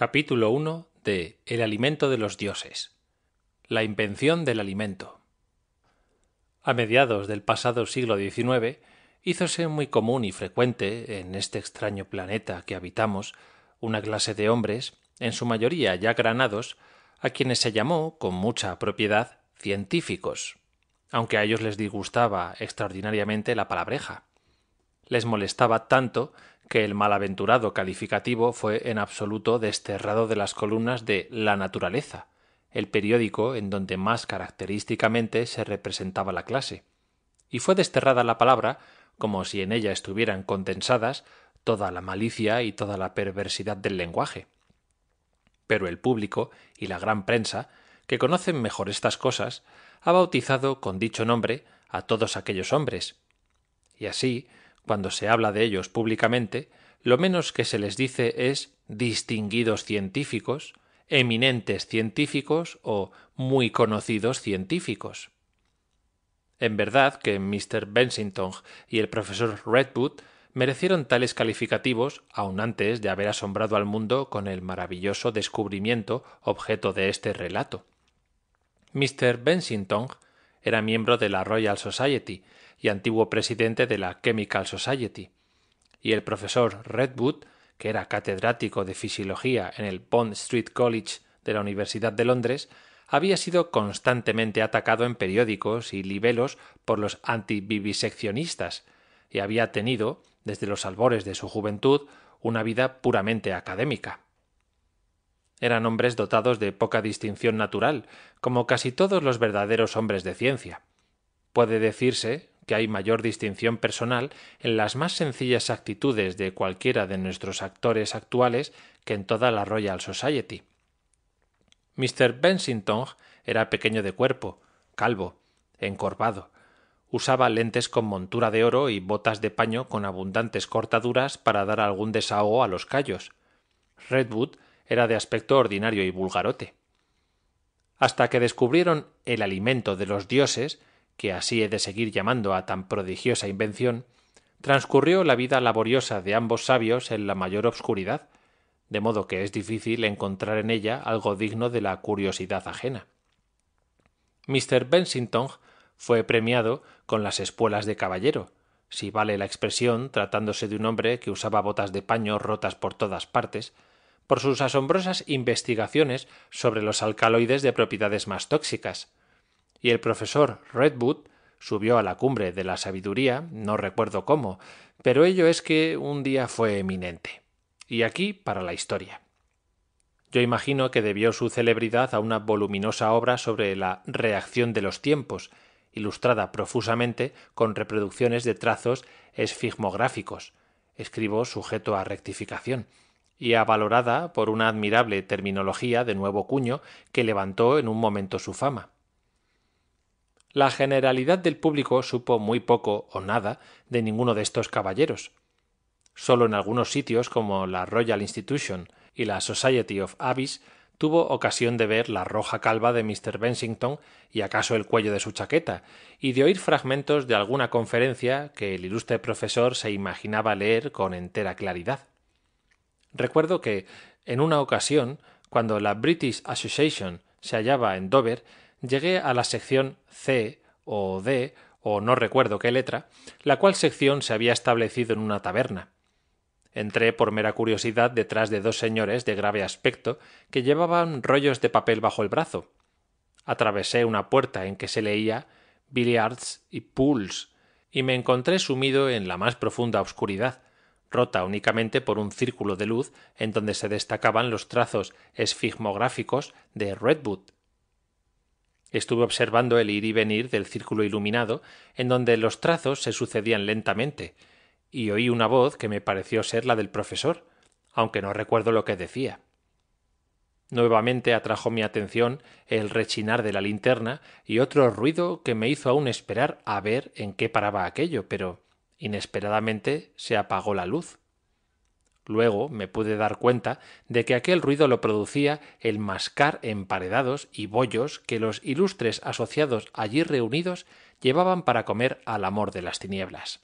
Capítulo 1 de El alimento de los dioses. La invención del alimento. A mediados del pasado siglo XIX, hízose muy común y frecuente en este extraño planeta que habitamos una clase de hombres, en su mayoría ya granados, a quienes se llamó, con mucha propiedad, científicos, aunque a ellos les disgustaba extraordinariamente la palabreja. Les molestaba tanto que el malaventurado calificativo fue en absoluto desterrado de las columnas de La Naturaleza, el periódico en donde más característicamente se representaba la clase, y fue desterrada la palabra como si en ella estuvieran condensadas toda la malicia y toda la perversidad del lenguaje. Pero el público y la gran prensa, que conocen mejor estas cosas, ha bautizado con dicho nombre a todos aquellos hombres. Y así, cuando se habla de ellos públicamente, lo menos que se les dice es distinguidos científicos, eminentes científicos o muy conocidos científicos. En verdad que Mr. Bensington y el profesor Redwood merecieron tales calificativos aun antes de haber asombrado al mundo con el maravilloso descubrimiento objeto de este relato. Mr. Bensington era miembro de la Royal Society y antiguo presidente de la Chemical Society, y el profesor Redwood, que era catedrático de fisiología en el Bond Street College de la Universidad de Londres, había sido constantemente atacado en periódicos y libelos por los antiviviseccionistas y había tenido, desde los albores de su juventud, una vida puramente académica. Eran hombres dotados de poca distinción natural, como casi todos los verdaderos hombres de ciencia. Puede decirse, hay mayor distinción personal en las más sencillas actitudes de cualquiera de nuestros actores actuales que en toda la Royal Society. Mr. Bensington era pequeño de cuerpo, calvo, encorvado. Usaba lentes con montura de oro y botas de paño con abundantes cortaduras para dar algún desahogo a los callos. Redwood era de aspecto ordinario y vulgarote. Hasta que descubrieron el alimento de los dioses, que así he de seguir llamando a tan prodigiosa invención, transcurrió la vida laboriosa de ambos sabios en la mayor obscuridad, de modo que es difícil encontrar en ella algo digno de la curiosidad ajena. Mr. Bensington fue premiado con las espuelas de caballero, si vale la expresión tratándose de un hombre que usaba botas de paño rotas por todas partes, por sus asombrosas investigaciones sobre los alcaloides de propiedades más tóxicas, y el profesor Redwood subió a la cumbre de la sabiduría, no recuerdo cómo, pero ello es que un día fue eminente. Y aquí para la historia. Yo imagino que debió su celebridad a una voluminosa obra sobre la reacción de los tiempos, ilustrada profusamente con reproducciones de trazos esfigmográficos, escribo sujeto a rectificación, y avalorada por una admirable terminología de nuevo cuño que levantó en un momento su fama. La generalidad del público supo muy poco o nada de ninguno de estos caballeros. Solo en algunos sitios como la Royal Institution y la Society of avis tuvo ocasión de ver la roja calva de Mr. Bensington y acaso el cuello de su chaqueta, y de oír fragmentos de alguna conferencia que el ilustre profesor se imaginaba leer con entera claridad. Recuerdo que, en una ocasión, cuando la British Association se hallaba en Dover, llegué a la sección C o D, o no recuerdo qué letra, la cual sección se había establecido en una taberna. Entré por mera curiosidad detrás de dos señores de grave aspecto que llevaban rollos de papel bajo el brazo. Atravesé una puerta en que se leía billiards y pools, y me encontré sumido en la más profunda oscuridad, rota únicamente por un círculo de luz en donde se destacaban los trazos esfigmográficos de Redwood, Estuve observando el ir y venir del círculo iluminado, en donde los trazos se sucedían lentamente, y oí una voz que me pareció ser la del profesor, aunque no recuerdo lo que decía. Nuevamente atrajo mi atención el rechinar de la linterna y otro ruido que me hizo aún esperar a ver en qué paraba aquello, pero inesperadamente se apagó la luz. Luego me pude dar cuenta de que aquel ruido lo producía el mascar emparedados y bollos que los ilustres asociados allí reunidos llevaban para comer al amor de las tinieblas.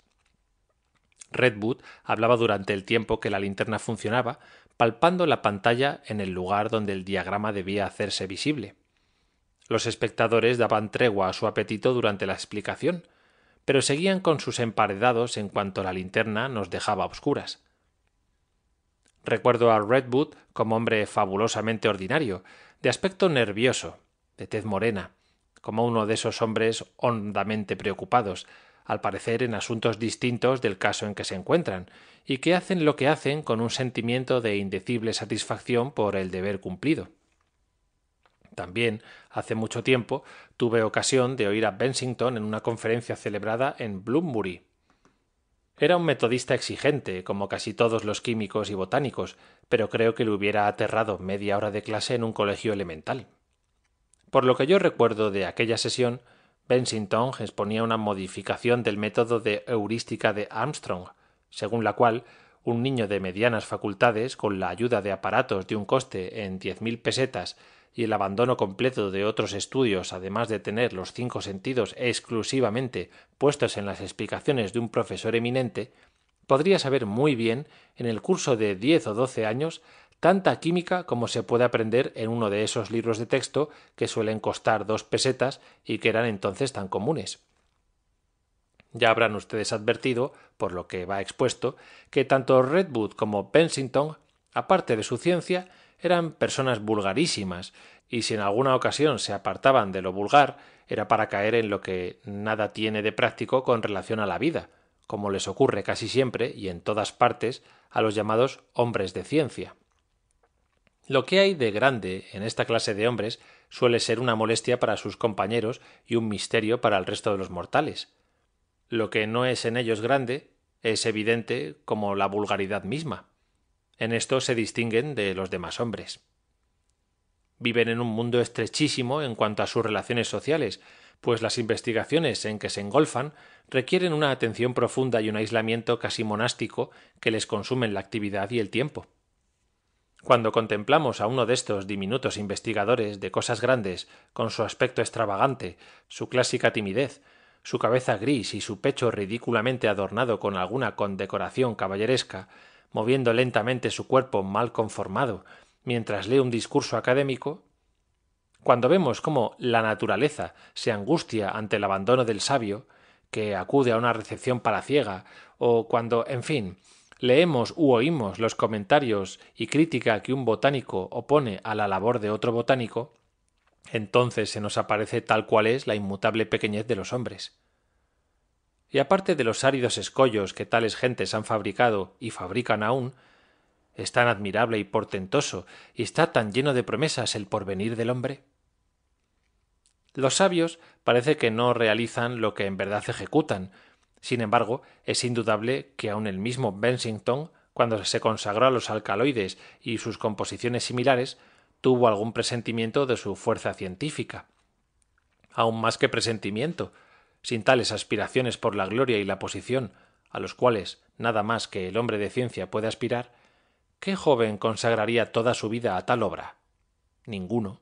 Redwood hablaba durante el tiempo que la linterna funcionaba, palpando la pantalla en el lugar donde el diagrama debía hacerse visible. Los espectadores daban tregua a su apetito durante la explicación, pero seguían con sus emparedados en cuanto la linterna nos dejaba obscuras. Recuerdo a Redwood como hombre fabulosamente ordinario, de aspecto nervioso, de tez morena, como uno de esos hombres hondamente preocupados, al parecer en asuntos distintos del caso en que se encuentran, y que hacen lo que hacen con un sentimiento de indecible satisfacción por el deber cumplido. También, hace mucho tiempo, tuve ocasión de oír a Bensington en una conferencia celebrada en Bloombury, era un metodista exigente, como casi todos los químicos y botánicos, pero creo que le hubiera aterrado media hora de clase en un colegio elemental. Por lo que yo recuerdo de aquella sesión, Bensington exponía una modificación del método de heurística de Armstrong, según la cual un niño de medianas facultades, con la ayuda de aparatos de un coste en diez mil pesetas y el abandono completo de otros estudios, además de tener los cinco sentidos exclusivamente puestos en las explicaciones de un profesor eminente, podría saber muy bien, en el curso de diez o doce años, tanta química como se puede aprender en uno de esos libros de texto que suelen costar dos pesetas y que eran entonces tan comunes. Ya habrán ustedes advertido, por lo que va expuesto, que tanto Redwood como Pensington, aparte de su ciencia, eran personas vulgarísimas, y si en alguna ocasión se apartaban de lo vulgar, era para caer en lo que nada tiene de práctico con relación a la vida, como les ocurre casi siempre y en todas partes a los llamados hombres de ciencia. Lo que hay de grande en esta clase de hombres suele ser una molestia para sus compañeros y un misterio para el resto de los mortales. Lo que no es en ellos grande es evidente como la vulgaridad misma. En esto se distinguen de los demás hombres. Viven en un mundo estrechísimo en cuanto a sus relaciones sociales, pues las investigaciones en que se engolfan requieren una atención profunda y un aislamiento casi monástico que les consumen la actividad y el tiempo. Cuando contemplamos a uno de estos diminutos investigadores de cosas grandes, con su aspecto extravagante, su clásica timidez, su cabeza gris y su pecho ridículamente adornado con alguna condecoración caballeresca, moviendo lentamente su cuerpo mal conformado mientras lee un discurso académico, cuando vemos cómo la naturaleza se angustia ante el abandono del sabio, que acude a una recepción para ciega, o cuando, en fin, leemos u oímos los comentarios y crítica que un botánico opone a la labor de otro botánico, entonces se nos aparece tal cual es la inmutable pequeñez de los hombres y aparte de los áridos escollos que tales gentes han fabricado y fabrican aún, es tan admirable y portentoso y está tan lleno de promesas el porvenir del hombre? Los sabios parece que no realizan lo que en verdad ejecutan. Sin embargo, es indudable que aun el mismo Bensington, cuando se consagró a los alcaloides y sus composiciones similares, tuvo algún presentimiento de su fuerza científica. Aún más que presentimiento, sin tales aspiraciones por la gloria y la posición, a los cuales nada más que el hombre de ciencia puede aspirar, ¿qué joven consagraría toda su vida a tal obra? Ninguno.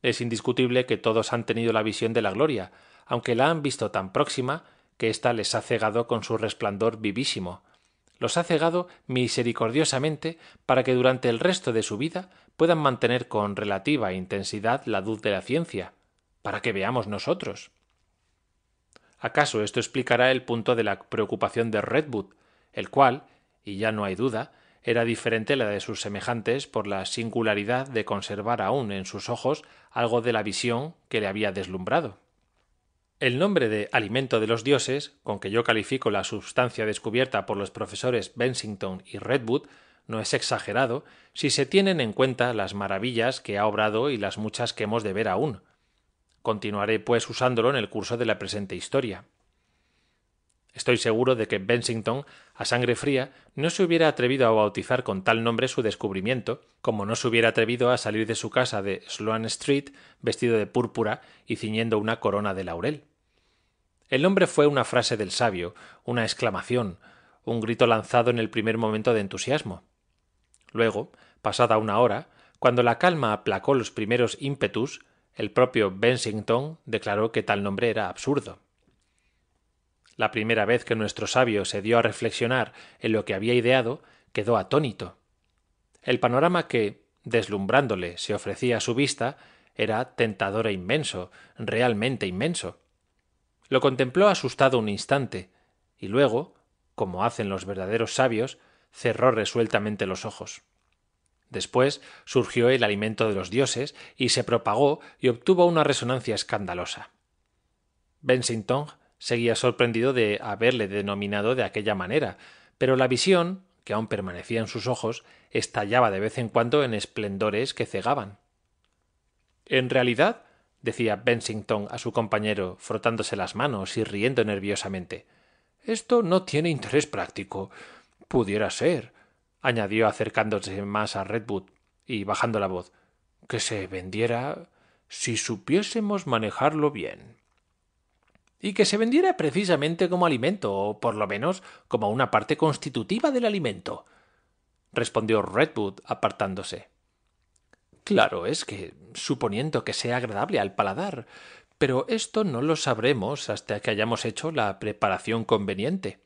Es indiscutible que todos han tenido la visión de la gloria, aunque la han visto tan próxima que ésta les ha cegado con su resplandor vivísimo. Los ha cegado misericordiosamente para que durante el resto de su vida puedan mantener con relativa intensidad la luz de la ciencia, para que veamos nosotros. ¿Acaso esto explicará el punto de la preocupación de Redwood, el cual, y ya no hay duda, era diferente la de sus semejantes por la singularidad de conservar aún en sus ojos algo de la visión que le había deslumbrado? El nombre de alimento de los dioses, con que yo califico la sustancia descubierta por los profesores Bensington y Redwood, no es exagerado si se tienen en cuenta las maravillas que ha obrado y las muchas que hemos de ver aún. Continuaré pues usándolo en el curso de la presente historia. Estoy seguro de que Bensington, a sangre fría, no se hubiera atrevido a bautizar con tal nombre su descubrimiento, como no se hubiera atrevido a salir de su casa de Sloane Street vestido de púrpura y ciñendo una corona de laurel. El nombre fue una frase del sabio, una exclamación, un grito lanzado en el primer momento de entusiasmo. Luego, pasada una hora, cuando la calma aplacó los primeros ímpetus, el propio Bensington declaró que tal nombre era absurdo. La primera vez que nuestro sabio se dio a reflexionar en lo que había ideado, quedó atónito. El panorama que, deslumbrándole, se ofrecía a su vista era tentador e inmenso, realmente inmenso. Lo contempló asustado un instante, y luego, como hacen los verdaderos sabios, cerró resueltamente los ojos. Después surgió el alimento de los dioses y se propagó y obtuvo una resonancia escandalosa. Bensington seguía sorprendido de haberle denominado de aquella manera, pero la visión, que aún permanecía en sus ojos, estallaba de vez en cuando en esplendores que cegaban. En realidad, decía Bensington a su compañero, frotándose las manos y riendo nerviosamente, esto no tiene interés práctico. Pudiera ser, añadió acercándose más a Redwood y bajando la voz, que se vendiera si supiésemos manejarlo bien. Y que se vendiera precisamente como alimento, o por lo menos como una parte constitutiva del alimento, respondió Redwood apartándose. Claro es que, suponiendo que sea agradable al paladar, pero esto no lo sabremos hasta que hayamos hecho la preparación conveniente.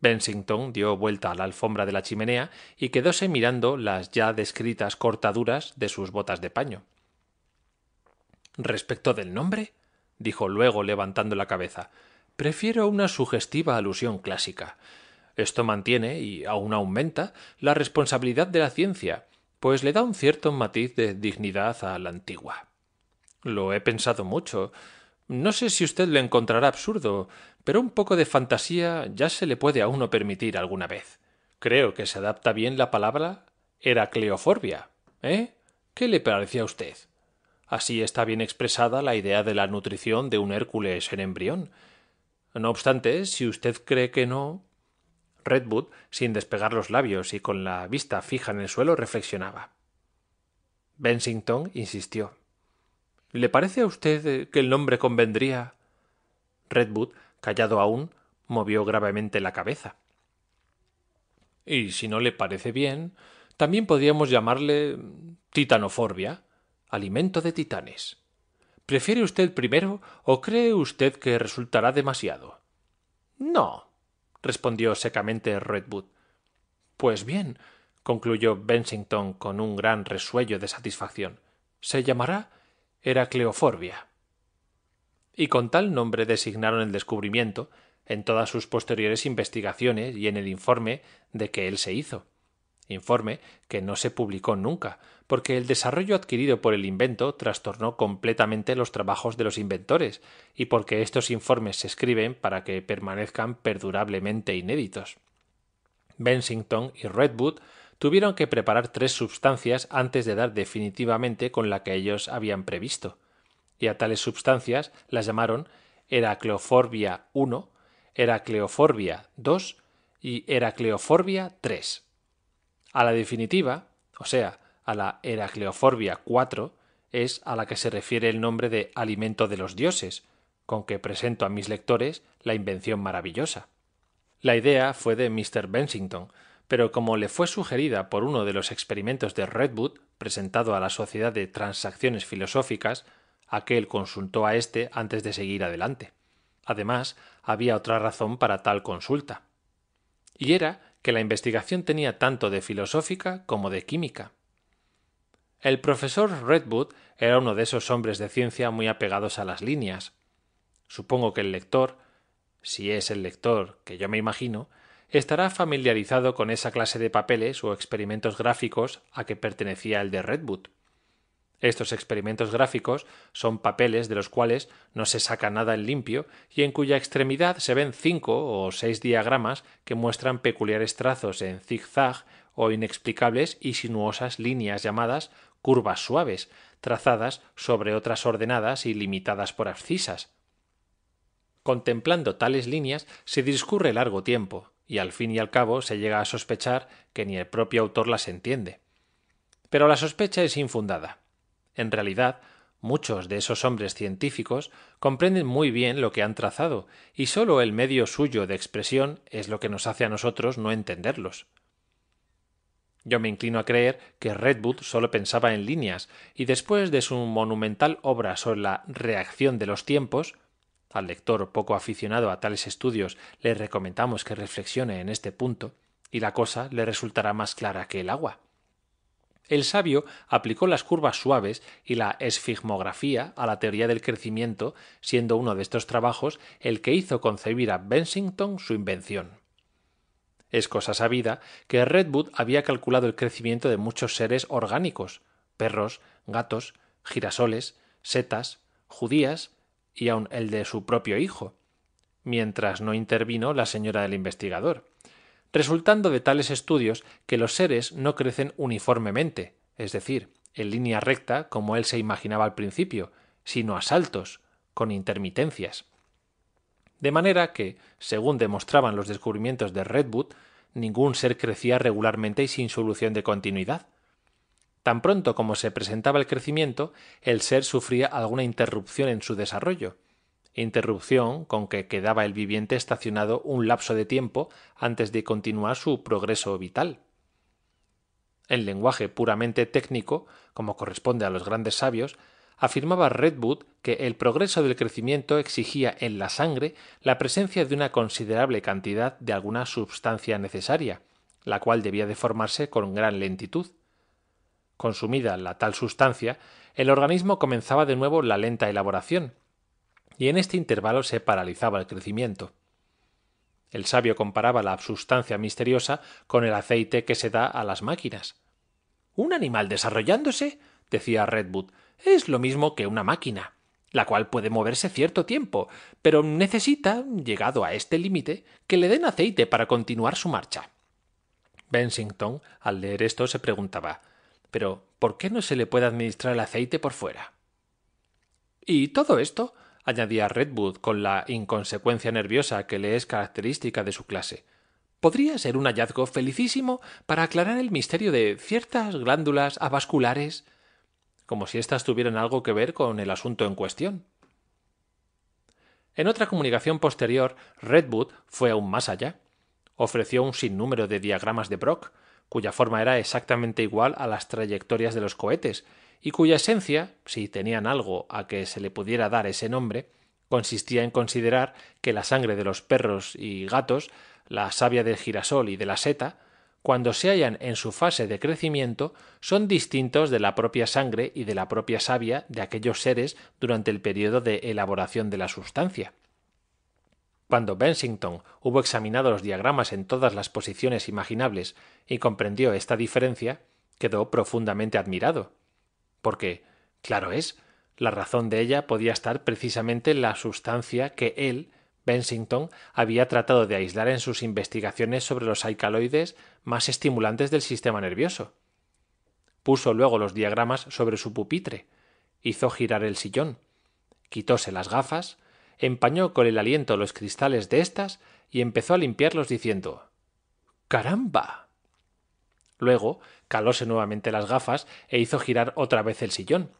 Bensington dio vuelta a la alfombra de la chimenea y quedóse mirando las ya descritas cortaduras de sus botas de paño. Respecto del nombre, dijo luego levantando la cabeza, prefiero una sugestiva alusión clásica. Esto mantiene, y aún aumenta, la responsabilidad de la ciencia, pues le da un cierto matiz de dignidad a la antigua. Lo he pensado mucho, no sé si usted lo encontrará absurdo, pero un poco de fantasía ya se le puede a uno permitir alguna vez. Creo que se adapta bien la palabra cleoforbia, ¿Eh? ¿Qué le parecía a usted? Así está bien expresada la idea de la nutrición de un Hércules en embrión. No obstante, si usted cree que no. Redwood, sin despegar los labios y con la vista fija en el suelo, reflexionaba. Bensington insistió. ¿Le parece a usted eh, que el nombre convendría? Redwood, callado aún, movió gravemente la cabeza. Y si no le parece bien, también podríamos llamarle titanoforbia, alimento de titanes. ¿Prefiere usted primero o cree usted que resultará demasiado? No, respondió secamente Redwood. Pues bien, concluyó Bensington con un gran resuello de satisfacción. Se llamará era Cleoforbia. Y con tal nombre designaron el descubrimiento en todas sus posteriores investigaciones y en el informe de que él se hizo informe que no se publicó nunca, porque el desarrollo adquirido por el invento trastornó completamente los trabajos de los inventores, y porque estos informes se escriben para que permanezcan perdurablemente inéditos. Bensington y Redwood tuvieron que preparar tres sustancias antes de dar definitivamente con la que ellos habían previsto. Y a tales sustancias las llamaron Heracleoforbia I, Heracleoforbia II y Heracleoforbia III. A la definitiva, o sea, a la Heracleoforbia IV, es a la que se refiere el nombre de alimento de los dioses, con que presento a mis lectores la invención maravillosa. La idea fue de Mr. Bensington, pero como le fue sugerida por uno de los experimentos de Redwood, presentado a la Sociedad de Transacciones Filosóficas, aquel consultó a éste antes de seguir adelante. Además, había otra razón para tal consulta. Y era que la investigación tenía tanto de filosófica como de química. El profesor Redwood era uno de esos hombres de ciencia muy apegados a las líneas. Supongo que el lector, si es el lector que yo me imagino, estará familiarizado con esa clase de papeles o experimentos gráficos a que pertenecía el de Redwood. Estos experimentos gráficos son papeles de los cuales no se saca nada en limpio y en cuya extremidad se ven cinco o seis diagramas que muestran peculiares trazos en zigzag o inexplicables y sinuosas líneas llamadas curvas suaves, trazadas sobre otras ordenadas y limitadas por abscisas. Contemplando tales líneas se discurre largo tiempo, y al fin y al cabo se llega a sospechar que ni el propio autor las entiende. Pero la sospecha es infundada. En realidad, muchos de esos hombres científicos comprenden muy bien lo que han trazado, y sólo el medio suyo de expresión es lo que nos hace a nosotros no entenderlos. Yo me inclino a creer que Redwood solo pensaba en líneas, y después de su monumental obra sobre la reacción de los tiempos, al lector poco aficionado a tales estudios le recomendamos que reflexione en este punto, y la cosa le resultará más clara que el agua. El sabio aplicó las curvas suaves y la esfigmografía a la teoría del crecimiento, siendo uno de estos trabajos el que hizo concebir a Bensington su invención. Es cosa sabida que Redwood había calculado el crecimiento de muchos seres orgánicos perros, gatos, girasoles, setas, judías, y aun el de su propio hijo, mientras no intervino la señora del investigador, resultando de tales estudios que los seres no crecen uniformemente, es decir, en línea recta como él se imaginaba al principio, sino a saltos, con intermitencias. De manera que, según demostraban los descubrimientos de Redwood, ningún ser crecía regularmente y sin solución de continuidad, Tan pronto como se presentaba el crecimiento, el ser sufría alguna interrupción en su desarrollo, interrupción con que quedaba el viviente estacionado un lapso de tiempo antes de continuar su progreso vital. En lenguaje puramente técnico, como corresponde a los grandes sabios, afirmaba Redwood que el progreso del crecimiento exigía en la sangre la presencia de una considerable cantidad de alguna sustancia necesaria, la cual debía deformarse con gran lentitud consumida la tal sustancia, el organismo comenzaba de nuevo la lenta elaboración, y en este intervalo se paralizaba el crecimiento. El sabio comparaba la sustancia misteriosa con el aceite que se da a las máquinas. Un animal desarrollándose, decía Redwood, es lo mismo que una máquina, la cual puede moverse cierto tiempo, pero necesita, llegado a este límite, que le den aceite para continuar su marcha. Bensington, al leer esto, se preguntaba pero, ¿por qué no se le puede administrar el aceite por fuera? Y todo esto, añadía Redwood con la inconsecuencia nerviosa que le es característica de su clase, podría ser un hallazgo felicísimo para aclarar el misterio de ciertas glándulas avasculares, como si éstas tuvieran algo que ver con el asunto en cuestión. En otra comunicación posterior, Redwood fue aún más allá. Ofreció un sinnúmero de diagramas de Brock, cuya forma era exactamente igual a las trayectorias de los cohetes, y cuya esencia, si tenían algo a que se le pudiera dar ese nombre, consistía en considerar que la sangre de los perros y gatos, la savia del girasol y de la seta, cuando se hallan en su fase de crecimiento, son distintos de la propia sangre y de la propia savia de aquellos seres durante el periodo de elaboración de la sustancia. Cuando Bensington hubo examinado los diagramas en todas las posiciones imaginables y comprendió esta diferencia, quedó profundamente admirado. Porque, claro es, la razón de ella podía estar precisamente en la sustancia que él, Bensington, había tratado de aislar en sus investigaciones sobre los alcaloides más estimulantes del sistema nervioso. Puso luego los diagramas sobre su pupitre, hizo girar el sillón, quitóse las gafas, empañó con el aliento los cristales de éstas y empezó a limpiarlos diciendo Caramba. Luego calóse nuevamente las gafas e hizo girar otra vez el sillón.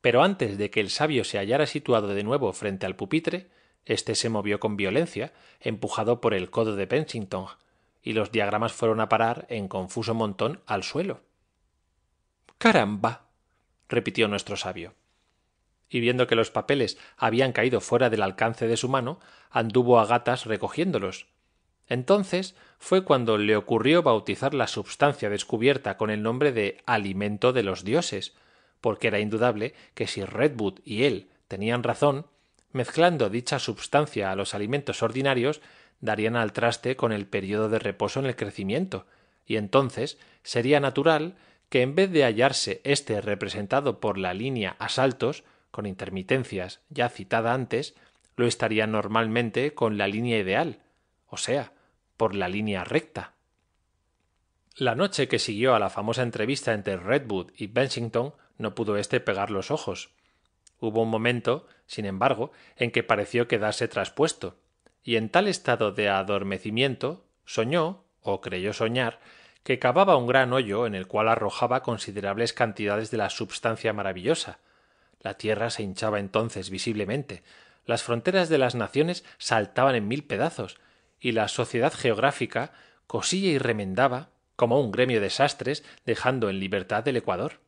Pero antes de que el sabio se hallara situado de nuevo frente al pupitre, éste se movió con violencia, empujado por el codo de Pensington, y los diagramas fueron a parar en confuso montón al suelo. Caramba. repitió nuestro sabio y viendo que los papeles habían caído fuera del alcance de su mano, anduvo a gatas recogiéndolos. Entonces fue cuando le ocurrió bautizar la substancia descubierta con el nombre de alimento de los dioses, porque era indudable que si Redwood y él tenían razón, mezclando dicha substancia a los alimentos ordinarios, darían al traste con el periodo de reposo en el crecimiento, y entonces sería natural que en vez de hallarse éste representado por la línea a saltos, con intermitencias ya citada antes, lo estaría normalmente con la línea ideal, o sea, por la línea recta. La noche que siguió a la famosa entrevista entre Redwood y Bensington no pudo éste pegar los ojos. Hubo un momento, sin embargo, en que pareció quedarse traspuesto, y en tal estado de adormecimiento soñó, o creyó soñar, que cavaba un gran hoyo en el cual arrojaba considerables cantidades de la substancia maravillosa, la tierra se hinchaba entonces visiblemente, las fronteras de las naciones saltaban en mil pedazos, y la sociedad geográfica cosía y remendaba como un gremio de sastres dejando en libertad el Ecuador.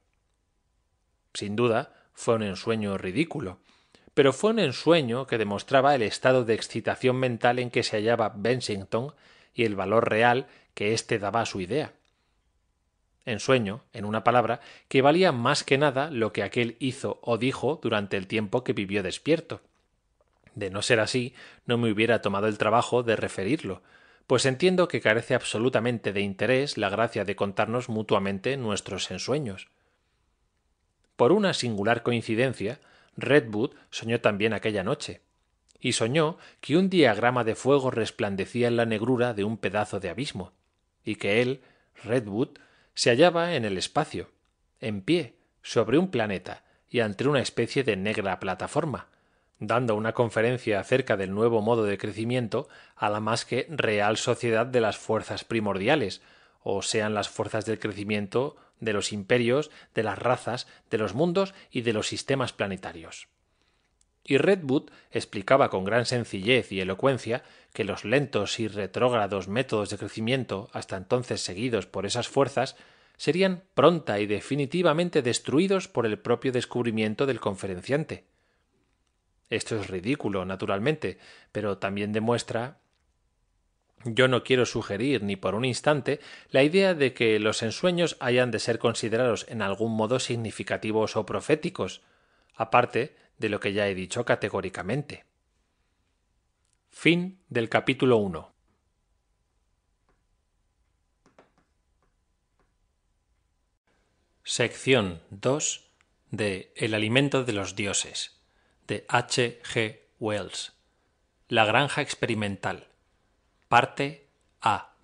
Sin duda, fue un ensueño ridículo, pero fue un ensueño que demostraba el estado de excitación mental en que se hallaba Bensington y el valor real que éste daba a su idea en sueño, en una palabra, que valía más que nada lo que aquel hizo o dijo durante el tiempo que vivió despierto. De no ser así, no me hubiera tomado el trabajo de referirlo, pues entiendo que carece absolutamente de interés la gracia de contarnos mutuamente nuestros ensueños. Por una singular coincidencia, Redwood soñó también aquella noche, y soñó que un diagrama de fuego resplandecía en la negrura de un pedazo de abismo, y que él, Redwood, se hallaba en el espacio, en pie, sobre un planeta y ante una especie de negra plataforma, dando una conferencia acerca del nuevo modo de crecimiento a la más que real sociedad de las fuerzas primordiales, o sean las fuerzas del crecimiento de los imperios, de las razas, de los mundos y de los sistemas planetarios y Redwood explicaba con gran sencillez y elocuencia que los lentos y retrógrados métodos de crecimiento hasta entonces seguidos por esas fuerzas serían pronta y definitivamente destruidos por el propio descubrimiento del conferenciante. Esto es ridículo, naturalmente, pero también demuestra yo no quiero sugerir ni por un instante la idea de que los ensueños hayan de ser considerados en algún modo significativos o proféticos. Aparte, de lo que ya he dicho categóricamente. Fin del capítulo 1. Sección 2 de El alimento de los dioses de H. G. Wells. La granja experimental. Parte A.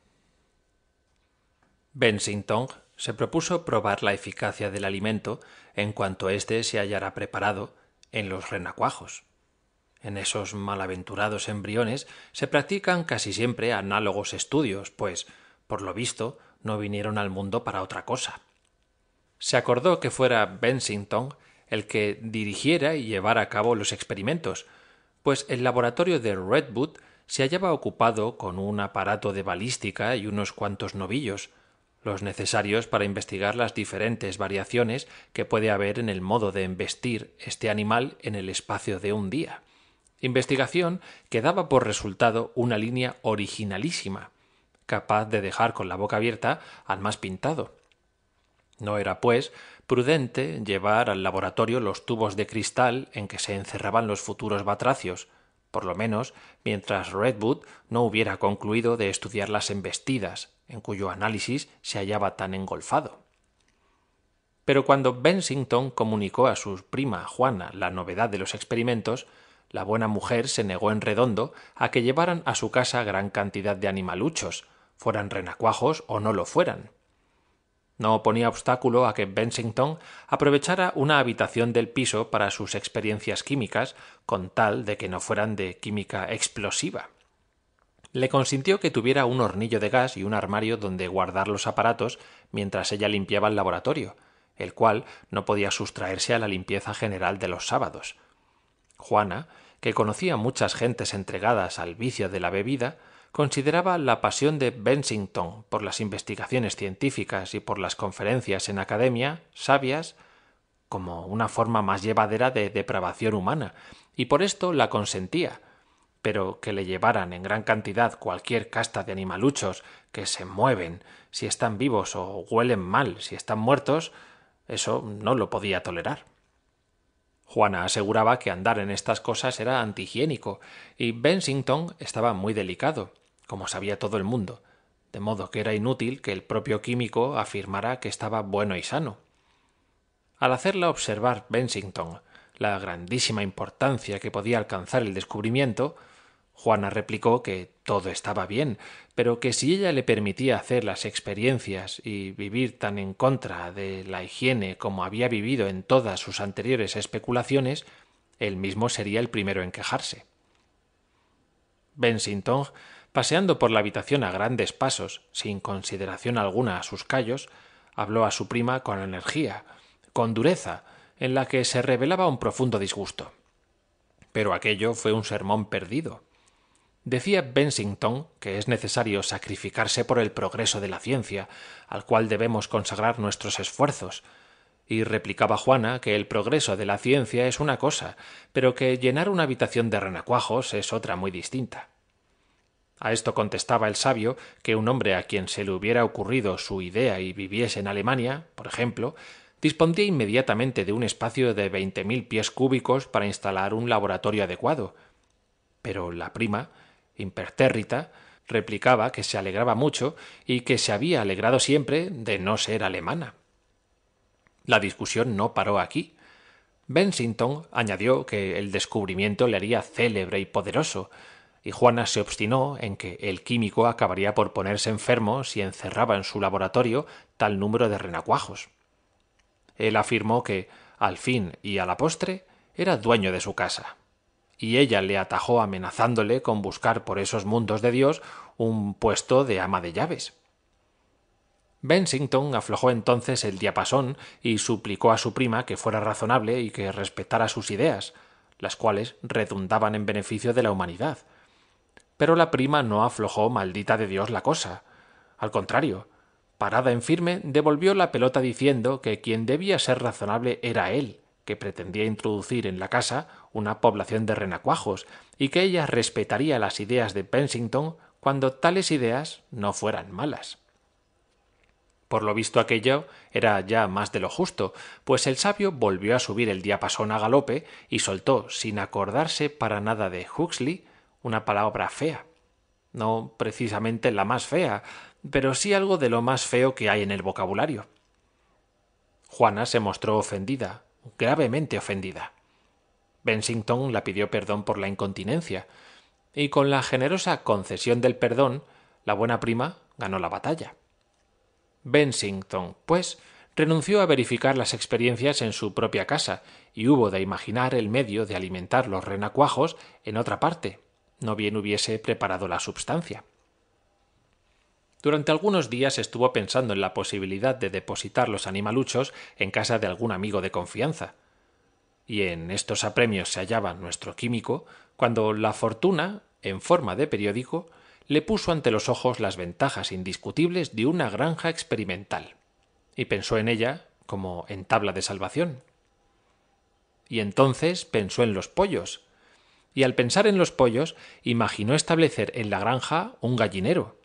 Bensington se propuso probar la eficacia del alimento en cuanto éste se hallara preparado en los renacuajos. En esos malaventurados embriones se practican casi siempre análogos estudios, pues, por lo visto, no vinieron al mundo para otra cosa. Se acordó que fuera Bensington el que dirigiera y llevara a cabo los experimentos, pues el laboratorio de Redwood se hallaba ocupado con un aparato de balística y unos cuantos novillos, los necesarios para investigar las diferentes variaciones que puede haber en el modo de embestir este animal en el espacio de un día. Investigación que daba por resultado una línea originalísima, capaz de dejar con la boca abierta al más pintado. No era, pues, prudente llevar al laboratorio los tubos de cristal en que se encerraban los futuros batracios, por lo menos mientras Redwood no hubiera concluido de estudiar las embestidas, en cuyo análisis se hallaba tan engolfado. Pero cuando Bensington comunicó a su prima Juana la novedad de los experimentos, la buena mujer se negó en redondo a que llevaran a su casa gran cantidad de animaluchos, fueran renacuajos o no lo fueran no ponía obstáculo a que Bensington aprovechara una habitación del piso para sus experiencias químicas, con tal de que no fueran de química explosiva. Le consintió que tuviera un hornillo de gas y un armario donde guardar los aparatos mientras ella limpiaba el laboratorio, el cual no podía sustraerse a la limpieza general de los sábados. Juana, que conocía muchas gentes entregadas al vicio de la bebida, consideraba la pasión de Bensington por las investigaciones científicas y por las conferencias en academia sabias como una forma más llevadera de depravación humana, y por esto la consentía, pero que le llevaran en gran cantidad cualquier casta de animaluchos que se mueven si están vivos o huelen mal si están muertos, eso no lo podía tolerar. Juana aseguraba que andar en estas cosas era antihigiénico, y Bensington estaba muy delicado, como sabía todo el mundo, de modo que era inútil que el propio químico afirmara que estaba bueno y sano. Al hacerla observar Bensington la grandísima importancia que podía alcanzar el descubrimiento, Juana replicó que todo estaba bien, pero que si ella le permitía hacer las experiencias y vivir tan en contra de la higiene como había vivido en todas sus anteriores especulaciones, él mismo sería el primero en quejarse. Bensington Paseando por la habitación a grandes pasos, sin consideración alguna a sus callos, habló a su prima con energía, con dureza, en la que se revelaba un profundo disgusto. Pero aquello fue un sermón perdido. Decía Bensington que es necesario sacrificarse por el progreso de la ciencia, al cual debemos consagrar nuestros esfuerzos, y replicaba Juana que el progreso de la ciencia es una cosa, pero que llenar una habitación de renacuajos es otra muy distinta. A esto contestaba el sabio que un hombre a quien se le hubiera ocurrido su idea y viviese en Alemania, por ejemplo, dispondía inmediatamente de un espacio de veinte mil pies cúbicos para instalar un laboratorio adecuado. Pero la prima, impertérrita, replicaba que se alegraba mucho y que se había alegrado siempre de no ser alemana. La discusión no paró aquí. Bensington añadió que el descubrimiento le haría célebre y poderoso, y Juana se obstinó en que el químico acabaría por ponerse enfermo si encerraba en su laboratorio tal número de renacuajos. Él afirmó que, al fin y a la postre, era dueño de su casa, y ella le atajó amenazándole con buscar por esos mundos de Dios un puesto de ama de llaves. Bensington aflojó entonces el diapasón y suplicó a su prima que fuera razonable y que respetara sus ideas, las cuales redundaban en beneficio de la humanidad, pero la prima no aflojó maldita de Dios la cosa. Al contrario, parada en firme, devolvió la pelota diciendo que quien debía ser razonable era él, que pretendía introducir en la casa una población de renacuajos, y que ella respetaría las ideas de Pensington cuando tales ideas no fueran malas. Por lo visto aquello era ya más de lo justo, pues el sabio volvió a subir el diapasón a galope y soltó, sin acordarse para nada de Huxley, una palabra fea. No precisamente la más fea, pero sí algo de lo más feo que hay en el vocabulario. Juana se mostró ofendida, gravemente ofendida. Bensington la pidió perdón por la incontinencia, y con la generosa concesión del perdón, la buena prima ganó la batalla. Bensington, pues, renunció a verificar las experiencias en su propia casa y hubo de imaginar el medio de alimentar los renacuajos en otra parte, no bien hubiese preparado la substancia. Durante algunos días estuvo pensando en la posibilidad de depositar los animaluchos en casa de algún amigo de confianza. Y en estos apremios se hallaba nuestro químico, cuando la fortuna, en forma de periódico, le puso ante los ojos las ventajas indiscutibles de una granja experimental, y pensó en ella como en tabla de salvación. Y entonces pensó en los pollos, y al pensar en los pollos imaginó establecer en la granja un gallinero.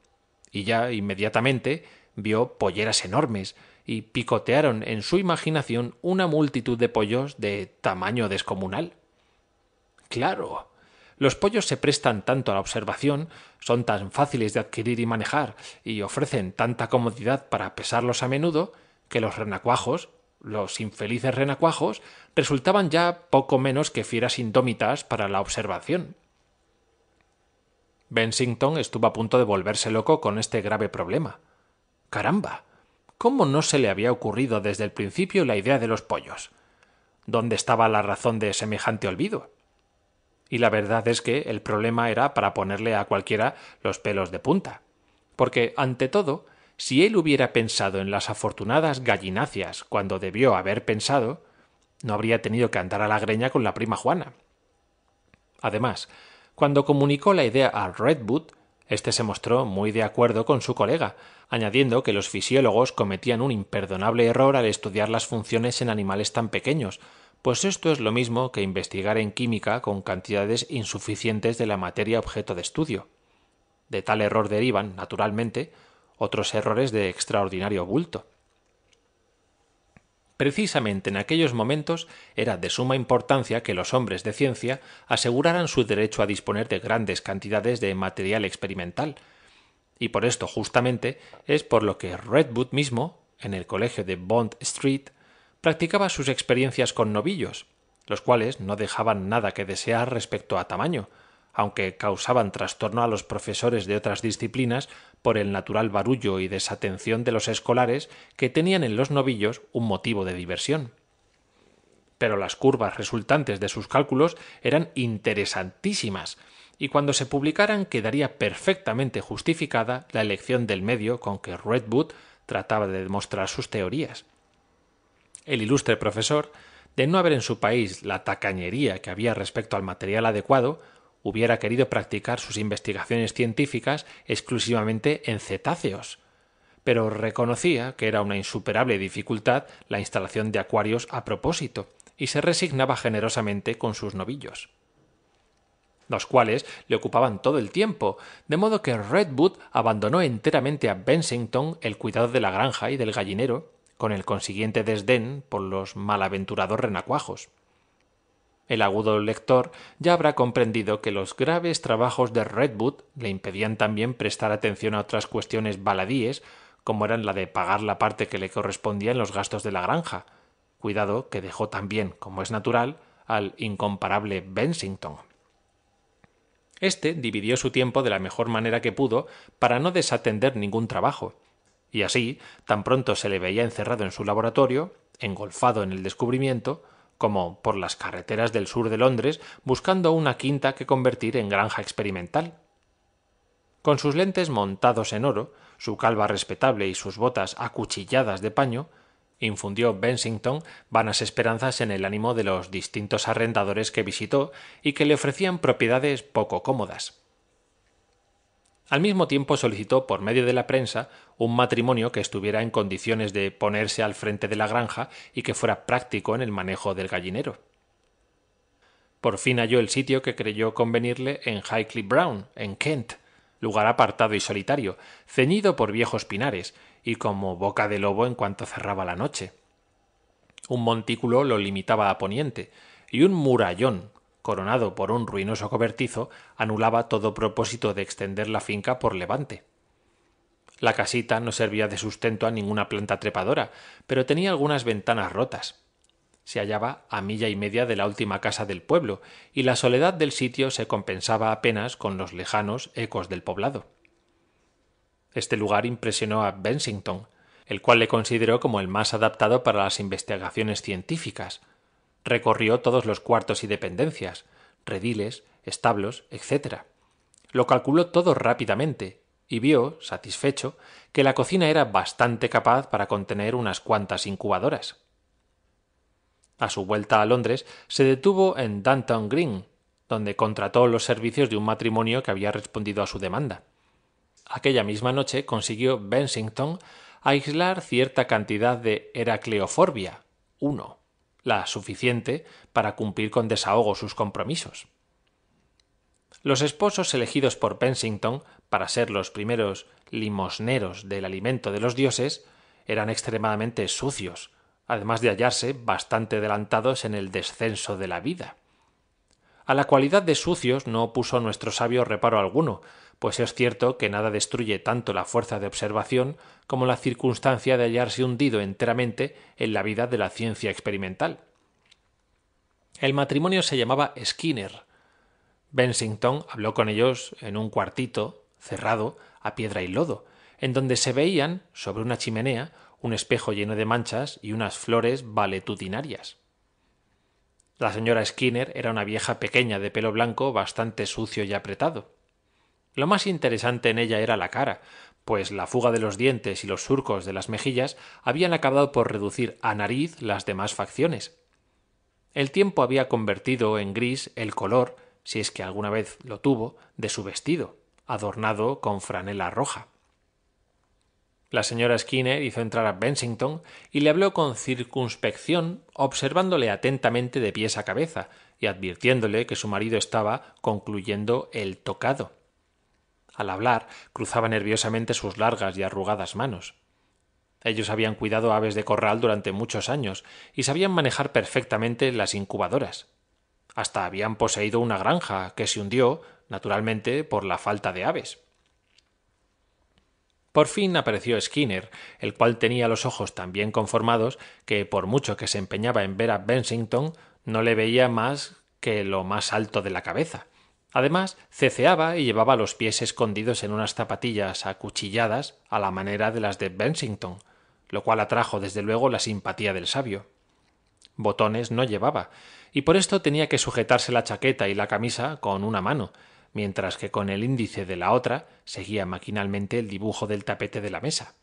Y ya inmediatamente vio polleras enormes, y picotearon en su imaginación una multitud de pollos de tamaño descomunal. Claro. Los pollos se prestan tanto a la observación, son tan fáciles de adquirir y manejar, y ofrecen tanta comodidad para pesarlos a menudo, que los renacuajos, los infelices renacuajos resultaban ya poco menos que fieras indómitas para la observación. Bensington estuvo a punto de volverse loco con este grave problema. Caramba. ¿Cómo no se le había ocurrido desde el principio la idea de los pollos? ¿Dónde estaba la razón de semejante olvido? Y la verdad es que el problema era para ponerle a cualquiera los pelos de punta. Porque, ante todo, si él hubiera pensado en las afortunadas gallináceas cuando debió haber pensado, no habría tenido que andar a la greña con la prima Juana. Además, cuando comunicó la idea a Redwood, este se mostró muy de acuerdo con su colega, añadiendo que los fisiólogos cometían un imperdonable error al estudiar las funciones en animales tan pequeños, pues esto es lo mismo que investigar en química con cantidades insuficientes de la materia objeto de estudio. De tal error derivan, naturalmente, otros errores de extraordinario bulto. Precisamente en aquellos momentos era de suma importancia que los hombres de ciencia aseguraran su derecho a disponer de grandes cantidades de material experimental. Y por esto justamente es por lo que Redwood mismo, en el colegio de Bond Street, practicaba sus experiencias con novillos, los cuales no dejaban nada que desear respecto a tamaño, aunque causaban trastorno a los profesores de otras disciplinas por el natural barullo y desatención de los escolares que tenían en los novillos un motivo de diversión. Pero las curvas resultantes de sus cálculos eran interesantísimas, y cuando se publicaran quedaría perfectamente justificada la elección del medio con que Redwood trataba de demostrar sus teorías. El ilustre profesor, de no haber en su país la tacañería que había respecto al material adecuado, hubiera querido practicar sus investigaciones científicas exclusivamente en cetáceos, pero reconocía que era una insuperable dificultad la instalación de acuarios a propósito, y se resignaba generosamente con sus novillos los cuales le ocupaban todo el tiempo, de modo que Redwood abandonó enteramente a Bensington el cuidado de la granja y del gallinero, con el consiguiente desdén por los malaventurados renacuajos. El agudo lector ya habrá comprendido que los graves trabajos de Redwood le impedían también prestar atención a otras cuestiones baladíes, como eran la de pagar la parte que le correspondía en los gastos de la granja, cuidado que dejó también, como es natural, al incomparable Bensington. Este dividió su tiempo de la mejor manera que pudo para no desatender ningún trabajo, y así, tan pronto se le veía encerrado en su laboratorio, engolfado en el descubrimiento, como por las carreteras del sur de Londres buscando una quinta que convertir en granja experimental. Con sus lentes montados en oro, su calva respetable y sus botas acuchilladas de paño, infundió Bensington vanas esperanzas en el ánimo de los distintos arrendadores que visitó y que le ofrecían propiedades poco cómodas. Al mismo tiempo solicitó por medio de la prensa un matrimonio que estuviera en condiciones de ponerse al frente de la granja y que fuera práctico en el manejo del gallinero. Por fin halló el sitio que creyó convenirle en Highcliff Brown, en Kent, lugar apartado y solitario, ceñido por viejos pinares y como boca de lobo en cuanto cerraba la noche. Un montículo lo limitaba a poniente, y un murallón coronado por un ruinoso cobertizo, anulaba todo propósito de extender la finca por levante. La casita no servía de sustento a ninguna planta trepadora, pero tenía algunas ventanas rotas. Se hallaba a milla y media de la última casa del pueblo, y la soledad del sitio se compensaba apenas con los lejanos ecos del poblado. Este lugar impresionó a Bensington, el cual le consideró como el más adaptado para las investigaciones científicas, recorrió todos los cuartos y dependencias, rediles, establos, etc. Lo calculó todo rápidamente y vio, satisfecho, que la cocina era bastante capaz para contener unas cuantas incubadoras. A su vuelta a Londres se detuvo en Danton Green, donde contrató los servicios de un matrimonio que había respondido a su demanda. Aquella misma noche consiguió Bensington aislar cierta cantidad de Heracleoforbia uno la suficiente para cumplir con desahogo sus compromisos. Los esposos elegidos por Pensington para ser los primeros limosneros del alimento de los dioses eran extremadamente sucios, además de hallarse bastante adelantados en el descenso de la vida. A la cualidad de sucios no puso nuestro sabio reparo alguno, pues es cierto que nada destruye tanto la fuerza de observación como la circunstancia de hallarse hundido enteramente en la vida de la ciencia experimental. El matrimonio se llamaba Skinner. Bensington habló con ellos en un cuartito, cerrado, a piedra y lodo, en donde se veían, sobre una chimenea, un espejo lleno de manchas y unas flores valetudinarias. La señora Skinner era una vieja pequeña de pelo blanco bastante sucio y apretado. Lo más interesante en ella era la cara, pues la fuga de los dientes y los surcos de las mejillas habían acabado por reducir a nariz las demás facciones. El tiempo había convertido en gris el color, si es que alguna vez lo tuvo, de su vestido, adornado con franela roja. La señora Skinner hizo entrar a Bensington y le habló con circunspección, observándole atentamente de pies a cabeza y advirtiéndole que su marido estaba concluyendo el tocado. Al hablar, cruzaba nerviosamente sus largas y arrugadas manos. Ellos habían cuidado aves de corral durante muchos años y sabían manejar perfectamente las incubadoras. Hasta habían poseído una granja que se hundió, naturalmente, por la falta de aves. Por fin apareció Skinner, el cual tenía los ojos tan bien conformados que, por mucho que se empeñaba en ver a Bensington, no le veía más que lo más alto de la cabeza. Además, ceceaba y llevaba los pies escondidos en unas zapatillas acuchilladas a la manera de las de Bensington, lo cual atrajo desde luego la simpatía del sabio. Botones no llevaba, y por esto tenía que sujetarse la chaqueta y la camisa con una mano, mientras que con el índice de la otra seguía maquinalmente el dibujo del tapete de la mesa.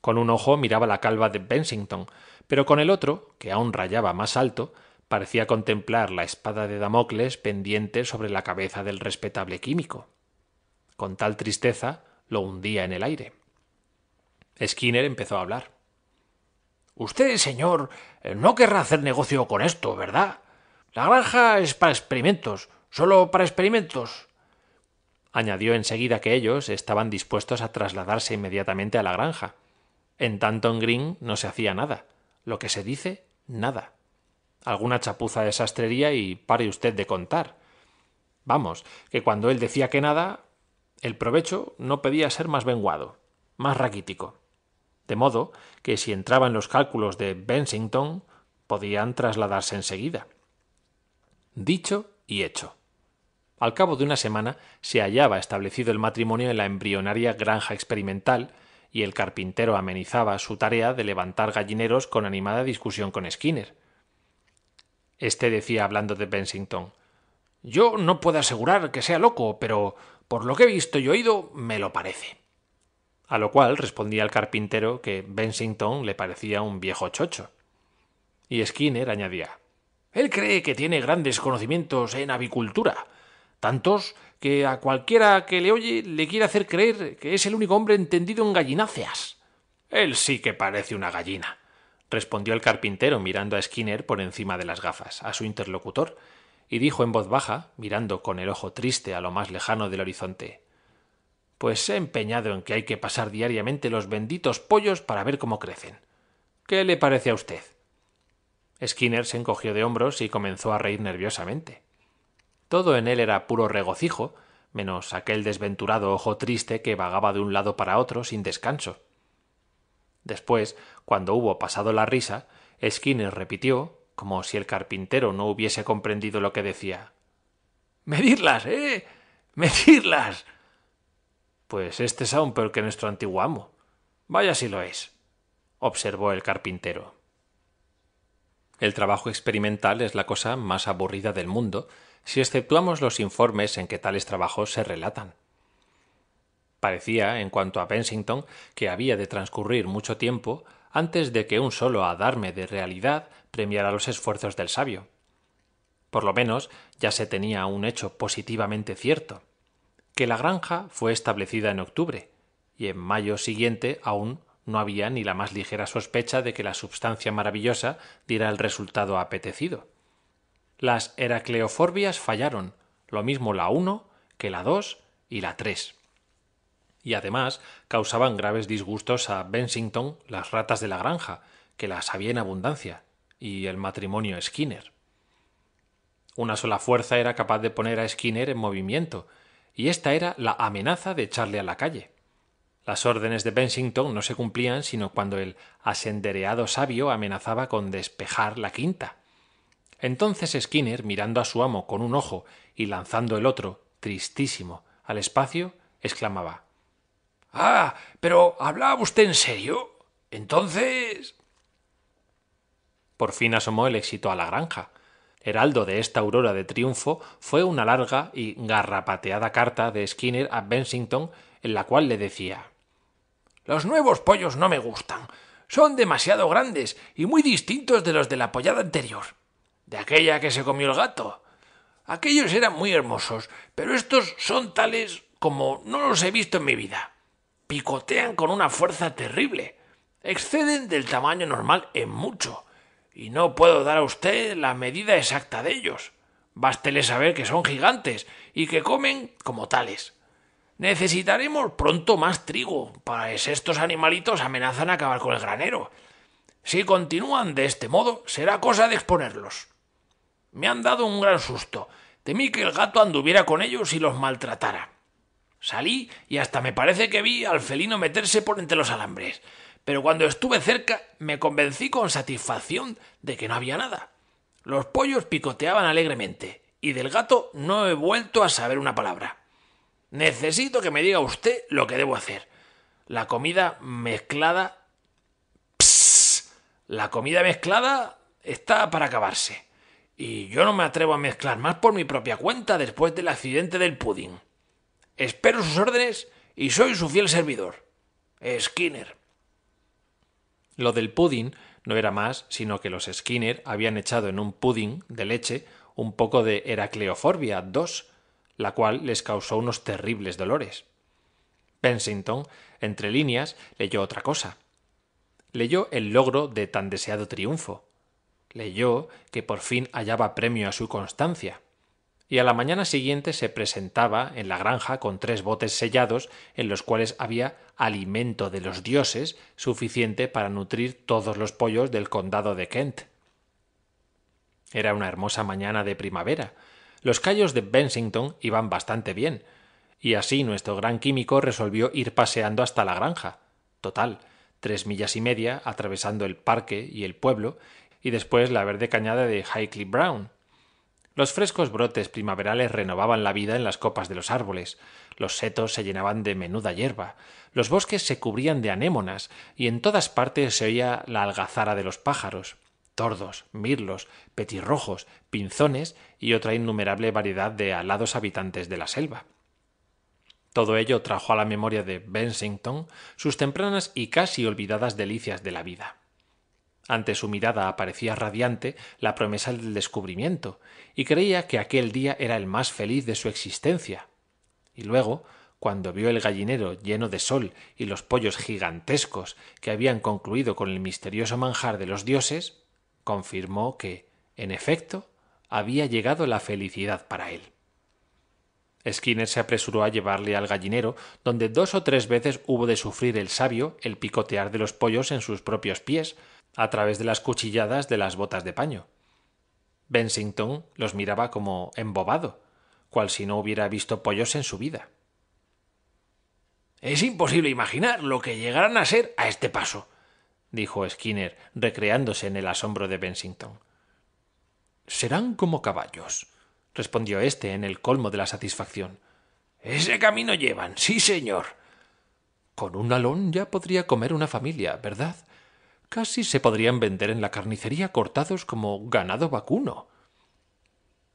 Con un ojo miraba la calva de Bensington, pero con el otro, que aún rayaba más alto, parecía contemplar la espada de Damocles pendiente sobre la cabeza del respetable químico. Con tal tristeza lo hundía en el aire. Skinner empezó a hablar. Usted, señor, no querrá hacer negocio con esto, ¿verdad? La granja es para experimentos, solo para experimentos. Añadió enseguida que ellos estaban dispuestos a trasladarse inmediatamente a la granja. En tanto en Green no se hacía nada. Lo que se dice, nada alguna chapuza de sastrería y pare usted de contar. Vamos, que cuando él decía que nada, el provecho no pedía ser más venguado, más raquítico. De modo que si entraba en los cálculos de Bensington, podían trasladarse enseguida. Dicho y hecho. Al cabo de una semana se hallaba establecido el matrimonio en la embrionaria granja experimental y el carpintero amenizaba su tarea de levantar gallineros con animada discusión con Skinner este decía hablando de Bensington. Yo no puedo asegurar que sea loco, pero por lo que he visto y oído, me lo parece. A lo cual respondía el carpintero que Bensington le parecía un viejo chocho. Y Skinner añadía Él cree que tiene grandes conocimientos en avicultura, tantos que a cualquiera que le oye le quiere hacer creer que es el único hombre entendido en gallináceas. Él sí que parece una gallina respondió el carpintero mirando a Skinner por encima de las gafas, a su interlocutor, y dijo en voz baja, mirando con el ojo triste a lo más lejano del horizonte Pues he empeñado en que hay que pasar diariamente los benditos pollos para ver cómo crecen. ¿Qué le parece a usted? Skinner se encogió de hombros y comenzó a reír nerviosamente. Todo en él era puro regocijo, menos aquel desventurado ojo triste que vagaba de un lado para otro sin descanso. Después, cuando hubo pasado la risa, Skinner repitió, como si el carpintero no hubiese comprendido lo que decía. —¡Medirlas, ¿eh? ¡Medirlas! Pues este es aún peor que nuestro antiguo amo. Vaya si lo es, observó el carpintero. El trabajo experimental es la cosa más aburrida del mundo, si exceptuamos los informes en que tales trabajos se relatan. Parecía, en cuanto a Pensington, que había de transcurrir mucho tiempo antes de que un solo adarme de realidad premiara los esfuerzos del sabio. Por lo menos ya se tenía un hecho positivamente cierto, que la granja fue establecida en octubre, y en mayo siguiente aún no había ni la más ligera sospecha de que la substancia maravillosa diera el resultado apetecido. Las heracleoforbias fallaron, lo mismo la 1 que la 2 y la 3 y además causaban graves disgustos a Bensington las ratas de la granja, que las había en abundancia, y el matrimonio Skinner. Una sola fuerza era capaz de poner a Skinner en movimiento, y esta era la amenaza de echarle a la calle. Las órdenes de Bensington no se cumplían sino cuando el asendereado sabio amenazaba con despejar la quinta. Entonces Skinner, mirando a su amo con un ojo y lanzando el otro, tristísimo, al espacio, exclamaba Ah, pero ¿hablaba usted en serio? Entonces. Por fin asomó el éxito a la granja. Heraldo de esta aurora de triunfo fue una larga y garrapateada carta de Skinner a Bensington, en la cual le decía Los nuevos pollos no me gustan. Son demasiado grandes y muy distintos de los de la pollada anterior, de aquella que se comió el gato. Aquellos eran muy hermosos, pero estos son tales como no los he visto en mi vida picotean con una fuerza terrible. Exceden del tamaño normal en mucho, y no puedo dar a usted la medida exacta de ellos. Bástele saber que son gigantes y que comen como tales. Necesitaremos pronto más trigo, pues estos animalitos amenazan acabar con el granero. Si continúan de este modo, será cosa de exponerlos. Me han dado un gran susto. Temí que el gato anduviera con ellos y los maltratara. Salí y hasta me parece que vi al felino meterse por entre los alambres. Pero cuando estuve cerca me convencí con satisfacción de que no había nada. Los pollos picoteaban alegremente, y del gato no he vuelto a saber una palabra. Necesito que me diga usted lo que debo hacer. La comida mezclada. Psss, la comida mezclada está para acabarse. Y yo no me atrevo a mezclar más por mi propia cuenta después del accidente del pudding. Espero sus órdenes y soy su fiel servidor. Skinner. Lo del pudding no era más sino que los Skinner habían echado en un pudding de leche un poco de Heracleoforbia II, la cual les causó unos terribles dolores. Pensington, entre líneas, leyó otra cosa. Leyó el logro de tan deseado triunfo. Leyó que por fin hallaba premio a su constancia y a la mañana siguiente se presentaba en la granja con tres botes sellados en los cuales había alimento de los dioses suficiente para nutrir todos los pollos del condado de Kent. Era una hermosa mañana de primavera. Los callos de Bensington iban bastante bien, y así nuestro gran químico resolvió ir paseando hasta la granja. Total, tres millas y media atravesando el parque y el pueblo, y después la verde cañada de Brown. Los frescos brotes primaverales renovaban la vida en las copas de los árboles, los setos se llenaban de menuda hierba, los bosques se cubrían de anémonas y en todas partes se oía la algazara de los pájaros, tordos, mirlos, petirrojos, pinzones y otra innumerable variedad de alados habitantes de la selva. Todo ello trajo a la memoria de Bensington sus tempranas y casi olvidadas delicias de la vida. Ante su mirada aparecía radiante la promesa del descubrimiento, y creía que aquel día era el más feliz de su existencia. Y luego, cuando vio el gallinero lleno de sol y los pollos gigantescos que habían concluido con el misterioso manjar de los dioses, confirmó que, en efecto, había llegado la felicidad para él. Skinner se apresuró a llevarle al gallinero, donde dos o tres veces hubo de sufrir el sabio el picotear de los pollos en sus propios pies, a través de las cuchilladas de las botas de paño. Bensington los miraba como embobado, cual si no hubiera visto pollos en su vida. Es imposible imaginar lo que llegarán a ser a este paso, dijo Skinner, recreándose en el asombro de Bensington. Serán como caballos, respondió éste en el colmo de la satisfacción. Ese camino llevan, sí señor. Con un alón ya podría comer una familia, ¿verdad? Casi se podrían vender en la carnicería cortados como ganado vacuno.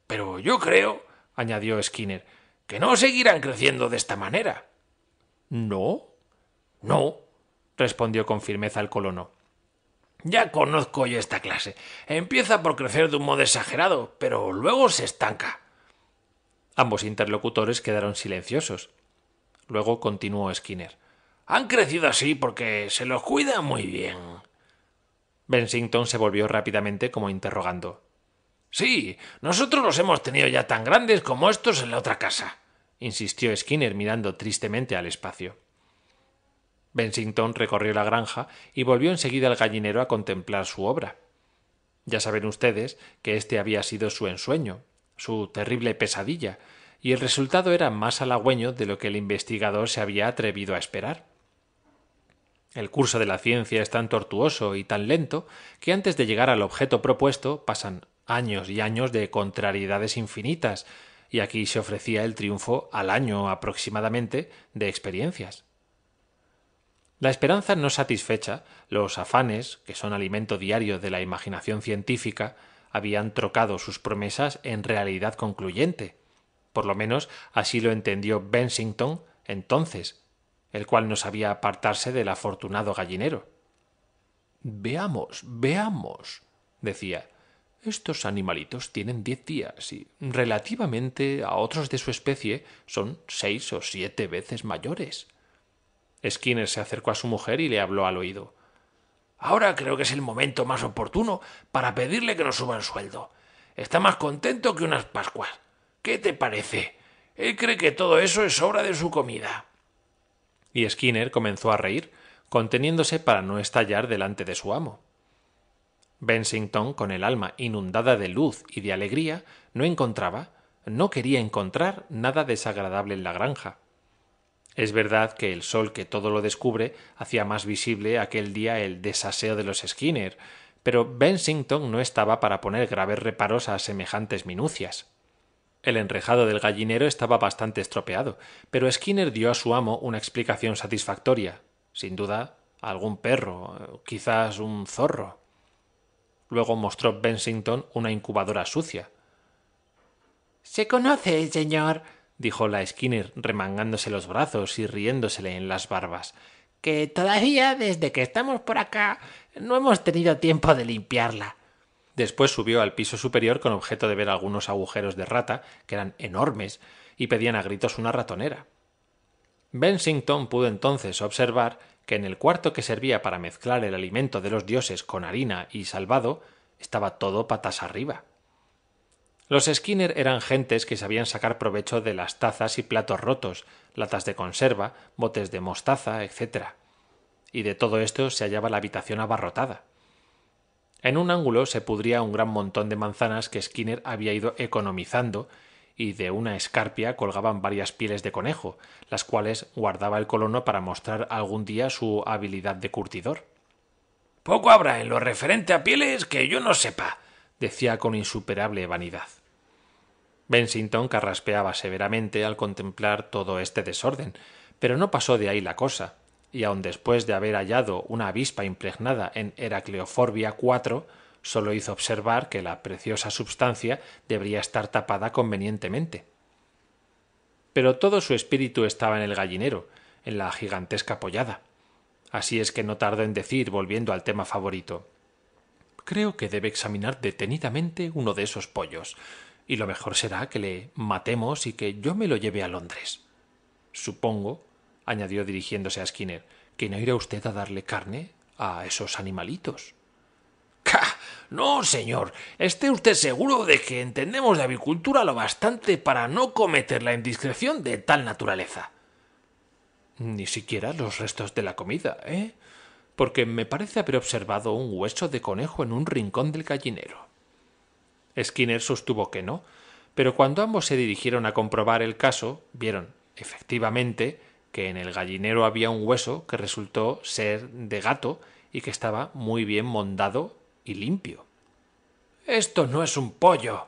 Pero yo creo, añadió Skinner, que no seguirán creciendo de esta manera. ¿No? No, respondió con firmeza el colono. Ya conozco yo esta clase. Empieza por crecer de un modo exagerado, pero luego se estanca. Ambos interlocutores quedaron silenciosos. Luego continuó Skinner. Han crecido así porque se los cuida muy bien. Bensington se volvió rápidamente como interrogando. Sí, nosotros los hemos tenido ya tan grandes como estos en la otra casa, insistió Skinner mirando tristemente al espacio. Bensington recorrió la granja y volvió enseguida al gallinero a contemplar su obra. Ya saben ustedes que este había sido su ensueño, su terrible pesadilla, y el resultado era más halagüeño de lo que el investigador se había atrevido a esperar. El curso de la ciencia es tan tortuoso y tan lento que antes de llegar al objeto propuesto pasan años y años de contrariedades infinitas, y aquí se ofrecía el triunfo al año aproximadamente de experiencias. La esperanza no satisfecha, los afanes, que son alimento diario de la imaginación científica, habían trocado sus promesas en realidad concluyente. Por lo menos así lo entendió Bensington entonces, el cual no sabía apartarse del afortunado gallinero. Veamos, veamos, decía. Estos animalitos tienen diez días y, relativamente a otros de su especie, son seis o siete veces mayores. Skinner se acercó a su mujer y le habló al oído. Ahora creo que es el momento más oportuno para pedirle que nos suba el sueldo. Está más contento que unas Pascuas. ¿Qué te parece? Él cree que todo eso es obra de su comida y Skinner comenzó a reír, conteniéndose para no estallar delante de su amo. Bensington, con el alma inundada de luz y de alegría, no encontraba, no quería encontrar nada desagradable en la granja. Es verdad que el sol que todo lo descubre hacía más visible aquel día el desaseo de los Skinner, pero Bensington no estaba para poner graves reparos a semejantes minucias. El enrejado del gallinero estaba bastante estropeado, pero Skinner dio a su amo una explicación satisfactoria. Sin duda, algún perro, quizás un zorro. Luego mostró Bensington una incubadora sucia. Se conoce, señor, dijo la Skinner, remangándose los brazos y riéndosele en las barbas, que todavía desde que estamos por acá no hemos tenido tiempo de limpiarla. Después subió al piso superior con objeto de ver algunos agujeros de rata, que eran enormes, y pedían a gritos una ratonera. Bensington pudo entonces observar que en el cuarto que servía para mezclar el alimento de los dioses con harina y salvado, estaba todo patas arriba. Los Skinner eran gentes que sabían sacar provecho de las tazas y platos rotos, latas de conserva, botes de mostaza, etc. Y de todo esto se hallaba la habitación abarrotada. En un ángulo se pudría un gran montón de manzanas que Skinner había ido economizando y de una escarpia colgaban varias pieles de conejo, las cuales guardaba el colono para mostrar algún día su habilidad de curtidor. Poco habrá en lo referente a pieles que yo no sepa, decía con insuperable vanidad. Bensington carraspeaba severamente al contemplar todo este desorden, pero no pasó de ahí la cosa, y aun después de haber hallado una avispa impregnada en Heracleoforbia IV, solo hizo observar que la preciosa substancia debería estar tapada convenientemente. Pero todo su espíritu estaba en el gallinero, en la gigantesca pollada. Así es que no tardó en decir, volviendo al tema favorito, Creo que debe examinar detenidamente uno de esos pollos, y lo mejor será que le matemos y que yo me lo lleve a Londres. Supongo añadió dirigiéndose a Skinner, ¿que no irá usted a darle carne a esos animalitos? No, señor. Esté usted seguro de que entendemos de avicultura lo bastante para no cometer la indiscreción de tal naturaleza. Ni siquiera los restos de la comida, ¿eh? Porque me parece haber observado un hueso de conejo en un rincón del gallinero. Skinner sostuvo que no, pero cuando ambos se dirigieron a comprobar el caso, vieron, efectivamente, que en el gallinero había un hueso que resultó ser de gato y que estaba muy bien mondado y limpio. Esto no es un pollo,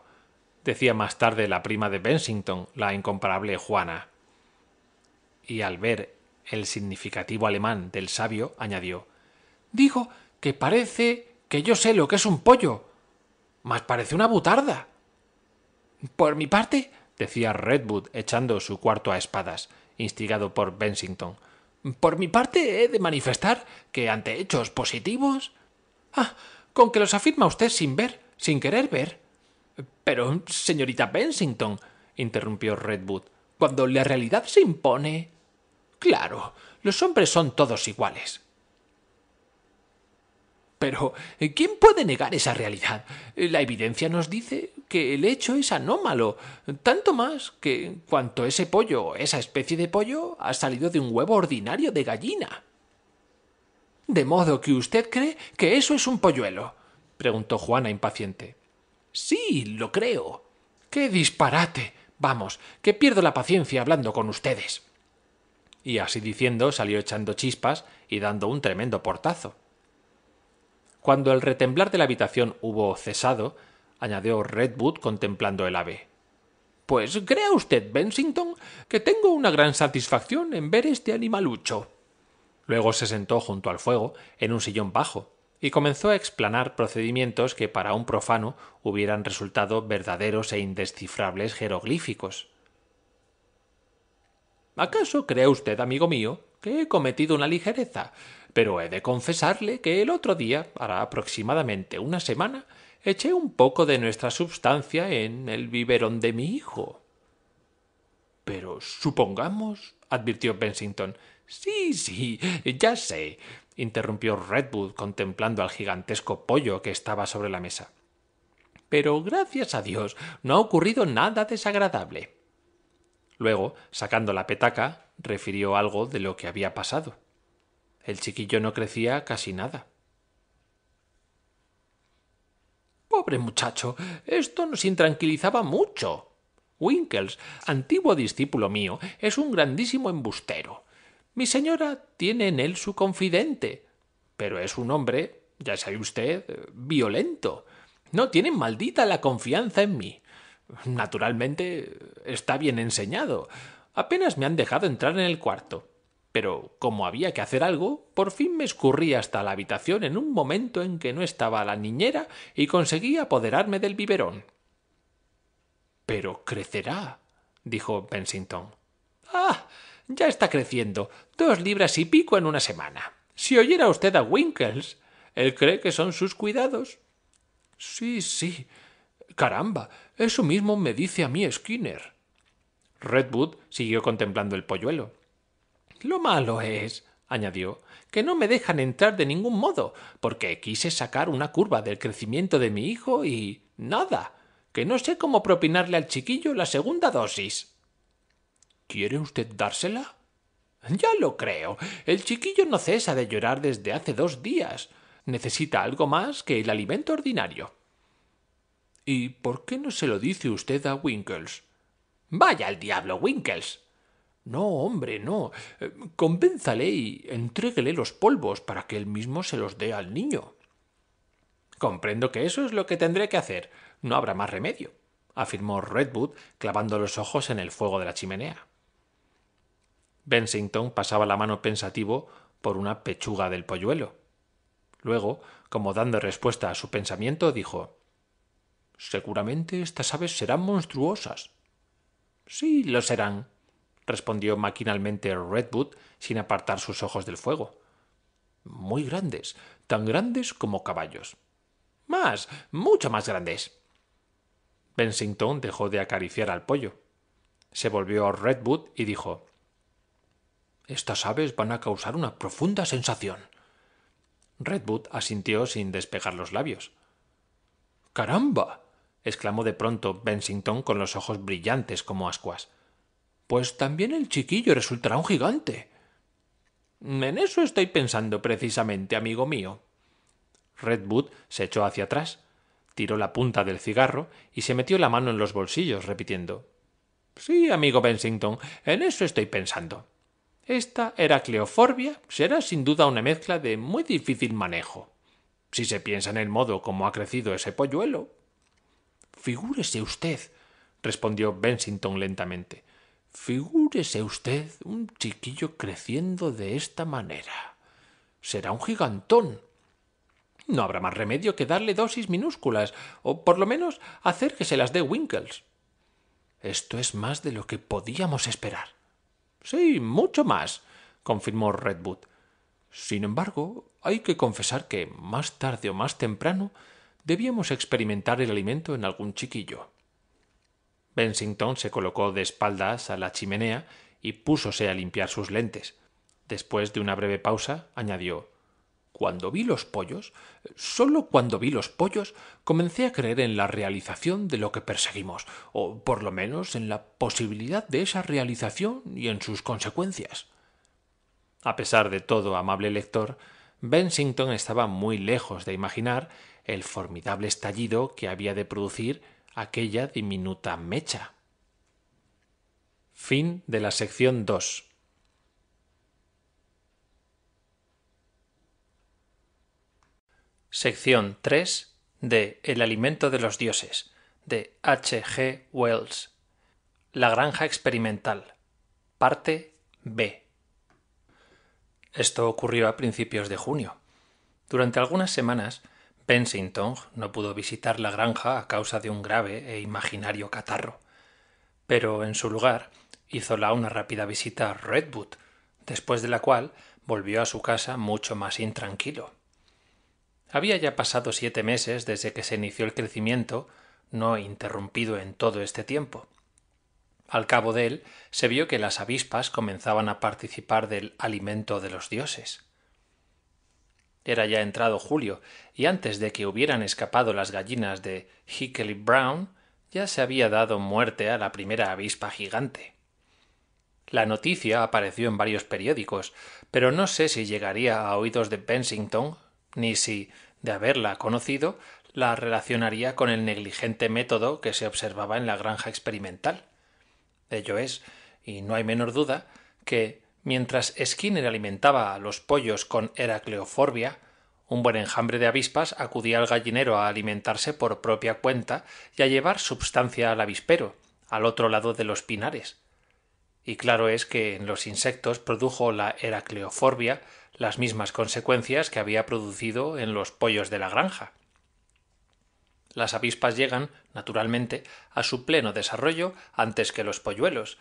decía más tarde la prima de Bensington, la incomparable Juana. Y al ver el significativo alemán del sabio, añadió Digo que parece que yo sé lo que es un pollo, mas parece una butarda. Por mi parte, decía Redwood, echando su cuarto a espadas, instigado por Bensington. Por mi parte, he de manifestar que ante hechos positivos. Ah, con que los afirma usted sin ver, sin querer ver. Pero, señorita Bensington, interrumpió Redwood, cuando la realidad se impone. Claro, los hombres son todos iguales. Pero, eh, ¿quién puede negar esa realidad? Eh, la evidencia nos dice que el hecho es anómalo, tanto más que cuanto ese pollo esa especie de pollo ha salido de un huevo ordinario de gallina. ¿De modo que usted cree que eso es un polluelo? preguntó Juana impaciente. Sí, lo creo. ¡Qué disparate! Vamos, que pierdo la paciencia hablando con ustedes. Y así diciendo salió echando chispas y dando un tremendo portazo. Cuando el retemblar de la habitación hubo cesado, añadió Redwood contemplando el ave. Pues crea usted, Bensington, que tengo una gran satisfacción en ver este animalucho. Luego se sentó junto al fuego, en un sillón bajo, y comenzó a explanar procedimientos que para un profano hubieran resultado verdaderos e indescifrables jeroglíficos. ¿Acaso cree usted, amigo mío, que he cometido una ligereza, pero he de confesarle que el otro día, hará aproximadamente una semana, eché un poco de nuestra substancia en el biberón de mi hijo. Pero supongamos, advirtió Bensington. Sí, sí, ya sé, interrumpió Redwood contemplando al gigantesco pollo que estaba sobre la mesa. Pero gracias a Dios no ha ocurrido nada desagradable. Luego, sacando la petaca, refirió algo de lo que había pasado el chiquillo no crecía casi nada. Pobre muchacho, esto nos intranquilizaba mucho. Winkles, antiguo discípulo mío, es un grandísimo embustero. Mi señora tiene en él su confidente, pero es un hombre, ya sabe usted, violento. No tiene maldita la confianza en mí. Naturalmente está bien enseñado. Apenas me han dejado entrar en el cuarto pero como había que hacer algo, por fin me escurrí hasta la habitación en un momento en que no estaba la niñera y conseguí apoderarme del biberón. Pero crecerá, dijo Bensington. Ah, ya está creciendo. Dos libras y pico en una semana. Si oyera usted a Winkles, él cree que son sus cuidados. Sí, sí. Caramba, eso mismo me dice a mí Skinner. Redwood siguió contemplando el polluelo. Lo malo es añadió, que no me dejan entrar de ningún modo, porque quise sacar una curva del crecimiento de mi hijo y nada, que no sé cómo propinarle al chiquillo la segunda dosis. ¿Quiere usted dársela? Ya lo creo. El chiquillo no cesa de llorar desde hace dos días. Necesita algo más que el alimento ordinario. ¿Y por qué no se lo dice usted a Winkles? Vaya al diablo, Winkles. No, hombre, no. Eh, convénzale y entréguele los polvos para que él mismo se los dé al niño. Comprendo que eso es lo que tendré que hacer. No habrá más remedio, afirmó Redwood, clavando los ojos en el fuego de la chimenea. Bensington pasaba la mano pensativo por una pechuga del polluelo. Luego, como dando respuesta a su pensamiento, dijo Seguramente estas aves serán monstruosas. Sí, lo serán, respondió maquinalmente Redwood sin apartar sus ojos del fuego. Muy grandes, tan grandes como caballos. Más, mucho más grandes. Bensington dejó de acariciar al pollo. Se volvió a Redwood y dijo Estas aves van a causar una profunda sensación. Redwood asintió sin despegar los labios. ¡Caramba! exclamó de pronto Bensington con los ojos brillantes como ascuas pues también el chiquillo resultará un gigante. En eso estoy pensando precisamente, amigo mío. Redwood se echó hacia atrás, tiró la punta del cigarro y se metió la mano en los bolsillos, repitiendo Sí, amigo Bensington, en eso estoy pensando. Esta heracleoforbia será sin duda una mezcla de muy difícil manejo. Si se piensa en el modo como ha crecido ese polluelo. Figúrese usted, respondió Bensington lentamente, Figúrese usted un chiquillo creciendo de esta manera. Será un gigantón. No habrá más remedio que darle dosis minúsculas, o por lo menos hacer que se las dé Winkles. Esto es más de lo que podíamos esperar. Sí, mucho más, confirmó Redwood. Sin embargo, hay que confesar que, más tarde o más temprano, debíamos experimentar el alimento en algún chiquillo. Bensington se colocó de espaldas a la chimenea y púsose a limpiar sus lentes. Después de una breve pausa, añadió Cuando vi los pollos, sólo cuando vi los pollos, comencé a creer en la realización de lo que perseguimos, o por lo menos en la posibilidad de esa realización y en sus consecuencias. A pesar de todo, amable lector, Bensington estaba muy lejos de imaginar el formidable estallido que había de producir aquella diminuta mecha. Fin de la sección 2. Sección 3 de El alimento de los dioses de H. G. Wells. La granja experimental. Parte B. Esto ocurrió a principios de junio. Durante algunas semanas Pensington no pudo visitar la granja a causa de un grave e imaginario catarro, pero en su lugar la una rápida visita a Redwood, después de la cual volvió a su casa mucho más intranquilo. Había ya pasado siete meses desde que se inició el crecimiento, no interrumpido en todo este tiempo. Al cabo de él se vio que las avispas comenzaban a participar del alimento de los dioses. Era ya entrado julio, y antes de que hubieran escapado las gallinas de Hickley Brown, ya se había dado muerte a la primera avispa gigante. La noticia apareció en varios periódicos, pero no sé si llegaría a oídos de Bensington, ni si, de haberla conocido, la relacionaría con el negligente método que se observaba en la granja experimental. Ello es, y no hay menor duda, que Mientras Skinner alimentaba a los pollos con heracleoforbia, un buen enjambre de avispas acudía al gallinero a alimentarse por propia cuenta y a llevar substancia al avispero, al otro lado de los pinares. Y claro es que en los insectos produjo la heracleoforbia las mismas consecuencias que había producido en los pollos de la granja. Las avispas llegan, naturalmente, a su pleno desarrollo antes que los polluelos,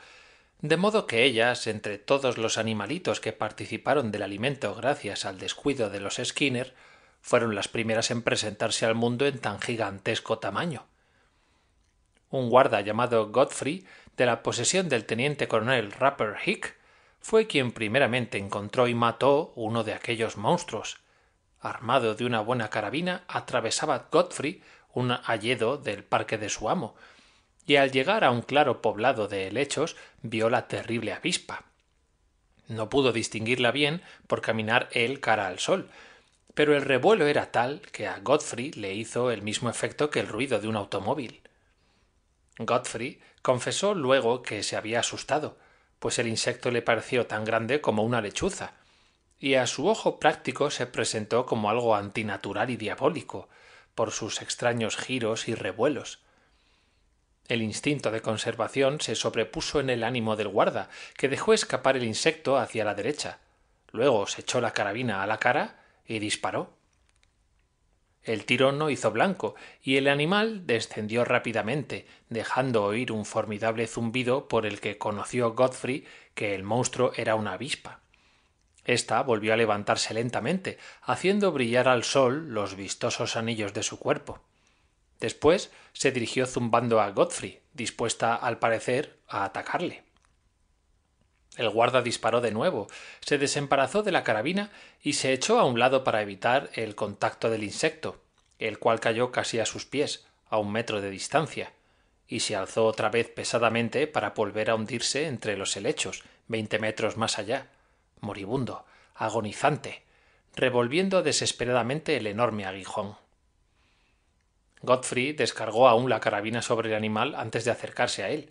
de modo que ellas, entre todos los animalitos que participaron del alimento gracias al descuido de los Skinner, fueron las primeras en presentarse al mundo en tan gigantesco tamaño. Un guarda llamado Godfrey, de la posesión del teniente coronel Rapper Hick, fue quien primeramente encontró y mató uno de aquellos monstruos. Armado de una buena carabina, atravesaba Godfrey un hayedo del parque de su amo, y al llegar a un claro poblado de helechos vio la terrible avispa. No pudo distinguirla bien por caminar él cara al sol, pero el revuelo era tal que a Godfrey le hizo el mismo efecto que el ruido de un automóvil. Godfrey confesó luego que se había asustado, pues el insecto le pareció tan grande como una lechuza, y a su ojo práctico se presentó como algo antinatural y diabólico, por sus extraños giros y revuelos. El instinto de conservación se sobrepuso en el ánimo del guarda, que dejó escapar el insecto hacia la derecha. Luego se echó la carabina a la cara y disparó. El tiro no hizo blanco, y el animal descendió rápidamente, dejando oír un formidable zumbido por el que conoció Godfrey que el monstruo era una avispa. Esta volvió a levantarse lentamente, haciendo brillar al sol los vistosos anillos de su cuerpo. Después se dirigió zumbando a Godfrey, dispuesta al parecer a atacarle. El guarda disparó de nuevo, se desembarazó de la carabina y se echó a un lado para evitar el contacto del insecto, el cual cayó casi a sus pies, a un metro de distancia, y se alzó otra vez pesadamente para volver a hundirse entre los helechos, veinte metros más allá, moribundo, agonizante, revolviendo desesperadamente el enorme aguijón. Godfrey descargó aún la carabina sobre el animal antes de acercarse a él.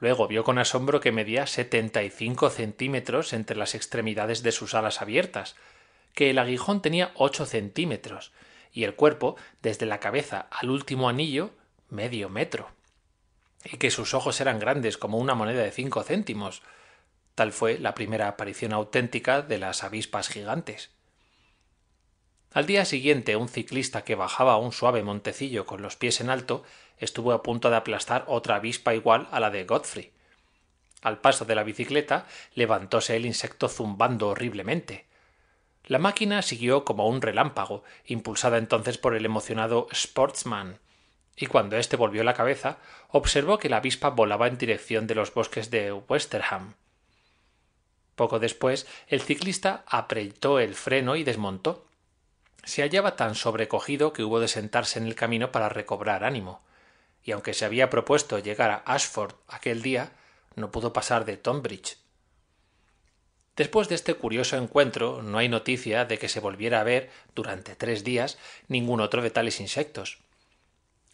Luego vio con asombro que medía setenta y cinco centímetros entre las extremidades de sus alas abiertas, que el aguijón tenía ocho centímetros, y el cuerpo, desde la cabeza al último anillo, medio metro, y que sus ojos eran grandes como una moneda de cinco céntimos. Tal fue la primera aparición auténtica de las avispas gigantes. Al día siguiente, un ciclista que bajaba un suave montecillo con los pies en alto estuvo a punto de aplastar otra avispa igual a la de Godfrey. Al paso de la bicicleta, levantóse el insecto zumbando horriblemente. La máquina siguió como un relámpago, impulsada entonces por el emocionado Sportsman, y cuando éste volvió la cabeza, observó que la avispa volaba en dirección de los bosques de Westerham. Poco después, el ciclista apretó el freno y desmontó se hallaba tan sobrecogido que hubo de sentarse en el camino para recobrar ánimo, y aunque se había propuesto llegar a Ashford aquel día, no pudo pasar de Tonbridge. Después de este curioso encuentro, no hay noticia de que se volviera a ver durante tres días ningún otro de tales insectos.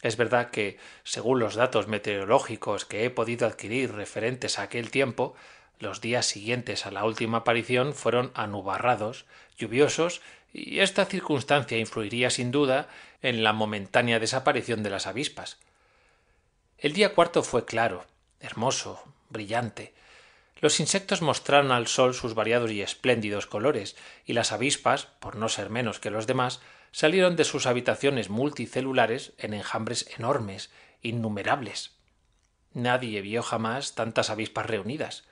Es verdad que, según los datos meteorológicos que he podido adquirir referentes a aquel tiempo, los días siguientes a la última aparición fueron anubarrados, lluviosos y esta circunstancia influiría sin duda en la momentánea desaparición de las avispas. El día cuarto fue claro, hermoso, brillante. Los insectos mostraron al sol sus variados y espléndidos colores, y las avispas, por no ser menos que los demás, salieron de sus habitaciones multicelulares en enjambres enormes, innumerables. Nadie vio jamás tantas avispas reunidas.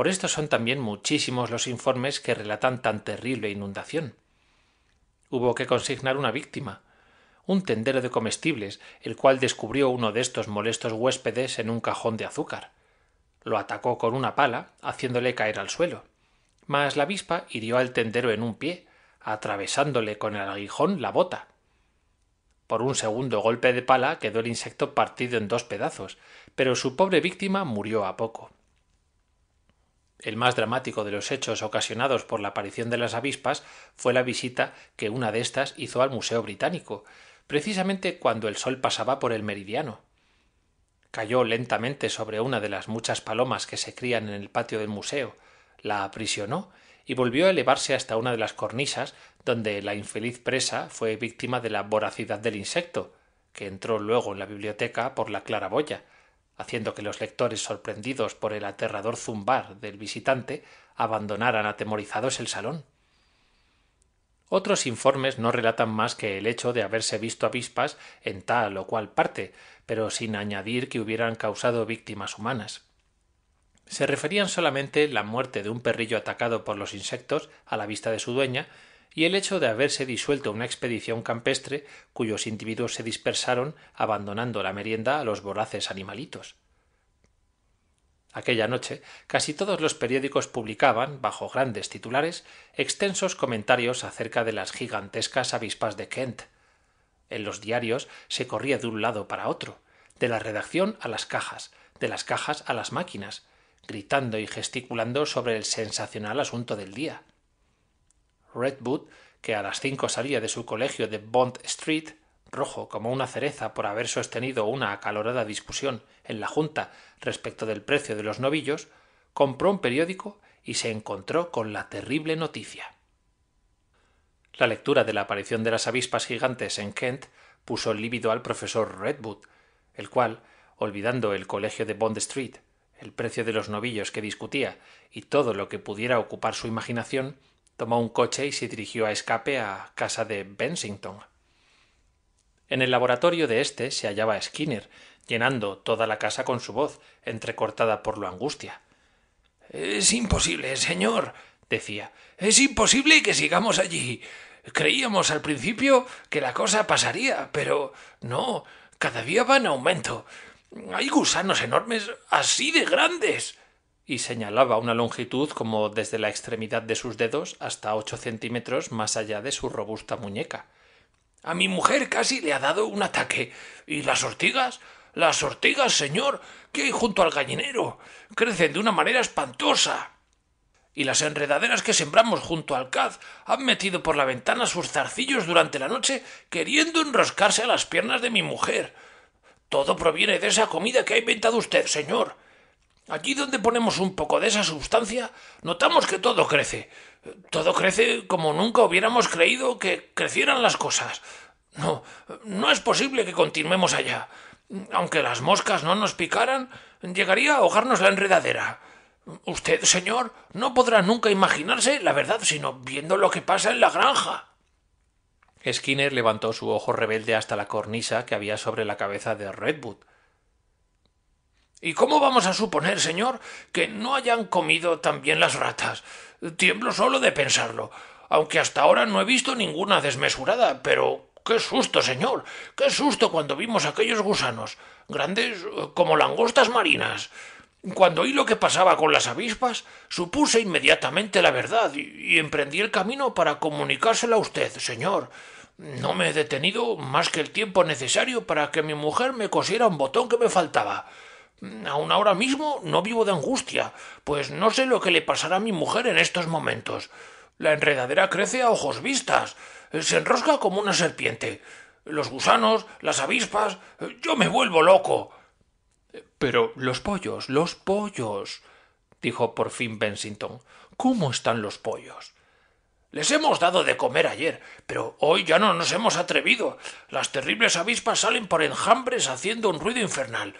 Por esto son también muchísimos los informes que relatan tan terrible inundación. Hubo que consignar una víctima, un tendero de comestibles, el cual descubrió uno de estos molestos huéspedes en un cajón de azúcar. Lo atacó con una pala, haciéndole caer al suelo. Mas la avispa hirió al tendero en un pie, atravesándole con el aguijón la bota. Por un segundo golpe de pala quedó el insecto partido en dos pedazos, pero su pobre víctima murió a poco. El más dramático de los hechos ocasionados por la aparición de las avispas fue la visita que una de estas hizo al Museo Británico, precisamente cuando el sol pasaba por el meridiano. Cayó lentamente sobre una de las muchas palomas que se crían en el patio del museo, la aprisionó y volvió a elevarse hasta una de las cornisas donde la infeliz presa fue víctima de la voracidad del insecto, que entró luego en la biblioteca por la claraboya, haciendo que los lectores sorprendidos por el aterrador zumbar del visitante abandonaran atemorizados el salón. Otros informes no relatan más que el hecho de haberse visto avispas en tal o cual parte, pero sin añadir que hubieran causado víctimas humanas. Se referían solamente la muerte de un perrillo atacado por los insectos a la vista de su dueña y el hecho de haberse disuelto una expedición campestre cuyos individuos se dispersaron abandonando la merienda a los voraces animalitos. Aquella noche casi todos los periódicos publicaban, bajo grandes titulares, extensos comentarios acerca de las gigantescas avispas de Kent. En los diarios se corría de un lado para otro, de la redacción a las cajas, de las cajas a las máquinas, gritando y gesticulando sobre el sensacional asunto del día. Redwood, que a las cinco salía de su colegio de Bond Street, rojo como una cereza por haber sostenido una acalorada discusión en la Junta respecto del precio de los novillos, compró un periódico y se encontró con la terrible noticia. La lectura de la aparición de las avispas gigantes en Kent puso lívido al profesor Redwood, el cual, olvidando el colegio de Bond Street, el precio de los novillos que discutía y todo lo que pudiera ocupar su imaginación, tomó un coche y se dirigió a escape a casa de Bensington. En el laboratorio de éste se hallaba Skinner, llenando toda la casa con su voz, entrecortada por la angustia. Es imposible, señor decía es imposible que sigamos allí. Creíamos al principio que la cosa pasaría, pero no, cada día va en aumento. Hay gusanos enormes así de grandes y señalaba una longitud como desde la extremidad de sus dedos hasta ocho centímetros más allá de su robusta muñeca. A mi mujer casi le ha dado un ataque. ¿Y las ortigas? Las ortigas, señor, que hay junto al gallinero. Crecen de una manera espantosa. Y las enredaderas que sembramos junto al caz han metido por la ventana sus zarcillos durante la noche queriendo enroscarse a las piernas de mi mujer. Todo proviene de esa comida que ha inventado usted, señor. Allí donde ponemos un poco de esa sustancia, notamos que todo crece. Todo crece como nunca hubiéramos creído que crecieran las cosas. No, no es posible que continuemos allá. Aunque las moscas no nos picaran, llegaría a ahogarnos la enredadera. Usted, señor, no podrá nunca imaginarse la verdad sino viendo lo que pasa en la granja. Skinner levantó su ojo rebelde hasta la cornisa que había sobre la cabeza de Redwood. ¿Y cómo vamos a suponer, señor, que no hayan comido también las ratas? Tiemblo solo de pensarlo, aunque hasta ahora no he visto ninguna desmesurada, pero qué susto, señor, qué susto cuando vimos aquellos gusanos, grandes eh, como langostas marinas. Cuando oí lo que pasaba con las avispas, supuse inmediatamente la verdad y, y emprendí el camino para comunicársela a usted, señor. No me he detenido más que el tiempo necesario para que mi mujer me cosiera un botón que me faltaba. Aún ahora mismo no vivo de angustia, pues no sé lo que le pasará a mi mujer en estos momentos. La enredadera crece a ojos vistas, se enrosca como una serpiente. Los gusanos, las avispas, yo me vuelvo loco. Pero los pollos, los pollos, dijo por fin Bensington. ¿Cómo están los pollos? Les hemos dado de comer ayer, pero hoy ya no nos hemos atrevido. Las terribles avispas salen por enjambres haciendo un ruido infernal.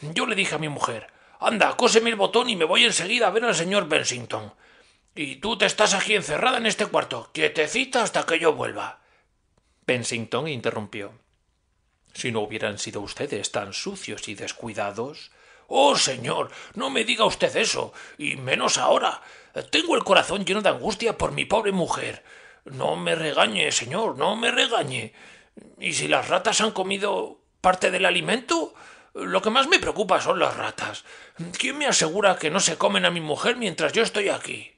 Yo le dije a mi mujer, anda, cóseme el botón y me voy enseguida a ver al señor Bensington. Y tú te estás aquí encerrada en este cuarto, quietecita hasta que yo vuelva. Bensington interrumpió. Si no hubieran sido ustedes tan sucios y descuidados. Oh, señor, no me diga usted eso, y menos ahora. Tengo el corazón lleno de angustia por mi pobre mujer. No me regañe, señor, no me regañe. ¿Y si las ratas han comido parte del alimento? Lo que más me preocupa son las ratas. ¿Quién me asegura que no se comen a mi mujer mientras yo estoy aquí?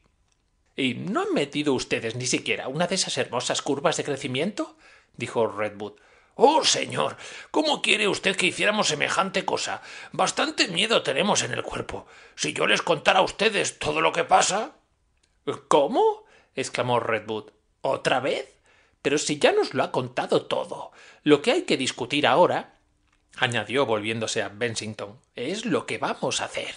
¿Y no han metido ustedes ni siquiera una de esas hermosas curvas de crecimiento? dijo Redwood. Oh, señor, ¿cómo quiere usted que hiciéramos semejante cosa? Bastante miedo tenemos en el cuerpo. Si yo les contara a ustedes todo lo que pasa. ¿Cómo? exclamó Redwood. ¿Otra vez? Pero si ya nos lo ha contado todo. Lo que hay que discutir ahora añadió volviéndose a Bensington. Es lo que vamos a hacer.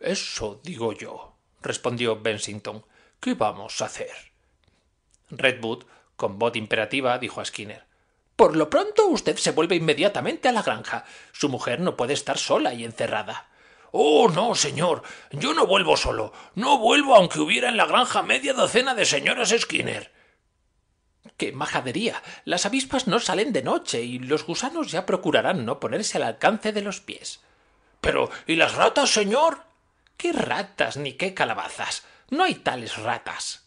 Eso digo yo, respondió Bensington. ¿Qué vamos a hacer? Redwood, con voz imperativa, dijo a Skinner. Por lo pronto usted se vuelve inmediatamente a la granja. Su mujer no puede estar sola y encerrada. Oh, no, señor. Yo no vuelvo solo. No vuelvo aunque hubiera en la granja media docena de señoras Skinner. ¡Qué majadería! Las avispas no salen de noche y los gusanos ya procurarán no ponerse al alcance de los pies. Pero ¿y las ratas, señor? ¿Qué ratas ni qué calabazas? No hay tales ratas.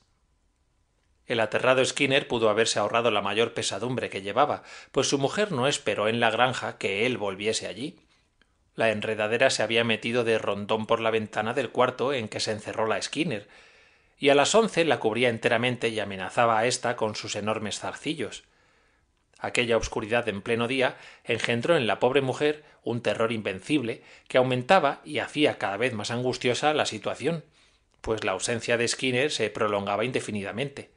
El aterrado Skinner pudo haberse ahorrado la mayor pesadumbre que llevaba, pues su mujer no esperó en la granja que él volviese allí. La enredadera se había metido de rondón por la ventana del cuarto en que se encerró la Skinner, y a las once la cubría enteramente y amenazaba a ésta con sus enormes zarcillos. Aquella obscuridad en pleno día engendró en la pobre mujer un terror invencible que aumentaba y hacía cada vez más angustiosa la situación, pues la ausencia de Skinner se prolongaba indefinidamente.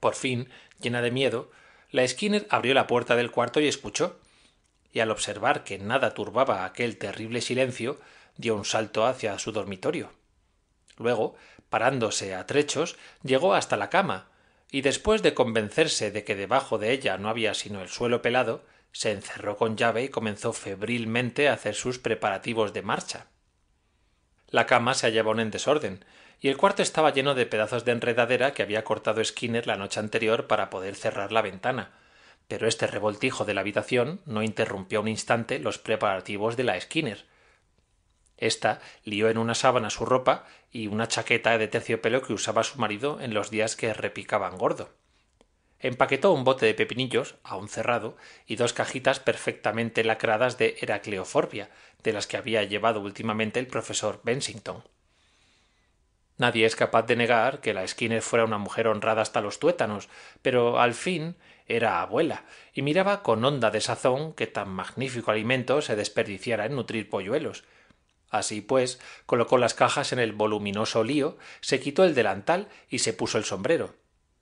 Por fin, llena de miedo, la Skinner abrió la puerta del cuarto y escuchó, y al observar que nada turbaba aquel terrible silencio, dio un salto hacia su dormitorio. Luego, parándose a trechos, llegó hasta la cama, y después de convencerse de que debajo de ella no había sino el suelo pelado, se encerró con llave y comenzó febrilmente a hacer sus preparativos de marcha. La cama se hallaba en desorden, y el cuarto estaba lleno de pedazos de enredadera que había cortado Skinner la noche anterior para poder cerrar la ventana, pero este revoltijo de la habitación no interrumpió un instante los preparativos de la Skinner, esta lió en una sábana su ropa y una chaqueta de terciopelo que usaba su marido en los días que repicaban gordo. Empaquetó un bote de pepinillos, aún cerrado, y dos cajitas perfectamente lacradas de heracleoforbia, de las que había llevado últimamente el profesor Bensington. Nadie es capaz de negar que la Skinner fuera una mujer honrada hasta los tuétanos, pero al fin era abuela, y miraba con honda desazón que tan magnífico alimento se desperdiciara en nutrir polluelos, Así pues, colocó las cajas en el voluminoso lío, se quitó el delantal y se puso el sombrero.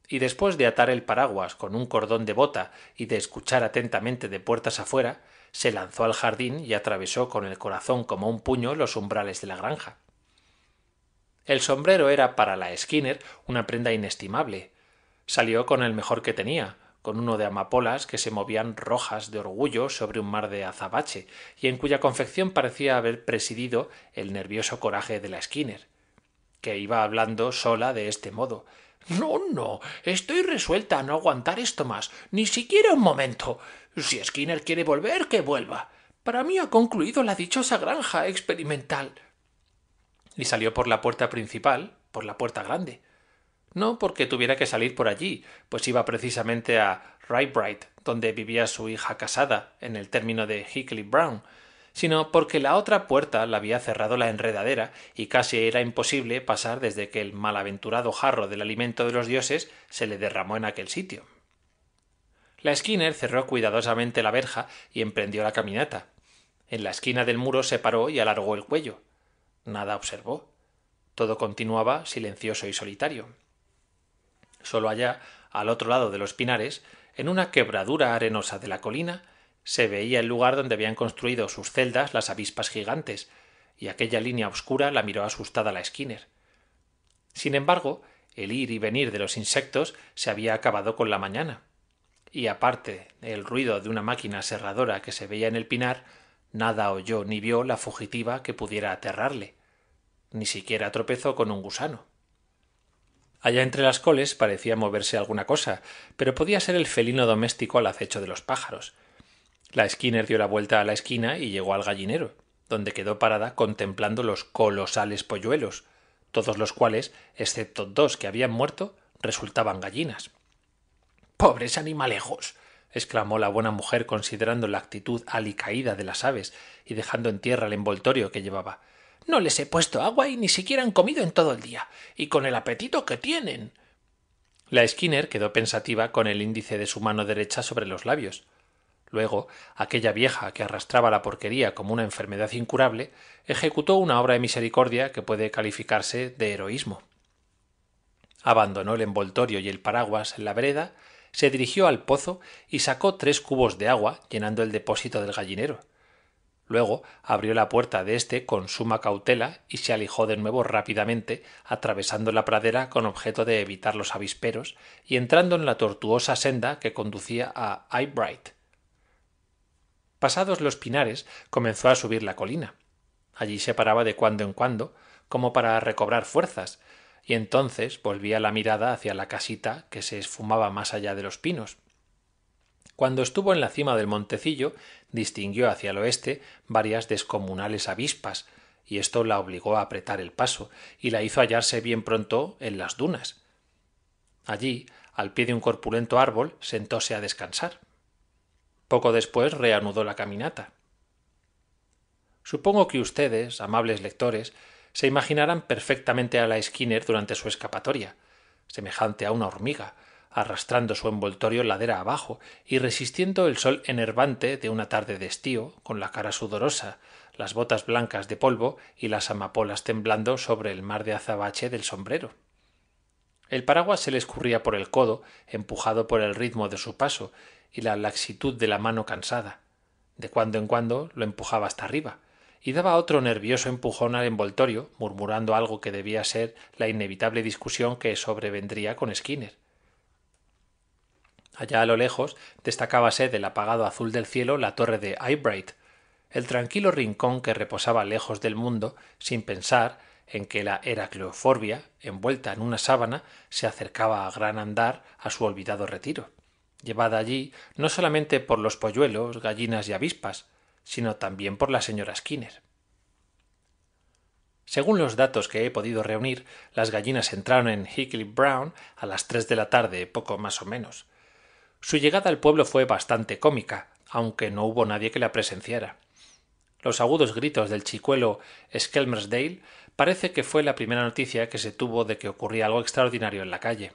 Y después de atar el paraguas con un cordón de bota y de escuchar atentamente de puertas afuera, se lanzó al jardín y atravesó con el corazón como un puño los umbrales de la granja. El sombrero era para la Skinner una prenda inestimable. Salió con el mejor que tenía, con uno de amapolas que se movían rojas de orgullo sobre un mar de azabache, y en cuya confección parecía haber presidido el nervioso coraje de la Skinner, que iba hablando sola de este modo. No, no, estoy resuelta a no aguantar esto más, ni siquiera un momento. Si Skinner quiere volver, que vuelva. Para mí ha concluido la dichosa granja experimental. Y salió por la puerta principal, por la puerta grande. No porque tuviera que salir por allí, pues iba precisamente a Ryebright, donde vivía su hija casada, en el término de Hickley Brown, sino porque la otra puerta la había cerrado la enredadera y casi era imposible pasar desde que el malaventurado jarro del alimento de los dioses se le derramó en aquel sitio. La Skinner cerró cuidadosamente la verja y emprendió la caminata. En la esquina del muro se paró y alargó el cuello. Nada observó. Todo continuaba silencioso y solitario solo allá, al otro lado de los pinares, en una quebradura arenosa de la colina, se veía el lugar donde habían construido sus celdas las avispas gigantes, y aquella línea oscura la miró asustada la Skinner. Sin embargo, el ir y venir de los insectos se había acabado con la mañana, y aparte el ruido de una máquina serradora que se veía en el pinar, nada oyó ni vio la fugitiva que pudiera aterrarle. Ni siquiera tropezó con un gusano. Allá entre las coles parecía moverse alguna cosa, pero podía ser el felino doméstico al acecho de los pájaros. La Skinner dio la vuelta a la esquina y llegó al gallinero, donde quedó parada contemplando los colosales polluelos, todos los cuales, excepto dos que habían muerto, resultaban gallinas. Pobres animalejos. exclamó la buena mujer considerando la actitud alicaída de las aves y dejando en tierra el envoltorio que llevaba. No les he puesto agua y ni siquiera han comido en todo el día. Y con el apetito que tienen. La Skinner quedó pensativa con el índice de su mano derecha sobre los labios. Luego, aquella vieja que arrastraba la porquería como una enfermedad incurable, ejecutó una obra de misericordia que puede calificarse de heroísmo. Abandonó el envoltorio y el paraguas en la vereda, se dirigió al pozo y sacó tres cubos de agua llenando el depósito del gallinero. Luego abrió la puerta de éste con suma cautela y se alijó de nuevo rápidamente, atravesando la pradera con objeto de evitar los avisperos y entrando en la tortuosa senda que conducía a Eyebright. Pasados los pinares, comenzó a subir la colina. Allí se paraba de cuando en cuando, como para recobrar fuerzas, y entonces volvía la mirada hacia la casita que se esfumaba más allá de los pinos. Cuando estuvo en la cima del montecillo, distinguió hacia el oeste varias descomunales avispas, y esto la obligó a apretar el paso, y la hizo hallarse bien pronto en las dunas. Allí, al pie de un corpulento árbol, sentóse a descansar. Poco después reanudó la caminata. Supongo que ustedes, amables lectores, se imaginarán perfectamente a la Skinner durante su escapatoria, semejante a una hormiga, arrastrando su envoltorio ladera abajo y resistiendo el sol enervante de una tarde de estío, con la cara sudorosa, las botas blancas de polvo y las amapolas temblando sobre el mar de azabache del sombrero. El paraguas se le escurría por el codo, empujado por el ritmo de su paso y la laxitud de la mano cansada. De cuando en cuando lo empujaba hasta arriba, y daba otro nervioso empujón al envoltorio, murmurando algo que debía ser la inevitable discusión que sobrevendría con Skinner. Allá a lo lejos destacábase del apagado azul del cielo la torre de Eyebright, el tranquilo rincón que reposaba lejos del mundo, sin pensar en que la heracleoforbia, envuelta en una sábana, se acercaba a gran andar a su olvidado retiro, llevada allí no solamente por los polluelos, gallinas y avispas, sino también por la señora Skinner. Según los datos que he podido reunir, las gallinas entraron en Hickley Brown a las tres de la tarde, poco más o menos, su llegada al pueblo fue bastante cómica, aunque no hubo nadie que la presenciara. Los agudos gritos del chicuelo Skelmersdale parece que fue la primera noticia que se tuvo de que ocurría algo extraordinario en la calle.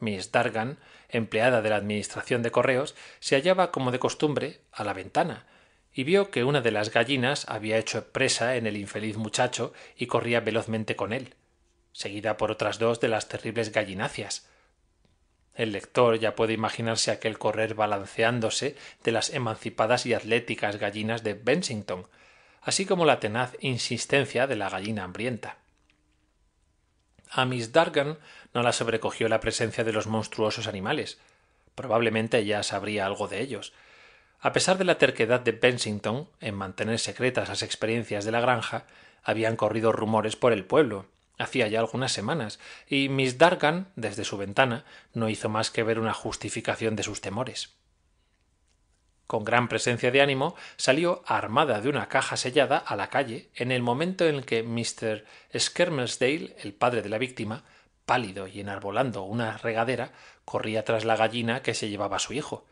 Miss Dargan, empleada de la Administración de Correos, se hallaba, como de costumbre, a la ventana, y vio que una de las gallinas había hecho presa en el infeliz muchacho y corría velozmente con él, seguida por otras dos de las terribles gallinacias, el lector ya puede imaginarse aquel correr balanceándose de las emancipadas y atléticas gallinas de Bensington, así como la tenaz insistencia de la gallina hambrienta. A Miss Dargan no la sobrecogió la presencia de los monstruosos animales. Probablemente ya sabría algo de ellos. A pesar de la terquedad de Bensington en mantener secretas las experiencias de la granja, habían corrido rumores por el pueblo hacía ya algunas semanas, y Miss Dargan, desde su ventana, no hizo más que ver una justificación de sus temores. Con gran presencia de ánimo, salió armada de una caja sellada a la calle en el momento en que Mr. Skermelsdale, el padre de la víctima, pálido y enarbolando una regadera, corría tras la gallina que se llevaba a su hijo,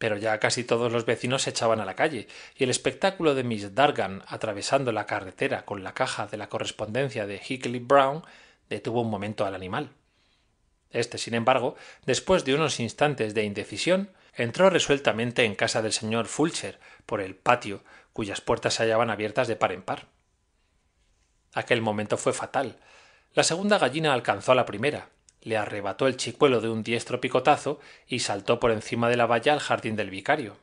pero ya casi todos los vecinos se echaban a la calle, y el espectáculo de Miss Dargan atravesando la carretera con la caja de la correspondencia de Hickley Brown detuvo un momento al animal. Este, sin embargo, después de unos instantes de indecisión, entró resueltamente en casa del señor Fulcher por el patio, cuyas puertas se hallaban abiertas de par en par. Aquel momento fue fatal. La segunda gallina alcanzó a la primera, le arrebató el chicuelo de un diestro picotazo y saltó por encima de la valla al jardín del vicario.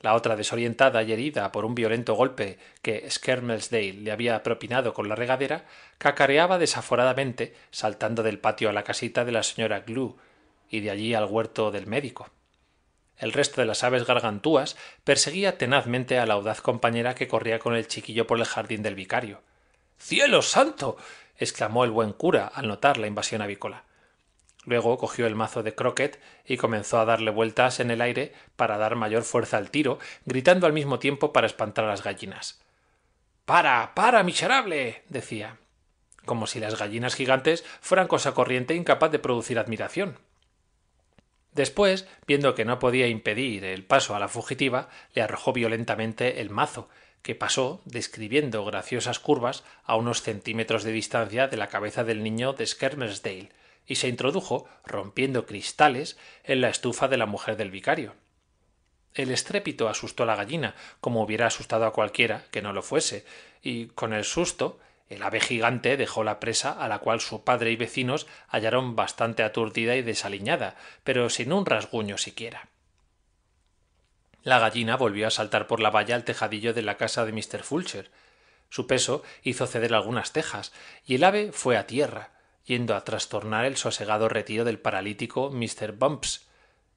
La otra, desorientada y herida por un violento golpe que Skermelsdale le había propinado con la regadera, cacareaba desaforadamente, saltando del patio a la casita de la señora Glue y de allí al huerto del médico. El resto de las aves gargantúas perseguía tenazmente a la audaz compañera que corría con el chiquillo por el jardín del vicario. ¡Cielo santo! exclamó el buen cura al notar la invasión avícola. Luego cogió el mazo de croquet y comenzó a darle vueltas en el aire para dar mayor fuerza al tiro, gritando al mismo tiempo para espantar a las gallinas. Para. para. miserable. decía como si las gallinas gigantes fueran cosa corriente incapaz de producir admiración. Después, viendo que no podía impedir el paso a la fugitiva, le arrojó violentamente el mazo, que pasó describiendo graciosas curvas a unos centímetros de distancia de la cabeza del niño de Skermersdale y se introdujo, rompiendo cristales, en la estufa de la mujer del vicario. El estrépito asustó a la gallina, como hubiera asustado a cualquiera que no lo fuese, y con el susto el ave gigante dejó la presa a la cual su padre y vecinos hallaron bastante aturdida y desaliñada, pero sin un rasguño siquiera. La gallina volvió a saltar por la valla al tejadillo de la casa de Mr. Fulcher. Su peso hizo ceder algunas tejas, y el ave fue a tierra, yendo a trastornar el sosegado retiro del paralítico Mr. Bumps,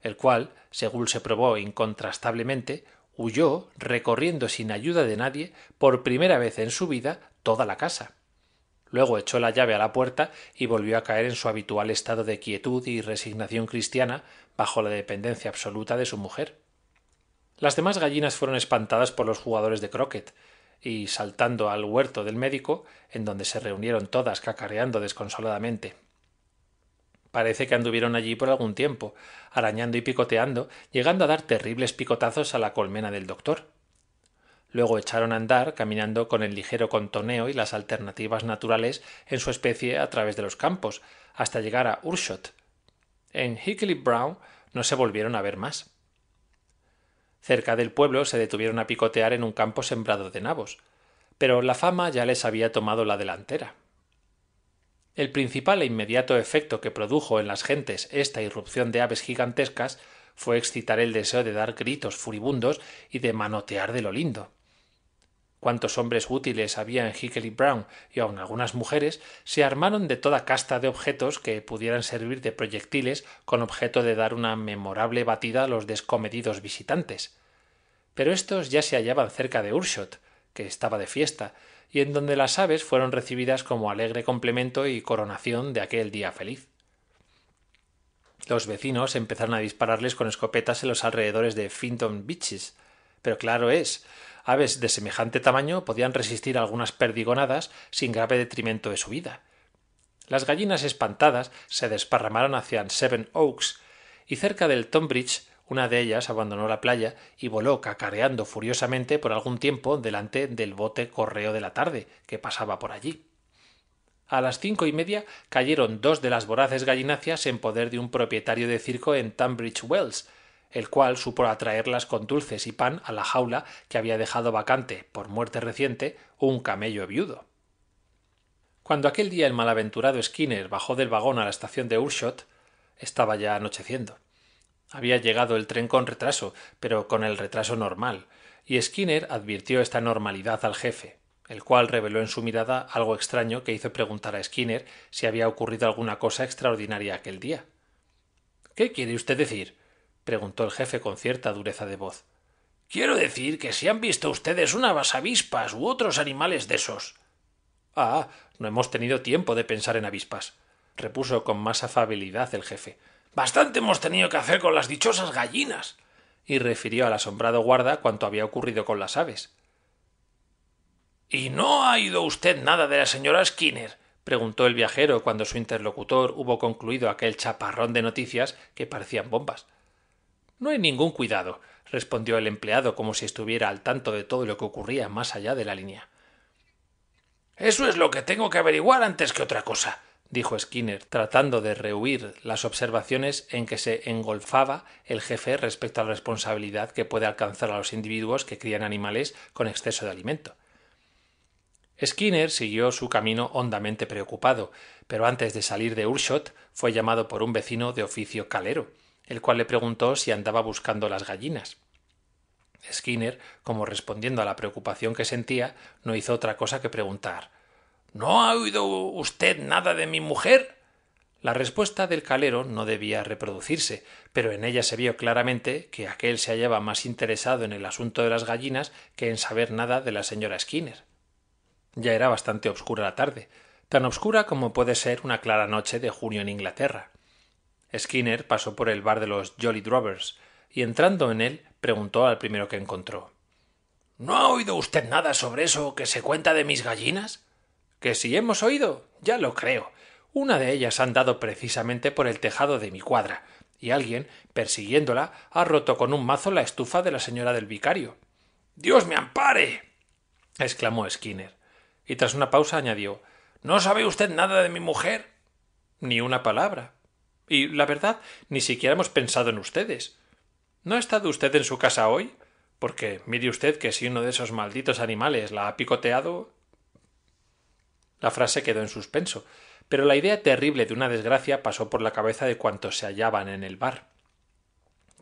el cual, según se probó incontrastablemente, huyó recorriendo sin ayuda de nadie por primera vez en su vida toda la casa. Luego echó la llave a la puerta y volvió a caer en su habitual estado de quietud y resignación cristiana bajo la dependencia absoluta de su mujer. Las demás gallinas fueron espantadas por los jugadores de croquet, y saltando al huerto del médico, en donde se reunieron todas cacareando desconsoladamente. Parece que anduvieron allí por algún tiempo, arañando y picoteando, llegando a dar terribles picotazos a la colmena del doctor. Luego echaron a andar, caminando con el ligero contoneo y las alternativas naturales en su especie a través de los campos, hasta llegar a Urshot. En Hickley Brown no se volvieron a ver más. Cerca del pueblo se detuvieron a picotear en un campo sembrado de nabos, pero la fama ya les había tomado la delantera. El principal e inmediato efecto que produjo en las gentes esta irrupción de aves gigantescas fue excitar el deseo de dar gritos furibundos y de manotear de lo lindo cuantos hombres útiles había en Hickley Brown y aun algunas mujeres se armaron de toda casta de objetos que pudieran servir de proyectiles con objeto de dar una memorable batida a los descomedidos visitantes. Pero estos ya se hallaban cerca de Urshot, que estaba de fiesta, y en donde las aves fueron recibidas como alegre complemento y coronación de aquel día feliz. Los vecinos empezaron a dispararles con escopetas en los alrededores de Finton Beaches, pero claro es, Aves de semejante tamaño podían resistir algunas perdigonadas sin grave detrimento de su vida. Las gallinas espantadas se desparramaron hacia Seven Oaks, y cerca del Tonbridge una de ellas abandonó la playa y voló cacareando furiosamente por algún tiempo delante del bote correo de la tarde que pasaba por allí. A las cinco y media cayeron dos de las voraces gallináceas en poder de un propietario de circo en Tunbridge Wells, el cual supo atraerlas con dulces y pan a la jaula que había dejado vacante, por muerte reciente, un camello viudo. Cuando aquel día el malaventurado Skinner bajó del vagón a la estación de Urshot, estaba ya anocheciendo. Había llegado el tren con retraso, pero con el retraso normal, y Skinner advirtió esta normalidad al jefe, el cual reveló en su mirada algo extraño que hizo preguntar a Skinner si había ocurrido alguna cosa extraordinaria aquel día. ¿Qué quiere usted decir? preguntó el jefe con cierta dureza de voz. Quiero decir que si han visto ustedes unas avispas u otros animales de esos. Ah, no hemos tenido tiempo de pensar en avispas, repuso con más afabilidad el jefe. Bastante hemos tenido que hacer con las dichosas gallinas. y refirió al asombrado guarda cuanto había ocurrido con las aves. ¿Y no ha oído usted nada de la señora Skinner? preguntó el viajero cuando su interlocutor hubo concluido aquel chaparrón de noticias que parecían bombas. No hay ningún cuidado, respondió el empleado como si estuviera al tanto de todo lo que ocurría más allá de la línea. Eso es lo que tengo que averiguar antes que otra cosa, dijo Skinner, tratando de rehuir las observaciones en que se engolfaba el jefe respecto a la responsabilidad que puede alcanzar a los individuos que crían animales con exceso de alimento. Skinner siguió su camino hondamente preocupado, pero antes de salir de Urshot fue llamado por un vecino de oficio calero el cual le preguntó si andaba buscando las gallinas. Skinner, como respondiendo a la preocupación que sentía, no hizo otra cosa que preguntar ¿No ha oído usted nada de mi mujer? La respuesta del calero no debía reproducirse, pero en ella se vio claramente que aquel se hallaba más interesado en el asunto de las gallinas que en saber nada de la señora Skinner. Ya era bastante obscura la tarde, tan obscura como puede ser una clara noche de junio en Inglaterra. Skinner pasó por el bar de los Jolly Drovers y entrando en él preguntó al primero que encontró ¿No ha oído usted nada sobre eso que se cuenta de mis gallinas? Que si hemos oído, ya lo creo. Una de ellas ha andado precisamente por el tejado de mi cuadra, y alguien, persiguiéndola, ha roto con un mazo la estufa de la señora del vicario. Dios me ampare. exclamó Skinner. Y tras una pausa añadió ¿No sabe usted nada de mi mujer? Ni una palabra. Y la verdad, ni siquiera hemos pensado en ustedes. ¿No ha estado usted en su casa hoy? Porque mire usted que si uno de esos malditos animales la ha picoteado. La frase quedó en suspenso, pero la idea terrible de una desgracia pasó por la cabeza de cuantos se hallaban en el bar.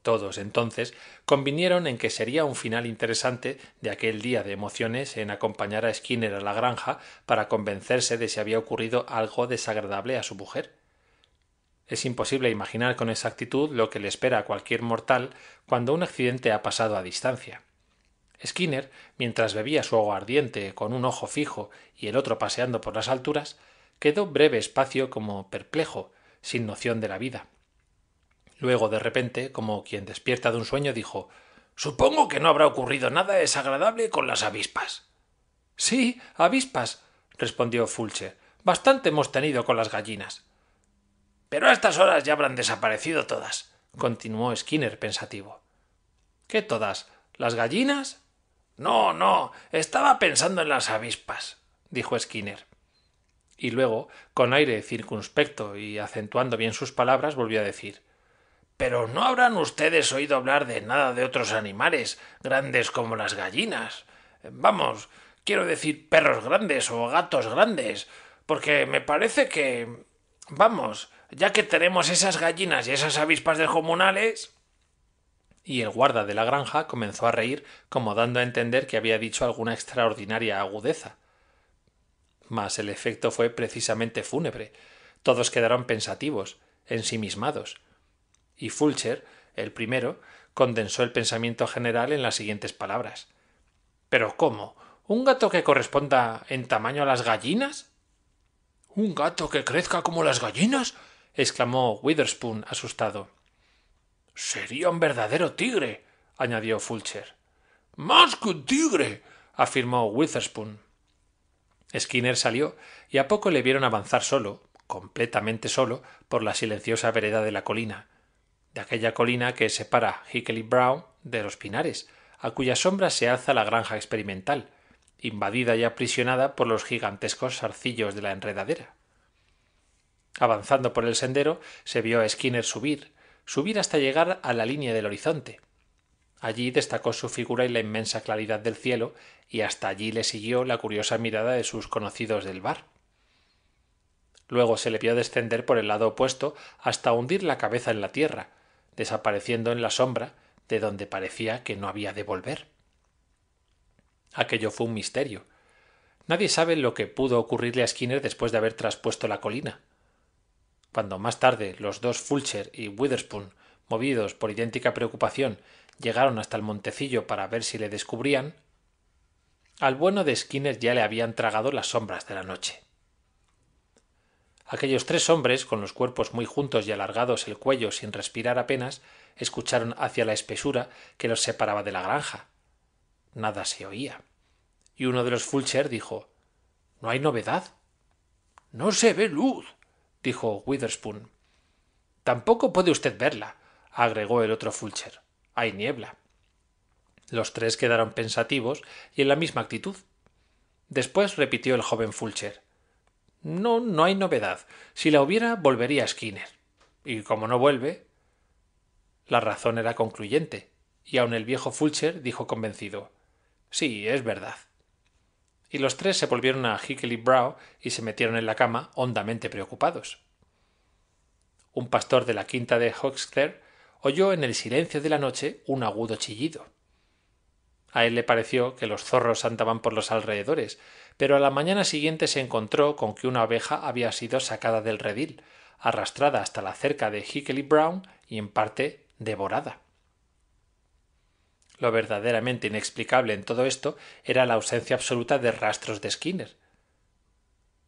Todos, entonces, convinieron en que sería un final interesante de aquel día de emociones en acompañar a Skinner a la granja para convencerse de si había ocurrido algo desagradable a su mujer. Es imposible imaginar con exactitud lo que le espera a cualquier mortal cuando un accidente ha pasado a distancia. Skinner, mientras bebía su agua ardiente con un ojo fijo y el otro paseando por las alturas, quedó breve espacio como perplejo, sin noción de la vida. Luego, de repente, como quien despierta de un sueño, dijo Supongo que no habrá ocurrido nada desagradable con las avispas. Sí, avispas, respondió Fulcher. Bastante hemos tenido con las gallinas. Pero a estas horas ya habrán desaparecido todas, continuó Skinner pensativo. ¿Qué todas? ¿Las gallinas? No, no, estaba pensando en las avispas, dijo Skinner. Y luego, con aire circunspecto y acentuando bien sus palabras, volvió a decir Pero no habrán ustedes oído hablar de nada de otros animales grandes como las gallinas. Vamos, quiero decir perros grandes o gatos grandes, porque me parece que. Vamos, ya que tenemos esas gallinas y esas avispas de comunales. Y el guarda de la granja comenzó a reír, como dando a entender que había dicho alguna extraordinaria agudeza. Mas el efecto fue precisamente fúnebre. Todos quedaron pensativos, ensimismados. Y Fulcher, el primero, condensó el pensamiento general en las siguientes palabras. ¿Pero cómo? ¿Un gato que corresponda en tamaño a las gallinas? ¿Un gato que crezca como las gallinas? exclamó Witherspoon asustado. Sería un verdadero tigre, añadió Fulcher. Más que un tigre, afirmó Witherspoon. Skinner salió y a poco le vieron avanzar solo, completamente solo, por la silenciosa vereda de la colina, de aquella colina que separa Hickley Brown de los pinares, a cuya sombra se alza la granja experimental, invadida y aprisionada por los gigantescos arcillos de la enredadera. Avanzando por el sendero, se vio a Skinner subir, subir hasta llegar a la línea del horizonte. Allí destacó su figura y la inmensa claridad del cielo, y hasta allí le siguió la curiosa mirada de sus conocidos del bar. Luego se le vio descender por el lado opuesto hasta hundir la cabeza en la tierra, desapareciendo en la sombra, de donde parecía que no había de volver. Aquello fue un misterio. Nadie sabe lo que pudo ocurrirle a Skinner después de haber traspuesto la colina. Cuando más tarde los dos Fulcher y Witherspoon, movidos por idéntica preocupación, llegaron hasta el montecillo para ver si le descubrían, al bueno de Skinner ya le habían tragado las sombras de la noche. Aquellos tres hombres, con los cuerpos muy juntos y alargados el cuello sin respirar apenas, escucharon hacia la espesura que los separaba de la granja. Nada se oía. Y uno de los Fulcher dijo No hay novedad. No se ve luz dijo Witherspoon. Tampoco puede usted verla, agregó el otro Fulcher. Hay niebla. Los tres quedaron pensativos y en la misma actitud. Después repitió el joven Fulcher. No, no hay novedad. Si la hubiera, volvería Skinner. Y como no vuelve. La razón era concluyente, y aun el viejo Fulcher dijo convencido. Sí, es verdad y los tres se volvieron a Hickley Brow y se metieron en la cama hondamente preocupados. Un pastor de la quinta de Hoxter oyó en el silencio de la noche un agudo chillido. A él le pareció que los zorros andaban por los alrededores, pero a la mañana siguiente se encontró con que una oveja había sido sacada del redil, arrastrada hasta la cerca de Hickley Brown y en parte devorada. Lo verdaderamente inexplicable en todo esto era la ausencia absoluta de rastros de Skinner.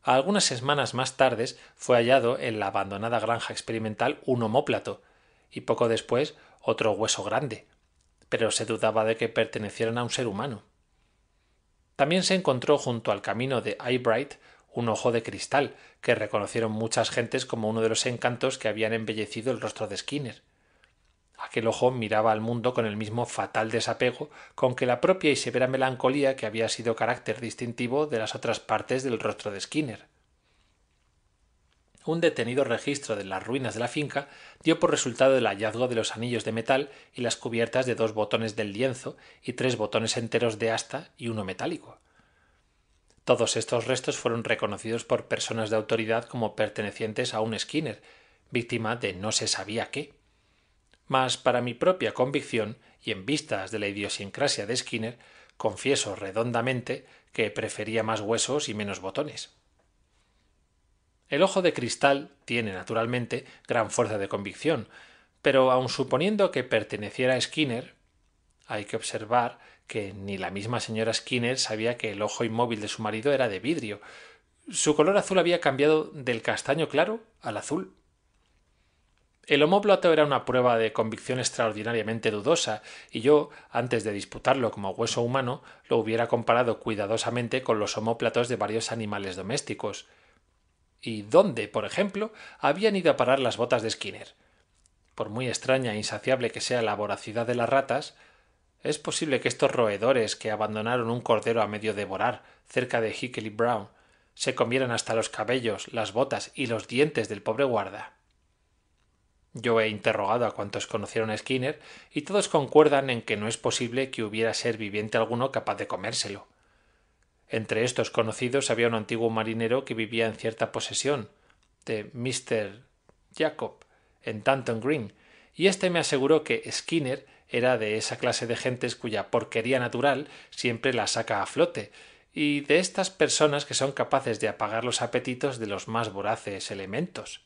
algunas semanas más tarde fue hallado en la abandonada granja experimental un homóplato y poco después otro hueso grande, pero se dudaba de que pertenecieran a un ser humano. También se encontró junto al camino de Eyebright un ojo de cristal que reconocieron muchas gentes como uno de los encantos que habían embellecido el rostro de Skinner. Aquel ojo miraba al mundo con el mismo fatal desapego con que la propia y severa melancolía que había sido carácter distintivo de las otras partes del rostro de Skinner. Un detenido registro de las ruinas de la finca dio por resultado el hallazgo de los anillos de metal y las cubiertas de dos botones del lienzo y tres botones enteros de asta y uno metálico. Todos estos restos fueron reconocidos por personas de autoridad como pertenecientes a un Skinner, víctima de no se sabía qué mas para mi propia convicción y en vistas de la idiosincrasia de Skinner, confieso redondamente que prefería más huesos y menos botones. El ojo de cristal tiene, naturalmente, gran fuerza de convicción, pero aun suponiendo que perteneciera a Skinner, hay que observar que ni la misma señora Skinner sabía que el ojo inmóvil de su marido era de vidrio. Su color azul había cambiado del castaño claro al azul el homóplato era una prueba de convicción extraordinariamente dudosa, y yo, antes de disputarlo como hueso humano, lo hubiera comparado cuidadosamente con los homóplatos de varios animales domésticos. ¿Y dónde, por ejemplo, habían ido a parar las botas de Skinner? Por muy extraña e insaciable que sea la voracidad de las ratas, es posible que estos roedores que abandonaron un cordero a medio devorar cerca de Hickley Brown se comieran hasta los cabellos, las botas y los dientes del pobre guarda. Yo he interrogado a cuantos conocieron a Skinner y todos concuerdan en que no es posible que hubiera ser viviente alguno capaz de comérselo. Entre estos conocidos había un antiguo marinero que vivía en cierta posesión de Mr. Jacob en Tanton Green, y este me aseguró que Skinner era de esa clase de gentes cuya porquería natural siempre la saca a flote, y de estas personas que son capaces de apagar los apetitos de los más voraces elementos.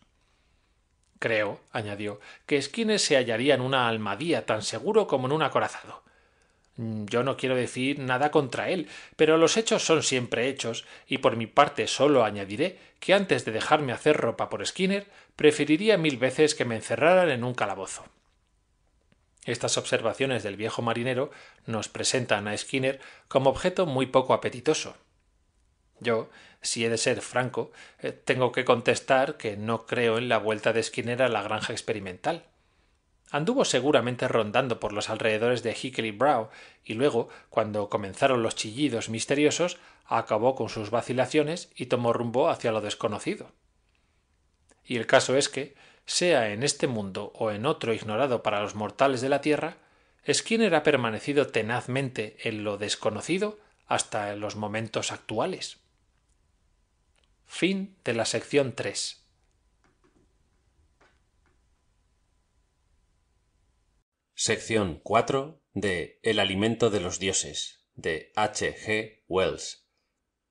Creo, añadió, que Skinner se hallaría en una almadía tan seguro como en un acorazado. Mm, yo no quiero decir nada contra él, pero los hechos son siempre hechos, y por mi parte solo añadiré que antes de dejarme hacer ropa por Skinner, preferiría mil veces que me encerraran en un calabozo. Estas observaciones del viejo marinero nos presentan a Skinner como objeto muy poco apetitoso. Yo, si he de ser franco, eh, tengo que contestar que no creo en la vuelta de Skinner a la granja experimental. Anduvo seguramente rondando por los alrededores de Hickley Brow y luego, cuando comenzaron los chillidos misteriosos, acabó con sus vacilaciones y tomó rumbo hacia lo desconocido. Y el caso es que, sea en este mundo o en otro ignorado para los mortales de la Tierra, Skinner ha permanecido tenazmente en lo desconocido hasta los momentos actuales. Fin de la sección 3. Sección 4 de El alimento de los dioses de H. G. Wells.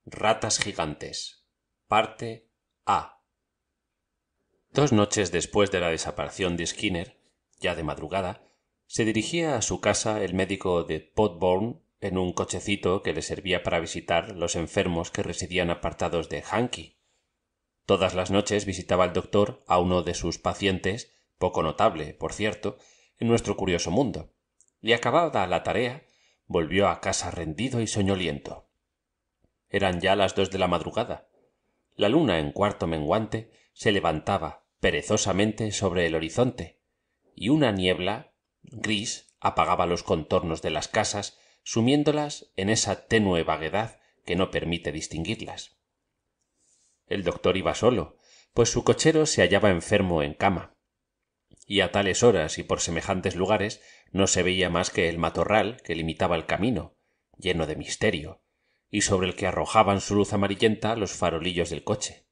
Ratas gigantes. Parte A. Dos noches después de la desaparición de Skinner, ya de madrugada, se dirigía a su casa el médico de Potbourne en un cochecito que le servía para visitar los enfermos que residían apartados de Hanky. Todas las noches visitaba el doctor a uno de sus pacientes, poco notable, por cierto, en nuestro curioso mundo, y acabada la tarea, volvió a casa rendido y soñoliento. Eran ya las dos de la madrugada. La luna en cuarto menguante se levantaba perezosamente sobre el horizonte, y una niebla gris apagaba los contornos de las casas sumiéndolas en esa tenue vaguedad que no permite distinguirlas. El doctor iba solo, pues su cochero se hallaba enfermo en cama, y a tales horas y por semejantes lugares no se veía más que el matorral que limitaba el camino, lleno de misterio, y sobre el que arrojaban su luz amarillenta los farolillos del coche.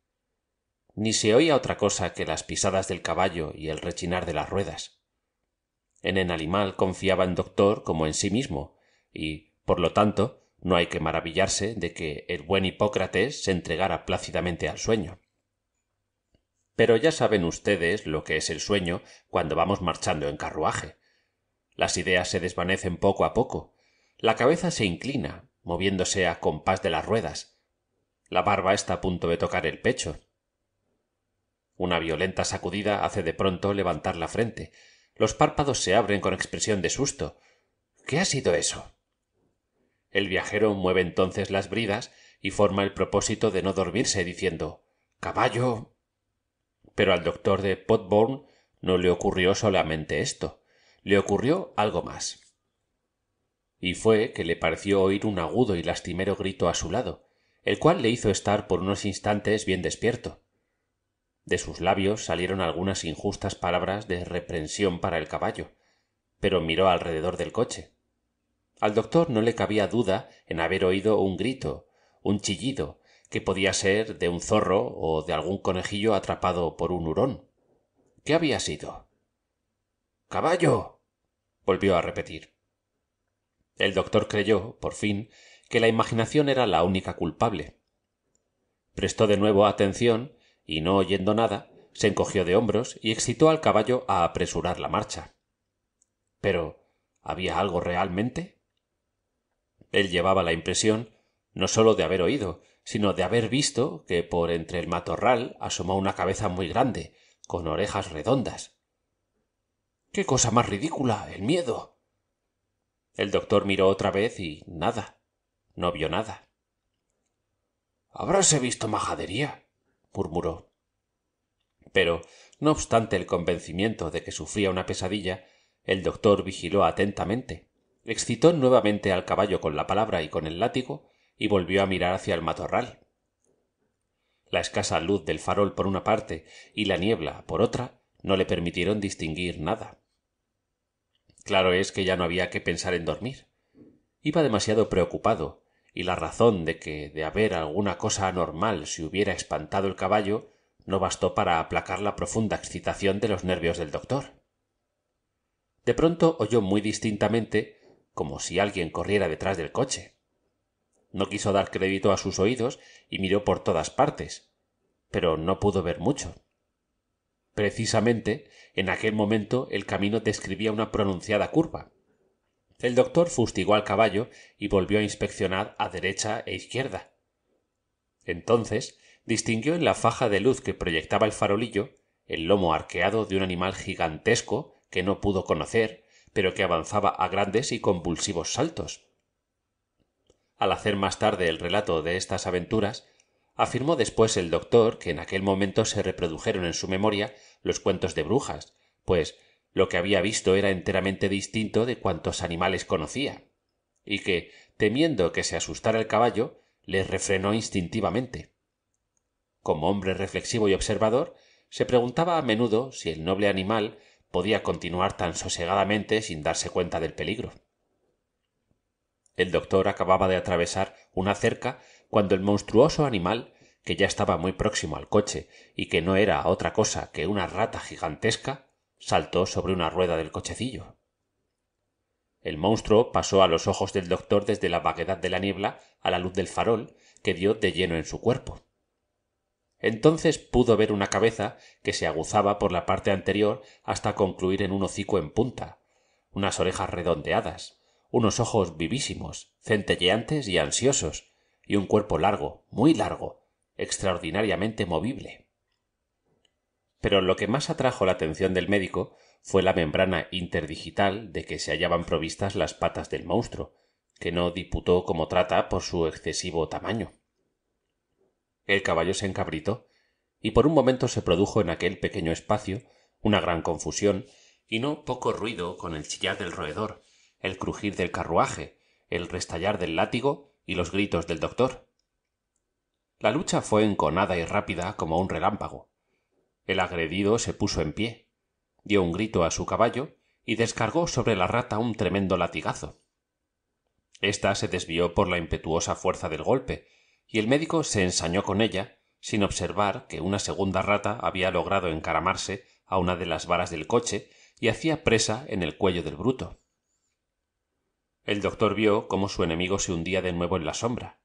Ni se oía otra cosa que las pisadas del caballo y el rechinar de las ruedas. En el animal confiaba el doctor como en sí mismo, y, por lo tanto, no hay que maravillarse de que el buen Hipócrates se entregara plácidamente al sueño. Pero ya saben ustedes lo que es el sueño cuando vamos marchando en carruaje. Las ideas se desvanecen poco a poco, la cabeza se inclina, moviéndose a compás de las ruedas, la barba está a punto de tocar el pecho. Una violenta sacudida hace de pronto levantar la frente, los párpados se abren con expresión de susto. ¿Qué ha sido eso? el viajero mueve entonces las bridas y forma el propósito de no dormirse diciendo caballo pero al doctor de podbourne no le ocurrió solamente esto le ocurrió algo más y fue que le pareció oír un agudo y lastimero grito a su lado el cual le hizo estar por unos instantes bien despierto de sus labios salieron algunas injustas palabras de reprensión para el caballo pero miró alrededor del coche al doctor no le cabía duda en haber oído un grito un chillido que podía ser de un zorro o de algún conejillo atrapado por un hurón qué había sido caballo volvió a repetir el doctor creyó por fin que la imaginación era la única culpable prestó de nuevo atención y no oyendo nada se encogió de hombros y excitó al caballo a apresurar la marcha pero había algo realmente él llevaba la impresión no sólo de haber oído, sino de haber visto que por entre el matorral asomó una cabeza muy grande, con orejas redondas. ¡Qué cosa más ridícula! el miedo. El doctor miró otra vez y nada. No vio nada. Habráse visto majadería, murmuró. Pero, no obstante el convencimiento de que sufría una pesadilla, el doctor vigiló atentamente excitó nuevamente al caballo con la palabra y con el látigo y volvió a mirar hacia el matorral la escasa luz del farol por una parte y la niebla por otra no le permitieron distinguir nada claro es que ya no había que pensar en dormir iba demasiado preocupado y la razón de que de haber alguna cosa anormal se hubiera espantado el caballo no bastó para aplacar la profunda excitación de los nervios del doctor de pronto oyó muy distintamente como si alguien corriera detrás del coche. No quiso dar crédito a sus oídos y miró por todas partes, pero no pudo ver mucho. Precisamente en aquel momento el camino describía una pronunciada curva. El doctor fustigó al caballo y volvió a inspeccionar a derecha e izquierda. Entonces distinguió en la faja de luz que proyectaba el farolillo el lomo arqueado de un animal gigantesco que no pudo conocer pero que avanzaba a grandes y convulsivos saltos. Al hacer más tarde el relato de estas aventuras, afirmó después el doctor que en aquel momento se reprodujeron en su memoria los cuentos de brujas, pues lo que había visto era enteramente distinto de cuantos animales conocía, y que, temiendo que se asustara el caballo, le refrenó instintivamente. Como hombre reflexivo y observador, se preguntaba a menudo si el noble animal podía continuar tan sosegadamente sin darse cuenta del peligro el doctor acababa de atravesar una cerca cuando el monstruoso animal que ya estaba muy próximo al coche y que no era otra cosa que una rata gigantesca saltó sobre una rueda del cochecillo el monstruo pasó a los ojos del doctor desde la vaguedad de la niebla a la luz del farol que dio de lleno en su cuerpo entonces pudo ver una cabeza que se aguzaba por la parte anterior hasta concluir en un hocico en punta unas orejas redondeadas unos ojos vivísimos centelleantes y ansiosos y un cuerpo largo muy largo extraordinariamente movible pero lo que más atrajo la atención del médico fue la membrana interdigital de que se hallaban provistas las patas del monstruo que no diputó como trata por su excesivo tamaño el caballo se encabritó, y por un momento se produjo en aquel pequeño espacio una gran confusión y no poco ruido con el chillar del roedor, el crujir del carruaje, el restallar del látigo y los gritos del doctor. La lucha fue enconada y rápida como un relámpago. El agredido se puso en pie, dio un grito a su caballo y descargó sobre la rata un tremendo latigazo. Esta se desvió por la impetuosa fuerza del golpe y el médico se ensañó con ella sin observar que una segunda rata había logrado encaramarse a una de las varas del coche y hacía presa en el cuello del bruto el doctor vio cómo su enemigo se hundía de nuevo en la sombra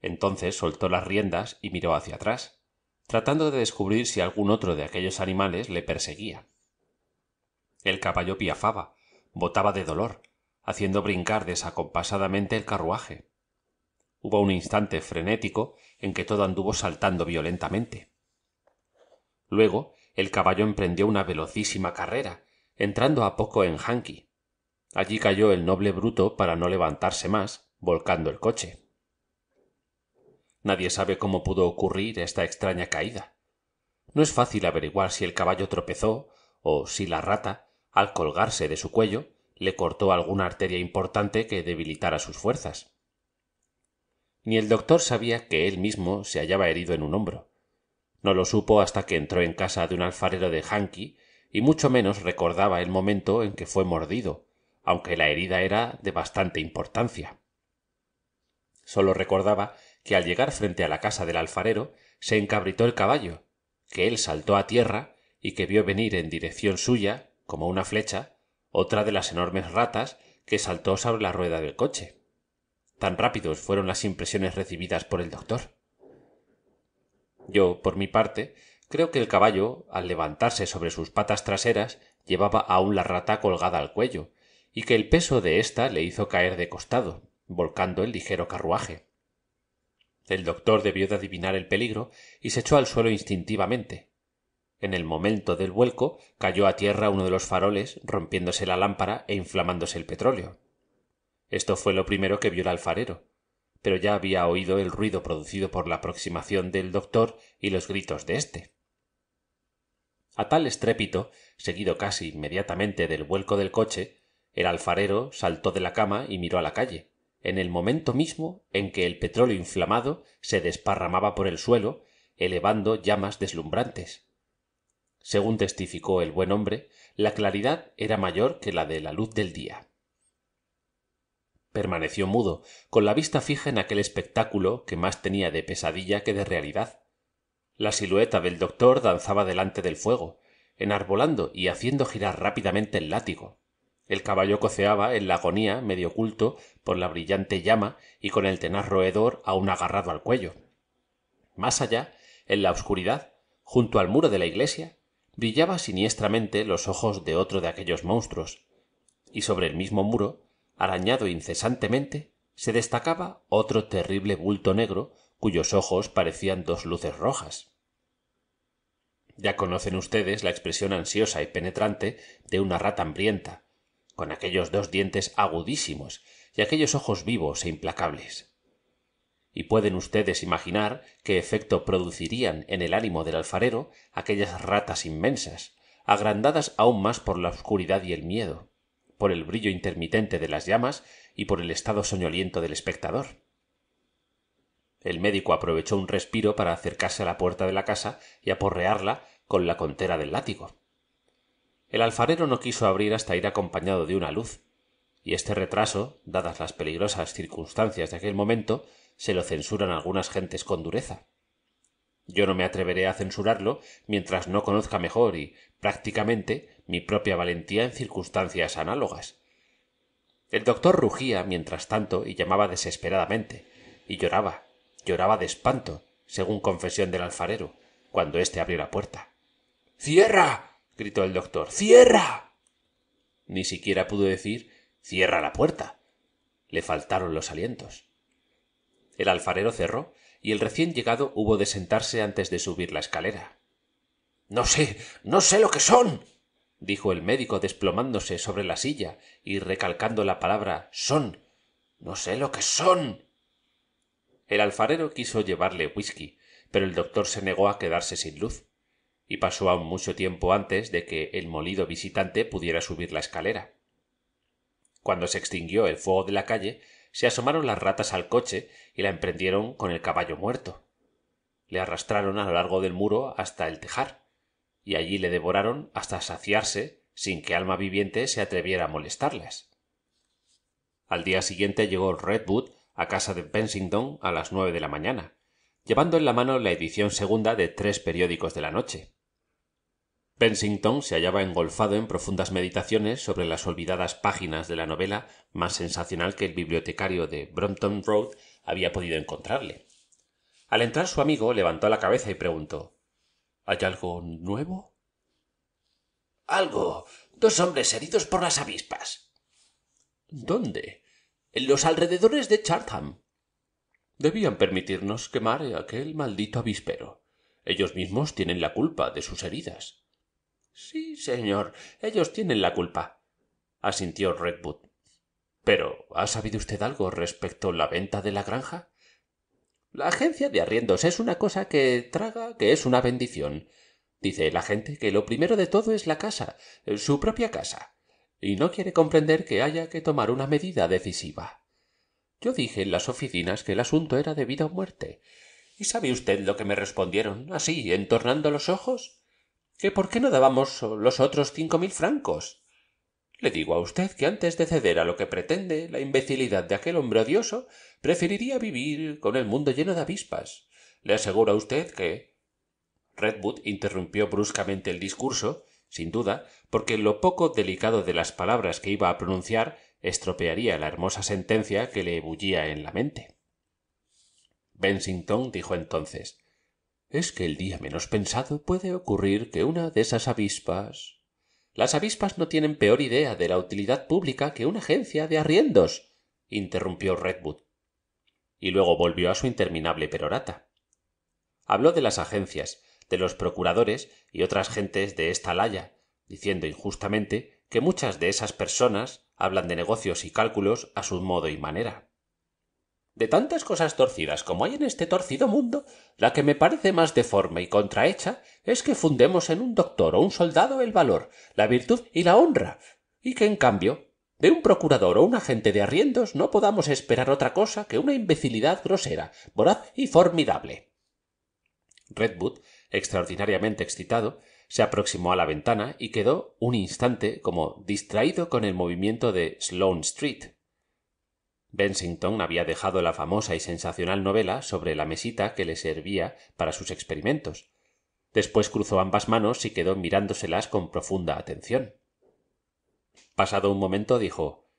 entonces soltó las riendas y miró hacia atrás tratando de descubrir si algún otro de aquellos animales le perseguía el caballo piafaba botaba de dolor haciendo brincar desacompasadamente el carruaje hubo un instante frenético en que todo anduvo saltando violentamente luego el caballo emprendió una velocísima carrera entrando a poco en hanky. allí cayó el noble bruto para no levantarse más volcando el coche nadie sabe cómo pudo ocurrir esta extraña caída no es fácil averiguar si el caballo tropezó o si la rata al colgarse de su cuello le cortó alguna arteria importante que debilitara sus fuerzas ni el doctor sabía que él mismo se hallaba herido en un hombro. No lo supo hasta que entró en casa de un alfarero de Hanky y mucho menos recordaba el momento en que fue mordido, aunque la herida era de bastante importancia. Solo recordaba que al llegar frente a la casa del alfarero se encabritó el caballo, que él saltó a tierra y que vio venir en dirección suya, como una flecha, otra de las enormes ratas que saltó sobre la rueda del coche. Tan rápidos fueron las impresiones recibidas por el doctor. Yo, por mi parte, creo que el caballo, al levantarse sobre sus patas traseras, llevaba aún la rata colgada al cuello, y que el peso de ésta le hizo caer de costado, volcando el ligero carruaje. El doctor debió de adivinar el peligro y se echó al suelo instintivamente. En el momento del vuelco cayó a tierra uno de los faroles, rompiéndose la lámpara e inflamándose el petróleo esto fue lo primero que vio el alfarero pero ya había oído el ruido producido por la aproximación del doctor y los gritos de éste a tal estrépito seguido casi inmediatamente del vuelco del coche el alfarero saltó de la cama y miró a la calle en el momento mismo en que el petróleo inflamado se desparramaba por el suelo elevando llamas deslumbrantes según testificó el buen hombre la claridad era mayor que la de la luz del día permaneció mudo, con la vista fija en aquel espectáculo que más tenía de pesadilla que de realidad. La silueta del doctor danzaba delante del fuego, enarbolando y haciendo girar rápidamente el látigo. El caballo coceaba en la agonía, medio oculto por la brillante llama y con el tenaz roedor aún agarrado al cuello. Más allá, en la oscuridad, junto al muro de la iglesia, brillaba siniestramente los ojos de otro de aquellos monstruos, y sobre el mismo muro arañado incesantemente se destacaba otro terrible bulto negro cuyos ojos parecían dos luces rojas ya conocen ustedes la expresión ansiosa y penetrante de una rata hambrienta con aquellos dos dientes agudísimos y aquellos ojos vivos e implacables y pueden ustedes imaginar qué efecto producirían en el ánimo del alfarero aquellas ratas inmensas agrandadas aún más por la oscuridad y el miedo por el brillo intermitente de las llamas y por el estado soñoliento del espectador el médico aprovechó un respiro para acercarse a la puerta de la casa y aporrearla con la contera del látigo el alfarero no quiso abrir hasta ir acompañado de una luz y este retraso dadas las peligrosas circunstancias de aquel momento se lo censuran algunas gentes con dureza yo no me atreveré a censurarlo mientras no conozca mejor y prácticamente mi propia valentía en circunstancias análogas. El doctor rugía mientras tanto y llamaba desesperadamente, y lloraba, lloraba de espanto, según confesión del alfarero, cuando éste abrió la puerta. ¡Cierra! gritó el doctor. ¡Cierra! Ni siquiera pudo decir cierra la puerta. Le faltaron los alientos. El alfarero cerró y el recién llegado hubo de sentarse antes de subir la escalera. No sé, no sé lo que son dijo el médico desplomándose sobre la silla y recalcando la palabra son no sé lo que son el alfarero quiso llevarle whisky pero el doctor se negó a quedarse sin luz y pasó aún mucho tiempo antes de que el molido visitante pudiera subir la escalera cuando se extinguió el fuego de la calle se asomaron las ratas al coche y la emprendieron con el caballo muerto le arrastraron a lo largo del muro hasta el tejar y allí le devoraron hasta saciarse sin que alma viviente se atreviera a molestarlas. Al día siguiente llegó Redwood a casa de Pensington a las nueve de la mañana, llevando en la mano la edición segunda de tres periódicos de la noche. Pensington se hallaba engolfado en profundas meditaciones sobre las olvidadas páginas de la novela más sensacional que el bibliotecario de Brompton Road había podido encontrarle. Al entrar su amigo levantó la cabeza y preguntó ¿Hay algo nuevo? Algo. Dos hombres heridos por las avispas. ¿Dónde? En los alrededores de Chartham. Debían permitirnos quemar aquel maldito avispero. Ellos mismos tienen la culpa de sus heridas. Sí, señor, ellos tienen la culpa, asintió Redwood. Pero, ¿ha sabido usted algo respecto a la venta de la granja? La agencia de arriendos es una cosa que traga que es una bendición. Dice la gente que lo primero de todo es la casa, su propia casa, y no quiere comprender que haya que tomar una medida decisiva. Yo dije en las oficinas que el asunto era de vida o muerte. ¿Y sabe usted lo que me respondieron, así, entornando los ojos? Que por qué no dábamos los otros cinco mil francos le digo a usted que antes de ceder a lo que pretende la imbecilidad de aquel hombre odioso preferiría vivir con el mundo lleno de avispas le aseguro a usted que redwood interrumpió bruscamente el discurso sin duda porque lo poco delicado de las palabras que iba a pronunciar estropearía la hermosa sentencia que le bullía en la mente bensington dijo entonces es que el día menos pensado puede ocurrir que una de esas avispas las avispas no tienen peor idea de la utilidad pública que una agencia de arriendos interrumpió redwood y luego volvió a su interminable perorata habló de las agencias de los procuradores y otras gentes de esta laya diciendo injustamente que muchas de esas personas hablan de negocios y cálculos a su modo y manera de tantas cosas torcidas como hay en este torcido mundo, la que me parece más deforme y contrahecha es que fundemos en un doctor o un soldado el valor, la virtud y la honra, y que en cambio de un procurador o un agente de arriendos no podamos esperar otra cosa que una imbecilidad grosera, voraz y formidable. Redwood, extraordinariamente excitado, se aproximó a la ventana y quedó un instante como distraído con el movimiento de Sloane Street, Bensington había dejado la famosa y sensacional novela sobre la mesita que le servía para sus experimentos. Después cruzó ambas manos y quedó mirándoselas con profunda atención. Pasado un momento dijo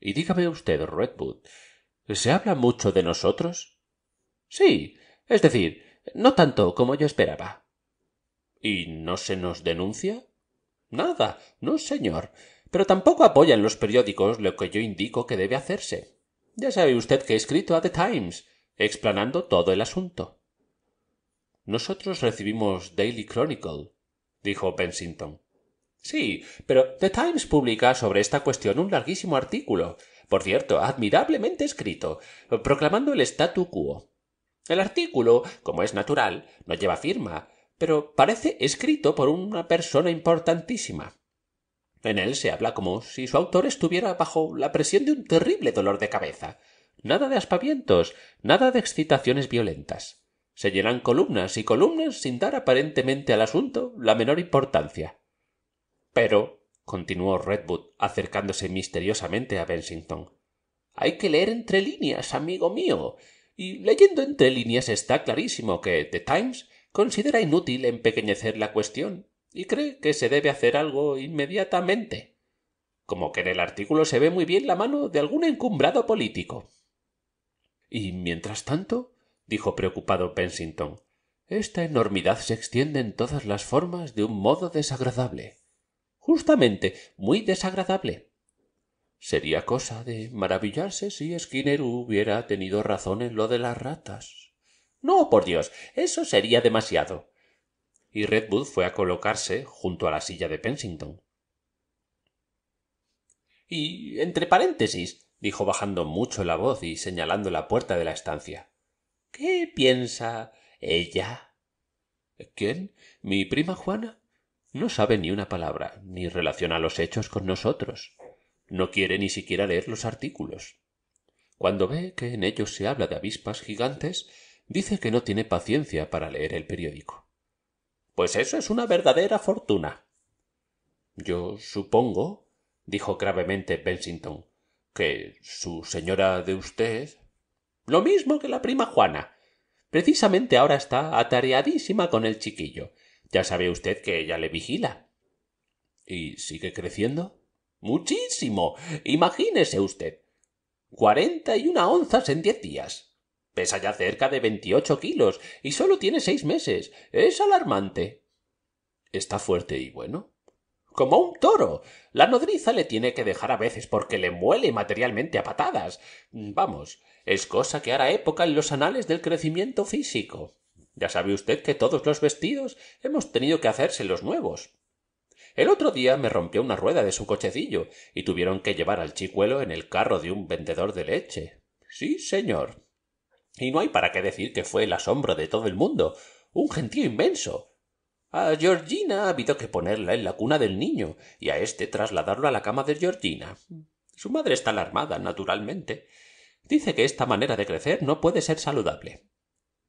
Y dígame usted, Redwood, ¿se habla mucho de nosotros? Sí, es decir, no tanto como yo esperaba. ¿Y no se nos denuncia? Nada, no, señor. Pero tampoco apoya en los periódicos lo que yo indico que debe hacerse. Ya sabe usted que he escrito a The Times, explanando todo el asunto. Nosotros recibimos Daily Chronicle, dijo Pensington. Sí, pero The Times publica sobre esta cuestión un larguísimo artículo, por cierto, admirablemente escrito, proclamando el statu quo. El artículo, como es natural, no lleva firma, pero parece escrito por una persona importantísima. En él se habla como si su autor estuviera bajo la presión de un terrible dolor de cabeza. Nada de aspavientos, nada de excitaciones violentas. Se llenan columnas y columnas sin dar aparentemente al asunto la menor importancia. Pero, continuó Redwood, acercándose misteriosamente a Bensington, hay que leer entre líneas, amigo mío. Y leyendo entre líneas está clarísimo que The Times considera inútil empequeñecer la cuestión y cree que se debe hacer algo inmediatamente. Como que en el artículo se ve muy bien la mano de algún encumbrado político. Y mientras tanto, dijo preocupado Pensington, esta enormidad se extiende en todas las formas de un modo desagradable. Justamente, muy desagradable. Sería cosa de maravillarse si Skinner hubiera tenido razón en lo de las ratas. No, por Dios, eso sería demasiado y Redwood fue a colocarse junto a la silla de Pensington. Y entre paréntesis, dijo bajando mucho la voz y señalando la puerta de la estancia. ¿Qué piensa ella? ¿Quién? ¿Mi prima Juana? No sabe ni una palabra, ni relaciona los hechos con nosotros. No quiere ni siquiera leer los artículos. Cuando ve que en ellos se habla de avispas gigantes, dice que no tiene paciencia para leer el periódico. Pues eso es una verdadera fortuna. Yo supongo, dijo gravemente Bensington, que su señora de usted. Lo mismo que la prima Juana. Precisamente ahora está atareadísima con el chiquillo. Ya sabe usted que ella le vigila. ¿Y sigue creciendo? Muchísimo. Imagínese usted. cuarenta y una onzas en diez días. Pesa ya cerca de veintiocho kilos y solo tiene seis meses. Es alarmante. Está fuerte y bueno. Como un toro. La nodriza le tiene que dejar a veces porque le muele materialmente a patadas. Vamos, es cosa que hará época en los anales del crecimiento físico. Ya sabe usted que todos los vestidos hemos tenido que hacerse los nuevos. El otro día me rompió una rueda de su cochecillo y tuvieron que llevar al chicuelo en el carro de un vendedor de leche. Sí, señor. Y no hay para qué decir que fue el asombro de todo el mundo. Un gentío inmenso. A Georgina ha habido que ponerla en la cuna del niño y a este trasladarlo a la cama de Georgina. Su madre está alarmada, naturalmente. Dice que esta manera de crecer no puede ser saludable.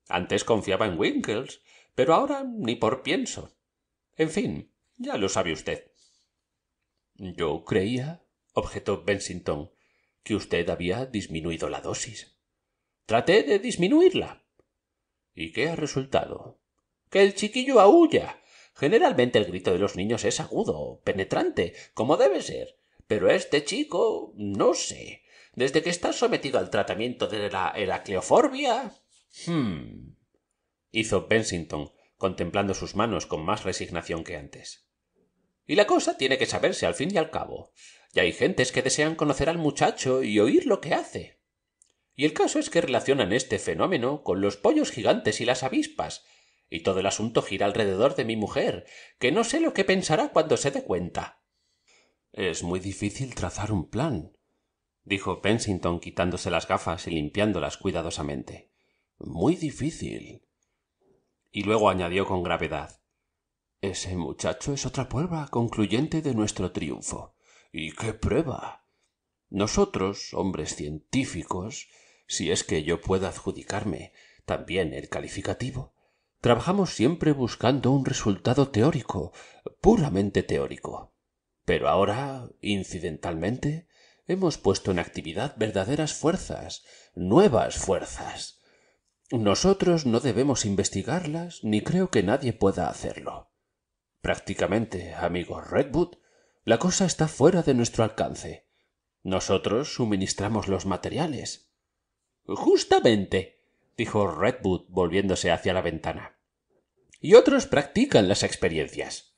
Antes confiaba en Winkles, pero ahora ni por pienso. En fin, ya lo sabe usted. Yo creía, objetó Bensington, que usted había disminuido la dosis. Traté de disminuirla. ¿Y qué ha resultado? Que el chiquillo aúlla. Generalmente el grito de los niños es agudo, penetrante, como debe ser. Pero este chico, no sé. Desde que está sometido al tratamiento de la heracleoforbia. Hmm. hizo Bensington, contemplando sus manos con más resignación que antes. Y la cosa tiene que saberse al fin y al cabo. Y hay gentes que desean conocer al muchacho y oír lo que hace. Y el caso es que relacionan este fenómeno con los pollos gigantes y las avispas, y todo el asunto gira alrededor de mi mujer, que no sé lo que pensará cuando se dé cuenta. Es muy difícil trazar un plan, dijo Pensington quitándose las gafas y limpiándolas cuidadosamente. Muy difícil. Y luego añadió con gravedad Ese muchacho es otra prueba concluyente de nuestro triunfo. ¿Y qué prueba? Nosotros, hombres científicos, si es que yo pueda adjudicarme también el calificativo, trabajamos siempre buscando un resultado teórico, puramente teórico. Pero ahora, incidentalmente, hemos puesto en actividad verdaderas fuerzas, nuevas fuerzas. Nosotros no debemos investigarlas, ni creo que nadie pueda hacerlo. Prácticamente, amigo Redwood, la cosa está fuera de nuestro alcance. Nosotros suministramos los materiales. Justamente, dijo Redwood volviéndose hacia la ventana. Y otros practican las experiencias.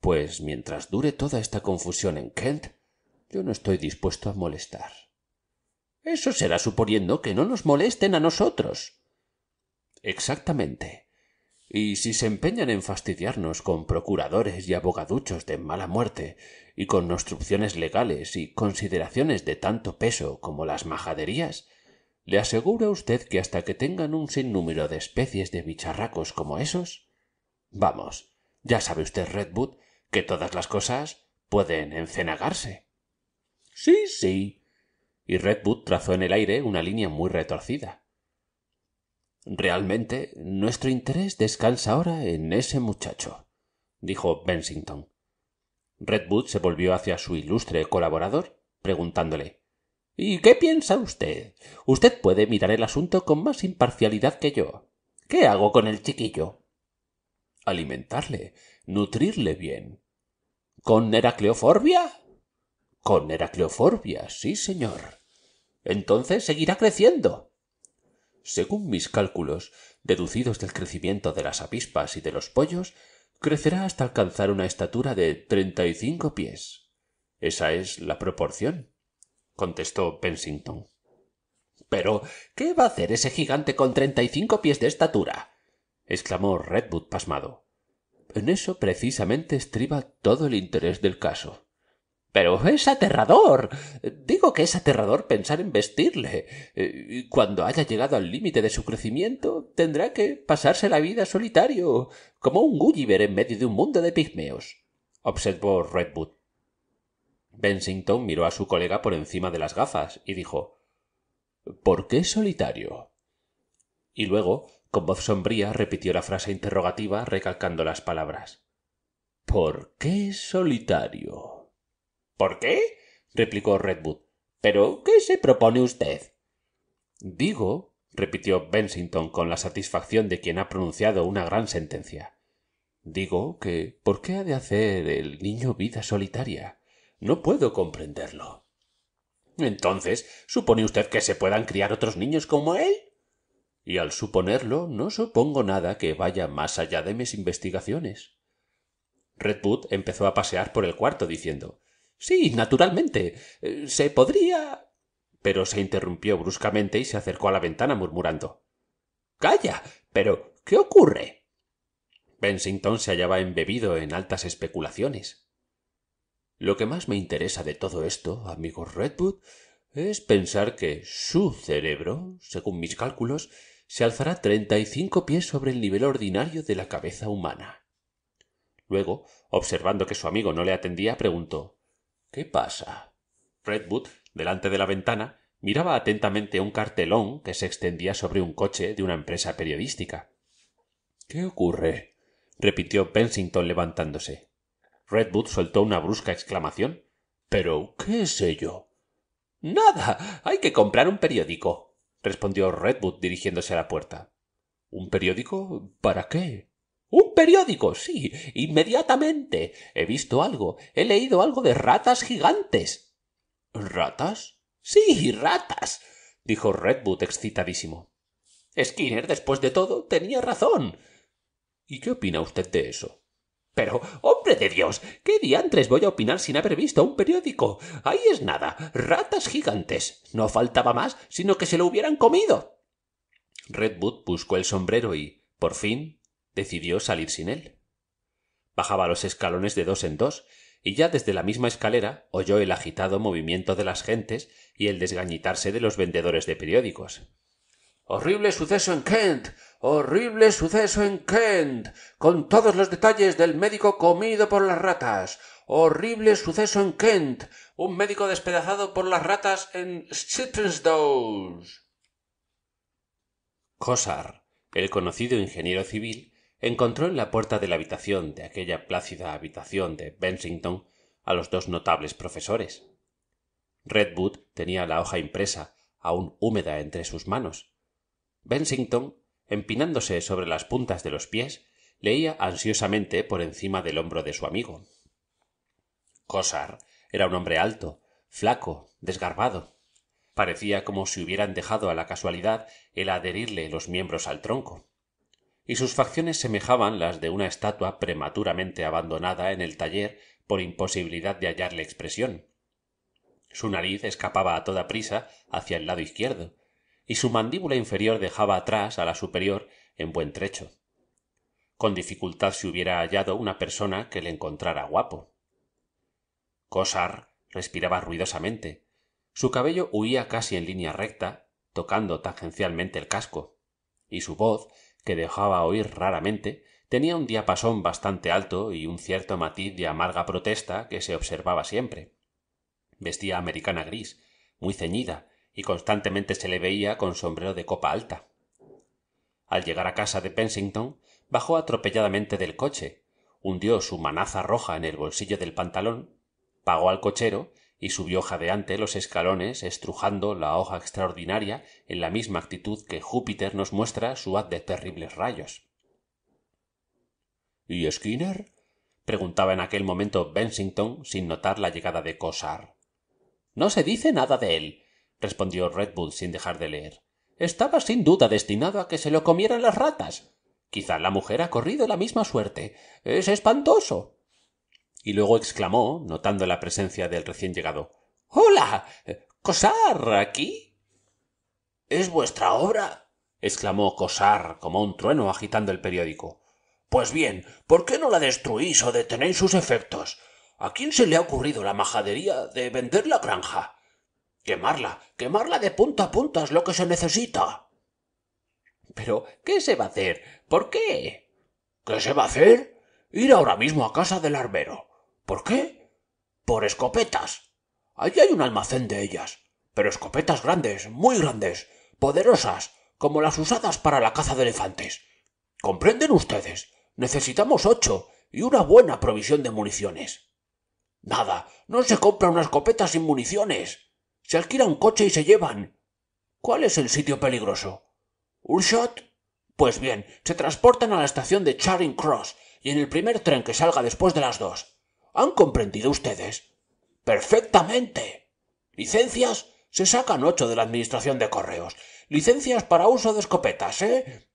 Pues mientras dure toda esta confusión en Kent, yo no estoy dispuesto a molestar. Eso será suponiendo que no nos molesten a nosotros. Exactamente. Y si se empeñan en fastidiarnos con procuradores y abogaduchos de mala muerte, y con obstrucciones legales y consideraciones de tanto peso como las majaderías, le aseguro a usted que hasta que tengan un sinnúmero de especies de bicharracos como esos. Vamos, ya sabe usted, Redwood, que todas las cosas pueden encenagarse. Sí, sí. Y Redwood trazó en el aire una línea muy retorcida. Realmente, nuestro interés descansa ahora en ese muchacho, dijo Bensington. Redwood se volvió hacia su ilustre colaborador, preguntándole ¿Y qué piensa usted? Usted puede mirar el asunto con más imparcialidad que yo. ¿Qué hago con el chiquillo? Alimentarle, nutrirle bien. ¿Con heracleoforbia? Con heracleoforbia, sí, señor. Entonces seguirá creciendo. Según mis cálculos, deducidos del crecimiento de las avispas y de los pollos, crecerá hasta alcanzar una estatura de treinta y cinco pies. Esa es la proporción contestó Pensington. Pero, ¿qué va a hacer ese gigante con treinta y cinco pies de estatura? exclamó Redwood pasmado. En eso precisamente estriba todo el interés del caso. Pero es aterrador. Digo que es aterrador pensar en vestirle. Eh, cuando haya llegado al límite de su crecimiento, tendrá que pasarse la vida solitario, como un Gulliver en medio de un mundo de pigmeos, observó Redwood. Bensington miró a su colega por encima de las gafas y dijo ¿Por qué solitario? Y luego, con voz sombría, repitió la frase interrogativa recalcando las palabras. ¿Por qué solitario? ¿Por qué? replicó Redwood. ¿Pero qué se propone usted? Digo, repitió Bensington con la satisfacción de quien ha pronunciado una gran sentencia. Digo que ¿por qué ha de hacer el niño vida solitaria? No puedo comprenderlo. Entonces, ¿supone usted que se puedan criar otros niños como él? Y al suponerlo, no supongo nada que vaya más allá de mis investigaciones. Redwood empezó a pasear por el cuarto diciendo Sí, naturalmente. Eh, se podría. Pero se interrumpió bruscamente y se acercó a la ventana murmurando Calla. Pero. ¿qué ocurre? Bensington se hallaba embebido en altas especulaciones. Lo que más me interesa de todo esto, amigo Redwood, es pensar que su cerebro, según mis cálculos, se alzará treinta y cinco pies sobre el nivel ordinario de la cabeza humana. Luego, observando que su amigo no le atendía, preguntó ¿Qué pasa? Redwood, delante de la ventana, miraba atentamente un cartelón que se extendía sobre un coche de una empresa periodística. ¿Qué ocurre? repitió Pensington levantándose redwood soltó una brusca exclamación pero qué es ello nada hay que comprar un periódico respondió redwood dirigiéndose a la puerta un periódico para qué un periódico sí inmediatamente he visto algo he leído algo de ratas gigantes ratas sí ratas dijo redwood excitadísimo skinner después de todo tenía razón y qué opina usted de eso pero, hombre de Dios, ¿qué diantres voy a opinar sin haber visto un periódico? Ahí es nada, ratas gigantes. No faltaba más, sino que se lo hubieran comido. Redwood buscó el sombrero y, por fin, decidió salir sin él. Bajaba los escalones de dos en dos, y ya desde la misma escalera oyó el agitado movimiento de las gentes y el desgañitarse de los vendedores de periódicos. Horrible suceso en Kent. Horrible suceso en Kent, con todos los detalles del médico comido por las ratas. Horrible suceso en Kent, un médico despedazado por las ratas en Chippensdown. Cossar, el conocido ingeniero civil, encontró en la puerta de la habitación de aquella plácida habitación de Bensington a los dos notables profesores. Redwood tenía la hoja impresa, aún húmeda entre sus manos. Bensington empinándose sobre las puntas de los pies leía ansiosamente por encima del hombro de su amigo Cosar era un hombre alto flaco desgarbado parecía como si hubieran dejado a la casualidad el adherirle los miembros al tronco y sus facciones semejaban las de una estatua prematuramente abandonada en el taller por imposibilidad de hallarle expresión su nariz escapaba a toda prisa hacia el lado izquierdo y su mandíbula inferior dejaba atrás a la superior en buen trecho con dificultad se hubiera hallado una persona que le encontrara guapo cosar respiraba ruidosamente su cabello huía casi en línea recta tocando tangencialmente el casco y su voz que dejaba oír raramente tenía un diapasón bastante alto y un cierto matiz de amarga protesta que se observaba siempre vestía americana gris muy ceñida y constantemente se le veía con sombrero de copa alta al llegar a casa de pensington bajó atropelladamente del coche hundió su manaza roja en el bolsillo del pantalón pagó al cochero y subió jadeante los escalones estrujando la hoja extraordinaria en la misma actitud que júpiter nos muestra su haz de terribles rayos y skinner preguntaba en aquel momento bensington sin notar la llegada de cosar no se dice nada de él respondió redwood sin dejar de leer estaba sin duda destinado a que se lo comieran las ratas quizá la mujer ha corrido la misma suerte es espantoso y luego exclamó notando la presencia del recién llegado hola cosar aquí es vuestra obra exclamó cosar como un trueno agitando el periódico pues bien por qué no la destruís o detenéis sus efectos a quién se le ha ocurrido la majadería de vender la granja quemarla quemarla de punta a punta es lo que se necesita pero qué se va a hacer por qué qué se va a hacer ir ahora mismo a casa del armero por qué por escopetas allí hay un almacén de ellas pero escopetas grandes muy grandes poderosas como las usadas para la caza de elefantes comprenden ustedes necesitamos ocho y una buena provisión de municiones nada no se compra una escopeta sin municiones se alquila un coche y se llevan. ¿Cuál es el sitio peligroso? ¿Un shot? Pues bien, se transportan a la estación de Charing Cross y en el primer tren que salga después de las dos. ¿Han comprendido ustedes? Perfectamente. Licencias se sacan ocho de la Administración de Correos. Licencias para uso de escopetas, ¿eh?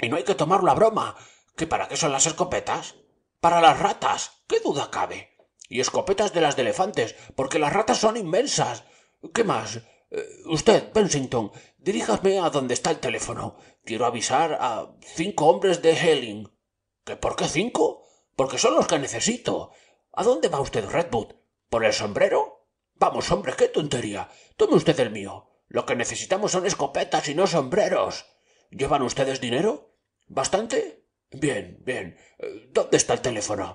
Y no hay que tomar la broma. ¿Que para qué son las escopetas? Para las ratas. ¿Qué duda cabe? Y escopetas de las de elefantes, porque las ratas son inmensas. ¿Qué más? Eh, usted, Pensington, diríjame a dónde está el teléfono. Quiero avisar a cinco hombres de Helling. ¿Qué? por qué cinco? Porque son los que necesito. ¿A dónde va usted, Redwood? ¿Por el sombrero? Vamos, hombre, qué tontería. Tome usted el mío. Lo que necesitamos son escopetas y no sombreros. ¿Llevan ustedes dinero? ¿Bastante? Bien, bien. Eh, ¿Dónde está el teléfono?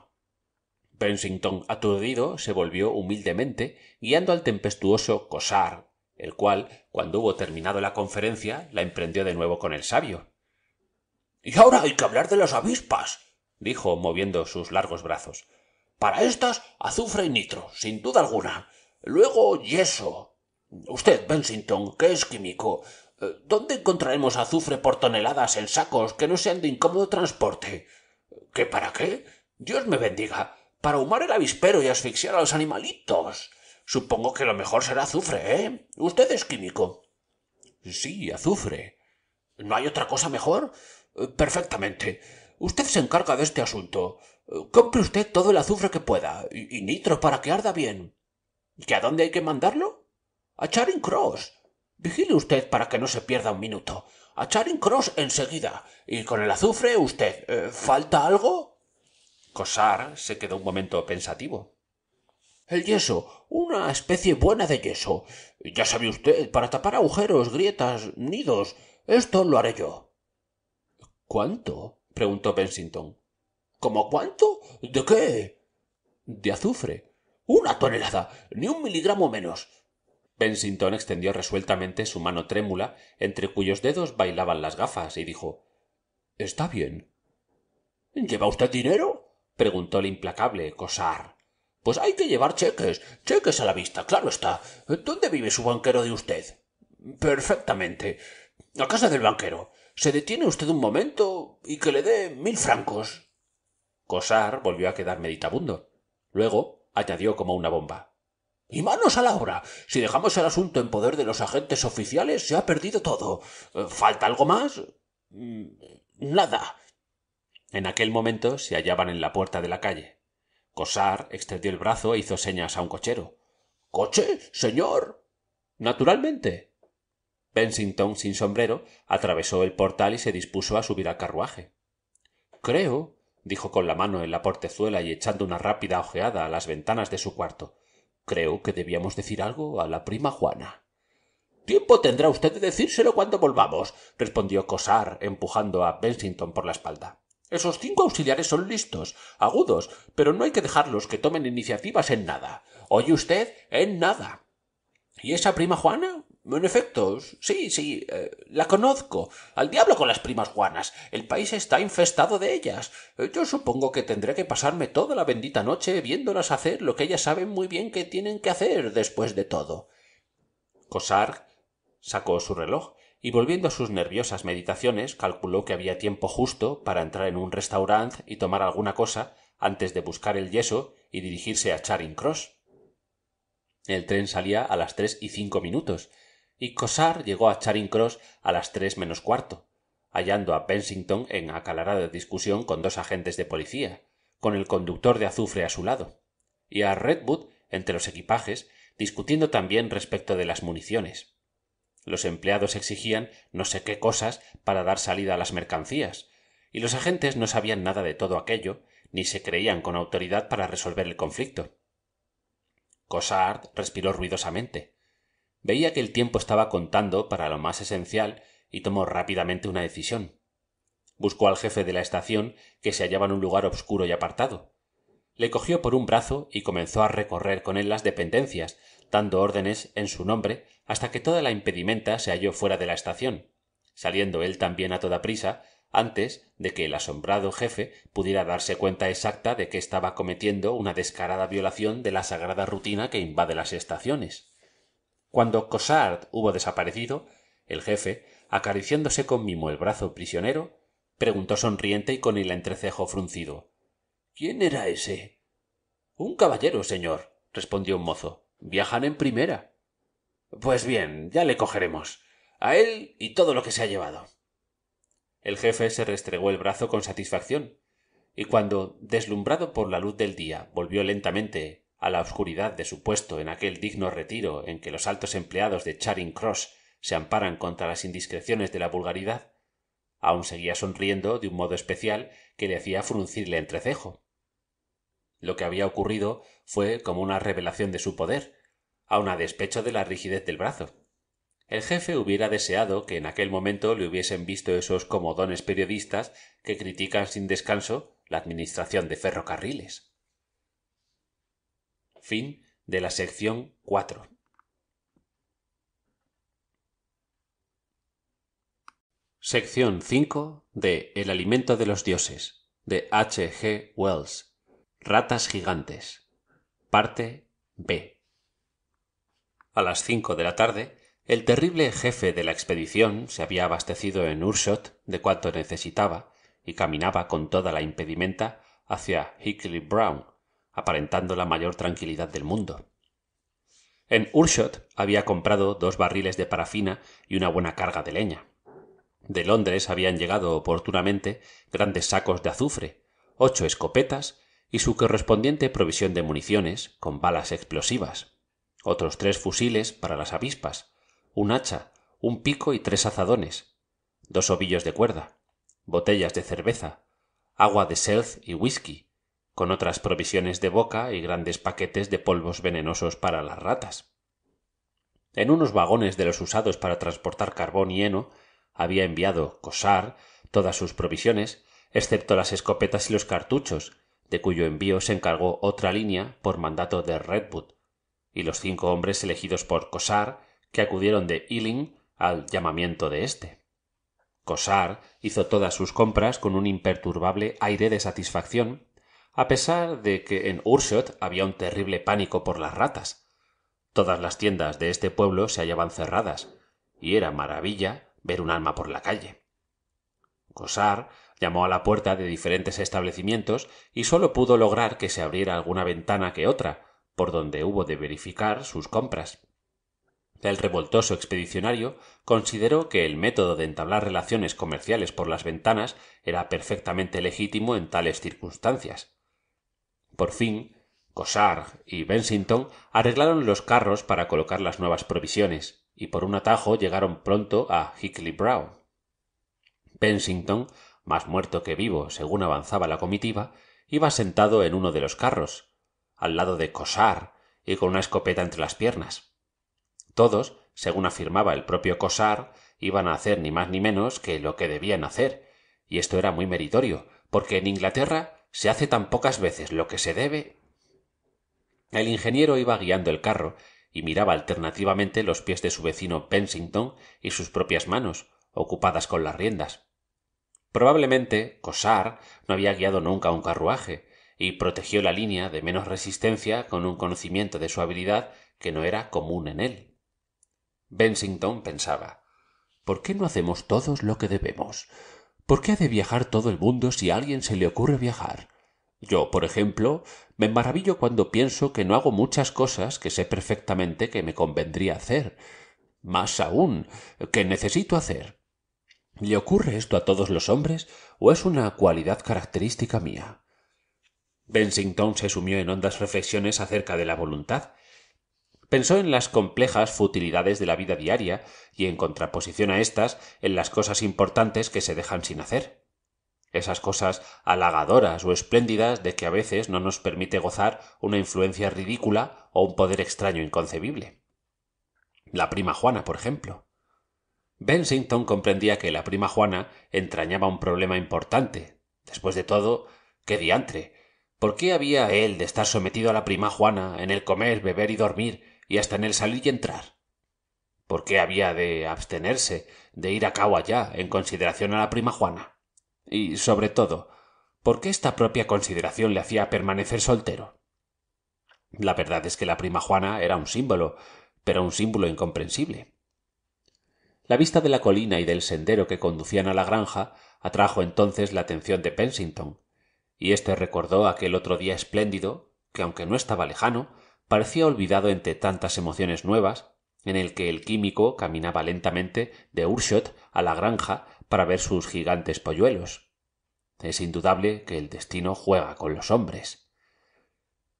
bensington aturdido, se volvió humildemente, guiando al tempestuoso Cosar, el cual, cuando hubo terminado la conferencia, la emprendió de nuevo con el sabio. Y ahora hay que hablar de las avispas, dijo, moviendo sus largos brazos. Para estas, azufre y nitro, sin duda alguna. Luego, yeso. Usted, Bensington, que es químico, eh, ¿dónde encontraremos azufre por toneladas en sacos que no sean de incómodo transporte? ¿Qué para qué? Dios me bendiga para humar el avispero y asfixiar a los animalitos. Supongo que lo mejor será azufre, ¿eh? Usted es químico. Sí, azufre. ¿No hay otra cosa mejor? Eh, perfectamente. Usted se encarga de este asunto. Eh, compre usted todo el azufre que pueda, y nitro para que arda bien. ¿Y a dónde hay que mandarlo? A Charing Cross. Vigile usted para que no se pierda un minuto. A Charing Cross enseguida. Y con el azufre, usted. Eh, ¿Falta algo? Cosar se quedó un momento pensativo el yeso una especie buena de yeso ya sabe usted para tapar agujeros grietas nidos esto lo haré yo cuánto preguntó bensington cómo cuánto de qué de azufre una tonelada ni un miligramo menos Bensington extendió resueltamente su mano trémula, entre cuyos dedos bailaban las gafas, y dijo Está bien. ¿Lleva usted dinero? preguntó el implacable Cosar pues hay que llevar cheques cheques a la vista claro está dónde vive su banquero de usted perfectamente a casa del banquero se detiene usted un momento y que le dé mil francos Cosar volvió a quedar meditabundo luego añadió como una bomba y manos a la obra si dejamos el asunto en poder de los agentes oficiales se ha perdido todo falta algo más mm, nada en aquel momento se hallaban en la puerta de la calle Cosar extendió el brazo e hizo señas a un cochero coche señor naturalmente pensington sin sombrero atravesó el portal y se dispuso a subir al carruaje creo dijo con la mano en la portezuela y echando una rápida ojeada a las ventanas de su cuarto creo que debíamos decir algo a la prima juana tiempo tendrá usted de decírselo cuando volvamos respondió Cosar empujando a pensington por la espalda esos cinco auxiliares son listos, agudos, pero no hay que dejarlos que tomen iniciativas en nada. Oye usted, en nada. ¿Y esa prima Juana? En efecto, sí, sí, eh, la conozco. Al diablo con las primas Juanas. El país está infestado de ellas. Eh, yo supongo que tendré que pasarme toda la bendita noche viéndolas hacer lo que ellas saben muy bien que tienen que hacer después de todo. Cosar sacó su reloj y volviendo a sus nerviosas meditaciones calculó que había tiempo justo para entrar en un restaurant y tomar alguna cosa antes de buscar el yeso y dirigirse a Charing Cross. El tren salía a las tres y cinco minutos, y Cosar llegó a Charing Cross a las tres menos cuarto, hallando a Pensington en acalarada discusión con dos agentes de policía, con el conductor de azufre a su lado, y a Redwood entre los equipajes discutiendo también respecto de las municiones. Los empleados exigían no sé qué cosas para dar salida a las mercancías, y los agentes no sabían nada de todo aquello, ni se creían con autoridad para resolver el conflicto. Cosard respiró ruidosamente. Veía que el tiempo estaba contando para lo más esencial y tomó rápidamente una decisión. Buscó al jefe de la estación, que se hallaba en un lugar oscuro y apartado. Le cogió por un brazo y comenzó a recorrer con él las dependencias, dando órdenes en su nombre hasta que toda la impedimenta se halló fuera de la estación saliendo él también a toda prisa antes de que el asombrado jefe pudiera darse cuenta exacta de que estaba cometiendo una descarada violación de la sagrada rutina que invade las estaciones cuando cossard hubo desaparecido el jefe acariciándose con mimo el brazo prisionero preguntó sonriente y con el entrecejo fruncido quién era ese un caballero señor respondió un mozo viajan en primera. Pues bien, ya le cogeremos. A él y todo lo que se ha llevado. El jefe se restregó el brazo con satisfacción, y cuando, deslumbrado por la luz del día, volvió lentamente a la oscuridad de su puesto en aquel digno retiro en que los altos empleados de Charing Cross se amparan contra las indiscreciones de la vulgaridad, aún seguía sonriendo de un modo especial que le hacía fruncirle entrecejo. Lo que había ocurrido fue como una revelación de su poder, aun a despecho de la rigidez del brazo. El jefe hubiera deseado que en aquel momento le hubiesen visto esos comodones periodistas que critican sin descanso la administración de ferrocarriles. Fin de la sección 4. Sección 5 de El alimento de los dioses, de H. G. Wells. Ratas Gigantes. Parte B. A las cinco de la tarde, el terrible jefe de la expedición se había abastecido en Urshot de cuanto necesitaba y caminaba con toda la impedimenta hacia Hickley Brown, aparentando la mayor tranquilidad del mundo. En Urshot había comprado dos barriles de parafina y una buena carga de leña. De Londres habían llegado oportunamente grandes sacos de azufre, ocho escopetas y su correspondiente provisión de municiones con balas explosivas, otros tres fusiles para las avispas, un hacha, un pico y tres azadones, dos ovillos de cuerda, botellas de cerveza, agua de self y whisky, con otras provisiones de boca y grandes paquetes de polvos venenosos para las ratas. En unos vagones de los usados para transportar carbón y heno había enviado Cosar todas sus provisiones, excepto las escopetas y los cartuchos, de cuyo envío se encargó otra línea por mandato de Redwood, y los cinco hombres elegidos por Cosar que acudieron de Ealing al llamamiento de éste. Cosar hizo todas sus compras con un imperturbable aire de satisfacción, a pesar de que en Urshot había un terrible pánico por las ratas. Todas las tiendas de este pueblo se hallaban cerradas, y era maravilla ver un alma por la calle. Cosar llamó a la puerta de diferentes establecimientos y sólo pudo lograr que se abriera alguna ventana que otra por donde hubo de verificar sus compras el revoltoso expedicionario consideró que el método de entablar relaciones comerciales por las ventanas era perfectamente legítimo en tales circunstancias. Por fin, Cossard y Bensington arreglaron los carros para colocar las nuevas provisiones, y por un atajo llegaron pronto a Hickley Brown. Bensington más muerto que vivo según avanzaba la comitiva, iba sentado en uno de los carros, al lado de Cossar y con una escopeta entre las piernas. Todos, según afirmaba el propio Cossar, iban a hacer ni más ni menos que lo que debían hacer, y esto era muy meritorio, porque en Inglaterra se hace tan pocas veces lo que se debe. El ingeniero iba guiando el carro y miraba alternativamente los pies de su vecino Pensington y sus propias manos, ocupadas con las riendas. Probablemente Cosar no había guiado nunca un carruaje y protegió la línea de menos resistencia con un conocimiento de su habilidad que no era común en él. Bensington pensaba ¿Por qué no hacemos todos lo que debemos? ¿Por qué ha de viajar todo el mundo si a alguien se le ocurre viajar? Yo, por ejemplo, me maravillo cuando pienso que no hago muchas cosas que sé perfectamente que me convendría hacer. Más aún, que necesito hacer. ¿Le ocurre esto a todos los hombres o es una cualidad característica mía? Bensington se sumió en hondas reflexiones acerca de la voluntad. Pensó en las complejas futilidades de la vida diaria y, en contraposición a estas, en las cosas importantes que se dejan sin hacer. Esas cosas halagadoras o espléndidas de que a veces no nos permite gozar una influencia ridícula o un poder extraño inconcebible. La prima Juana, por ejemplo. Bensington comprendía que la prima Juana entrañaba un problema importante. Después de todo, qué diantre. ¿Por qué había él de estar sometido a la prima Juana en el comer, beber y dormir, y hasta en el salir y entrar? ¿Por qué había de abstenerse de ir a o allá en consideración a la prima Juana? Y, sobre todo, ¿por qué esta propia consideración le hacía permanecer soltero? La verdad es que la prima Juana era un símbolo, pero un símbolo incomprensible la vista de la colina y del sendero que conducían a la granja atrajo entonces la atención de pensington y éste recordó aquel otro día espléndido que aunque no estaba lejano parecía olvidado entre tantas emociones nuevas en el que el químico caminaba lentamente de Urshot a la granja para ver sus gigantes polluelos. Es indudable que el destino juega con los hombres.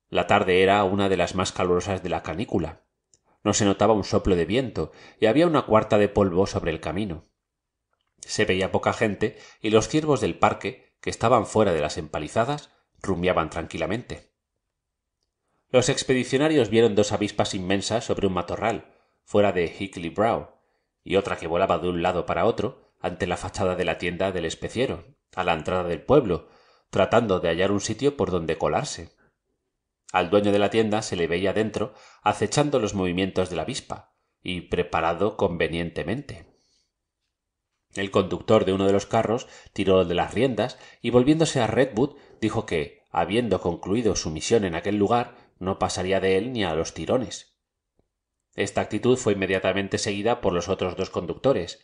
La tarde era una de las más calurosas de la canícula, no se notaba un soplo de viento y había una cuarta de polvo sobre el camino. Se veía poca gente y los ciervos del parque, que estaban fuera de las empalizadas, rumiaban tranquilamente. Los expedicionarios vieron dos avispas inmensas sobre un matorral, fuera de Hickley Brow, y otra que volaba de un lado para otro ante la fachada de la tienda del especiero, a la entrada del pueblo, tratando de hallar un sitio por donde colarse. Al dueño de la tienda se le veía dentro, acechando los movimientos de la avispa, y preparado convenientemente. El conductor de uno de los carros tiró de las riendas y volviéndose a Redwood dijo que, habiendo concluido su misión en aquel lugar, no pasaría de él ni a los tirones. Esta actitud fue inmediatamente seguida por los otros dos conductores.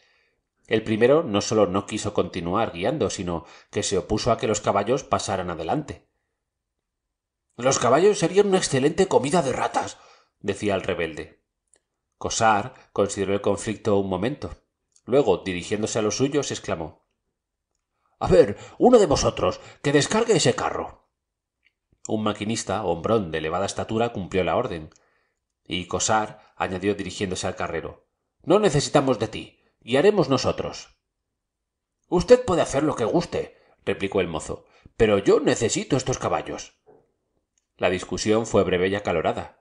El primero no sólo no quiso continuar guiando, sino que se opuso a que los caballos pasaran adelante. Los caballos serían una excelente comida de ratas, decía el rebelde. Cosar consideró el conflicto un momento. Luego, dirigiéndose a los suyos, exclamó A ver, uno de vosotros, que descargue ese carro. Un maquinista, hombrón de elevada estatura, cumplió la orden. Y Cosar añadió dirigiéndose al carrero No necesitamos de ti, y haremos nosotros. Usted puede hacer lo que guste, replicó el mozo, pero yo necesito estos caballos la discusión fue breve y acalorada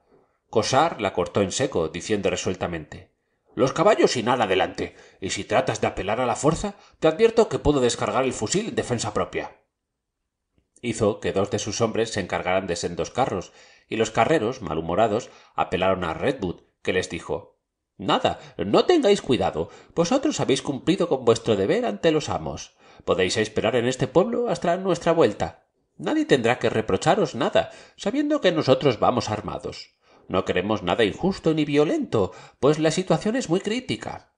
Cosar la cortó en seco diciendo resueltamente los caballos nada adelante y si tratas de apelar a la fuerza te advierto que puedo descargar el fusil en defensa propia hizo que dos de sus hombres se encargaran de sendos carros y los carreros malhumorados apelaron a redwood que les dijo nada no tengáis cuidado vosotros habéis cumplido con vuestro deber ante los amos podéis esperar en este pueblo hasta nuestra vuelta Nadie tendrá que reprocharos nada, sabiendo que nosotros vamos armados. No queremos nada injusto ni violento, pues la situación es muy crítica.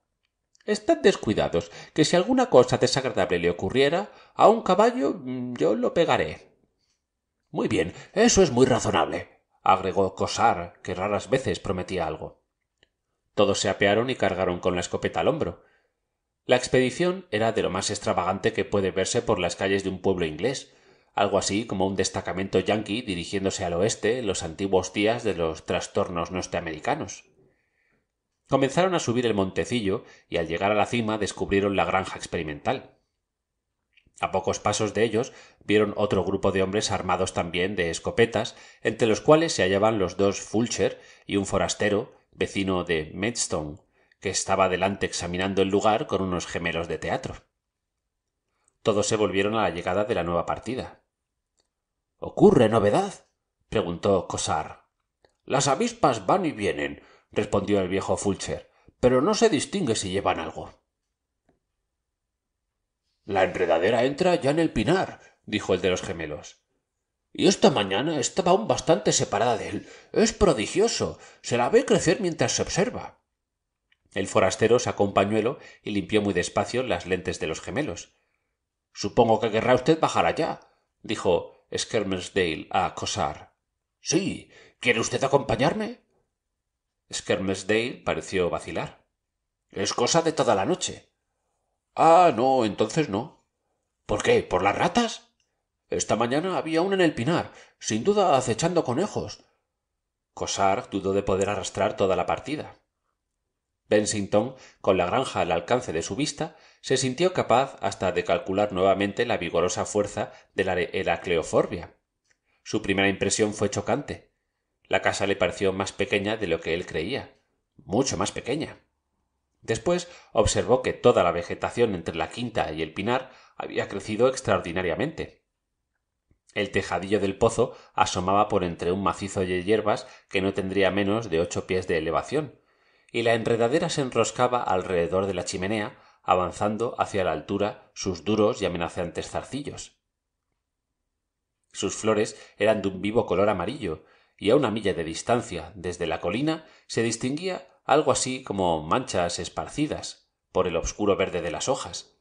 Estad descuidados, que si alguna cosa desagradable le ocurriera, a un caballo mm, yo lo pegaré. Muy bien, eso es muy razonable, agregó Cosar, que raras veces prometía algo. Todos se apearon y cargaron con la escopeta al hombro. La expedición era de lo más extravagante que puede verse por las calles de un pueblo inglés, algo así como un destacamento yanqui dirigiéndose al oeste en los antiguos días de los trastornos norteamericanos. Comenzaron a subir el montecillo y al llegar a la cima descubrieron la granja experimental. A pocos pasos de ellos vieron otro grupo de hombres armados también de escopetas, entre los cuales se hallaban los dos Fulcher y un forastero, vecino de Medstone, que estaba delante examinando el lugar con unos gemelos de teatro. Todos se volvieron a la llegada de la nueva partida ocurre novedad preguntó cosar las avispas van y vienen respondió el viejo fulcher pero no se distingue si llevan algo la enredadera entra ya en el pinar dijo el de los gemelos y esta mañana estaba aún bastante separada de él es prodigioso se la ve crecer mientras se observa el forastero sacó un pañuelo y limpió muy despacio las lentes de los gemelos supongo que querrá usted bajar allá dijo a Cosar, Sí. ¿Quiere usted acompañarme? Skermersdale pareció vacilar. Es cosa de toda la noche. Ah, no, entonces no. ¿Por qué? ¿Por las ratas? Esta mañana había una en el pinar, sin duda acechando conejos. Cosar dudó de poder arrastrar toda la partida. Bensington, con la granja al alcance de su vista, se sintió capaz hasta de calcular nuevamente la vigorosa fuerza de la heracleoforbia. Su primera impresión fue chocante. La casa le pareció más pequeña de lo que él creía, mucho más pequeña. Después observó que toda la vegetación entre la quinta y el pinar había crecido extraordinariamente. El tejadillo del pozo asomaba por entre un macizo de hierbas que no tendría menos de ocho pies de elevación, y la enredadera se enroscaba alrededor de la chimenea, avanzando hacia la altura sus duros y amenazantes zarcillos. Sus flores eran de un vivo color amarillo, y a una milla de distancia, desde la colina, se distinguía algo así como manchas esparcidas por el obscuro verde de las hojas.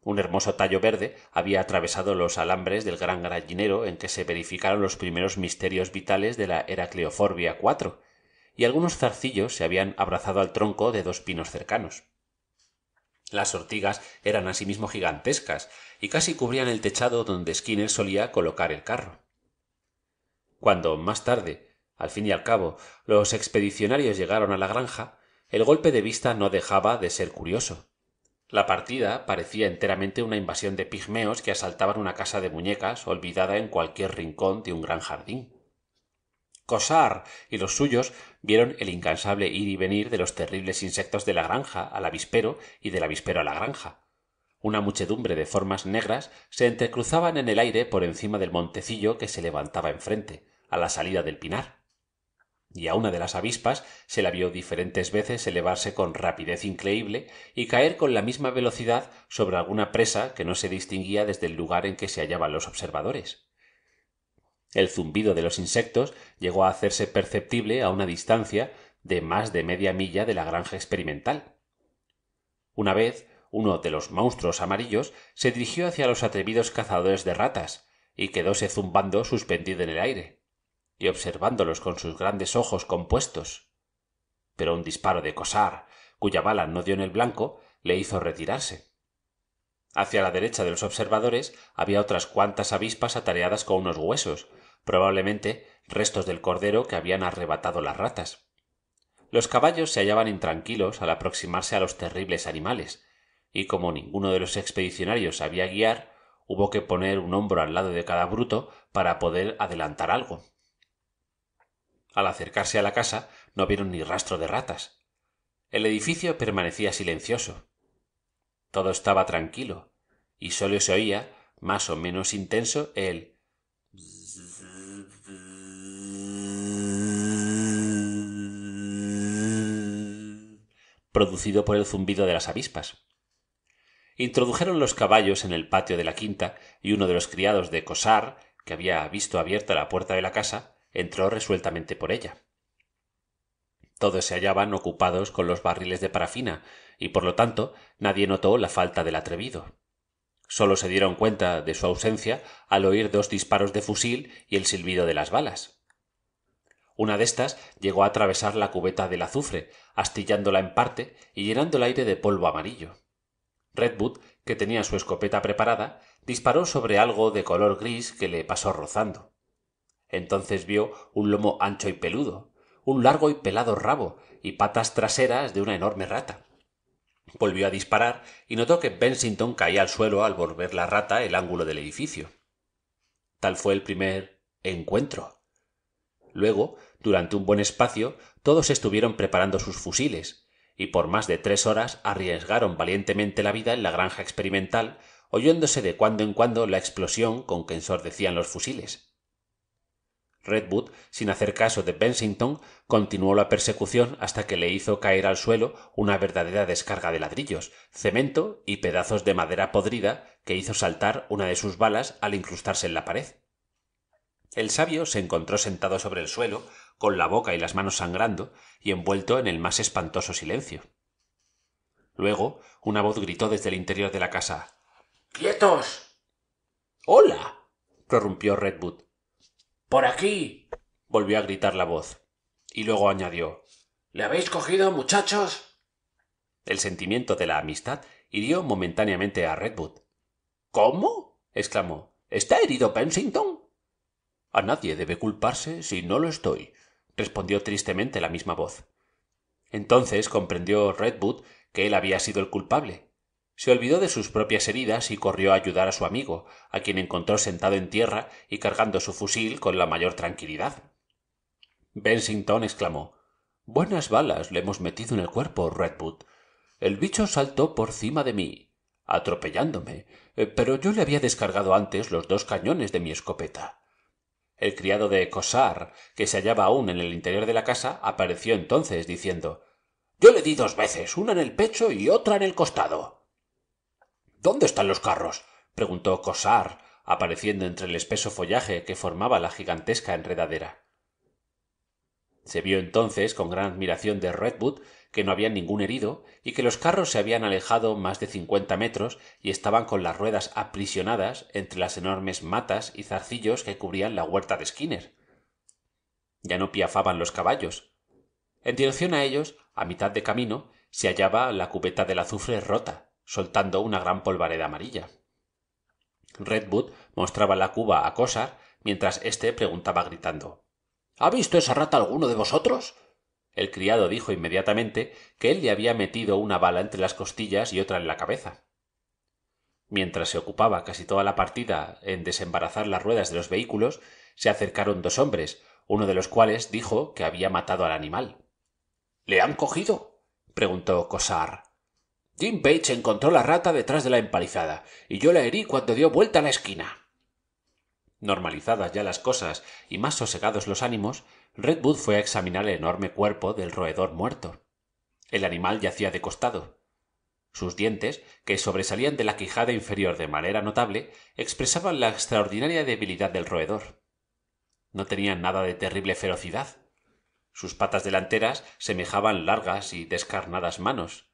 Un hermoso tallo verde había atravesado los alambres del gran gallinero en que se verificaron los primeros misterios vitales de la Heracleoforbia IV, y algunos zarcillos se habían abrazado al tronco de dos pinos cercanos. Las ortigas eran asimismo gigantescas y casi cubrían el techado donde Skinner solía colocar el carro. Cuando más tarde, al fin y al cabo, los expedicionarios llegaron a la granja, el golpe de vista no dejaba de ser curioso. La partida parecía enteramente una invasión de pigmeos que asaltaban una casa de muñecas olvidada en cualquier rincón de un gran jardín. Cosar y los suyos vieron el incansable ir y venir de los terribles insectos de la granja al avispero y del avispero a la granja. Una muchedumbre de formas negras se entrecruzaban en el aire por encima del montecillo que se levantaba enfrente, a la salida del pinar. Y a una de las avispas se la vio diferentes veces elevarse con rapidez increíble y caer con la misma velocidad sobre alguna presa que no se distinguía desde el lugar en que se hallaban los observadores. El zumbido de los insectos llegó a hacerse perceptible a una distancia de más de media milla de la granja experimental. Una vez, uno de los monstruos amarillos se dirigió hacia los atrevidos cazadores de ratas y quedóse zumbando suspendido en el aire, y observándolos con sus grandes ojos compuestos. Pero un disparo de Cosar, cuya bala no dio en el blanco, le hizo retirarse. Hacia la derecha de los observadores había otras cuantas avispas atareadas con unos huesos, probablemente restos del cordero que habían arrebatado las ratas. Los caballos se hallaban intranquilos al aproximarse a los terribles animales, y como ninguno de los expedicionarios sabía guiar, hubo que poner un hombro al lado de cada bruto para poder adelantar algo. Al acercarse a la casa no vieron ni rastro de ratas. El edificio permanecía silencioso. Todo estaba tranquilo, y sólo se oía, más o menos intenso, el producido por el zumbido de las avispas. Introdujeron los caballos en el patio de la quinta y uno de los criados de Cosar, que había visto abierta la puerta de la casa, entró resueltamente por ella. Todos se hallaban ocupados con los barriles de parafina, y por lo tanto nadie notó la falta del atrevido. Sólo se dieron cuenta de su ausencia al oír dos disparos de fusil y el silbido de las balas. Una de estas llegó a atravesar la cubeta del azufre, astillándola en parte y llenando el aire de polvo amarillo. Redwood, que tenía su escopeta preparada, disparó sobre algo de color gris que le pasó rozando. Entonces vio un lomo ancho y peludo, un largo y pelado rabo y patas traseras de una enorme rata. Volvió a disparar y notó que Bensington caía al suelo al volver la rata el ángulo del edificio. Tal fue el primer encuentro. Luego durante un buen espacio todos estuvieron preparando sus fusiles, y por más de tres horas arriesgaron valientemente la vida en la granja experimental, oyéndose de cuando en cuando la explosión con que ensordecían los fusiles. Redwood, sin hacer caso de Bensington, continuó la persecución hasta que le hizo caer al suelo una verdadera descarga de ladrillos, cemento y pedazos de madera podrida que hizo saltar una de sus balas al incrustarse en la pared. El sabio se encontró sentado sobre el suelo, con la boca y las manos sangrando y envuelto en el más espantoso silencio. Luego una voz gritó desde el interior de la casa ¡Quietos! ¡Hola! prorrumpió Redwood. ¡Por aquí! volvió a gritar la voz. Y luego añadió ¿Le habéis cogido, muchachos? El sentimiento de la amistad hirió momentáneamente a Redwood. ¿Cómo? exclamó. ¿Está herido Pensington? A nadie debe culparse si no lo estoy respondió tristemente la misma voz entonces comprendió redwood que él había sido el culpable se olvidó de sus propias heridas y corrió a ayudar a su amigo a quien encontró sentado en tierra y cargando su fusil con la mayor tranquilidad bensington exclamó buenas balas le hemos metido en el cuerpo redwood el bicho saltó por cima de mí atropellándome eh, pero yo le había descargado antes los dos cañones de mi escopeta el criado de Cosar, que se hallaba aún en el interior de la casa apareció entonces diciendo yo le di dos veces una en el pecho y otra en el costado dónde están los carros preguntó Cosar, apareciendo entre el espeso follaje que formaba la gigantesca enredadera se vio entonces con gran admiración de que no había ningún herido y que los carros se habían alejado más de cincuenta metros y estaban con las ruedas aprisionadas entre las enormes matas y zarcillos que cubrían la huerta de skinner ya no piafaban los caballos en dirección a ellos a mitad de camino se hallaba la cubeta del azufre rota soltando una gran polvareda amarilla redwood mostraba la cuba a Cosar mientras éste preguntaba gritando ha visto esa rata alguno de vosotros el criado dijo inmediatamente que él le había metido una bala entre las costillas y otra en la cabeza mientras se ocupaba casi toda la partida en desembarazar las ruedas de los vehículos se acercaron dos hombres uno de los cuales dijo que había matado al animal le han cogido preguntó Cosar. jim bates encontró la rata detrás de la empalizada y yo la herí cuando dio vuelta a la esquina normalizadas ya las cosas y más sosegados los ánimos redwood fue a examinar el enorme cuerpo del roedor muerto el animal yacía de costado sus dientes que sobresalían de la quijada inferior de manera notable expresaban la extraordinaria debilidad del roedor no tenían nada de terrible ferocidad sus patas delanteras semejaban largas y descarnadas manos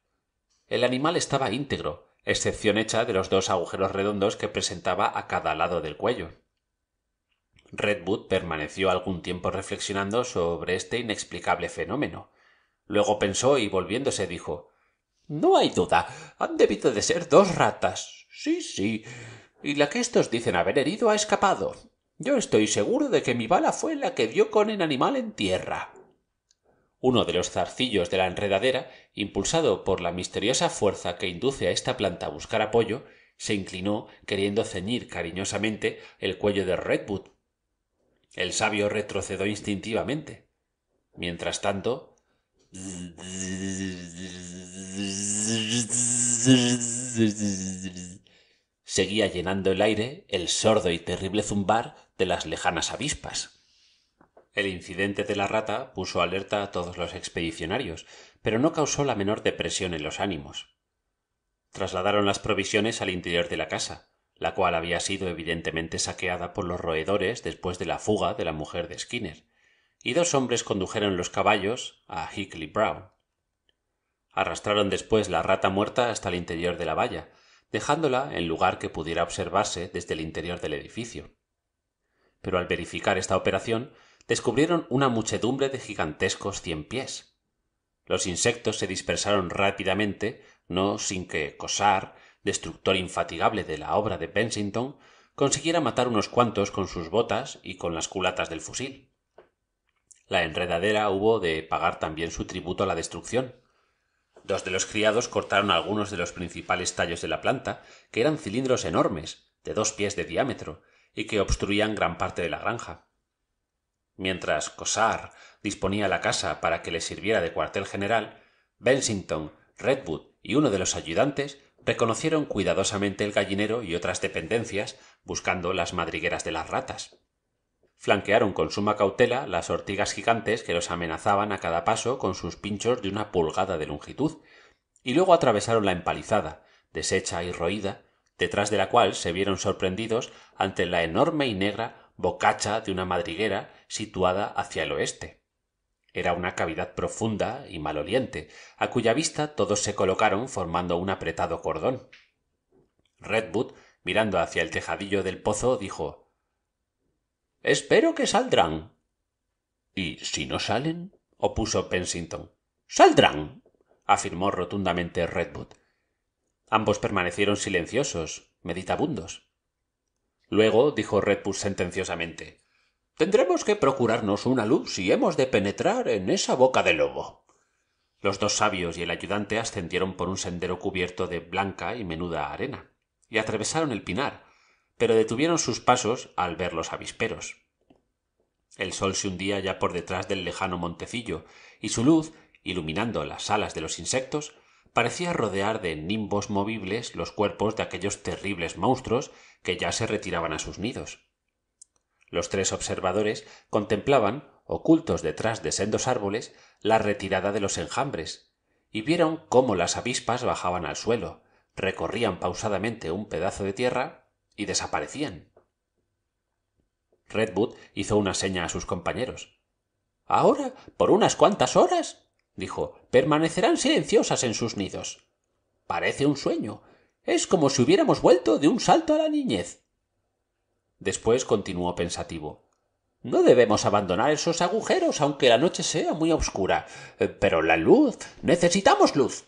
el animal estaba íntegro excepción hecha de los dos agujeros redondos que presentaba a cada lado del cuello Redwood permaneció algún tiempo reflexionando sobre este inexplicable fenómeno. Luego pensó y volviéndose dijo No hay duda. Han debido de ser dos ratas. Sí, sí. Y la que estos dicen haber herido ha escapado. Yo estoy seguro de que mi bala fue la que dio con el animal en tierra. Uno de los zarcillos de la enredadera, impulsado por la misteriosa fuerza que induce a esta planta a buscar apoyo, se inclinó queriendo ceñir cariñosamente el cuello de Redwood, el sabio retrocedó instintivamente. Mientras tanto, seguía llenando el aire el sordo y terrible zumbar de las lejanas avispas. El incidente de la rata puso alerta a todos los expedicionarios, pero no causó la menor depresión en los ánimos. Trasladaron las provisiones al interior de la casa, la cual había sido evidentemente saqueada por los roedores después de la fuga de la mujer de Skinner, y dos hombres condujeron los caballos a Hickley Brown. Arrastraron después la rata muerta hasta el interior de la valla, dejándola en lugar que pudiera observarse desde el interior del edificio. Pero al verificar esta operación, descubrieron una muchedumbre de gigantescos cien pies. Los insectos se dispersaron rápidamente, no sin que Cosar destructor infatigable de la obra de bensington consiguiera matar unos cuantos con sus botas y con las culatas del fusil la enredadera hubo de pagar también su tributo a la destrucción dos de los criados cortaron algunos de los principales tallos de la planta que eran cilindros enormes de dos pies de diámetro y que obstruían gran parte de la granja mientras Cosar disponía la casa para que le sirviera de cuartel general bensington redwood y uno de los ayudantes reconocieron cuidadosamente el gallinero y otras dependencias buscando las madrigueras de las ratas flanquearon con suma cautela las ortigas gigantes que los amenazaban a cada paso con sus pinchos de una pulgada de longitud y luego atravesaron la empalizada deshecha y roída detrás de la cual se vieron sorprendidos ante la enorme y negra bocacha de una madriguera situada hacia el oeste era una cavidad profunda y maloliente a cuya vista todos se colocaron formando un apretado cordón redwood mirando hacia el tejadillo del pozo dijo espero que saldrán y si no salen opuso pensington saldrán afirmó rotundamente redwood ambos permanecieron silenciosos meditabundos luego dijo redwood sentenciosamente Tendremos que procurarnos una luz si hemos de penetrar en esa boca de lobo. Los dos sabios y el ayudante ascendieron por un sendero cubierto de blanca y menuda arena, y atravesaron el pinar, pero detuvieron sus pasos al ver los avisperos. El sol se hundía ya por detrás del lejano montecillo, y su luz, iluminando las alas de los insectos, parecía rodear de nimbos movibles los cuerpos de aquellos terribles monstruos que ya se retiraban a sus nidos los tres observadores contemplaban ocultos detrás de sendos árboles la retirada de los enjambres y vieron cómo las avispas bajaban al suelo recorrían pausadamente un pedazo de tierra y desaparecían redwood hizo una seña a sus compañeros ahora por unas cuantas horas dijo permanecerán silenciosas en sus nidos parece un sueño es como si hubiéramos vuelto de un salto a la niñez después continuó pensativo no debemos abandonar esos agujeros aunque la noche sea muy obscura eh, pero la luz necesitamos luz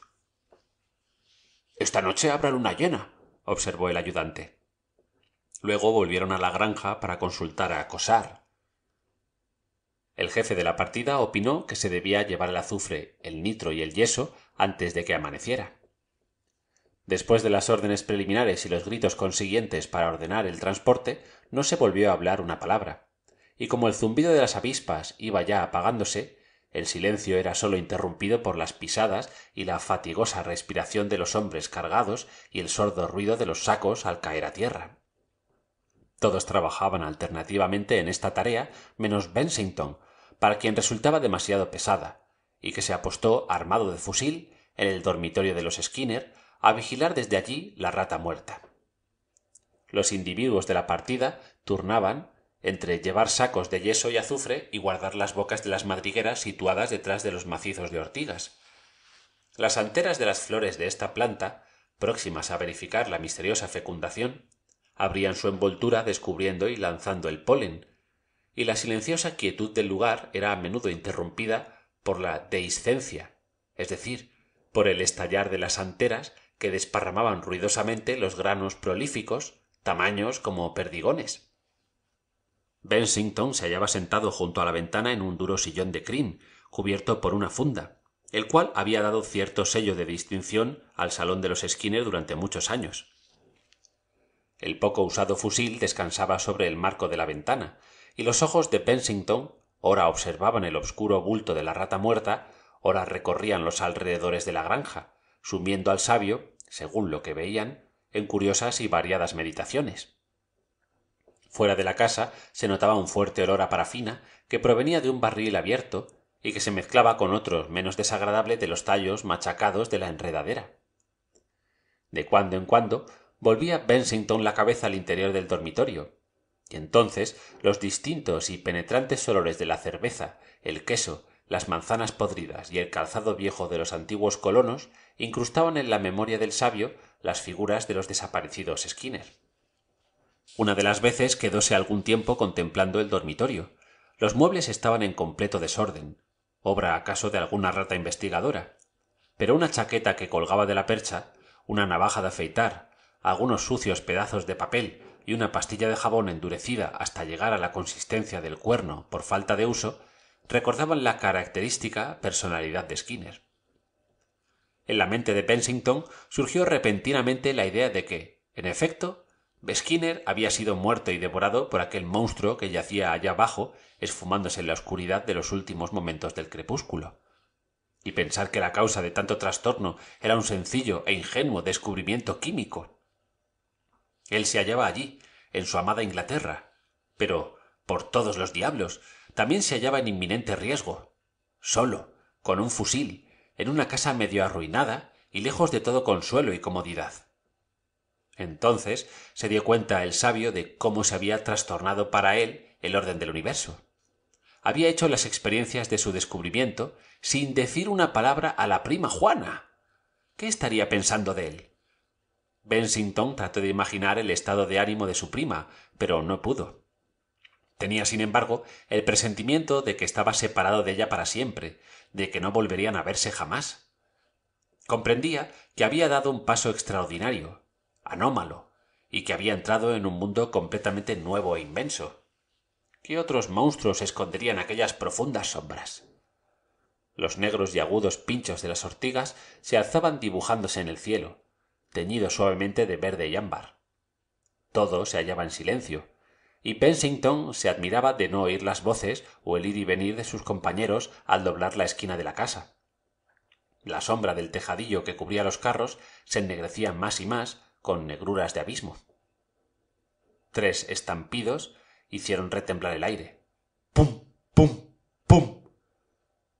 esta noche habrá luna llena observó el ayudante luego volvieron a la granja para consultar a cosar el jefe de la partida opinó que se debía llevar el azufre el nitro y el yeso antes de que amaneciera después de las órdenes preliminares y los gritos consiguientes para ordenar el transporte no se volvió a hablar una palabra y como el zumbido de las avispas iba ya apagándose el silencio era sólo interrumpido por las pisadas y la fatigosa respiración de los hombres cargados y el sordo ruido de los sacos al caer a tierra todos trabajaban alternativamente en esta tarea menos bensington para quien resultaba demasiado pesada y que se apostó armado de fusil en el dormitorio de los skinner a vigilar desde allí la rata muerta. Los individuos de la partida turnaban entre llevar sacos de yeso y azufre y guardar las bocas de las madrigueras situadas detrás de los macizos de ortigas. Las anteras de las flores de esta planta, próximas a verificar la misteriosa fecundación, abrían su envoltura descubriendo y lanzando el polen, y la silenciosa quietud del lugar era a menudo interrumpida por la deiscencia, es decir, por el estallar de las anteras que desparramaban ruidosamente los granos prolíficos tamaños como perdigones bensington se hallaba sentado junto a la ventana en un duro sillón de crin cubierto por una funda el cual había dado cierto sello de distinción al salón de los skinner durante muchos años el poco usado fusil descansaba sobre el marco de la ventana y los ojos de bensington ora observaban el obscuro bulto de la rata muerta ora recorrían los alrededores de la granja sumiendo al sabio, según lo que veían, en curiosas y variadas meditaciones. Fuera de la casa se notaba un fuerte olor a parafina que provenía de un barril abierto y que se mezclaba con otros menos desagradable de los tallos machacados de la enredadera. De cuando en cuando volvía Bensington la cabeza al interior del dormitorio, y entonces los distintos y penetrantes olores de la cerveza, el queso, las manzanas podridas y el calzado viejo de los antiguos colonos incrustaban en la memoria del sabio las figuras de los desaparecidos Skinner. Una de las veces quedóse algún tiempo contemplando el dormitorio. Los muebles estaban en completo desorden, obra acaso de alguna rata investigadora, pero una chaqueta que colgaba de la percha, una navaja de afeitar, algunos sucios pedazos de papel y una pastilla de jabón endurecida hasta llegar a la consistencia del cuerno por falta de uso, recordaban la característica personalidad de Skinner en la mente de pensington surgió repentinamente la idea de que en efecto skinner había sido muerto y devorado por aquel monstruo que yacía allá abajo esfumándose en la oscuridad de los últimos momentos del crepúsculo y pensar que la causa de tanto trastorno era un sencillo e ingenuo descubrimiento químico él se hallaba allí en su amada inglaterra pero por todos los diablos también se hallaba en inminente riesgo solo con un fusil en una casa medio arruinada y lejos de todo consuelo y comodidad entonces se dio cuenta el sabio de cómo se había trastornado para él el orden del universo había hecho las experiencias de su descubrimiento sin decir una palabra a la prima juana qué estaría pensando de él bensington trató de imaginar el estado de ánimo de su prima pero no pudo tenía sin embargo el presentimiento de que estaba separado de ella para siempre de que no volverían a verse jamás comprendía que había dado un paso extraordinario anómalo y que había entrado en un mundo completamente nuevo e inmenso qué otros monstruos esconderían aquellas profundas sombras los negros y agudos pinchos de las ortigas se alzaban dibujándose en el cielo teñidos suavemente de verde y ámbar todo se hallaba en silencio y Pensington se admiraba de no oír las voces o el ir y venir de sus compañeros al doblar la esquina de la casa. La sombra del tejadillo que cubría los carros se ennegrecía más y más con negruras de abismo. Tres estampidos hicieron retemblar el aire. ¡Pum! ¡Pum! ¡Pum!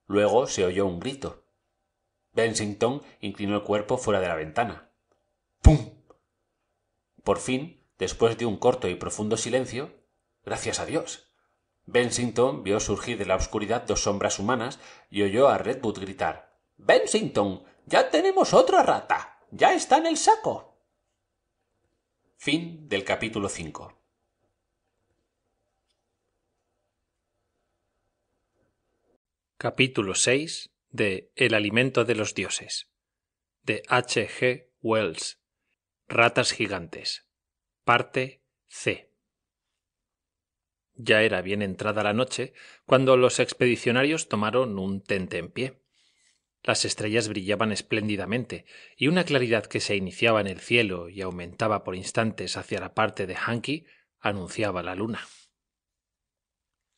Luego se oyó un grito. Bensington inclinó el cuerpo fuera de la ventana. ¡Pum! Por fin después de un corto y profundo silencio gracias a dios bensington vio surgir de la oscuridad dos sombras humanas y oyó a redwood gritar bensington ya tenemos otra rata ya está en el saco capítulo capítulo 6 de El alimento de los dioses de H. G. Wells Ratas gigantes Parte C. Ya era bien entrada la noche cuando los expedicionarios tomaron un tente en pie. Las estrellas brillaban espléndidamente, y una claridad que se iniciaba en el cielo y aumentaba por instantes hacia la parte de Hanky anunciaba la luna.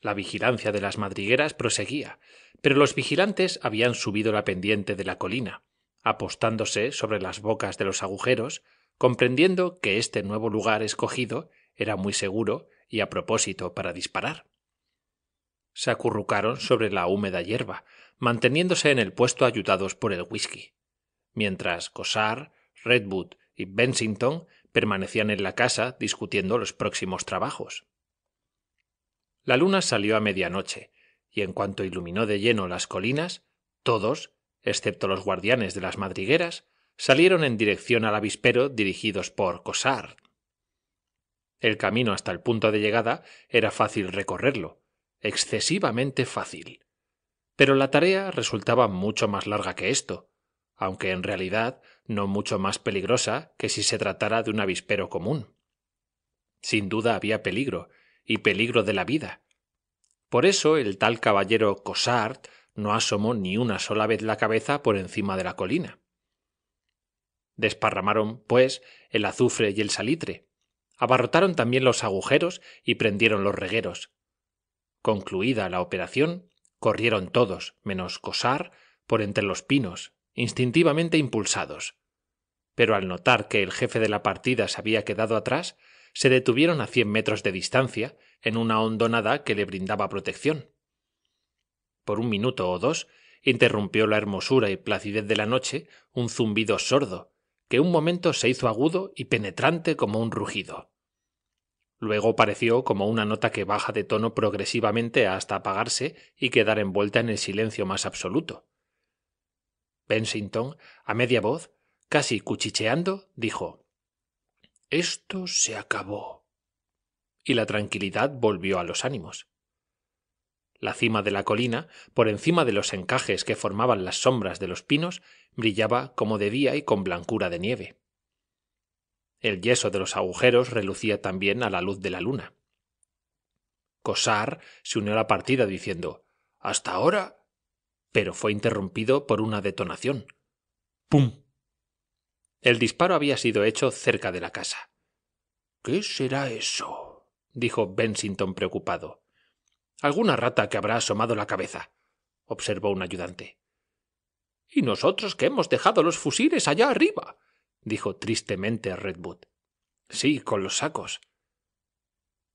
La vigilancia de las madrigueras proseguía, pero los vigilantes habían subido la pendiente de la colina, apostándose sobre las bocas de los agujeros comprendiendo que este nuevo lugar escogido era muy seguro y a propósito para disparar. Se acurrucaron sobre la húmeda hierba, manteniéndose en el puesto ayudados por el whisky, mientras Cosar, Redwood y Bensington permanecían en la casa discutiendo los próximos trabajos. La luna salió a medianoche, y en cuanto iluminó de lleno las colinas, todos, excepto los guardianes de las madrigueras, salieron en dirección al avispero dirigidos por Cossard. El camino hasta el punto de llegada era fácil recorrerlo, excesivamente fácil. Pero la tarea resultaba mucho más larga que esto, aunque en realidad no mucho más peligrosa que si se tratara de un avispero común. Sin duda había peligro, y peligro de la vida. Por eso el tal caballero Cosart no asomó ni una sola vez la cabeza por encima de la colina. Desparramaron, pues, el azufre y el salitre. Abarrotaron también los agujeros y prendieron los regueros. Concluida la operación, corrieron todos, menos Cosar, por entre los pinos, instintivamente impulsados. Pero al notar que el jefe de la partida se había quedado atrás, se detuvieron a cien metros de distancia, en una hondonada que le brindaba protección. Por un minuto o dos interrumpió la hermosura y placidez de la noche un zumbido sordo, que un momento se hizo agudo y penetrante como un rugido. Luego pareció como una nota que baja de tono progresivamente hasta apagarse y quedar envuelta en el silencio más absoluto. Bensington, a media voz, casi cuchicheando, dijo Esto se acabó. Y la tranquilidad volvió a los ánimos. La cima de la colina, por encima de los encajes que formaban las sombras de los pinos, brillaba como de día y con blancura de nieve. El yeso de los agujeros relucía también a la luz de la luna. Cosar se unió a la partida diciendo Hasta ahora. pero fue interrumpido por una detonación. ¡Pum! El disparo había sido hecho cerca de la casa. ¿Qué será eso? dijo Bensington preocupado. Alguna rata que habrá asomado la cabeza, observó un ayudante. Y nosotros que hemos dejado los fusiles allá arriba, dijo tristemente Redwood. Sí, con los sacos.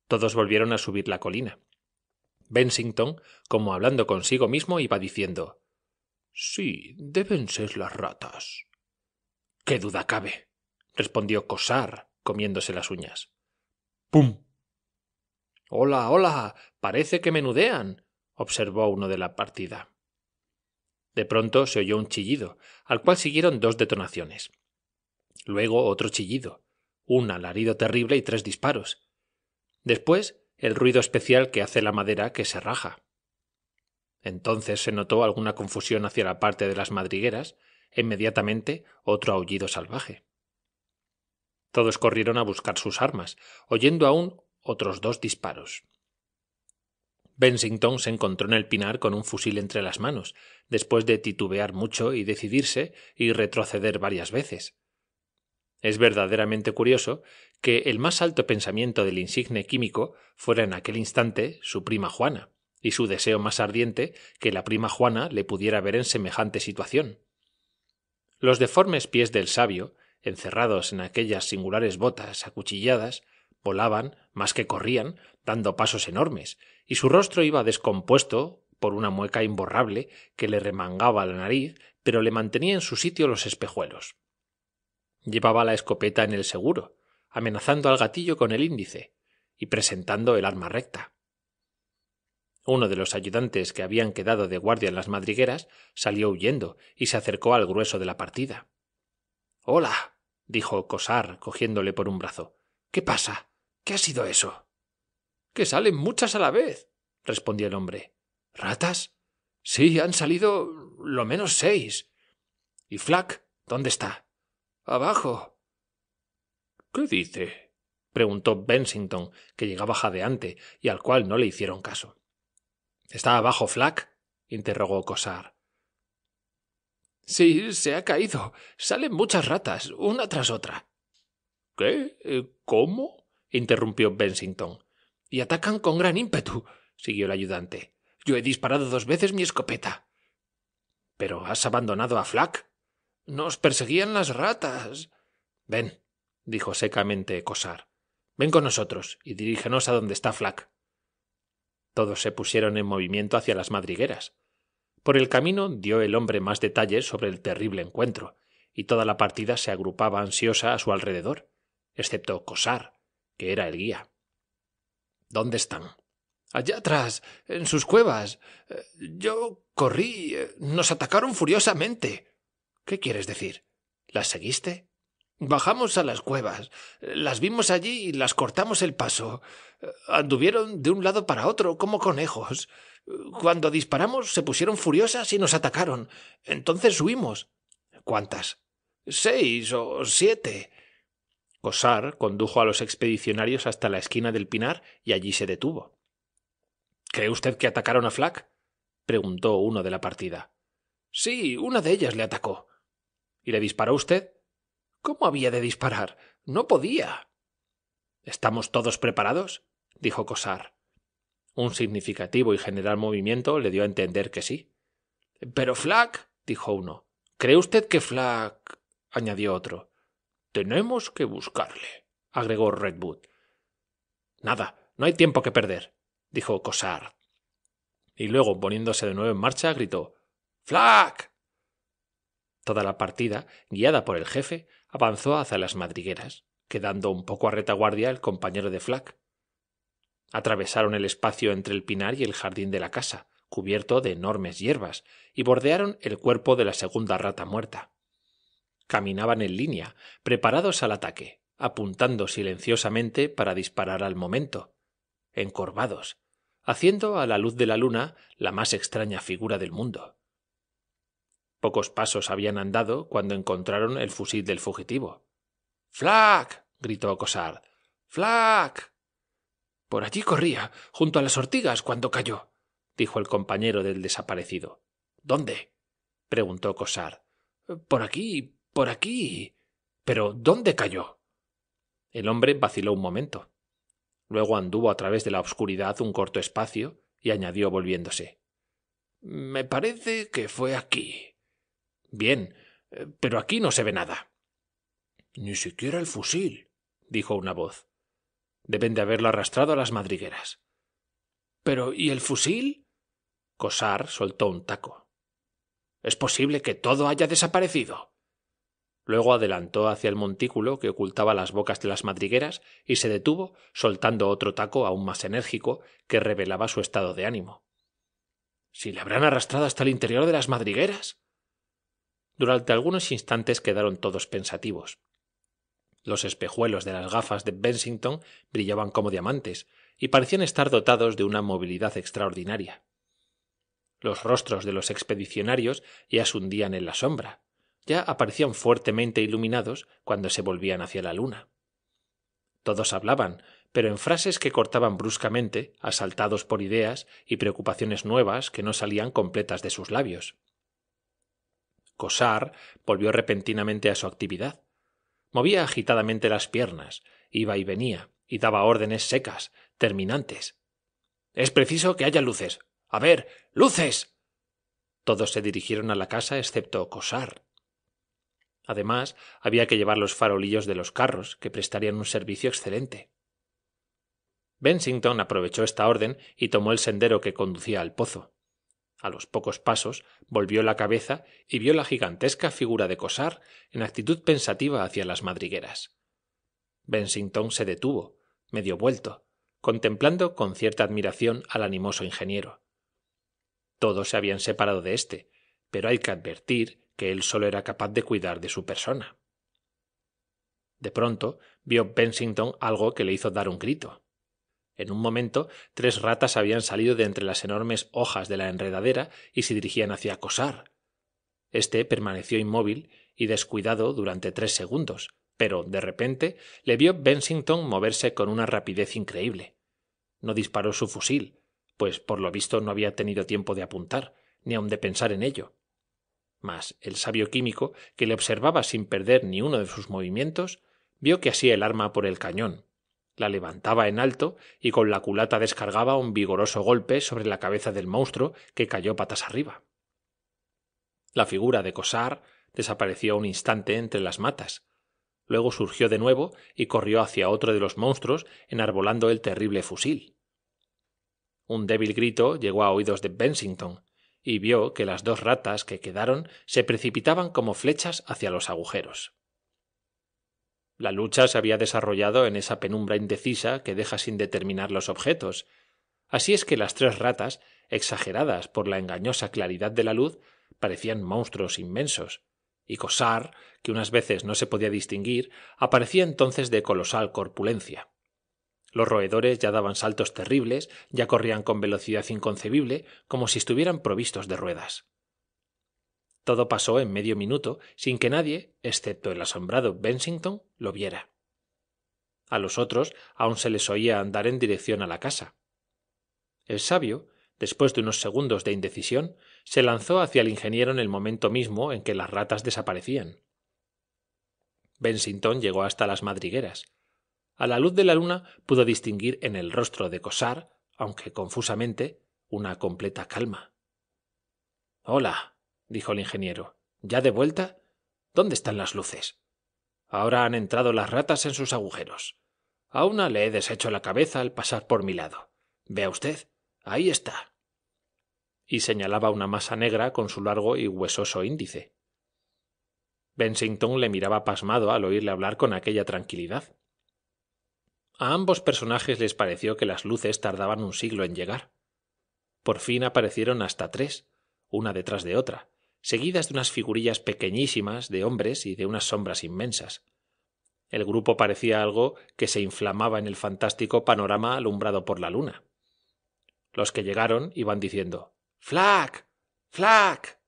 Todos volvieron a subir la colina. Bensington, como hablando consigo mismo, iba diciendo Sí, deben ser las ratas. Qué duda cabe, respondió Cosar, comiéndose las uñas. ¡Pum! Hola, hola. parece que menudean. observó uno de la partida. De pronto se oyó un chillido, al cual siguieron dos detonaciones. Luego otro chillido, un alarido terrible y tres disparos. Después el ruido especial que hace la madera que se raja. Entonces se notó alguna confusión hacia la parte de las madrigueras, e inmediatamente otro aullido salvaje. Todos corrieron a buscar sus armas, oyendo aún otros dos disparos. Bensington se encontró en el pinar con un fusil entre las manos, después de titubear mucho y decidirse y retroceder varias veces. Es verdaderamente curioso que el más alto pensamiento del insigne químico fuera en aquel instante su prima Juana, y su deseo más ardiente que la prima Juana le pudiera ver en semejante situación. Los deformes pies del sabio, encerrados en aquellas singulares botas acuchilladas, Volaban, más que corrían, dando pasos enormes, y su rostro iba descompuesto por una mueca imborrable que le remangaba la nariz, pero le mantenía en su sitio los espejuelos. Llevaba la escopeta en el seguro, amenazando al gatillo con el índice, y presentando el arma recta. Uno de los ayudantes que habían quedado de guardia en las madrigueras salió huyendo y se acercó al grueso de la partida. Hola. dijo Cosar, cogiéndole por un brazo. ¿Qué pasa? qué ha sido eso que salen muchas a la vez respondió el hombre ratas sí han salido lo menos seis y flack dónde está abajo qué dice preguntó bensington que llegaba jadeante y al cual no le hicieron caso está abajo flack interrogó cosar sí se ha caído salen muchas ratas una tras otra qué ¿Eh, cómo interrumpió Bensington. Y atacan con gran ímpetu, siguió el ayudante. Yo he disparado dos veces mi escopeta. Pero has abandonado a Flack. Nos perseguían las ratas. Ven, dijo secamente Cosar. Ven con nosotros y dirígenos a donde está Flack. Todos se pusieron en movimiento hacia las madrigueras. Por el camino dio el hombre más detalles sobre el terrible encuentro, y toda la partida se agrupaba ansiosa a su alrededor, excepto Cosar, que era el guía. ¿Dónde están? Allá atrás, en sus cuevas. Eh, yo corrí. Eh, nos atacaron furiosamente. ¿Qué quieres decir? ¿Las seguiste? Bajamos a las cuevas. Las vimos allí y las cortamos el paso. Eh, anduvieron de un lado para otro como conejos. Cuando disparamos se pusieron furiosas y nos atacaron. Entonces huimos. ¿Cuántas? Seis o siete. Cosar condujo a los expedicionarios hasta la esquina del pinar y allí se detuvo. ¿Cree usted que atacaron a Flack? preguntó uno de la partida. Sí, una de ellas le atacó. ¿Y le disparó usted? ¿Cómo había de disparar? No podía. ¿Estamos todos preparados? dijo Cosar. Un significativo y general movimiento le dio a entender que sí. Pero Flack, dijo uno. ¿Cree usted que Flack? añadió otro. Tenemos que buscarle, agregó Redwood. Nada, no hay tiempo que perder, dijo Cosar. Y luego, poniéndose de nuevo en marcha, gritó Flack. Toda la partida, guiada por el jefe, avanzó hacia las madrigueras, quedando un poco a retaguardia el compañero de Flack. Atravesaron el espacio entre el pinar y el jardín de la casa, cubierto de enormes hierbas, y bordearon el cuerpo de la segunda rata muerta caminaban en línea, preparados al ataque, apuntando silenciosamente para disparar al momento, encorvados, haciendo a la luz de la luna la más extraña figura del mundo. Pocos pasos habían andado cuando encontraron el fusil del fugitivo. ¡Flak! gritó cosar ¡Flak! Por allí corría, junto a las ortigas, cuando cayó, dijo el compañero del desaparecido. ¿Dónde? preguntó Cosard. Por aquí, por aquí. Pero ¿dónde cayó? El hombre vaciló un momento. Luego anduvo a través de la obscuridad un corto espacio y añadió volviéndose. Me parece que fue aquí. Bien, eh, pero aquí no se ve nada. Ni siquiera el fusil, dijo una voz. Deben de haberlo arrastrado a las madrigueras. Pero ¿y el fusil? Cosar soltó un taco. Es posible que todo haya desaparecido. Luego adelantó hacia el montículo que ocultaba las bocas de las madrigueras y se detuvo, soltando otro taco aún más enérgico que revelaba su estado de ánimo. ¿Si le habrán arrastrado hasta el interior de las madrigueras? Durante algunos instantes quedaron todos pensativos. Los espejuelos de las gafas de Bensington brillaban como diamantes y parecían estar dotados de una movilidad extraordinaria. Los rostros de los expedicionarios ya se hundían en la sombra ya aparecían fuertemente iluminados cuando se volvían hacia la luna. Todos hablaban, pero en frases que cortaban bruscamente, asaltados por ideas y preocupaciones nuevas que no salían completas de sus labios. Cosar volvió repentinamente a su actividad. Movía agitadamente las piernas, iba y venía, y daba órdenes secas, terminantes. Es preciso que haya luces. A ver, luces. Todos se dirigieron a la casa excepto Cosar, Además, había que llevar los farolillos de los carros, que prestarían un servicio excelente. Bensington aprovechó esta orden y tomó el sendero que conducía al pozo. A los pocos pasos volvió la cabeza y vio la gigantesca figura de Cosar en actitud pensativa hacia las madrigueras. Bensington se detuvo, medio vuelto, contemplando con cierta admiración al animoso ingeniero. Todos se habían separado de éste, pero hay que advertir que él solo era capaz de cuidar de su persona. De pronto vio Bensington algo que le hizo dar un grito. En un momento tres ratas habían salido de entre las enormes hojas de la enredadera y se dirigían hacia Cosar. Este permaneció inmóvil y descuidado durante tres segundos, pero de repente le vio Bensington moverse con una rapidez increíble. No disparó su fusil, pues por lo visto no había tenido tiempo de apuntar, ni aun de pensar en ello. Mas el sabio químico, que le observaba sin perder ni uno de sus movimientos, vio que hacía el arma por el cañón, la levantaba en alto y con la culata descargaba un vigoroso golpe sobre la cabeza del monstruo que cayó patas arriba. La figura de Cosar desapareció un instante entre las matas, luego surgió de nuevo y corrió hacia otro de los monstruos enarbolando el terrible fusil. Un débil grito llegó a oídos de Bensington, y vio que las dos ratas que quedaron se precipitaban como flechas hacia los agujeros. La lucha se había desarrollado en esa penumbra indecisa que deja sin determinar los objetos. Así es que las tres ratas, exageradas por la engañosa claridad de la luz, parecían monstruos inmensos, y Cosar, que unas veces no se podía distinguir, aparecía entonces de colosal corpulencia. Los roedores ya daban saltos terribles, ya corrían con velocidad inconcebible, como si estuvieran provistos de ruedas. Todo pasó en medio minuto sin que nadie, excepto el asombrado Bensington, lo viera. A los otros aún se les oía andar en dirección a la casa. El sabio, después de unos segundos de indecisión, se lanzó hacia el ingeniero en el momento mismo en que las ratas desaparecían. Bensington llegó hasta las madrigueras, a la luz de la luna pudo distinguir en el rostro de cosar aunque confusamente una completa calma hola dijo el ingeniero ya de vuelta dónde están las luces ahora han entrado las ratas en sus agujeros a una le he deshecho la cabeza al pasar por mi lado vea usted ahí está y señalaba una masa negra con su largo y huesoso índice Bensington le miraba pasmado al oírle hablar con aquella tranquilidad a ambos personajes les pareció que las luces tardaban un siglo en llegar. Por fin aparecieron hasta tres, una detrás de otra, seguidas de unas figurillas pequeñísimas de hombres y de unas sombras inmensas. El grupo parecía algo que se inflamaba en el fantástico panorama alumbrado por la luna. Los que llegaron iban diciendo Flack. Flack.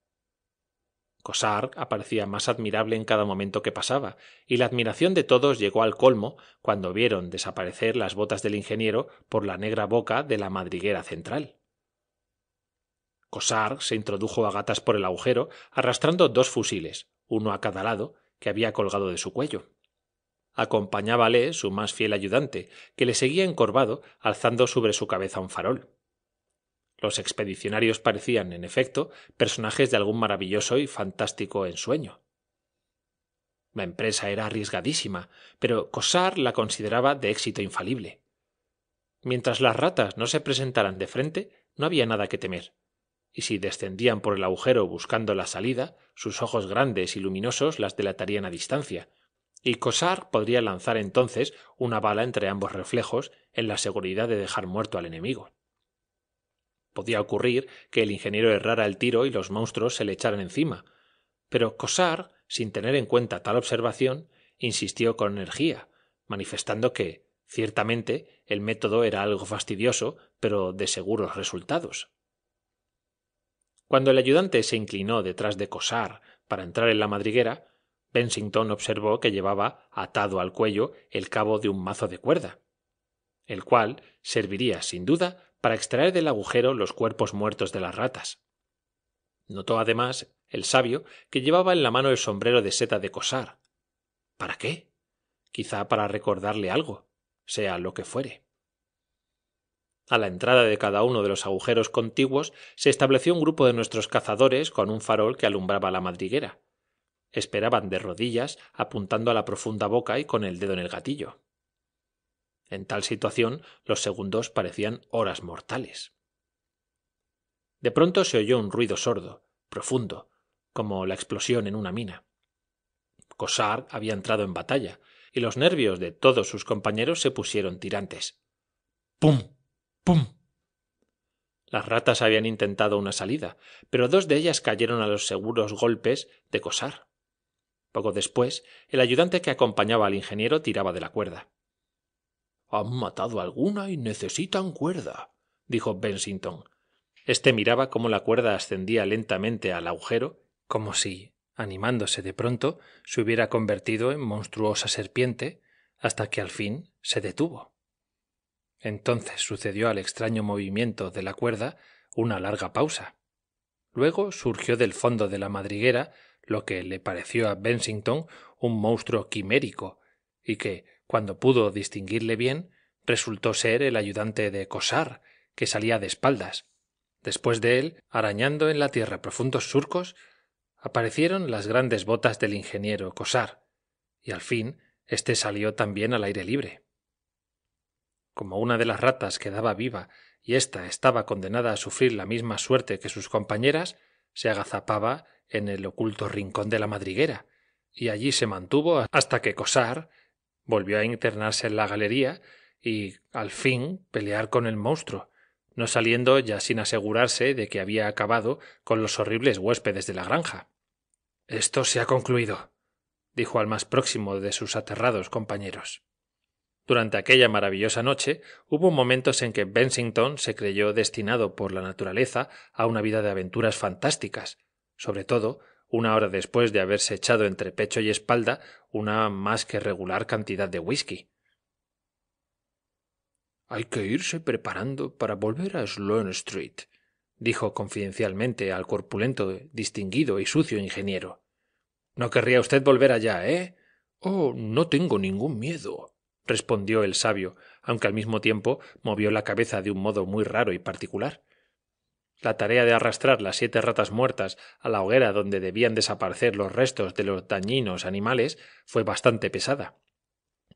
Cosar aparecía más admirable en cada momento que pasaba, y la admiración de todos llegó al colmo cuando vieron desaparecer las botas del ingeniero por la negra boca de la madriguera central. Cosar se introdujo a gatas por el agujero, arrastrando dos fusiles, uno a cada lado, que había colgado de su cuello. Acompañábale su más fiel ayudante, que le seguía encorvado, alzando sobre su cabeza un farol. Los expedicionarios parecían, en efecto, personajes de algún maravilloso y fantástico ensueño. La empresa era arriesgadísima, pero Cossar la consideraba de éxito infalible. Mientras las ratas no se presentaran de frente, no había nada que temer. Y si descendían por el agujero buscando la salida, sus ojos grandes y luminosos las delatarían a distancia, y Cossar podría lanzar entonces una bala entre ambos reflejos en la seguridad de dejar muerto al enemigo. Podía ocurrir que el ingeniero errara el tiro y los monstruos se le echaran encima. Pero cosar sin tener en cuenta tal observación, insistió con energía, manifestando que, ciertamente, el método era algo fastidioso, pero de seguros resultados. Cuando el ayudante se inclinó detrás de Cosar para entrar en la madriguera, Bensington observó que llevaba atado al cuello el cabo de un mazo de cuerda, el cual serviría sin duda para extraer del agujero los cuerpos muertos de las ratas. Notó además el sabio que llevaba en la mano el sombrero de seta de cosar. ¿Para qué? Quizá para recordarle algo, sea lo que fuere. A la entrada de cada uno de los agujeros contiguos se estableció un grupo de nuestros cazadores con un farol que alumbraba la madriguera. Esperaban de rodillas, apuntando a la profunda boca y con el dedo en el gatillo. En tal situación los segundos parecían horas mortales. De pronto se oyó un ruido sordo, profundo, como la explosión en una mina. Cosar había entrado en batalla, y los nervios de todos sus compañeros se pusieron tirantes. ¡Pum! ¡Pum! Las ratas habían intentado una salida, pero dos de ellas cayeron a los seguros golpes de Cosar. Poco después, el ayudante que acompañaba al ingeniero tiraba de la cuerda. Han matado alguna y necesitan cuerda, dijo Bensington. Este miraba cómo la cuerda ascendía lentamente al agujero, como si, animándose de pronto, se hubiera convertido en monstruosa serpiente, hasta que al fin se detuvo. Entonces sucedió al extraño movimiento de la cuerda una larga pausa. Luego surgió del fondo de la madriguera lo que le pareció a Bensington un monstruo quimérico, y que, cuando pudo distinguirle bien, resultó ser el ayudante de Cosar, que salía de espaldas. Después de él, arañando en la tierra profundos surcos, aparecieron las grandes botas del ingeniero Cosar, y al fin éste salió también al aire libre. Como una de las ratas quedaba viva y ésta estaba condenada a sufrir la misma suerte que sus compañeras, se agazapaba en el oculto rincón de la madriguera, y allí se mantuvo hasta que Cosar, Volvió a internarse en la galería y, al fin, pelear con el monstruo, no saliendo ya sin asegurarse de que había acabado con los horribles huéspedes de la granja. Esto se ha concluido, dijo al más próximo de sus aterrados compañeros. Durante aquella maravillosa noche hubo momentos en que Bensington se creyó destinado por la naturaleza a una vida de aventuras fantásticas, sobre todo una hora después de haberse echado entre pecho y espalda una más que regular cantidad de whisky. Hay que irse preparando para volver a Sloane Street, dijo confidencialmente al corpulento, distinguido y sucio ingeniero. No querría usted volver allá, ¿eh? Oh, no tengo ningún miedo, respondió el sabio, aunque al mismo tiempo movió la cabeza de un modo muy raro y particular. La tarea de arrastrar las siete ratas muertas a la hoguera donde debían desaparecer los restos de los dañinos animales fue bastante pesada.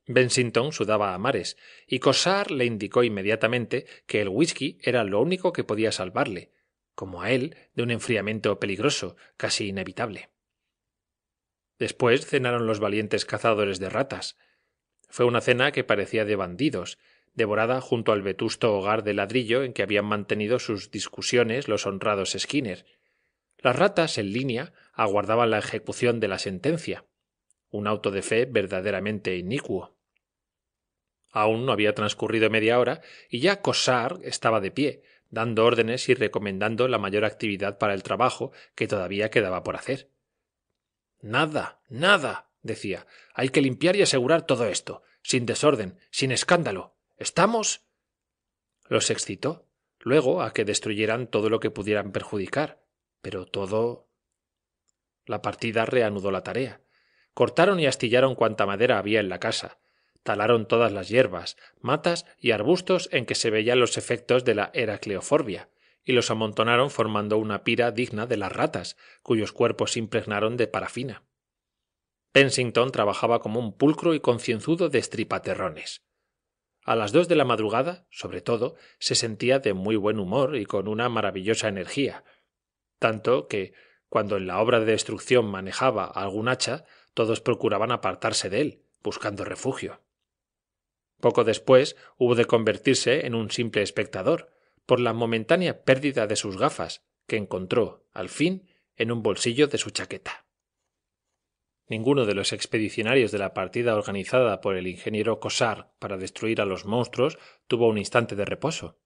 Bensington sudaba a mares, y Cosar le indicó inmediatamente que el whisky era lo único que podía salvarle, como a él, de un enfriamiento peligroso, casi inevitable. Después cenaron los valientes cazadores de ratas. Fue una cena que parecía de bandidos, devorada junto al vetusto hogar de ladrillo en que habían mantenido sus discusiones los honrados Skinner. Las ratas, en línea, aguardaban la ejecución de la sentencia, un auto de fe verdaderamente inicuo. Aún no había transcurrido media hora y ya Cosar estaba de pie, dando órdenes y recomendando la mayor actividad para el trabajo que todavía quedaba por hacer. Nada, nada, decía, hay que limpiar y asegurar todo esto, sin desorden, sin escándalo, estamos los excitó luego a que destruyeran todo lo que pudieran perjudicar pero todo la partida reanudó la tarea cortaron y astillaron cuanta madera había en la casa talaron todas las hierbas matas y arbustos en que se veían los efectos de la heracleoforbia y los amontonaron formando una pira digna de las ratas cuyos cuerpos se impregnaron de parafina Pensington trabajaba como un pulcro y concienzudo destripaterrones a las dos de la madrugada, sobre todo, se sentía de muy buen humor y con una maravillosa energía, tanto que, cuando en la obra de destrucción manejaba algún hacha, todos procuraban apartarse de él, buscando refugio. Poco después hubo de convertirse en un simple espectador, por la momentánea pérdida de sus gafas, que encontró, al fin, en un bolsillo de su chaqueta. Ninguno de los expedicionarios de la partida organizada por el ingeniero Cosar para destruir a los monstruos tuvo un instante de reposo.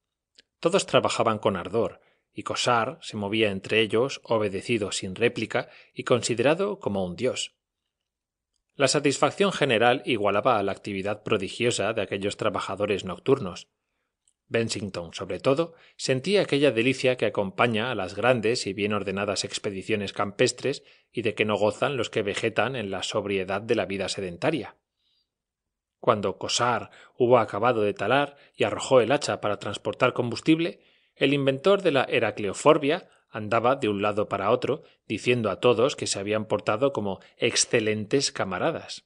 Todos trabajaban con ardor, y Cosar se movía entre ellos, obedecido sin réplica y considerado como un dios. La satisfacción general igualaba a la actividad prodigiosa de aquellos trabajadores nocturnos. Bensington, sobre todo, sentía aquella delicia que acompaña a las grandes y bien ordenadas expediciones campestres y de que no gozan los que vegetan en la sobriedad de la vida sedentaria. Cuando Cosar hubo acabado de talar y arrojó el hacha para transportar combustible, el inventor de la heracleoforbia andaba de un lado para otro diciendo a todos que se habían portado como excelentes camaradas.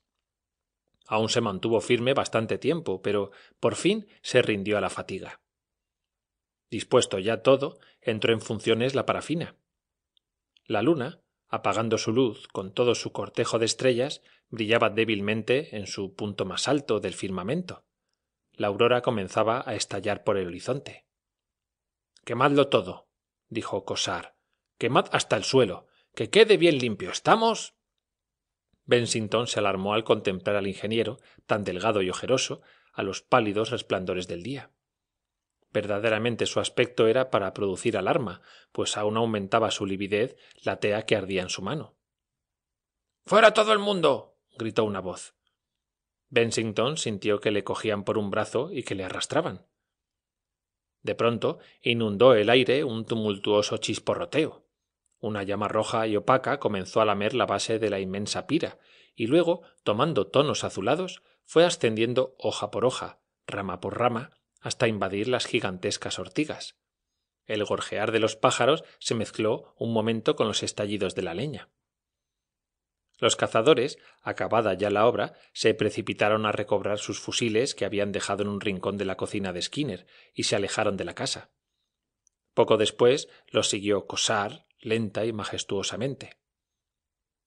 Aún se mantuvo firme bastante tiempo, pero por fin se rindió a la fatiga. Dispuesto ya todo, entró en funciones la parafina. La luna, apagando su luz con todo su cortejo de estrellas, brillaba débilmente en su punto más alto del firmamento. La aurora comenzaba a estallar por el horizonte. Quemadlo todo, dijo Cosar. Quemad hasta el suelo, que quede bien limpio. ¿Estamos? Bensington se alarmó al contemplar al ingeniero, tan delgado y ojeroso, a los pálidos resplandores del día. Verdaderamente su aspecto era para producir alarma, pues aún aumentaba su lividez la tea que ardía en su mano. ¡Fuera todo el mundo! gritó una voz. Bensington sintió que le cogían por un brazo y que le arrastraban. De pronto inundó el aire un tumultuoso chisporroteo. Una llama roja y opaca comenzó a lamer la base de la inmensa pira, y luego, tomando tonos azulados, fue ascendiendo hoja por hoja, rama por rama, hasta invadir las gigantescas ortigas. El gorjear de los pájaros se mezcló un momento con los estallidos de la leña. Los cazadores, acabada ya la obra, se precipitaron a recobrar sus fusiles que habían dejado en un rincón de la cocina de Skinner y se alejaron de la casa. Poco después los siguió Cosar, lenta y majestuosamente.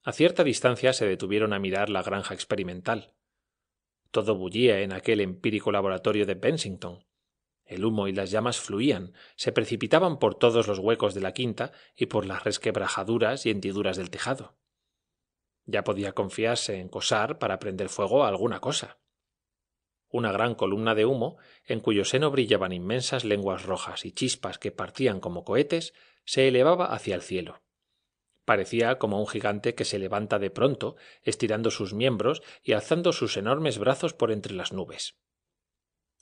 A cierta distancia se detuvieron a mirar la granja experimental. Todo bullía en aquel empírico laboratorio de Bensington. El humo y las llamas fluían, se precipitaban por todos los huecos de la quinta y por las resquebrajaduras y hendiduras del tejado. Ya podía confiarse en cosar para prender fuego a alguna cosa una gran columna de humo en cuyo seno brillaban inmensas lenguas rojas y chispas que partían como cohetes se elevaba hacia el cielo. Parecía como un gigante que se levanta de pronto, estirando sus miembros y alzando sus enormes brazos por entre las nubes.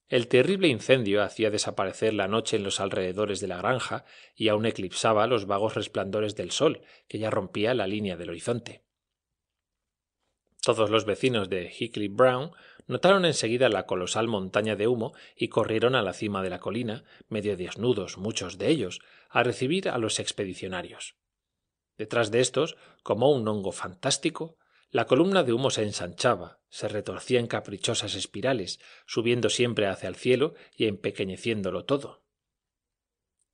El terrible incendio hacía desaparecer la noche en los alrededores de la granja y aún eclipsaba los vagos resplandores del sol, que ya rompía la línea del horizonte. Todos los vecinos de Hickley Brown Notaron enseguida la colosal montaña de humo y corrieron a la cima de la colina, medio desnudos muchos de ellos, a recibir a los expedicionarios. Detrás de estos, como un hongo fantástico, la columna de humo se ensanchaba, se retorcía en caprichosas espirales, subiendo siempre hacia el cielo y empequeñeciéndolo todo.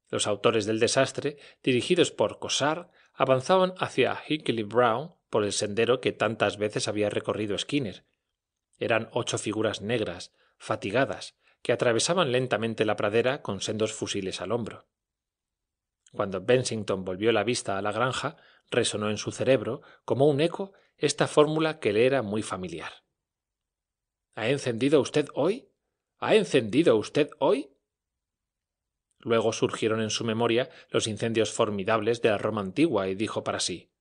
Los autores del desastre, dirigidos por Cossar, avanzaban hacia Hickley Brown por el sendero que tantas veces había recorrido Skinner, eran ocho figuras negras, fatigadas, que atravesaban lentamente la pradera con sendos fusiles al hombro. Cuando Bensington volvió la vista a la granja, resonó en su cerebro, como un eco, esta fórmula que le era muy familiar. ¿Ha encendido usted hoy? ¿Ha encendido usted hoy? Luego surgieron en su memoria los incendios formidables de la Roma antigua y dijo para sí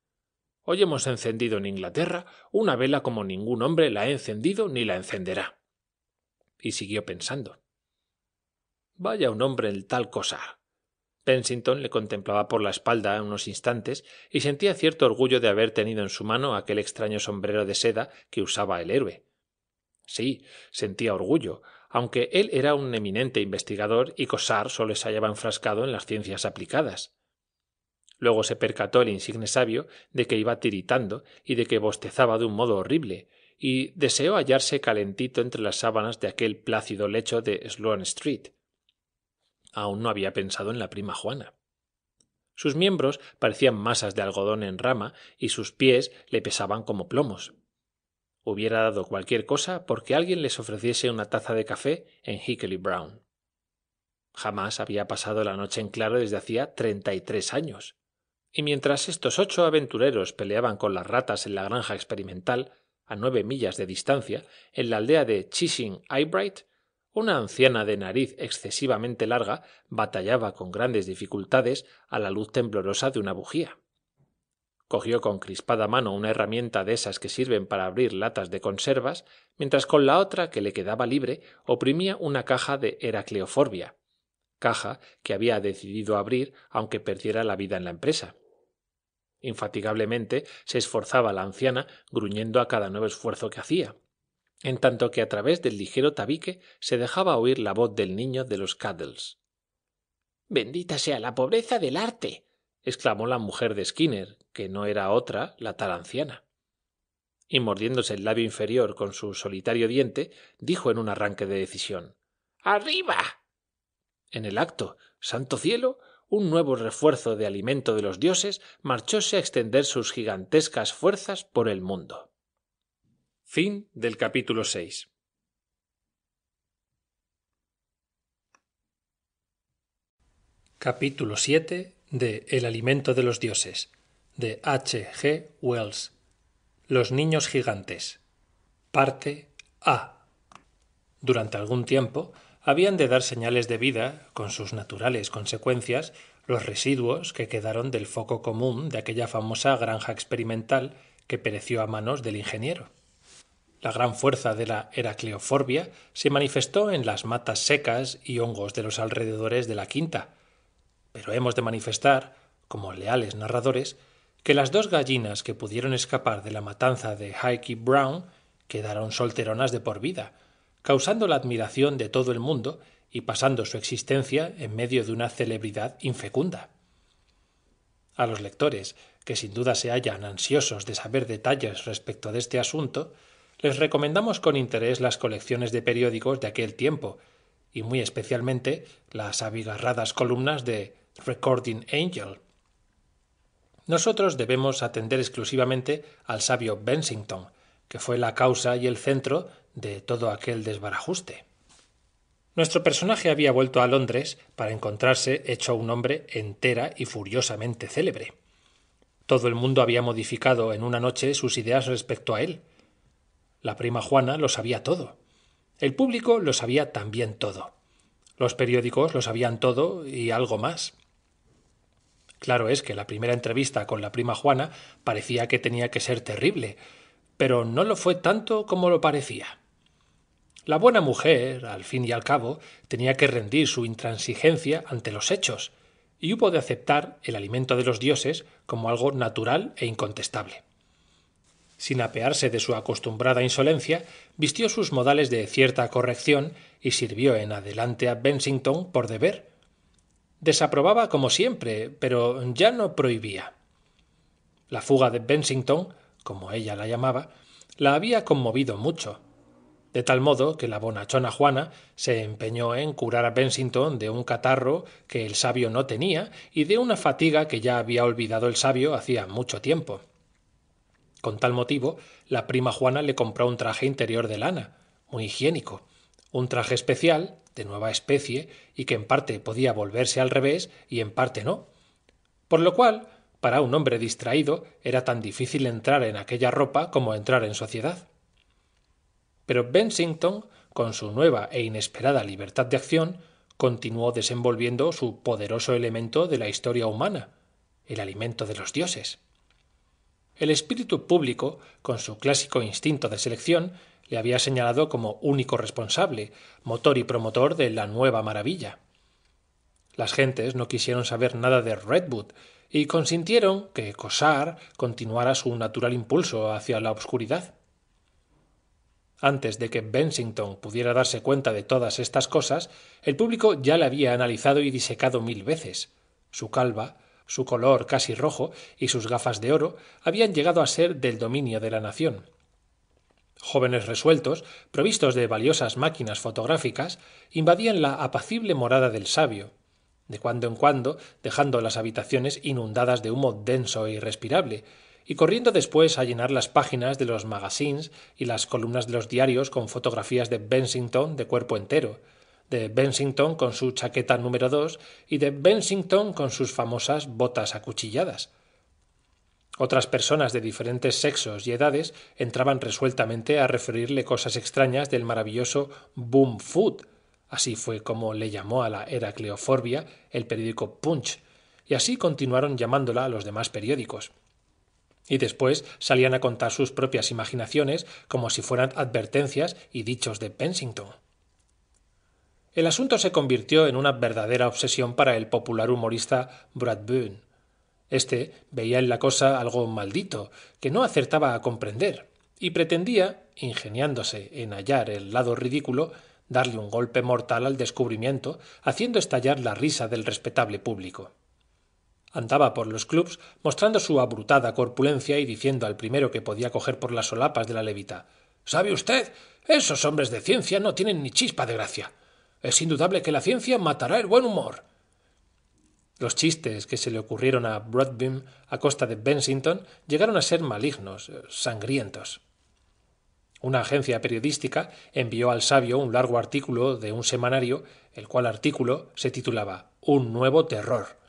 Hoy hemos encendido en Inglaterra una vela como ningún hombre la ha encendido ni la encenderá. Y siguió pensando. Vaya un hombre el tal cosa. Pensington le contemplaba por la espalda unos instantes y sentía cierto orgullo de haber tenido en su mano aquel extraño sombrero de seda que usaba el héroe. Sí, sentía orgullo, aunque él era un eminente investigador y cosar sólo se hallaba enfrascado en las ciencias aplicadas. Luego se percató el insigne sabio de que iba tiritando y de que bostezaba de un modo horrible, y deseó hallarse calentito entre las sábanas de aquel plácido lecho de Sloan Street. Aún no había pensado en la prima Juana. Sus miembros parecían masas de algodón en rama y sus pies le pesaban como plomos. Hubiera dado cualquier cosa porque alguien les ofreciese una taza de café en Hickley Brown. Jamás había pasado la noche en claro desde hacía treinta y tres años. Y mientras estos ocho aventureros peleaban con las ratas en la granja experimental, a nueve millas de distancia, en la aldea de Chishing Eyebright, una anciana de nariz excesivamente larga batallaba con grandes dificultades a la luz temblorosa de una bujía. Cogió con crispada mano una herramienta de esas que sirven para abrir latas de conservas, mientras con la otra que le quedaba libre oprimía una caja de heracleoforbia, caja que había decidido abrir aunque perdiera la vida en la empresa. Infatigablemente se esforzaba la anciana, gruñendo a cada nuevo esfuerzo que hacía, en tanto que a través del ligero tabique se dejaba oír la voz del niño de los Caddles. Bendita sea la pobreza del arte. exclamó la mujer de Skinner, que no era otra la tal anciana. Y mordiéndose el labio inferior con su solitario diente, dijo en un arranque de decisión Arriba. En el acto, santo cielo, un nuevo refuerzo de alimento de los dioses marchóse a extender sus gigantescas fuerzas por el mundo. Fin del capítulo 6. Capítulo 7 de El alimento de los dioses de H. G. Wells Los niños gigantes Parte A Durante algún tiempo habían de dar señales de vida, con sus naturales consecuencias, los residuos que quedaron del foco común de aquella famosa granja experimental que pereció a manos del ingeniero. La gran fuerza de la heracleoforbia se manifestó en las matas secas y hongos de los alrededores de la quinta. Pero hemos de manifestar, como leales narradores, que las dos gallinas que pudieron escapar de la matanza de Heike Brown quedaron solteronas de por vida, causando la admiración de todo el mundo y pasando su existencia en medio de una celebridad infecunda. A los lectores, que sin duda se hallan ansiosos de saber detalles respecto de este asunto, les recomendamos con interés las colecciones de periódicos de aquel tiempo, y muy especialmente las abigarradas columnas de Recording Angel. Nosotros debemos atender exclusivamente al sabio Bensington, que fue la causa y el centro de todo aquel desbarajuste. Nuestro personaje había vuelto a Londres para encontrarse hecho un hombre entera y furiosamente célebre. Todo el mundo había modificado en una noche sus ideas respecto a él. La prima Juana lo sabía todo. El público lo sabía también todo. Los periódicos lo sabían todo y algo más. Claro es que la primera entrevista con la prima Juana parecía que tenía que ser terrible, pero no lo fue tanto como lo parecía. La buena mujer, al fin y al cabo, tenía que rendir su intransigencia ante los hechos, y hubo de aceptar el alimento de los dioses como algo natural e incontestable. Sin apearse de su acostumbrada insolencia, vistió sus modales de cierta corrección y sirvió en adelante a Bensington por deber. Desaprobaba como siempre, pero ya no prohibía. La fuga de Bensington, como ella la llamaba, la había conmovido mucho, de tal modo que la bonachona Juana se empeñó en curar a Bensington de un catarro que el sabio no tenía y de una fatiga que ya había olvidado el sabio hacía mucho tiempo. Con tal motivo, la prima Juana le compró un traje interior de lana, muy higiénico, un traje especial, de nueva especie, y que en parte podía volverse al revés y en parte no. Por lo cual, para un hombre distraído era tan difícil entrar en aquella ropa como entrar en sociedad. Pero Bensington, con su nueva e inesperada libertad de acción, continuó desenvolviendo su poderoso elemento de la historia humana, el alimento de los dioses. El espíritu público, con su clásico instinto de selección, le había señalado como único responsable, motor y promotor de la nueva maravilla. Las gentes no quisieron saber nada de Redwood y consintieron que Cosar continuara su natural impulso hacia la obscuridad. Antes de que Bensington pudiera darse cuenta de todas estas cosas, el público ya la había analizado y disecado mil veces. Su calva, su color casi rojo y sus gafas de oro habían llegado a ser del dominio de la nación. Jóvenes resueltos, provistos de valiosas máquinas fotográficas, invadían la apacible morada del sabio, de cuando en cuando dejando las habitaciones inundadas de humo denso e irrespirable, y corriendo después a llenar las páginas de los magazines y las columnas de los diarios con fotografías de Bensington de cuerpo entero, de Bensington con su chaqueta número dos y de Bensington con sus famosas botas acuchilladas. Otras personas de diferentes sexos y edades entraban resueltamente a referirle cosas extrañas del maravilloso Boom Food, así fue como le llamó a la Cleoforbia el periódico Punch, y así continuaron llamándola a los demás periódicos y después salían a contar sus propias imaginaciones como si fueran advertencias y dichos de Pensington. El asunto se convirtió en una verdadera obsesión para el popular humorista Bradburn. Este veía en la cosa algo maldito, que no acertaba a comprender, y pretendía, ingeniándose en hallar el lado ridículo, darle un golpe mortal al descubrimiento, haciendo estallar la risa del respetable público. Andaba por los clubs mostrando su abrutada corpulencia y diciendo al primero que podía coger por las solapas de la levita ¿Sabe usted? Esos hombres de ciencia no tienen ni chispa de gracia. Es indudable que la ciencia matará el buen humor. Los chistes que se le ocurrieron a Broadbeam a costa de Bensington llegaron a ser malignos, eh, sangrientos. Una agencia periodística envió al sabio un largo artículo de un semanario, el cual artículo se titulaba Un nuevo terror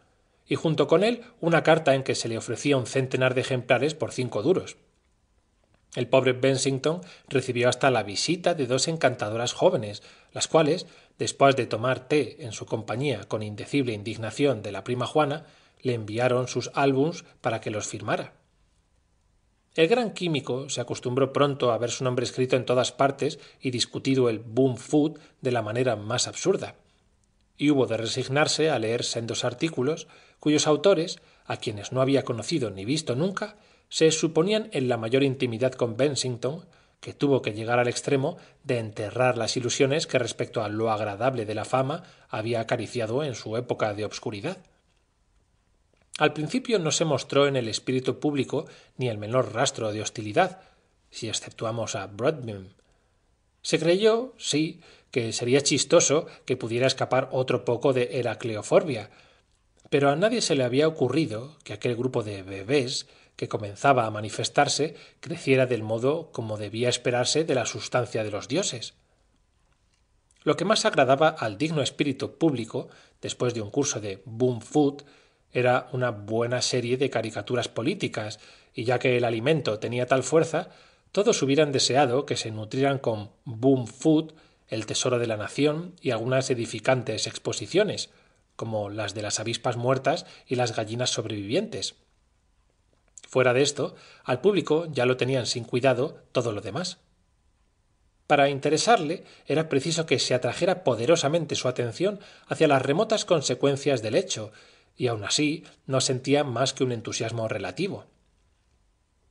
y junto con él una carta en que se le ofrecía un centenar de ejemplares por cinco duros. El pobre Bensington recibió hasta la visita de dos encantadoras jóvenes, las cuales, después de tomar té en su compañía con indecible indignación de la prima Juana, le enviaron sus álbums para que los firmara. El gran químico se acostumbró pronto a ver su nombre escrito en todas partes y discutido el boom food de la manera más absurda. Y hubo de resignarse a leer sendos artículos cuyos autores, a quienes no había conocido ni visto nunca, se suponían en la mayor intimidad con Bensington, que tuvo que llegar al extremo de enterrar las ilusiones que respecto a lo agradable de la fama había acariciado en su época de obscuridad. Al principio no se mostró en el espíritu público ni el menor rastro de hostilidad, si exceptuamos a Broadbeam. Se creyó, sí, que sería chistoso que pudiera escapar otro poco de Heracleoforbia, pero a nadie se le había ocurrido que aquel grupo de bebés que comenzaba a manifestarse creciera del modo como debía esperarse de la sustancia de los dioses. Lo que más agradaba al digno espíritu público, después de un curso de Boom Food, era una buena serie de caricaturas políticas, y ya que el alimento tenía tal fuerza, todos hubieran deseado que se nutrieran con Boom Food, el tesoro de la nación y algunas edificantes exposiciones, como las de las avispas muertas y las gallinas sobrevivientes. Fuera de esto, al público ya lo tenían sin cuidado todo lo demás. Para interesarle era preciso que se atrajera poderosamente su atención hacia las remotas consecuencias del hecho, y aun así no sentía más que un entusiasmo relativo.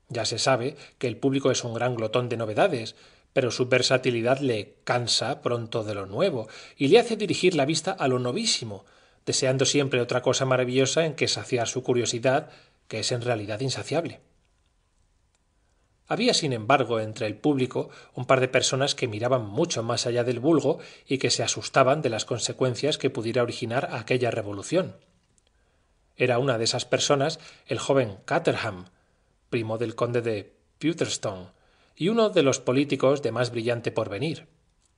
Ya se sabe que el público es un gran glotón de novedades, pero su versatilidad le cansa pronto de lo nuevo y le hace dirigir la vista a lo novísimo, deseando siempre otra cosa maravillosa en que saciar su curiosidad, que es en realidad insaciable. Había, sin embargo, entre el público un par de personas que miraban mucho más allá del vulgo y que se asustaban de las consecuencias que pudiera originar aquella revolución. Era una de esas personas el joven Caterham, primo del conde de Pewterstone, y uno de los políticos de más brillante porvenir,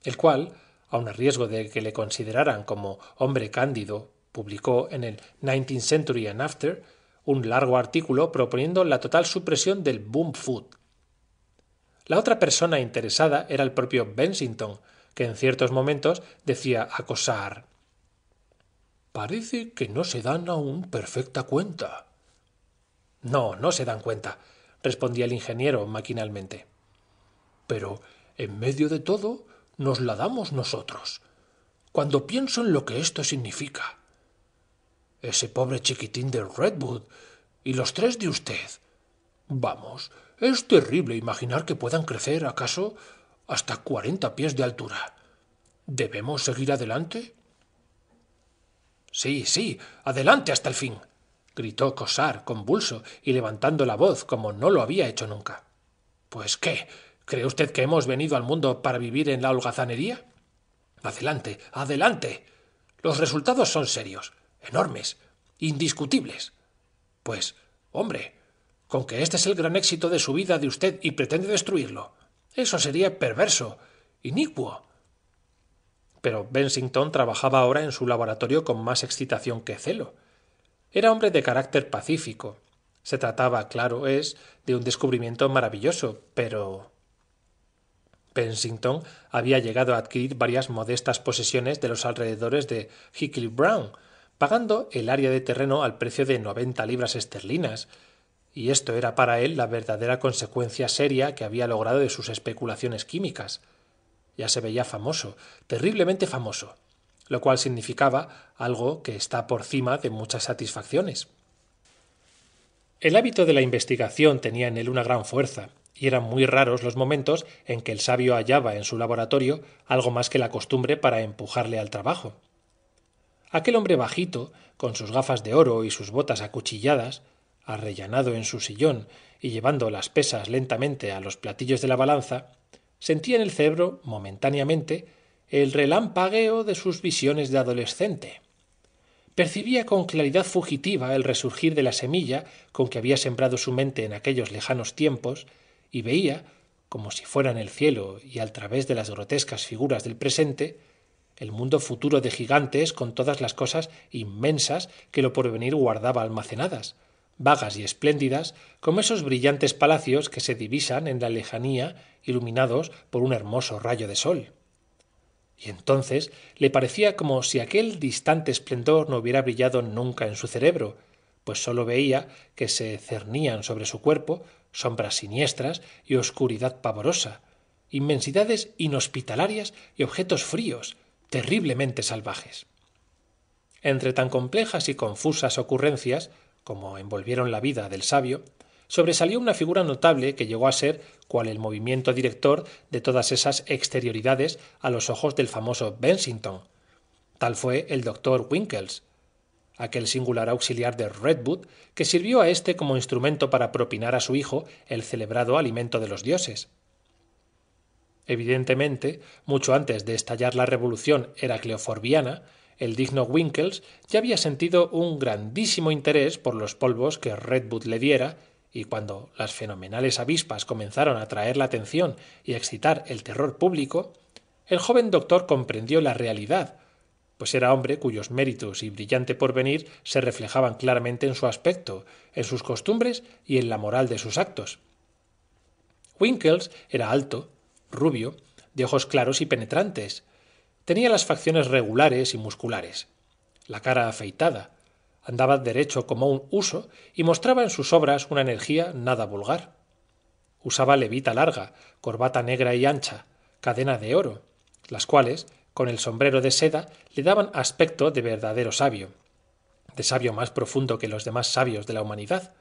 el cual, aun a riesgo de que le consideraran como hombre cándido, publicó en el Nineteenth Century and After un largo artículo proponiendo la total supresión del boom food. La otra persona interesada era el propio Bensington, que en ciertos momentos decía acosar. Parece que no se dan aún perfecta cuenta. No, no se dan cuenta, respondía el ingeniero maquinalmente. Pero en medio de todo nos la damos nosotros. Cuando pienso en lo que esto significa, ese pobre chiquitín de Redwood y los tres de usted. Vamos, es terrible imaginar que puedan crecer, acaso, hasta cuarenta pies de altura. ¿Debemos seguir adelante? Sí, sí, adelante hasta el fin. gritó Cosar, convulso y levantando la voz como no lo había hecho nunca. Pues qué, ¿cree usted que hemos venido al mundo para vivir en la holgazanería? Adelante, adelante. Los resultados son serios enormes, indiscutibles. Pues, hombre, con que este es el gran éxito de su vida de usted y pretende destruirlo. Eso sería perverso, inicuo. Pero Bensington trabajaba ahora en su laboratorio con más excitación que celo. Era hombre de carácter pacífico. Se trataba, claro es, de un descubrimiento maravilloso, pero... Bensington había llegado a adquirir varias modestas posesiones de los alrededores de Hickley Brown, pagando el área de terreno al precio de noventa libras esterlinas, y esto era para él la verdadera consecuencia seria que había logrado de sus especulaciones químicas. Ya se veía famoso, terriblemente famoso, lo cual significaba algo que está por cima de muchas satisfacciones. El hábito de la investigación tenía en él una gran fuerza, y eran muy raros los momentos en que el sabio hallaba en su laboratorio algo más que la costumbre para empujarle al trabajo. Aquel hombre bajito, con sus gafas de oro y sus botas acuchilladas, arrellanado en su sillón y llevando las pesas lentamente a los platillos de la balanza, sentía en el cerebro, momentáneamente, el relámpagueo de sus visiones de adolescente. Percibía con claridad fugitiva el resurgir de la semilla con que había sembrado su mente en aquellos lejanos tiempos, y veía, como si fuera en el cielo y al través de las grotescas figuras del presente, el mundo futuro de gigantes con todas las cosas inmensas que lo porvenir guardaba almacenadas, vagas y espléndidas como esos brillantes palacios que se divisan en la lejanía iluminados por un hermoso rayo de sol. Y entonces le parecía como si aquel distante esplendor no hubiera brillado nunca en su cerebro, pues sólo veía que se cernían sobre su cuerpo sombras siniestras y oscuridad pavorosa, inmensidades inhospitalarias y objetos fríos, terriblemente salvajes. Entre tan complejas y confusas ocurrencias, como envolvieron la vida del sabio, sobresalió una figura notable que llegó a ser cual el movimiento director de todas esas exterioridades a los ojos del famoso Bensington. Tal fue el doctor Winkles, aquel singular auxiliar de Redwood que sirvió a éste como instrumento para propinar a su hijo el celebrado alimento de los dioses. Evidentemente, mucho antes de estallar la revolución heracleoforbiana, el digno Winkles ya había sentido un grandísimo interés por los polvos que Redwood le diera, y cuando las fenomenales avispas comenzaron a atraer la atención y excitar el terror público, el joven doctor comprendió la realidad, pues era hombre cuyos méritos y brillante porvenir se reflejaban claramente en su aspecto, en sus costumbres y en la moral de sus actos. Winkles era alto, rubio, de ojos claros y penetrantes. Tenía las facciones regulares y musculares, la cara afeitada, andaba derecho como un huso y mostraba en sus obras una energía nada vulgar. Usaba levita larga, corbata negra y ancha, cadena de oro, las cuales, con el sombrero de seda, le daban aspecto de verdadero sabio, de sabio más profundo que los demás sabios de la humanidad,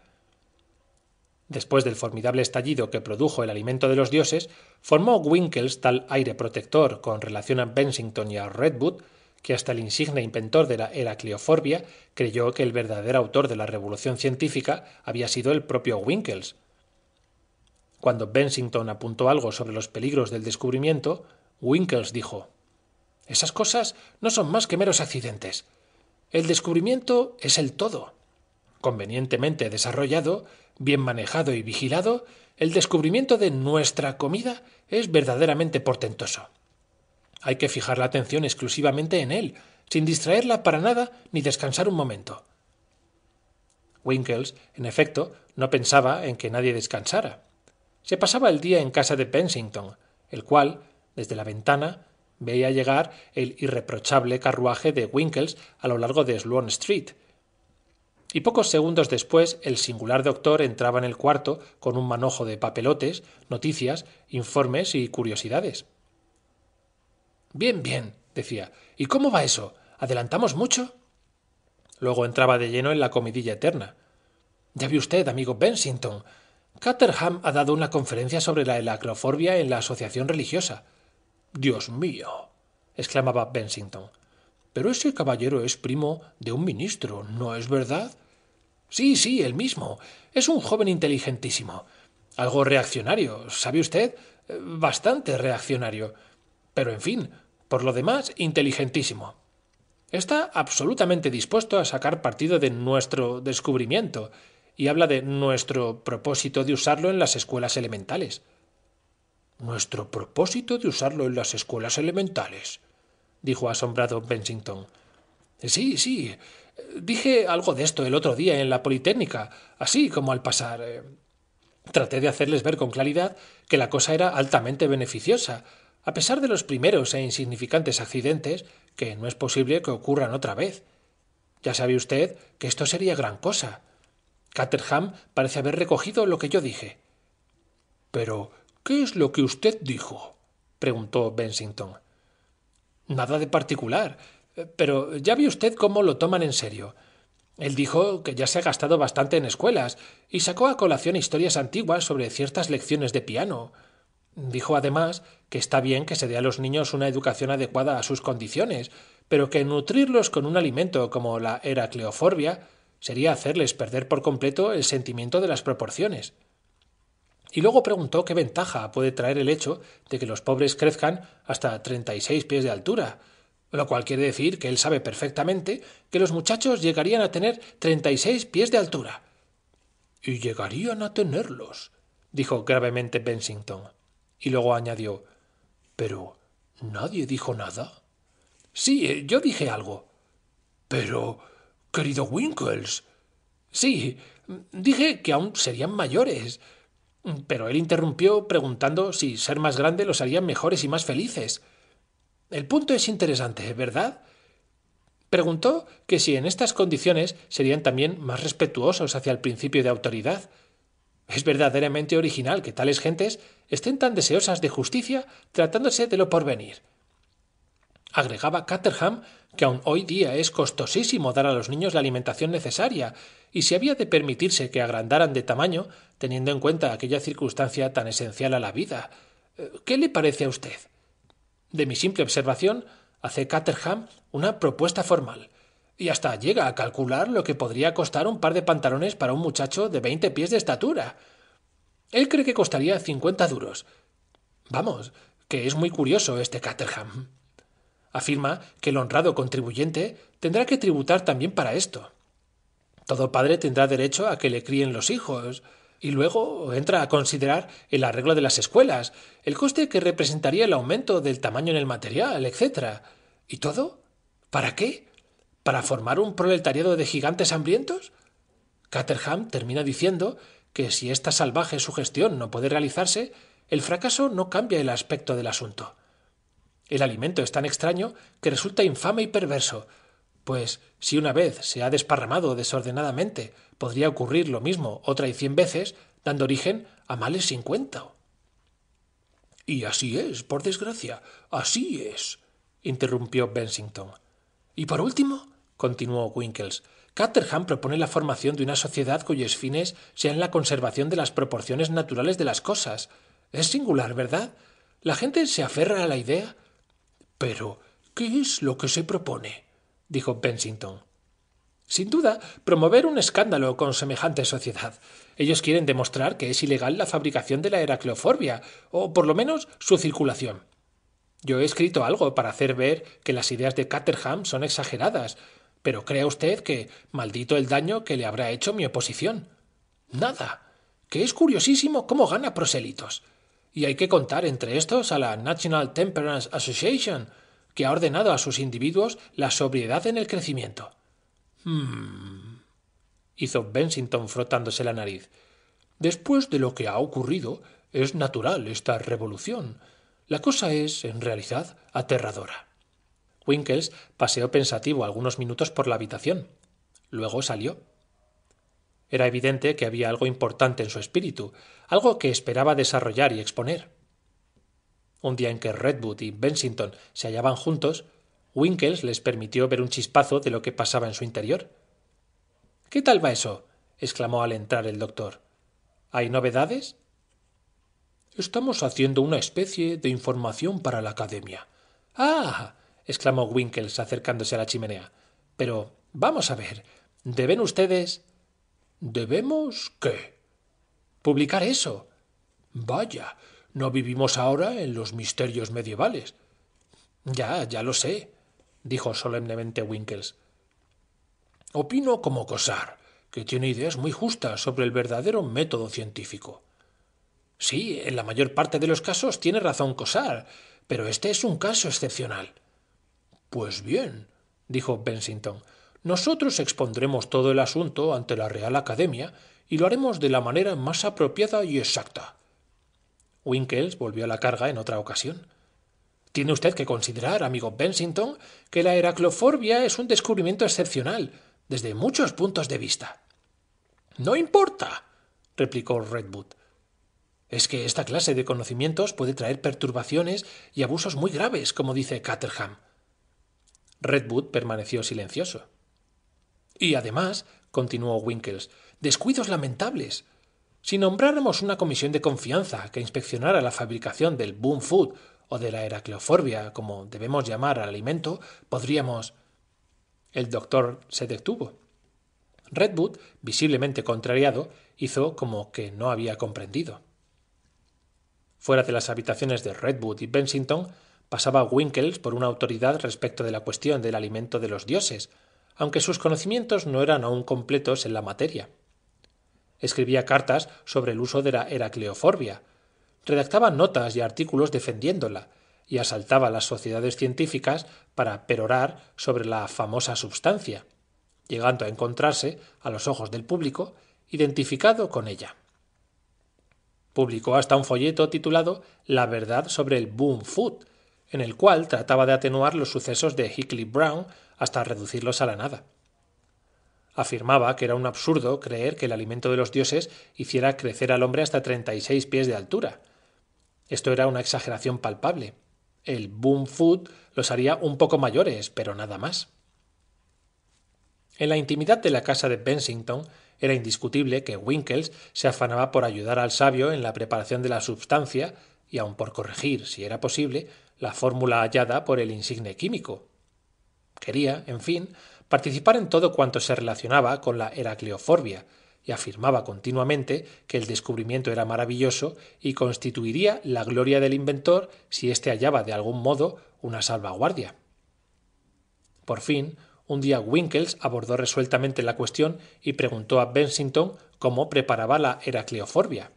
Después del formidable estallido que produjo el alimento de los dioses, formó Winkles tal aire protector con relación a Bensington y a Redwood, que hasta el insigne inventor de la heracleoforbia creyó que el verdadero autor de la revolución científica había sido el propio Winkles. Cuando Bensington apuntó algo sobre los peligros del descubrimiento, Winkles dijo Esas cosas no son más que meros accidentes. El descubrimiento es el todo. Convenientemente desarrollado, bien manejado y vigilado, el descubrimiento de nuestra comida es verdaderamente portentoso. Hay que fijar la atención exclusivamente en él, sin distraerla para nada ni descansar un momento. Winkles, en efecto, no pensaba en que nadie descansara. Se pasaba el día en casa de Pensington, el cual, desde la ventana, veía llegar el irreprochable carruaje de Winkles a lo largo de Sloan Street, y pocos segundos después el singular doctor entraba en el cuarto con un manojo de papelotes, noticias, informes y curiosidades. Bien, bien, decía. ¿Y cómo va eso? ¿Adelantamos mucho? Luego entraba de lleno en la comidilla eterna. Ya vi usted, amigo Bensington. Caterham ha dado una conferencia sobre la elacroforbia en la Asociación Religiosa. Dios mío. exclamaba Bensington. Pero ese caballero es primo de un ministro, ¿no es verdad? Sí, sí, el mismo. Es un joven inteligentísimo. Algo reaccionario, ¿sabe usted? Eh, bastante reaccionario. Pero, en fin, por lo demás, inteligentísimo. Está absolutamente dispuesto a sacar partido de nuestro descubrimiento y habla de nuestro propósito de usarlo en las escuelas elementales. Nuestro propósito de usarlo en las escuelas elementales, dijo asombrado Bensington. Sí, sí, Dije algo de esto el otro día en la Politécnica, así como al pasar. Eh, traté de hacerles ver con claridad que la cosa era altamente beneficiosa, a pesar de los primeros e insignificantes accidentes que no es posible que ocurran otra vez. Ya sabe usted que esto sería gran cosa. Caterham parece haber recogido lo que yo dije. Pero, ¿qué es lo que usted dijo? preguntó Bensington. Nada de particular. Pero ya ve usted cómo lo toman en serio. Él dijo que ya se ha gastado bastante en escuelas y sacó a colación historias antiguas sobre ciertas lecciones de piano. Dijo además que está bien que se dé a los niños una educación adecuada a sus condiciones, pero que nutrirlos con un alimento como la heracleoforbia sería hacerles perder por completo el sentimiento de las proporciones. Y luego preguntó qué ventaja puede traer el hecho de que los pobres crezcan hasta treinta y seis pies de altura, lo cual quiere decir que él sabe perfectamente que los muchachos llegarían a tener treinta y seis pies de altura. Y llegarían a tenerlos, dijo gravemente Bensington. Y luego añadió Pero nadie dijo nada. Sí, eh, yo dije algo. Pero. querido Winkles. Sí, dije que aún serían mayores. Pero él interrumpió preguntando si ser más grande los haría mejores y más felices. El punto es interesante, ¿verdad? Preguntó que si en estas condiciones serían también más respetuosos hacia el principio de autoridad. Es verdaderamente original que tales gentes estén tan deseosas de justicia tratándose de lo porvenir. Agregaba Caterham que aun hoy día es costosísimo dar a los niños la alimentación necesaria, y si había de permitirse que agrandaran de tamaño, teniendo en cuenta aquella circunstancia tan esencial a la vida. Eh, ¿Qué le parece a usted? De mi simple observación, hace Caterham una propuesta formal, y hasta llega a calcular lo que podría costar un par de pantalones para un muchacho de veinte pies de estatura. Él cree que costaría cincuenta duros. Vamos, que es muy curioso este Caterham. Afirma que el honrado contribuyente tendrá que tributar también para esto. Todo padre tendrá derecho a que le críen los hijos, y luego entra a considerar el arreglo de las escuelas el coste que representaría el aumento del tamaño en el material, etcétera. ¿Y todo? ¿Para qué? ¿Para formar un proletariado de gigantes hambrientos? Caterham termina diciendo que si esta salvaje sugestión no puede realizarse, el fracaso no cambia el aspecto del asunto. El alimento es tan extraño que resulta infame y perverso, pues si una vez se ha desparramado desordenadamente, podría ocurrir lo mismo otra y cien veces, dando origen a males sin cuento. Y así es, por desgracia, así es, interrumpió Bensington. Y por último, continuó Winkles, Caterham propone la formación de una sociedad cuyos fines sean la conservación de las proporciones naturales de las cosas. Es singular, ¿verdad? La gente se aferra a la idea. Pero, ¿qué es lo que se propone? dijo Bensington. Sin duda, promover un escándalo con semejante sociedad. Ellos quieren demostrar que es ilegal la fabricación de la heracleoforbia, o por lo menos su circulación. Yo he escrito algo para hacer ver que las ideas de Caterham son exageradas, pero crea usted que maldito el daño que le habrá hecho mi oposición. Nada. Que es curiosísimo cómo gana prosélitos. Y hay que contar entre estos a la National Temperance Association, que ha ordenado a sus individuos la sobriedad en el crecimiento. Hmm. hizo Bensington frotándose la nariz. Después de lo que ha ocurrido, es natural esta revolución. La cosa es, en realidad, aterradora. Winkles paseó pensativo algunos minutos por la habitación. Luego salió. Era evidente que había algo importante en su espíritu, algo que esperaba desarrollar y exponer. Un día en que Redwood y Bensington se hallaban juntos, Winkles les permitió ver un chispazo de lo que pasaba en su interior. ¿Qué tal va eso? exclamó al entrar el doctor. ¿Hay novedades? Estamos haciendo una especie de información para la academia. ¡Ah! exclamó Winkles acercándose a la chimenea. Pero vamos a ver. ¿Deben ustedes. ¿Debemos qué? Publicar eso. Vaya, no vivimos ahora en los misterios medievales. Ya, ya lo sé dijo solemnemente Winkles. Opino como Cosar, que tiene ideas muy justas sobre el verdadero método científico. Sí, en la mayor parte de los casos tiene razón Cosar, pero este es un caso excepcional. Pues bien, dijo Bensington, nosotros expondremos todo el asunto ante la Real Academia y lo haremos de la manera más apropiada y exacta. Winkles volvió a la carga en otra ocasión. Tiene usted que considerar, amigo Bensington, que la heracloforbia es un descubrimiento excepcional, desde muchos puntos de vista. No importa, replicó Redwood. Es que esta clase de conocimientos puede traer perturbaciones y abusos muy graves, como dice Catterham. Redwood permaneció silencioso. Y además, continuó Winkles, descuidos lamentables. Si nombráramos una comisión de confianza que inspeccionara la fabricación del Boom Food o de la heracleoforbia, como debemos llamar al alimento, podríamos... El doctor se detuvo. Redwood, visiblemente contrariado, hizo como que no había comprendido. Fuera de las habitaciones de Redwood y Bensington, pasaba Winkles por una autoridad respecto de la cuestión del alimento de los dioses, aunque sus conocimientos no eran aún completos en la materia. Escribía cartas sobre el uso de la heracleoforbia, redactaba notas y artículos defendiéndola y asaltaba las sociedades científicas para perorar sobre la famosa sustancia, llegando a encontrarse, a los ojos del público, identificado con ella. Publicó hasta un folleto titulado La verdad sobre el boom food, en el cual trataba de atenuar los sucesos de Hickley Brown hasta reducirlos a la nada. Afirmaba que era un absurdo creer que el alimento de los dioses hiciera crecer al hombre hasta treinta y seis pies de altura, esto era una exageración palpable. El boom food los haría un poco mayores, pero nada más. En la intimidad de la casa de Bensington era indiscutible que Winkles se afanaba por ayudar al sabio en la preparación de la substancia y aun por corregir, si era posible, la fórmula hallada por el insigne químico. Quería, en fin, participar en todo cuanto se relacionaba con la y afirmaba continuamente que el descubrimiento era maravilloso y constituiría la gloria del inventor si éste hallaba de algún modo una salvaguardia. Por fin, un día Winkles abordó resueltamente la cuestión y preguntó a Bensington cómo preparaba la heracleoforbia.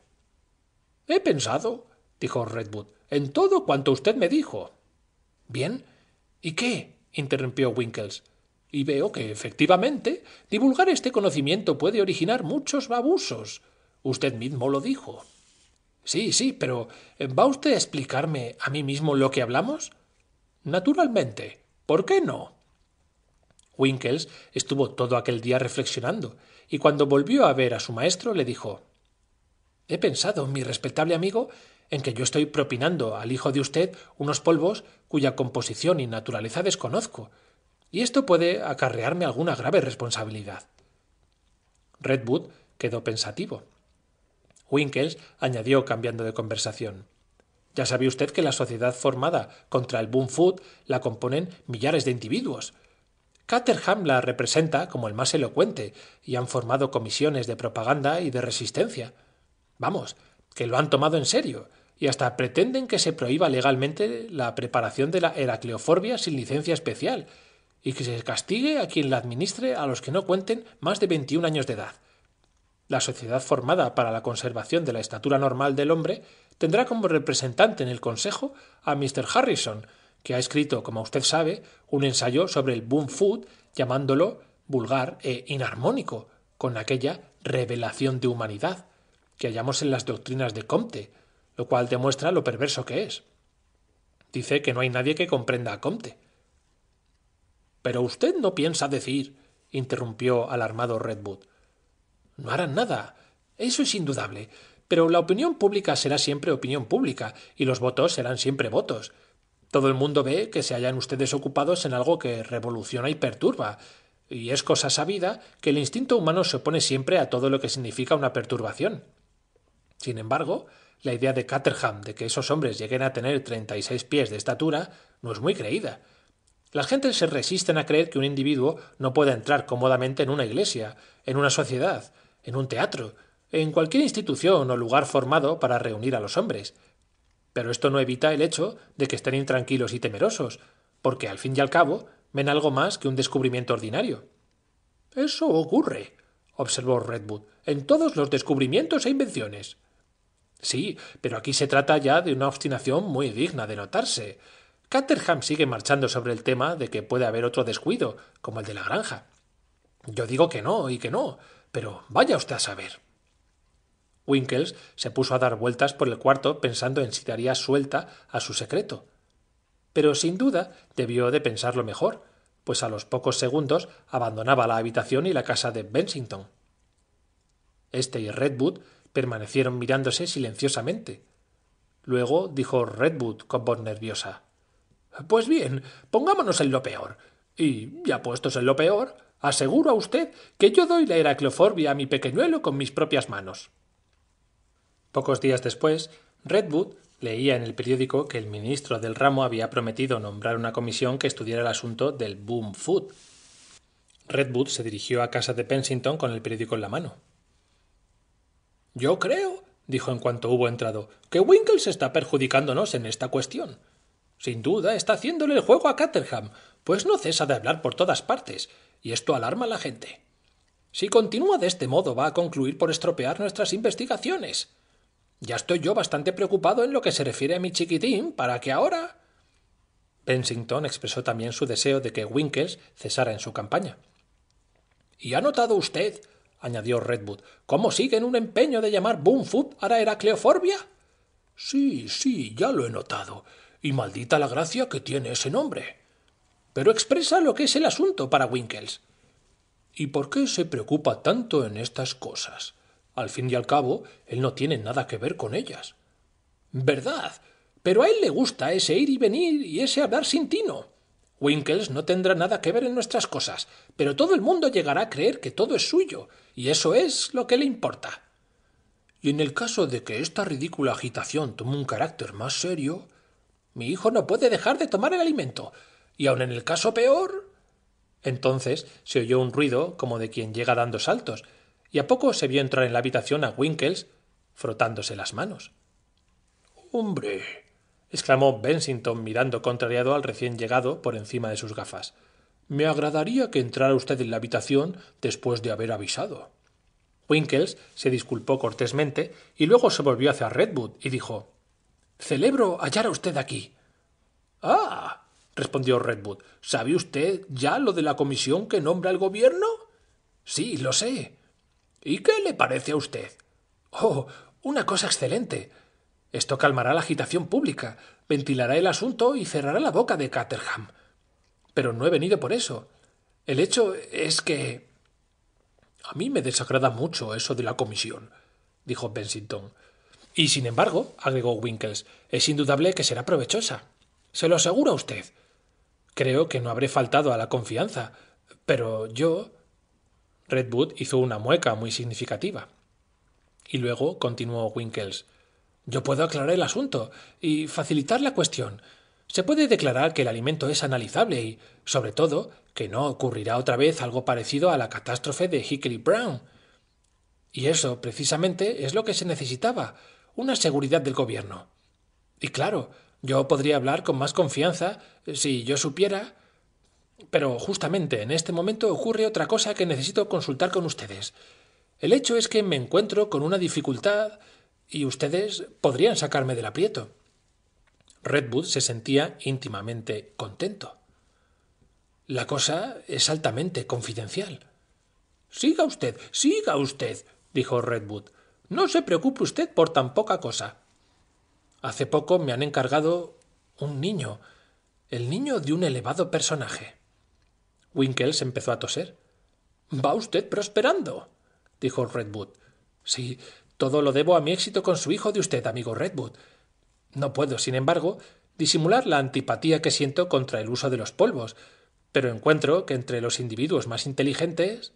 He pensado, dijo Redwood, en todo cuanto usted me dijo. Bien. ¿Y qué? interrumpió Winkles. Y veo que, efectivamente, divulgar este conocimiento puede originar muchos abusos. Usted mismo lo dijo. Sí, sí, pero eh, ¿va usted a explicarme a mí mismo lo que hablamos? Naturalmente. ¿Por qué no? Winkles estuvo todo aquel día reflexionando, y cuando volvió a ver a su maestro le dijo He pensado, mi respetable amigo, en que yo estoy propinando al hijo de usted unos polvos cuya composición y naturaleza desconozco, y esto puede acarrearme alguna grave responsabilidad. Redwood quedó pensativo. Winkles añadió cambiando de conversación. Ya sabe usted que la sociedad formada contra el boom food la componen millares de individuos. Caterham la representa como el más elocuente y han formado comisiones de propaganda y de resistencia. Vamos, que lo han tomado en serio y hasta pretenden que se prohíba legalmente la preparación de la Heracleofobia sin licencia especial y que se castigue a quien la administre a los que no cuenten más de veintiún años de edad. La sociedad formada para la conservación de la estatura normal del hombre tendrá como representante en el Consejo a Mr. Harrison, que ha escrito, como usted sabe, un ensayo sobre el boom food llamándolo vulgar e inarmónico, con aquella revelación de humanidad que hallamos en las doctrinas de Comte, lo cual demuestra lo perverso que es. Dice que no hay nadie que comprenda a Comte, pero usted no piensa decir interrumpió alarmado Redwood. No harán nada. Eso es indudable. Pero la opinión pública será siempre opinión pública, y los votos serán siempre votos. Todo el mundo ve que se hallan ustedes ocupados en algo que revoluciona y perturba, y es cosa sabida que el instinto humano se opone siempre a todo lo que significa una perturbación. Sin embargo, la idea de Caterham de que esos hombres lleguen a tener treinta y seis pies de estatura no es muy creída. Las gentes se resisten a creer que un individuo no puede entrar cómodamente en una iglesia, en una sociedad, en un teatro, en cualquier institución o lugar formado para reunir a los hombres. Pero esto no evita el hecho de que estén intranquilos y temerosos, porque al fin y al cabo ven algo más que un descubrimiento ordinario. Eso ocurre, observó Redwood, en todos los descubrimientos e invenciones. Sí, pero aquí se trata ya de una obstinación muy digna de notarse, Caterham sigue marchando sobre el tema de que puede haber otro descuido, como el de la granja. Yo digo que no y que no, pero vaya usted a saber. Winkles se puso a dar vueltas por el cuarto pensando en si daría suelta a su secreto. Pero sin duda debió de pensarlo mejor, pues a los pocos segundos abandonaba la habitación y la casa de Bensington. Este y Redwood permanecieron mirándose silenciosamente. Luego dijo Redwood con voz nerviosa. Pues bien, pongámonos en lo peor. Y, ya puestos en lo peor, aseguro a usted que yo doy la heracloforbia a mi pequeñuelo con mis propias manos. Pocos días después, Redwood leía en el periódico que el ministro del ramo había prometido nombrar una comisión que estudiara el asunto del boom food. Redwood se dirigió a casa de Pensington con el periódico en la mano. Yo creo, dijo en cuanto hubo entrado, que Winkle se está perjudicándonos en esta cuestión. Sin duda está haciéndole el juego a Caterham, pues no cesa de hablar por todas partes, y esto alarma a la gente. Si continúa de este modo va a concluir por estropear nuestras investigaciones. Ya estoy yo bastante preocupado en lo que se refiere a mi chiquitín, para que ahora. Pensington expresó también su deseo de que Winkles cesara en su campaña. ¿Y ha notado usted, añadió Redwood, cómo sigue en un empeño de llamar Boomfoot a la heracleoforbia? Sí, sí, ya lo he notado y maldita la gracia que tiene ese nombre. Pero expresa lo que es el asunto para Winkles. ¿Y por qué se preocupa tanto en estas cosas? Al fin y al cabo, él no tiene nada que ver con ellas. ¿Verdad? Pero a él le gusta ese ir y venir y ese hablar sin tino. Winkles no tendrá nada que ver en nuestras cosas, pero todo el mundo llegará a creer que todo es suyo, y eso es lo que le importa. Y en el caso de que esta ridícula agitación tome un carácter más serio, mi hijo no puede dejar de tomar el alimento. Y aun en el caso peor. Entonces se oyó un ruido como de quien llega dando saltos, y a poco se vio entrar en la habitación a Winkles frotándose las manos. Hombre. exclamó Bensington mirando contrariado al recién llegado por encima de sus gafas. Me agradaría que entrara usted en la habitación después de haber avisado. Winkles se disculpó cortésmente y luego se volvió hacia Redwood y dijo Celebro hallar a usted aquí. Ah, respondió Redwood. ¿Sabe usted ya lo de la comisión que nombra el gobierno? Sí, lo sé. ¿Y qué le parece a usted? Oh, una cosa excelente. Esto calmará la agitación pública, ventilará el asunto y cerrará la boca de Caterham. Pero no he venido por eso. El hecho es que. A mí me desagrada mucho eso de la comisión, dijo Bensington. Y sin embargo, agregó Winkles, es indudable que será provechosa. Se lo aseguro a usted. Creo que no habré faltado a la confianza, pero yo. Redwood hizo una mueca muy significativa. Y luego continuó Winkles. Yo puedo aclarar el asunto y facilitar la cuestión. Se puede declarar que el alimento es analizable y, sobre todo, que no ocurrirá otra vez algo parecido a la catástrofe de Hickory Brown. Y eso, precisamente, es lo que se necesitaba una seguridad del gobierno. Y claro, yo podría hablar con más confianza eh, si yo supiera. Pero justamente en este momento ocurre otra cosa que necesito consultar con ustedes. El hecho es que me encuentro con una dificultad y ustedes podrían sacarme del aprieto. Redwood se sentía íntimamente contento. La cosa es altamente confidencial. Siga usted, siga usted, dijo Redwood. No se preocupe usted por tan poca cosa. Hace poco me han encargado un niño, el niño de un elevado personaje. Winkles empezó a toser. Va usted prosperando, dijo Redwood. Sí, todo lo debo a mi éxito con su hijo de usted, amigo Redwood. No puedo, sin embargo, disimular la antipatía que siento contra el uso de los polvos, pero encuentro que entre los individuos más inteligentes.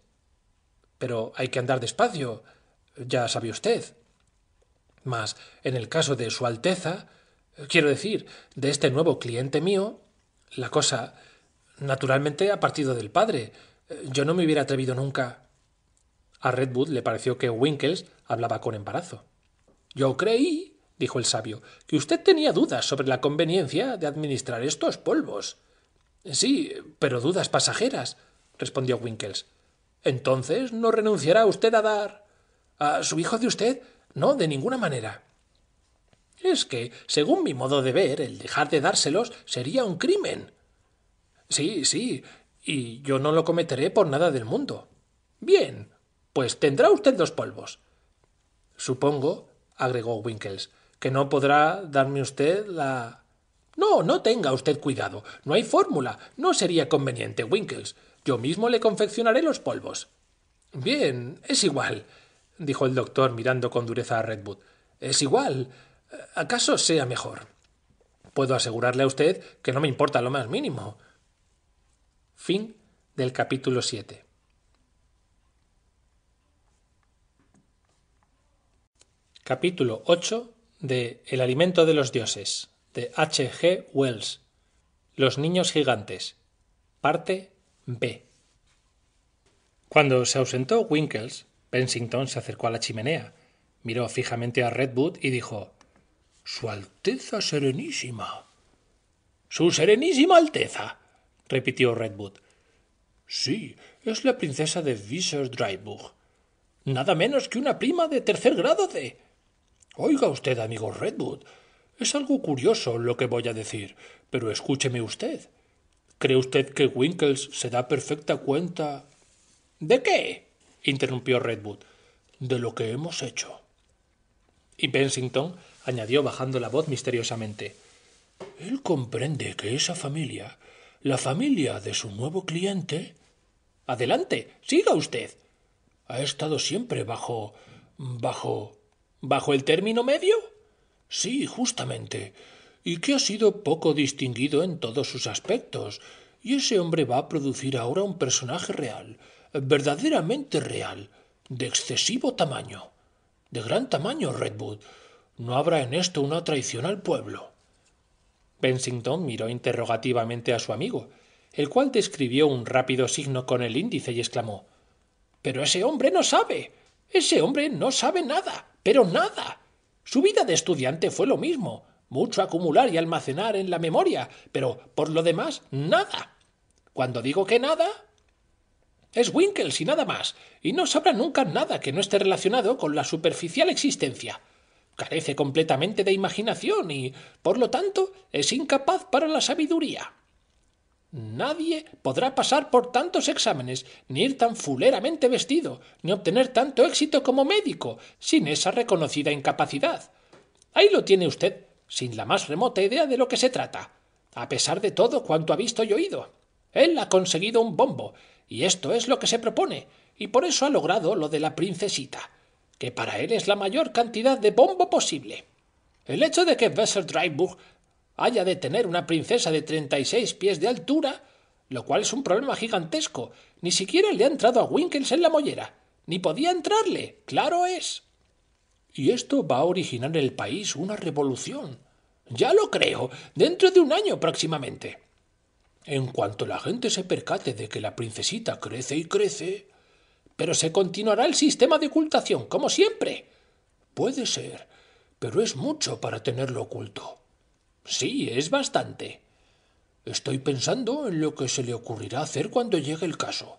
Pero hay que andar despacio ya sabe usted. Mas, en el caso de Su Alteza, quiero decir, de este nuevo cliente mío, la cosa, naturalmente, ha partido del padre. Yo no me hubiera atrevido nunca. A Redwood le pareció que Winkles hablaba con embarazo. Yo creí, dijo el sabio, que usted tenía dudas sobre la conveniencia de administrar estos polvos. Sí, pero dudas pasajeras, respondió Winkles. Entonces no renunciará usted a dar a su hijo de usted? No, de ninguna manera. Es que, según mi modo de ver, el dejar de dárselos sería un crimen. Sí, sí, y yo no lo cometeré por nada del mundo. Bien, pues tendrá usted dos polvos. Supongo, agregó Winkles, que no podrá darme usted la. No, no tenga usted cuidado. No hay fórmula. No sería conveniente, Winkles. Yo mismo le confeccionaré los polvos. Bien, es igual dijo el doctor mirando con dureza a Redwood. Es igual. ¿Acaso sea mejor? Puedo asegurarle a usted que no me importa lo más mínimo. Fin del capítulo 7. Capítulo 8 de El alimento de los dioses de H. G. Wells. Los niños gigantes. Parte B. Cuando se ausentó Winkles, Pensington se acercó a la chimenea, miró fijamente a Redwood y dijo Su Alteza Serenísima. Su Serenísima Alteza. repitió Redwood. Sí, es la princesa de dreiburg Nada menos que una prima de tercer grado de. Oiga usted, amigo Redwood, es algo curioso lo que voy a decir, pero escúcheme usted. ¿Cree usted que Winkles se da perfecta cuenta? ¿De qué? interrumpió Redwood, de lo que hemos hecho. Y Pensington añadió bajando la voz misteriosamente Él comprende que esa familia, la familia de su nuevo cliente. Adelante, siga usted. Ha estado siempre bajo. bajo. bajo el término medio. Sí, justamente. Y que ha sido poco distinguido en todos sus aspectos. Y ese hombre va a producir ahora un personaje real, verdaderamente real, de excesivo tamaño, de gran tamaño, Redwood. No habrá en esto una traición al pueblo. Bensington miró interrogativamente a su amigo, el cual describió un rápido signo con el índice y exclamó Pero ese hombre no sabe. Ese hombre no sabe nada, pero nada. Su vida de estudiante fue lo mismo, mucho acumular y almacenar en la memoria, pero por lo demás, nada. Cuando digo que nada, es Winkles y nada más, y no sabrá nunca nada que no esté relacionado con la superficial existencia. Carece completamente de imaginación y, por lo tanto, es incapaz para la sabiduría. Nadie podrá pasar por tantos exámenes, ni ir tan fuleramente vestido, ni obtener tanto éxito como médico, sin esa reconocida incapacidad. Ahí lo tiene usted, sin la más remota idea de lo que se trata, a pesar de todo cuanto ha visto y oído. Él ha conseguido un bombo, y esto es lo que se propone, y por eso ha logrado lo de la princesita, que para él es la mayor cantidad de bombo posible. El hecho de que Wessel Drybuch haya de tener una princesa de treinta y seis pies de altura, lo cual es un problema gigantesco, ni siquiera le ha entrado a Winkles en la mollera, ni podía entrarle, claro es. Y esto va a originar en el país una revolución. Ya lo creo, dentro de un año próximamente. En cuanto la gente se percate de que la princesita crece y crece. Pero se continuará el sistema de ocultación, como siempre. Puede ser, pero es mucho para tenerlo oculto. Sí, es bastante. Estoy pensando en lo que se le ocurrirá hacer cuando llegue el caso.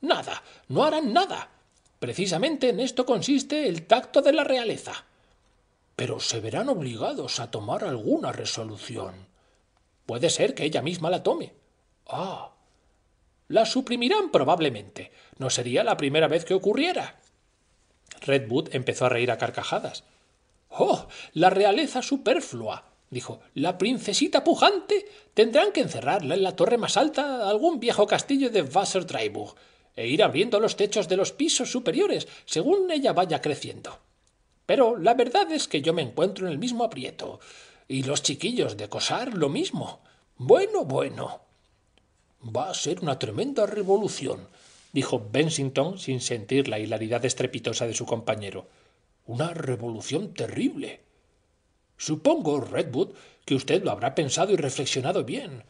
Nada, no harán nada. Precisamente en esto consiste el tacto de la realeza. Pero se verán obligados a tomar alguna resolución. Puede ser que ella misma la tome. Ah. La suprimirán probablemente. No sería la primera vez que ocurriera. Redwood empezó a reír a carcajadas. ¡Oh! La realeza superflua dijo, la princesita pujante tendrán que encerrarla en la torre más alta de algún viejo castillo de Wasserdreiburg e ir abriendo los techos de los pisos superiores según ella vaya creciendo. Pero la verdad es que yo me encuentro en el mismo aprieto. Y los chiquillos de Cosar lo mismo. Bueno, bueno. Va a ser una tremenda revolución, dijo Bensington sin sentir la hilaridad estrepitosa de su compañero. Una revolución terrible. Supongo, Redwood, que usted lo habrá pensado y reflexionado bien.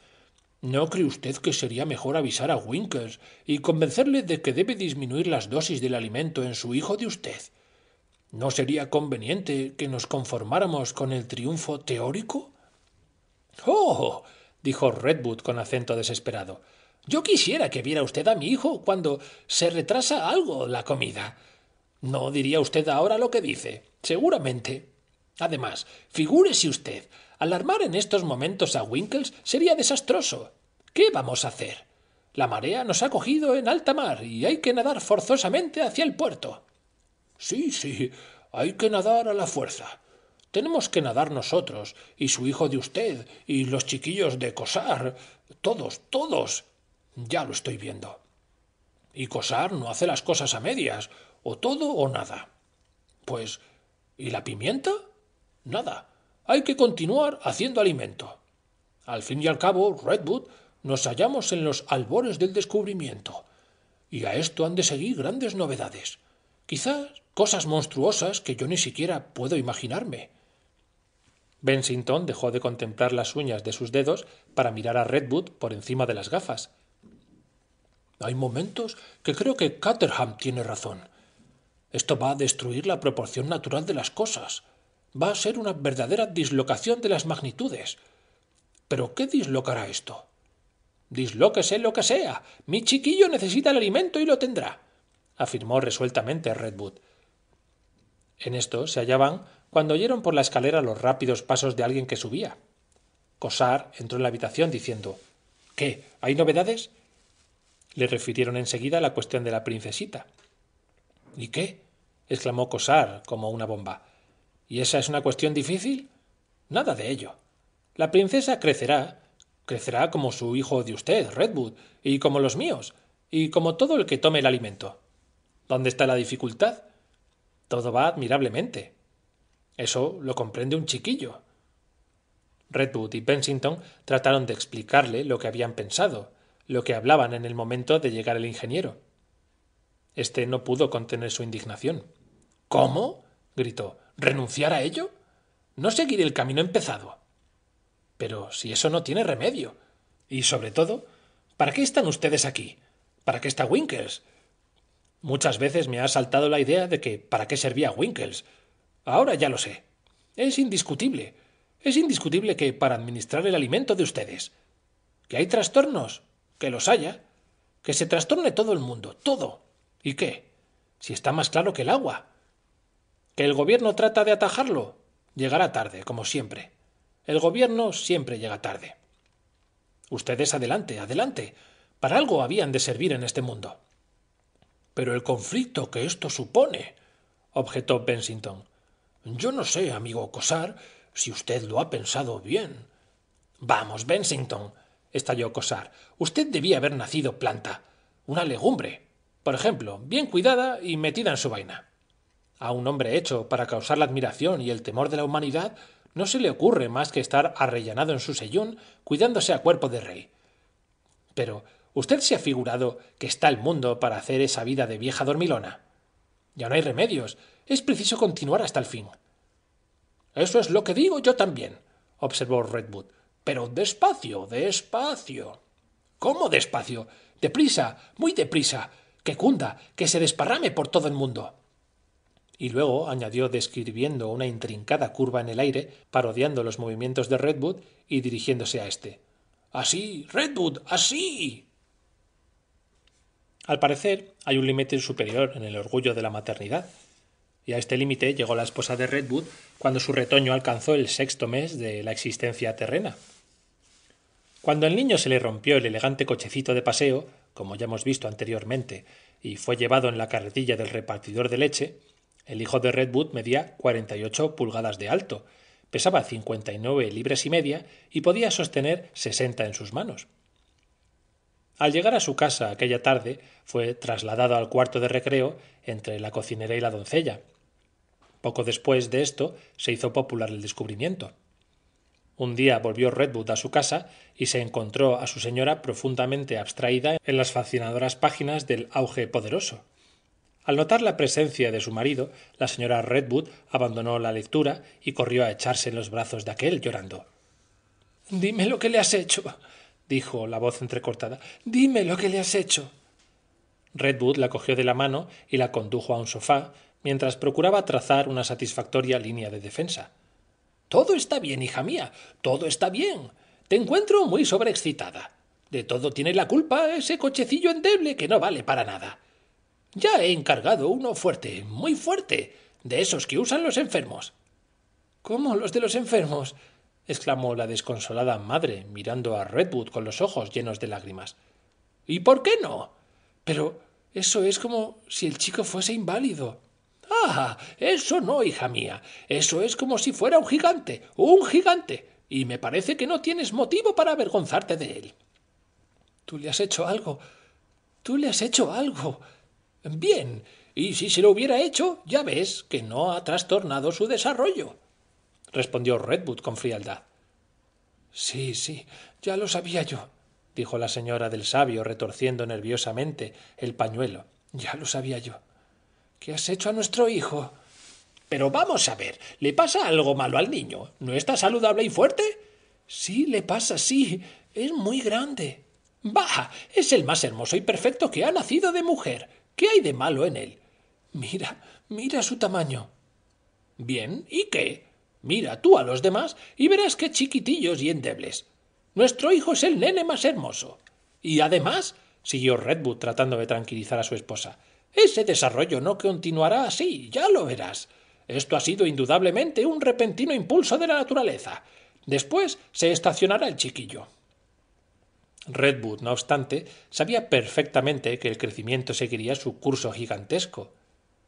¿No cree usted que sería mejor avisar a Winkers y convencerle de que debe disminuir las dosis del alimento en su hijo de usted? ¿No sería conveniente que nos conformáramos con el triunfo teórico? ¡Oh! dijo Redwood con acento desesperado. Yo quisiera que viera usted a mi hijo cuando se retrasa algo la comida. No diría usted ahora lo que dice, seguramente. Además, figúrese usted, alarmar en estos momentos a Winkles sería desastroso. ¿Qué vamos a hacer? La marea nos ha cogido en alta mar y hay que nadar forzosamente hacia el puerto. Sí, sí, hay que nadar a la fuerza. Tenemos que nadar nosotros, y su hijo de usted, y los chiquillos de Cosar. Todos, todos. Ya lo estoy viendo. Y Cosar no hace las cosas a medias, o todo o nada. Pues, ¿y la pimienta? Nada. Hay que continuar haciendo alimento. Al fin y al cabo, Redwood, nos hallamos en los albores del descubrimiento. Y a esto han de seguir grandes novedades quizás cosas monstruosas que yo ni siquiera puedo imaginarme. Bensington dejó de contemplar las uñas de sus dedos para mirar a Redwood por encima de las gafas. Hay momentos que creo que Caterham tiene razón. Esto va a destruir la proporción natural de las cosas. Va a ser una verdadera dislocación de las magnitudes. ¿Pero qué dislocará esto? Dislóquese lo que sea. Mi chiquillo necesita el alimento y lo tendrá afirmó resueltamente Redwood. En esto se hallaban cuando oyeron por la escalera los rápidos pasos de alguien que subía. Cosar entró en la habitación diciendo ¿Qué? ¿Hay novedades? Le refirieron enseguida la cuestión de la princesita. ¿Y qué? exclamó Cosar como una bomba. ¿Y esa es una cuestión difícil? Nada de ello. La princesa crecerá, crecerá como su hijo de usted, Redwood, y como los míos, y como todo el que tome el alimento. ¿Dónde está la dificultad? Todo va admirablemente. Eso lo comprende un chiquillo. Redwood y Pensington trataron de explicarle lo que habían pensado, lo que hablaban en el momento de llegar el ingeniero. Este no pudo contener su indignación. ¿Cómo? gritó. ¿Renunciar a ello? ¿No seguir el camino empezado? Pero si eso no tiene remedio. Y sobre todo, ¿para qué están ustedes aquí? ¿Para qué está Winkers? Muchas veces me ha saltado la idea de que para qué servía Winkles. Ahora ya lo sé. Es indiscutible. Es indiscutible que para administrar el alimento de ustedes. ¿Que hay trastornos? Que los haya. Que se trastorne todo el mundo, todo. ¿Y qué? Si está más claro que el agua. ¿Que el gobierno trata de atajarlo? Llegará tarde, como siempre. El gobierno siempre llega tarde. Ustedes adelante, adelante. Para algo habían de servir en este mundo. Pero el conflicto que esto supone, objetó Bensington. Yo no sé, amigo Cosar, si usted lo ha pensado bien. Vamos, Bensington, estalló Cosar. Usted debía haber nacido planta, una legumbre, por ejemplo, bien cuidada y metida en su vaina. A un hombre hecho para causar la admiración y el temor de la humanidad, no se le ocurre más que estar arrellanado en su sellón, cuidándose a cuerpo de rey. Pero ¿Usted se ha figurado que está el mundo para hacer esa vida de vieja dormilona? Ya no hay remedios. Es preciso continuar hasta el fin. Eso es lo que digo yo también, observó Redwood. Pero despacio, despacio. ¿Cómo despacio? Deprisa, muy deprisa. Que cunda, que se desparrame por todo el mundo. Y luego añadió describiendo una intrincada curva en el aire, parodiando los movimientos de Redwood y dirigiéndose a éste. Así, Redwood, así. Al parecer, hay un límite superior en el orgullo de la maternidad. Y a este límite llegó la esposa de Redwood cuando su retoño alcanzó el sexto mes de la existencia terrena. Cuando al niño se le rompió el elegante cochecito de paseo, como ya hemos visto anteriormente, y fue llevado en la carretilla del repartidor de leche, el hijo de Redwood medía 48 pulgadas de alto, pesaba 59 libras y media y podía sostener 60 en sus manos. Al llegar a su casa aquella tarde, fue trasladado al cuarto de recreo entre la cocinera y la doncella. Poco después de esto se hizo popular el descubrimiento. Un día volvió Redwood a su casa y se encontró a su señora profundamente abstraída en las fascinadoras páginas del auge poderoso. Al notar la presencia de su marido, la señora Redwood abandonó la lectura y corrió a echarse en los brazos de aquel llorando. Dime lo que le has hecho dijo la voz entrecortada. Dime lo que le has hecho. Redwood la cogió de la mano y la condujo a un sofá, mientras procuraba trazar una satisfactoria línea de defensa. Todo está bien, hija mía, todo está bien. Te encuentro muy sobreexcitada. De todo tiene la culpa ese cochecillo endeble que no vale para nada. Ya he encargado uno fuerte, muy fuerte, de esos que usan los enfermos. ¿Cómo los de los enfermos? exclamó la desconsolada madre, mirando a Redwood con los ojos llenos de lágrimas. ¿Y por qué no? Pero eso es como si el chico fuese inválido. Ah, eso no, hija mía. Eso es como si fuera un gigante, un gigante. Y me parece que no tienes motivo para avergonzarte de él. Tú le has hecho algo. Tú le has hecho algo. Bien. Y si se lo hubiera hecho, ya ves que no ha trastornado su desarrollo respondió Redwood con frialdad. Sí, sí, ya lo sabía yo, dijo la señora del sabio, retorciendo nerviosamente el pañuelo. Ya lo sabía yo. ¿Qué has hecho a nuestro hijo? Pero vamos a ver, ¿le pasa algo malo al niño? ¿No está saludable y fuerte? Sí, le pasa, sí. Es muy grande. Bah, es el más hermoso y perfecto que ha nacido de mujer. ¿Qué hay de malo en él? Mira, mira su tamaño. Bien, ¿y qué? Mira tú a los demás y verás qué chiquitillos y endebles. Nuestro hijo es el nene más hermoso. Y además, siguió Redwood tratando de tranquilizar a su esposa, ese desarrollo no continuará así, ya lo verás. Esto ha sido indudablemente un repentino impulso de la naturaleza. Después se estacionará el chiquillo. Redwood, no obstante, sabía perfectamente que el crecimiento seguiría su curso gigantesco.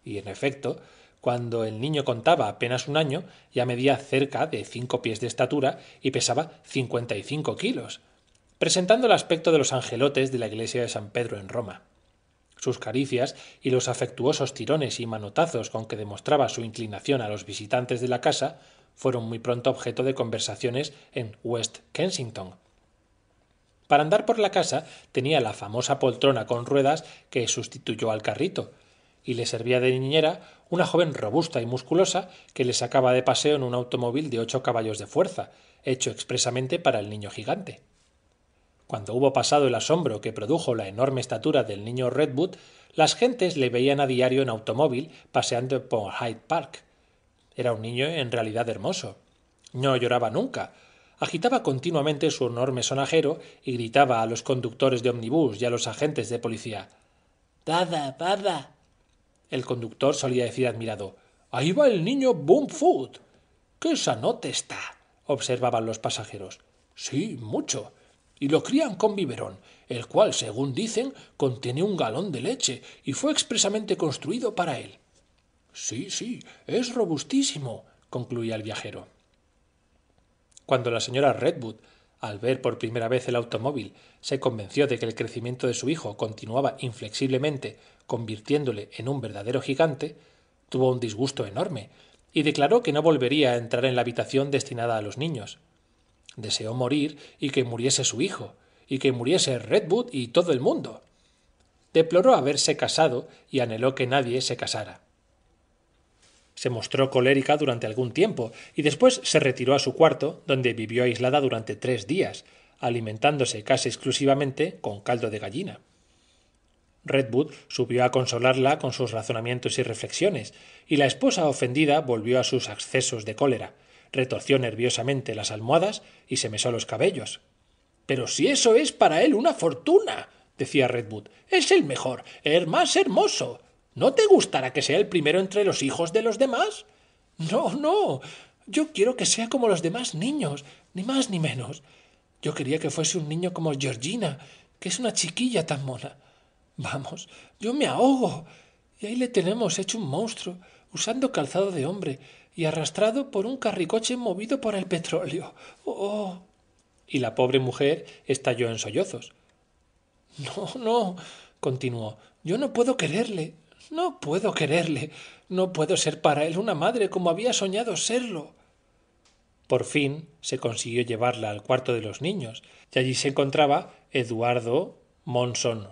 Y en efecto, cuando el niño contaba apenas un año, ya medía cerca de cinco pies de estatura y pesaba 55 kilos, presentando el aspecto de los angelotes de la iglesia de San Pedro en Roma. Sus caricias y los afectuosos tirones y manotazos con que demostraba su inclinación a los visitantes de la casa fueron muy pronto objeto de conversaciones en West Kensington. Para andar por la casa tenía la famosa poltrona con ruedas que sustituyó al carrito, y le servía de niñera una joven robusta y musculosa que le sacaba de paseo en un automóvil de ocho caballos de fuerza, hecho expresamente para el niño gigante. Cuando hubo pasado el asombro que produjo la enorme estatura del niño Redwood, las gentes le veían a diario en automóvil paseando por Hyde Park. Era un niño en realidad hermoso. No lloraba nunca, agitaba continuamente su enorme sonajero y gritaba a los conductores de omnibus y a los agentes de policía «¡Pada, pada!». El conductor solía decir admirado Ahí va el niño Bumfoot. ¡Qué sanote está! observaban los pasajeros. Sí, mucho. Y lo crían con biberón, el cual, según dicen, contiene un galón de leche y fue expresamente construido para él. Sí, sí, es robustísimo, concluía el viajero. Cuando la señora Redwood, al ver por primera vez el automóvil, se convenció de que el crecimiento de su hijo continuaba inflexiblemente convirtiéndole en un verdadero gigante, tuvo un disgusto enorme y declaró que no volvería a entrar en la habitación destinada a los niños. Deseó morir y que muriese su hijo, y que muriese Redwood y todo el mundo. Deploró haberse casado y anheló que nadie se casara. Se mostró colérica durante algún tiempo y después se retiró a su cuarto, donde vivió aislada durante tres días, alimentándose casi exclusivamente con caldo de gallina. Redwood subió a consolarla con sus razonamientos y reflexiones, y la esposa ofendida volvió a sus accesos de cólera, retorció nerviosamente las almohadas y se mesó los cabellos. Pero si eso es para él una fortuna, decía Redwood, es el mejor, el más hermoso. ¿No te gustará que sea el primero entre los hijos de los demás? No, no. Yo quiero que sea como los demás niños, ni más ni menos. Yo quería que fuese un niño como Georgina, que es una chiquilla tan mona vamos yo me ahogo y ahí le tenemos hecho un monstruo usando calzado de hombre y arrastrado por un carricoche movido por el petróleo oh, oh y la pobre mujer estalló en sollozos no no continuó yo no puedo quererle no puedo quererle no puedo ser para él una madre como había soñado serlo por fin se consiguió llevarla al cuarto de los niños, y allí se encontraba Eduardo Monson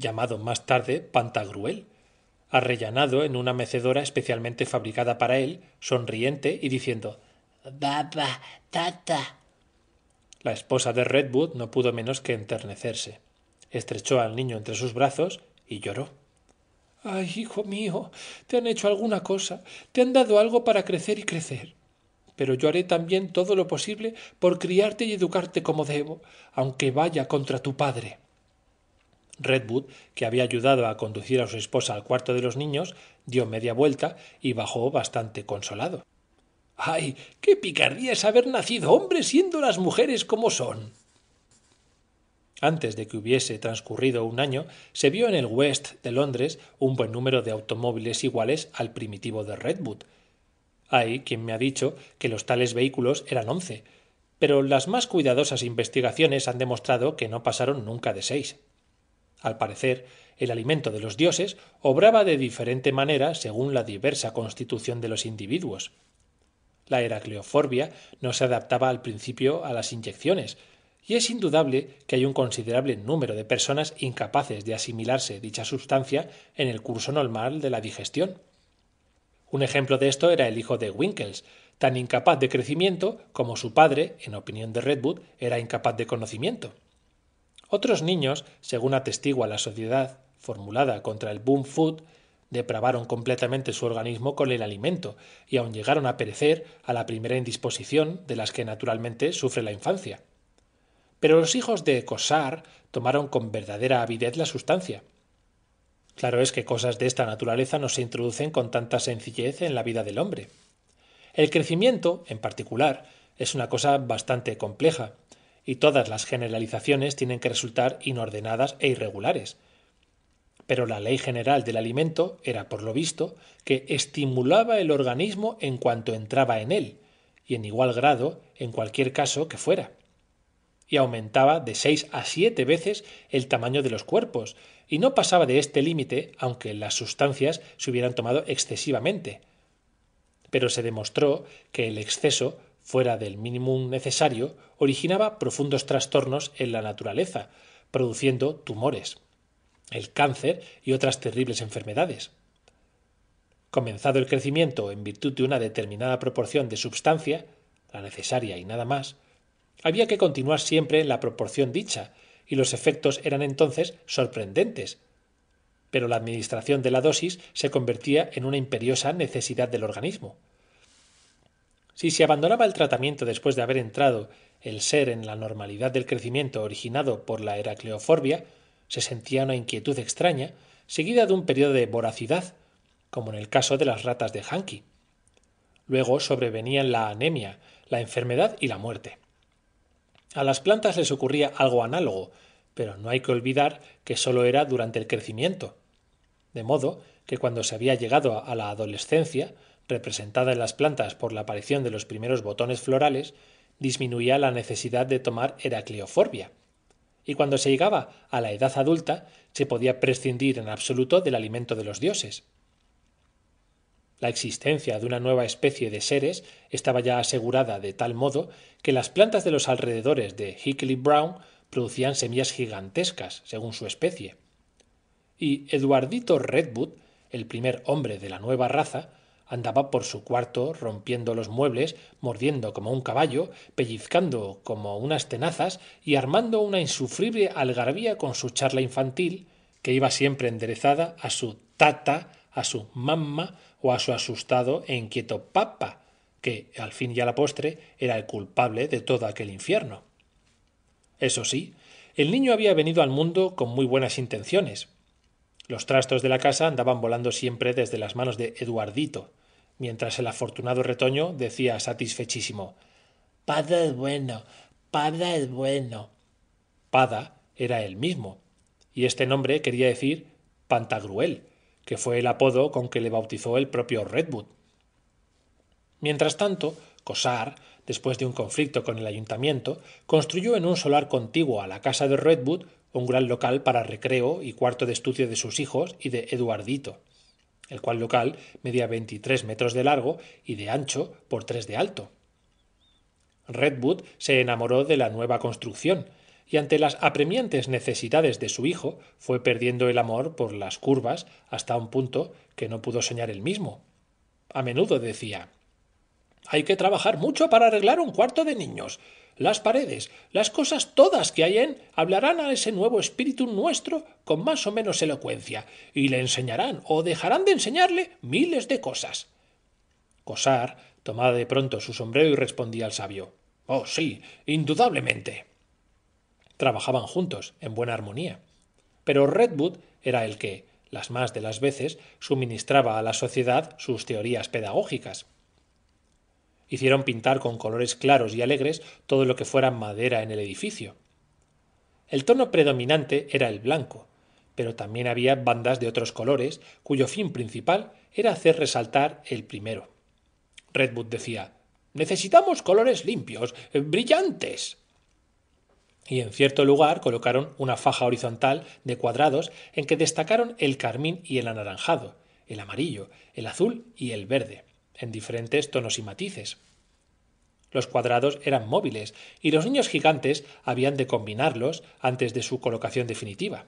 llamado más tarde Pantagruel, arrellanado en una mecedora especialmente fabricada para él, sonriente y diciendo Baba, tata. La esposa de Redwood no pudo menos que enternecerse. Estrechó al niño entre sus brazos y lloró. Ay, hijo mío, te han hecho alguna cosa, te han dado algo para crecer y crecer. Pero yo haré también todo lo posible por criarte y educarte como debo, aunque vaya contra tu padre. Redwood, que había ayudado a conducir a su esposa al cuarto de los niños, dio media vuelta y bajó bastante consolado. ¡Ay! ¡Qué picardía es haber nacido hombre siendo las mujeres como son! Antes de que hubiese transcurrido un año, se vio en el West de Londres un buen número de automóviles iguales al primitivo de Redwood. Hay quien me ha dicho que los tales vehículos eran once, pero las más cuidadosas investigaciones han demostrado que no pasaron nunca de seis. Al parecer, el alimento de los dioses obraba de diferente manera según la diversa constitución de los individuos. La heracleoforbia no se adaptaba al principio a las inyecciones, y es indudable que hay un considerable número de personas incapaces de asimilarse dicha sustancia en el curso normal de la digestión. Un ejemplo de esto era el hijo de Winkles, tan incapaz de crecimiento como su padre, en opinión de Redwood, era incapaz de conocimiento. Otros niños, según atestigua la sociedad formulada contra el boom food, depravaron completamente su organismo con el alimento y aun llegaron a perecer a la primera indisposición de las que naturalmente sufre la infancia. Pero los hijos de Cosar tomaron con verdadera avidez la sustancia. Claro es que cosas de esta naturaleza no se introducen con tanta sencillez en la vida del hombre. El crecimiento, en particular, es una cosa bastante compleja y todas las generalizaciones tienen que resultar inordenadas e irregulares. Pero la ley general del alimento era, por lo visto, que estimulaba el organismo en cuanto entraba en él, y en igual grado en cualquier caso que fuera. Y aumentaba de seis a siete veces el tamaño de los cuerpos, y no pasaba de este límite aunque las sustancias se hubieran tomado excesivamente. Pero se demostró que el exceso fuera del mínimo necesario, originaba profundos trastornos en la naturaleza, produciendo tumores, el cáncer y otras terribles enfermedades. Comenzado el crecimiento en virtud de una determinada proporción de substancia, la necesaria y nada más, había que continuar siempre en la proporción dicha, y los efectos eran entonces sorprendentes. Pero la administración de la dosis se convertía en una imperiosa necesidad del organismo. Si se abandonaba el tratamiento después de haber entrado el ser en la normalidad del crecimiento originado por la heracleoforbia, se sentía una inquietud extraña, seguida de un periodo de voracidad, como en el caso de las ratas de Hanky. Luego sobrevenían la anemia, la enfermedad y la muerte. A las plantas les ocurría algo análogo, pero no hay que olvidar que solo era durante el crecimiento. De modo que cuando se había llegado a la adolescencia, representada en las plantas por la aparición de los primeros botones florales, disminuía la necesidad de tomar heracleoforbia. Y cuando se llegaba a la edad adulta, se podía prescindir en absoluto del alimento de los dioses. La existencia de una nueva especie de seres estaba ya asegurada de tal modo que las plantas de los alrededores de Hickley Brown producían semillas gigantescas, según su especie. Y Eduardito Redwood, el primer hombre de la nueva raza, andaba por su cuarto rompiendo los muebles, mordiendo como un caballo, pellizcando como unas tenazas y armando una insufrible algarabía con su charla infantil, que iba siempre enderezada a su tata, a su mamma o a su asustado e inquieto papa, que al fin y a la postre era el culpable de todo aquel infierno. Eso sí, el niño había venido al mundo con muy buenas intenciones. Los trastos de la casa andaban volando siempre desde las manos de Eduardito, mientras el afortunado retoño decía satisfechísimo Pada es bueno, Pada es bueno. Pada era el mismo, y este nombre quería decir Pantagruel, que fue el apodo con que le bautizó el propio Redwood. Mientras tanto, Cosar, después de un conflicto con el ayuntamiento, construyó en un solar contiguo a la casa de Redwood un gran local para recreo y cuarto de estudio de sus hijos y de Eduardito el cual local medía 23 metros de largo y de ancho por 3 de alto. Redwood se enamoró de la nueva construcción, y ante las apremiantes necesidades de su hijo fue perdiendo el amor por las curvas hasta un punto que no pudo soñar él mismo. A menudo decía Hay que trabajar mucho para arreglar un cuarto de niños las paredes, las cosas todas que hay en, hablarán a ese nuevo espíritu nuestro con más o menos elocuencia, y le enseñarán o dejarán de enseñarle miles de cosas. Cosar tomaba de pronto su sombrero y respondía al sabio. Oh, sí, indudablemente. Trabajaban juntos, en buena armonía. Pero Redwood era el que, las más de las veces, suministraba a la sociedad sus teorías pedagógicas hicieron pintar con colores claros y alegres todo lo que fuera madera en el edificio. El tono predominante era el blanco, pero también había bandas de otros colores cuyo fin principal era hacer resaltar el primero. Redwood decía Necesitamos colores limpios, brillantes. Y en cierto lugar colocaron una faja horizontal de cuadrados en que destacaron el carmín y el anaranjado, el amarillo, el azul y el verde en diferentes tonos y matices. Los cuadrados eran móviles y los niños gigantes habían de combinarlos antes de su colocación definitiva.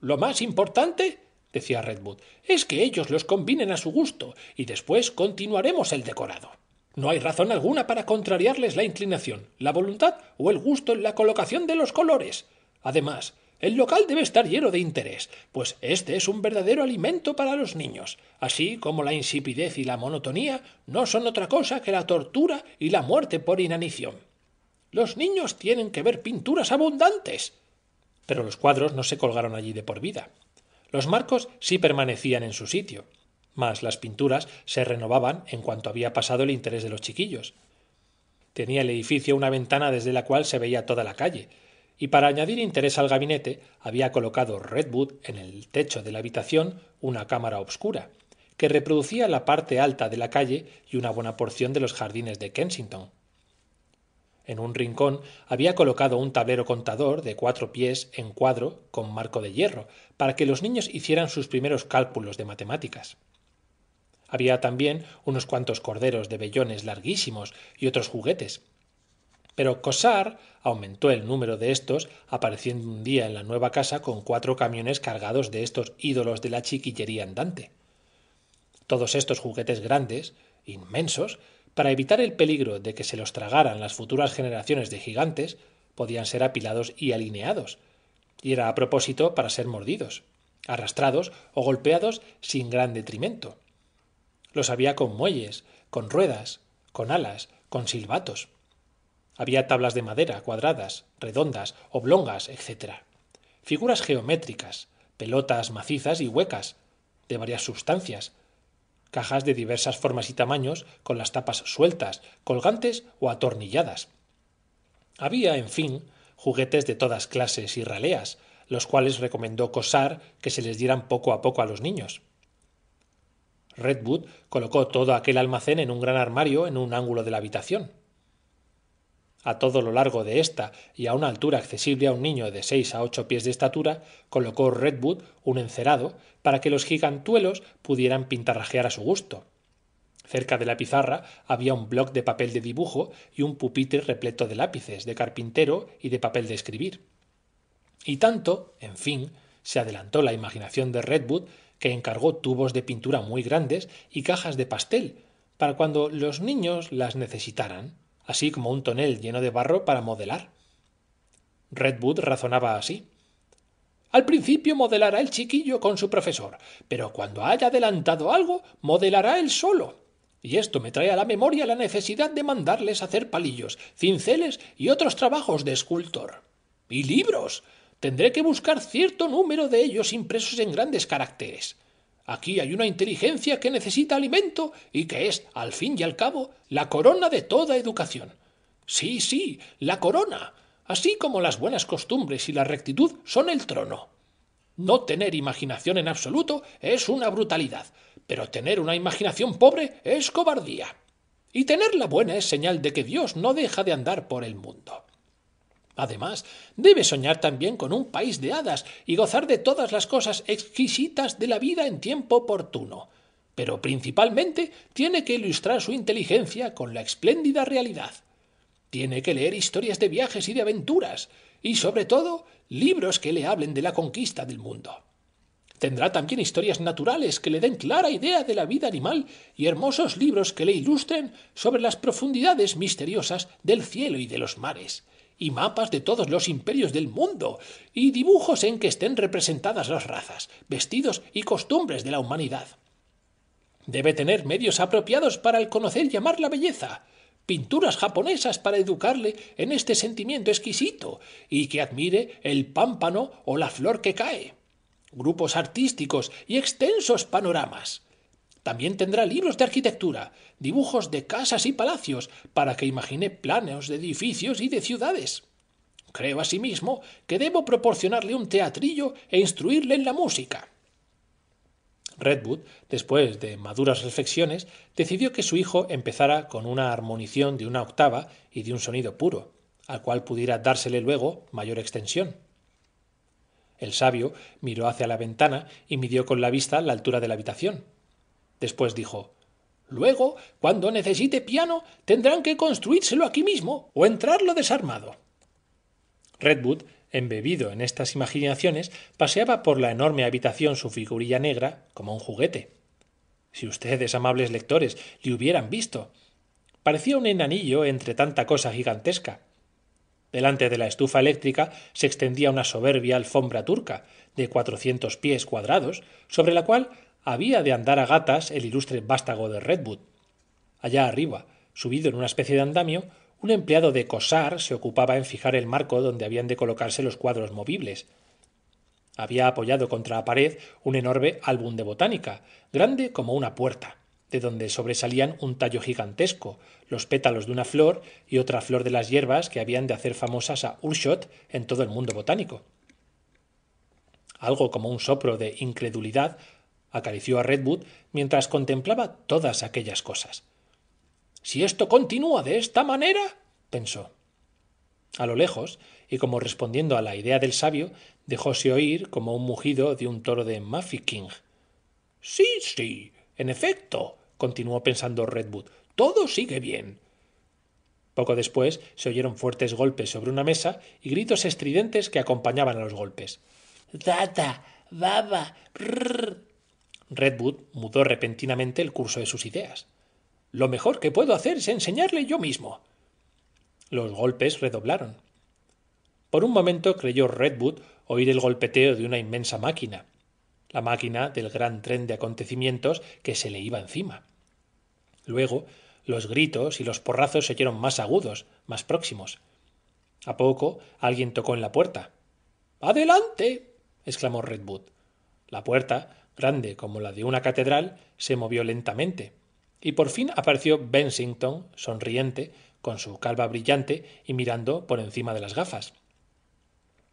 Lo más importante, decía Redwood, es que ellos los combinen a su gusto y después continuaremos el decorado. No hay razón alguna para contrariarles la inclinación, la voluntad o el gusto en la colocación de los colores. Además, el local debe estar lleno de interés, pues este es un verdadero alimento para los niños, así como la insipidez y la monotonía no son otra cosa que la tortura y la muerte por inanición. Los niños tienen que ver pinturas abundantes. Pero los cuadros no se colgaron allí de por vida. Los marcos sí permanecían en su sitio, mas las pinturas se renovaban en cuanto había pasado el interés de los chiquillos. Tenía el edificio una ventana desde la cual se veía toda la calle, y para añadir interés al gabinete había colocado Redwood en el techo de la habitación una cámara obscura, que reproducía la parte alta de la calle y una buena porción de los jardines de Kensington. En un rincón había colocado un tablero contador de cuatro pies en cuadro con marco de hierro, para que los niños hicieran sus primeros cálculos de matemáticas. Había también unos cuantos corderos de vellones larguísimos y otros juguetes, pero Cosar aumentó el número de estos, apareciendo un día en la nueva casa con cuatro camiones cargados de estos ídolos de la chiquillería andante. Todos estos juguetes grandes, inmensos, para evitar el peligro de que se los tragaran las futuras generaciones de gigantes, podían ser apilados y alineados, y era a propósito para ser mordidos, arrastrados o golpeados sin gran detrimento. Los había con muelles, con ruedas, con alas, con silbatos. Había tablas de madera, cuadradas, redondas, oblongas, etc. Figuras geométricas, pelotas macizas y huecas, de varias sustancias, cajas de diversas formas y tamaños, con las tapas sueltas, colgantes o atornilladas. Había, en fin, juguetes de todas clases y raleas, los cuales recomendó Cosar que se les dieran poco a poco a los niños. Redwood colocó todo aquel almacén en un gran armario en un ángulo de la habitación. A todo lo largo de esta y a una altura accesible a un niño de seis a ocho pies de estatura, colocó Redwood un encerado para que los gigantuelos pudieran pintarrajear a su gusto. Cerca de la pizarra había un bloc de papel de dibujo y un pupitre repleto de lápices, de carpintero y de papel de escribir. Y tanto, en fin, se adelantó la imaginación de Redwood que encargó tubos de pintura muy grandes y cajas de pastel para cuando los niños las necesitaran así como un tonel lleno de barro para modelar. Redwood razonaba así. Al principio modelará el chiquillo con su profesor, pero cuando haya adelantado algo, modelará él solo. Y esto me trae a la memoria la necesidad de mandarles hacer palillos, cinceles y otros trabajos de escultor. Y libros. Tendré que buscar cierto número de ellos impresos en grandes caracteres. Aquí hay una inteligencia que necesita alimento y que es, al fin y al cabo, la corona de toda educación. Sí, sí, la corona, así como las buenas costumbres y la rectitud son el trono. No tener imaginación en absoluto es una brutalidad, pero tener una imaginación pobre es cobardía. Y tenerla buena es señal de que Dios no deja de andar por el mundo. Además, debe soñar también con un país de hadas y gozar de todas las cosas exquisitas de la vida en tiempo oportuno. Pero principalmente tiene que ilustrar su inteligencia con la espléndida realidad. Tiene que leer historias de viajes y de aventuras, y sobre todo libros que le hablen de la conquista del mundo. Tendrá también historias naturales que le den clara idea de la vida animal y hermosos libros que le ilustren sobre las profundidades misteriosas del cielo y de los mares y mapas de todos los imperios del mundo, y dibujos en que estén representadas las razas, vestidos y costumbres de la humanidad. Debe tener medios apropiados para el conocer y amar la belleza, pinturas japonesas para educarle en este sentimiento exquisito, y que admire el pámpano o la flor que cae, grupos artísticos y extensos panoramas, también tendrá libros de arquitectura, dibujos de casas y palacios, para que imagine planos de edificios y de ciudades. Creo asimismo que debo proporcionarle un teatrillo e instruirle en la música. Redwood, después de maduras reflexiones, decidió que su hijo empezara con una armonición de una octava y de un sonido puro, al cual pudiera dársele luego mayor extensión. El sabio miró hacia la ventana y midió con la vista la altura de la habitación. Después dijo Luego, cuando necesite piano, tendrán que construírselo aquí mismo o entrarlo desarmado. Redwood, embebido en estas imaginaciones, paseaba por la enorme habitación su figurilla negra como un juguete. Si ustedes, amables lectores, le hubieran visto. Parecía un enanillo entre tanta cosa gigantesca. Delante de la estufa eléctrica se extendía una soberbia alfombra turca, de cuatrocientos pies cuadrados, sobre la cual había de andar a gatas el ilustre vástago de Redwood. Allá arriba, subido en una especie de andamio, un empleado de Cosar se ocupaba en fijar el marco donde habían de colocarse los cuadros movibles. Había apoyado contra la pared un enorme álbum de botánica, grande como una puerta, de donde sobresalían un tallo gigantesco, los pétalos de una flor y otra flor de las hierbas que habían de hacer famosas a Urshot en todo el mundo botánico. Algo como un sopro de incredulidad acarició a Redwood mientras contemplaba todas aquellas cosas. Si esto continúa de esta manera, pensó. A lo lejos, y como respondiendo a la idea del sabio, dejóse oír como un mugido de un toro de Muffy King. Sí, sí, en efecto, continuó pensando Redwood, todo sigue bien. Poco después se oyeron fuertes golpes sobre una mesa y gritos estridentes que acompañaban a los golpes. Data, baba, Redwood mudó repentinamente el curso de sus ideas. Lo mejor que puedo hacer es enseñarle yo mismo. Los golpes redoblaron. Por un momento creyó Redwood oír el golpeteo de una inmensa máquina, la máquina del gran tren de acontecimientos que se le iba encima. Luego, los gritos y los porrazos se oyeron más agudos, más próximos. A poco alguien tocó en la puerta. ¡Adelante! exclamó Redwood. La puerta grande como la de una catedral, se movió lentamente. Y por fin apareció Bensington, sonriente, con su calva brillante y mirando por encima de las gafas.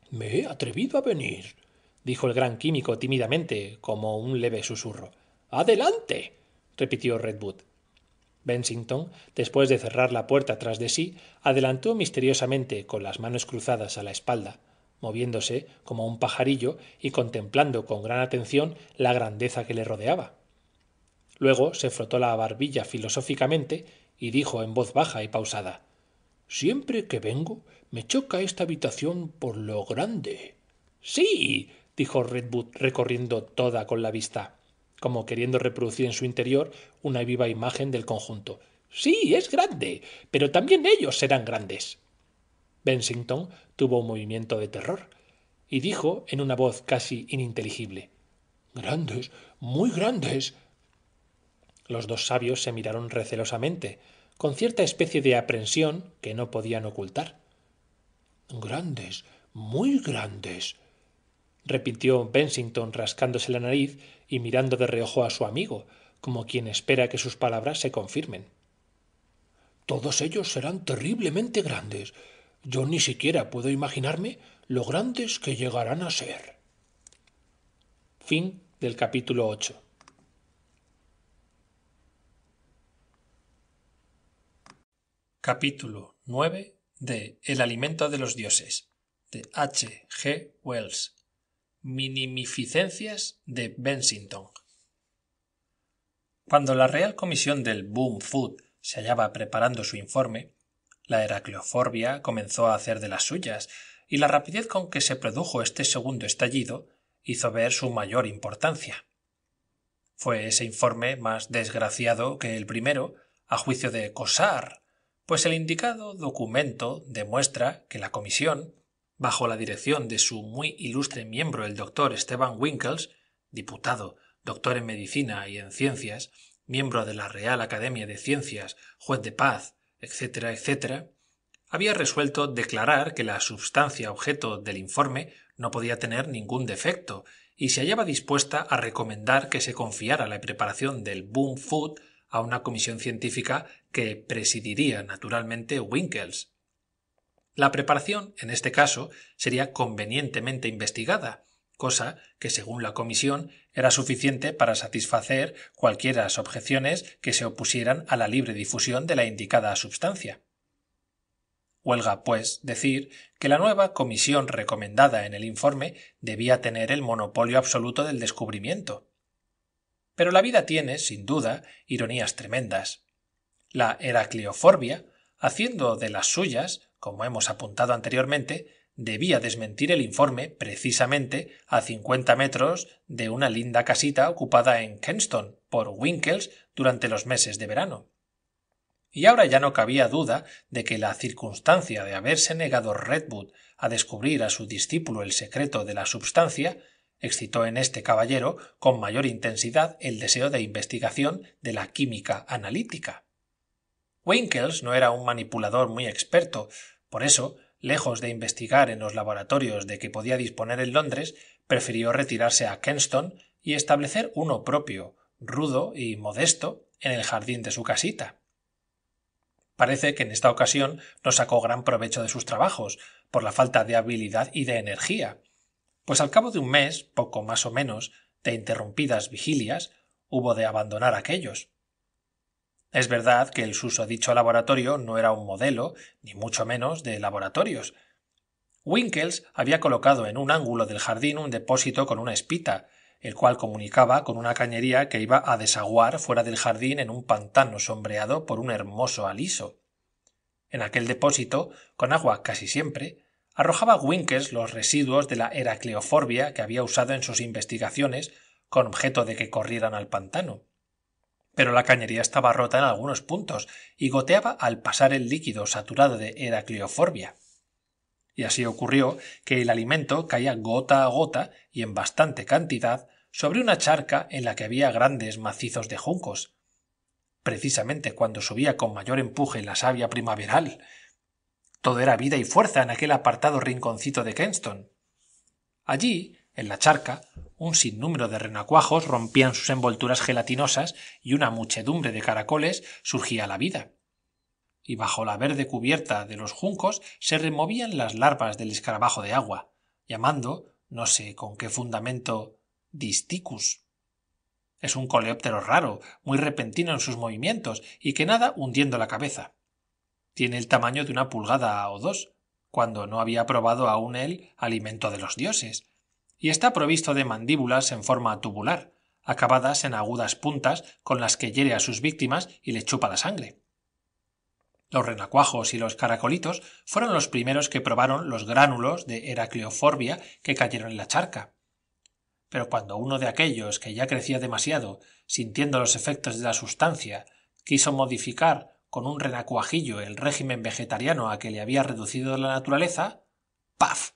Me he atrevido a venir, dijo el gran químico tímidamente, como un leve susurro. Adelante. repitió Redwood. Bensington, después de cerrar la puerta tras de sí, adelantó misteriosamente con las manos cruzadas a la espalda moviéndose como un pajarillo y contemplando con gran atención la grandeza que le rodeaba. Luego se frotó la barbilla filosóficamente y dijo en voz baja y pausada Siempre que vengo me choca esta habitación por lo grande. Sí, dijo Redwood recorriendo toda con la vista, como queriendo reproducir en su interior una viva imagen del conjunto. Sí, es grande, pero también ellos serán grandes. Bensington tuvo un movimiento de terror y dijo en una voz casi ininteligible Grandes, muy grandes. Los dos sabios se miraron recelosamente, con cierta especie de aprensión que no podían ocultar. Grandes, muy grandes, repitió Bensington rascándose la nariz y mirando de reojo a su amigo, como quien espera que sus palabras se confirmen. Todos ellos serán terriblemente grandes, yo ni siquiera puedo imaginarme lo grandes que llegarán a ser. Fin del capítulo 8. Capítulo 9 de El alimento de los dioses de H. G. Wells. Minimificencias de Bensington. Cuando la Real Comisión del Boom Food se hallaba preparando su informe, la heracleoforbia comenzó a hacer de las suyas y la rapidez con que se produjo este segundo estallido hizo ver su mayor importancia fue ese informe más desgraciado que el primero a juicio de Cosar, pues el indicado documento demuestra que la comisión bajo la dirección de su muy ilustre miembro el doctor esteban winkles diputado doctor en medicina y en ciencias miembro de la real academia de ciencias juez de paz etcétera, etcétera, había resuelto declarar que la substancia objeto del informe no podía tener ningún defecto y se hallaba dispuesta a recomendar que se confiara la preparación del Boom Food a una comisión científica que presidiría naturalmente Winkles. La preparación, en este caso, sería convenientemente investigada, cosa que, según la comisión, era suficiente para satisfacer cualquiera objeciones que se opusieran a la libre difusión de la indicada substancia. Huelga, pues, decir que la nueva comisión recomendada en el informe debía tener el monopolio absoluto del descubrimiento. Pero la vida tiene, sin duda, ironías tremendas. La heracleoforbia, haciendo de las suyas, como hemos apuntado anteriormente, debía desmentir el informe precisamente a cincuenta metros de una linda casita ocupada en Kenston por Winkles durante los meses de verano. Y ahora ya no cabía duda de que la circunstancia de haberse negado Redwood a descubrir a su discípulo el secreto de la substancia excitó en este caballero con mayor intensidad el deseo de investigación de la química analítica. Winkles no era un manipulador muy experto, por eso lejos de investigar en los laboratorios de que podía disponer en Londres, prefirió retirarse a Kenston y establecer uno propio, rudo y modesto, en el jardín de su casita. Parece que en esta ocasión no sacó gran provecho de sus trabajos, por la falta de habilidad y de energía, pues al cabo de un mes, poco más o menos, de interrumpidas vigilias, hubo de abandonar aquellos. Es verdad que el dicho laboratorio no era un modelo, ni mucho menos de laboratorios. Winkles había colocado en un ángulo del jardín un depósito con una espita, el cual comunicaba con una cañería que iba a desaguar fuera del jardín en un pantano sombreado por un hermoso aliso. En aquel depósito, con agua casi siempre, arrojaba Winkles los residuos de la heracleoforbia que había usado en sus investigaciones con objeto de que corrieran al pantano pero la cañería estaba rota en algunos puntos y goteaba al pasar el líquido saturado de heracleoforbia. Y así ocurrió que el alimento caía gota a gota y en bastante cantidad sobre una charca en la que había grandes macizos de juncos, precisamente cuando subía con mayor empuje la savia primaveral. Todo era vida y fuerza en aquel apartado rinconcito de Kenston. Allí, en la charca, un sinnúmero de renacuajos rompían sus envolturas gelatinosas y una muchedumbre de caracoles surgía a la vida. Y bajo la verde cubierta de los juncos se removían las larvas del escarabajo de agua, llamando, no sé con qué fundamento, disticus. Es un coleóptero raro, muy repentino en sus movimientos y que nada hundiendo la cabeza. Tiene el tamaño de una pulgada o dos, cuando no había probado aún el alimento de los dioses, y está provisto de mandíbulas en forma tubular, acabadas en agudas puntas con las que hiere a sus víctimas y le chupa la sangre. Los renacuajos y los caracolitos fueron los primeros que probaron los gránulos de heracleoforbia que cayeron en la charca. Pero cuando uno de aquellos que ya crecía demasiado, sintiendo los efectos de la sustancia, quiso modificar con un renacuajillo el régimen vegetariano a que le había reducido la naturaleza, ¡paf!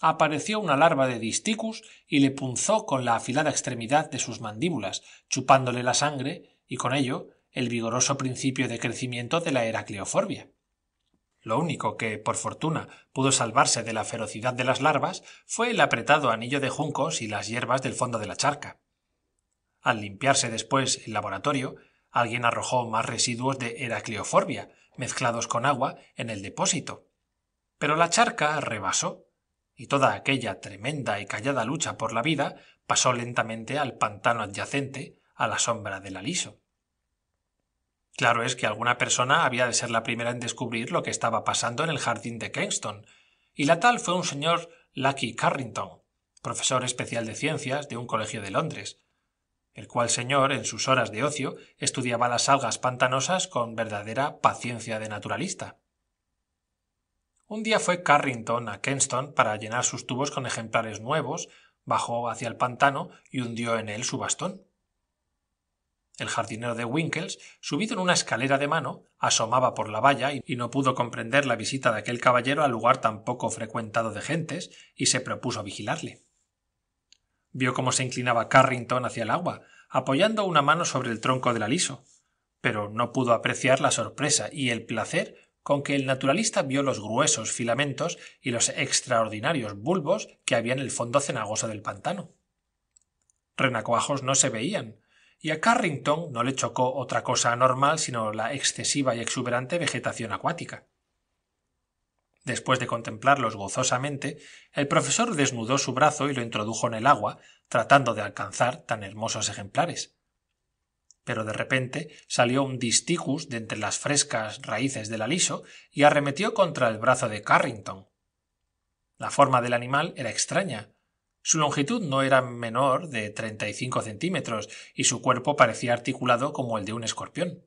apareció una larva de disticus y le punzó con la afilada extremidad de sus mandíbulas, chupándole la sangre y con ello el vigoroso principio de crecimiento de la heracleoforbia. Lo único que, por fortuna, pudo salvarse de la ferocidad de las larvas fue el apretado anillo de juncos y las hierbas del fondo de la charca. Al limpiarse después el laboratorio, alguien arrojó más residuos de heracleoforbia, mezclados con agua, en el depósito. Pero la charca rebasó y toda aquella tremenda y callada lucha por la vida pasó lentamente al pantano adyacente a la sombra del aliso claro es que alguna persona había de ser la primera en descubrir lo que estaba pasando en el jardín de Kingston, y la tal fue un señor lucky carrington profesor especial de ciencias de un colegio de londres el cual señor en sus horas de ocio estudiaba las algas pantanosas con verdadera paciencia de naturalista un día fue Carrington a Kenston para llenar sus tubos con ejemplares nuevos, bajó hacia el pantano y hundió en él su bastón. El jardinero de Winkles, subido en una escalera de mano, asomaba por la valla y no pudo comprender la visita de aquel caballero al lugar tan poco frecuentado de gentes y se propuso vigilarle. Vio cómo se inclinaba Carrington hacia el agua, apoyando una mano sobre el tronco del aliso, pero no pudo apreciar la sorpresa y el placer con que el naturalista vio los gruesos filamentos y los extraordinarios bulbos que había en el fondo cenagoso del pantano. Renacuajos no se veían, y a Carrington no le chocó otra cosa anormal sino la excesiva y exuberante vegetación acuática. Después de contemplarlos gozosamente, el profesor desnudó su brazo y lo introdujo en el agua, tratando de alcanzar tan hermosos ejemplares pero de repente salió un disticus de entre las frescas raíces del aliso y arremetió contra el brazo de carrington la forma del animal era extraña su longitud no era menor de treinta y cinco centímetros y su cuerpo parecía articulado como el de un escorpión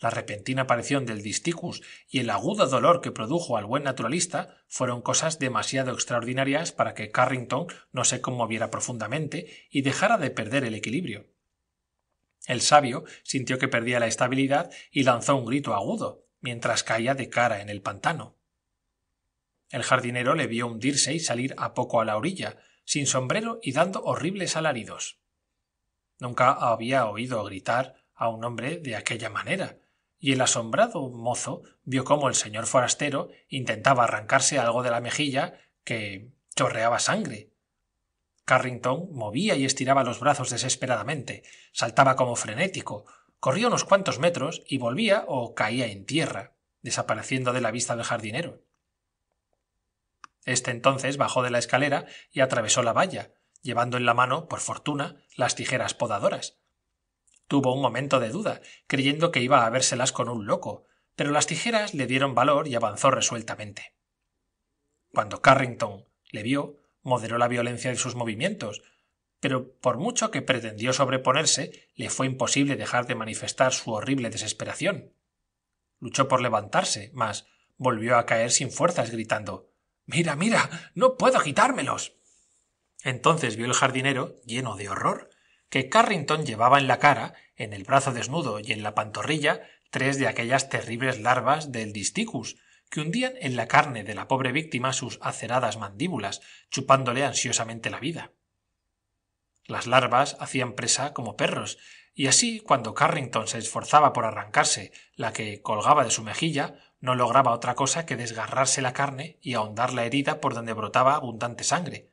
la repentina aparición del disticus y el agudo dolor que produjo al buen naturalista fueron cosas demasiado extraordinarias para que carrington no se conmoviera profundamente y dejara de perder el equilibrio el sabio sintió que perdía la estabilidad y lanzó un grito agudo, mientras caía de cara en el pantano. El jardinero le vio hundirse y salir a poco a la orilla, sin sombrero y dando horribles alaridos. Nunca había oído gritar a un hombre de aquella manera, y el asombrado mozo vio cómo el señor forastero intentaba arrancarse algo de la mejilla que chorreaba sangre, Carrington movía y estiraba los brazos desesperadamente, saltaba como frenético, corría unos cuantos metros y volvía o caía en tierra, desapareciendo de la vista del jardinero. Este entonces bajó de la escalera y atravesó la valla, llevando en la mano, por fortuna, las tijeras podadoras. Tuvo un momento de duda, creyendo que iba a vérselas con un loco, pero las tijeras le dieron valor y avanzó resueltamente. Cuando Carrington le vio, moderó la violencia de sus movimientos, pero por mucho que pretendió sobreponerse, le fue imposible dejar de manifestar su horrible desesperación. Luchó por levantarse, mas volvió a caer sin fuerzas, gritando Mira, mira, no puedo quitármelos. Entonces vio el jardinero, lleno de horror, que Carrington llevaba en la cara, en el brazo desnudo y en la pantorrilla, tres de aquellas terribles larvas del disticus, que hundían en la carne de la pobre víctima sus aceradas mandíbulas, chupándole ansiosamente la vida. Las larvas hacían presa como perros, y así cuando Carrington se esforzaba por arrancarse la que colgaba de su mejilla, no lograba otra cosa que desgarrarse la carne y ahondar la herida por donde brotaba abundante sangre.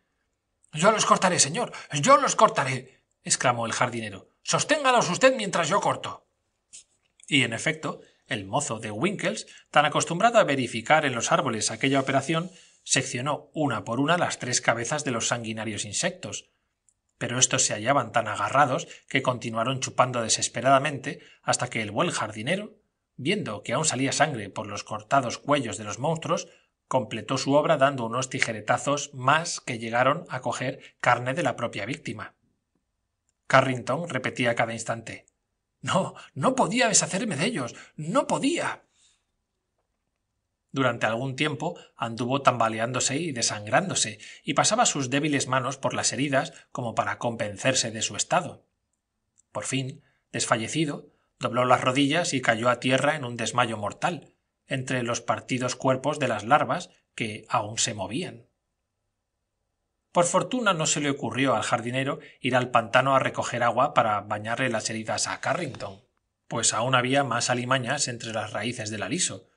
Yo los cortaré, señor. Yo los cortaré. exclamó el jardinero. Sosténgalos usted mientras yo corto. Y en efecto, el mozo de Winkles, tan acostumbrado a verificar en los árboles aquella operación, seccionó una por una las tres cabezas de los sanguinarios insectos. Pero estos se hallaban tan agarrados que continuaron chupando desesperadamente hasta que el buen jardinero, viendo que aún salía sangre por los cortados cuellos de los monstruos, completó su obra dando unos tijeretazos más que llegaron a coger carne de la propia víctima. Carrington repetía cada instante no, no podía deshacerme de ellos. No podía. Durante algún tiempo anduvo tambaleándose y desangrándose, y pasaba sus débiles manos por las heridas como para convencerse de su estado. Por fin, desfallecido, dobló las rodillas y cayó a tierra en un desmayo mortal, entre los partidos cuerpos de las larvas que aún se movían. Por fortuna no se le ocurrió al jardinero ir al pantano a recoger agua para bañarle las heridas a Carrington, pues aún había más alimañas entre las raíces del aliso.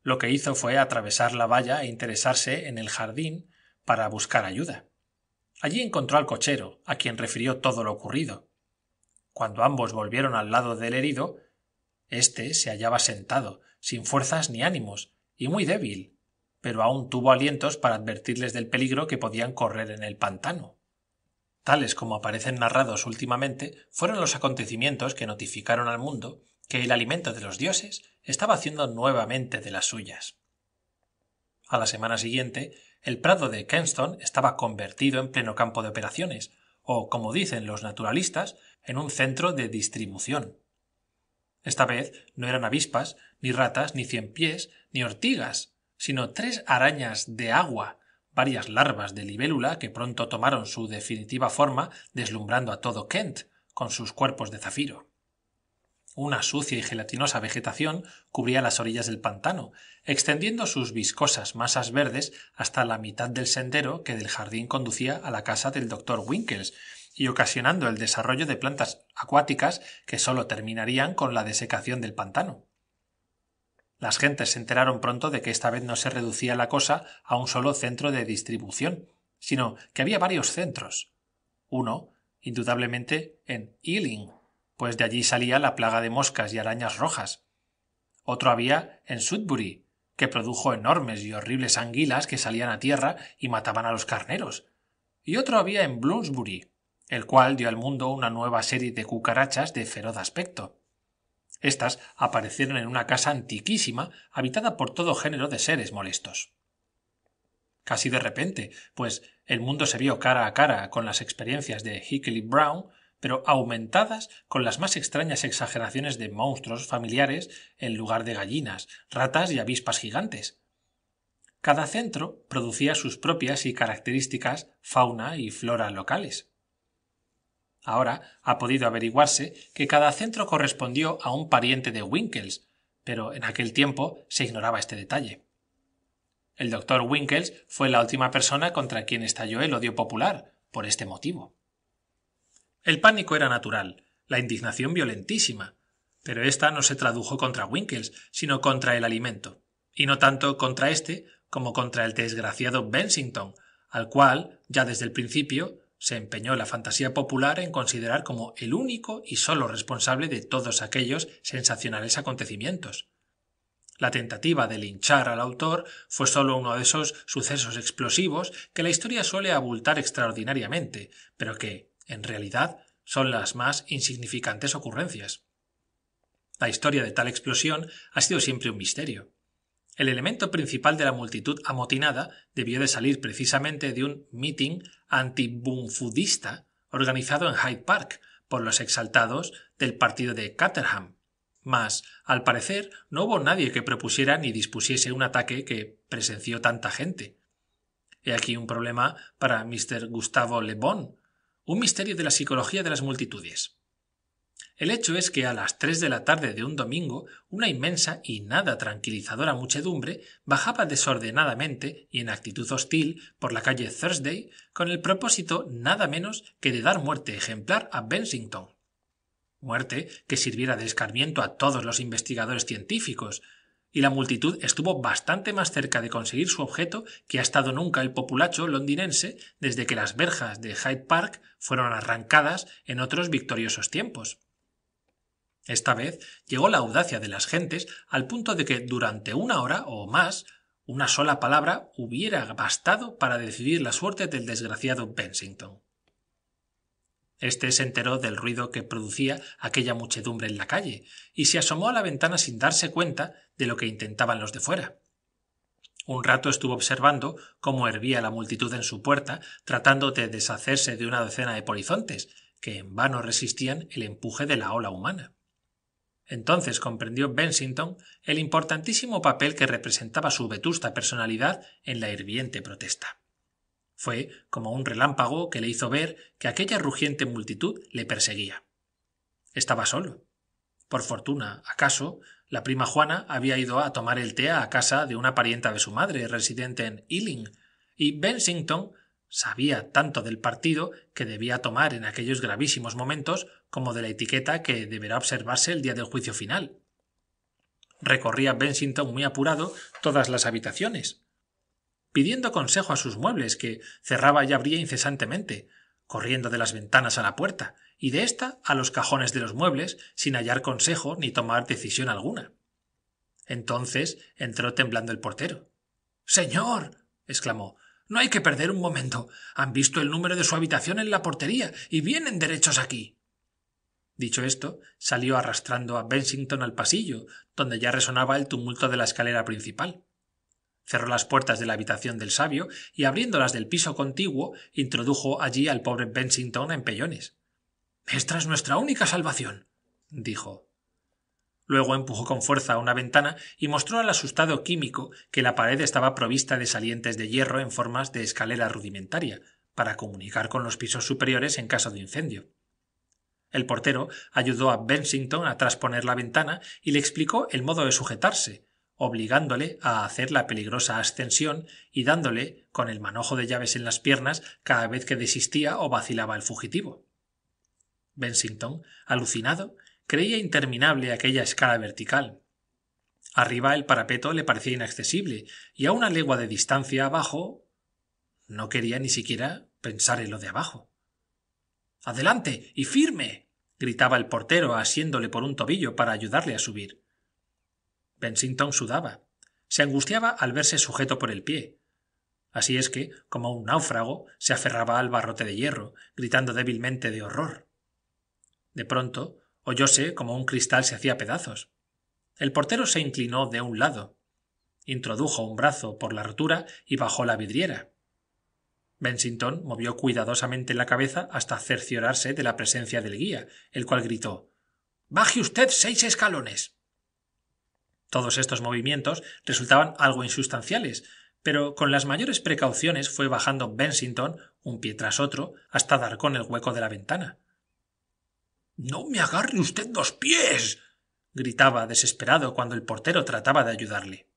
Lo que hizo fue atravesar la valla e interesarse en el jardín para buscar ayuda. Allí encontró al cochero, a quien refirió todo lo ocurrido. Cuando ambos volvieron al lado del herido, éste se hallaba sentado, sin fuerzas ni ánimos, y muy débil, pero aún tuvo alientos para advertirles del peligro que podían correr en el pantano. Tales como aparecen narrados últimamente, fueron los acontecimientos que notificaron al mundo que el alimento de los dioses estaba haciendo nuevamente de las suyas. A la semana siguiente, el prado de Kenston estaba convertido en pleno campo de operaciones, o, como dicen los naturalistas, en un centro de distribución. Esta vez no eran avispas, ni ratas, ni cien pies ni ortigas, sino tres arañas de agua, varias larvas de libélula que pronto tomaron su definitiva forma, deslumbrando a todo Kent con sus cuerpos de zafiro. Una sucia y gelatinosa vegetación cubría las orillas del pantano, extendiendo sus viscosas masas verdes hasta la mitad del sendero que del jardín conducía a la casa del doctor Winkles, y ocasionando el desarrollo de plantas acuáticas que sólo terminarían con la desecación del pantano. Las gentes se enteraron pronto de que esta vez no se reducía la cosa a un solo centro de distribución, sino que había varios centros. Uno, indudablemente, en Ealing, pues de allí salía la plaga de moscas y arañas rojas. Otro había en Sudbury, que produjo enormes y horribles anguilas que salían a tierra y mataban a los carneros. Y otro había en Bloomsbury, el cual dio al mundo una nueva serie de cucarachas de feroz aspecto. Estas aparecieron en una casa antiquísima, habitada por todo género de seres molestos. Casi de repente, pues el mundo se vio cara a cara con las experiencias de Hickley Brown, pero aumentadas con las más extrañas exageraciones de monstruos familiares en lugar de gallinas, ratas y avispas gigantes. Cada centro producía sus propias y características fauna y flora locales. Ahora ha podido averiguarse que cada centro correspondió a un pariente de winkles pero en aquel tiempo se ignoraba este detalle. El doctor winkles fue la última persona contra quien estalló el odio popular, por este motivo. El pánico era natural, la indignación violentísima, pero esta no se tradujo contra winkles sino contra el alimento, y no tanto contra éste como contra el desgraciado Bensington, al cual, ya desde el principio, se empeñó la fantasía popular en considerar como el único y solo responsable de todos aquellos sensacionales acontecimientos. La tentativa de linchar al autor fue solo uno de esos sucesos explosivos que la historia suele abultar extraordinariamente, pero que, en realidad, son las más insignificantes ocurrencias. La historia de tal explosión ha sido siempre un misterio. El elemento principal de la multitud amotinada debió de salir precisamente de un meeting antibunfudista organizado en Hyde Park por los exaltados del partido de Caterham. Mas, al parecer, no hubo nadie que propusiera ni dispusiese un ataque que presenció tanta gente. He aquí un problema para Mr. Gustavo Le Bon, un misterio de la psicología de las multitudes. El hecho es que a las tres de la tarde de un domingo una inmensa y nada tranquilizadora muchedumbre bajaba desordenadamente y en actitud hostil por la calle Thursday con el propósito nada menos que de dar muerte ejemplar a Bensington. Muerte que sirviera de escarmiento a todos los investigadores científicos, y la multitud estuvo bastante más cerca de conseguir su objeto que ha estado nunca el populacho londinense desde que las verjas de Hyde Park fueron arrancadas en otros victoriosos tiempos. Esta vez llegó la audacia de las gentes al punto de que durante una hora o más una sola palabra hubiera bastado para decidir la suerte del desgraciado Bensington. Este se enteró del ruido que producía aquella muchedumbre en la calle y se asomó a la ventana sin darse cuenta de lo que intentaban los de fuera. Un rato estuvo observando cómo hervía la multitud en su puerta, tratando de deshacerse de una docena de polizontes, que en vano resistían el empuje de la ola humana. Entonces comprendió Bensington el importantísimo papel que representaba su vetusta personalidad en la hirviente protesta. Fue como un relámpago que le hizo ver que aquella rugiente multitud le perseguía. Estaba solo. Por fortuna, acaso, la prima Juana había ido a tomar el té a casa de una parienta de su madre, residente en Ealing, y Bensington sabía tanto del partido que debía tomar en aquellos gravísimos momentos como de la etiqueta que deberá observarse el día del juicio final. Recorría Bensington muy apurado todas las habitaciones, pidiendo consejo a sus muebles, que cerraba y abría incesantemente, corriendo de las ventanas a la puerta, y de ésta a los cajones de los muebles, sin hallar consejo ni tomar decisión alguna. Entonces entró temblando el portero. Señor. exclamó. No hay que perder un momento. Han visto el número de su habitación en la portería y vienen derechos aquí dicho esto salió arrastrando a bensington al pasillo donde ya resonaba el tumulto de la escalera principal cerró las puertas de la habitación del sabio y abriéndolas del piso contiguo introdujo allí al pobre bensington en empellones esta es nuestra única salvación dijo luego empujó con fuerza una ventana y mostró al asustado químico que la pared estaba provista de salientes de hierro en formas de escalera rudimentaria para comunicar con los pisos superiores en caso de incendio el portero ayudó a Bensington a trasponer la ventana y le explicó el modo de sujetarse, obligándole a hacer la peligrosa ascensión y dándole con el manojo de llaves en las piernas cada vez que desistía o vacilaba el fugitivo. Bensington, alucinado, creía interminable aquella escala vertical. Arriba el parapeto le parecía inaccesible y a una legua de distancia abajo no quería ni siquiera pensar en lo de abajo adelante y firme gritaba el portero asiéndole por un tobillo para ayudarle a subir bensington sudaba se angustiaba al verse sujeto por el pie así es que como un náufrago se aferraba al barrote de hierro gritando débilmente de horror de pronto oyóse como un cristal se hacía pedazos el portero se inclinó de un lado introdujo un brazo por la rotura y bajó la vidriera Bensington movió cuidadosamente la cabeza hasta cerciorarse de la presencia del guía, el cual gritó Baje usted seis escalones. Todos estos movimientos resultaban algo insustanciales, pero con las mayores precauciones fue bajando Bensington, un pie tras otro, hasta dar con el hueco de la ventana. No me agarre usted los pies. gritaba desesperado cuando el portero trataba de ayudarle.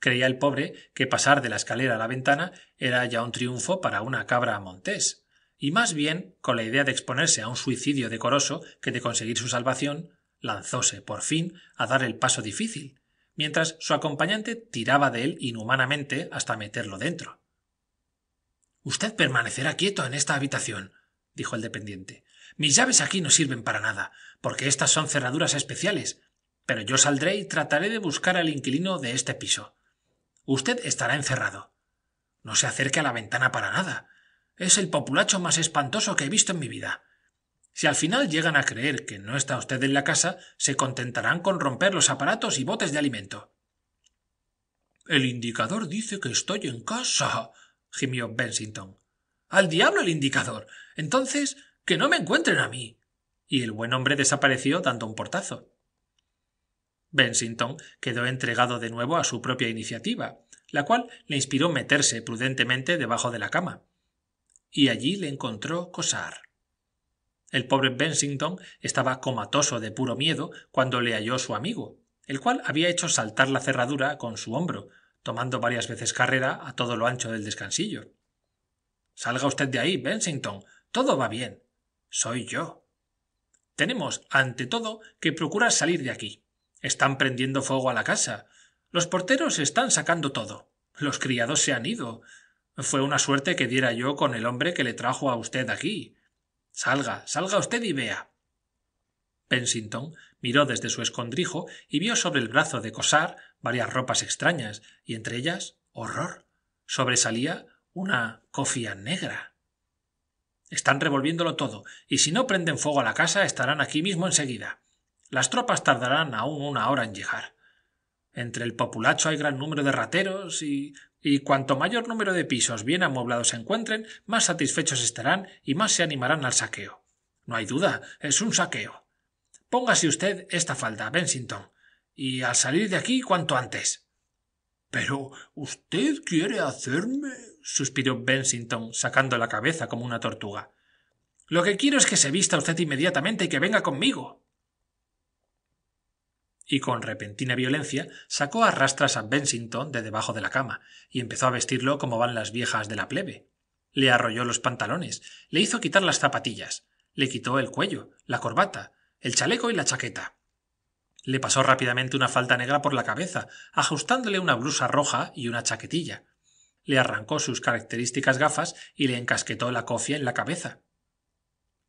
Creía el pobre que pasar de la escalera a la ventana era ya un triunfo para una cabra montés, y más bien, con la idea de exponerse a un suicidio decoroso que de conseguir su salvación, lanzóse por fin a dar el paso difícil, mientras su acompañante tiraba de él inhumanamente hasta meterlo dentro. Usted permanecerá quieto en esta habitación, dijo el dependiente. Mis llaves aquí no sirven para nada, porque estas son cerraduras especiales, pero yo saldré y trataré de buscar al inquilino de este piso. Usted estará encerrado. No se acerque a la ventana para nada. Es el populacho más espantoso que he visto en mi vida. Si al final llegan a creer que no está usted en la casa, se contentarán con romper los aparatos y botes de alimento. El indicador dice que estoy en casa, gimió Bensington. Al diablo el indicador. Entonces, que no me encuentren a mí. Y el buen hombre desapareció dando un portazo. Bensington quedó entregado de nuevo a su propia iniciativa, la cual le inspiró meterse prudentemente debajo de la cama. Y allí le encontró Cosar. El pobre Bensington estaba comatoso de puro miedo cuando le halló su amigo, el cual había hecho saltar la cerradura con su hombro, tomando varias veces carrera a todo lo ancho del descansillo. Salga usted de ahí, Bensington. Todo va bien. Soy yo. Tenemos, ante todo, que procurar salir de aquí. Están prendiendo fuego a la casa. Los porteros están sacando todo. Los criados se han ido. Fue una suerte que diera yo con el hombre que le trajo a usted aquí. Salga, salga usted y vea. Pensington miró desde su escondrijo y vio sobre el brazo de Cosar varias ropas extrañas, y entre ellas, horror, sobresalía una cofia negra. Están revolviéndolo todo, y si no prenden fuego a la casa estarán aquí mismo enseguida. Las tropas tardarán aún una hora en llegar. Entre el populacho hay gran número de rateros y y cuanto mayor número de pisos bien amueblados se encuentren, más satisfechos estarán y más se animarán al saqueo. No hay duda, es un saqueo. Póngase usted esta falda, Bensington, y al salir de aquí cuanto antes. Pero usted quiere hacerme. suspiró Bensington, sacando la cabeza como una tortuga. Lo que quiero es que se vista usted inmediatamente y que venga conmigo y con repentina violencia sacó a rastras a Bensington de debajo de la cama y empezó a vestirlo como van las viejas de la plebe. Le arrolló los pantalones, le hizo quitar las zapatillas, le quitó el cuello, la corbata, el chaleco y la chaqueta. Le pasó rápidamente una falda negra por la cabeza, ajustándole una blusa roja y una chaquetilla. Le arrancó sus características gafas y le encasquetó la cofia en la cabeza.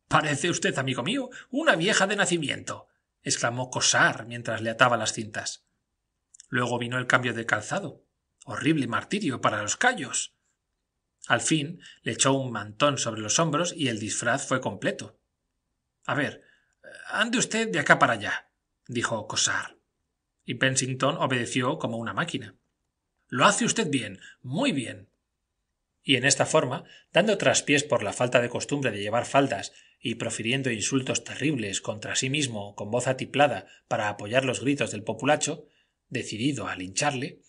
Parece usted, amigo mío, una vieja de nacimiento, exclamó Cosar mientras le ataba las cintas. Luego vino el cambio de calzado. Horrible martirio para los callos. Al fin le echó un mantón sobre los hombros y el disfraz fue completo. A ver, ande usted de acá para allá, dijo Cosar. Y Pensington obedeció como una máquina. Lo hace usted bien, muy bien. Y en esta forma, dando traspiés por la falta de costumbre de llevar faldas y profiriendo insultos terribles contra sí mismo con voz atiplada para apoyar los gritos del populacho, decidido a lincharle,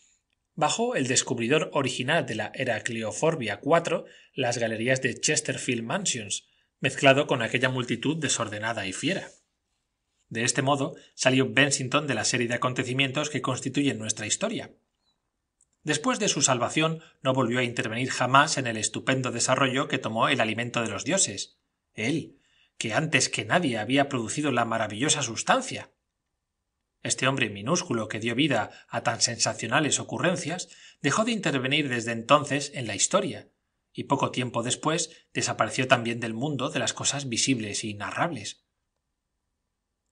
bajó el descubridor original de la Heracleoforbia IV las galerías de Chesterfield Mansions, mezclado con aquella multitud desordenada y fiera. De este modo salió Bensington de la serie de acontecimientos que constituyen nuestra historia. Después de su salvación no volvió a intervenir jamás en el estupendo desarrollo que tomó el alimento de los dioses. Él, que antes que nadie había producido la maravillosa sustancia. Este hombre minúsculo que dio vida a tan sensacionales ocurrencias dejó de intervenir desde entonces en la historia, y poco tiempo después desapareció también del mundo de las cosas visibles y e narrables.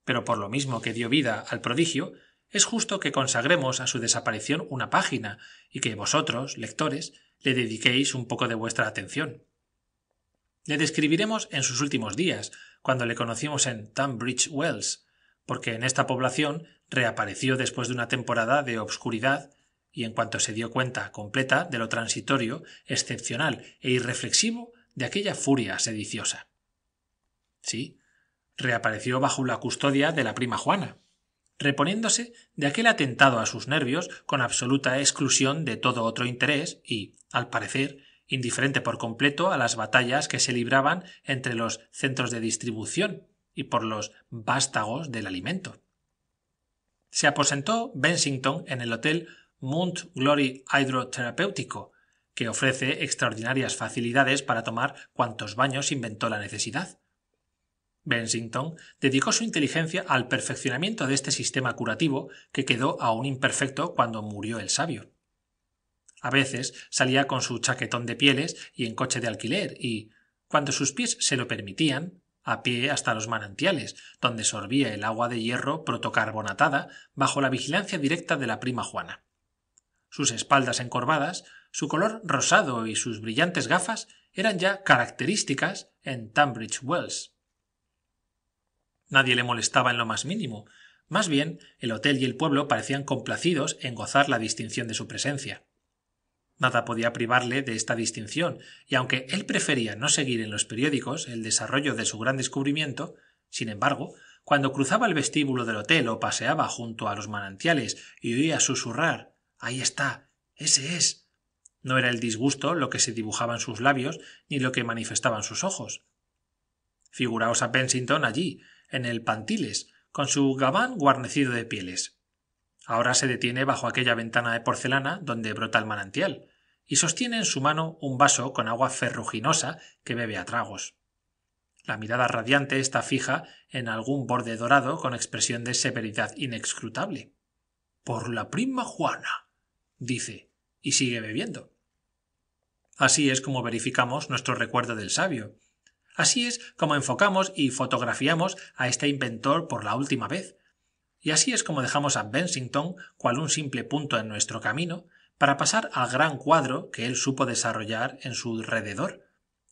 Pero por lo mismo que dio vida al prodigio, es justo que consagremos a su desaparición una página y que vosotros, lectores, le dediquéis un poco de vuestra atención. Le describiremos en sus últimos días, cuando le conocimos en Tunbridge Wells, porque en esta población reapareció después de una temporada de obscuridad y en cuanto se dio cuenta completa de lo transitorio, excepcional e irreflexivo de aquella furia sediciosa. Sí, reapareció bajo la custodia de la prima Juana, reponiéndose de aquel atentado a sus nervios con absoluta exclusión de todo otro interés y, al parecer, indiferente por completo a las batallas que se libraban entre los centros de distribución y por los vástagos del alimento. Se aposentó Bensington en el Hotel Mount Glory Hidroterapéutico, que ofrece extraordinarias facilidades para tomar cuantos baños inventó la necesidad. Bensington dedicó su inteligencia al perfeccionamiento de este sistema curativo que quedó aún imperfecto cuando murió el sabio. A veces salía con su chaquetón de pieles y en coche de alquiler y, cuando sus pies se lo permitían, a pie hasta los manantiales, donde sorbía el agua de hierro protocarbonatada bajo la vigilancia directa de la prima Juana. Sus espaldas encorvadas, su color rosado y sus brillantes gafas eran ya características en Tambridge Wells. Nadie le molestaba en lo más mínimo, más bien el hotel y el pueblo parecían complacidos en gozar la distinción de su presencia. Nada podía privarle de esta distinción, y aunque él prefería no seguir en los periódicos el desarrollo de su gran descubrimiento, sin embargo, cuando cruzaba el vestíbulo del hotel o paseaba junto a los manantiales y oía susurrar Ahí está. Ese es. No era el disgusto lo que se dibujaba en sus labios ni lo que manifestaban sus ojos. Figuraos a Pensington allí, en el Pantiles, con su gabán guarnecido de pieles. Ahora se detiene bajo aquella ventana de porcelana donde brota el manantial y sostiene en su mano un vaso con agua ferruginosa que bebe a tragos. La mirada radiante está fija en algún borde dorado con expresión de severidad inexcrutable. Por la prima Juana, dice, y sigue bebiendo. Así es como verificamos nuestro recuerdo del sabio. Así es como enfocamos y fotografiamos a este inventor por la última vez. Y así es como dejamos a Bensington cual un simple punto en nuestro camino, para pasar al gran cuadro que él supo desarrollar en su alrededor,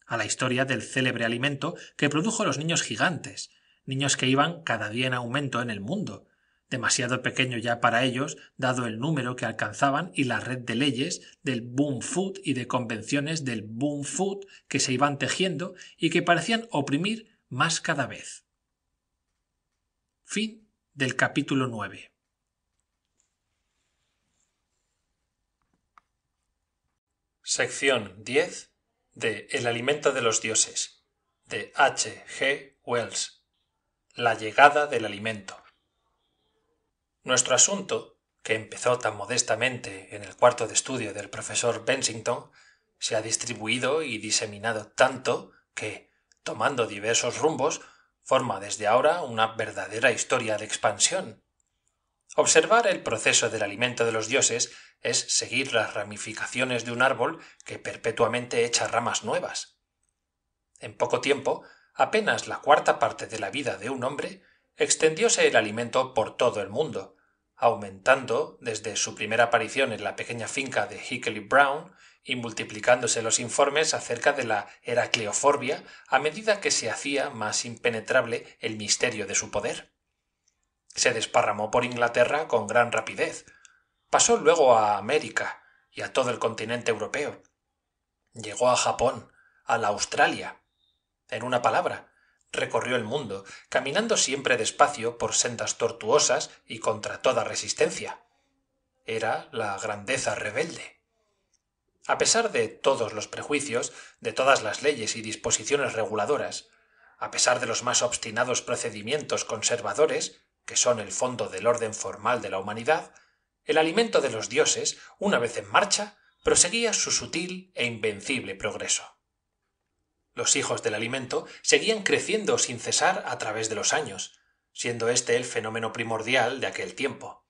a la historia del célebre alimento que produjo los niños gigantes, niños que iban cada día en aumento en el mundo, demasiado pequeño ya para ellos, dado el número que alcanzaban y la red de leyes del boom food y de convenciones del boom food que se iban tejiendo y que parecían oprimir más cada vez. Fin del capítulo 9. Sección 10 de El alimento de los dioses de H. G. Wells. La llegada del alimento. Nuestro asunto, que empezó tan modestamente en el cuarto de estudio del profesor Bensington, se ha distribuido y diseminado tanto que, tomando diversos rumbos, forma desde ahora una verdadera historia de expansión. Observar el proceso del alimento de los dioses es seguir las ramificaciones de un árbol que perpetuamente echa ramas nuevas. En poco tiempo, apenas la cuarta parte de la vida de un hombre, extendióse el alimento por todo el mundo, aumentando desde su primera aparición en la pequeña finca de Hickley Brown y multiplicándose los informes acerca de la heracleoforbia a medida que se hacía más impenetrable el misterio de su poder. Se desparramó por Inglaterra con gran rapidez, Pasó luego a América y a todo el continente europeo. Llegó a Japón, a la Australia. En una palabra, recorrió el mundo, caminando siempre despacio por sendas tortuosas y contra toda resistencia. Era la grandeza rebelde. A pesar de todos los prejuicios, de todas las leyes y disposiciones reguladoras, a pesar de los más obstinados procedimientos conservadores, que son el fondo del orden formal de la humanidad, el alimento de los dioses, una vez en marcha, proseguía su sutil e invencible progreso. Los hijos del alimento seguían creciendo sin cesar a través de los años, siendo este el fenómeno primordial de aquel tiempo.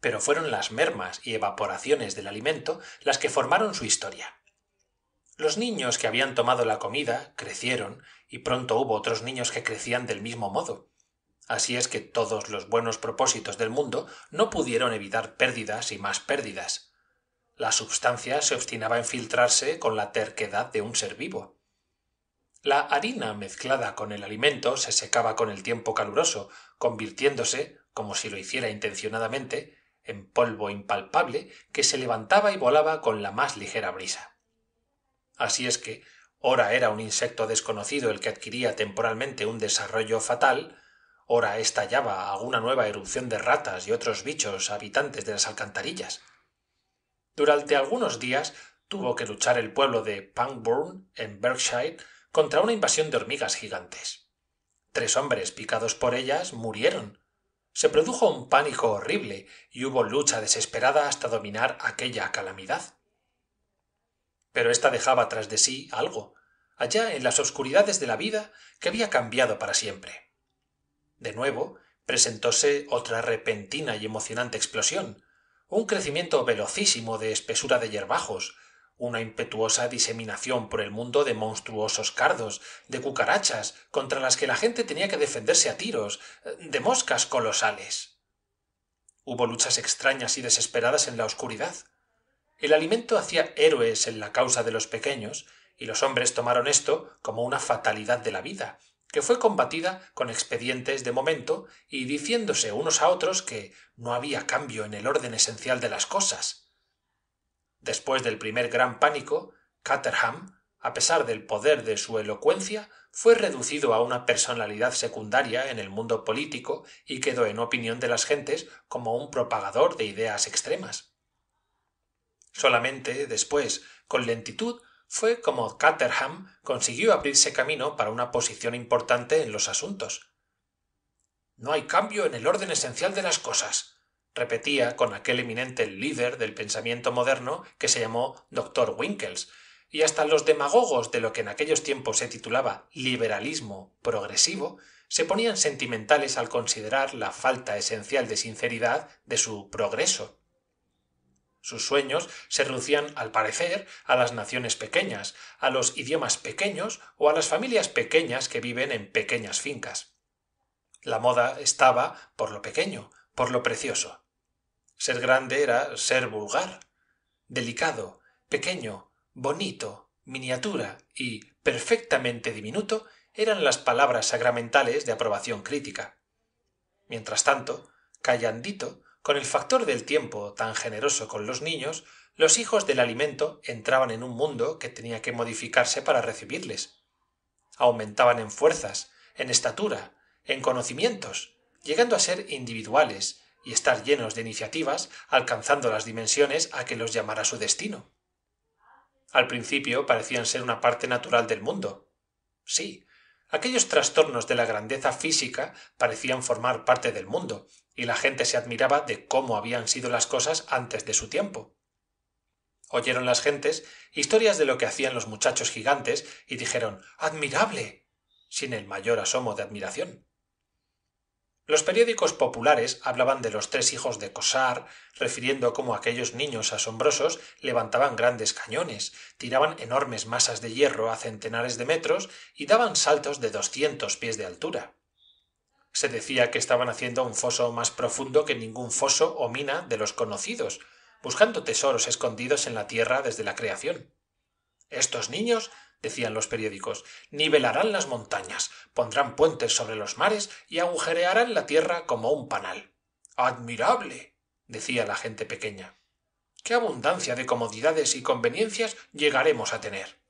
Pero fueron las mermas y evaporaciones del alimento las que formaron su historia. Los niños que habían tomado la comida crecieron, y pronto hubo otros niños que crecían del mismo modo, Así es que todos los buenos propósitos del mundo no pudieron evitar pérdidas y más pérdidas. La substancia se obstinaba en filtrarse con la terquedad de un ser vivo. La harina mezclada con el alimento se secaba con el tiempo caluroso, convirtiéndose, como si lo hiciera intencionadamente, en polvo impalpable que se levantaba y volaba con la más ligera brisa. Así es que, ora era un insecto desconocido el que adquiría temporalmente un desarrollo fatal, ora estallaba alguna nueva erupción de ratas y otros bichos habitantes de las alcantarillas durante algunos días tuvo que luchar el pueblo de pangbourne en berkshire contra una invasión de hormigas gigantes tres hombres picados por ellas murieron se produjo un pánico horrible y hubo lucha desesperada hasta dominar aquella calamidad pero ésta dejaba tras de sí algo allá en las obscuridades de la vida que había cambiado para siempre de nuevo, presentóse otra repentina y emocionante explosión, un crecimiento velocísimo de espesura de yerbajos, una impetuosa diseminación por el mundo de monstruosos cardos, de cucarachas, contra las que la gente tenía que defenderse a tiros, de moscas colosales. Hubo luchas extrañas y desesperadas en la oscuridad. El alimento hacía héroes en la causa de los pequeños, y los hombres tomaron esto como una fatalidad de la vida, que fue combatida con expedientes de momento y diciéndose unos a otros que no había cambio en el orden esencial de las cosas. Después del primer gran pánico, Caterham, a pesar del poder de su elocuencia, fue reducido a una personalidad secundaria en el mundo político y quedó en opinión de las gentes como un propagador de ideas extremas. Solamente después, con lentitud, fue como Caterham consiguió abrirse camino para una posición importante en los asuntos. No hay cambio en el orden esencial de las cosas, repetía con aquel eminente líder del pensamiento moderno que se llamó Doctor Winkles, y hasta los demagogos de lo que en aquellos tiempos se titulaba liberalismo progresivo se ponían sentimentales al considerar la falta esencial de sinceridad de su progreso. Sus sueños se reducían, al parecer, a las naciones pequeñas, a los idiomas pequeños o a las familias pequeñas que viven en pequeñas fincas. La moda estaba por lo pequeño, por lo precioso. Ser grande era ser vulgar, delicado, pequeño, bonito, miniatura y perfectamente diminuto eran las palabras sacramentales de aprobación crítica. Mientras tanto, Callandito con el factor del tiempo tan generoso con los niños, los hijos del alimento entraban en un mundo que tenía que modificarse para recibirles. Aumentaban en fuerzas, en estatura, en conocimientos, llegando a ser individuales y estar llenos de iniciativas, alcanzando las dimensiones a que los llamara su destino. Al principio parecían ser una parte natural del mundo. Sí, aquellos trastornos de la grandeza física parecían formar parte del mundo, y la gente se admiraba de cómo habían sido las cosas antes de su tiempo. Oyeron las gentes historias de lo que hacían los muchachos gigantes y dijeron admirable, sin el mayor asomo de admiración. Los periódicos populares hablaban de los tres hijos de Cosar refiriendo cómo aquellos niños asombrosos levantaban grandes cañones, tiraban enormes masas de hierro a centenares de metros y daban saltos de doscientos pies de altura se decía que estaban haciendo un foso más profundo que ningún foso o mina de los conocidos, buscando tesoros escondidos en la tierra desde la creación. Estos niños, decían los periódicos, nivelarán las montañas, pondrán puentes sobre los mares y agujerearán la tierra como un panal. Admirable, decía la gente pequeña. Qué abundancia de comodidades y conveniencias llegaremos a tener.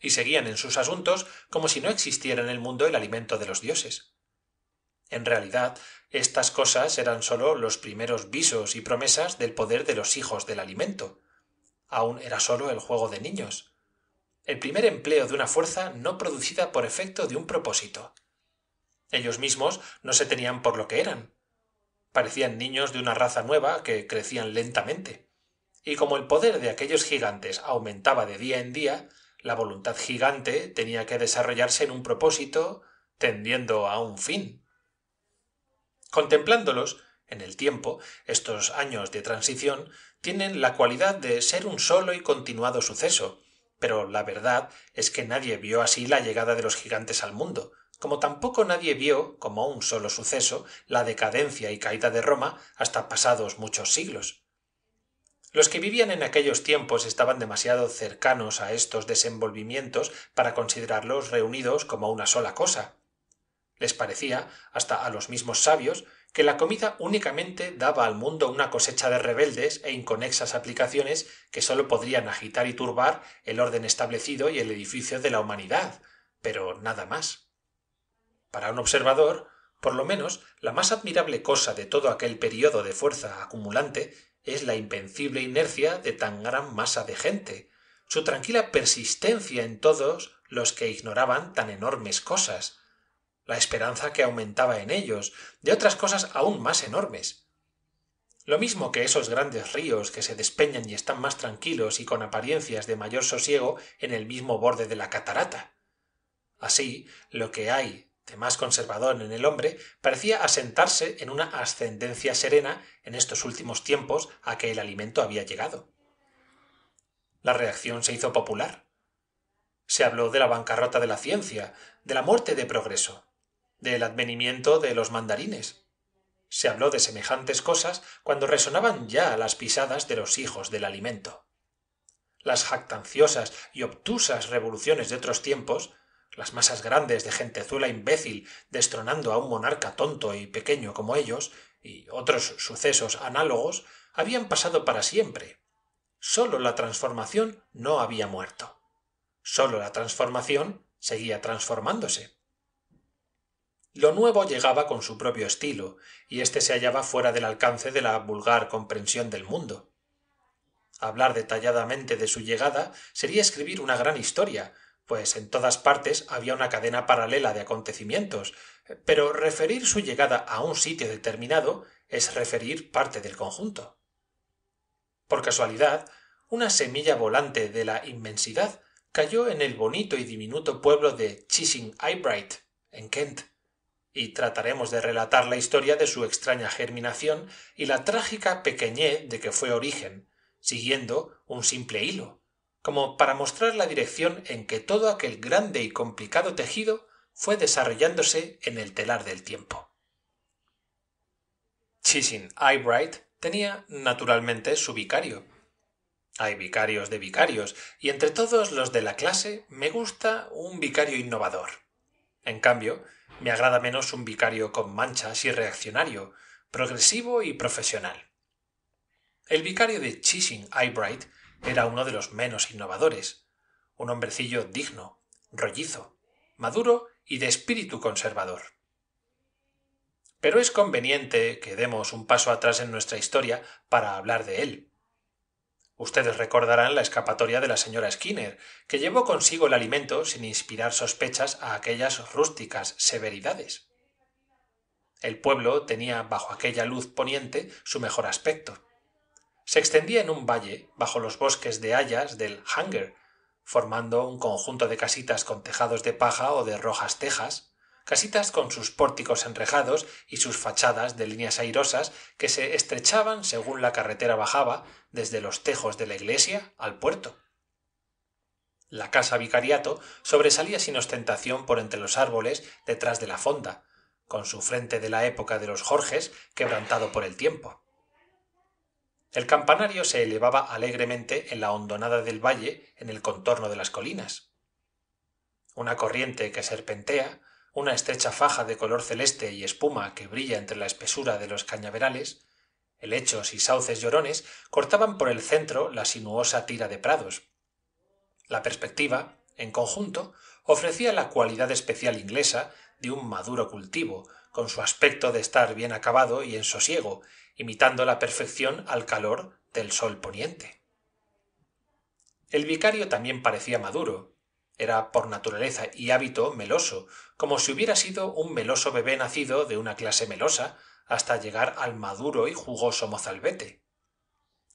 Y seguían en sus asuntos como si no existiera en el mundo el alimento de los dioses. En realidad, estas cosas eran sólo los primeros visos y promesas del poder de los hijos del alimento. Aún era sólo el juego de niños. El primer empleo de una fuerza no producida por efecto de un propósito. Ellos mismos no se tenían por lo que eran. Parecían niños de una raza nueva que crecían lentamente. Y como el poder de aquellos gigantes aumentaba de día en día, la voluntad gigante tenía que desarrollarse en un propósito tendiendo a un fin. Contemplándolos, en el tiempo, estos años de transición tienen la cualidad de ser un solo y continuado suceso, pero la verdad es que nadie vio así la llegada de los gigantes al mundo, como tampoco nadie vio, como un solo suceso, la decadencia y caída de Roma hasta pasados muchos siglos. Los que vivían en aquellos tiempos estaban demasiado cercanos a estos desenvolvimientos para considerarlos reunidos como una sola cosa, les parecía hasta a los mismos sabios que la comida únicamente daba al mundo una cosecha de rebeldes e inconexas aplicaciones que sólo podrían agitar y turbar el orden establecido y el edificio de la humanidad, pero nada más. Para un observador, por lo menos, la más admirable cosa de todo aquel periodo de fuerza acumulante es la invencible inercia de tan gran masa de gente, su tranquila persistencia en todos los que ignoraban tan enormes cosas, la esperanza que aumentaba en ellos, de otras cosas aún más enormes. Lo mismo que esos grandes ríos que se despeñan y están más tranquilos y con apariencias de mayor sosiego en el mismo borde de la catarata. Así, lo que hay de más conservador en el hombre parecía asentarse en una ascendencia serena en estos últimos tiempos a que el alimento había llegado. La reacción se hizo popular. Se habló de la bancarrota de la ciencia, de la muerte de progreso, del advenimiento de los mandarines. Se habló de semejantes cosas cuando resonaban ya las pisadas de los hijos del alimento. Las jactanciosas y obtusas revoluciones de otros tiempos, las masas grandes de gentezuela imbécil destronando a un monarca tonto y pequeño como ellos, y otros sucesos análogos, habían pasado para siempre. Sólo la transformación no había muerto. Sólo la transformación seguía transformándose. Lo nuevo llegaba con su propio estilo, y éste se hallaba fuera del alcance de la vulgar comprensión del mundo. Hablar detalladamente de su llegada sería escribir una gran historia, pues en todas partes había una cadena paralela de acontecimientos, pero referir su llegada a un sitio determinado es referir parte del conjunto. Por casualidad, una semilla volante de la inmensidad cayó en el bonito y diminuto pueblo de Chishing Eyebright, en Kent, y trataremos de relatar la historia de su extraña germinación y la trágica pequeñez de que fue origen, siguiendo un simple hilo, como para mostrar la dirección en que todo aquel grande y complicado tejido fue desarrollándose en el telar del tiempo. Chisholm Eyebright tenía, naturalmente, su vicario. Hay vicarios de vicarios, y entre todos los de la clase me gusta un vicario innovador. En cambio, me agrada menos un vicario con manchas y reaccionario, progresivo y profesional. El vicario de Chishing Eyebright era uno de los menos innovadores, un hombrecillo digno, rollizo, maduro y de espíritu conservador. Pero es conveniente que demos un paso atrás en nuestra historia para hablar de él, Ustedes recordarán la escapatoria de la señora Skinner, que llevó consigo el alimento sin inspirar sospechas a aquellas rústicas severidades. El pueblo tenía bajo aquella luz poniente su mejor aspecto. Se extendía en un valle bajo los bosques de hayas del Hanger, formando un conjunto de casitas con tejados de paja o de rojas tejas, casitas con sus pórticos enrejados y sus fachadas de líneas airosas que se estrechaban según la carretera bajaba desde los tejos de la iglesia al puerto. La casa vicariato sobresalía sin ostentación por entre los árboles detrás de la fonda, con su frente de la época de los Jorges quebrantado por el tiempo. El campanario se elevaba alegremente en la hondonada del valle en el contorno de las colinas. Una corriente que serpentea, una estrecha faja de color celeste y espuma que brilla entre la espesura de los cañaverales helechos y sauces llorones cortaban por el centro la sinuosa tira de prados la perspectiva en conjunto ofrecía la cualidad especial inglesa de un maduro cultivo con su aspecto de estar bien acabado y en sosiego imitando la perfección al calor del sol poniente el vicario también parecía maduro era por naturaleza y hábito meloso como si hubiera sido un meloso bebé nacido de una clase melosa hasta llegar al maduro y jugoso mozalbete.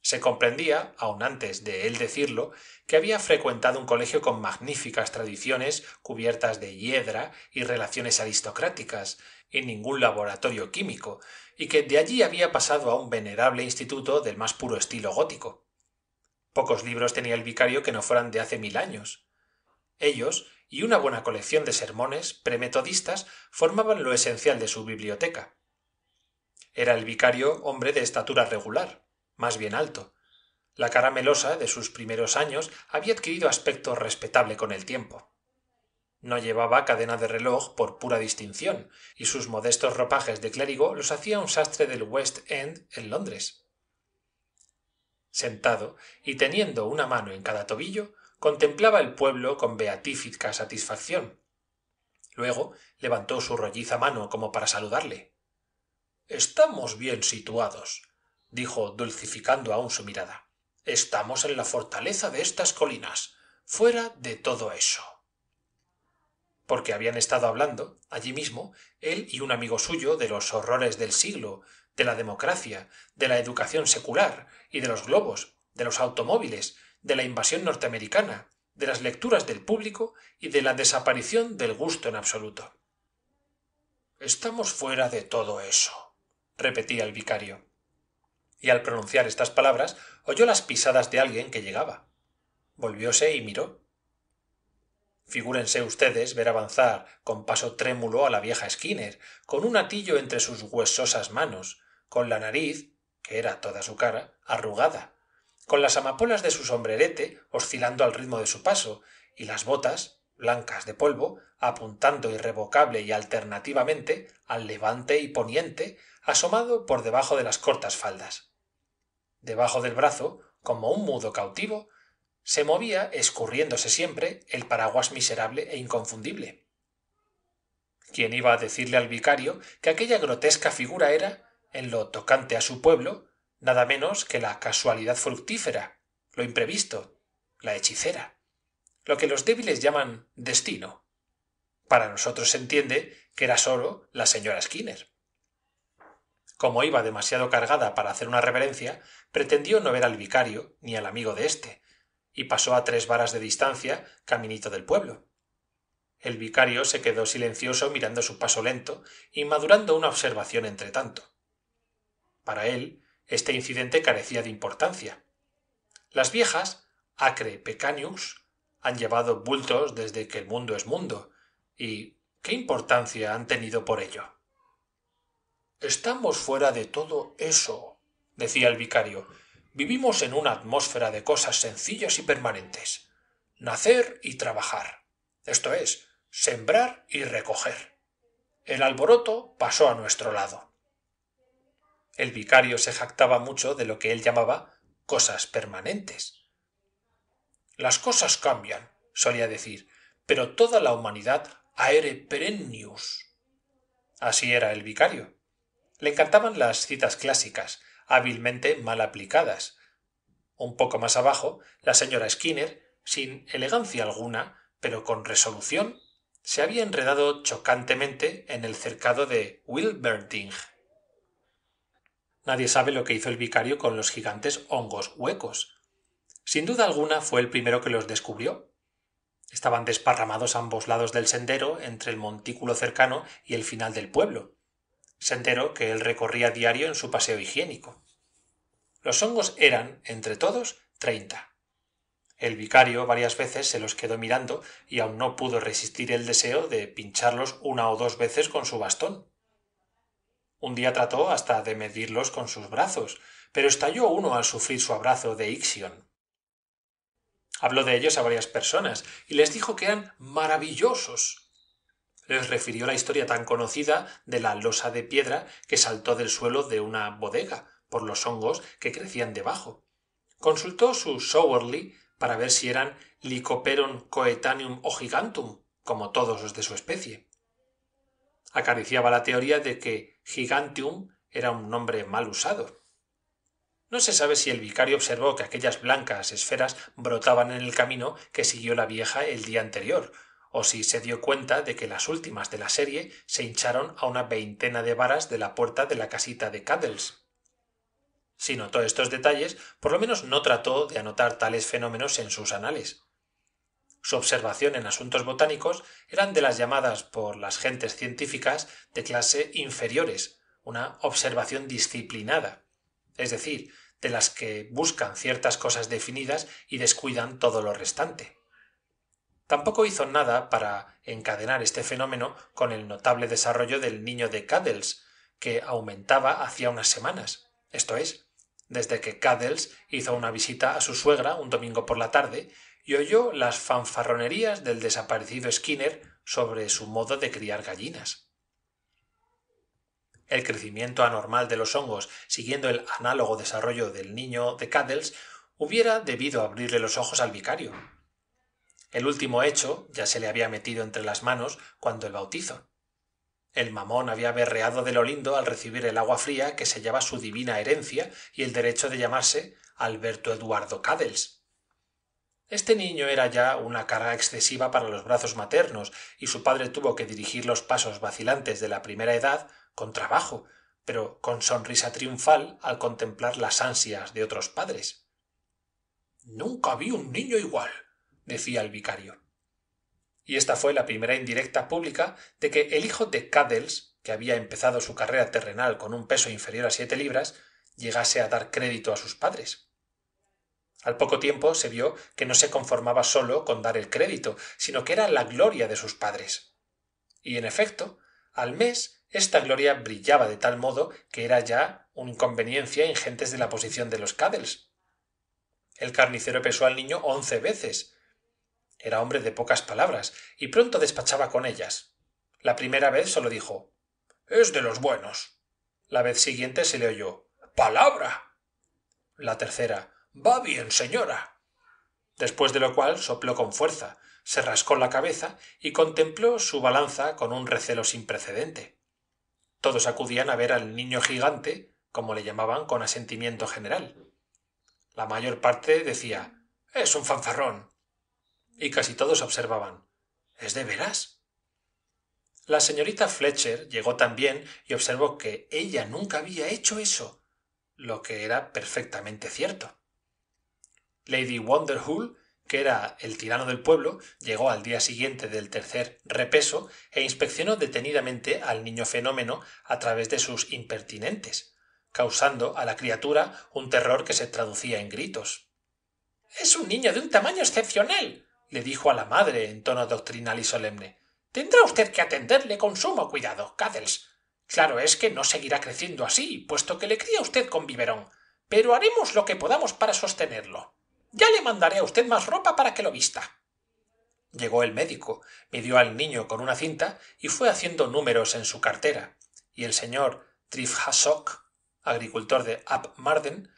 Se comprendía, aun antes de él decirlo, que había frecuentado un colegio con magníficas tradiciones cubiertas de hiedra y relaciones aristocráticas, y ningún laboratorio químico, y que de allí había pasado a un venerable instituto del más puro estilo gótico. Pocos libros tenía el vicario que no fueran de hace mil años. Ellos, y una buena colección de sermones premetodistas formaban lo esencial de su biblioteca. Era el vicario hombre de estatura regular, más bien alto. La cara melosa de sus primeros años había adquirido aspecto respetable con el tiempo. No llevaba cadena de reloj por pura distinción, y sus modestos ropajes de clérigo los hacía un sastre del West End en Londres. Sentado y teniendo una mano en cada tobillo, contemplaba el pueblo con beatífica satisfacción luego levantó su rolliza mano como para saludarle estamos bien situados dijo dulcificando aún su mirada estamos en la fortaleza de estas colinas fuera de todo eso porque habían estado hablando allí mismo él y un amigo suyo de los horrores del siglo de la democracia de la educación secular y de los globos de los automóviles de la invasión norteamericana, de las lecturas del público y de la desaparición del gusto en absoluto. Estamos fuera de todo eso, repetía el vicario. Y al pronunciar estas palabras oyó las pisadas de alguien que llegaba. Volvióse y miró. Figúrense ustedes ver avanzar con paso trémulo a la vieja Skinner, con un atillo entre sus huesosas manos, con la nariz, que era toda su cara, arrugada, con las amapolas de su sombrerete oscilando al ritmo de su paso y las botas blancas de polvo apuntando irrevocable y alternativamente al levante y poniente asomado por debajo de las cortas faldas debajo del brazo como un mudo cautivo se movía escurriéndose siempre el paraguas miserable e inconfundible quién iba a decirle al vicario que aquella grotesca figura era en lo tocante a su pueblo nada menos que la casualidad fructífera, lo imprevisto, la hechicera, lo que los débiles llaman destino. Para nosotros se entiende que era solo la señora Skinner. Como iba demasiado cargada para hacer una reverencia, pretendió no ver al vicario ni al amigo de éste, y pasó a tres varas de distancia, caminito del pueblo. El vicario se quedó silencioso mirando su paso lento y madurando una observación entre tanto. Para él, este incidente carecía de importancia las viejas acre pecanius, han llevado bultos desde que el mundo es mundo y qué importancia han tenido por ello estamos fuera de todo eso decía el vicario vivimos en una atmósfera de cosas sencillas y permanentes nacer y trabajar esto es sembrar y recoger el alboroto pasó a nuestro lado el vicario se jactaba mucho de lo que él llamaba cosas permanentes. Las cosas cambian, solía decir, pero toda la humanidad aere perennius. Así era el vicario. Le encantaban las citas clásicas, hábilmente mal aplicadas. Un poco más abajo, la señora Skinner, sin elegancia alguna, pero con resolución, se había enredado chocantemente en el cercado de Wilberding Nadie sabe lo que hizo el vicario con los gigantes hongos huecos. Sin duda alguna fue el primero que los descubrió. Estaban desparramados ambos lados del sendero, entre el montículo cercano y el final del pueblo, sendero que él recorría diario en su paseo higiénico. Los hongos eran, entre todos, treinta. El vicario varias veces se los quedó mirando y aún no pudo resistir el deseo de pincharlos una o dos veces con su bastón un día trató hasta de medirlos con sus brazos, pero estalló uno al sufrir su abrazo de Ixion. Habló de ellos a varias personas y les dijo que eran maravillosos. Les refirió la historia tan conocida de la losa de piedra que saltó del suelo de una bodega por los hongos que crecían debajo. Consultó su Sowerly para ver si eran Lycoperon coetanium o gigantum, como todos los de su especie acariciaba la teoría de que gigantium era un nombre mal usado. No se sabe si el vicario observó que aquellas blancas esferas brotaban en el camino que siguió la vieja el día anterior, o si se dio cuenta de que las últimas de la serie se hincharon a una veintena de varas de la puerta de la casita de Cuddles. Si notó estos detalles, por lo menos no trató de anotar tales fenómenos en sus anales. Su observación en asuntos botánicos eran de las llamadas por las gentes científicas de clase inferiores, una observación disciplinada, es decir, de las que buscan ciertas cosas definidas y descuidan todo lo restante. Tampoco hizo nada para encadenar este fenómeno con el notable desarrollo del niño de caddles que aumentaba hacía unas semanas, esto es, desde que caddles hizo una visita a su suegra un domingo por la tarde y oyó las fanfarronerías del desaparecido Skinner sobre su modo de criar gallinas. El crecimiento anormal de los hongos, siguiendo el análogo desarrollo del niño de Caddles, hubiera debido abrirle los ojos al vicario. El último hecho ya se le había metido entre las manos cuando el bautizo. El mamón había berreado de lo lindo al recibir el agua fría que sellaba su divina herencia y el derecho de llamarse Alberto Eduardo Cadells este niño era ya una carga excesiva para los brazos maternos y su padre tuvo que dirigir los pasos vacilantes de la primera edad con trabajo pero con sonrisa triunfal al contemplar las ansias de otros padres nunca vi un niño igual decía el vicario y esta fue la primera indirecta pública de que el hijo de Caddles, que había empezado su carrera terrenal con un peso inferior a siete libras, llegase a dar crédito a sus padres. Al poco tiempo se vio que no se conformaba solo con dar el crédito, sino que era la gloria de sus padres. Y en efecto, al mes esta gloria brillaba de tal modo que era ya una inconveniencia en gentes de la posición de los Cadels. El carnicero pesó al niño once veces. Era hombre de pocas palabras y pronto despachaba con ellas. La primera vez solo dijo: Es de los buenos. La vez siguiente se le oyó: ¡Palabra! La tercera: va bien, señora. Después de lo cual sopló con fuerza, se rascó la cabeza y contempló su balanza con un recelo sin precedente. Todos acudían a ver al niño gigante, como le llamaban con asentimiento general. La mayor parte decía Es un fanfarrón. Y casi todos observaban ¿Es de veras? La señorita Fletcher llegó también y observó que ella nunca había hecho eso, lo que era perfectamente cierto. Lady Wonderhull, que era el tirano del pueblo, llegó al día siguiente del tercer repeso e inspeccionó detenidamente al niño fenómeno a través de sus impertinentes, causando a la criatura un terror que se traducía en gritos. Es un niño de un tamaño excepcional, le dijo a la madre en tono doctrinal y solemne. Tendrá usted que atenderle con sumo cuidado, Cadels. Claro es que no seguirá creciendo así, puesto que le cría usted con biberón, pero haremos lo que podamos para sostenerlo. Ya le mandaré a usted más ropa para que lo vista. Llegó el médico, midió al niño con una cinta y fue haciendo números en su cartera, y el señor Trifhasok, agricultor de Marden,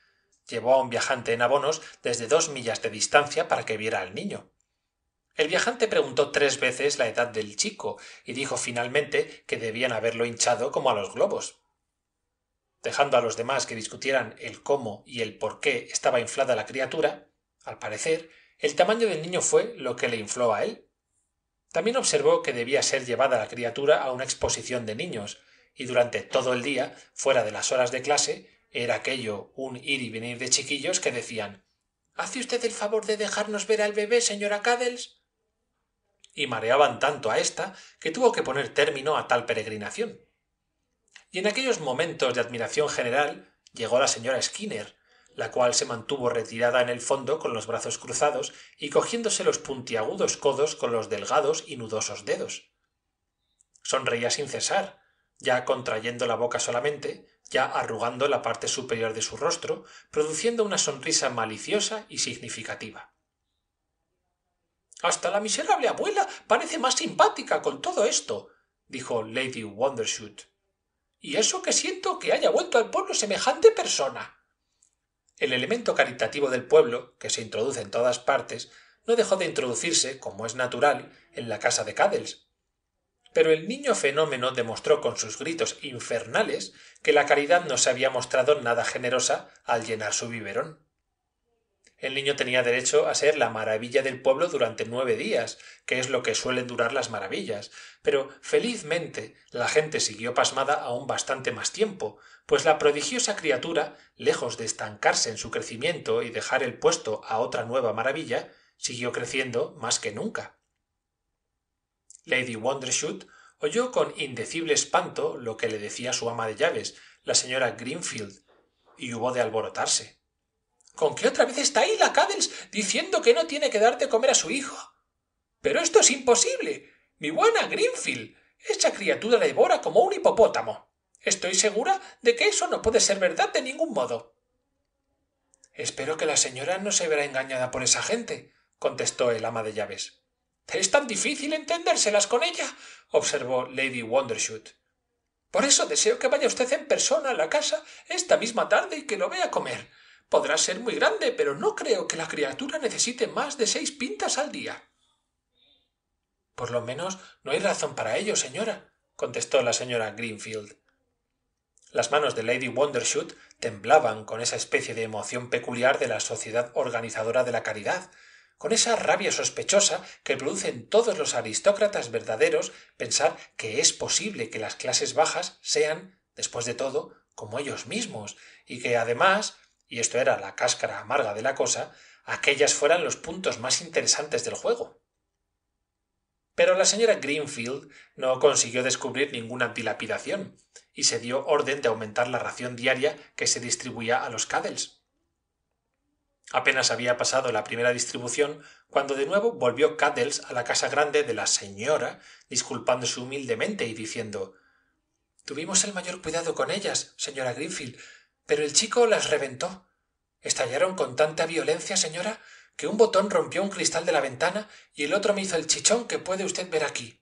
llevó a un viajante en abonos desde dos millas de distancia para que viera al niño. El viajante preguntó tres veces la edad del chico y dijo finalmente que debían haberlo hinchado como a los globos. Dejando a los demás que discutieran el cómo y el por qué estaba inflada la criatura, al parecer el tamaño del niño fue lo que le infló a él también observó que debía ser llevada la criatura a una exposición de niños y durante todo el día fuera de las horas de clase era aquello un ir y venir de chiquillos que decían hace usted el favor de dejarnos ver al bebé señora caddles y mareaban tanto a ésta que tuvo que poner término a tal peregrinación y en aquellos momentos de admiración general llegó la señora skinner la cual se mantuvo retirada en el fondo con los brazos cruzados y cogiéndose los puntiagudos codos con los delgados y nudosos dedos. Sonreía sin cesar, ya contrayendo la boca solamente, ya arrugando la parte superior de su rostro, produciendo una sonrisa maliciosa y significativa. Hasta la miserable abuela parece más simpática con todo esto, dijo Lady Wondershoot. Y eso que siento que haya vuelto al pueblo semejante persona el elemento caritativo del pueblo, que se introduce en todas partes, no dejó de introducirse, como es natural, en la casa de Cadels. Pero el niño fenómeno demostró con sus gritos infernales que la caridad no se había mostrado nada generosa al llenar su biberón. El niño tenía derecho a ser la maravilla del pueblo durante nueve días, que es lo que suelen durar las maravillas, pero felizmente la gente siguió pasmada aún bastante más tiempo, pues la prodigiosa criatura, lejos de estancarse en su crecimiento y dejar el puesto a otra nueva maravilla, siguió creciendo más que nunca. Lady Wondershoot oyó con indecible espanto lo que le decía su ama de llaves, la señora Greenfield, y hubo de alborotarse. ¿Con qué otra vez está ahí la Cadels diciendo que no tiene que dar de comer a su hijo? Pero esto es imposible. Mi buena Greenfield. ¡Esta criatura la devora como un hipopótamo. Estoy segura de que eso no puede ser verdad de ningún modo. Espero que la señora no se verá engañada por esa gente, contestó el ama de llaves. Es tan difícil entendérselas con ella, observó Lady Wondershoot. Por eso deseo que vaya usted en persona a la casa esta misma tarde y que lo vea comer. Podrá ser muy grande, pero no creo que la criatura necesite más de seis pintas al día. Por lo menos no hay razón para ello, señora, contestó la señora Greenfield. Las manos de Lady Wondershoot temblaban con esa especie de emoción peculiar de la sociedad organizadora de la caridad, con esa rabia sospechosa que producen todos los aristócratas verdaderos pensar que es posible que las clases bajas sean, después de todo, como ellos mismos, y que además, y esto era la cáscara amarga de la cosa, aquellas fueran los puntos más interesantes del juego. Pero la señora Greenfield no consiguió descubrir ninguna dilapidación, y se dio orden de aumentar la ración diaria que se distribuía a los Caddles. Apenas había pasado la primera distribución cuando de nuevo volvió Caddles a la casa grande de la señora, disculpándose humildemente y diciendo Tuvimos el mayor cuidado con ellas, señora Greenfield, pero el chico las reventó. Estallaron con tanta violencia, señora, que un botón rompió un cristal de la ventana y el otro me hizo el chichón que puede usted ver aquí.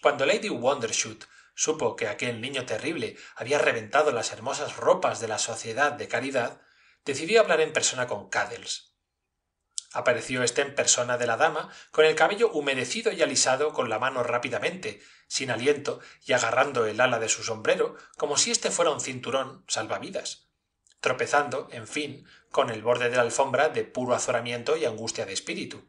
Cuando Lady Wondershoot supo que aquel niño terrible había reventado las hermosas ropas de la sociedad de caridad decidió hablar en persona con caddles apareció éste en persona de la dama con el cabello humedecido y alisado con la mano rápidamente sin aliento y agarrando el ala de su sombrero como si éste fuera un cinturón salvavidas tropezando en fin con el borde de la alfombra de puro azoramiento y angustia de espíritu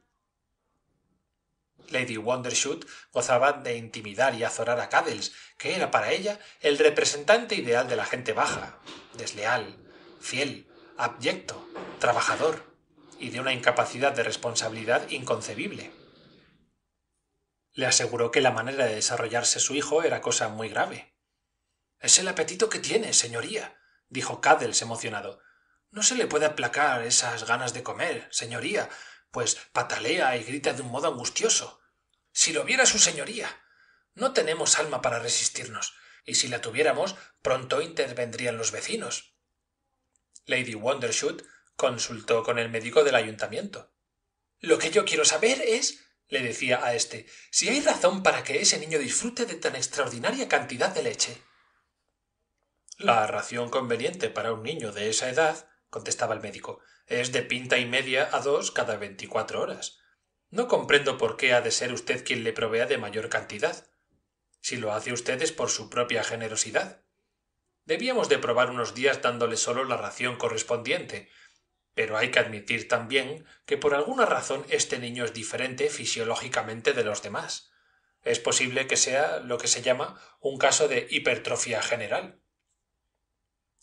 Lady Wondershoot gozaba de intimidar y azorar a Caddles, que era para ella el representante ideal de la gente baja, desleal, fiel, abyecto, trabajador, y de una incapacidad de responsabilidad inconcebible. Le aseguró que la manera de desarrollarse su hijo era cosa muy grave. Es el apetito que tiene, señoría, dijo Caddles emocionado. No se le puede aplacar esas ganas de comer, señoría, pues patalea y grita de un modo angustioso si lo viera su señoría no tenemos alma para resistirnos y si la tuviéramos pronto intervendrían los vecinos lady wondershoot consultó con el médico del ayuntamiento lo que yo quiero saber es le decía a éste si hay razón para que ese niño disfrute de tan extraordinaria cantidad de leche la ración conveniente para un niño de esa edad contestaba el médico es de pinta y media a dos cada veinticuatro horas no comprendo por qué ha de ser usted quien le provea de mayor cantidad. Si lo hace usted es por su propia generosidad. Debíamos de probar unos días dándole solo la ración correspondiente, pero hay que admitir también que por alguna razón este niño es diferente fisiológicamente de los demás. Es posible que sea lo que se llama un caso de hipertrofia general.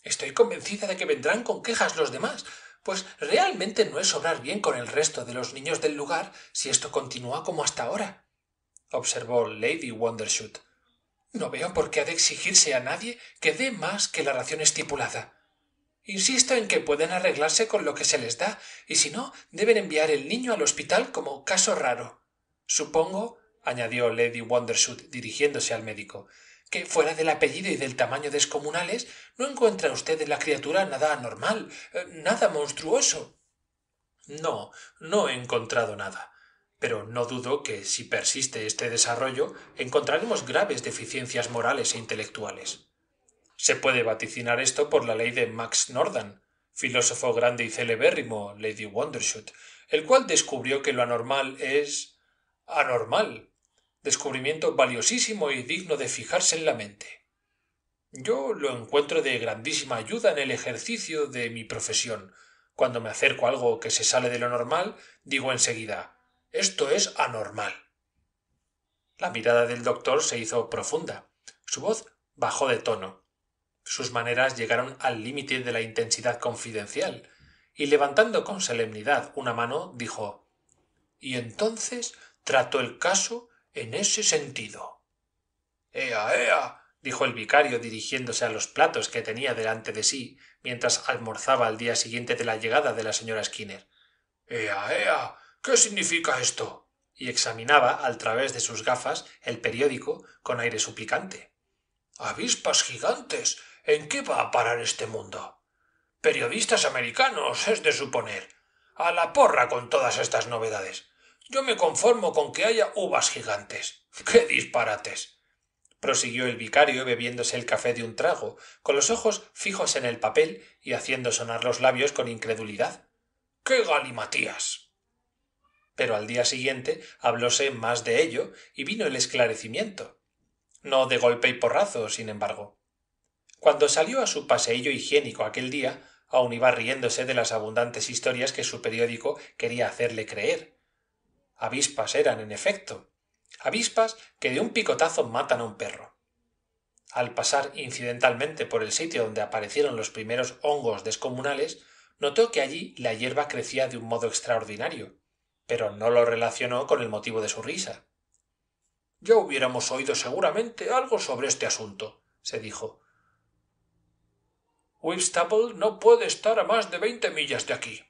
Estoy convencida de que vendrán con quejas los demás, pues realmente no es obrar bien con el resto de los niños del lugar si esto continúa como hasta ahora observó lady wondershoot no veo por qué ha de exigirse a nadie que dé más que la ración estipulada insisto en que pueden arreglarse con lo que se les da y si no deben enviar el niño al hospital como caso raro supongo añadió lady wondershoot dirigiéndose al médico que fuera del apellido y del tamaño descomunales, no encuentra usted en la criatura nada anormal, eh, nada monstruoso. No, no he encontrado nada. Pero no dudo que, si persiste este desarrollo, encontraremos graves deficiencias morales e intelectuales. Se puede vaticinar esto por la ley de Max Nordan, filósofo grande y celebérrimo, Lady Wondershoot, el cual descubrió que lo anormal es anormal, descubrimiento valiosísimo y digno de fijarse en la mente. Yo lo encuentro de grandísima ayuda en el ejercicio de mi profesión. Cuando me acerco a algo que se sale de lo normal, digo enseguida esto es anormal. La mirada del doctor se hizo profunda. Su voz bajó de tono. Sus maneras llegaron al límite de la intensidad confidencial, y levantando con solemnidad una mano, dijo Y entonces trato el caso en ese sentido. Ea, ea, dijo el vicario dirigiéndose a los platos que tenía delante de sí mientras almorzaba al día siguiente de la llegada de la señora Skinner. Ea, ea, ¿qué significa esto? y examinaba al través de sus gafas el periódico con aire suplicante. Avispas gigantes. ¿En qué va a parar este mundo? Periodistas americanos, es de suponer. A la porra con todas estas novedades. Yo me conformo con que haya uvas gigantes. ¡Qué disparates! prosiguió el vicario bebiéndose el café de un trago, con los ojos fijos en el papel y haciendo sonar los labios con incredulidad. ¡Qué galimatías! Pero al día siguiente hablóse más de ello y vino el esclarecimiento. No de golpe y porrazo, sin embargo. Cuando salió a su paseillo higiénico aquel día, aún iba riéndose de las abundantes historias que su periódico quería hacerle creer avispas eran en efecto avispas que de un picotazo matan a un perro al pasar incidentalmente por el sitio donde aparecieron los primeros hongos descomunales notó que allí la hierba crecía de un modo extraordinario pero no lo relacionó con el motivo de su risa ya hubiéramos oído seguramente algo sobre este asunto se dijo whitstable no puede estar a más de veinte millas de aquí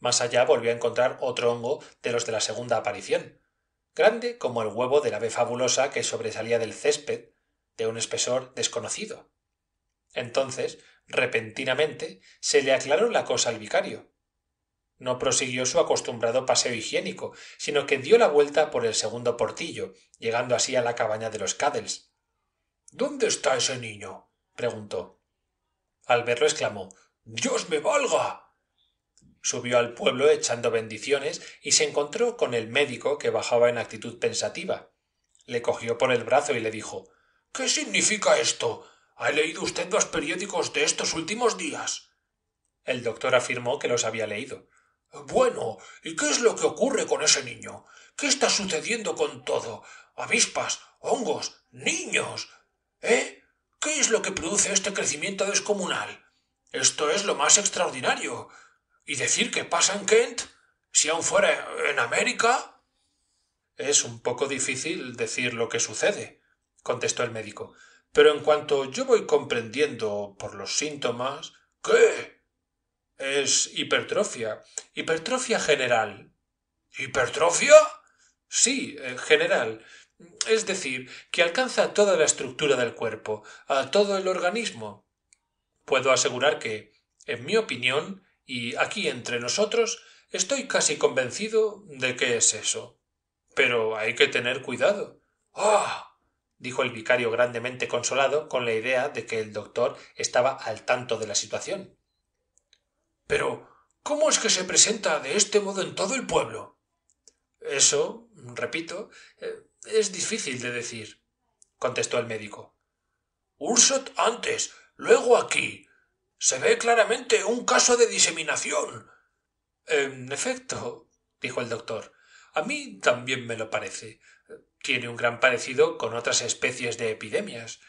más allá volvió a encontrar otro hongo de los de la segunda aparición, grande como el huevo de la ave fabulosa que sobresalía del césped, de un espesor desconocido. Entonces, repentinamente, se le aclaró la cosa al vicario. No prosiguió su acostumbrado paseo higiénico, sino que dio la vuelta por el segundo portillo, llegando así a la cabaña de los Cadels. ¿Dónde está ese niño? preguntó. Al verlo exclamó Dios me valga. Subió al pueblo echando bendiciones y se encontró con el médico que bajaba en actitud pensativa. Le cogió por el brazo y le dijo ¿Qué significa esto? ¿Ha leído usted los periódicos de estos últimos días? El doctor afirmó que los había leído. Bueno, ¿y qué es lo que ocurre con ese niño? ¿Qué está sucediendo con todo? Avispas, hongos, niños. ¿Eh? ¿Qué es lo que produce este crecimiento descomunal? Esto es lo más extraordinario y decir que pasa en Kent, si aún fuera en América. Es un poco difícil decir lo que sucede, contestó el médico. Pero en cuanto yo voy comprendiendo por los síntomas. ¿Qué? Es hipertrofia. Hipertrofia general. ¿Hipertrofia? Sí, eh, general. Es decir, que alcanza toda la estructura del cuerpo, a todo el organismo. Puedo asegurar que, en mi opinión, y aquí entre nosotros estoy casi convencido de que es eso. Pero hay que tener cuidado. ¡Ah! dijo el vicario grandemente consolado con la idea de que el doctor estaba al tanto de la situación. Pero ¿cómo es que se presenta de este modo en todo el pueblo? Eso, repito, eh, es difícil de decir, contestó el médico. Ursot antes, luego aquí, se ve claramente un caso de diseminación. En efecto, dijo el doctor, a mí también me lo parece. Tiene un gran parecido con otras especies de epidemias.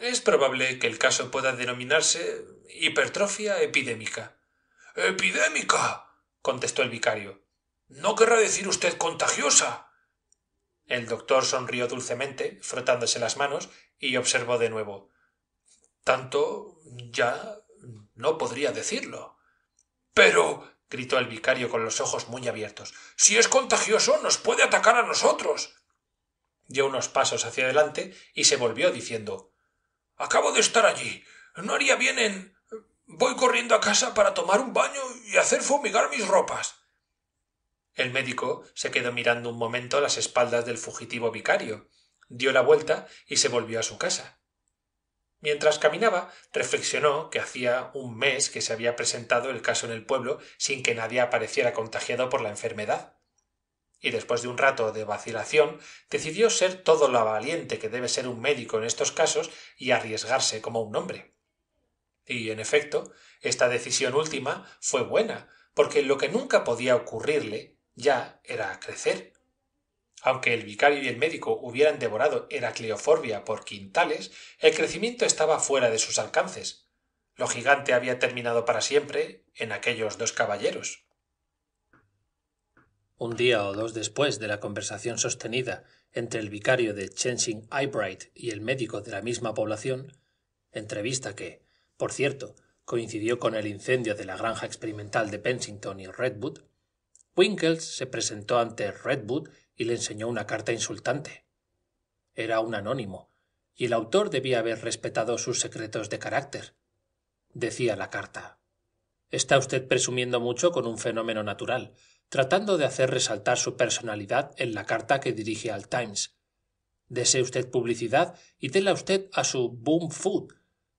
Es probable que el caso pueda denominarse hipertrofia epidémica. ¡Epidémica! contestó el vicario. ¿No querrá decir usted contagiosa? El doctor sonrió dulcemente, frotándose las manos, y observó de nuevo. Tanto ya no podría decirlo. Pero gritó el vicario con los ojos muy abiertos. Si es contagioso, nos puede atacar a nosotros. Dio unos pasos hacia adelante y se volvió diciendo Acabo de estar allí. No haría bien en. Voy corriendo a casa para tomar un baño y hacer fumigar mis ropas. El médico se quedó mirando un momento las espaldas del fugitivo vicario, dio la vuelta y se volvió a su casa. Mientras caminaba, reflexionó que hacía un mes que se había presentado el caso en el pueblo sin que nadie apareciera contagiado por la enfermedad. Y después de un rato de vacilación, decidió ser todo lo valiente que debe ser un médico en estos casos y arriesgarse como un hombre. Y, en efecto, esta decisión última fue buena, porque lo que nunca podía ocurrirle ya era crecer aunque el vicario y el médico hubieran devorado Heracleoforbia por quintales, el crecimiento estaba fuera de sus alcances. Lo gigante había terminado para siempre en aquellos dos caballeros. Un día o dos después de la conversación sostenida entre el vicario de Chensing Eyebright y el médico de la misma población, entrevista que, por cierto, coincidió con el incendio de la granja experimental de Pensington y Redwood, Winkles se presentó ante Redwood y le enseñó una carta insultante. Era un anónimo, y el autor debía haber respetado sus secretos de carácter. Decía la carta. Está usted presumiendo mucho con un fenómeno natural, tratando de hacer resaltar su personalidad en la carta que dirige al Times. Dese usted publicidad y tela usted a su boom food,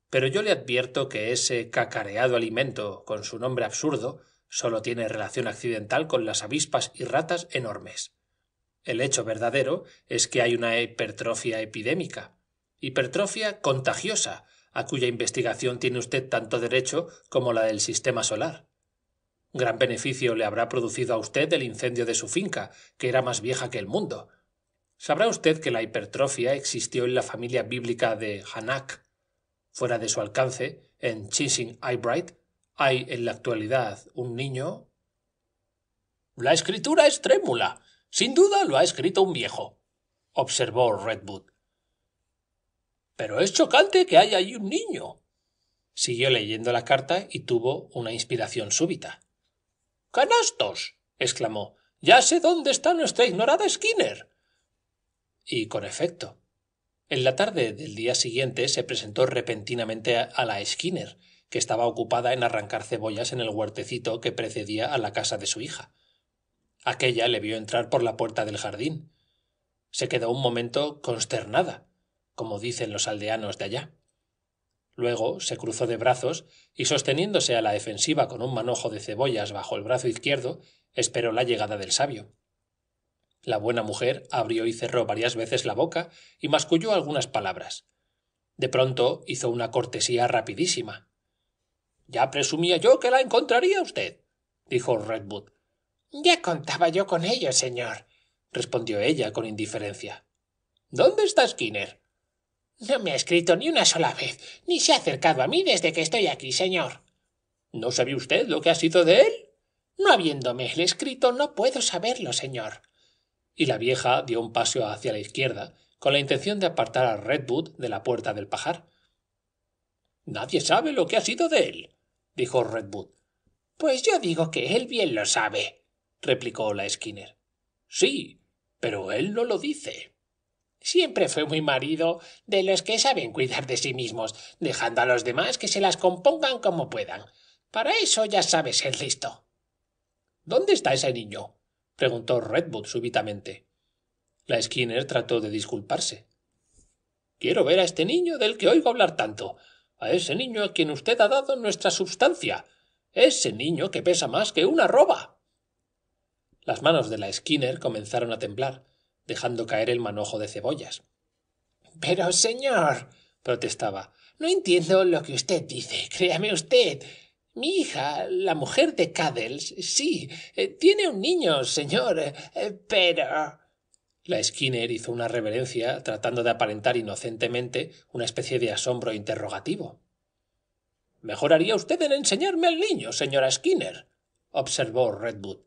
pero yo le advierto que ese cacareado alimento, con su nombre absurdo, solo tiene relación accidental con las avispas y ratas enormes. El hecho verdadero es que hay una hipertrofia epidémica, hipertrofia contagiosa, a cuya investigación tiene usted tanto derecho como la del sistema solar. Gran beneficio le habrá producido a usted el incendio de su finca, que era más vieja que el mundo. Sabrá usted que la hipertrofia existió en la familia bíblica de Hanak. Fuera de su alcance, en Chising Eyebright, hay en la actualidad un niño. La escritura es trémula, sin duda lo ha escrito un viejo, observó Redwood. Pero es chocante que haya ahí un niño. Siguió leyendo la carta y tuvo una inspiración súbita. ¡Canastos! exclamó. Ya sé dónde está nuestra ignorada Skinner. Y con efecto. En la tarde del día siguiente se presentó repentinamente a la Skinner, que estaba ocupada en arrancar cebollas en el huertecito que precedía a la casa de su hija. Aquella le vio entrar por la puerta del jardín. Se quedó un momento consternada, como dicen los aldeanos de allá. Luego se cruzó de brazos y sosteniéndose a la defensiva con un manojo de cebollas bajo el brazo izquierdo, esperó la llegada del sabio. La buena mujer abrió y cerró varias veces la boca y masculló algunas palabras. De pronto hizo una cortesía rapidísima. Ya presumía yo que la encontraría usted, dijo Redwood, ya contaba yo con ello, señor, respondió ella con indiferencia. ¿Dónde está Skinner? No me ha escrito ni una sola vez, ni se ha acercado a mí desde que estoy aquí, señor. ¿No sabe usted lo que ha sido de él? No habiéndome él escrito, no puedo saberlo, señor. Y la vieja dio un paso hacia la izquierda, con la intención de apartar a Redwood de la puerta del pajar. Nadie sabe lo que ha sido de él, dijo Redwood. Pues yo digo que él bien lo sabe, replicó la skinner sí pero él no lo dice siempre fue muy marido de los que saben cuidar de sí mismos dejando a los demás que se las compongan como puedan para eso ya sabes ser listo dónde está ese niño preguntó redwood súbitamente la skinner trató de disculparse quiero ver a este niño del que oigo hablar tanto a ese niño a quien usted ha dado nuestra substancia ese niño que pesa más que una roba las manos de la Skinner comenzaron a temblar, dejando caer el manojo de cebollas. Pero, señor, protestaba, no entiendo lo que usted dice. Créame usted. Mi hija, la mujer de Caddles, sí, eh, tiene un niño, señor, eh, pero. La Skinner hizo una reverencia, tratando de aparentar inocentemente una especie de asombro interrogativo. Mejoraría usted en enseñarme al niño, señora Skinner, observó Redwood.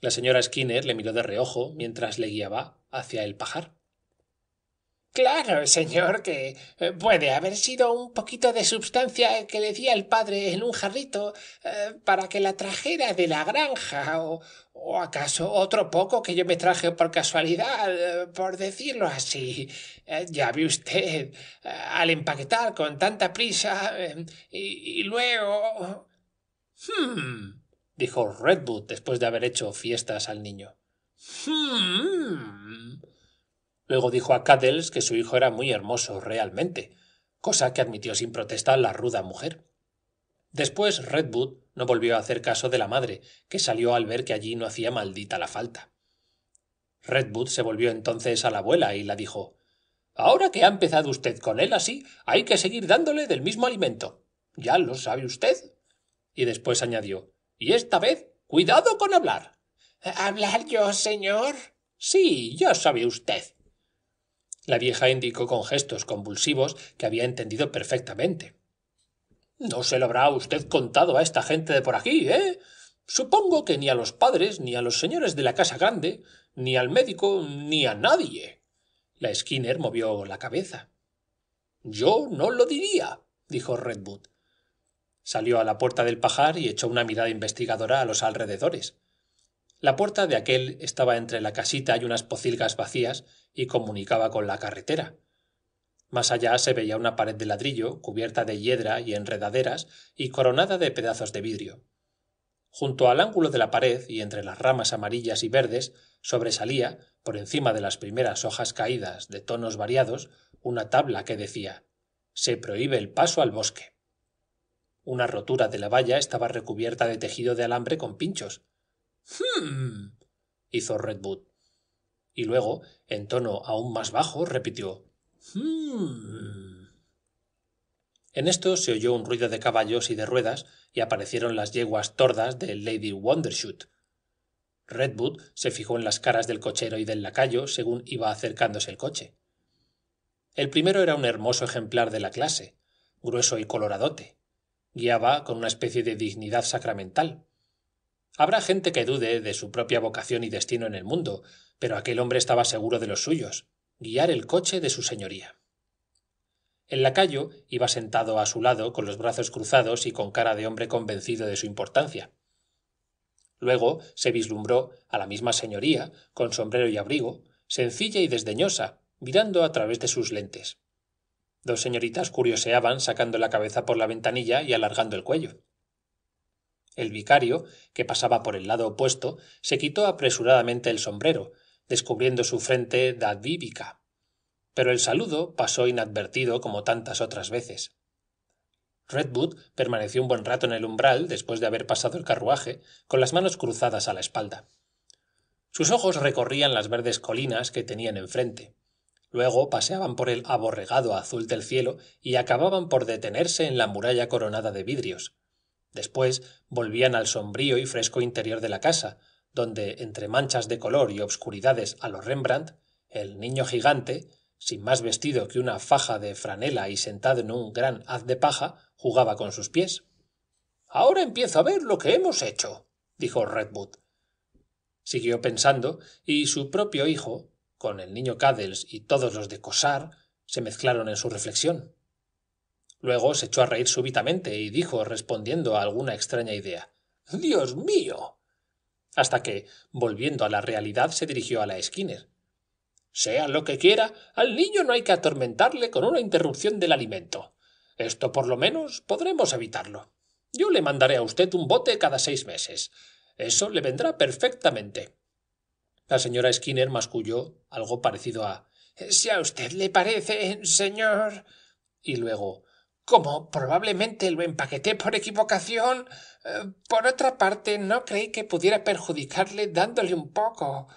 La señora Skinner le miró de reojo mientras le guiaba hacia el pajar. Claro, señor, que eh, puede haber sido un poquito de sustancia que le di al padre en un jarrito eh, para que la trajera de la granja, o, acaso otro poco que yo me traje por casualidad, eh, por decirlo así. ya vi usted, al empaquetar con tanta prisa, y, luego. Hmm, dijo Redwood después de haber hecho fiestas al niño. Hmm. Luego dijo a Caddles que su hijo era muy hermoso realmente, cosa que admitió sin protesta la ruda mujer. Después Redwood no volvió a hacer caso de la madre, que salió al ver que allí no hacía maldita la falta. Redwood se volvió entonces a la abuela y la dijo Ahora que ha empezado usted con él así, hay que seguir dándole del mismo alimento. Ya lo sabe usted. Y después añadió y esta vez, cuidado con hablar. ¿Hablar yo, señor? Sí, ya sabe usted. La vieja indicó con gestos convulsivos que había entendido perfectamente. No se lo habrá usted contado a esta gente de por aquí, ¿eh? Supongo que ni a los padres, ni a los señores de la casa grande, ni al médico, ni a nadie. La Skinner movió la cabeza. Yo no lo diría, dijo Redwood. Salió a la puerta del pajar y echó una mirada investigadora a los alrededores. La puerta de aquel estaba entre la casita y unas pocilgas vacías y comunicaba con la carretera. Más allá se veía una pared de ladrillo cubierta de hiedra y enredaderas y coronada de pedazos de vidrio. Junto al ángulo de la pared y entre las ramas amarillas y verdes sobresalía, por encima de las primeras hojas caídas de tonos variados, una tabla que decía Se prohíbe el paso al bosque una rotura de la valla estaba recubierta de tejido de alambre con pinchos. Hm, hizo Redwood. Y luego, en tono aún más bajo, repitió Hm. En esto se oyó un ruido de caballos y de ruedas y aparecieron las yeguas tordas de Lady Wondershoot. Redwood se fijó en las caras del cochero y del lacayo según iba acercándose el coche. El primero era un hermoso ejemplar de la clase, grueso y coloradote guiaba con una especie de dignidad sacramental. Habrá gente que dude de su propia vocación y destino en el mundo, pero aquel hombre estaba seguro de los suyos, guiar el coche de su señoría. El lacayo iba sentado a su lado con los brazos cruzados y con cara de hombre convencido de su importancia. Luego se vislumbró a la misma señoría, con sombrero y abrigo, sencilla y desdeñosa, mirando a través de sus lentes. Dos señoritas curioseaban sacando la cabeza por la ventanilla y alargando el cuello. El vicario, que pasaba por el lado opuesto, se quitó apresuradamente el sombrero, descubriendo su frente dadvívica. Pero el saludo pasó inadvertido como tantas otras veces. Redwood permaneció un buen rato en el umbral después de haber pasado el carruaje, con las manos cruzadas a la espalda. Sus ojos recorrían las verdes colinas que tenían enfrente luego paseaban por el aborregado azul del cielo y acababan por detenerse en la muralla coronada de vidrios. Después volvían al sombrío y fresco interior de la casa, donde, entre manchas de color y obscuridades a los Rembrandt, el niño gigante, sin más vestido que una faja de franela y sentado en un gran haz de paja, jugaba con sus pies. Ahora empiezo a ver lo que hemos hecho, dijo Redwood. Siguió pensando, y su propio hijo, con el niño Cadels y todos los de Cosar se mezclaron en su reflexión. Luego se echó a reír súbitamente y dijo, respondiendo a alguna extraña idea, Dios mío. hasta que, volviendo a la realidad, se dirigió a la Skinner. Sea lo que quiera, al niño no hay que atormentarle con una interrupción del alimento. Esto por lo menos podremos evitarlo. Yo le mandaré a usted un bote cada seis meses. Eso le vendrá perfectamente. La señora Skinner masculló algo parecido a Si a usted le parece, señor. y luego como probablemente lo empaqueté por equivocación. Eh, por otra parte, no creí que pudiera perjudicarle dándole un poco.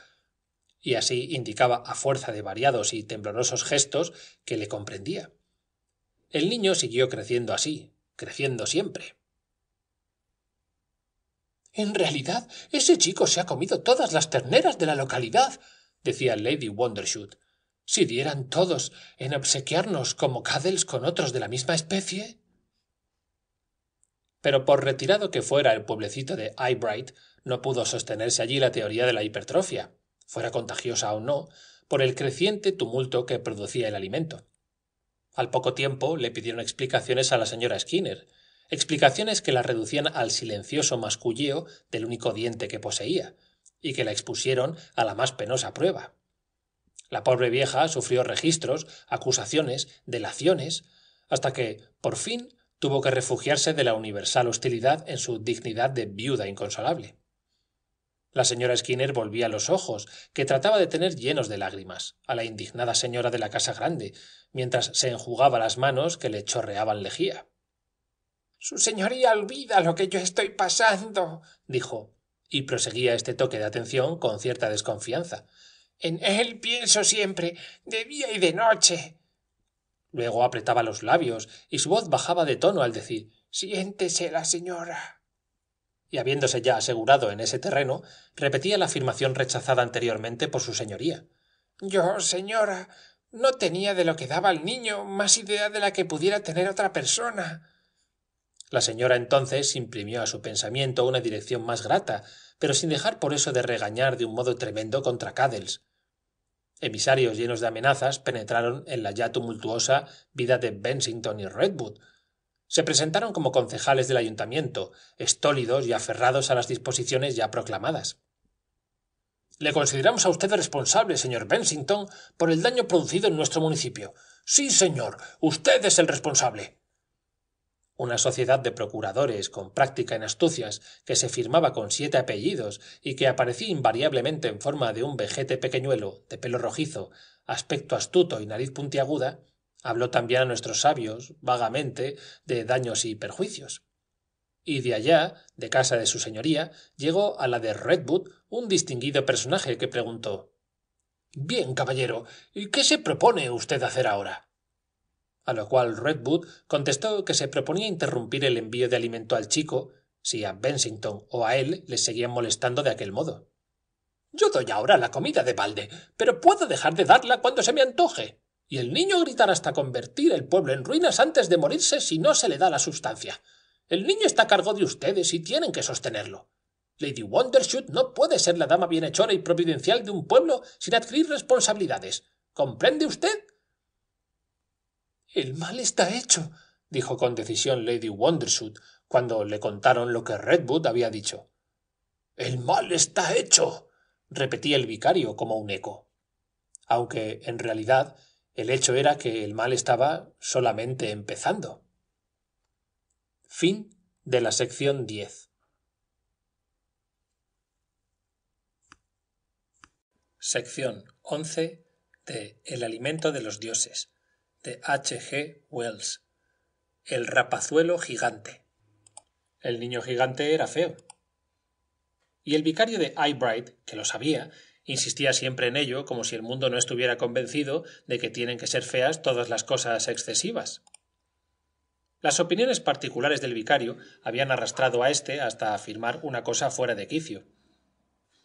Y así indicaba a fuerza de variados y temblorosos gestos que le comprendía. El niño siguió creciendo así, creciendo siempre. En realidad, ese chico se ha comido todas las terneras de la localidad, decía Lady Wondershoot. Si dieran todos en obsequiarnos como caddles con otros de la misma especie. Pero por retirado que fuera el pueblecito de Eyebright, no pudo sostenerse allí la teoría de la hipertrofia, fuera contagiosa o no, por el creciente tumulto que producía el alimento. Al poco tiempo le pidieron explicaciones a la señora Skinner, explicaciones que la reducían al silencioso masculleo del único diente que poseía, y que la expusieron a la más penosa prueba. La pobre vieja sufrió registros, acusaciones, delaciones, hasta que, por fin, tuvo que refugiarse de la universal hostilidad en su dignidad de viuda inconsolable. La señora Skinner volvía los ojos, que trataba de tener llenos de lágrimas, a la indignada señora de la casa grande, mientras se enjugaba las manos que le chorreaban lejía. Su señoría olvida lo que yo estoy pasando, dijo, y proseguía este toque de atención con cierta desconfianza. En él pienso siempre, de día y de noche. Luego apretaba los labios y su voz bajaba de tono al decir Siéntese la señora. Y habiéndose ya asegurado en ese terreno, repetía la afirmación rechazada anteriormente por su señoría. Yo, señora, no tenía de lo que daba el niño más idea de la que pudiera tener otra persona. La señora entonces imprimió a su pensamiento una dirección más grata, pero sin dejar por eso de regañar de un modo tremendo contra Caddles. Emisarios llenos de amenazas penetraron en la ya tumultuosa vida de Bensington y Redwood. Se presentaron como concejales del ayuntamiento, estólidos y aferrados a las disposiciones ya proclamadas. Le consideramos a usted responsable, señor Bensington, por el daño producido en nuestro municipio. Sí, señor, usted es el responsable una sociedad de procuradores con práctica en astucias que se firmaba con siete apellidos y que aparecía invariablemente en forma de un vejete pequeñuelo de pelo rojizo aspecto astuto y nariz puntiaguda habló también a nuestros sabios vagamente de daños y perjuicios y de allá de casa de su señoría llegó a la de redwood un distinguido personaje que preguntó bien caballero qué se propone usted hacer ahora a lo cual Redwood contestó que se proponía interrumpir el envío de alimento al chico si a Bensington o a él les seguían molestando de aquel modo. Yo doy ahora la comida de balde, pero puedo dejar de darla cuando se me antoje. Y el niño gritará hasta convertir el pueblo en ruinas antes de morirse si no se le da la sustancia. El niño está a cargo de ustedes y tienen que sostenerlo. Lady Wondershoot no puede ser la dama bienhechora y providencial de un pueblo sin adquirir responsabilidades. ¿Comprende usted? El mal está hecho, dijo con decisión Lady Wondershoot cuando le contaron lo que Redwood había dicho. El mal está hecho, repetía el vicario como un eco. Aunque en realidad el hecho era que el mal estaba solamente empezando. Fin de la sección 10. Sección 11 de El alimento de los dioses de H. G. Wells. El rapazuelo gigante. El niño gigante era feo. Y el vicario de Eyebright, que lo sabía, insistía siempre en ello como si el mundo no estuviera convencido de que tienen que ser feas todas las cosas excesivas. Las opiniones particulares del vicario habían arrastrado a éste hasta afirmar una cosa fuera de quicio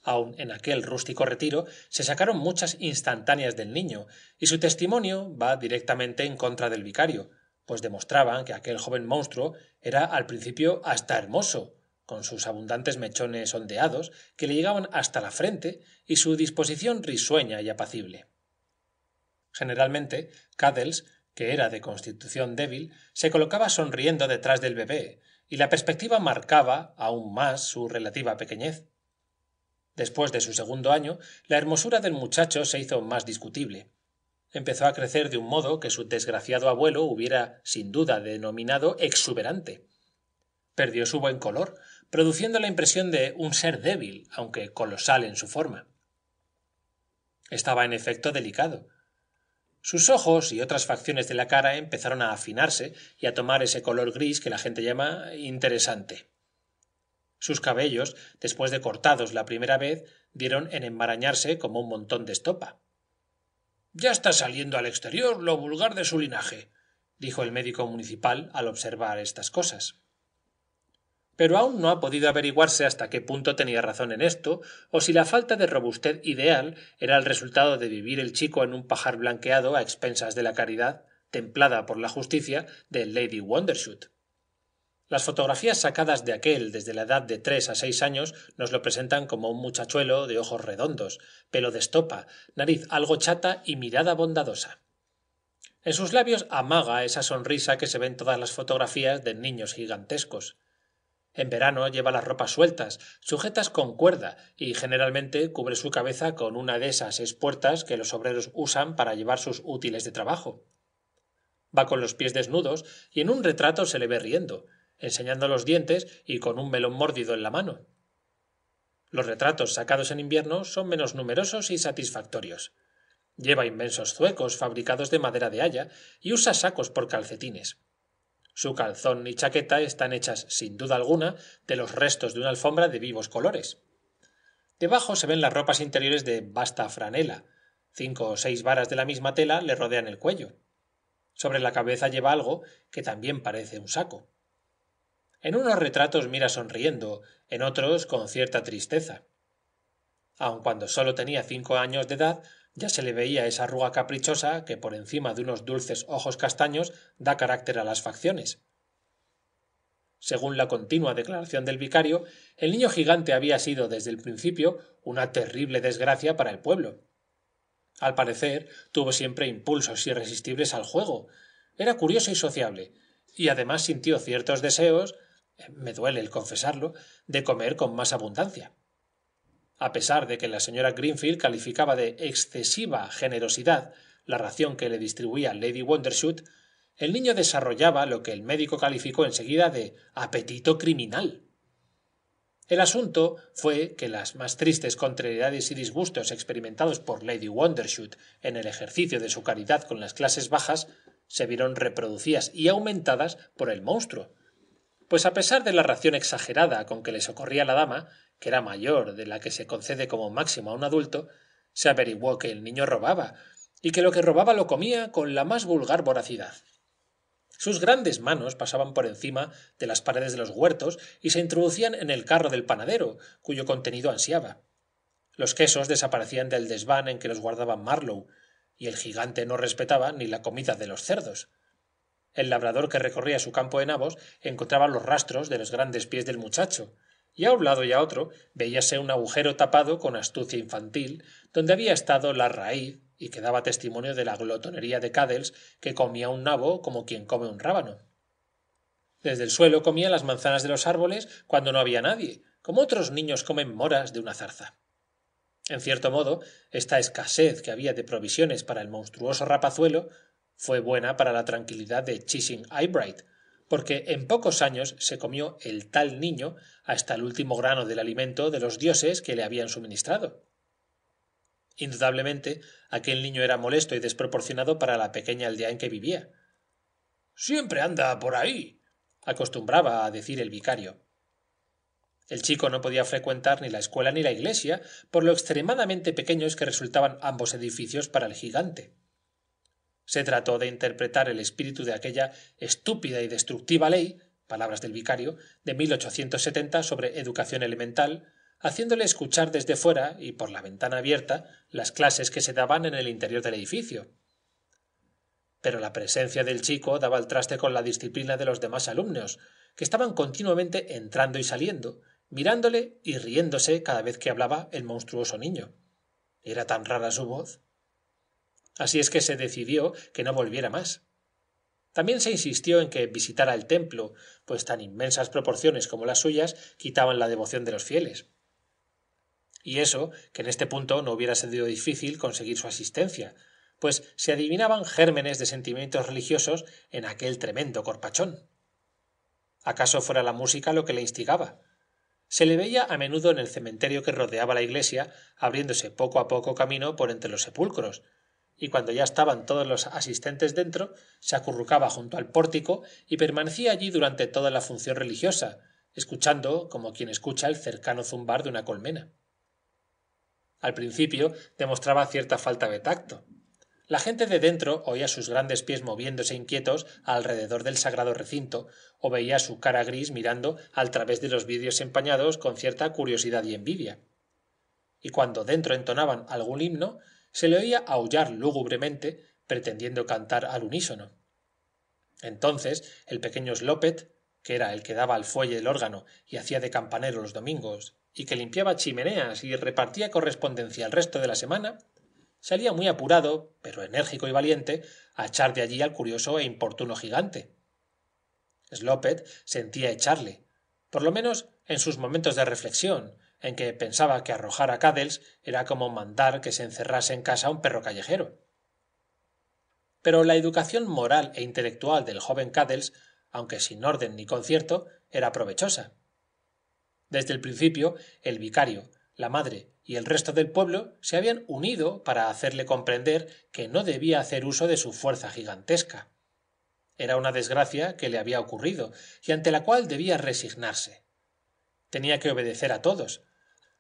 aun en aquel rústico retiro, se sacaron muchas instantáneas del niño, y su testimonio va directamente en contra del vicario, pues demostraban que aquel joven monstruo era al principio hasta hermoso, con sus abundantes mechones ondeados que le llegaban hasta la frente y su disposición risueña y apacible. Generalmente, Cadels, que era de constitución débil, se colocaba sonriendo detrás del bebé, y la perspectiva marcaba aún más su relativa pequeñez. Después de su segundo año, la hermosura del muchacho se hizo más discutible. Empezó a crecer de un modo que su desgraciado abuelo hubiera sin duda denominado exuberante. Perdió su buen color, produciendo la impresión de un ser débil, aunque colosal en su forma. Estaba en efecto delicado. Sus ojos y otras facciones de la cara empezaron a afinarse y a tomar ese color gris que la gente llama interesante sus cabellos después de cortados la primera vez dieron en enmarañarse como un montón de estopa ya está saliendo al exterior lo vulgar de su linaje dijo el médico municipal al observar estas cosas pero aún no ha podido averiguarse hasta qué punto tenía razón en esto o si la falta de robustez ideal era el resultado de vivir el chico en un pajar blanqueado a expensas de la caridad templada por la justicia de lady las fotografías sacadas de aquel desde la edad de tres a seis años nos lo presentan como un muchachuelo de ojos redondos, pelo de estopa, nariz algo chata y mirada bondadosa. En sus labios amaga esa sonrisa que se ve en todas las fotografías de niños gigantescos. En verano lleva las ropas sueltas, sujetas con cuerda, y generalmente cubre su cabeza con una de esas espuertas que los obreros usan para llevar sus útiles de trabajo. Va con los pies desnudos y en un retrato se le ve riendo, enseñando los dientes y con un melón mordido en la mano. Los retratos sacados en invierno son menos numerosos y satisfactorios. Lleva inmensos zuecos fabricados de madera de haya y usa sacos por calcetines. Su calzón y chaqueta están hechas, sin duda alguna, de los restos de una alfombra de vivos colores. Debajo se ven las ropas interiores de vasta franela. Cinco o seis varas de la misma tela le rodean el cuello. Sobre la cabeza lleva algo que también parece un saco. En unos retratos mira sonriendo, en otros con cierta tristeza. Aun cuando sólo tenía cinco años de edad, ya se le veía esa arruga caprichosa que por encima de unos dulces ojos castaños da carácter a las facciones. Según la continua declaración del vicario, el niño gigante había sido desde el principio una terrible desgracia para el pueblo. Al parecer, tuvo siempre impulsos irresistibles al juego. Era curioso y sociable, y además sintió ciertos deseos me duele el confesarlo, de comer con más abundancia. A pesar de que la señora Greenfield calificaba de excesiva generosidad la ración que le distribuía Lady Wondershoot, el niño desarrollaba lo que el médico calificó en seguida de apetito criminal. El asunto fue que las más tristes contrariedades y disgustos experimentados por Lady Wondershoot en el ejercicio de su caridad con las clases bajas se vieron reproducidas y aumentadas por el monstruo, pues a pesar de la ración exagerada con que le socorría la dama, que era mayor de la que se concede como máximo a un adulto, se averiguó que el niño robaba, y que lo que robaba lo comía con la más vulgar voracidad. Sus grandes manos pasaban por encima de las paredes de los huertos y se introducían en el carro del panadero, cuyo contenido ansiaba. Los quesos desaparecían del desván en que los guardaba marlow y el gigante no respetaba ni la comida de los cerdos. El labrador que recorría su campo de nabos encontraba los rastros de los grandes pies del muchacho, y a un lado y a otro veíase un agujero tapado con astucia infantil, donde había estado la raíz y que daba testimonio de la glotonería de Cadels, que comía un nabo como quien come un rábano. Desde el suelo comía las manzanas de los árboles cuando no había nadie, como otros niños comen moras de una zarza. En cierto modo, esta escasez que había de provisiones para el monstruoso rapazuelo fue buena para la tranquilidad de Chishing Eyebright, porque en pocos años se comió el tal niño hasta el último grano del alimento de los dioses que le habían suministrado. Indudablemente, aquel niño era molesto y desproporcionado para la pequeña aldea en que vivía. Siempre anda por ahí, acostumbraba a decir el vicario. El chico no podía frecuentar ni la escuela ni la iglesia por lo extremadamente pequeños que resultaban ambos edificios para el gigante. Se trató de interpretar el espíritu de aquella estúpida y destructiva ley, palabras del vicario, de 1870 sobre educación elemental, haciéndole escuchar desde fuera y por la ventana abierta las clases que se daban en el interior del edificio. Pero la presencia del chico daba el traste con la disciplina de los demás alumnos, que estaban continuamente entrando y saliendo, mirándole y riéndose cada vez que hablaba el monstruoso niño. Era tan rara su voz Así es que se decidió que no volviera más. También se insistió en que visitara el templo, pues tan inmensas proporciones como las suyas quitaban la devoción de los fieles. Y eso, que en este punto no hubiera sido difícil conseguir su asistencia, pues se adivinaban gérmenes de sentimientos religiosos en aquel tremendo corpachón. ¿Acaso fuera la música lo que le instigaba? Se le veía a menudo en el cementerio que rodeaba la iglesia, abriéndose poco a poco camino por entre los sepulcros, y cuando ya estaban todos los asistentes dentro, se acurrucaba junto al pórtico y permanecía allí durante toda la función religiosa, escuchando como quien escucha el cercano zumbar de una colmena. Al principio demostraba cierta falta de tacto. La gente de dentro oía sus grandes pies moviéndose inquietos alrededor del sagrado recinto, o veía su cara gris mirando al través de los vidrios empañados con cierta curiosidad y envidia. Y cuando dentro entonaban algún himno, se le oía aullar lúgubremente pretendiendo cantar al unísono entonces el pequeño slopet que era el que daba al fuelle el órgano y hacía de campanero los domingos y que limpiaba chimeneas y repartía correspondencia el resto de la semana salía muy apurado pero enérgico y valiente a echar de allí al curioso e importuno gigante slopet sentía echarle por lo menos en sus momentos de reflexión en que pensaba que arrojar a Cadels era como mandar que se encerrase en casa un perro callejero. Pero la educación moral e intelectual del joven Cadels, aunque sin orden ni concierto, era provechosa. Desde el principio, el vicario, la madre y el resto del pueblo se habían unido para hacerle comprender que no debía hacer uso de su fuerza gigantesca. Era una desgracia que le había ocurrido y ante la cual debía resignarse. Tenía que obedecer a todos,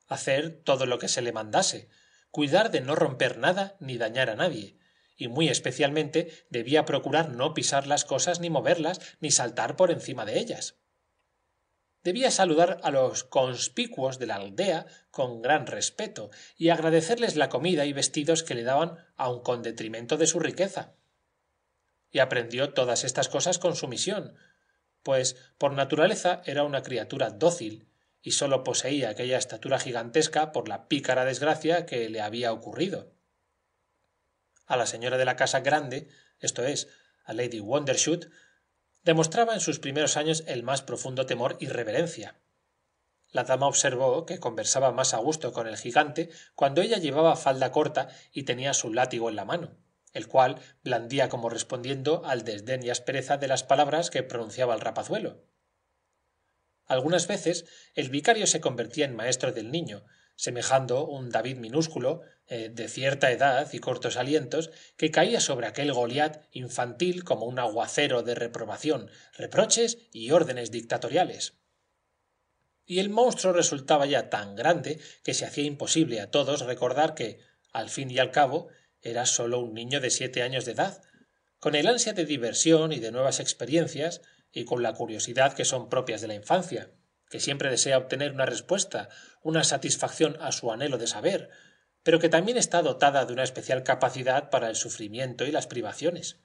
hacer todo lo que se le mandase, cuidar de no romper nada ni dañar a nadie, y muy especialmente debía procurar no pisar las cosas ni moverlas ni saltar por encima de ellas. Debía saludar a los conspicuos de la aldea con gran respeto y agradecerles la comida y vestidos que le daban aun con detrimento de su riqueza. Y aprendió todas estas cosas con sumisión, pues por naturaleza era una criatura dócil y sólo poseía aquella estatura gigantesca por la pícara desgracia que le había ocurrido. A la señora de la casa grande, esto es, a Lady Wondershoot, demostraba en sus primeros años el más profundo temor y reverencia. La dama observó que conversaba más a gusto con el gigante cuando ella llevaba falda corta y tenía su látigo en la mano, el cual blandía como respondiendo al desdén y aspereza de las palabras que pronunciaba el rapazuelo. Algunas veces el vicario se convertía en maestro del niño, semejando un David minúsculo, eh, de cierta edad y cortos alientos, que caía sobre aquel Goliat infantil como un aguacero de reprobación, reproches y órdenes dictatoriales. Y el monstruo resultaba ya tan grande que se hacía imposible a todos recordar que, al fin y al cabo, era sólo un niño de siete años de edad. Con el ansia de diversión y de nuevas experiencias, y con la curiosidad que son propias de la infancia, que siempre desea obtener una respuesta, una satisfacción a su anhelo de saber, pero que también está dotada de una especial capacidad para el sufrimiento y las privaciones.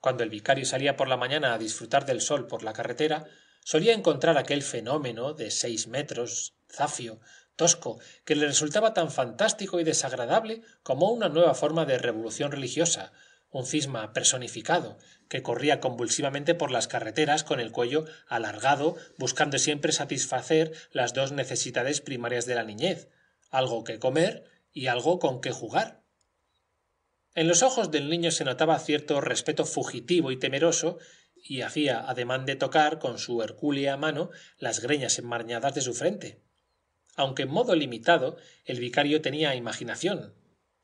Cuando el vicario salía por la mañana a disfrutar del sol por la carretera, solía encontrar aquel fenómeno de seis metros, zafio, tosco, que le resultaba tan fantástico y desagradable como una nueva forma de revolución religiosa, un cisma personificado, que corría convulsivamente por las carreteras con el cuello alargado, buscando siempre satisfacer las dos necesidades primarias de la niñez, algo que comer y algo con que jugar. En los ojos del niño se notaba cierto respeto fugitivo y temeroso, y hacía ademán de tocar con su hercúlea mano las greñas enmarñadas de su frente. Aunque en modo limitado, el vicario tenía imaginación,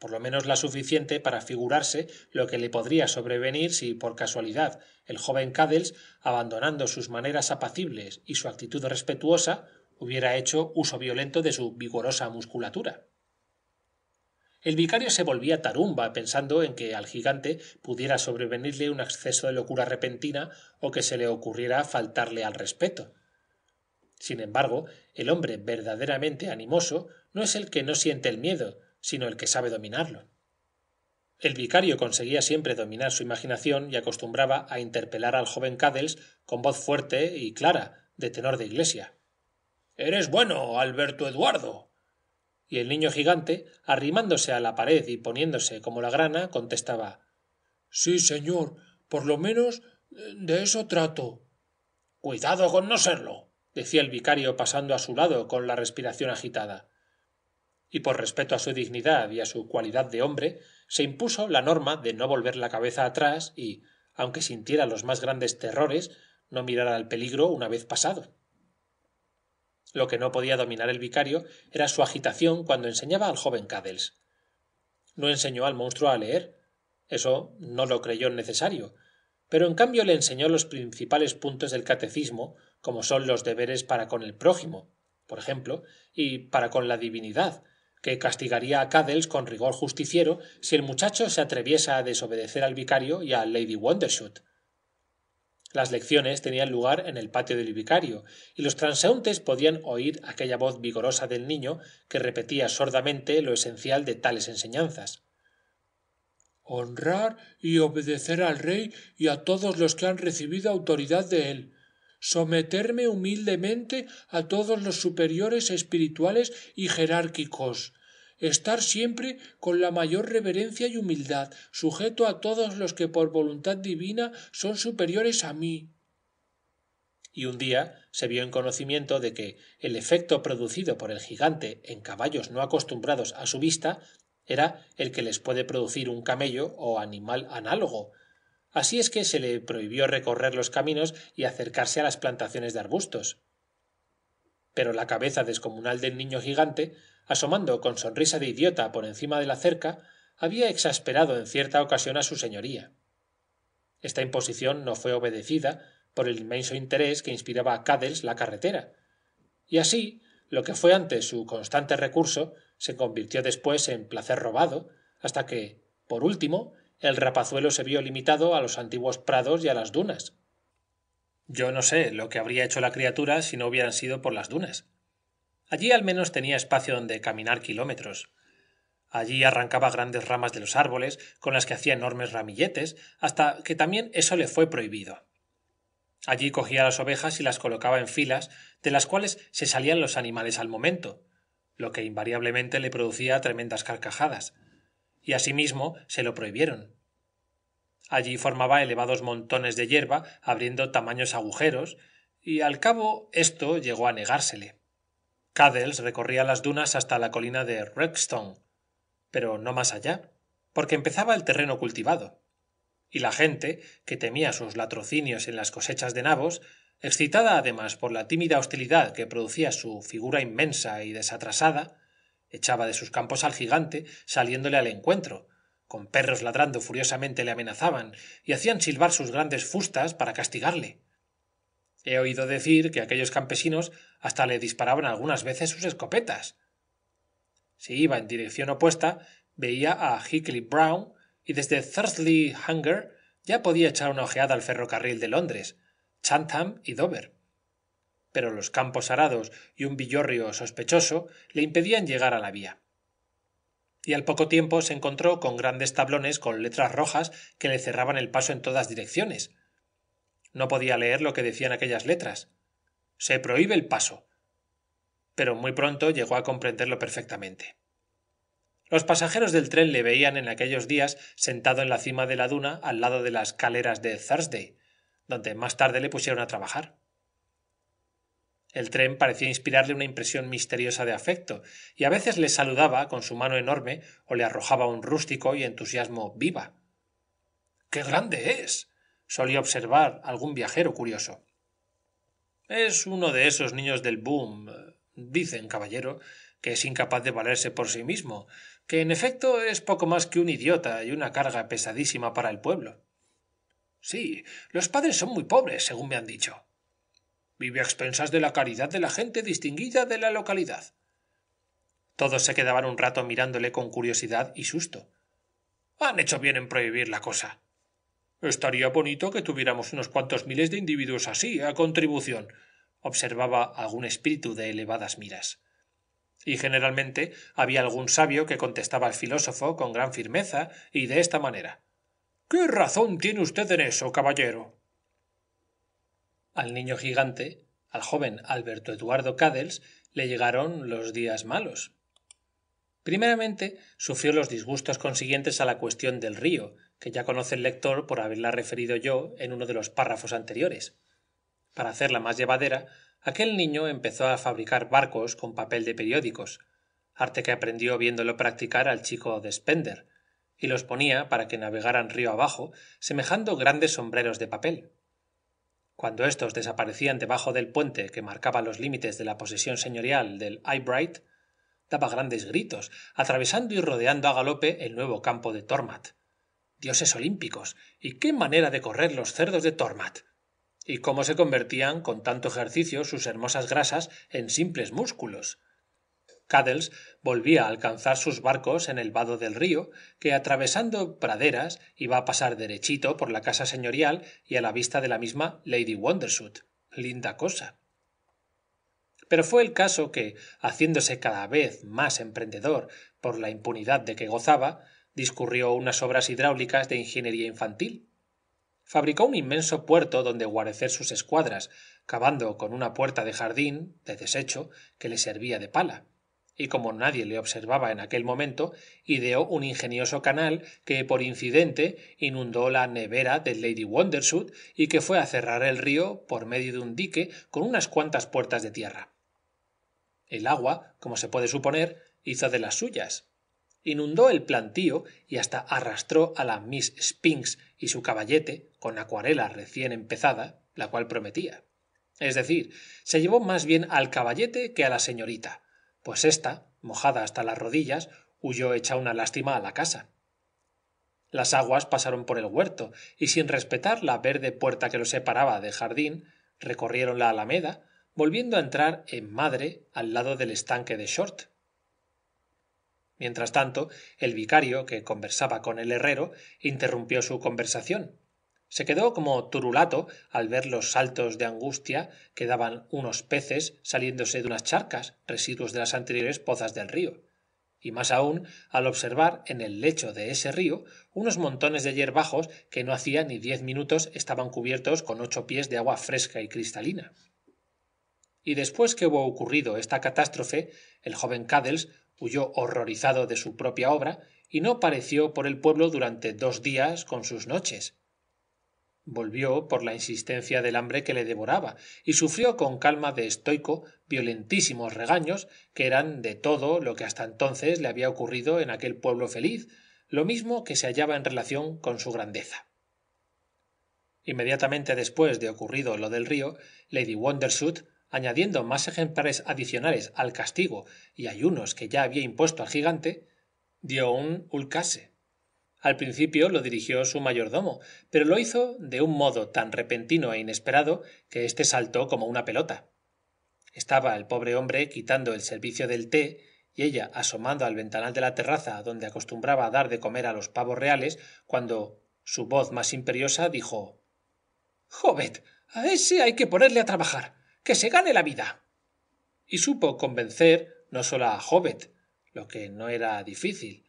por lo menos la suficiente para figurarse lo que le podría sobrevenir si por casualidad el joven cadels abandonando sus maneras apacibles y su actitud respetuosa hubiera hecho uso violento de su vigorosa musculatura el vicario se volvía tarumba pensando en que al gigante pudiera sobrevenirle un acceso de locura repentina o que se le ocurriera faltarle al respeto. Sin embargo, el hombre verdaderamente animoso no es el que no siente el miedo, sino el que sabe dominarlo. El vicario conseguía siempre dominar su imaginación y acostumbraba a interpelar al joven Cadels con voz fuerte y clara, de tenor de iglesia. Eres bueno, Alberto Eduardo. Y el niño gigante, arrimándose a la pared y poniéndose como la grana, contestaba Sí, señor, por lo menos eh, de eso trato. Cuidado con no serlo, decía el vicario pasando a su lado con la respiración agitada y por respeto a su dignidad y a su cualidad de hombre se impuso la norma de no volver la cabeza atrás y aunque sintiera los más grandes terrores no mirara al peligro una vez pasado lo que no podía dominar el vicario era su agitación cuando enseñaba al joven cadels no enseñó al monstruo a leer eso no lo creyó necesario pero en cambio le enseñó los principales puntos del catecismo como son los deberes para con el prójimo por ejemplo y para con la divinidad que castigaría a Caddles con rigor justiciero si el muchacho se atreviese a desobedecer al vicario y a Lady Wondershoot. Las lecciones tenían lugar en el patio del vicario, y los transeúntes podían oír aquella voz vigorosa del niño que repetía sordamente lo esencial de tales enseñanzas. Honrar y obedecer al rey y a todos los que han recibido autoridad de él, someterme humildemente a todos los superiores espirituales y jerárquicos estar siempre con la mayor reverencia y humildad, sujeto a todos los que por voluntad divina son superiores a mí. Y un día se vio en conocimiento de que el efecto producido por el gigante en caballos no acostumbrados a su vista era el que les puede producir un camello o animal análogo, Así es que se le prohibió recorrer los caminos y acercarse a las plantaciones de arbustos. Pero la cabeza descomunal del niño gigante, asomando con sonrisa de idiota por encima de la cerca, había exasperado en cierta ocasión a su señoría. Esta imposición no fue obedecida por el inmenso interés que inspiraba a Cadels la carretera. Y así, lo que fue antes su constante recurso se convirtió después en placer robado, hasta que, por último, el rapazuelo se vio limitado a los antiguos prados y a las dunas. Yo no sé lo que habría hecho la criatura si no hubieran sido por las dunas. Allí al menos tenía espacio donde caminar kilómetros. Allí arrancaba grandes ramas de los árboles, con las que hacía enormes ramilletes, hasta que también eso le fue prohibido. Allí cogía las ovejas y las colocaba en filas, de las cuales se salían los animales al momento, lo que invariablemente le producía tremendas carcajadas, y asimismo se lo prohibieron. Allí formaba elevados montones de hierba, abriendo tamaños agujeros, y al cabo esto llegó a negársele. Cadels recorría las dunas hasta la colina de Rexton, pero no más allá, porque empezaba el terreno cultivado. Y la gente, que temía sus latrocinios en las cosechas de nabos, excitada además por la tímida hostilidad que producía su figura inmensa y desatrasada, echaba de sus campos al gigante saliéndole al encuentro con perros ladrando furiosamente le amenazaban y hacían silbar sus grandes fustas para castigarle he oído decir que aquellos campesinos hasta le disparaban algunas veces sus escopetas si iba en dirección opuesta veía a hickley brown y desde thursley Hunger ya podía echar una ojeada al ferrocarril de londres Chantham y dover pero los campos arados y un villorrio sospechoso le impedían llegar a la vía y al poco tiempo se encontró con grandes tablones con letras rojas que le cerraban el paso en todas direcciones no podía leer lo que decían aquellas letras se prohíbe el paso pero muy pronto llegó a comprenderlo perfectamente los pasajeros del tren le veían en aquellos días sentado en la cima de la duna al lado de las caleras de Thursday, donde más tarde le pusieron a trabajar. El tren parecía inspirarle una impresión misteriosa de afecto, y a veces le saludaba con su mano enorme o le arrojaba un rústico y entusiasmo viva. ¡Qué grande es! solía observar algún viajero curioso. Es uno de esos niños del boom, dicen, caballero, que es incapaz de valerse por sí mismo, que en efecto es poco más que un idiota y una carga pesadísima para el pueblo. Sí, los padres son muy pobres, según me han dicho. Vive a expensas de la caridad de la gente distinguida de la localidad. Todos se quedaban un rato mirándole con curiosidad y susto. Han hecho bien en prohibir la cosa. Estaría bonito que tuviéramos unos cuantos miles de individuos así, a contribución, observaba algún espíritu de elevadas miras. Y generalmente había algún sabio que contestaba al filósofo con gran firmeza y de esta manera. ¿Qué razón tiene usted en eso, caballero? Al niño gigante, al joven Alberto Eduardo Cadels, le llegaron los días malos. Primeramente, sufrió los disgustos consiguientes a la cuestión del río, que ya conoce el lector por haberla referido yo en uno de los párrafos anteriores. Para hacerla más llevadera, aquel niño empezó a fabricar barcos con papel de periódicos, arte que aprendió viéndolo practicar al chico de Spender, y los ponía para que navegaran río abajo, semejando grandes sombreros de papel cuando éstos desaparecían debajo del puente que marcaba los límites de la posesión señorial del eyebright daba grandes gritos atravesando y rodeando a galope el nuevo campo de tormat dioses olímpicos y qué manera de correr los cerdos de tormat y cómo se convertían con tanto ejercicio sus hermosas grasas en simples músculos volvía a alcanzar sus barcos en el vado del río que atravesando praderas iba a pasar derechito por la casa señorial y a la vista de la misma lady wondershoot linda cosa pero fue el caso que haciéndose cada vez más emprendedor por la impunidad de que gozaba discurrió unas obras hidráulicas de ingeniería infantil fabricó un inmenso puerto donde guarecer sus escuadras cavando con una puerta de jardín de desecho que le servía de pala y como nadie le observaba en aquel momento ideó un ingenioso canal que por incidente inundó la nevera de lady wondershoot y que fue a cerrar el río por medio de un dique con unas cuantas puertas de tierra el agua como se puede suponer hizo de las suyas inundó el plantío y hasta arrastró a la miss spinks y su caballete con acuarela recién empezada la cual prometía es decir se llevó más bien al caballete que a la señorita pues ésta mojada hasta las rodillas huyó hecha una lástima a la casa las aguas pasaron por el huerto y sin respetar la verde puerta que lo separaba del jardín recorrieron la alameda volviendo a entrar en madre al lado del estanque de short mientras tanto el vicario que conversaba con el herrero interrumpió su conversación se quedó como turulato al ver los saltos de angustia que daban unos peces saliéndose de unas charcas residuos de las anteriores pozas del río y más aún al observar en el lecho de ese río unos montones de yerbajos que no hacía ni diez minutos estaban cubiertos con ocho pies de agua fresca y cristalina y después que hubo ocurrido esta catástrofe el joven cadels huyó horrorizado de su propia obra y no pareció por el pueblo durante dos días con sus noches volvió por la insistencia del hambre que le devoraba y sufrió con calma de estoico violentísimos regaños que eran de todo lo que hasta entonces le había ocurrido en aquel pueblo feliz lo mismo que se hallaba en relación con su grandeza inmediatamente después de ocurrido lo del río lady wondershoot añadiendo más ejemplares adicionales al castigo y ayunos que ya había impuesto al gigante dio un ulcase al principio lo dirigió su mayordomo, pero lo hizo de un modo tan repentino e inesperado que éste saltó como una pelota. Estaba el pobre hombre quitando el servicio del té y ella asomando al ventanal de la terraza donde acostumbraba a dar de comer a los pavos reales cuando su voz más imperiosa dijo Jovet, a ese hay que ponerle a trabajar, que se gane la vida. Y supo convencer no solo a Jovet, lo que no era difícil,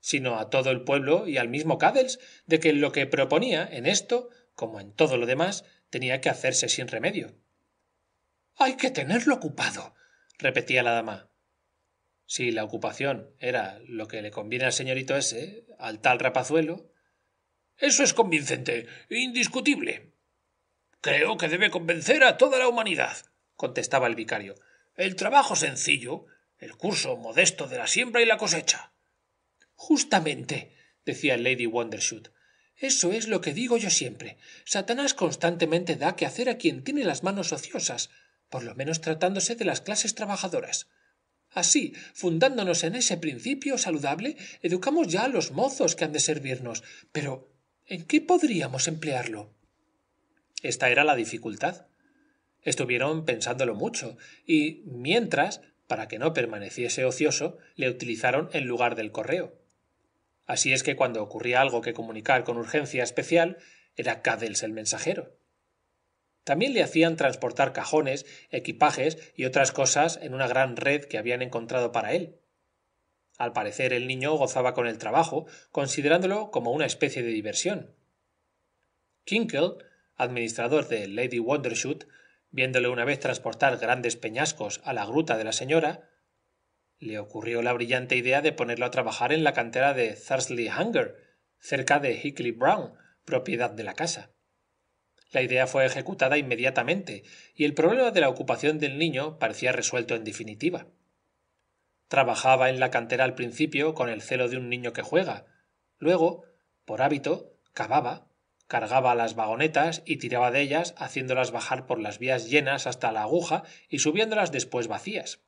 sino a todo el pueblo y al mismo Cadels de que lo que proponía en esto, como en todo lo demás, tenía que hacerse sin remedio. Hay que tenerlo ocupado, repetía la dama. Si la ocupación era lo que le conviene al señorito ese, al tal rapazuelo. Eso es convincente, indiscutible. Creo que debe convencer a toda la humanidad, contestaba el vicario. El trabajo sencillo, el curso modesto de la siembra y la cosecha, justamente decía lady wondershoot eso es lo que digo yo siempre satanás constantemente da que hacer a quien tiene las manos ociosas por lo menos tratándose de las clases trabajadoras así fundándonos en ese principio saludable educamos ya a los mozos que han de servirnos pero en qué podríamos emplearlo esta era la dificultad estuvieron pensándolo mucho y mientras para que no permaneciese ocioso le utilizaron en lugar del correo Así es que cuando ocurría algo que comunicar con urgencia especial, era Cadels el mensajero. También le hacían transportar cajones, equipajes y otras cosas en una gran red que habían encontrado para él. Al parecer el niño gozaba con el trabajo, considerándolo como una especie de diversión. Kinkle, administrador de Lady Wondershoot, viéndole una vez transportar grandes peñascos a la gruta de la señora, le ocurrió la brillante idea de ponerlo a trabajar en la cantera de Thursley Hunger, cerca de Hickley Brown, propiedad de la casa. La idea fue ejecutada inmediatamente, y el problema de la ocupación del niño parecía resuelto en definitiva. Trabajaba en la cantera al principio con el celo de un niño que juega. Luego, por hábito, cavaba, cargaba las vagonetas y tiraba de ellas, haciéndolas bajar por las vías llenas hasta la aguja y subiéndolas después vacías.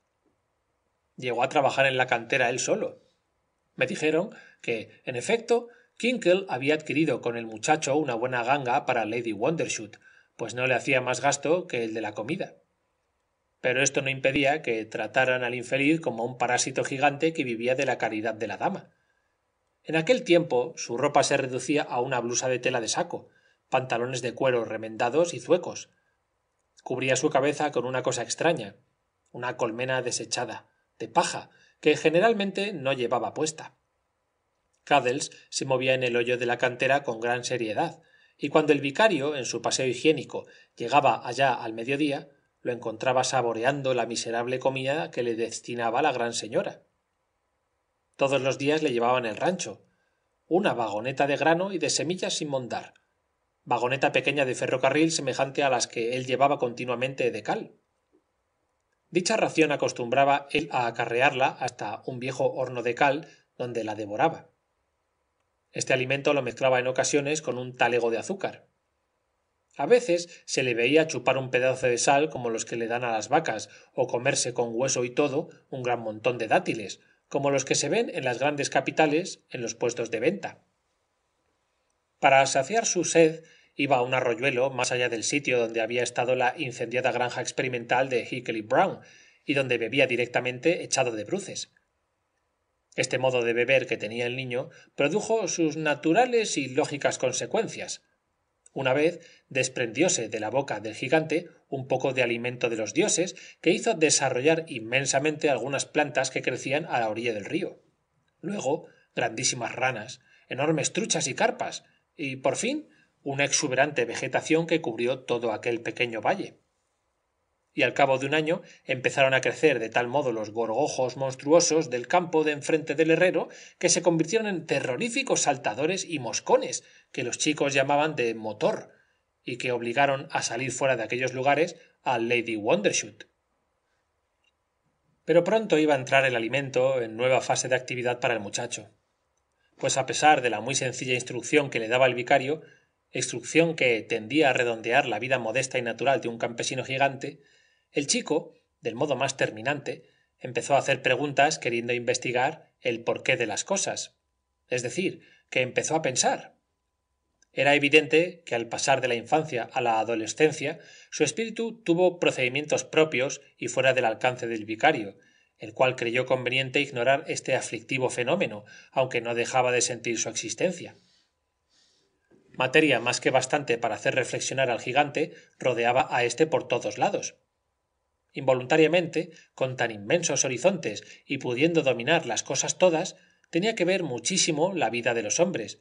Llegó a trabajar en la cantera él solo. Me dijeron que, en efecto, Kinkel había adquirido con el muchacho una buena ganga para Lady Wondershoot, pues no le hacía más gasto que el de la comida. Pero esto no impedía que trataran al infeliz como un parásito gigante que vivía de la caridad de la dama. En aquel tiempo su ropa se reducía a una blusa de tela de saco, pantalones de cuero remendados y zuecos. Cubría su cabeza con una cosa extraña, una colmena desechada, paja, que generalmente no llevaba puesta. Caddles se movía en el hoyo de la cantera con gran seriedad, y cuando el vicario, en su paseo higiénico, llegaba allá al mediodía, lo encontraba saboreando la miserable comida que le destinaba la gran señora. Todos los días le llevaban el rancho, una vagoneta de grano y de semillas sin mondar, vagoneta pequeña de ferrocarril semejante a las que él llevaba continuamente de cal, dicha ración acostumbraba él a acarrearla hasta un viejo horno de cal donde la devoraba este alimento lo mezclaba en ocasiones con un talego de azúcar a veces se le veía chupar un pedazo de sal como los que le dan a las vacas o comerse con hueso y todo un gran montón de dátiles como los que se ven en las grandes capitales en los puestos de venta para saciar su sed iba a un arroyuelo más allá del sitio donde había estado la incendiada granja experimental de Hickley Brown y donde bebía directamente echado de bruces. Este modo de beber que tenía el niño produjo sus naturales y lógicas consecuencias. Una vez desprendióse de la boca del gigante un poco de alimento de los dioses que hizo desarrollar inmensamente algunas plantas que crecían a la orilla del río. Luego, grandísimas ranas, enormes truchas y carpas, y por fin una exuberante vegetación que cubrió todo aquel pequeño valle. Y al cabo de un año empezaron a crecer de tal modo los gorgojos monstruosos del campo de enfrente del herrero que se convirtieron en terroríficos saltadores y moscones que los chicos llamaban de motor y que obligaron a salir fuera de aquellos lugares a Lady Wondershoot. Pero pronto iba a entrar el alimento en nueva fase de actividad para el muchacho, pues a pesar de la muy sencilla instrucción que le daba el vicario, instrucción que tendía a redondear la vida modesta y natural de un campesino gigante, el chico, del modo más terminante, empezó a hacer preguntas queriendo investigar el porqué de las cosas, es decir, que empezó a pensar. Era evidente que al pasar de la infancia a la adolescencia su espíritu tuvo procedimientos propios y fuera del alcance del vicario, el cual creyó conveniente ignorar este aflictivo fenómeno, aunque no dejaba de sentir su existencia materia más que bastante para hacer reflexionar al gigante rodeaba a éste por todos lados. Involuntariamente, con tan inmensos horizontes y pudiendo dominar las cosas todas, tenía que ver muchísimo la vida de los hombres,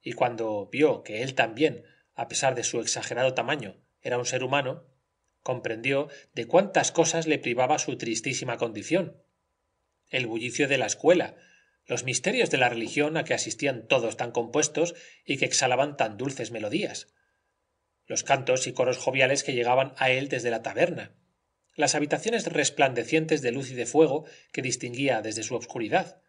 y cuando vio que él también, a pesar de su exagerado tamaño, era un ser humano, comprendió de cuántas cosas le privaba su tristísima condición. El bullicio de la escuela, los misterios de la religión a que asistían todos tan compuestos y que exhalaban tan dulces melodías los cantos y coros joviales que llegaban a él desde la taberna las habitaciones resplandecientes de luz y de fuego que distinguía desde su obscuridad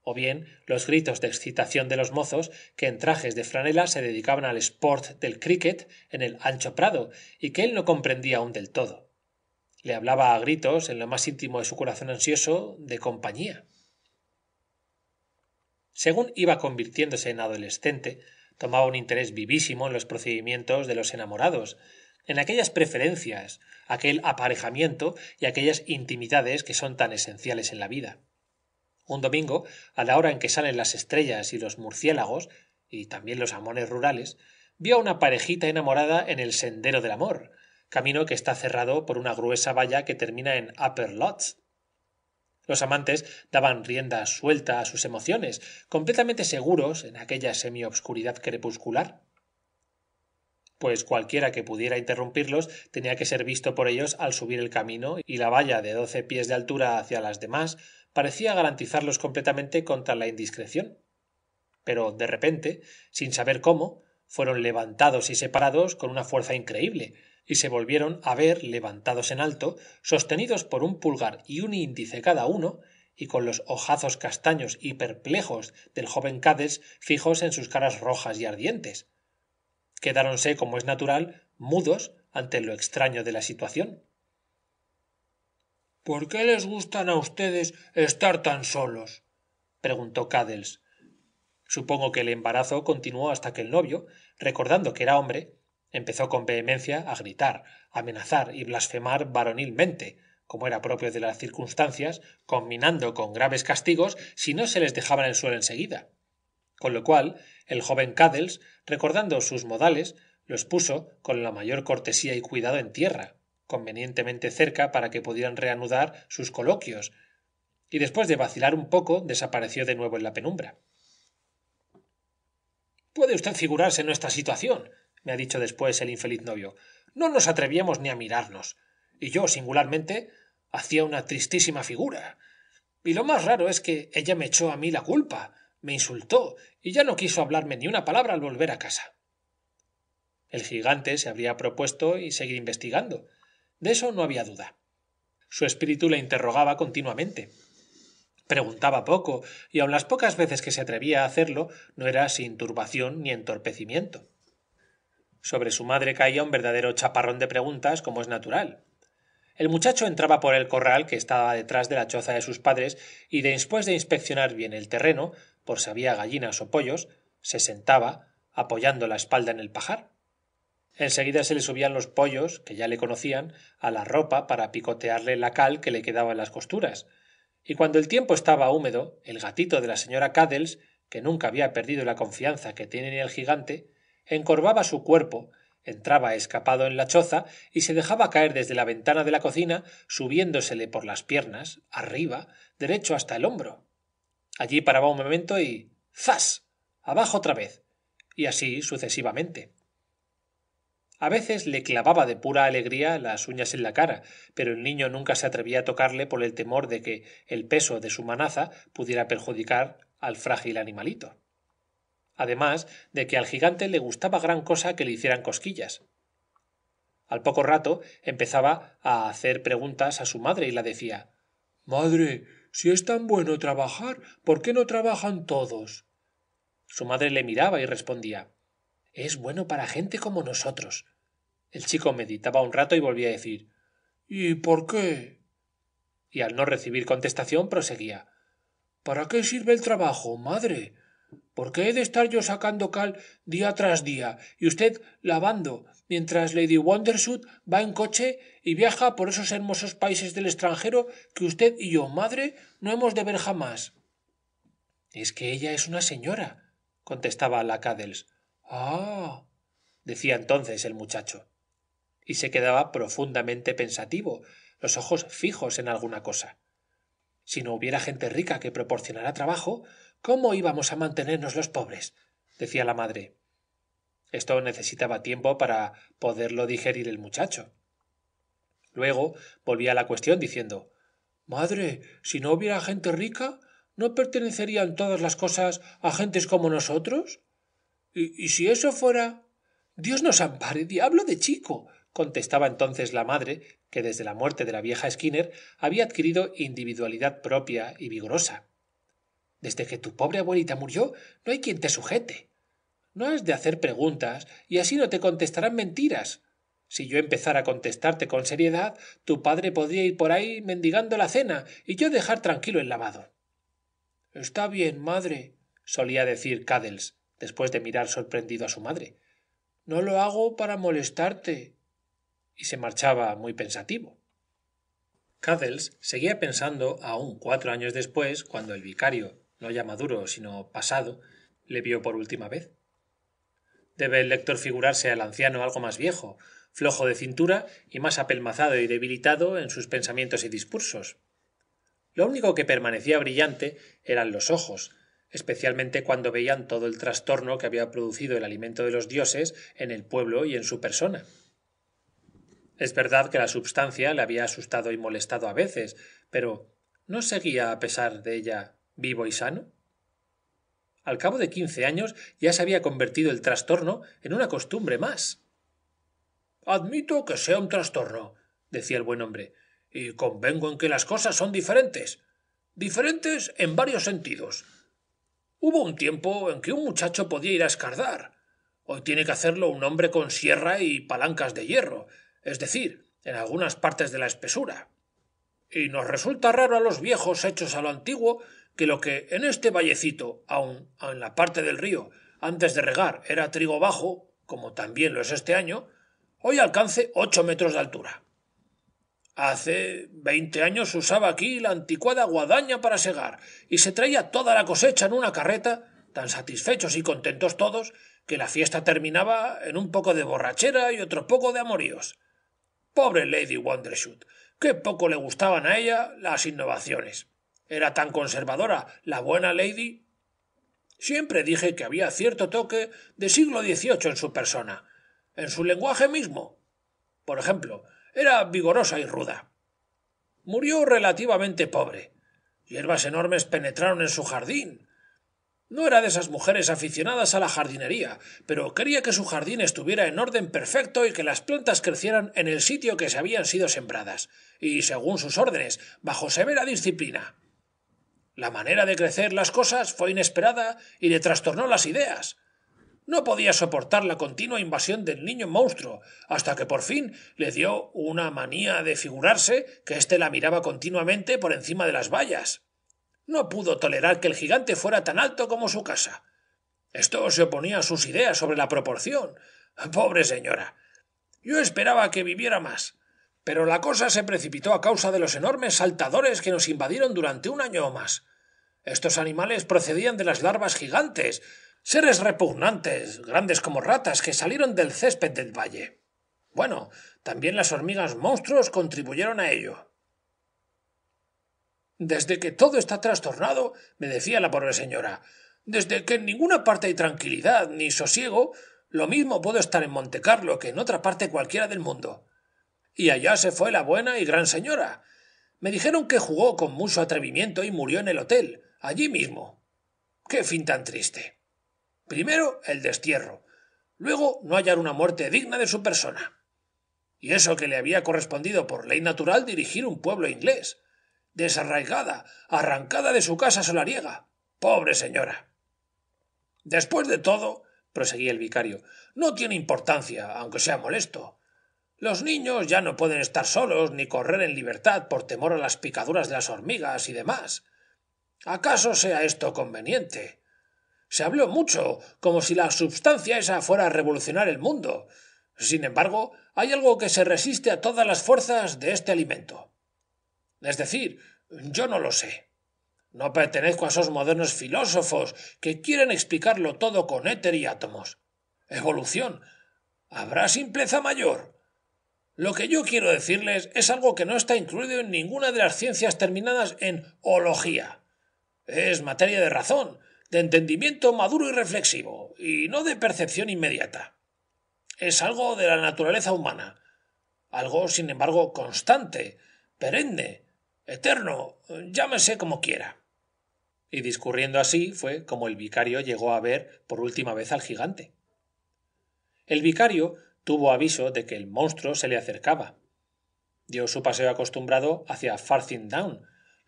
o bien los gritos de excitación de los mozos que en trajes de franela se dedicaban al sport del cricket en el ancho prado y que él no comprendía aún del todo le hablaba a gritos en lo más íntimo de su corazón ansioso de compañía según iba convirtiéndose en adolescente tomaba un interés vivísimo en los procedimientos de los enamorados en aquellas preferencias aquel aparejamiento y aquellas intimidades que son tan esenciales en la vida un domingo a la hora en que salen las estrellas y los murciélagos y también los amores rurales vio a una parejita enamorada en el sendero del amor camino que está cerrado por una gruesa valla que termina en upper lots los amantes daban rienda suelta a sus emociones, completamente seguros en aquella semi-obscuridad crepuscular. Pues cualquiera que pudiera interrumpirlos tenía que ser visto por ellos al subir el camino, y la valla de doce pies de altura hacia las demás parecía garantizarlos completamente contra la indiscreción. Pero de repente, sin saber cómo, fueron levantados y separados con una fuerza increíble, y se volvieron a ver levantados en alto, sostenidos por un pulgar y un índice cada uno, y con los ojazos castaños y perplejos del joven Cadels fijos en sus caras rojas y ardientes. Quedáronse, como es natural, mudos ante lo extraño de la situación. ¿Por qué les gustan a ustedes estar tan solos? preguntó Cadels. Supongo que el embarazo continuó hasta que el novio, recordando que era hombre, empezó con vehemencia a gritar amenazar y blasfemar varonilmente como era propio de las circunstancias combinando con graves castigos si no se les dejaba en el suelo enseguida. seguida con lo cual el joven caddles recordando sus modales los puso con la mayor cortesía y cuidado en tierra convenientemente cerca para que pudieran reanudar sus coloquios y después de vacilar un poco desapareció de nuevo en la penumbra puede usted figurarse nuestra situación me ha dicho después el infeliz novio no nos atrevíamos ni a mirarnos y yo singularmente hacía una tristísima figura y lo más raro es que ella me echó a mí la culpa me insultó y ya no quiso hablarme ni una palabra al volver a casa el gigante se habría propuesto y seguir investigando de eso no había duda su espíritu le interrogaba continuamente preguntaba poco y aun las pocas veces que se atrevía a hacerlo no era sin turbación ni entorpecimiento sobre su madre caía un verdadero chaparrón de preguntas, como es natural. El muchacho entraba por el corral que estaba detrás de la choza de sus padres y después de inspeccionar bien el terreno, por si había gallinas o pollos, se sentaba, apoyando la espalda en el pajar. Enseguida se le subían los pollos, que ya le conocían, a la ropa para picotearle la cal que le quedaba en las costuras. Y cuando el tiempo estaba húmedo, el gatito de la señora Caddles, que nunca había perdido la confianza que tiene en el gigante, encorvaba su cuerpo, entraba escapado en la choza y se dejaba caer desde la ventana de la cocina, subiéndosele por las piernas, arriba, derecho hasta el hombro. Allí paraba un momento y ¡zas! abajo otra vez, y así sucesivamente. A veces le clavaba de pura alegría las uñas en la cara, pero el niño nunca se atrevía a tocarle por el temor de que el peso de su manaza pudiera perjudicar al frágil animalito además de que al gigante le gustaba gran cosa que le hicieran cosquillas. Al poco rato empezaba a hacer preguntas a su madre y la decía Madre, si es tan bueno trabajar, ¿por qué no trabajan todos? Su madre le miraba y respondía Es bueno para gente como nosotros. El chico meditaba un rato y volvía a decir ¿Y por qué? Y al no recibir contestación proseguía ¿Para qué sirve el trabajo, madre? ¿Por qué he de estar yo sacando cal día tras día y usted lavando, mientras Lady Wondersud va en coche y viaja por esos hermosos países del extranjero que usted y yo, madre, no hemos de ver jamás? Es que ella es una señora, contestaba la Cadels. Ah, decía entonces el muchacho. Y se quedaba profundamente pensativo, los ojos fijos en alguna cosa. Si no hubiera gente rica que proporcionara trabajo, cómo íbamos a mantenernos los pobres decía la madre esto necesitaba tiempo para poderlo digerir el muchacho luego volvía a la cuestión diciendo madre si no hubiera gente rica no pertenecerían todas las cosas a gentes como nosotros y, y si eso fuera dios nos ampare diablo de chico contestaba entonces la madre que desde la muerte de la vieja skinner había adquirido individualidad propia y vigorosa desde que tu pobre abuelita murió, no hay quien te sujete. No has de hacer preguntas y así no te contestarán mentiras. Si yo empezara a contestarte con seriedad, tu padre podría ir por ahí mendigando la cena y yo dejar tranquilo el lavado. Está bien, madre, solía decir Cadels, después de mirar sorprendido a su madre. No lo hago para molestarte. Y se marchaba muy pensativo. Cadels seguía pensando aún cuatro años después, cuando el vicario, no ya maduro, sino pasado, le vio por última vez. Debe el lector figurarse al anciano algo más viejo, flojo de cintura y más apelmazado y debilitado en sus pensamientos y discursos. Lo único que permanecía brillante eran los ojos, especialmente cuando veían todo el trastorno que había producido el alimento de los dioses en el pueblo y en su persona. Es verdad que la substancia le había asustado y molestado a veces, pero ¿no seguía a pesar de ella vivo y sano? Al cabo de quince años ya se había convertido el trastorno en una costumbre más. Admito que sea un trastorno, decía el buen hombre, y convengo en que las cosas son diferentes. Diferentes en varios sentidos. Hubo un tiempo en que un muchacho podía ir a escardar. Hoy tiene que hacerlo un hombre con sierra y palancas de hierro, es decir, en algunas partes de la espesura. Y nos resulta raro a los viejos hechos a lo antiguo que lo que en este vallecito, aun en la parte del río, antes de regar era trigo bajo, como también lo es este año, hoy alcance ocho metros de altura. Hace veinte años usaba aquí la anticuada guadaña para segar, y se traía toda la cosecha en una carreta, tan satisfechos y contentos todos, que la fiesta terminaba en un poco de borrachera y otro poco de amoríos. Pobre Lady Wondershoot, qué poco le gustaban a ella las innovaciones era tan conservadora la buena lady? Siempre dije que había cierto toque de siglo XVIII en su persona, en su lenguaje mismo. Por ejemplo, era vigorosa y ruda. Murió relativamente pobre. Hierbas enormes penetraron en su jardín. No era de esas mujeres aficionadas a la jardinería, pero quería que su jardín estuviera en orden perfecto y que las plantas crecieran en el sitio que se habían sido sembradas, y según sus órdenes, bajo severa disciplina. La manera de crecer las cosas fue inesperada y le trastornó las ideas. No podía soportar la continua invasión del niño monstruo, hasta que por fin le dio una manía de figurarse que éste la miraba continuamente por encima de las vallas. No pudo tolerar que el gigante fuera tan alto como su casa. Esto se oponía a sus ideas sobre la proporción. Pobre señora. Yo esperaba que viviera más, pero la cosa se precipitó a causa de los enormes saltadores que nos invadieron durante un año o más. Estos animales procedían de las larvas gigantes, seres repugnantes, grandes como ratas, que salieron del césped del valle. Bueno, también las hormigas monstruos contribuyeron a ello. Desde que todo está trastornado, me decía la pobre señora, desde que en ninguna parte hay tranquilidad ni sosiego, lo mismo puedo estar en Montecarlo que en otra parte cualquiera del mundo y allá se fue la buena y gran señora. Me dijeron que jugó con mucho atrevimiento y murió en el hotel, allí mismo. Qué fin tan triste. Primero el destierro, luego no hallar una muerte digna de su persona. Y eso que le había correspondido por ley natural dirigir un pueblo inglés, desarraigada, arrancada de su casa solariega. Pobre señora. Después de todo, proseguía el vicario, no tiene importancia, aunque sea molesto. Los niños ya no pueden estar solos ni correr en libertad por temor a las picaduras de las hormigas y demás. ¿Acaso sea esto conveniente? Se habló mucho, como si la substancia esa fuera a revolucionar el mundo. Sin embargo, hay algo que se resiste a todas las fuerzas de este alimento. Es decir, yo no lo sé. No pertenezco a esos modernos filósofos que quieren explicarlo todo con éter y átomos. Evolución. ¿Habrá simpleza mayor? Lo que yo quiero decirles es algo que no está incluido en ninguna de las ciencias terminadas en ología. Es materia de razón, de entendimiento maduro y reflexivo, y no de percepción inmediata. Es algo de la naturaleza humana, algo, sin embargo, constante, perenne, eterno, llámese como quiera. Y discurriendo así fue como el vicario llegó a ver por última vez al gigante. El vicario tuvo aviso de que el monstruo se le acercaba. Dio su paseo acostumbrado hacia Farthing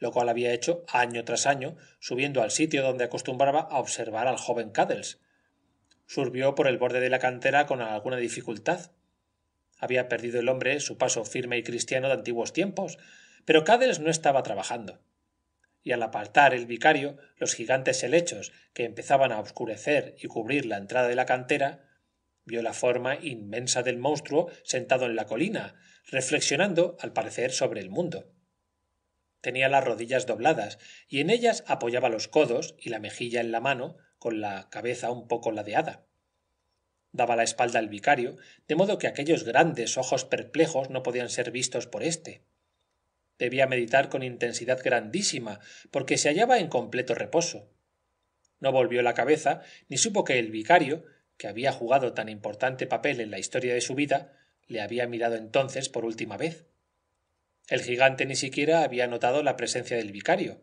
lo cual había hecho año tras año, subiendo al sitio donde acostumbraba a observar al joven Caddles. Surbió por el borde de la cantera con alguna dificultad. Había perdido el hombre su paso firme y cristiano de antiguos tiempos, pero Caddles no estaba trabajando. Y al apartar el vicario los gigantes helechos que empezaban a obscurecer y cubrir la entrada de la cantera, vio la forma inmensa del monstruo sentado en la colina, reflexionando, al parecer, sobre el mundo. Tenía las rodillas dobladas y en ellas apoyaba los codos y la mejilla en la mano, con la cabeza un poco ladeada. Daba la espalda al vicario, de modo que aquellos grandes ojos perplejos no podían ser vistos por éste. Debía meditar con intensidad grandísima, porque se hallaba en completo reposo. No volvió la cabeza, ni supo que el vicario, que había jugado tan importante papel en la historia de su vida le había mirado entonces por última vez. El gigante ni siquiera había notado la presencia del vicario.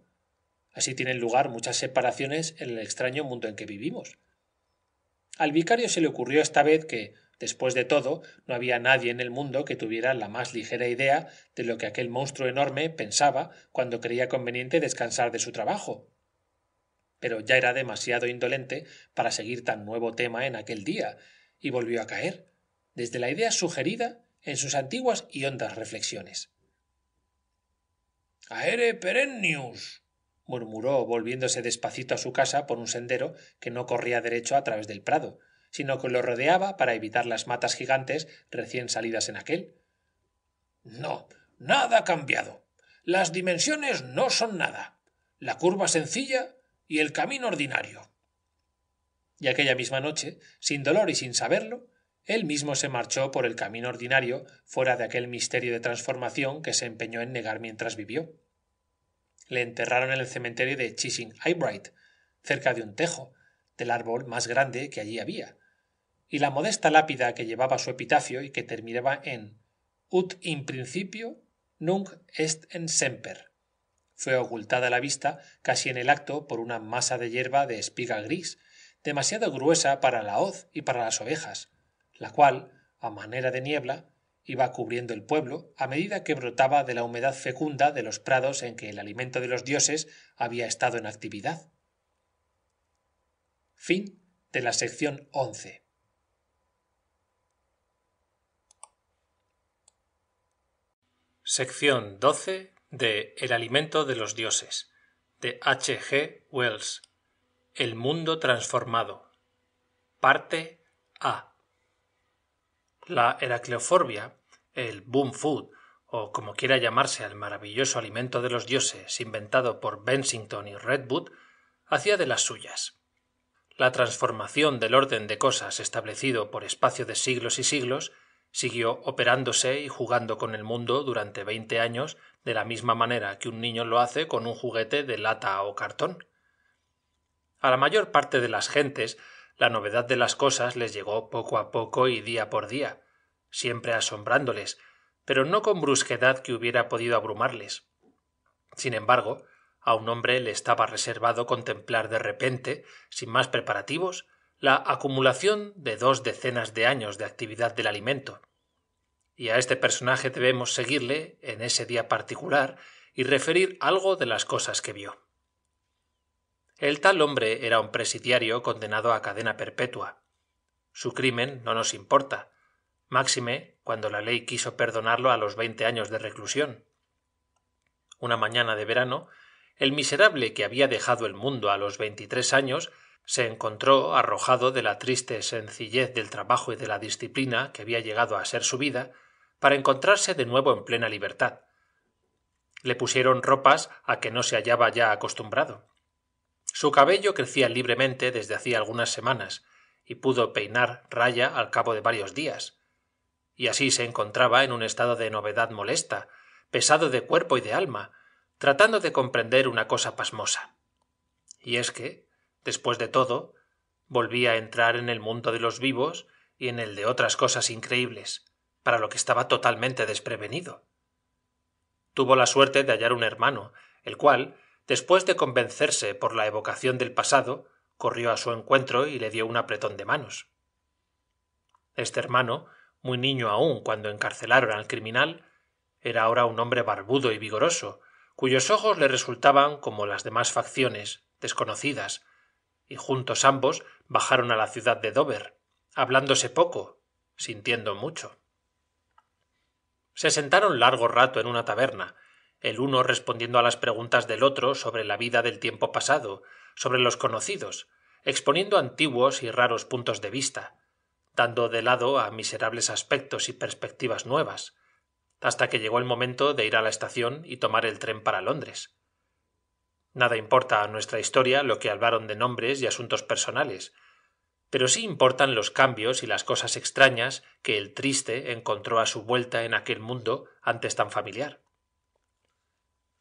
Así tienen lugar muchas separaciones en el extraño mundo en que vivimos. Al vicario se le ocurrió esta vez que, después de todo, no había nadie en el mundo que tuviera la más ligera idea de lo que aquel monstruo enorme pensaba cuando creía conveniente descansar de su trabajo pero ya era demasiado indolente para seguir tan nuevo tema en aquel día, y volvió a caer, desde la idea sugerida, en sus antiguas y hondas reflexiones. Aere perennius murmuró, volviéndose despacito a su casa por un sendero que no corría derecho a través del prado, sino que lo rodeaba para evitar las matas gigantes recién salidas en aquel. No, nada ha cambiado. Las dimensiones no son nada. La curva sencilla y el camino ordinario. Y aquella misma noche, sin dolor y sin saberlo, él mismo se marchó por el camino ordinario fuera de aquel misterio de transformación que se empeñó en negar mientras vivió. Le enterraron en el cementerio de Chishing Eyebright, cerca de un tejo, del árbol más grande que allí había, y la modesta lápida que llevaba su epitafio y que terminaba en ut in principio nunc est en semper, fue ocultada a la vista casi en el acto por una masa de hierba de espiga gris demasiado gruesa para la hoz y para las ovejas la cual a manera de niebla iba cubriendo el pueblo a medida que brotaba de la humedad fecunda de los prados en que el alimento de los dioses había estado en actividad. Fin de la sección 11. Sección de El alimento de los dioses, de H. G. Wells. El mundo transformado. Parte A. La heracleoforbia, el boom food, o como quiera llamarse al maravilloso alimento de los dioses inventado por Bensington y Redwood, hacía de las suyas. La transformación del orden de cosas establecido por espacio de siglos y siglos siguió operándose y jugando con el mundo durante veinte años de la misma manera que un niño lo hace con un juguete de lata o cartón. A la mayor parte de las gentes la novedad de las cosas les llegó poco a poco y día por día, siempre asombrándoles, pero no con brusquedad que hubiera podido abrumarles. Sin embargo, a un hombre le estaba reservado contemplar de repente, sin más preparativos, la acumulación de dos decenas de años de actividad del alimento. Y a este personaje debemos seguirle en ese día particular y referir algo de las cosas que vio. El tal hombre era un presidiario condenado a cadena perpetua. Su crimen no nos importa, máxime cuando la ley quiso perdonarlo a los veinte años de reclusión. Una mañana de verano, el miserable que había dejado el mundo a los veintitrés años se encontró arrojado de la triste sencillez del trabajo y de la disciplina que había llegado a ser su vida para encontrarse de nuevo en plena libertad le pusieron ropas a que no se hallaba ya acostumbrado su cabello crecía libremente desde hacía algunas semanas y pudo peinar raya al cabo de varios días y así se encontraba en un estado de novedad molesta pesado de cuerpo y de alma tratando de comprender una cosa pasmosa y es que después de todo, volvía a entrar en el mundo de los vivos y en el de otras cosas increíbles, para lo que estaba totalmente desprevenido. Tuvo la suerte de hallar un hermano, el cual, después de convencerse por la evocación del pasado, corrió a su encuentro y le dio un apretón de manos. Este hermano, muy niño aún cuando encarcelaron al criminal, era ahora un hombre barbudo y vigoroso, cuyos ojos le resultaban, como las demás facciones, desconocidas, y juntos ambos bajaron a la ciudad de dover hablándose poco sintiendo mucho se sentaron largo rato en una taberna el uno respondiendo a las preguntas del otro sobre la vida del tiempo pasado sobre los conocidos exponiendo antiguos y raros puntos de vista dando de lado a miserables aspectos y perspectivas nuevas hasta que llegó el momento de ir a la estación y tomar el tren para londres Nada importa a nuestra historia lo que hablaron de nombres y asuntos personales, pero sí importan los cambios y las cosas extrañas que el triste encontró a su vuelta en aquel mundo antes tan familiar.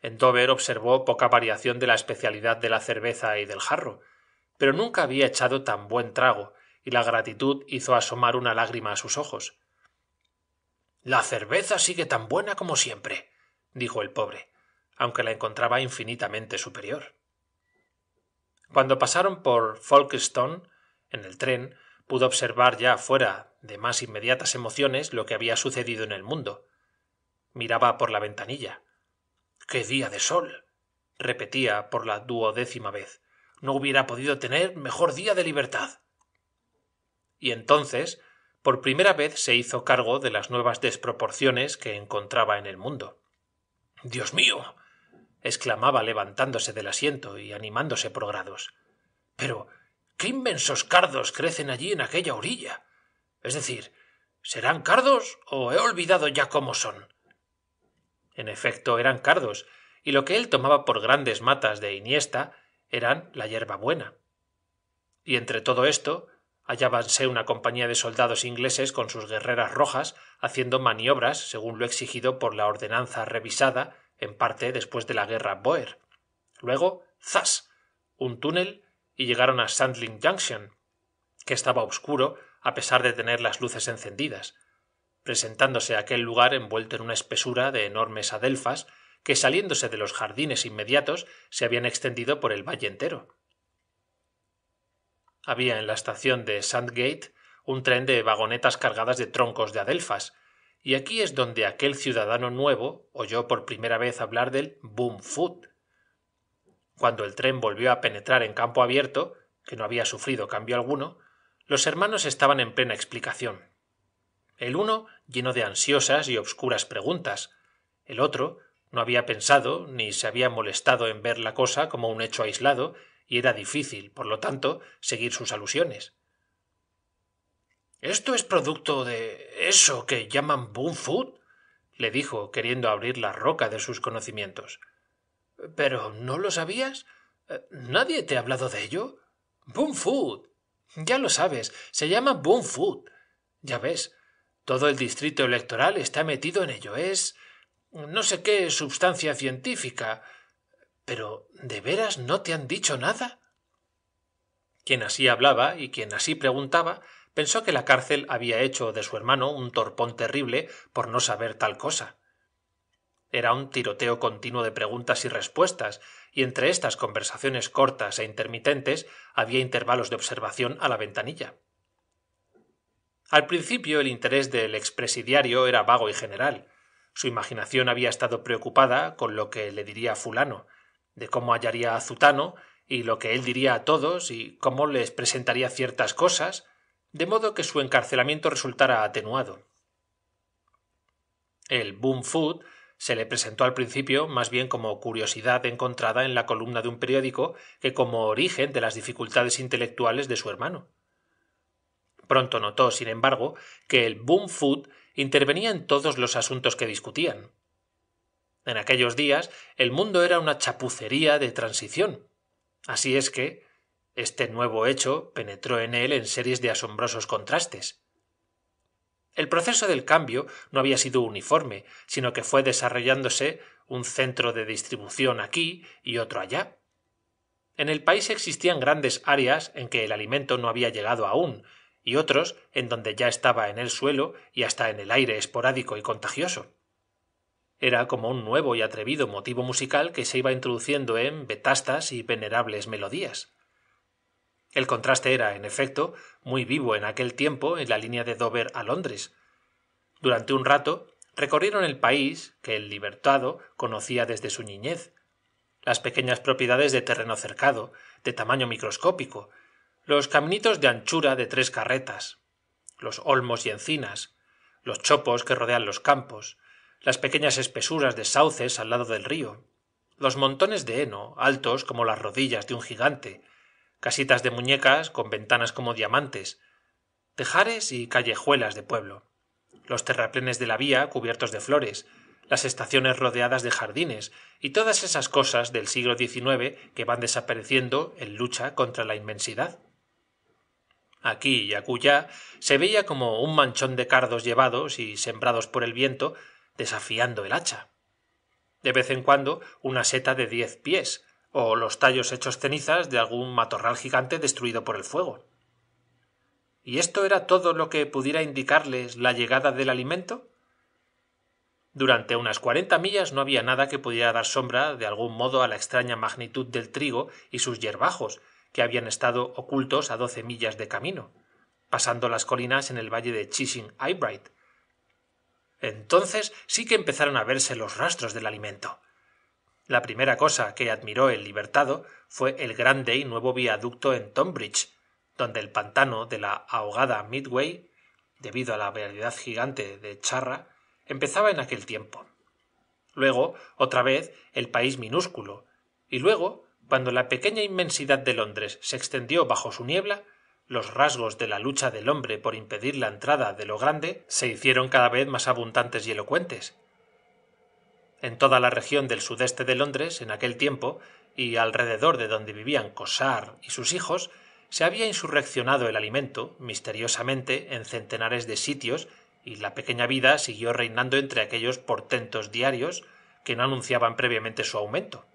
En Dover observó poca variación de la especialidad de la cerveza y del jarro, pero nunca había echado tan buen trago, y la gratitud hizo asomar una lágrima a sus ojos. La cerveza sigue tan buena como siempre, dijo el pobre aunque la encontraba infinitamente superior. Cuando pasaron por Folkestone, en el tren, pudo observar ya fuera de más inmediatas emociones lo que había sucedido en el mundo. Miraba por la ventanilla. ¡Qué día de sol! repetía por la duodécima vez. No hubiera podido tener mejor día de libertad. Y entonces, por primera vez se hizo cargo de las nuevas desproporciones que encontraba en el mundo. Dios mío exclamaba levantándose del asiento y animándose por grados. Pero qué inmensos cardos crecen allí en aquella orilla. Es decir, ¿serán cardos o he olvidado ya cómo son? En efecto, eran cardos, y lo que él tomaba por grandes matas de iniesta eran la hierba buena. Y entre todo esto hallábanse una compañía de soldados ingleses con sus guerreras rojas haciendo maniobras según lo exigido por la ordenanza revisada en parte después de la guerra Boer. Luego, ¡zas! un túnel y llegaron a Sandling Junction, que estaba oscuro a pesar de tener las luces encendidas, presentándose aquel lugar envuelto en una espesura de enormes adelfas que saliéndose de los jardines inmediatos se habían extendido por el valle entero. Había en la estación de Sandgate un tren de vagonetas cargadas de troncos de adelfas, y aquí es donde aquel ciudadano nuevo oyó por primera vez hablar del boom food. Cuando el tren volvió a penetrar en campo abierto, que no había sufrido cambio alguno, los hermanos estaban en plena explicación. El uno lleno de ansiosas y obscuras preguntas, el otro no había pensado ni se había molestado en ver la cosa como un hecho aislado y era difícil, por lo tanto, seguir sus alusiones esto es producto de eso que llaman Boom le dijo, queriendo abrir la roca de sus conocimientos. Pero ¿no lo sabías? Eh, ¿Nadie te ha hablado de ello? Boom Food. Ya lo sabes, se llama Boom Food. Ya ves, todo el distrito electoral está metido en ello. Es no sé qué substancia científica. Pero ¿de veras no te han dicho nada? Quien así hablaba y quien así preguntaba pensó que la cárcel había hecho de su hermano un torpón terrible por no saber tal cosa. Era un tiroteo continuo de preguntas y respuestas, y entre estas conversaciones cortas e intermitentes había intervalos de observación a la ventanilla. Al principio el interés del expresidiario era vago y general. Su imaginación había estado preocupada con lo que le diría fulano, de cómo hallaría a Zutano y lo que él diría a todos y cómo les presentaría ciertas cosas, de modo que su encarcelamiento resultara atenuado. El Boom Food se le presentó al principio más bien como curiosidad encontrada en la columna de un periódico que como origen de las dificultades intelectuales de su hermano. Pronto notó, sin embargo, que el Boom Food intervenía en todos los asuntos que discutían. En aquellos días el mundo era una chapucería de transición. Así es que, este nuevo hecho penetró en él en series de asombrosos contrastes. El proceso del cambio no había sido uniforme, sino que fue desarrollándose un centro de distribución aquí y otro allá. En el país existían grandes áreas en que el alimento no había llegado aún, y otros en donde ya estaba en el suelo y hasta en el aire esporádico y contagioso. Era como un nuevo y atrevido motivo musical que se iba introduciendo en vetastas y venerables melodías. El contraste era, en efecto, muy vivo en aquel tiempo en la línea de Dover a Londres. Durante un rato recorrieron el país que el libertado conocía desde su niñez, las pequeñas propiedades de terreno cercado, de tamaño microscópico, los caminitos de anchura de tres carretas, los olmos y encinas, los chopos que rodean los campos, las pequeñas espesuras de sauces al lado del río, los montones de heno, altos como las rodillas de un gigante, casitas de muñecas con ventanas como diamantes, tejares y callejuelas de pueblo, los terraplenes de la vía cubiertos de flores, las estaciones rodeadas de jardines y todas esas cosas del siglo XIX que van desapareciendo en lucha contra la inmensidad. Aquí y acullá se veía como un manchón de cardos llevados y sembrados por el viento, desafiando el hacha. De vez en cuando una seta de diez pies, o los tallos hechos cenizas de algún matorral gigante destruido por el fuego. ¿Y esto era todo lo que pudiera indicarles la llegada del alimento? Durante unas cuarenta millas no había nada que pudiera dar sombra de algún modo a la extraña magnitud del trigo y sus yerbajos, que habían estado ocultos a doce millas de camino, pasando las colinas en el valle de Chishing Eyebright. Entonces sí que empezaron a verse los rastros del alimento. La primera cosa que admiró el libertado fue el grande y nuevo viaducto en tonbridge donde el pantano de la ahogada midway debido a la variedad gigante de charra empezaba en aquel tiempo luego otra vez el país minúsculo y luego cuando la pequeña inmensidad de londres se extendió bajo su niebla los rasgos de la lucha del hombre por impedir la entrada de lo grande se hicieron cada vez más abundantes y elocuentes en toda la región del sudeste de Londres, en aquel tiempo, y alrededor de donde vivían Cosar y sus hijos, se había insurreccionado el alimento, misteriosamente, en centenares de sitios, y la pequeña vida siguió reinando entre aquellos portentos diarios que no anunciaban previamente su aumento.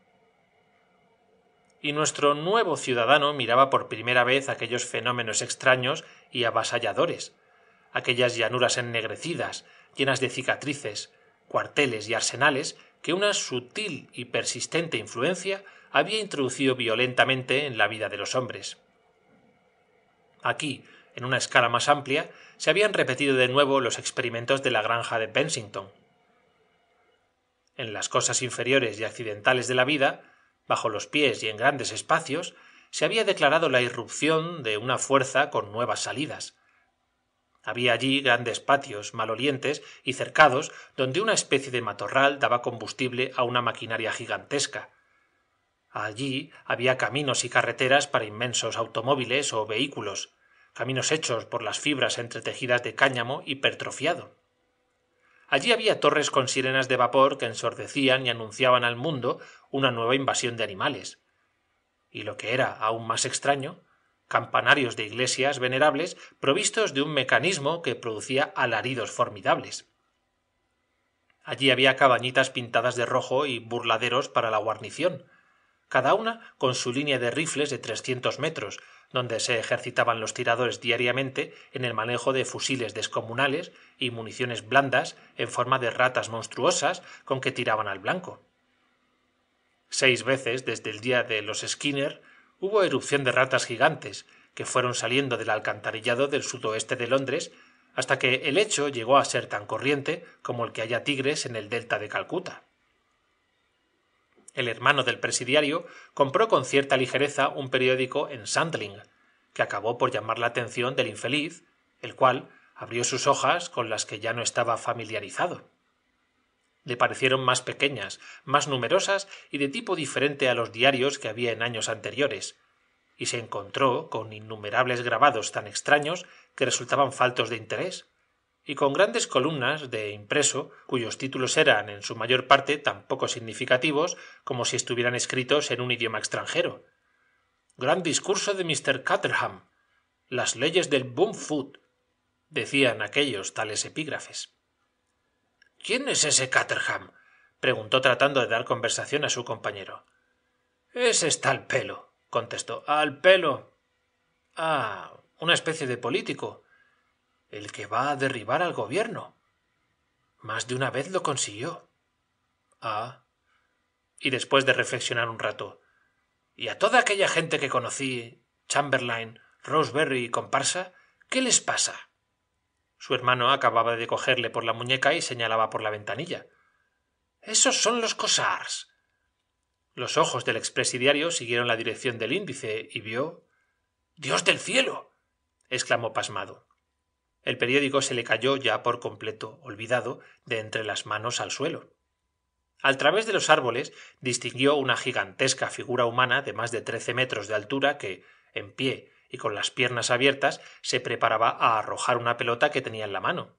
Y nuestro nuevo ciudadano miraba por primera vez aquellos fenómenos extraños y avasalladores, aquellas llanuras ennegrecidas, llenas de cicatrices, cuarteles y arsenales que una sutil y persistente influencia había introducido violentamente en la vida de los hombres. Aquí, en una escala más amplia, se habían repetido de nuevo los experimentos de la granja de Bensington. En las cosas inferiores y accidentales de la vida, bajo los pies y en grandes espacios, se había declarado la irrupción de una fuerza con nuevas salidas, había allí grandes patios malolientes y cercados donde una especie de matorral daba combustible a una maquinaria gigantesca allí había caminos y carreteras para inmensos automóviles o vehículos caminos hechos por las fibras entretejidas de cáñamo hipertrofiado allí había torres con sirenas de vapor que ensordecían y anunciaban al mundo una nueva invasión de animales y lo que era aún más extraño campanarios de iglesias venerables provistos de un mecanismo que producía alaridos formidables. Allí había cabañitas pintadas de rojo y burladeros para la guarnición, cada una con su línea de rifles de trescientos metros, donde se ejercitaban los tiradores diariamente en el manejo de fusiles descomunales y municiones blandas en forma de ratas monstruosas con que tiraban al blanco. Seis veces desde el día de los Skinner hubo erupción de ratas gigantes que fueron saliendo del alcantarillado del sudoeste de Londres hasta que el hecho llegó a ser tan corriente como el que haya tigres en el delta de Calcuta. El hermano del presidiario compró con cierta ligereza un periódico en Sandling, que acabó por llamar la atención del infeliz, el cual abrió sus hojas con las que ya no estaba familiarizado le parecieron más pequeñas, más numerosas y de tipo diferente a los diarios que había en años anteriores, y se encontró con innumerables grabados tan extraños que resultaban faltos de interés, y con grandes columnas de impreso cuyos títulos eran en su mayor parte tan poco significativos como si estuvieran escritos en un idioma extranjero. Gran discurso de Mr. Caterham. Las leyes del Boom decían aquellos tales epígrafes quién es ese Caterham? preguntó tratando de dar conversación a su compañero. Ese está al pelo, contestó. Al pelo. Ah, una especie de político. El que va a derribar al gobierno. Más de una vez lo consiguió. Ah. Y después de reflexionar un rato. Y a toda aquella gente que conocí, Chamberlain, Roseberry y comparsa, ¿qué les pasa? su hermano acababa de cogerle por la muñeca y señalaba por la ventanilla esos son los cosars. los ojos del expresidiario siguieron la dirección del índice y vio dios del cielo exclamó pasmado el periódico se le cayó ya por completo olvidado de entre las manos al suelo al través de los árboles distinguió una gigantesca figura humana de más de trece metros de altura que en pie y con las piernas abiertas se preparaba a arrojar una pelota que tenía en la mano.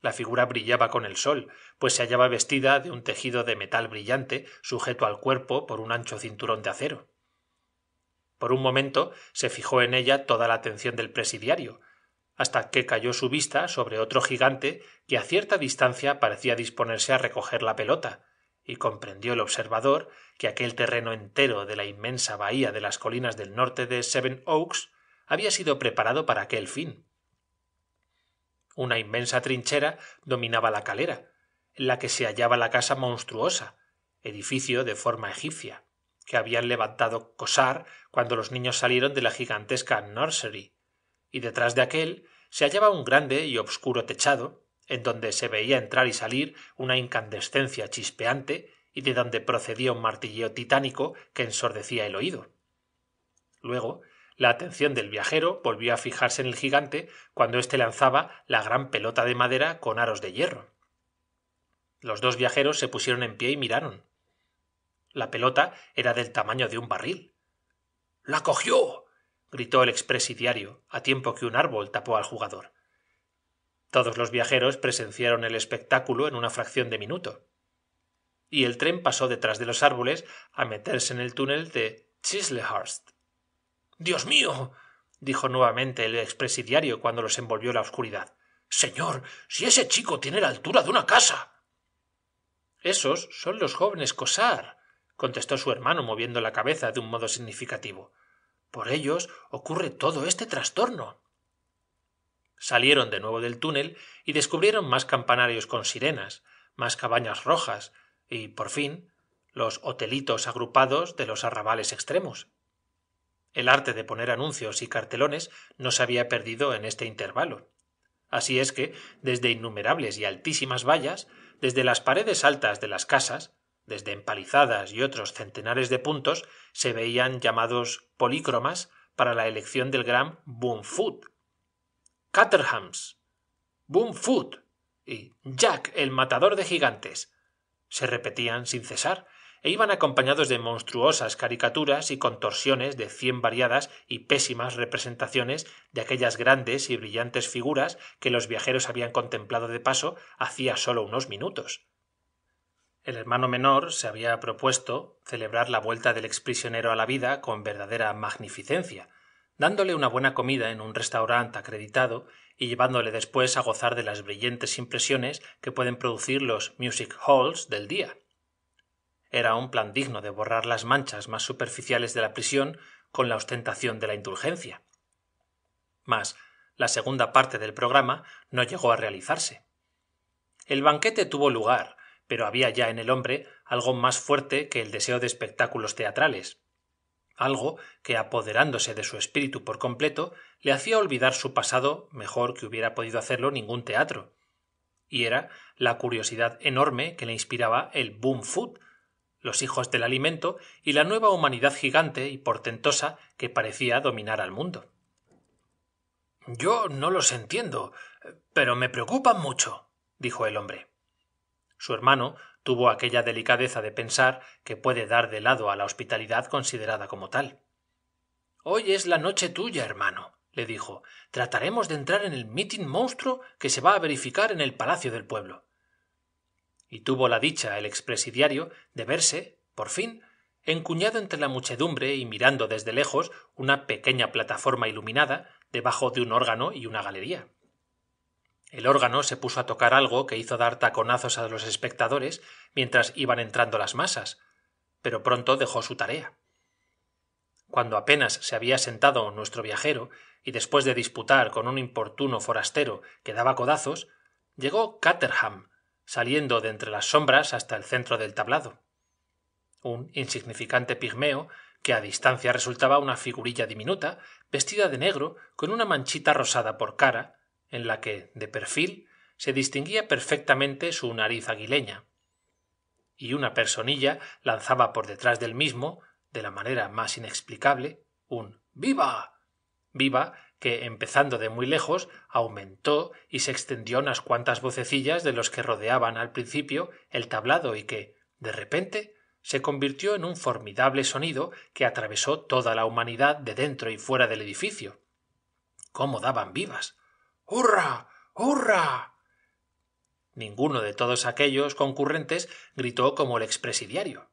La figura brillaba con el sol, pues se hallaba vestida de un tejido de metal brillante sujeto al cuerpo por un ancho cinturón de acero. Por un momento se fijó en ella toda la atención del presidiario, hasta que cayó su vista sobre otro gigante que a cierta distancia parecía disponerse a recoger la pelota, y comprendió el observador que aquel terreno entero de la inmensa bahía de las colinas del norte de seven oaks había sido preparado para aquel fin una inmensa trinchera dominaba la calera en la que se hallaba la casa monstruosa edificio de forma egipcia que habían levantado Cosar cuando los niños salieron de la gigantesca nursery y detrás de aquel se hallaba un grande y obscuro techado en donde se veía entrar y salir una incandescencia chispeante y de donde procedía un martilleo titánico que ensordecía el oído luego la atención del viajero volvió a fijarse en el gigante cuando éste lanzaba la gran pelota de madera con aros de hierro los dos viajeros se pusieron en pie y miraron la pelota era del tamaño de un barril la cogió gritó el expresidiario a tiempo que un árbol tapó al jugador todos los viajeros presenciaron el espectáculo en una fracción de minuto. Y el tren pasó detrás de los árboles a meterse en el túnel de Chislehurst. Dios mío. dijo nuevamente el expresidiario cuando los envolvió la oscuridad. Señor, si ese chico tiene la altura de una casa. Esos son los jóvenes Cosar, contestó su hermano moviendo la cabeza de un modo significativo. Por ellos ocurre todo este trastorno salieron de nuevo del túnel y descubrieron más campanarios con sirenas más cabañas rojas y por fin los hotelitos agrupados de los arrabales extremos el arte de poner anuncios y cartelones no se había perdido en este intervalo así es que desde innumerables y altísimas vallas desde las paredes altas de las casas desde empalizadas y otros centenares de puntos se veían llamados polícromas para la elección del gran caterhams Boomfoot y jack el matador de gigantes se repetían sin cesar e iban acompañados de monstruosas caricaturas y contorsiones de cien variadas y pésimas representaciones de aquellas grandes y brillantes figuras que los viajeros habían contemplado de paso hacía sólo unos minutos el hermano menor se había propuesto celebrar la vuelta del exprisionero a la vida con verdadera magnificencia dándole una buena comida en un restaurante acreditado y llevándole después a gozar de las brillantes impresiones que pueden producir los music halls del día. Era un plan digno de borrar las manchas más superficiales de la prisión con la ostentación de la indulgencia. Mas la segunda parte del programa no llegó a realizarse. El banquete tuvo lugar, pero había ya en el hombre algo más fuerte que el deseo de espectáculos teatrales algo que apoderándose de su espíritu por completo le hacía olvidar su pasado mejor que hubiera podido hacerlo ningún teatro y era la curiosidad enorme que le inspiraba el boom food los hijos del alimento y la nueva humanidad gigante y portentosa que parecía dominar al mundo yo no los entiendo pero me preocupan mucho dijo el hombre su hermano tuvo aquella delicadeza de pensar que puede dar de lado a la hospitalidad considerada como tal. Hoy es la noche tuya, hermano, le dijo. Trataremos de entrar en el mitin monstruo que se va a verificar en el Palacio del Pueblo. Y tuvo la dicha el expresidiario de verse, por fin, encuñado entre la muchedumbre y mirando desde lejos una pequeña plataforma iluminada debajo de un órgano y una galería. El órgano se puso a tocar algo que hizo dar taconazos a los espectadores mientras iban entrando las masas, pero pronto dejó su tarea. Cuando apenas se había sentado nuestro viajero, y después de disputar con un importuno forastero que daba codazos, llegó Caterham, saliendo de entre las sombras hasta el centro del tablado. Un insignificante pigmeo que a distancia resultaba una figurilla diminuta, vestida de negro, con una manchita rosada por cara, en la que, de perfil, se distinguía perfectamente su nariz aguileña, y una personilla lanzaba por detrás del mismo, de la manera más inexplicable, un viva. viva que, empezando de muy lejos, aumentó y se extendió unas cuantas vocecillas de los que rodeaban al principio el tablado y que, de repente, se convirtió en un formidable sonido que atravesó toda la humanidad de dentro y fuera del edificio. ¿Cómo daban vivas? hurra hurra ninguno de todos aquellos concurrentes gritó como el expresidiario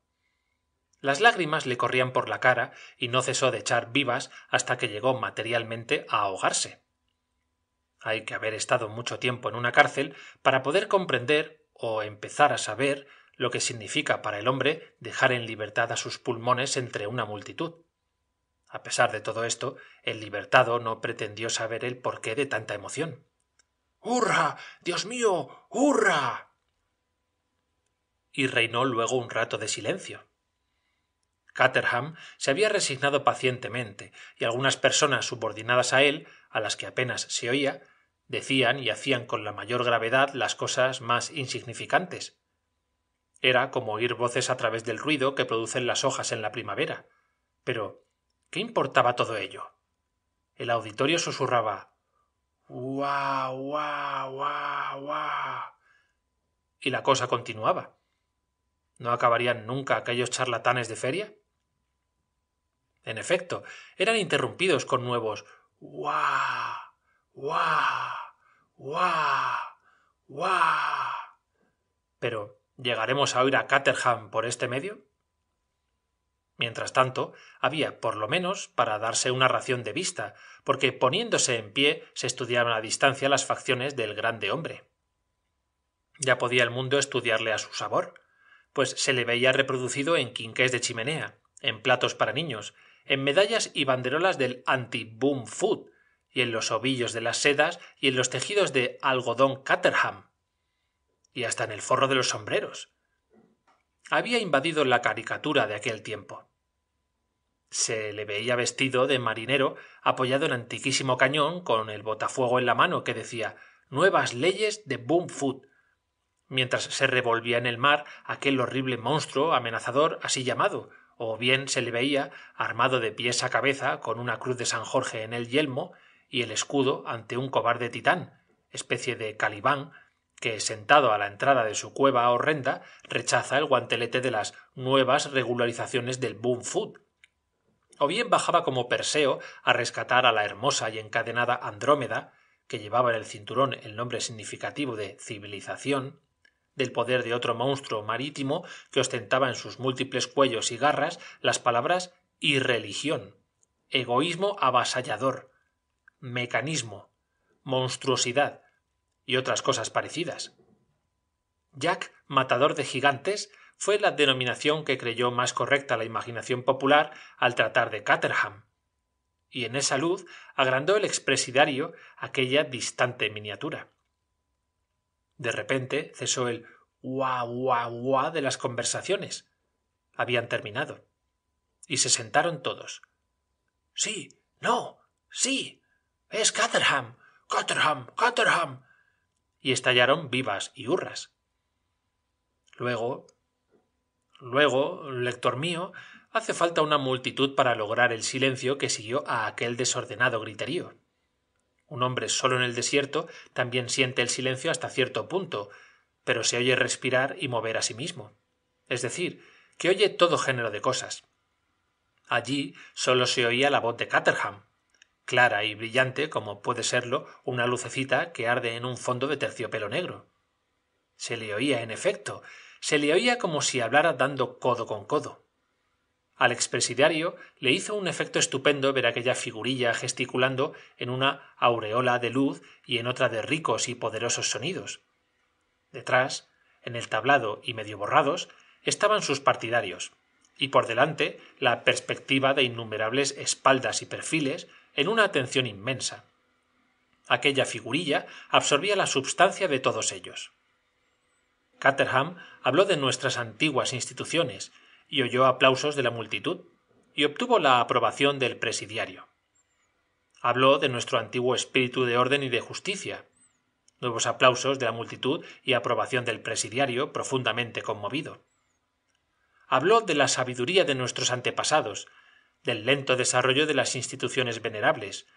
las lágrimas le corrían por la cara y no cesó de echar vivas hasta que llegó materialmente a ahogarse hay que haber estado mucho tiempo en una cárcel para poder comprender o empezar a saber lo que significa para el hombre dejar en libertad a sus pulmones entre una multitud a pesar de todo esto, el libertado no pretendió saber el porqué de tanta emoción. ¡Hurra! Dios mío. hurra. y reinó luego un rato de silencio. Caterham se había resignado pacientemente, y algunas personas subordinadas a él, a las que apenas se oía, decían y hacían con la mayor gravedad las cosas más insignificantes. Era como oír voces a través del ruido que producen las hojas en la primavera. Pero qué importaba todo ello el auditorio susurraba wa, wa, wa» y la cosa continuaba no acabarían nunca aquellos charlatanes de feria en efecto eran interrumpidos con nuevos wa, wa, wa». pero llegaremos a oír a caterham por este medio mientras tanto había por lo menos para darse una ración de vista porque poniéndose en pie se estudiaban a distancia las facciones del grande hombre ya podía el mundo estudiarle a su sabor pues se le veía reproducido en quinqués de chimenea en platos para niños en medallas y banderolas del anti boom food y en los ovillos de las sedas y en los tejidos de algodón caterham y hasta en el forro de los sombreros había invadido la caricatura de aquel tiempo se le veía vestido de marinero, apoyado en antiquísimo cañón, con el botafuego en la mano, que decía Nuevas leyes de Boom Food. Mientras se revolvía en el mar aquel horrible monstruo amenazador así llamado, o bien se le veía armado de pies a cabeza con una cruz de San Jorge en el yelmo y el escudo ante un cobarde titán, especie de calibán, que sentado a la entrada de su cueva horrenda rechaza el guantelete de las nuevas regularizaciones del boom o bien bajaba como Perseo a rescatar a la hermosa y encadenada Andrómeda, que llevaba en el cinturón el nombre significativo de civilización, del poder de otro monstruo marítimo que ostentaba en sus múltiples cuellos y garras las palabras irreligión, egoísmo avasallador, mecanismo, monstruosidad y otras cosas parecidas. Jack, matador de gigantes, fue la denominación que creyó más correcta la imaginación popular al tratar de Caterham, y en esa luz agrandó el expresidario aquella distante miniatura. De repente cesó el guau de las conversaciones. Habían terminado. Y se sentaron todos. Sí, no, sí, es Caterham, Caterham, Caterham. Y estallaron vivas y hurras. Luego Luego, lector mío, hace falta una multitud para lograr el silencio que siguió a aquel desordenado griterío. Un hombre solo en el desierto también siente el silencio hasta cierto punto, pero se oye respirar y mover a sí mismo. Es decir, que oye todo género de cosas. Allí solo se oía la voz de Caterham, clara y brillante como puede serlo una lucecita que arde en un fondo de terciopelo negro. Se le oía, en efecto, se le oía como si hablara dando codo con codo al expresidiario le hizo un efecto estupendo ver aquella figurilla gesticulando en una aureola de luz y en otra de ricos y poderosos sonidos detrás en el tablado y medio borrados estaban sus partidarios y por delante la perspectiva de innumerables espaldas y perfiles en una atención inmensa aquella figurilla absorbía la substancia de todos ellos caterham habló de nuestras antiguas instituciones y oyó aplausos de la multitud y obtuvo la aprobación del presidiario habló de nuestro antiguo espíritu de orden y de justicia nuevos aplausos de la multitud y aprobación del presidiario profundamente conmovido habló de la sabiduría de nuestros antepasados del lento desarrollo de las instituciones venerables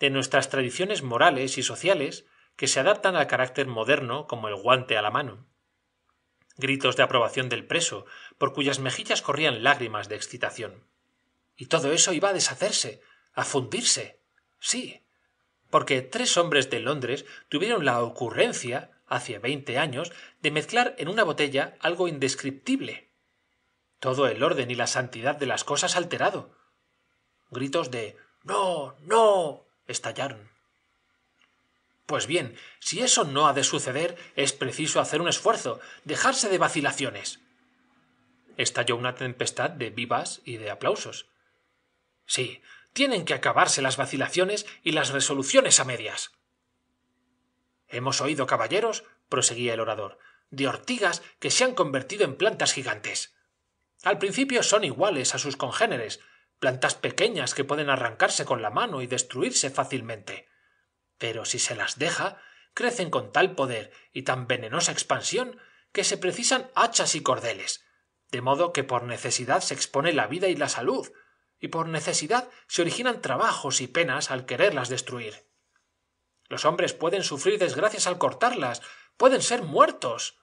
de nuestras tradiciones morales y sociales que se adaptan al carácter moderno como el guante a la mano gritos de aprobación del preso por cuyas mejillas corrían lágrimas de excitación y todo eso iba a deshacerse a fundirse sí porque tres hombres de londres tuvieron la ocurrencia hace veinte años de mezclar en una botella algo indescriptible todo el orden y la santidad de las cosas alterado gritos de no no estallaron pues bien, si eso no ha de suceder, es preciso hacer un esfuerzo, dejarse de vacilaciones. Estalló una tempestad de vivas y de aplausos. Sí, tienen que acabarse las vacilaciones y las resoluciones a medias. Hemos oído, caballeros, proseguía el orador, de ortigas que se han convertido en plantas gigantes. Al principio son iguales a sus congéneres, plantas pequeñas que pueden arrancarse con la mano y destruirse fácilmente pero si se las deja crecen con tal poder y tan venenosa expansión que se precisan hachas y cordeles de modo que por necesidad se expone la vida y la salud y por necesidad se originan trabajos y penas al quererlas destruir los hombres pueden sufrir desgracias al cortarlas pueden ser muertos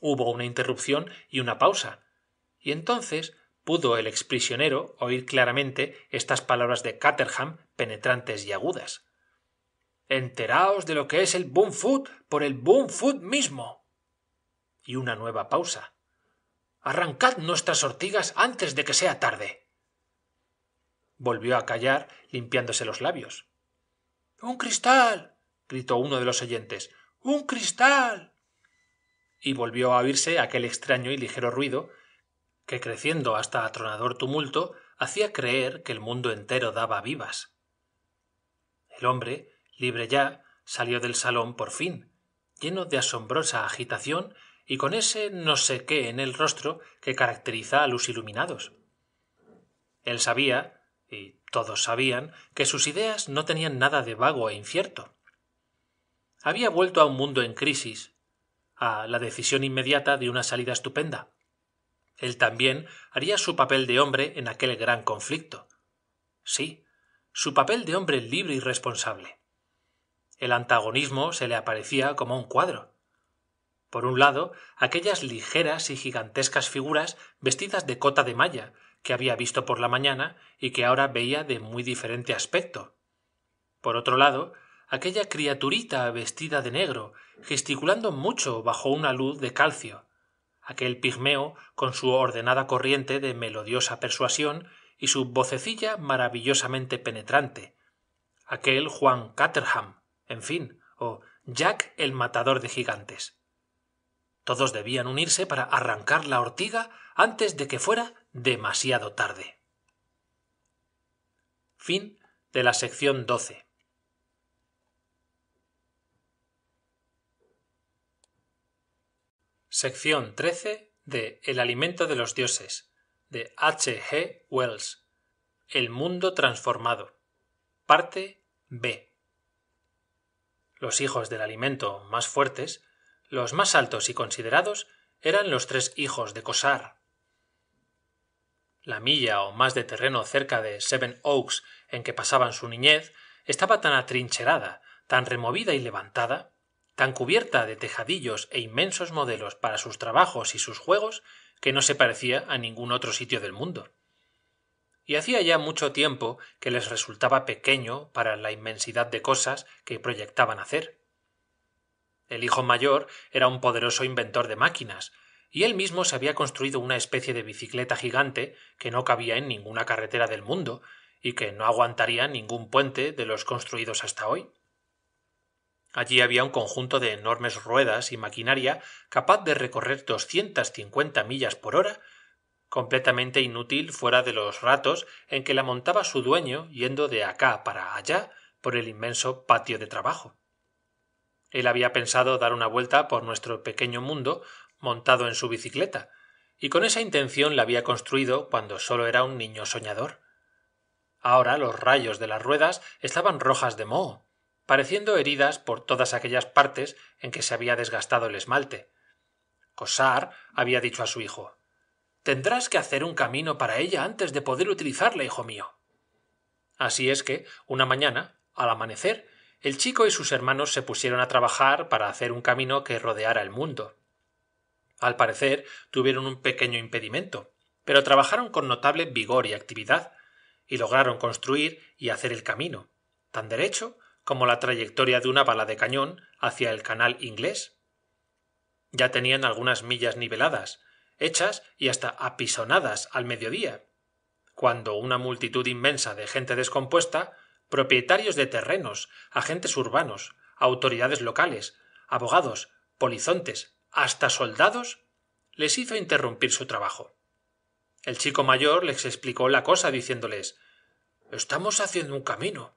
hubo una interrupción y una pausa y entonces pudo el exprisionero oír claramente estas palabras de caterham penetrantes y agudas enteraos de lo que es el boom food por el boom food mismo y una nueva pausa arrancad nuestras ortigas antes de que sea tarde volvió a callar limpiándose los labios un cristal gritó uno de los oyentes un cristal y volvió a oírse aquel extraño y ligero ruido que creciendo hasta atronador tumulto hacía creer que el mundo entero daba vivas el hombre libre ya, salió del salón por fin, lleno de asombrosa agitación y con ese no sé qué en el rostro que caracteriza a los iluminados. Él sabía, y todos sabían, que sus ideas no tenían nada de vago e incierto. Había vuelto a un mundo en crisis, a la decisión inmediata de una salida estupenda. Él también haría su papel de hombre en aquel gran conflicto. Sí, su papel de hombre libre y responsable el antagonismo se le aparecía como un cuadro. Por un lado, aquellas ligeras y gigantescas figuras vestidas de cota de malla, que había visto por la mañana y que ahora veía de muy diferente aspecto. Por otro lado, aquella criaturita vestida de negro, gesticulando mucho bajo una luz de calcio, aquel pigmeo con su ordenada corriente de melodiosa persuasión y su vocecilla maravillosamente penetrante, aquel Juan Caterham, en fin, o Jack el matador de gigantes. Todos debían unirse para arrancar la ortiga antes de que fuera demasiado tarde. Fin de la sección 12. Sección 13 de El alimento de los dioses de H. G. Wells. El mundo transformado. Parte B. Los hijos del alimento más fuertes, los más altos y considerados, eran los tres hijos de Cosar. La milla o más de terreno cerca de Seven Oaks en que pasaban su niñez estaba tan atrincherada, tan removida y levantada, tan cubierta de tejadillos e inmensos modelos para sus trabajos y sus juegos, que no se parecía a ningún otro sitio del mundo y hacía ya mucho tiempo que les resultaba pequeño para la inmensidad de cosas que proyectaban hacer. El hijo mayor era un poderoso inventor de máquinas, y él mismo se había construido una especie de bicicleta gigante que no cabía en ninguna carretera del mundo y que no aguantaría ningún puente de los construidos hasta hoy. Allí había un conjunto de enormes ruedas y maquinaria capaz de recorrer cincuenta millas por hora completamente inútil fuera de los ratos en que la montaba su dueño yendo de acá para allá por el inmenso patio de trabajo. Él había pensado dar una vuelta por nuestro pequeño mundo montado en su bicicleta, y con esa intención la había construido cuando solo era un niño soñador. Ahora los rayos de las ruedas estaban rojas de moho, pareciendo heridas por todas aquellas partes en que se había desgastado el esmalte. Cosar había dicho a su hijo Tendrás que hacer un camino para ella antes de poder utilizarla, hijo mío. Así es que, una mañana, al amanecer, el chico y sus hermanos se pusieron a trabajar para hacer un camino que rodeara el mundo. Al parecer, tuvieron un pequeño impedimento, pero trabajaron con notable vigor y actividad, y lograron construir y hacer el camino, tan derecho como la trayectoria de una bala de cañón hacia el canal inglés. Ya tenían algunas millas niveladas, hechas y hasta apisonadas al mediodía cuando una multitud inmensa de gente descompuesta propietarios de terrenos agentes urbanos autoridades locales abogados polizontes hasta soldados les hizo interrumpir su trabajo el chico mayor les explicó la cosa diciéndoles estamos haciendo un camino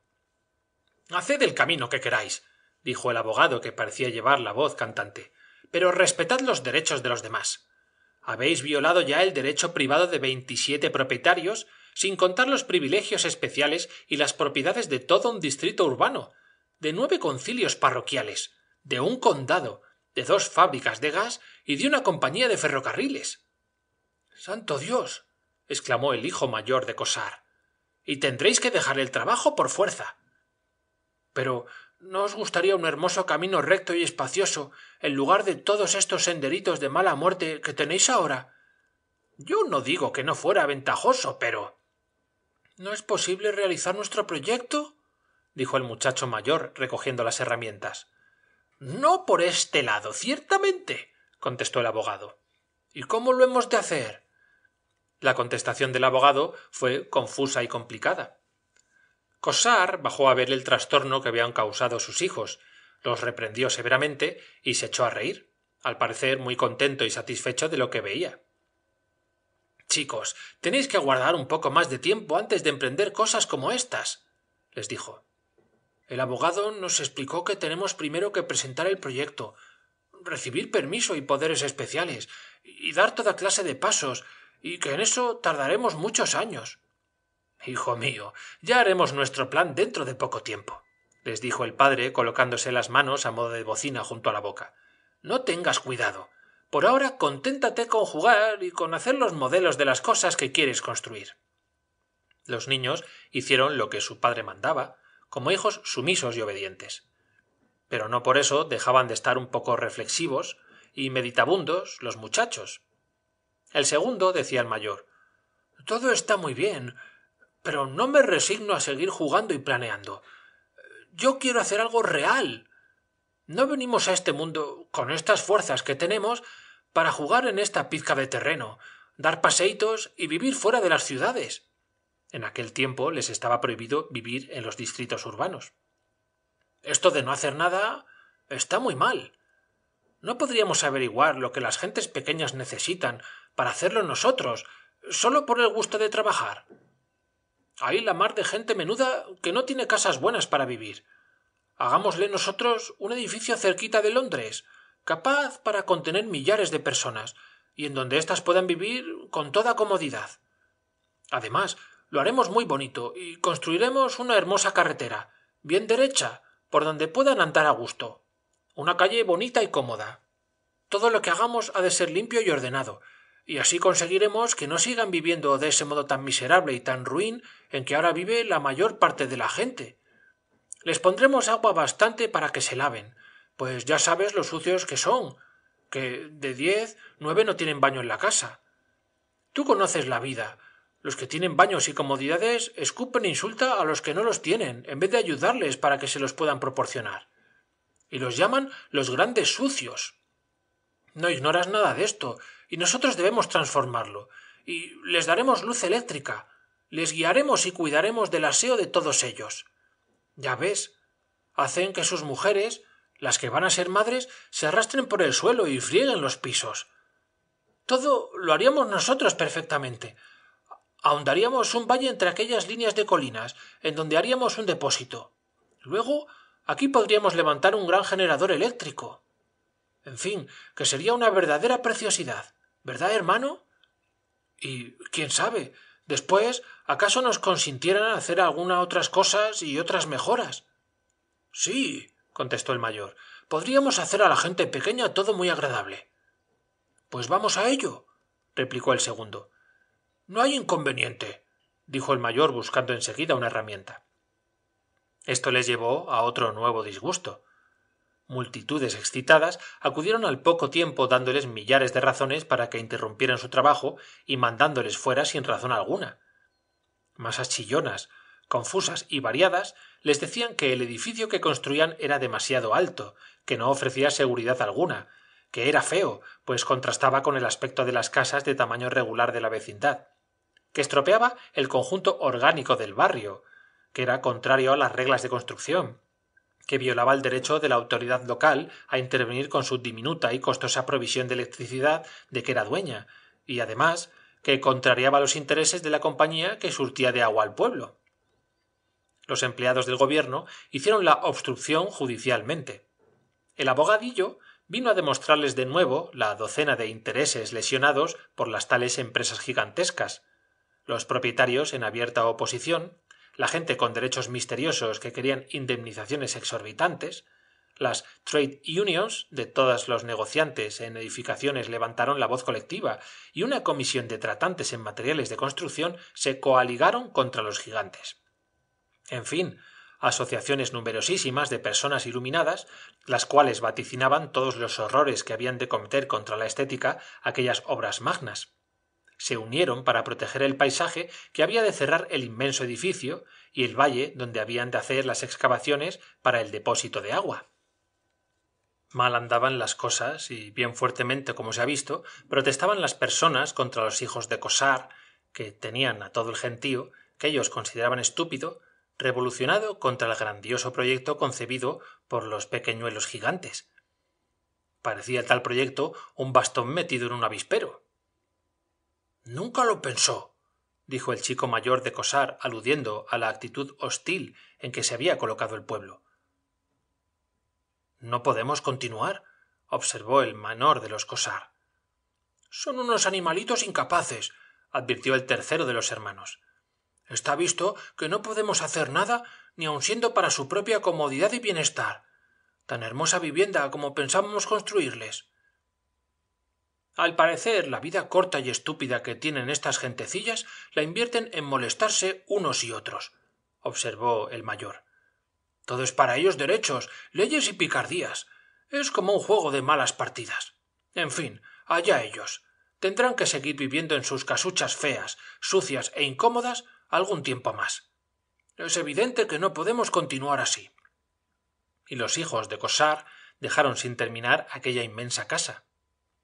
haced el camino que queráis dijo el abogado que parecía llevar la voz cantante pero respetad los derechos de los demás habéis violado ya el derecho privado de veintisiete propietarios, sin contar los privilegios especiales y las propiedades de todo un distrito urbano, de nueve concilios parroquiales, de un condado, de dos fábricas de gas y de una compañía de ferrocarriles. Santo Dios. exclamó el hijo mayor de Cosar. Y tendréis que dejar el trabajo por fuerza. Pero no os gustaría un hermoso camino recto y espacioso en lugar de todos estos senderitos de mala muerte que tenéis ahora yo no digo que no fuera ventajoso pero no es posible realizar nuestro proyecto dijo el muchacho mayor recogiendo las herramientas no por este lado ciertamente contestó el abogado y cómo lo hemos de hacer la contestación del abogado fue confusa y complicada Cossar bajó a ver el trastorno que habían causado sus hijos, los reprendió severamente y se echó a reír, al parecer muy contento y satisfecho de lo que veía. Chicos, tenéis que aguardar un poco más de tiempo antes de emprender cosas como estas, les dijo. El abogado nos explicó que tenemos primero que presentar el proyecto, recibir permiso y poderes especiales, y dar toda clase de pasos, y que en eso tardaremos muchos años. Hijo mío, ya haremos nuestro plan dentro de poco tiempo les dijo el padre colocándose las manos a modo de bocina junto a la boca. No tengas cuidado. Por ahora conténtate con jugar y con hacer los modelos de las cosas que quieres construir. Los niños hicieron lo que su padre mandaba, como hijos sumisos y obedientes. Pero no por eso dejaban de estar un poco reflexivos y meditabundos los muchachos. El segundo decía al mayor Todo está muy bien, pero no me resigno a seguir jugando y planeando. Yo quiero hacer algo real. No venimos a este mundo con estas fuerzas que tenemos para jugar en esta pizca de terreno, dar paseitos y vivir fuera de las ciudades. En aquel tiempo les estaba prohibido vivir en los distritos urbanos. Esto de no hacer nada está muy mal. No podríamos averiguar lo que las gentes pequeñas necesitan para hacerlo nosotros, solo por el gusto de trabajar. Hay la mar de gente menuda que no tiene casas buenas para vivir. Hagámosle nosotros un edificio cerquita de Londres, capaz para contener millares de personas, y en donde éstas puedan vivir con toda comodidad. Además, lo haremos muy bonito y construiremos una hermosa carretera, bien derecha, por donde puedan andar a gusto. Una calle bonita y cómoda. Todo lo que hagamos ha de ser limpio y ordenado, y así conseguiremos que no sigan viviendo de ese modo tan miserable y tan ruin en que ahora vive la mayor parte de la gente. Les pondremos agua bastante para que se laven, pues ya sabes lo sucios que son, que de diez, nueve no tienen baño en la casa. Tú conoces la vida. Los que tienen baños y comodidades escupen insulta a los que no los tienen, en vez de ayudarles para que se los puedan proporcionar. Y los llaman los grandes sucios. No ignoras nada de esto, y nosotros debemos transformarlo, y les daremos luz eléctrica, les guiaremos y cuidaremos del aseo de todos ellos. Ya ves, hacen que sus mujeres, las que van a ser madres, se arrastren por el suelo y frieguen los pisos. Todo lo haríamos nosotros perfectamente. Ahondaríamos un valle entre aquellas líneas de colinas, en donde haríamos un depósito. Luego, aquí podríamos levantar un gran generador eléctrico. En fin, que sería una verdadera preciosidad. ¿Verdad, hermano? Y quién sabe. Después, ¿acaso nos consintieran hacer alguna otras cosas y otras mejoras? Sí, contestó el mayor. Podríamos hacer a la gente pequeña todo muy agradable. Pues vamos a ello, replicó el segundo. No hay inconveniente, dijo el mayor buscando enseguida una herramienta. Esto les llevó a otro nuevo disgusto multitudes excitadas acudieron al poco tiempo dándoles millares de razones para que interrumpieran su trabajo y mandándoles fuera sin razón alguna masas chillonas confusas y variadas les decían que el edificio que construían era demasiado alto que no ofrecía seguridad alguna que era feo pues contrastaba con el aspecto de las casas de tamaño regular de la vecindad que estropeaba el conjunto orgánico del barrio que era contrario a las reglas de construcción que violaba el derecho de la autoridad local a intervenir con su diminuta y costosa provisión de electricidad de que era dueña, y además que contrariaba los intereses de la compañía que surtía de agua al pueblo. Los empleados del gobierno hicieron la obstrucción judicialmente. El abogadillo vino a demostrarles de nuevo la docena de intereses lesionados por las tales empresas gigantescas, los propietarios en abierta oposición, la gente con derechos misteriosos que querían indemnizaciones exorbitantes, las trade unions de todos los negociantes en edificaciones levantaron la voz colectiva y una comisión de tratantes en materiales de construcción se coaligaron contra los gigantes. En fin, asociaciones numerosísimas de personas iluminadas, las cuales vaticinaban todos los horrores que habían de cometer contra la estética aquellas obras magnas se unieron para proteger el paisaje que había de cerrar el inmenso edificio y el valle donde habían de hacer las excavaciones para el depósito de agua mal andaban las cosas y bien fuertemente como se ha visto protestaban las personas contra los hijos de Cosar que tenían a todo el gentío que ellos consideraban estúpido revolucionado contra el grandioso proyecto concebido por los pequeñuelos gigantes parecía tal proyecto un bastón metido en un avispero nunca lo pensó dijo el chico mayor de Cosar, aludiendo a la actitud hostil en que se había colocado el pueblo no podemos continuar observó el menor de los Cosar. son unos animalitos incapaces advirtió el tercero de los hermanos está visto que no podemos hacer nada ni aun siendo para su propia comodidad y bienestar tan hermosa vivienda como pensábamos construirles al parecer, la vida corta y estúpida que tienen estas gentecillas la invierten en molestarse unos y otros observó el mayor. Todo es para ellos derechos, leyes y picardías. Es como un juego de malas partidas. En fin, allá ellos. Tendrán que seguir viviendo en sus casuchas feas, sucias e incómodas algún tiempo más. Es evidente que no podemos continuar así. Y los hijos de Cossar dejaron sin terminar aquella inmensa casa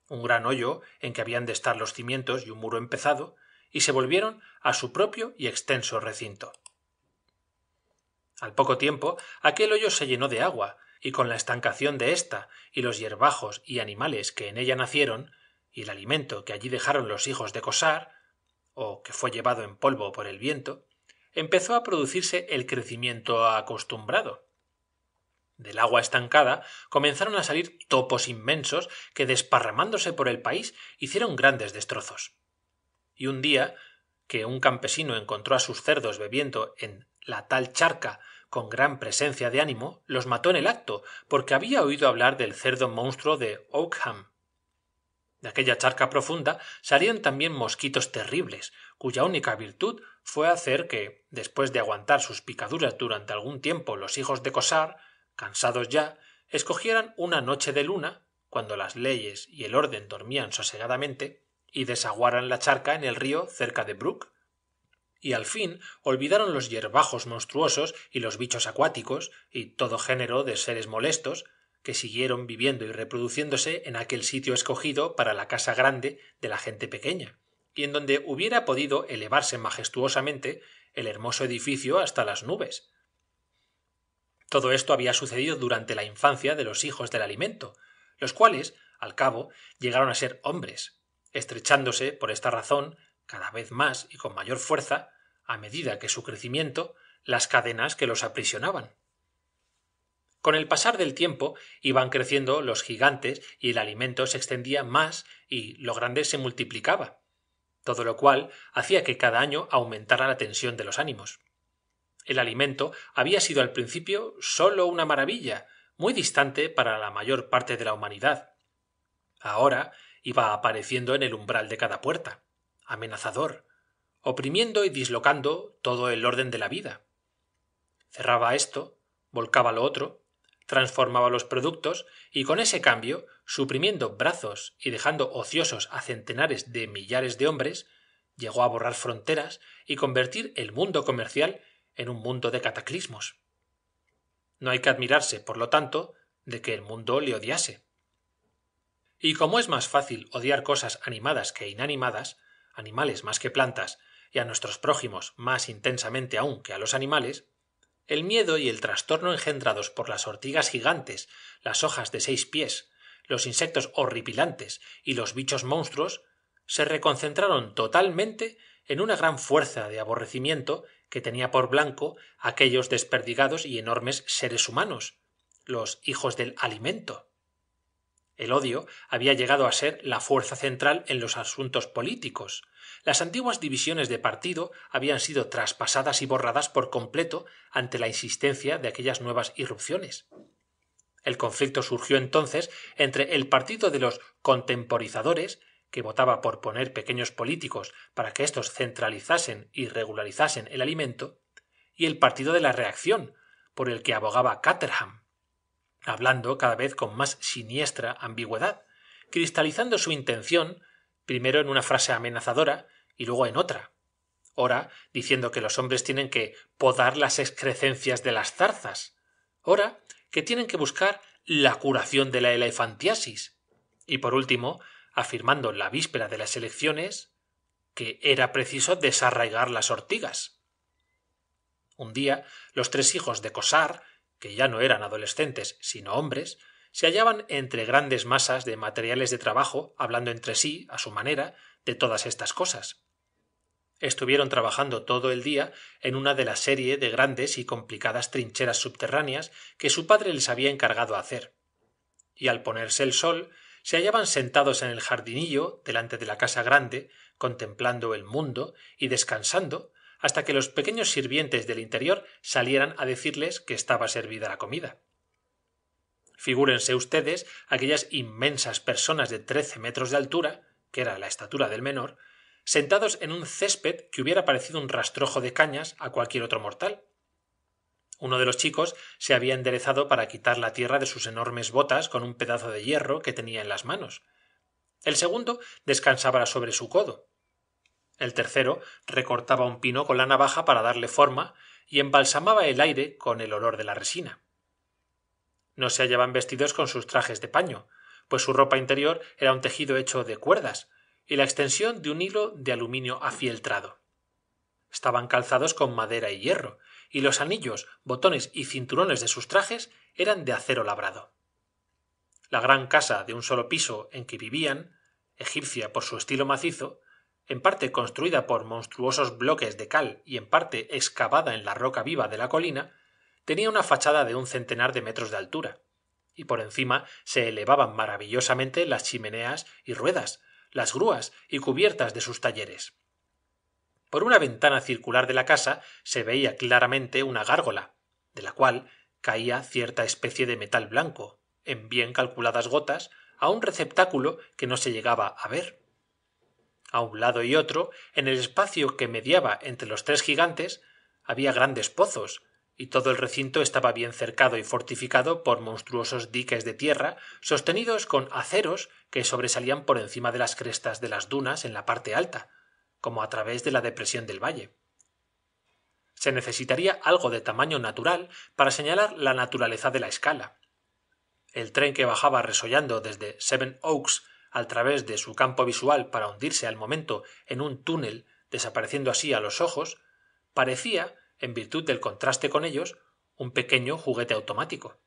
un gran hoyo en que habían de estar los cimientos y un muro empezado, y se volvieron a su propio y extenso recinto. Al poco tiempo aquel hoyo se llenó de agua, y con la estancación de ésta y los hierbajos y animales que en ella nacieron, y el alimento que allí dejaron los hijos de Cosar, o que fue llevado en polvo por el viento, empezó a producirse el crecimiento acostumbrado, del agua estancada comenzaron a salir topos inmensos que desparramándose por el país hicieron grandes destrozos. Y un día que un campesino encontró a sus cerdos bebiendo en la tal charca con gran presencia de ánimo, los mató en el acto, porque había oído hablar del cerdo monstruo de Oakham. De aquella charca profunda salían también mosquitos terribles, cuya única virtud fue hacer que, después de aguantar sus picaduras durante algún tiempo los hijos de Cosar, cansados ya escogieran una noche de luna cuando las leyes y el orden dormían sosegadamente y desaguaran la charca en el río cerca de Brook. y al fin olvidaron los yerbajos monstruosos y los bichos acuáticos y todo género de seres molestos que siguieron viviendo y reproduciéndose en aquel sitio escogido para la casa grande de la gente pequeña y en donde hubiera podido elevarse majestuosamente el hermoso edificio hasta las nubes todo esto había sucedido durante la infancia de los hijos del alimento, los cuales, al cabo, llegaron a ser hombres, estrechándose, por esta razón, cada vez más y con mayor fuerza, a medida que su crecimiento, las cadenas que los aprisionaban. Con el pasar del tiempo iban creciendo los gigantes y el alimento se extendía más y lo grande se multiplicaba, todo lo cual hacía que cada año aumentara la tensión de los ánimos el alimento había sido al principio sólo una maravilla muy distante para la mayor parte de la humanidad ahora iba apareciendo en el umbral de cada puerta amenazador oprimiendo y dislocando todo el orden de la vida cerraba esto volcaba lo otro transformaba los productos y con ese cambio suprimiendo brazos y dejando ociosos a centenares de millares de hombres llegó a borrar fronteras y convertir el mundo comercial en un mundo de cataclismos. No hay que admirarse, por lo tanto, de que el mundo le odiase. Y como es más fácil odiar cosas animadas que inanimadas, animales más que plantas, y a nuestros prójimos más intensamente aún que a los animales, el miedo y el trastorno engendrados por las ortigas gigantes, las hojas de seis pies, los insectos horripilantes y los bichos monstruos se reconcentraron totalmente en una gran fuerza de aborrecimiento que tenía por blanco aquellos desperdigados y enormes seres humanos los hijos del alimento el odio había llegado a ser la fuerza central en los asuntos políticos las antiguas divisiones de partido habían sido traspasadas y borradas por completo ante la insistencia de aquellas nuevas irrupciones el conflicto surgió entonces entre el partido de los contemporizadores que votaba por poner pequeños políticos para que éstos centralizasen y regularizasen el alimento, y el partido de la reacción, por el que abogaba Caterham, hablando cada vez con más siniestra ambigüedad, cristalizando su intención primero en una frase amenazadora y luego en otra, ora diciendo que los hombres tienen que podar las excrecencias de las zarzas, ora que tienen que buscar la curación de la elefantiasis, y por último afirmando la víspera de las elecciones que era preciso desarraigar las ortigas. Un día los tres hijos de Cosar, que ya no eran adolescentes sino hombres, se hallaban entre grandes masas de materiales de trabajo, hablando entre sí, a su manera, de todas estas cosas. Estuvieron trabajando todo el día en una de la serie de grandes y complicadas trincheras subterráneas que su padre les había encargado hacer. Y al ponerse el sol, se hallaban sentados en el jardinillo delante de la casa grande contemplando el mundo y descansando hasta que los pequeños sirvientes del interior salieran a decirles que estaba servida la comida. Figúrense ustedes aquellas inmensas personas de trece metros de altura, que era la estatura del menor, sentados en un césped que hubiera parecido un rastrojo de cañas a cualquier otro mortal uno de los chicos se había enderezado para quitar la tierra de sus enormes botas con un pedazo de hierro que tenía en las manos. El segundo descansaba sobre su codo. El tercero recortaba un pino con la navaja para darle forma y embalsamaba el aire con el olor de la resina. No se hallaban vestidos con sus trajes de paño, pues su ropa interior era un tejido hecho de cuerdas y la extensión de un hilo de aluminio afieltrado. Estaban calzados con madera y hierro, y los anillos, botones y cinturones de sus trajes eran de acero labrado. La gran casa de un solo piso en que vivían, egipcia por su estilo macizo, en parte construida por monstruosos bloques de cal y en parte excavada en la roca viva de la colina, tenía una fachada de un centenar de metros de altura, y por encima se elevaban maravillosamente las chimeneas y ruedas, las grúas y cubiertas de sus talleres por una ventana circular de la casa se veía claramente una gárgola, de la cual caía cierta especie de metal blanco, en bien calculadas gotas, a un receptáculo que no se llegaba a ver. A un lado y otro, en el espacio que mediaba entre los tres gigantes, había grandes pozos, y todo el recinto estaba bien cercado y fortificado por monstruosos diques de tierra sostenidos con aceros que sobresalían por encima de las crestas de las dunas en la parte alta, como a través de la depresión del valle. Se necesitaría algo de tamaño natural para señalar la naturaleza de la escala. El tren que bajaba resollando desde Seven Oaks al través de su campo visual para hundirse al momento en un túnel, desapareciendo así a los ojos, parecía, en virtud del contraste con ellos, un pequeño juguete automático.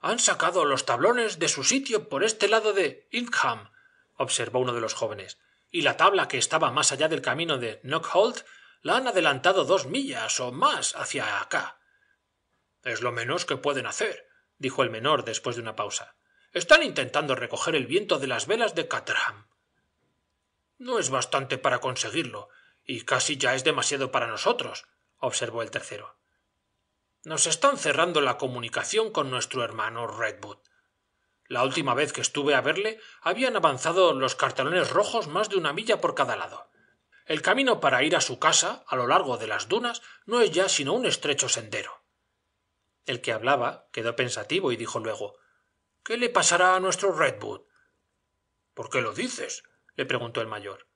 Han sacado los tablones de su sitio por este lado de observó uno de los jóvenes y la tabla que estaba más allá del camino de Knockholt la han adelantado dos millas o más hacia acá. Es lo menos que pueden hacer, dijo el menor después de una pausa. Están intentando recoger el viento de las velas de Caterham. No es bastante para conseguirlo, y casi ya es demasiado para nosotros, observó el tercero. Nos están cerrando la comunicación con nuestro hermano Redwood, la última vez que estuve a verle habían avanzado los cartelones rojos más de una milla por cada lado. El camino para ir a su casa, a lo largo de las dunas, no es ya sino un estrecho sendero. El que hablaba quedó pensativo y dijo luego ¿Qué le pasará a nuestro Redwood? ¿Por qué lo dices? le preguntó el mayor.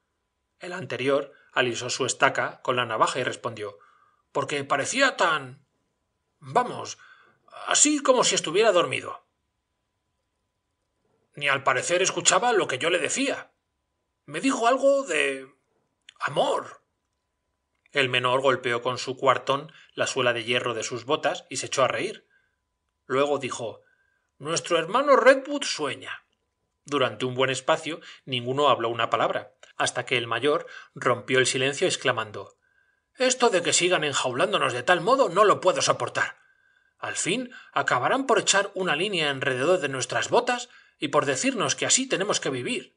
El anterior alisó su estaca con la navaja y respondió Porque parecía tan. vamos, así como si estuviera dormido ni al parecer escuchaba lo que yo le decía. Me dijo algo de. amor. El menor golpeó con su cuartón la suela de hierro de sus botas y se echó a reír. Luego dijo Nuestro hermano Redwood sueña. Durante un buen espacio ninguno habló una palabra, hasta que el mayor rompió el silencio exclamando Esto de que sigan enjaulándonos de tal modo no lo puedo soportar. Al fin acabarán por echar una línea alrededor de nuestras botas y por decirnos que así tenemos que vivir.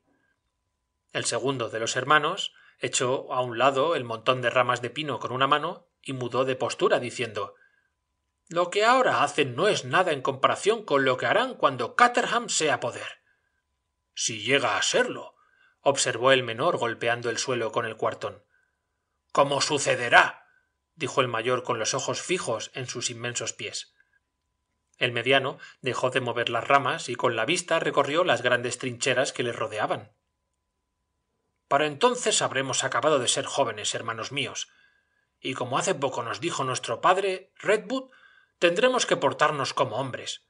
El segundo de los hermanos echó a un lado el montón de ramas de pino con una mano y mudó de postura diciendo Lo que ahora hacen no es nada en comparación con lo que harán cuando Caterham sea poder. Si llega a serlo, observó el menor golpeando el suelo con el cuartón. ¿Cómo sucederá? dijo el mayor con los ojos fijos en sus inmensos pies el mediano dejó de mover las ramas y con la vista recorrió las grandes trincheras que le rodeaban para entonces habremos acabado de ser jóvenes hermanos míos y como hace poco nos dijo nuestro padre redwood tendremos que portarnos como hombres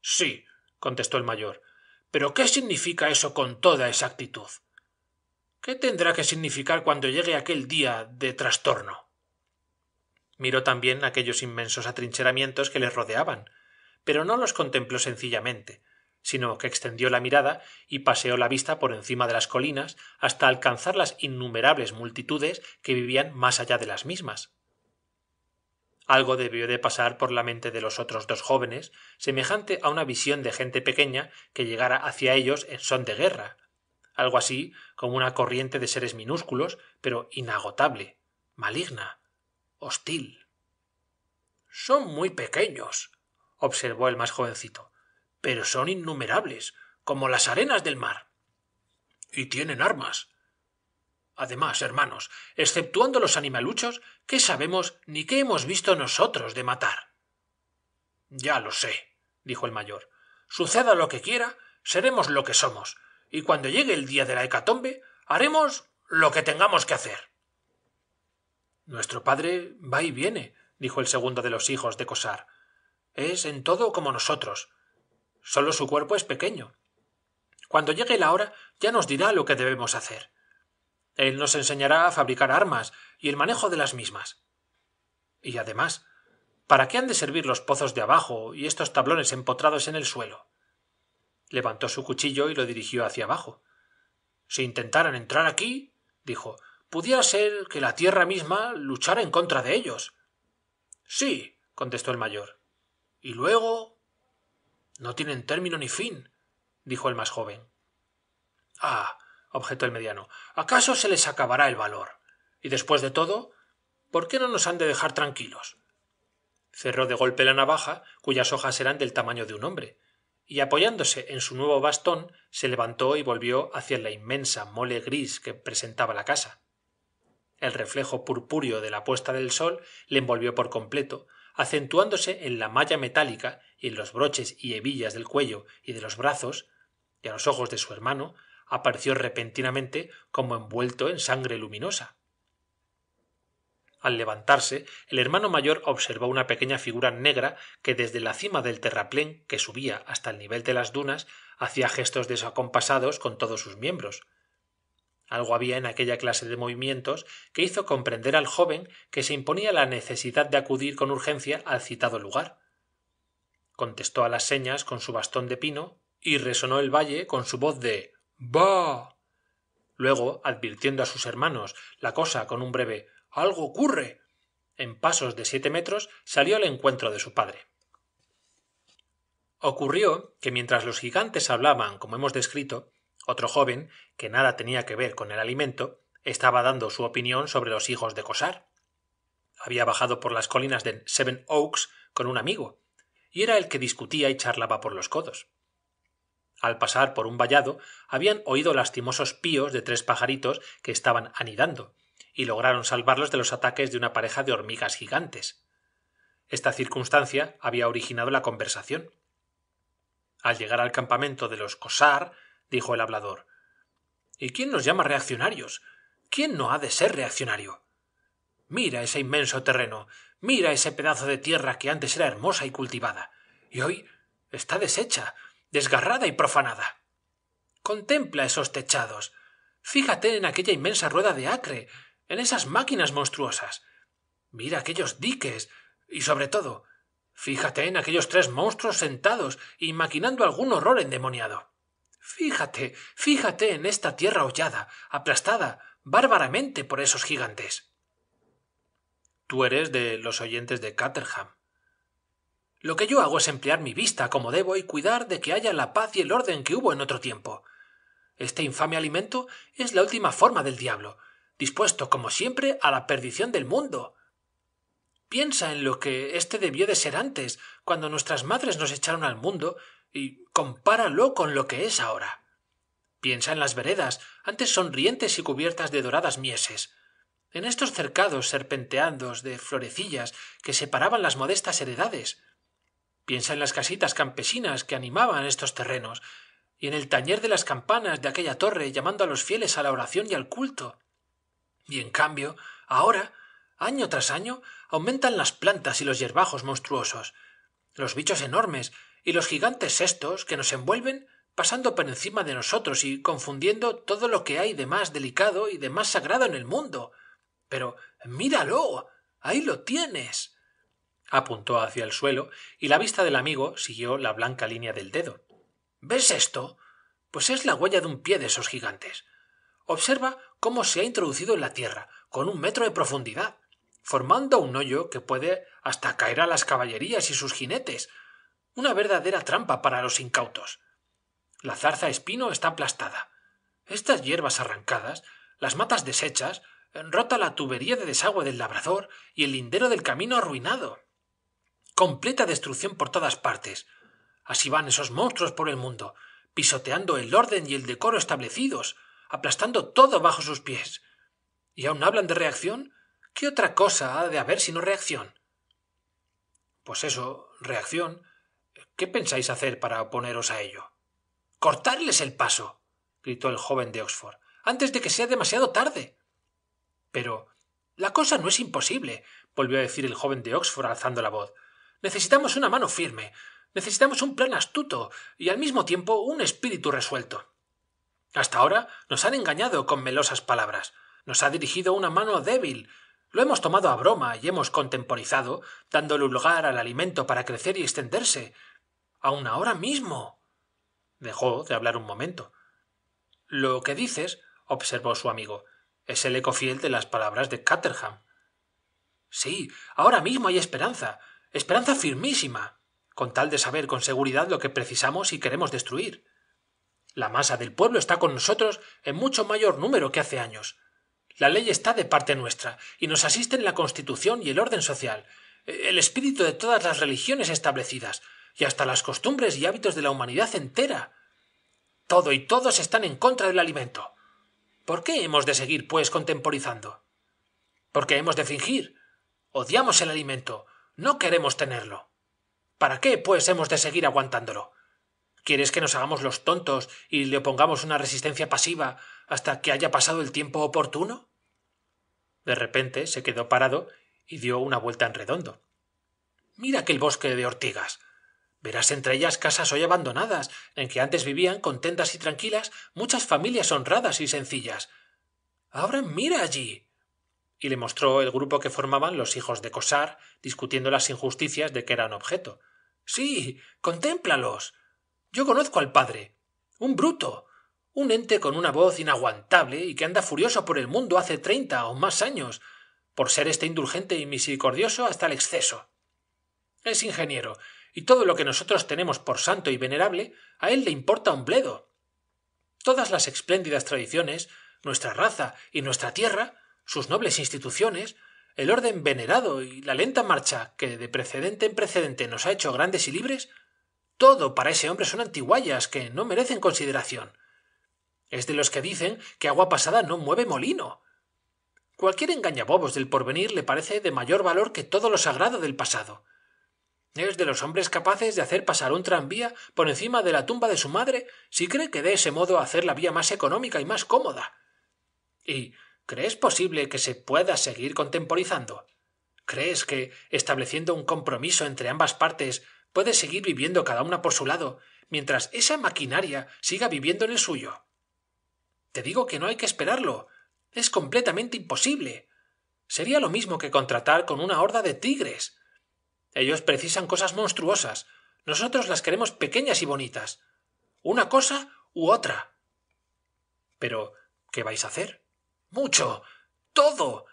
sí contestó el mayor pero qué significa eso con toda exactitud qué tendrá que significar cuando llegue aquel día de trastorno Miró también aquellos inmensos atrincheramientos que les rodeaban, pero no los contempló sencillamente, sino que extendió la mirada y paseó la vista por encima de las colinas hasta alcanzar las innumerables multitudes que vivían más allá de las mismas. Algo debió de pasar por la mente de los otros dos jóvenes, semejante a una visión de gente pequeña que llegara hacia ellos en son de guerra, algo así como una corriente de seres minúsculos, pero inagotable, maligna, hostil. Son muy pequeños, observó el más jovencito, pero son innumerables, como las arenas del mar. Y tienen armas. Además, hermanos, exceptuando los animaluchos, ¿qué sabemos ni qué hemos visto nosotros de matar? Ya lo sé, dijo el mayor. Suceda lo que quiera, seremos lo que somos, y cuando llegue el día de la hecatombe, haremos lo que tengamos que hacer. Nuestro padre va y viene, dijo el segundo de los hijos de Cosar. Es en todo como nosotros. Solo su cuerpo es pequeño. Cuando llegue la hora ya nos dirá lo que debemos hacer. Él nos enseñará a fabricar armas y el manejo de las mismas. Y además, ¿para qué han de servir los pozos de abajo y estos tablones empotrados en el suelo? Levantó su cuchillo y lo dirigió hacia abajo. Si intentaran entrar aquí, dijo, pudiera ser que la tierra misma luchara en contra de ellos. Sí, contestó el mayor. Y luego. No tienen término ni fin, dijo el más joven. Ah, objetó el mediano, ¿acaso se les acabará el valor? Y después de todo, ¿por qué no nos han de dejar tranquilos? Cerró de golpe la navaja, cuyas hojas eran del tamaño de un hombre, y apoyándose en su nuevo bastón, se levantó y volvió hacia la inmensa mole gris que presentaba la casa el reflejo purpúreo de la puesta del sol le envolvió por completo acentuándose en la malla metálica y en los broches y hebillas del cuello y de los brazos y a los ojos de su hermano apareció repentinamente como envuelto en sangre luminosa al levantarse el hermano mayor observó una pequeña figura negra que desde la cima del terraplén que subía hasta el nivel de las dunas hacía gestos desacompasados con todos sus miembros algo había en aquella clase de movimientos que hizo comprender al joven que se imponía la necesidad de acudir con urgencia al citado lugar. Contestó a las señas con su bastón de pino y resonó el valle con su voz de ¡Bah! Luego, advirtiendo a sus hermanos la cosa con un breve ¡Algo ocurre! en pasos de siete metros salió al encuentro de su padre. Ocurrió que mientras los gigantes hablaban, como hemos descrito, otro joven, que nada tenía que ver con el alimento, estaba dando su opinión sobre los hijos de Cosar. Había bajado por las colinas de Seven Oaks con un amigo, y era el que discutía y charlaba por los codos. Al pasar por un vallado, habían oído lastimosos píos de tres pajaritos que estaban anidando, y lograron salvarlos de los ataques de una pareja de hormigas gigantes. Esta circunstancia había originado la conversación. Al llegar al campamento de los Cosar, dijo el hablador. ¿Y quién nos llama reaccionarios? ¿Quién no ha de ser reaccionario? Mira ese inmenso terreno, mira ese pedazo de tierra que antes era hermosa y cultivada, y hoy está deshecha, desgarrada y profanada. Contempla esos techados, fíjate en aquella inmensa rueda de acre, en esas máquinas monstruosas. Mira aquellos diques, y sobre todo, fíjate en aquellos tres monstruos sentados y maquinando algún horror endemoniado fíjate fíjate en esta tierra hollada aplastada bárbaramente por esos gigantes tú eres de los oyentes de caterham lo que yo hago es emplear mi vista como debo y cuidar de que haya la paz y el orden que hubo en otro tiempo este infame alimento es la última forma del diablo dispuesto como siempre a la perdición del mundo piensa en lo que éste debió de ser antes cuando nuestras madres nos echaron al mundo y compáralo con lo que es ahora. Piensa en las veredas, antes sonrientes y cubiertas de doradas mieses, en estos cercados serpenteandos de florecillas que separaban las modestas heredades. Piensa en las casitas campesinas que animaban estos terrenos, y en el tañer de las campanas de aquella torre llamando a los fieles a la oración y al culto. Y en cambio, ahora, año tras año, aumentan las plantas y los yerbajos monstruosos, los bichos enormes y los gigantes estos que nos envuelven pasando por encima de nosotros y confundiendo todo lo que hay de más delicado y de más sagrado en el mundo. Pero míralo. ahí lo tienes. apuntó hacia el suelo, y la vista del amigo siguió la blanca línea del dedo. ¿Ves esto? Pues es la huella de un pie de esos gigantes. Observa cómo se ha introducido en la tierra, con un metro de profundidad, formando un hoyo que puede hasta caer a las caballerías y sus jinetes, una verdadera trampa para los incautos. La zarza espino está aplastada. Estas hierbas arrancadas, las matas deshechas, rota la tubería de desagüe del labrador y el lindero del camino arruinado. Completa destrucción por todas partes. Así van esos monstruos por el mundo, pisoteando el orden y el decoro establecidos, aplastando todo bajo sus pies. ¿Y aún hablan de reacción? ¿Qué otra cosa ha de haber sino reacción? Pues eso, reacción, ¿Qué pensáis hacer para oponeros a ello? Cortarles el paso. gritó el joven de Oxford, antes de que sea demasiado tarde. Pero la cosa no es imposible, volvió a decir el joven de Oxford alzando la voz. Necesitamos una mano firme, necesitamos un plan astuto y al mismo tiempo un espíritu resuelto. Hasta ahora nos han engañado con melosas palabras, nos ha dirigido una mano débil, lo hemos tomado a broma y hemos contemporizado, dándole lugar al alimento para crecer y extenderse, aun ahora mismo. dejó de hablar un momento. Lo que dices, observó su amigo, es el eco fiel de las palabras de Caterham. Sí, ahora mismo hay esperanza, esperanza firmísima, con tal de saber con seguridad lo que precisamos y queremos destruir. La masa del pueblo está con nosotros en mucho mayor número que hace años. La ley está de parte nuestra, y nos asisten la Constitución y el orden social, el espíritu de todas las religiones establecidas, y hasta las costumbres y hábitos de la humanidad entera. Todo y todos están en contra del alimento. ¿Por qué hemos de seguir, pues, contemporizando? Porque hemos de fingir. Odiamos el alimento, no queremos tenerlo. ¿Para qué, pues, hemos de seguir aguantándolo? ¿Quieres que nos hagamos los tontos y le opongamos una resistencia pasiva hasta que haya pasado el tiempo oportuno? De repente se quedó parado y dio una vuelta en redondo. Mira aquel bosque de ortigas. Verás entre ellas casas hoy abandonadas, en que antes vivían contentas y tranquilas muchas familias honradas y sencillas. Ahora mira allí. Y le mostró el grupo que formaban los hijos de Cosar, discutiendo las injusticias de que eran objeto. Sí, contémplalos. Yo conozco al padre. Un bruto. Un ente con una voz inaguantable y que anda furioso por el mundo hace treinta o más años, por ser este indulgente y misericordioso hasta el exceso. Es ingeniero, y todo lo que nosotros tenemos por santo y venerable, a él le importa un bledo. Todas las espléndidas tradiciones, nuestra raza y nuestra tierra, sus nobles instituciones, el orden venerado y la lenta marcha que de precedente en precedente nos ha hecho grandes y libres, todo para ese hombre son antiguallas que no merecen consideración. Es de los que dicen que agua pasada no mueve molino. Cualquier engañabobos del porvenir le parece de mayor valor que todo lo sagrado del pasado. Es de los hombres capaces de hacer pasar un tranvía por encima de la tumba de su madre si cree que de ese modo hacer la vía más económica y más cómoda. ¿Y crees posible que se pueda seguir contemporizando? ¿Crees que, estableciendo un compromiso entre ambas partes, puede seguir viviendo cada una por su lado, mientras esa maquinaria siga viviendo en el suyo? Te digo que no hay que esperarlo. Es completamente imposible. Sería lo mismo que contratar con una horda de tigres. Ellos precisan cosas monstruosas. Nosotros las queremos pequeñas y bonitas. Una cosa u otra. Pero, ¿qué vais a hacer? Mucho. Todo.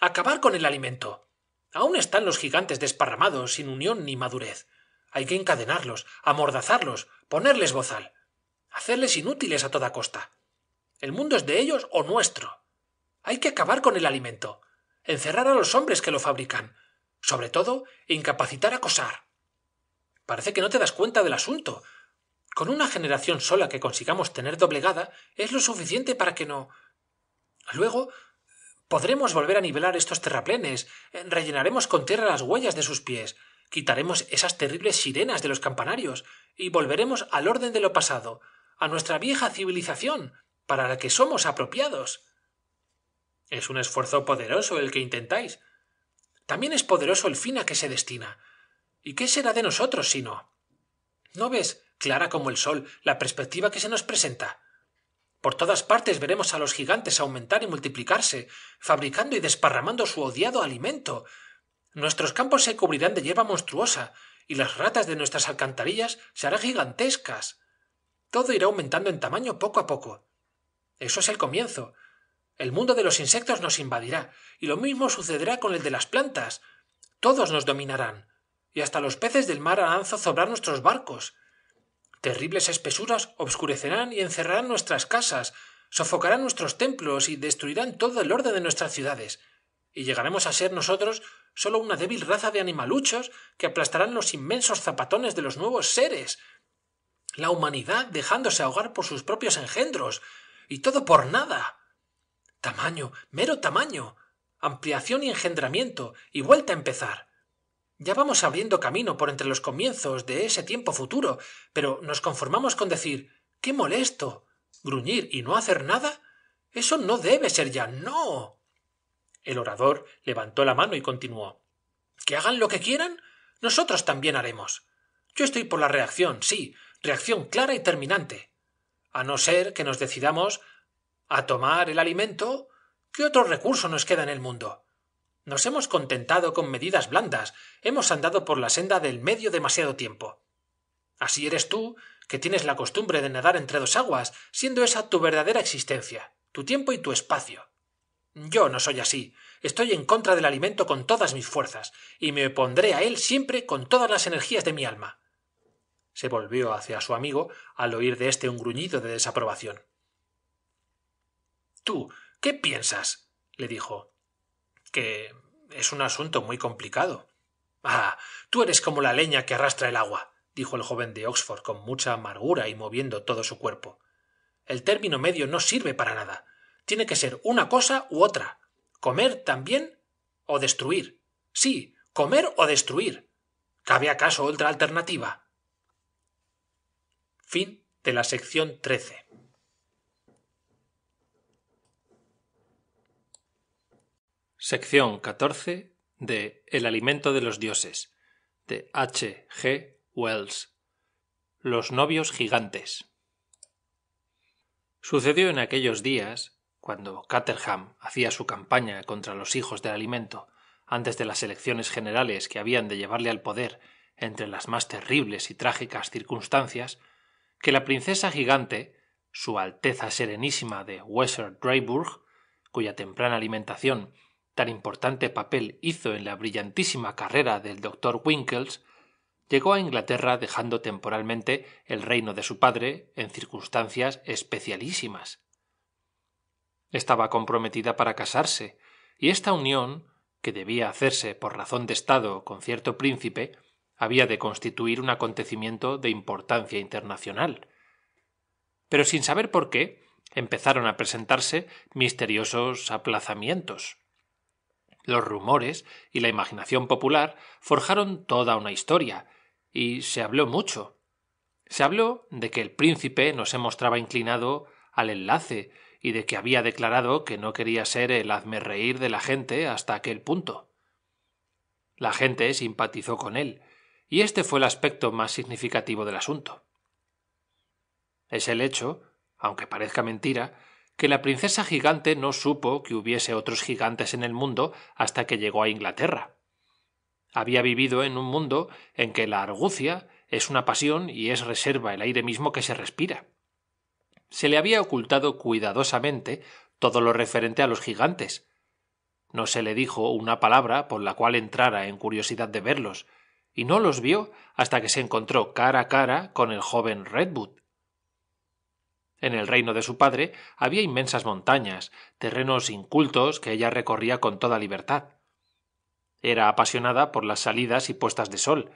Acabar con el alimento. Aún están los gigantes desparramados, sin unión ni madurez. Hay que encadenarlos, amordazarlos, ponerles bozal, hacerles inútiles a toda costa. El mundo es de ellos o nuestro. Hay que acabar con el alimento, encerrar a los hombres que lo fabrican, sobre todo, incapacitar cosar. Parece que no te das cuenta del asunto. Con una generación sola que consigamos tener doblegada es lo suficiente para que no. Luego, podremos volver a nivelar estos terraplenes, eh, rellenaremos con tierra las huellas de sus pies, quitaremos esas terribles sirenas de los campanarios y volveremos al orden de lo pasado, a nuestra vieja civilización, para la que somos apropiados. Es un esfuerzo poderoso el que intentáis, también es poderoso el fin a que se destina. ¿Y qué será de nosotros si no? ¿No ves, clara como el sol, la perspectiva que se nos presenta? Por todas partes veremos a los gigantes aumentar y multiplicarse, fabricando y desparramando su odiado alimento. Nuestros campos se cubrirán de hierba monstruosa, y las ratas de nuestras alcantarillas se harán gigantescas. Todo irá aumentando en tamaño poco a poco. Eso es el comienzo, el mundo de los insectos nos invadirá, y lo mismo sucederá con el de las plantas. Todos nos dominarán, y hasta los peces del mar harán zozobrar nuestros barcos. Terribles espesuras obscurecerán y encerrarán nuestras casas, sofocarán nuestros templos y destruirán todo el orden de nuestras ciudades. Y llegaremos a ser nosotros solo una débil raza de animaluchos que aplastarán los inmensos zapatones de los nuevos seres. La humanidad dejándose ahogar por sus propios engendros. Y todo por nada tamaño mero tamaño ampliación y engendramiento y vuelta a empezar ya vamos abriendo camino por entre los comienzos de ese tiempo futuro pero nos conformamos con decir qué molesto gruñir y no hacer nada eso no debe ser ya no el orador levantó la mano y continuó que hagan lo que quieran nosotros también haremos yo estoy por la reacción sí reacción clara y terminante a no ser que nos decidamos a tomar el alimento, ¿qué otro recurso nos queda en el mundo? Nos hemos contentado con medidas blandas, hemos andado por la senda del medio demasiado tiempo. Así eres tú, que tienes la costumbre de nadar entre dos aguas, siendo esa tu verdadera existencia, tu tiempo y tu espacio. Yo no soy así, estoy en contra del alimento con todas mis fuerzas, y me opondré a él siempre con todas las energías de mi alma. Se volvió hacia su amigo al oír de éste un gruñido de desaprobación tú qué piensas le dijo que es un asunto muy complicado ah tú eres como la leña que arrastra el agua dijo el joven de oxford con mucha amargura y moviendo todo su cuerpo el término medio no sirve para nada tiene que ser una cosa u otra comer también o destruir sí comer o destruir cabe acaso otra alternativa fin de la sección 13. Sección 14 de El alimento de los dioses de H. G. Wells. Los novios gigantes. Sucedió en aquellos días, cuando Caterham hacía su campaña contra los hijos del alimento, antes de las elecciones generales que habían de llevarle al poder entre las más terribles y trágicas circunstancias, que la princesa gigante, su Alteza Serenísima de Wesser Dreyburg, cuya temprana alimentación tan importante papel hizo en la brillantísima carrera del doctor Winkles, llegó a Inglaterra dejando temporalmente el reino de su padre en circunstancias especialísimas. Estaba comprometida para casarse, y esta unión, que debía hacerse por razón de Estado con cierto príncipe, había de constituir un acontecimiento de importancia internacional. Pero sin saber por qué, empezaron a presentarse misteriosos aplazamientos los rumores y la imaginación popular forjaron toda una historia, y se habló mucho. Se habló de que el príncipe no se mostraba inclinado al enlace y de que había declarado que no quería ser el hazmerreír de la gente hasta aquel punto. La gente simpatizó con él, y este fue el aspecto más significativo del asunto. Es el hecho, aunque parezca mentira, que la princesa gigante no supo que hubiese otros gigantes en el mundo hasta que llegó a Inglaterra. Había vivido en un mundo en que la argucia es una pasión y es reserva el aire mismo que se respira. Se le había ocultado cuidadosamente todo lo referente a los gigantes. No se le dijo una palabra por la cual entrara en curiosidad de verlos, y no los vio hasta que se encontró cara a cara con el joven Redwood. En el reino de su padre había inmensas montañas, terrenos incultos que ella recorría con toda libertad. Era apasionada por las salidas y puestas de sol,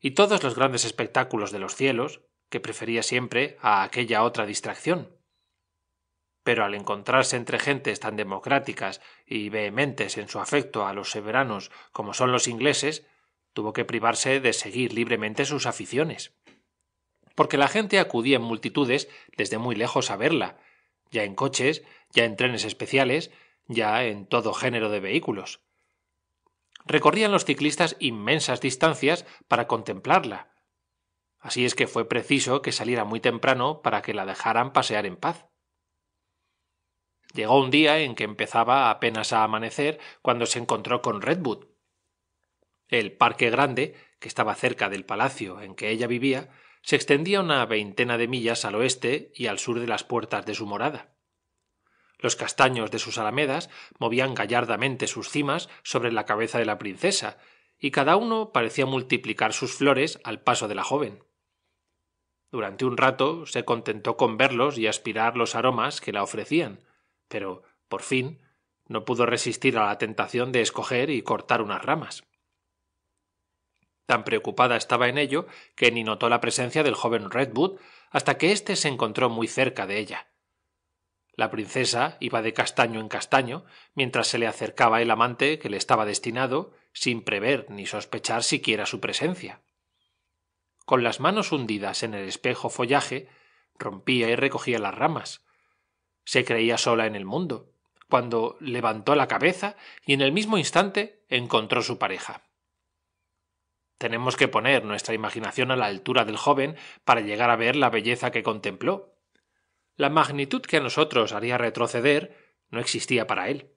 y todos los grandes espectáculos de los cielos, que prefería siempre a aquella otra distracción. Pero al encontrarse entre gentes tan democráticas y vehementes en su afecto a los soberanos como son los ingleses, tuvo que privarse de seguir libremente sus aficiones porque la gente acudía en multitudes desde muy lejos a verla, ya en coches, ya en trenes especiales, ya en todo género de vehículos. Recorrían los ciclistas inmensas distancias para contemplarla. Así es que fue preciso que saliera muy temprano para que la dejaran pasear en paz. Llegó un día en que empezaba apenas a amanecer cuando se encontró con Redwood. El parque grande, que estaba cerca del palacio en que ella vivía, se extendía una veintena de millas al oeste y al sur de las puertas de su morada. Los castaños de sus alamedas movían gallardamente sus cimas sobre la cabeza de la princesa, y cada uno parecía multiplicar sus flores al paso de la joven. Durante un rato se contentó con verlos y aspirar los aromas que la ofrecían, pero, por fin, no pudo resistir a la tentación de escoger y cortar unas ramas. Tan preocupada estaba en ello que ni notó la presencia del joven Redwood hasta que éste se encontró muy cerca de ella. La princesa iba de castaño en castaño mientras se le acercaba el amante que le estaba destinado, sin prever ni sospechar siquiera su presencia. Con las manos hundidas en el espejo follaje, rompía y recogía las ramas. Se creía sola en el mundo, cuando levantó la cabeza y en el mismo instante encontró su pareja. Tenemos que poner nuestra imaginación a la altura del joven para llegar a ver la belleza que contempló. La magnitud que a nosotros haría retroceder no existía para él.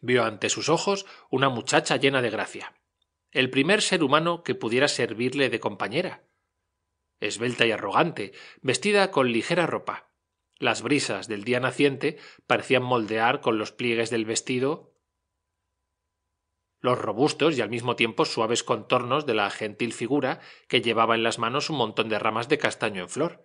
Vio ante sus ojos una muchacha llena de gracia, el primer ser humano que pudiera servirle de compañera. Esbelta y arrogante, vestida con ligera ropa. Las brisas del día naciente parecían moldear con los pliegues del vestido los robustos y al mismo tiempo suaves contornos de la gentil figura que llevaba en las manos un montón de ramas de castaño en flor.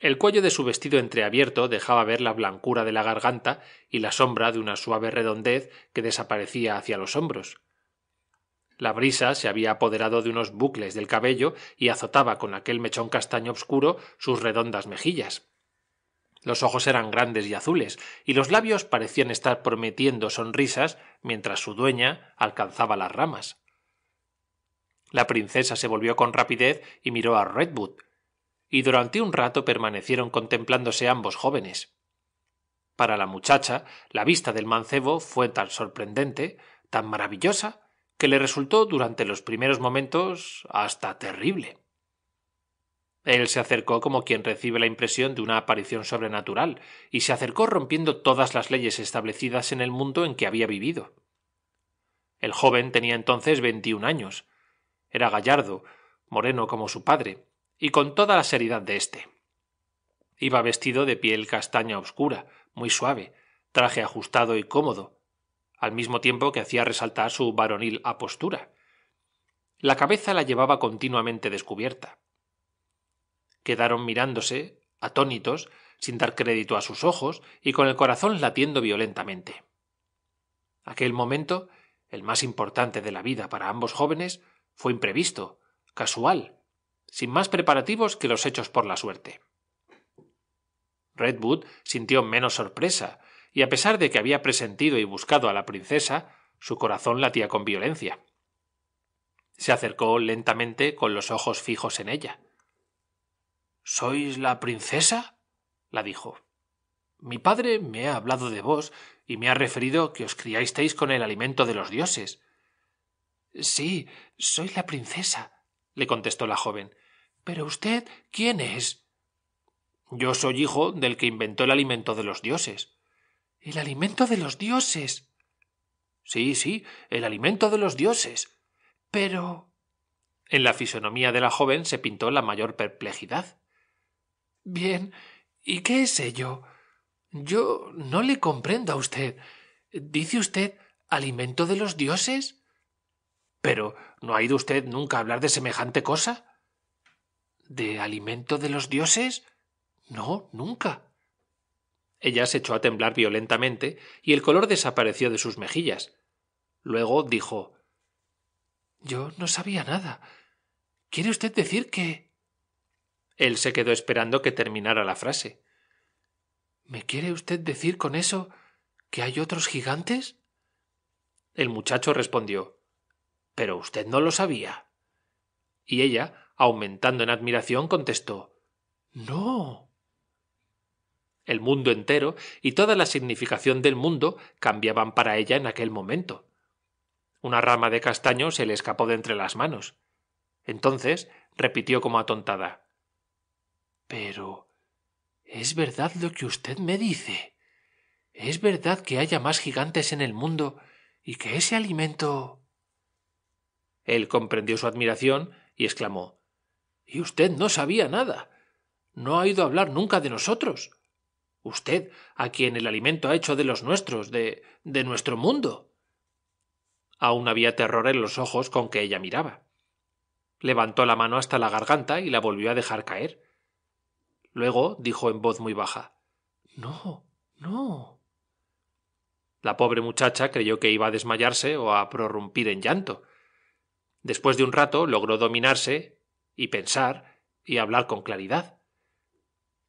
El cuello de su vestido entreabierto dejaba ver la blancura de la garganta y la sombra de una suave redondez que desaparecía hacia los hombros. La brisa se había apoderado de unos bucles del cabello y azotaba con aquel mechón castaño obscuro sus redondas mejillas. Los ojos eran grandes y azules, y los labios parecían estar prometiendo sonrisas mientras su dueña alcanzaba las ramas. La princesa se volvió con rapidez y miró a Redwood, y durante un rato permanecieron contemplándose ambos jóvenes. Para la muchacha, la vista del mancebo fue tan sorprendente, tan maravillosa, que le resultó durante los primeros momentos hasta terrible. Él se acercó como quien recibe la impresión de una aparición sobrenatural, y se acercó rompiendo todas las leyes establecidas en el mundo en que había vivido. El joven tenía entonces veintiún años. Era gallardo, moreno como su padre, y con toda la seriedad de éste. Iba vestido de piel castaña oscura, muy suave, traje ajustado y cómodo, al mismo tiempo que hacía resaltar su varonil apostura. La cabeza la llevaba continuamente descubierta quedaron mirándose, atónitos, sin dar crédito a sus ojos y con el corazón latiendo violentamente. Aquel momento, el más importante de la vida para ambos jóvenes, fue imprevisto, casual, sin más preparativos que los hechos por la suerte. Redwood sintió menos sorpresa, y a pesar de que había presentido y buscado a la princesa, su corazón latía con violencia. Se acercó lentamente con los ojos fijos en ella. ¿Sois la princesa? la dijo. Mi padre me ha hablado de vos y me ha referido que os criasteis con el alimento de los dioses. Sí, soy la princesa, le contestó la joven. Pero usted, ¿quién es? Yo soy hijo del que inventó el alimento de los dioses. El alimento de los dioses. Sí, sí, el alimento de los dioses. Pero. En la fisonomía de la joven se pintó la mayor perplejidad. Bien. ¿Y qué es ello? Yo no le comprendo a usted. ¿Dice usted alimento de los dioses? Pero ¿no ha ido usted nunca a hablar de semejante cosa? ¿De alimento de los dioses? No, nunca. Ella se echó a temblar violentamente y el color desapareció de sus mejillas. Luego dijo Yo no sabía nada. ¿Quiere usted decir que él se quedó esperando que terminara la frase. ¿Me quiere usted decir con eso que hay otros gigantes? El muchacho respondió Pero usted no lo sabía. Y ella, aumentando en admiración, contestó No. El mundo entero y toda la significación del mundo cambiaban para ella en aquel momento. Una rama de castaño se le escapó de entre las manos. Entonces repitió como atontada pero... Es verdad lo que usted me dice. Es verdad que haya más gigantes en el mundo y que ese alimento. Él comprendió su admiración y exclamó Y usted no sabía nada. No ha oído hablar nunca de nosotros. Usted, a quien el alimento ha hecho de los nuestros, de. de nuestro mundo. Aún había terror en los ojos con que ella miraba. Levantó la mano hasta la garganta y la volvió a dejar caer Luego dijo en voz muy baja No, no. La pobre muchacha creyó que iba a desmayarse o a prorrumpir en llanto. Después de un rato logró dominarse y pensar y hablar con claridad.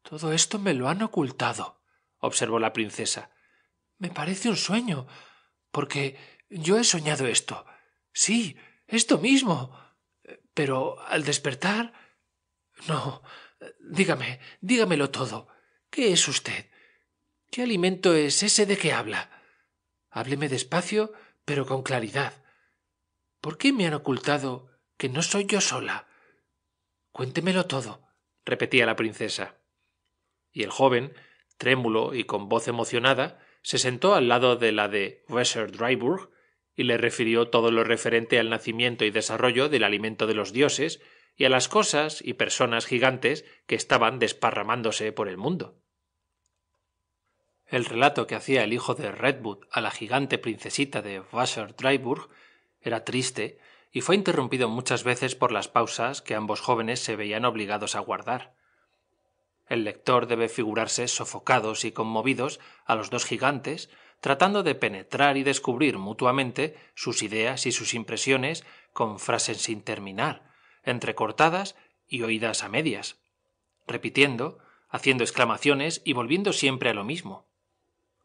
Todo esto me lo han ocultado, observó la princesa. Me parece un sueño, porque yo he soñado esto. Sí, esto mismo. Pero al despertar. No, Dígame, dígamelo todo. ¿Qué es usted? ¿Qué alimento es ese de que habla? Hábleme despacio, pero con claridad. ¿Por qué me han ocultado que no soy yo sola? Cuéntemelo todo, repetía la princesa. Y el joven, trémulo y con voz emocionada, se sentó al lado de la de Wesser Dryburg y le refirió todo lo referente al nacimiento y desarrollo del alimento de los dioses, y a las cosas y personas gigantes que estaban desparramándose por el mundo. El relato que hacía el hijo de Redwood a la gigante princesita de Wasser era triste y fue interrumpido muchas veces por las pausas que ambos jóvenes se veían obligados a guardar. El lector debe figurarse sofocados y conmovidos a los dos gigantes, tratando de penetrar y descubrir mutuamente sus ideas y sus impresiones con frases sin terminar, entrecortadas y oídas a medias, repitiendo, haciendo exclamaciones y volviendo siempre a lo mismo.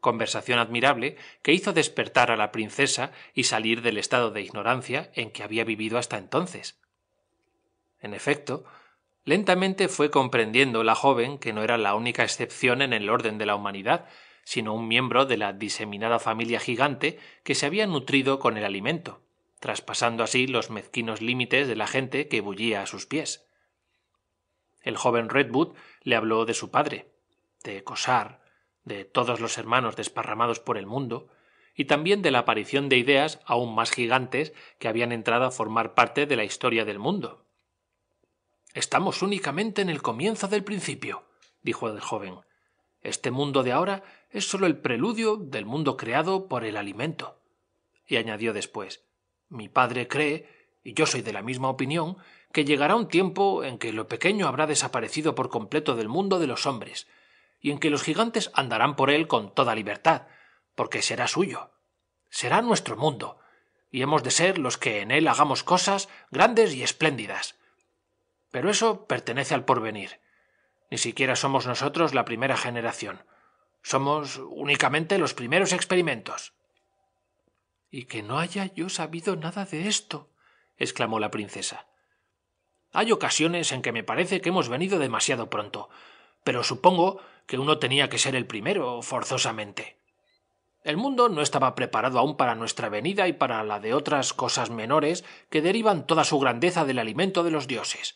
Conversación admirable que hizo despertar a la princesa y salir del estado de ignorancia en que había vivido hasta entonces. En efecto, lentamente fue comprendiendo la joven que no era la única excepción en el orden de la humanidad, sino un miembro de la diseminada familia gigante que se había nutrido con el alimento, traspasando así los mezquinos límites de la gente que bullía a sus pies. El joven Redwood le habló de su padre, de Cosar, de todos los hermanos desparramados por el mundo, y también de la aparición de ideas aún más gigantes que habían entrado a formar parte de la historia del mundo. Estamos únicamente en el comienzo del principio, dijo el joven. Este mundo de ahora es solo el preludio del mundo creado por el alimento. Y añadió después mi padre cree, y yo soy de la misma opinión, que llegará un tiempo en que lo pequeño habrá desaparecido por completo del mundo de los hombres, y en que los gigantes andarán por él con toda libertad, porque será suyo. Será nuestro mundo, y hemos de ser los que en él hagamos cosas grandes y espléndidas. Pero eso pertenece al porvenir. Ni siquiera somos nosotros la primera generación. Somos únicamente los primeros experimentos y que no haya yo sabido nada de esto exclamó la princesa. Hay ocasiones en que me parece que hemos venido demasiado pronto, pero supongo que uno tenía que ser el primero, forzosamente. El mundo no estaba preparado aún para nuestra venida y para la de otras cosas menores que derivan toda su grandeza del alimento de los dioses.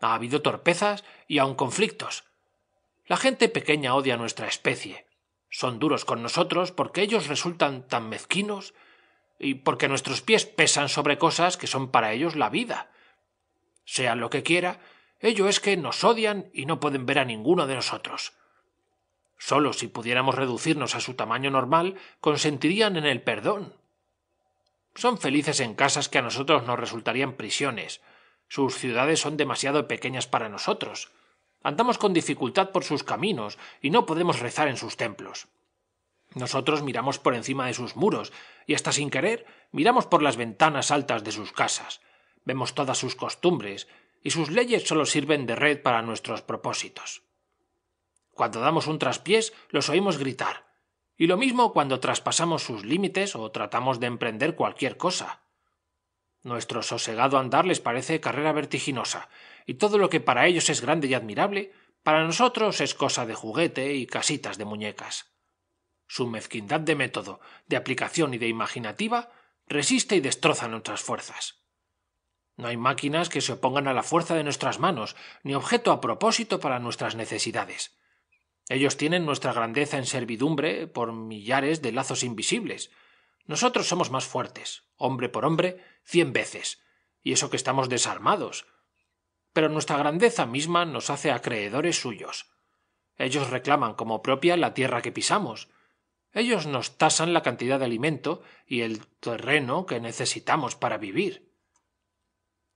Ha habido torpezas y aun conflictos. La gente pequeña odia nuestra especie. Son duros con nosotros porque ellos resultan tan mezquinos y porque nuestros pies pesan sobre cosas que son para ellos la vida. Sea lo que quiera, ello es que nos odian y no pueden ver a ninguno de nosotros. Solo si pudiéramos reducirnos a su tamaño normal, consentirían en el perdón. Son felices en casas que a nosotros nos resultarían prisiones. Sus ciudades son demasiado pequeñas para nosotros. Andamos con dificultad por sus caminos y no podemos rezar en sus templos. Nosotros miramos por encima de sus muros, y hasta sin querer miramos por las ventanas altas de sus casas. Vemos todas sus costumbres, y sus leyes solo sirven de red para nuestros propósitos. Cuando damos un traspiés, los oímos gritar, y lo mismo cuando traspasamos sus límites o tratamos de emprender cualquier cosa. Nuestro sosegado andar les parece carrera vertiginosa, y todo lo que para ellos es grande y admirable, para nosotros es cosa de juguete y casitas de muñecas su mezquindad de método, de aplicación y de imaginativa, resiste y destroza nuestras fuerzas. No hay máquinas que se opongan a la fuerza de nuestras manos, ni objeto a propósito para nuestras necesidades. Ellos tienen nuestra grandeza en servidumbre por millares de lazos invisibles. Nosotros somos más fuertes, hombre por hombre, cien veces, y eso que estamos desarmados. Pero nuestra grandeza misma nos hace acreedores suyos. Ellos reclaman como propia la tierra que pisamos, ellos nos tasan la cantidad de alimento y el terreno que necesitamos para vivir.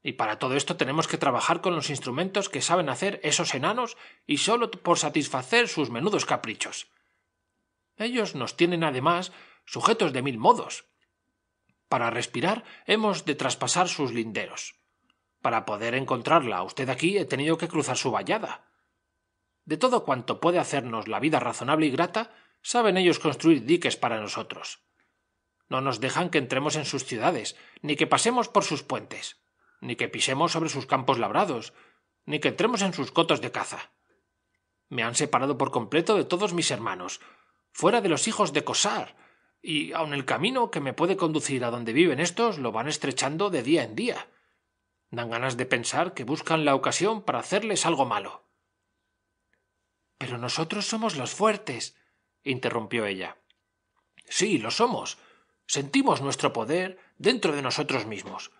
Y para todo esto tenemos que trabajar con los instrumentos que saben hacer esos enanos y solo por satisfacer sus menudos caprichos. Ellos nos tienen además sujetos de mil modos. Para respirar hemos de traspasar sus linderos. Para poder encontrarla usted aquí he tenido que cruzar su vallada. De todo cuanto puede hacernos la vida razonable y grata, Saben ellos construir diques para nosotros. No nos dejan que entremos en sus ciudades, ni que pasemos por sus puentes, ni que pisemos sobre sus campos labrados, ni que entremos en sus cotos de caza. Me han separado por completo de todos mis hermanos, fuera de los hijos de Cosar, y aun el camino que me puede conducir a donde viven estos lo van estrechando de día en día. Dan ganas de pensar que buscan la ocasión para hacerles algo malo. Pero nosotros somos los fuertes, interrumpió ella. Sí, lo somos. Sentimos nuestro poder dentro de nosotros mismos.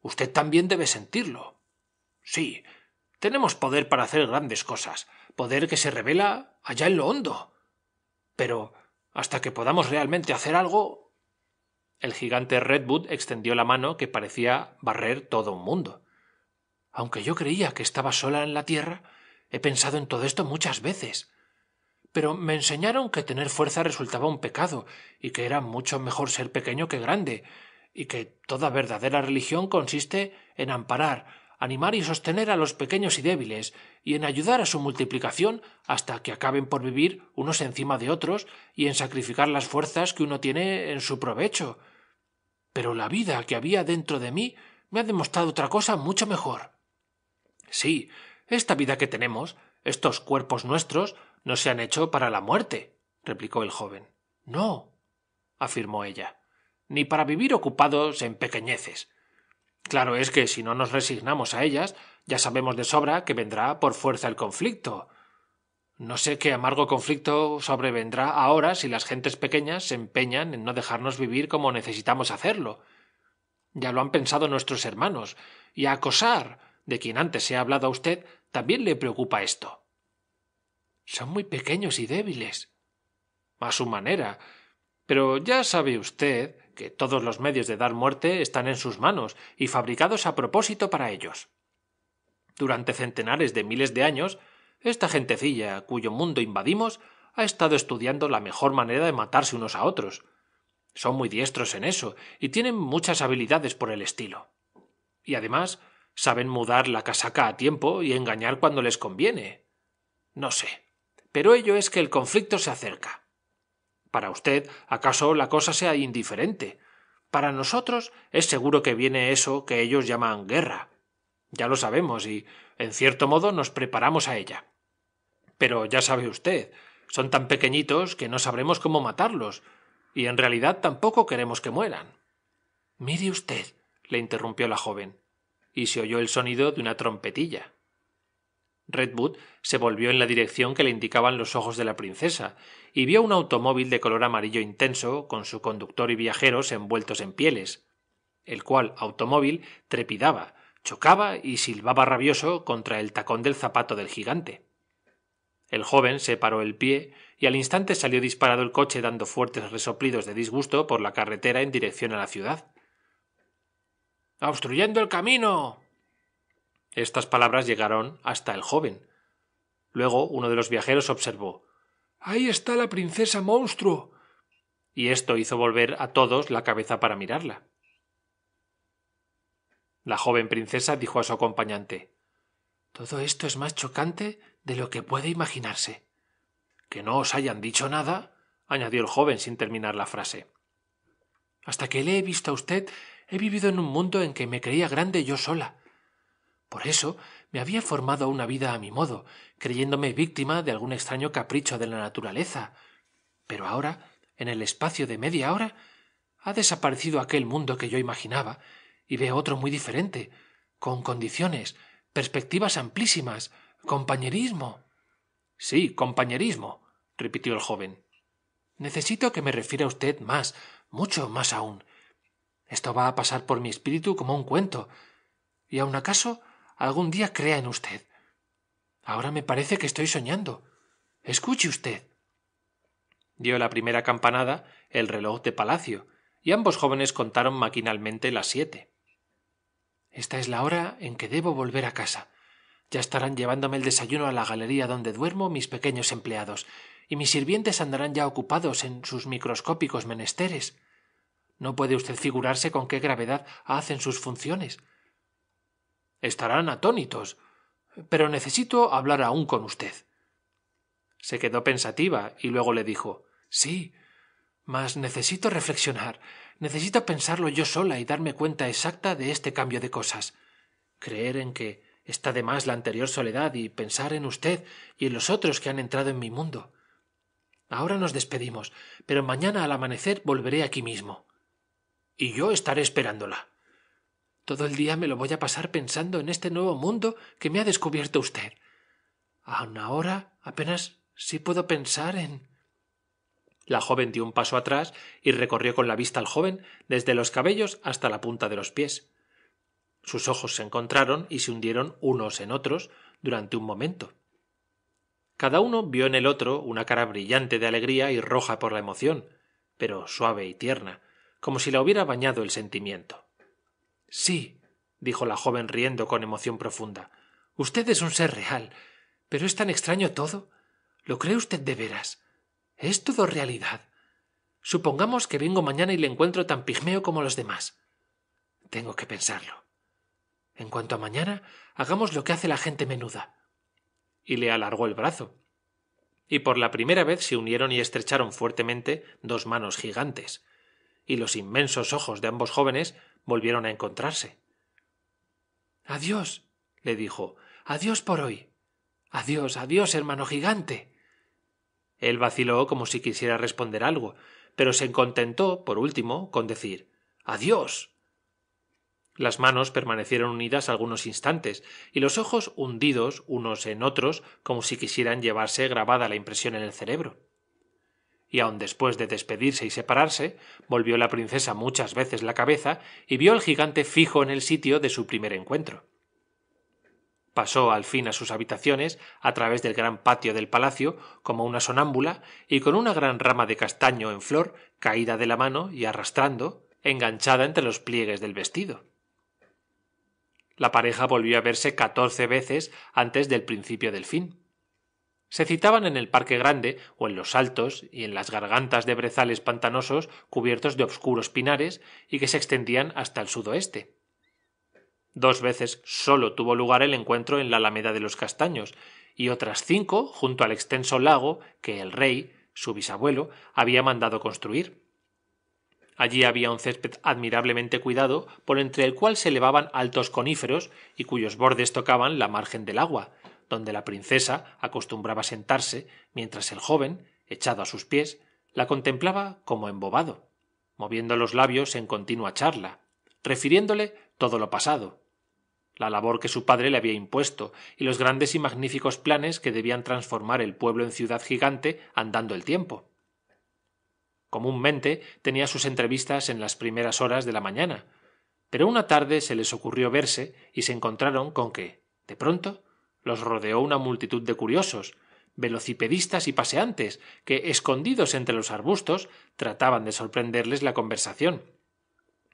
Usted también debe sentirlo. Sí, tenemos poder para hacer grandes cosas, poder que se revela allá en lo hondo. Pero hasta que podamos realmente hacer algo. El gigante Redwood extendió la mano que parecía barrer todo un mundo. Aunque yo creía que estaba sola en la Tierra, he pensado en todo esto muchas veces pero me enseñaron que tener fuerza resultaba un pecado y que era mucho mejor ser pequeño que grande y que toda verdadera religión consiste en amparar, animar y sostener a los pequeños y débiles, y en ayudar a su multiplicación hasta que acaben por vivir unos encima de otros y en sacrificar las fuerzas que uno tiene en su provecho. Pero la vida que había dentro de mí me ha demostrado otra cosa mucho mejor. Sí, esta vida que tenemos, estos cuerpos nuestros, no se han hecho para la muerte replicó el joven no afirmó ella ni para vivir ocupados en pequeñeces claro es que si no nos resignamos a ellas ya sabemos de sobra que vendrá por fuerza el conflicto no sé qué amargo conflicto sobrevendrá ahora si las gentes pequeñas se empeñan en no dejarnos vivir como necesitamos hacerlo ya lo han pensado nuestros hermanos y a acosar de quien antes se ha hablado a usted también le preocupa esto son muy pequeños y débiles. A su manera. Pero ya sabe usted que todos los medios de dar muerte están en sus manos y fabricados a propósito para ellos. Durante centenares de miles de años, esta gentecilla cuyo mundo invadimos ha estado estudiando la mejor manera de matarse unos a otros. Son muy diestros en eso y tienen muchas habilidades por el estilo. Y además, saben mudar la casaca a tiempo y engañar cuando les conviene. No sé pero ello es que el conflicto se acerca. Para usted, acaso la cosa sea indiferente. Para nosotros es seguro que viene eso que ellos llaman guerra. Ya lo sabemos y, en cierto modo, nos preparamos a ella. Pero ya sabe usted, son tan pequeñitos que no sabremos cómo matarlos, y en realidad tampoco queremos que mueran. Mire usted, le interrumpió la joven, y se oyó el sonido de una trompetilla. Redwood se volvió en la dirección que le indicaban los ojos de la princesa y vio un automóvil de color amarillo intenso con su conductor y viajeros envueltos en pieles, el cual automóvil trepidaba, chocaba y silbaba rabioso contra el tacón del zapato del gigante. El joven se paró el pie y al instante salió disparado el coche dando fuertes resoplidos de disgusto por la carretera en dirección a la ciudad. ¡Obstruyendo el camino! Estas palabras llegaron hasta el joven. Luego uno de los viajeros observó Ahí está la princesa monstruo. Y esto hizo volver a todos la cabeza para mirarla. La joven princesa dijo a su acompañante Todo esto es más chocante de lo que puede imaginarse. Que no os hayan dicho nada, añadió el joven sin terminar la frase. Hasta que le he visto a usted, he vivido en un mundo en que me creía grande yo sola, por eso me había formado una vida a mi modo creyéndome víctima de algún extraño capricho de la naturaleza pero ahora en el espacio de media hora ha desaparecido aquel mundo que yo imaginaba y veo otro muy diferente con condiciones perspectivas amplísimas compañerismo sí compañerismo repitió el joven necesito que me refiera usted más mucho más aún esto va a pasar por mi espíritu como un cuento y aun acaso algún día crea en usted. Ahora me parece que estoy soñando. Escuche usted. Dio la primera campanada el reloj de palacio, y ambos jóvenes contaron maquinalmente las siete. Esta es la hora en que debo volver a casa. Ya estarán llevándome el desayuno a la galería donde duermo mis pequeños empleados, y mis sirvientes andarán ya ocupados en sus microscópicos menesteres. No puede usted figurarse con qué gravedad hacen sus funciones. Estarán atónitos. Pero necesito hablar aún con usted. Se quedó pensativa y luego le dijo Sí, mas necesito reflexionar. Necesito pensarlo yo sola y darme cuenta exacta de este cambio de cosas. Creer en que está de más la anterior soledad y pensar en usted y en los otros que han entrado en mi mundo. Ahora nos despedimos, pero mañana al amanecer volveré aquí mismo. Y yo estaré esperándola. Todo el día me lo voy a pasar pensando en este nuevo mundo que me ha descubierto usted. Aun ahora apenas sí puedo pensar en. La joven dio un paso atrás y recorrió con la vista al joven desde los cabellos hasta la punta de los pies. Sus ojos se encontraron y se hundieron unos en otros durante un momento. Cada uno vio en el otro una cara brillante de alegría y roja por la emoción, pero suave y tierna, como si la hubiera bañado el sentimiento. Sí, dijo la joven riendo con emoción profunda. Usted es un ser real. Pero es tan extraño todo. ¿Lo cree usted de veras? ¿Es todo realidad? Supongamos que vengo mañana y le encuentro tan pigmeo como los demás. Tengo que pensarlo. En cuanto a mañana, hagamos lo que hace la gente menuda. Y le alargó el brazo. Y por la primera vez se unieron y estrecharon fuertemente dos manos gigantes. Y los inmensos ojos de ambos jóvenes volvieron a encontrarse. Adiós, le dijo, adiós por hoy. Adiós, adiós, hermano gigante. Él vaciló como si quisiera responder algo, pero se contentó, por último, con decir Adiós. Las manos permanecieron unidas algunos instantes, y los ojos hundidos unos en otros como si quisieran llevarse grabada la impresión en el cerebro y aun después de despedirse y separarse, volvió la princesa muchas veces la cabeza y vio al gigante fijo en el sitio de su primer encuentro. Pasó al fin a sus habitaciones, a través del gran patio del palacio, como una sonámbula, y con una gran rama de castaño en flor, caída de la mano y arrastrando, enganchada entre los pliegues del vestido. La pareja volvió a verse catorce veces antes del principio del fin se citaban en el Parque Grande o en los Altos y en las gargantas de brezales pantanosos cubiertos de obscuros pinares y que se extendían hasta el sudoeste. Dos veces solo tuvo lugar el encuentro en la Alameda de los Castaños y otras cinco junto al extenso lago que el rey, su bisabuelo, había mandado construir. Allí había un césped admirablemente cuidado por entre el cual se elevaban altos coníferos y cuyos bordes tocaban la margen del agua, donde la princesa acostumbraba sentarse mientras el joven echado a sus pies la contemplaba como embobado moviendo los labios en continua charla refiriéndole todo lo pasado la labor que su padre le había impuesto y los grandes y magníficos planes que debían transformar el pueblo en ciudad gigante andando el tiempo comúnmente tenía sus entrevistas en las primeras horas de la mañana pero una tarde se les ocurrió verse y se encontraron con que de pronto los rodeó una multitud de curiosos velocipedistas y paseantes que escondidos entre los arbustos trataban de sorprenderles la conversación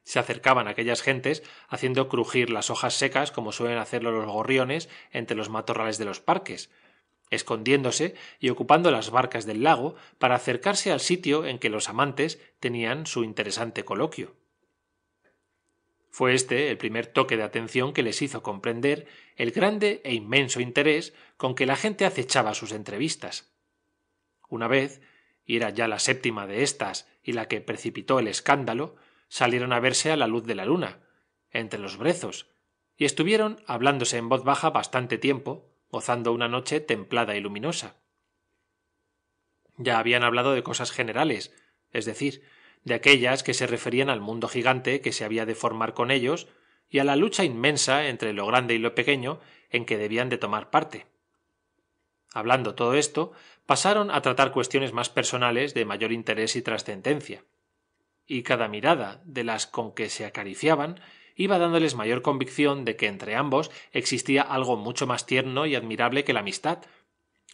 se acercaban aquellas gentes haciendo crujir las hojas secas como suelen hacerlo los gorriones entre los matorrales de los parques escondiéndose y ocupando las barcas del lago para acercarse al sitio en que los amantes tenían su interesante coloquio fue este el primer toque de atención que les hizo comprender el grande e inmenso interés con que la gente acechaba sus entrevistas. Una vez, y era ya la séptima de estas y la que precipitó el escándalo, salieron a verse a la luz de la luna, entre los brezos, y estuvieron hablándose en voz baja bastante tiempo, gozando una noche templada y luminosa. Ya habían hablado de cosas generales, es decir, de aquellas que se referían al mundo gigante que se había de formar con ellos y a la lucha inmensa entre lo grande y lo pequeño en que debían de tomar parte. Hablando todo esto, pasaron a tratar cuestiones más personales de mayor interés y trascendencia, y cada mirada de las con que se acariciaban iba dándoles mayor convicción de que entre ambos existía algo mucho más tierno y admirable que la amistad,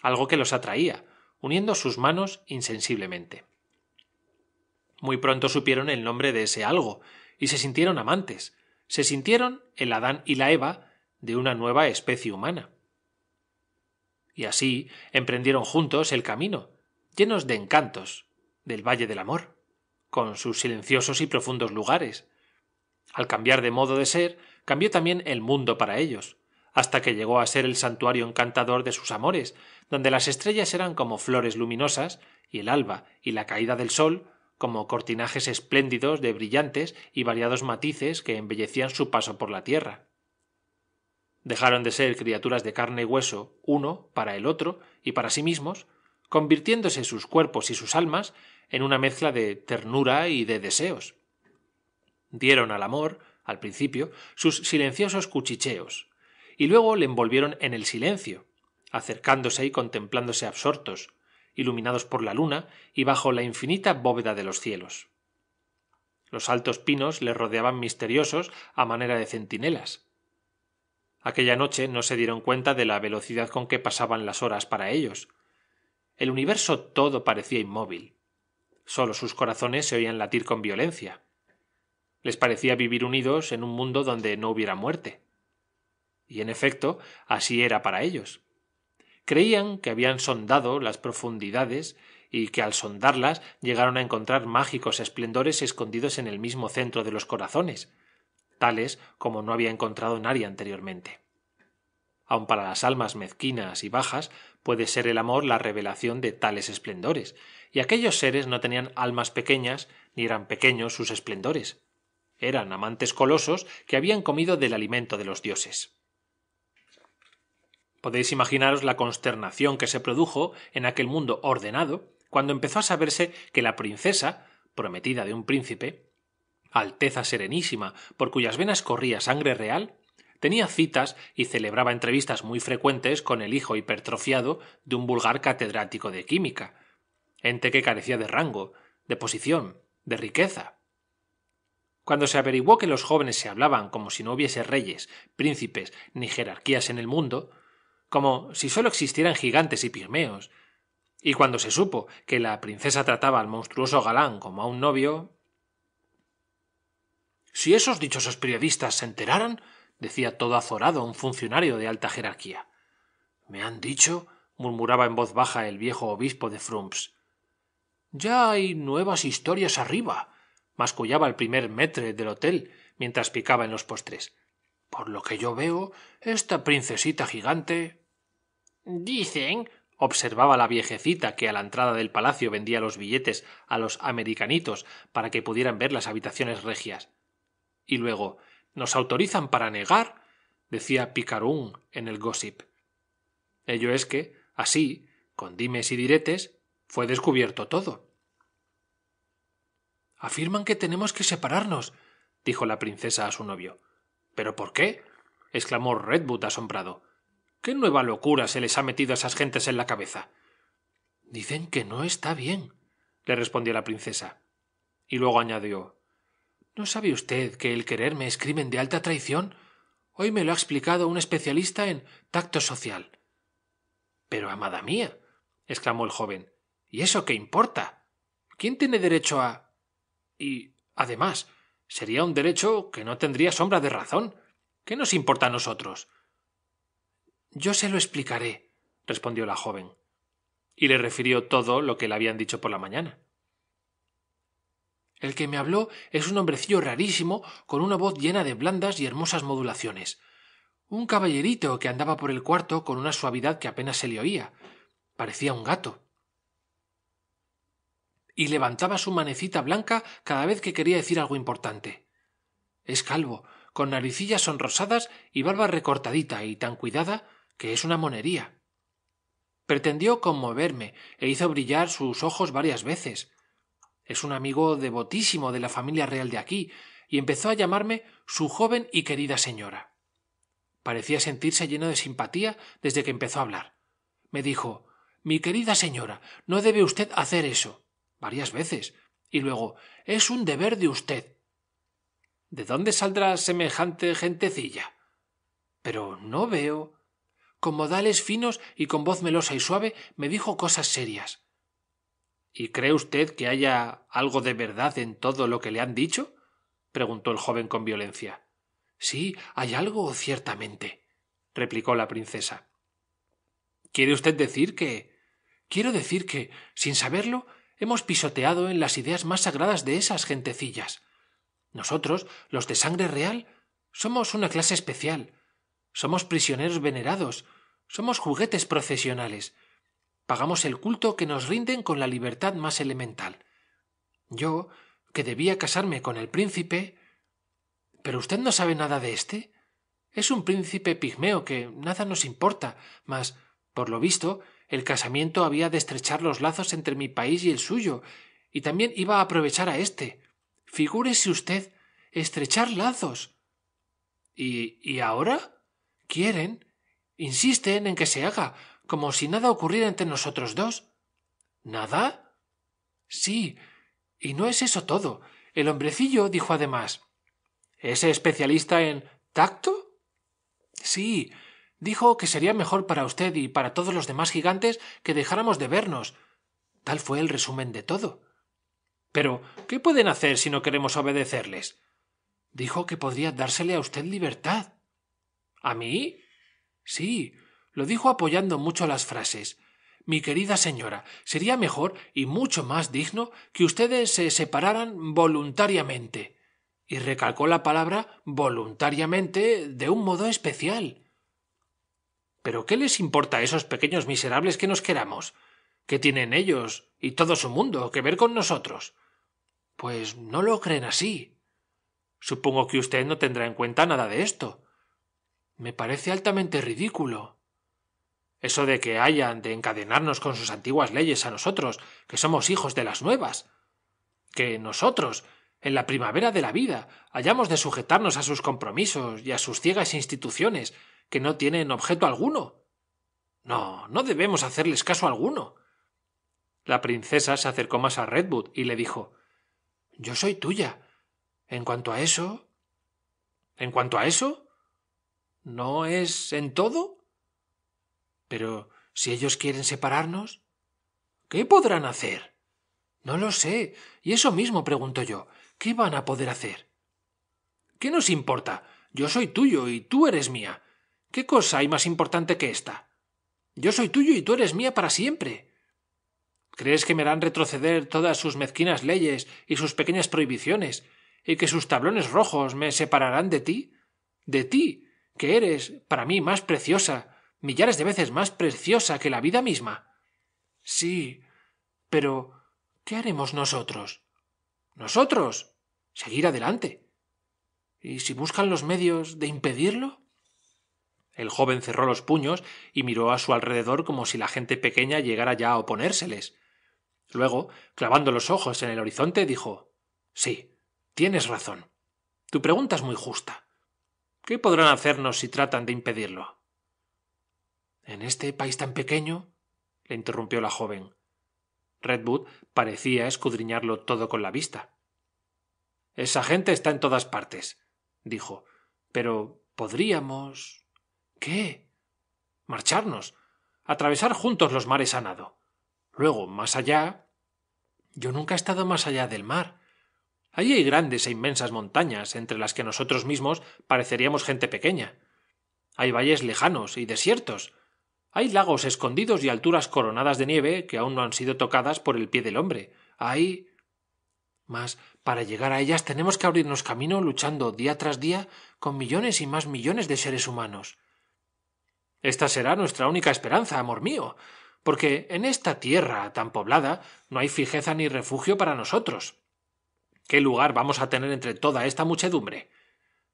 algo que los atraía, uniendo sus manos insensiblemente. Muy pronto supieron el nombre de ese algo, y se sintieron amantes, se sintieron el Adán y la Eva de una nueva especie humana. Y así emprendieron juntos el camino, llenos de encantos, del Valle del Amor, con sus silenciosos y profundos lugares. Al cambiar de modo de ser, cambió también el mundo para ellos, hasta que llegó a ser el santuario encantador de sus amores, donde las estrellas eran como flores luminosas, y el alba y la caída del sol como cortinajes espléndidos de brillantes y variados matices que embellecían su paso por la tierra dejaron de ser criaturas de carne y hueso uno para el otro y para sí mismos convirtiéndose sus cuerpos y sus almas en una mezcla de ternura y de deseos dieron al amor al principio sus silenciosos cuchicheos y luego le envolvieron en el silencio acercándose y contemplándose absortos iluminados por la luna y bajo la infinita bóveda de los cielos. Los altos pinos les rodeaban misteriosos a manera de centinelas. Aquella noche no se dieron cuenta de la velocidad con que pasaban las horas para ellos. El universo todo parecía inmóvil. Solo sus corazones se oían latir con violencia. Les parecía vivir unidos en un mundo donde no hubiera muerte. Y en efecto, así era para ellos creían que habían sondado las profundidades y que al sondarlas llegaron a encontrar mágicos esplendores escondidos en el mismo centro de los corazones, tales como no había encontrado nadie anteriormente. Aun para las almas mezquinas y bajas puede ser el amor la revelación de tales esplendores, y aquellos seres no tenían almas pequeñas ni eran pequeños sus esplendores. Eran amantes colosos que habían comido del alimento de los dioses. Podéis imaginaros la consternación que se produjo en aquel mundo ordenado cuando empezó a saberse que la princesa, prometida de un príncipe, Alteza Serenísima, por cuyas venas corría sangre real, tenía citas y celebraba entrevistas muy frecuentes con el hijo hipertrofiado de un vulgar catedrático de química, ente que carecía de rango, de posición, de riqueza. Cuando se averiguó que los jóvenes se hablaban como si no hubiese reyes, príncipes ni jerarquías en el mundo, como si solo existieran gigantes y pirmeos. Y cuando se supo que la princesa trataba al monstruoso galán como a un novio. Si esos dichosos periodistas se enteraran, decía todo azorado un funcionario de alta jerarquía. Me han dicho, murmuraba en voz baja el viejo obispo de Frumps. Ya hay nuevas historias arriba, mascullaba el primer metre del hotel mientras picaba en los postres. Por lo que yo veo, esta princesita gigante dicen observaba la viejecita que a la entrada del palacio vendía los billetes a los americanitos para que pudieran ver las habitaciones regias y luego nos autorizan para negar decía Picarún en el gossip ello es que así con dimes y diretes fue descubierto todo afirman que tenemos que separarnos dijo la princesa a su novio pero por qué exclamó redwood asombrado ¿Qué nueva locura se les ha metido a esas gentes en la cabeza? Dicen que no está bien, le respondió la princesa. Y luego añadió ¿No sabe usted que el quererme es crimen de alta traición? Hoy me lo ha explicado un especialista en tacto social. Pero, amada mía, exclamó el joven, ¿y eso qué importa? ¿Quién tiene derecho a...? Y, además, sería un derecho que no tendría sombra de razón. ¿Qué nos importa a nosotros? Yo se lo explicaré, respondió la joven, y le refirió todo lo que le habían dicho por la mañana. El que me habló es un hombrecillo rarísimo, con una voz llena de blandas y hermosas modulaciones. Un caballerito que andaba por el cuarto con una suavidad que apenas se le oía. Parecía un gato. Y levantaba su manecita blanca cada vez que quería decir algo importante. Es calvo, con naricillas sonrosadas y barba recortadita y tan cuidada que es una monería. Pretendió conmoverme e hizo brillar sus ojos varias veces. Es un amigo devotísimo de la familia real de aquí, y empezó a llamarme su joven y querida señora. Parecía sentirse lleno de simpatía desde que empezó a hablar. Me dijo Mi querida señora, no debe usted hacer eso varias veces, y luego es un deber de usted. ¿De dónde saldrá semejante gentecilla? Pero no veo con modales finos y con voz melosa y suave, me dijo cosas serias. ¿Y cree usted que haya algo de verdad en todo lo que le han dicho? preguntó el joven con violencia. Sí, hay algo, ciertamente, replicó la princesa. ¿Quiere usted decir que. Quiero decir que, sin saberlo, hemos pisoteado en las ideas más sagradas de esas gentecillas. Nosotros, los de sangre real, somos una clase especial. Somos prisioneros venerados, somos juguetes profesionales. Pagamos el culto que nos rinden con la libertad más elemental. Yo, que debía casarme con el príncipe. Pero usted no sabe nada de éste? Es un príncipe pigmeo que nada nos importa, mas, por lo visto, el casamiento había de estrechar los lazos entre mi país y el suyo, y también iba a aprovechar a éste. Figúrese usted, estrechar lazos. ¿Y, y ahora? Quieren, Insisten en que se haga, como si nada ocurriera entre nosotros dos. ¿Nada? Sí. Y no es eso todo. El hombrecillo dijo además ¿Ese especialista en tacto? Sí. Dijo que sería mejor para usted y para todos los demás gigantes que dejáramos de vernos. Tal fue el resumen de todo. Pero, ¿qué pueden hacer si no queremos obedecerles? Dijo que podría dársele a usted libertad. ¿A mí? Sí, lo dijo apoyando mucho las frases. Mi querida señora, sería mejor y mucho más digno que ustedes se separaran voluntariamente. Y recalcó la palabra voluntariamente de un modo especial. Pero ¿qué les importa a esos pequeños miserables que nos queramos? ¿Qué tienen ellos y todo su mundo que ver con nosotros? Pues no lo creen así. Supongo que usted no tendrá en cuenta nada de esto. Me parece altamente ridículo. Eso de que hayan de encadenarnos con sus antiguas leyes a nosotros, que somos hijos de las nuevas. Que nosotros, en la primavera de la vida, hayamos de sujetarnos a sus compromisos y a sus ciegas instituciones, que no tienen objeto alguno. No, no debemos hacerles caso alguno. La princesa se acercó más a Redwood y le dijo Yo soy tuya. En cuanto a eso. ¿En cuanto a eso? ¿No es en todo? Pero si ellos quieren separarnos, ¿qué podrán hacer? No lo sé. Y eso mismo pregunto yo. ¿Qué van a poder hacer? ¿Qué nos importa? Yo soy tuyo y tú eres mía. ¿Qué cosa hay más importante que esta? Yo soy tuyo y tú eres mía para siempre. ¿Crees que me harán retroceder todas sus mezquinas leyes y sus pequeñas prohibiciones, y que sus tablones rojos me separarán de ti? De ti, que eres para mí más preciosa, millares de veces más preciosa que la vida misma. Sí, pero ¿qué haremos nosotros? Nosotros. Seguir adelante. ¿Y si buscan los medios de impedirlo? El joven cerró los puños y miró a su alrededor como si la gente pequeña llegara ya a oponérseles. Luego, clavando los ojos en el horizonte, dijo Sí, tienes razón. Tu pregunta es muy justa. ¿Qué podrán hacernos si tratan de impedirlo? En este país tan pequeño le interrumpió la joven. Redwood parecía escudriñarlo todo con la vista. Esa gente está en todas partes, dijo. Pero podríamos. ¿Qué? Marcharnos. Atravesar juntos los mares a nado. Luego, más allá. Yo nunca he estado más allá del mar, hay grandes e inmensas montañas entre las que nosotros mismos pareceríamos gente pequeña. Hay valles lejanos y desiertos. Hay lagos escondidos y alturas coronadas de nieve que aún no han sido tocadas por el pie del hombre. Hay. Mas para llegar a ellas tenemos que abrirnos camino luchando día tras día con millones y más millones de seres humanos. Esta será nuestra única esperanza, amor mío, porque en esta tierra tan poblada no hay fijeza ni refugio para nosotros. ¿Qué lugar vamos a tener entre toda esta muchedumbre?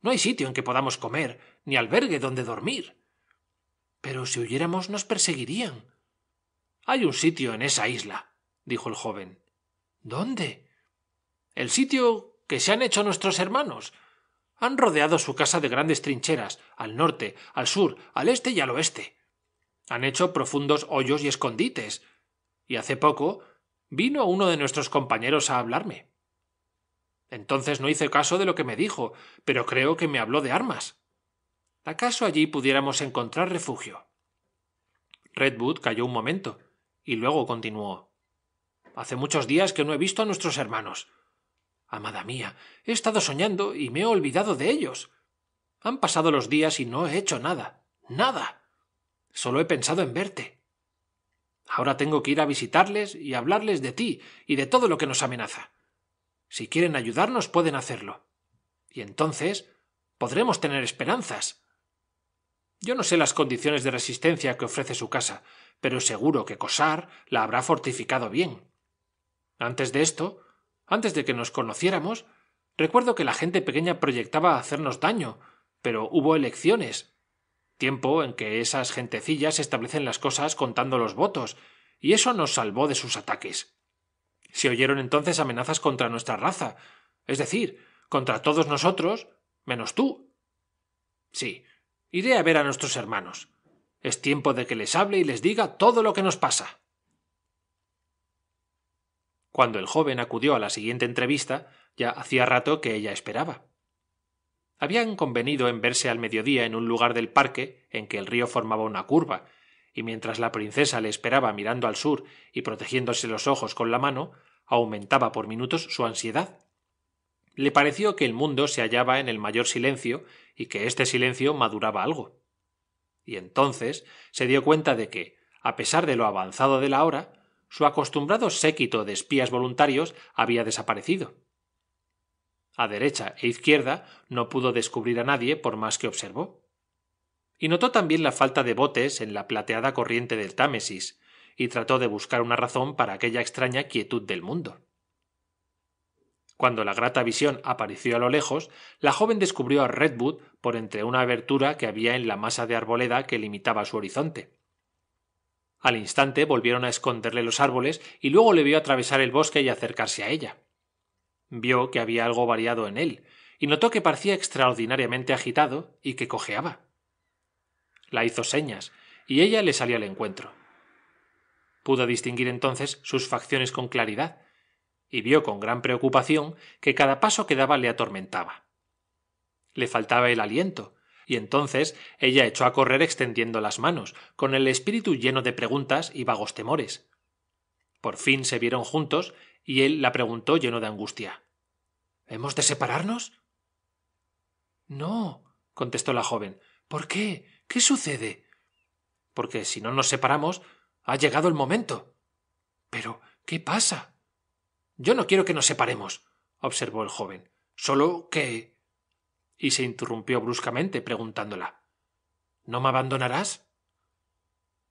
No hay sitio en que podamos comer, ni albergue donde dormir. Pero si huyéramos nos perseguirían. Hay un sitio en esa isla, dijo el joven. ¿Dónde? El sitio que se han hecho nuestros hermanos. Han rodeado su casa de grandes trincheras, al norte, al sur, al este y al oeste. Han hecho profundos hoyos y escondites. Y hace poco vino uno de nuestros compañeros a hablarme. Entonces no hice caso de lo que me dijo, pero creo que me habló de armas. ¿Acaso allí pudiéramos encontrar refugio? Redwood calló un momento, y luego continuó. Hace muchos días que no he visto a nuestros hermanos. Amada mía, he estado soñando y me he olvidado de ellos. Han pasado los días y no he hecho nada. Nada. Solo he pensado en verte. Ahora tengo que ir a visitarles y hablarles de ti y de todo lo que nos amenaza. Si quieren ayudarnos, pueden hacerlo. Y entonces podremos tener esperanzas. Yo no sé las condiciones de resistencia que ofrece su casa, pero seguro que Cosar la habrá fortificado bien. Antes de esto, antes de que nos conociéramos, recuerdo que la gente pequeña proyectaba hacernos daño, pero hubo elecciones, tiempo en que esas gentecillas establecen las cosas contando los votos, y eso nos salvó de sus ataques. Se oyeron entonces amenazas contra nuestra raza, es decir, contra todos nosotros, menos tú. Sí, iré a ver a nuestros hermanos. Es tiempo de que les hable y les diga todo lo que nos pasa. Cuando el joven acudió a la siguiente entrevista, ya hacía rato que ella esperaba. Habían convenido en verse al mediodía en un lugar del parque en que el río formaba una curva y mientras la princesa le esperaba mirando al sur y protegiéndose los ojos con la mano, aumentaba por minutos su ansiedad. Le pareció que el mundo se hallaba en el mayor silencio y que este silencio maduraba algo. Y entonces se dio cuenta de que, a pesar de lo avanzado de la hora, su acostumbrado séquito de espías voluntarios había desaparecido. A derecha e izquierda no pudo descubrir a nadie por más que observó y notó también la falta de botes en la plateada corriente del Támesis, y trató de buscar una razón para aquella extraña quietud del mundo. Cuando la grata visión apareció a lo lejos, la joven descubrió a Redwood por entre una abertura que había en la masa de arboleda que limitaba su horizonte. Al instante volvieron a esconderle los árboles y luego le vio atravesar el bosque y acercarse a ella. Vio que había algo variado en él, y notó que parecía extraordinariamente agitado y que cojeaba la hizo señas, y ella le salió al encuentro. Pudo distinguir entonces sus facciones con claridad, y vio con gran preocupación que cada paso que daba le atormentaba. Le faltaba el aliento, y entonces ella echó a correr extendiendo las manos, con el espíritu lleno de preguntas y vagos temores. Por fin se vieron juntos, y él la preguntó lleno de angustia. ¿Hemos de separarnos? No, contestó la joven. ¿Por qué? ¿Qué sucede? Porque si no nos separamos, ha llegado el momento. Pero, ¿qué pasa? Yo no quiero que nos separemos, observó el joven. Solo que. y se interrumpió bruscamente, preguntándola. ¿No me abandonarás?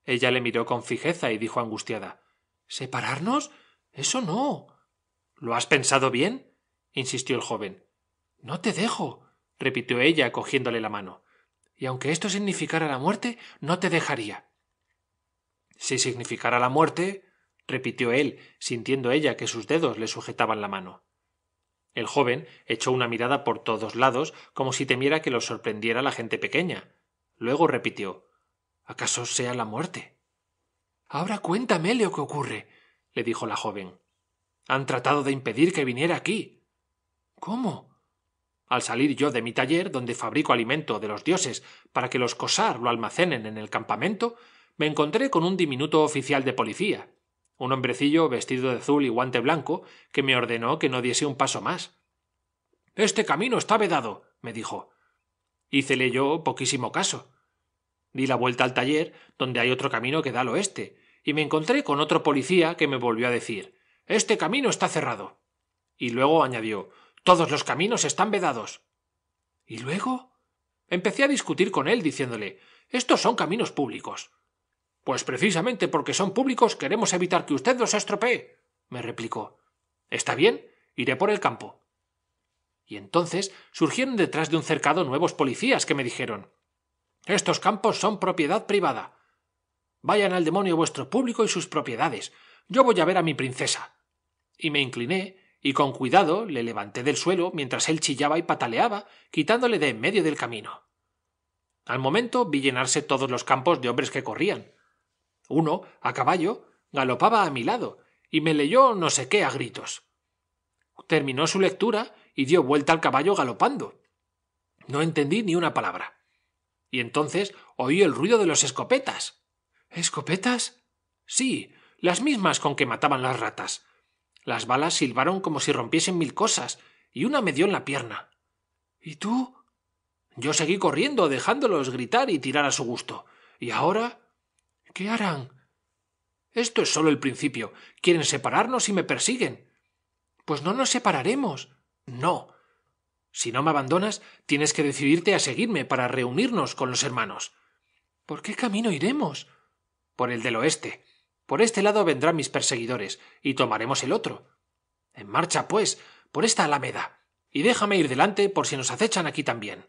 Ella le miró con fijeza y dijo angustiada ¿Separarnos? Eso no. ¿Lo has pensado bien? insistió el joven. No te dejo, repitió ella, cogiéndole la mano y aunque esto significara la muerte, no te dejaría. Si significara la muerte, repitió él, sintiendo ella que sus dedos le sujetaban la mano. El joven echó una mirada por todos lados, como si temiera que lo sorprendiera la gente pequeña. Luego repitió ¿Acaso sea la muerte? Ahora cuéntame lo que ocurre, le dijo la joven. Han tratado de impedir que viniera aquí. ¿Cómo? Al salir yo de mi taller, donde fabrico alimento de los dioses para que los cosar lo almacenen en el campamento, me encontré con un diminuto oficial de policía, un hombrecillo vestido de azul y guante blanco, que me ordenó que no diese un paso más. Este camino está vedado, me dijo. Hícele yo poquísimo caso. Di la vuelta al taller, donde hay otro camino que da al oeste, y me encontré con otro policía que me volvió a decir Este camino está cerrado. Y luego añadió todos los caminos están vedados. ¿Y luego? Empecé a discutir con él diciéndole Estos son caminos públicos. Pues precisamente porque son públicos queremos evitar que usted los estropee, me replicó. Está bien, iré por el campo. Y entonces surgieron detrás de un cercado nuevos policías que me dijeron Estos campos son propiedad privada. Vayan al demonio vuestro público y sus propiedades. Yo voy a ver a mi princesa. Y me incliné y con cuidado le levanté del suelo mientras él chillaba y pataleaba, quitándole de en medio del camino. Al momento vi llenarse todos los campos de hombres que corrían. Uno, a caballo, galopaba a mi lado y me leyó no sé qué a gritos. Terminó su lectura y dio vuelta al caballo galopando. No entendí ni una palabra. Y entonces oí el ruido de los escopetas. ¿Escopetas? Sí, las mismas con que mataban las ratas las balas silbaron como si rompiesen mil cosas, y una me dio en la pierna. ¿Y tú? Yo seguí corriendo, dejándolos gritar y tirar a su gusto. ¿Y ahora? ¿Qué harán? Esto es solo el principio. Quieren separarnos y me persiguen. Pues no nos separaremos. No. Si no me abandonas, tienes que decidirte a seguirme para reunirnos con los hermanos. ¿Por qué camino iremos? Por el del oeste. Por este lado vendrán mis perseguidores, y tomaremos el otro. En marcha, pues, por esta alameda, y déjame ir delante por si nos acechan aquí también.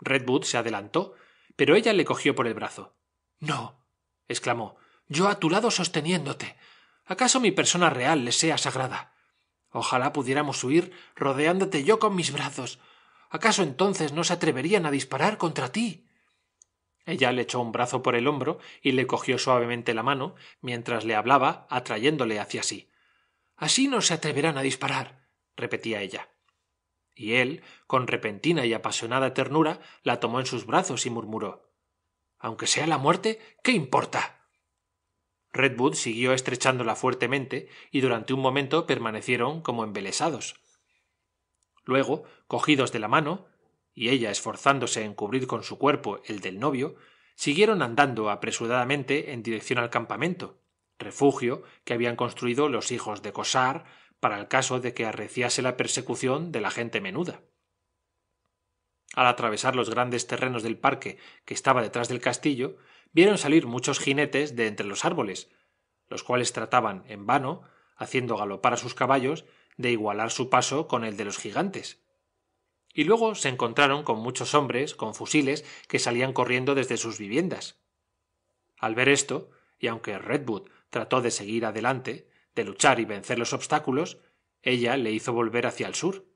Redwood se adelantó, pero ella le cogió por el brazo. No, exclamó, yo a tu lado sosteniéndote. ¿Acaso mi persona real le sea sagrada? Ojalá pudiéramos huir rodeándote yo con mis brazos. ¿Acaso entonces no se atreverían a disparar contra ti? ella le echó un brazo por el hombro y le cogió suavemente la mano mientras le hablaba atrayéndole hacia sí así no se atreverán a disparar repetía ella y él con repentina y apasionada ternura la tomó en sus brazos y murmuró aunque sea la muerte qué importa redwood siguió estrechándola fuertemente y durante un momento permanecieron como embelesados luego cogidos de la mano y ella esforzándose en cubrir con su cuerpo el del novio, siguieron andando apresuradamente en dirección al campamento, refugio que habían construido los hijos de Cosar para el caso de que arreciase la persecución de la gente menuda. Al atravesar los grandes terrenos del parque que estaba detrás del castillo, vieron salir muchos jinetes de entre los árboles, los cuales trataban en vano, haciendo galopar a sus caballos, de igualar su paso con el de los gigantes y luego se encontraron con muchos hombres con fusiles que salían corriendo desde sus viviendas. Al ver esto, y aunque Redwood trató de seguir adelante, de luchar y vencer los obstáculos, ella le hizo volver hacia el sur.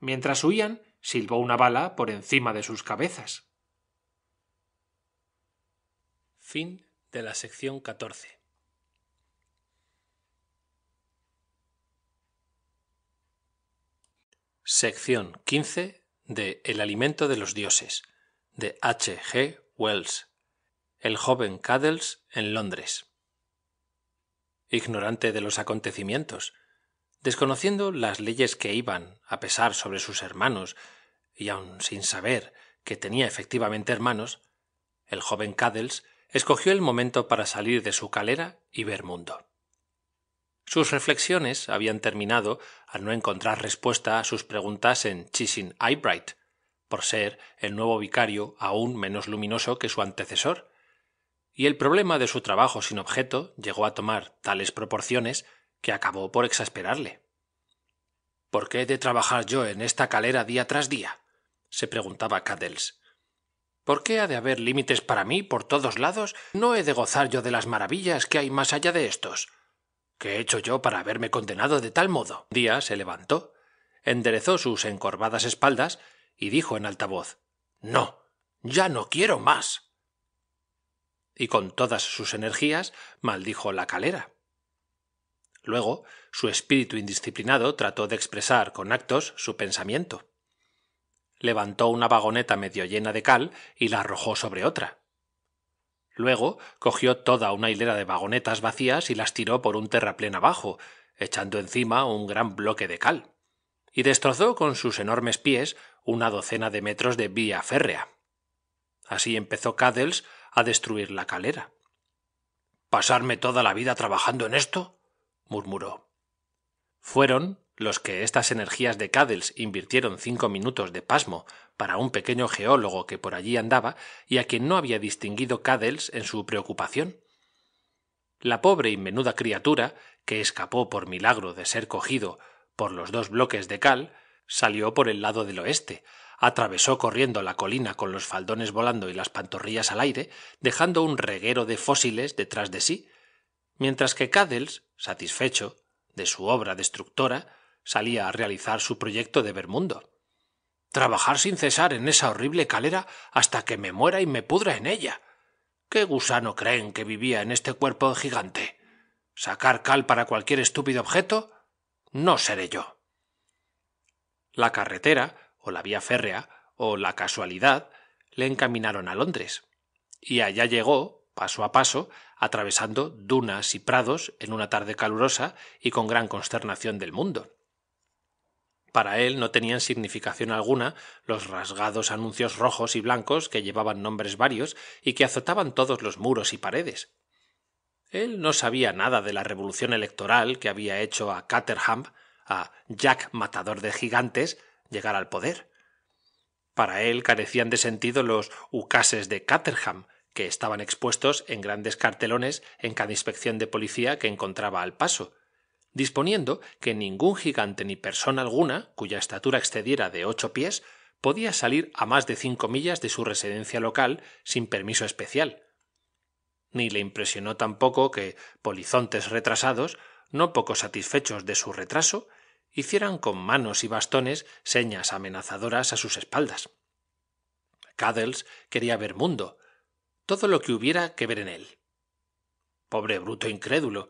Mientras huían, silbó una bala por encima de sus cabezas. Fin de la sección 14. Sección 15 de El alimento de los dioses, de H. G. Wells. El joven Caddles en Londres. Ignorante de los acontecimientos, desconociendo las leyes que iban a pesar sobre sus hermanos, y aun sin saber que tenía efectivamente hermanos, el joven Caddles escogió el momento para salir de su calera y ver mundo. Sus reflexiones habían terminado al no encontrar respuesta a sus preguntas en Chisin Eyebright, por ser el nuevo vicario aún menos luminoso que su antecesor, y el problema de su trabajo sin objeto llegó a tomar tales proporciones que acabó por exasperarle. ¿Por qué he de trabajar yo en esta calera día tras día? se preguntaba Cadels. ¿Por qué ha de haber límites para mí por todos lados? ¿No he de gozar yo de las maravillas que hay más allá de estos? ¿Qué he hecho yo para haberme condenado de tal modo? Díaz día se levantó, enderezó sus encorvadas espaldas y dijo en alta voz No, ya no quiero más. Y con todas sus energías maldijo la calera. Luego, su espíritu indisciplinado trató de expresar con actos su pensamiento. Levantó una vagoneta medio llena de cal y la arrojó sobre otra. Luego cogió toda una hilera de vagonetas vacías y las tiró por un terraplén abajo, echando encima un gran bloque de cal, y destrozó con sus enormes pies una docena de metros de vía férrea. Así empezó Caddles a destruir la calera. ¿Pasarme toda la vida trabajando en esto? murmuró. Fueron los que estas energías de Cadels invirtieron cinco minutos de pasmo para un pequeño geólogo que por allí andaba y a quien no había distinguido Cadels en su preocupación. La pobre y menuda criatura, que escapó por milagro de ser cogido por los dos bloques de cal, salió por el lado del oeste, atravesó corriendo la colina con los faldones volando y las pantorrillas al aire, dejando un reguero de fósiles detrás de sí, mientras que Cadels, satisfecho de su obra destructora, salía a realizar su proyecto de Bermundo trabajar sin cesar en esa horrible calera hasta que me muera y me pudra en ella. ¿Qué gusano creen que vivía en este cuerpo gigante? ¿Sacar cal para cualquier estúpido objeto? No seré yo. La carretera, o la vía férrea, o la casualidad, le encaminaron a Londres. Y allá llegó, paso a paso, atravesando dunas y prados en una tarde calurosa y con gran consternación del mundo. Para él no tenían significación alguna los rasgados anuncios rojos y blancos que llevaban nombres varios y que azotaban todos los muros y paredes. Él no sabía nada de la revolución electoral que había hecho a Caterham, a Jack Matador de Gigantes, llegar al poder. Para él carecían de sentido los ucases de Caterham, que estaban expuestos en grandes cartelones en cada inspección de policía que encontraba al paso, disponiendo que ningún gigante ni persona alguna, cuya estatura excediera de ocho pies, podía salir a más de cinco millas de su residencia local sin permiso especial. Ni le impresionó tampoco que polizontes retrasados, no poco satisfechos de su retraso, hicieran con manos y bastones señas amenazadoras a sus espaldas. Cadels quería ver mundo, todo lo que hubiera que ver en él. Pobre bruto incrédulo,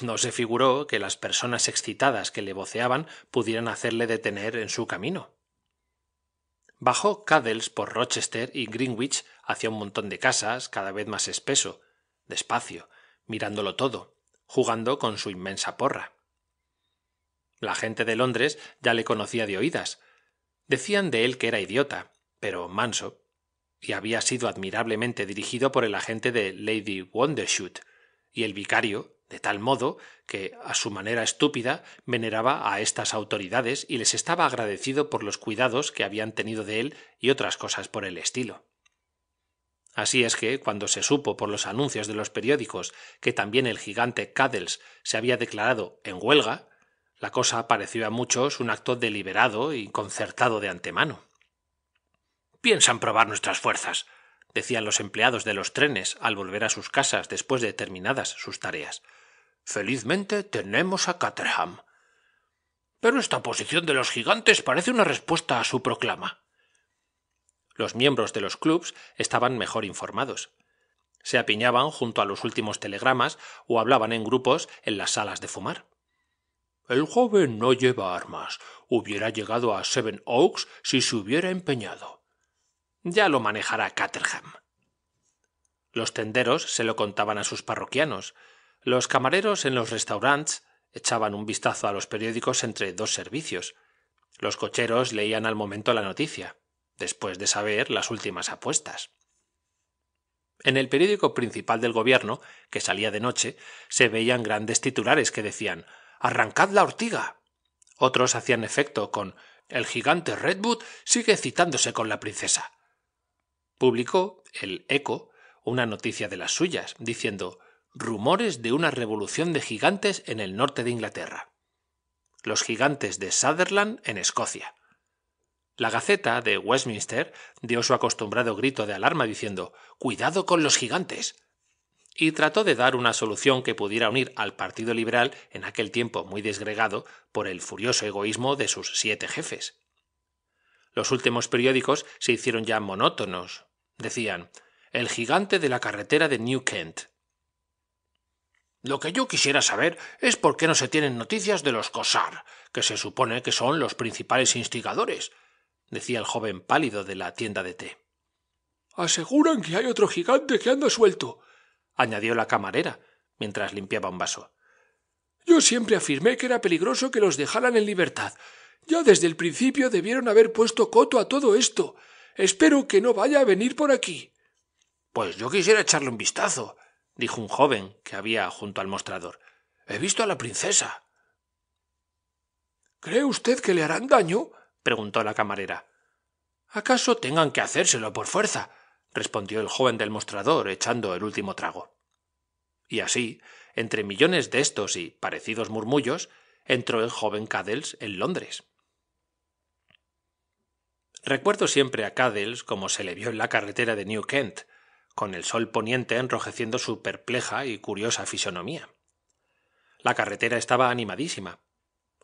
no se figuró que las personas excitadas que le voceaban pudieran hacerle detener en su camino. Bajó Cadels por Rochester y Greenwich hacia un montón de casas cada vez más espeso, despacio, mirándolo todo, jugando con su inmensa porra. La gente de Londres ya le conocía de oídas. Decían de él que era idiota, pero manso, y había sido admirablemente dirigido por el agente de Lady Wondershoot, y el vicario de tal modo que, a su manera estúpida, veneraba a estas autoridades y les estaba agradecido por los cuidados que habían tenido de él y otras cosas por el estilo. Así es que, cuando se supo por los anuncios de los periódicos que también el gigante Caddles se había declarado en huelga, la cosa pareció a muchos un acto deliberado y concertado de antemano. Piensan probar nuestras fuerzas, decían los empleados de los trenes al volver a sus casas después de terminadas sus tareas. Felizmente tenemos a Caterham. Pero esta posición de los gigantes parece una respuesta a su proclama. Los miembros de los clubs estaban mejor informados. Se apiñaban junto a los últimos telegramas o hablaban en grupos en las salas de fumar. El joven no lleva armas. Hubiera llegado a Seven Oaks si se hubiera empeñado. Ya lo manejará Caterham. Los tenderos se lo contaban a sus parroquianos, los camareros en los restaurantes echaban un vistazo a los periódicos entre dos servicios. Los cocheros leían al momento la noticia, después de saber las últimas apuestas. En el periódico principal del gobierno, que salía de noche, se veían grandes titulares que decían Arrancad la ortiga. Otros hacían efecto con El gigante Redwood sigue citándose con la princesa. Publicó el Eco una noticia de las suyas, diciendo rumores de una revolución de gigantes en el norte de Inglaterra. Los gigantes de Sutherland en Escocia. La Gaceta de Westminster dio su acostumbrado grito de alarma diciendo Cuidado con los gigantes. y trató de dar una solución que pudiera unir al Partido Liberal en aquel tiempo muy desgregado por el furioso egoísmo de sus siete jefes. Los últimos periódicos se hicieron ya monótonos. Decían El gigante de la carretera de New Kent, lo que yo quisiera saber es por qué no se tienen noticias de los cosar que se supone que son los principales instigadores, decía el joven pálido de la tienda de té. Aseguran que hay otro gigante que anda suelto, añadió la camarera, mientras limpiaba un vaso. Yo siempre afirmé que era peligroso que los dejaran en libertad. Ya desde el principio debieron haber puesto coto a todo esto. Espero que no vaya a venir por aquí. Pues yo quisiera echarle un vistazo, dijo un joven que había junto al mostrador. He visto a la princesa. ¿Cree usted que le harán daño? preguntó la camarera. ¿Acaso tengan que hacérselo por fuerza? respondió el joven del mostrador, echando el último trago. Y así, entre millones de estos y parecidos murmullos, entró el joven Caddles en Londres. Recuerdo siempre a caddles como se le vio en la carretera de New Kent, con el sol poniente enrojeciendo su perpleja y curiosa fisonomía. La carretera estaba animadísima.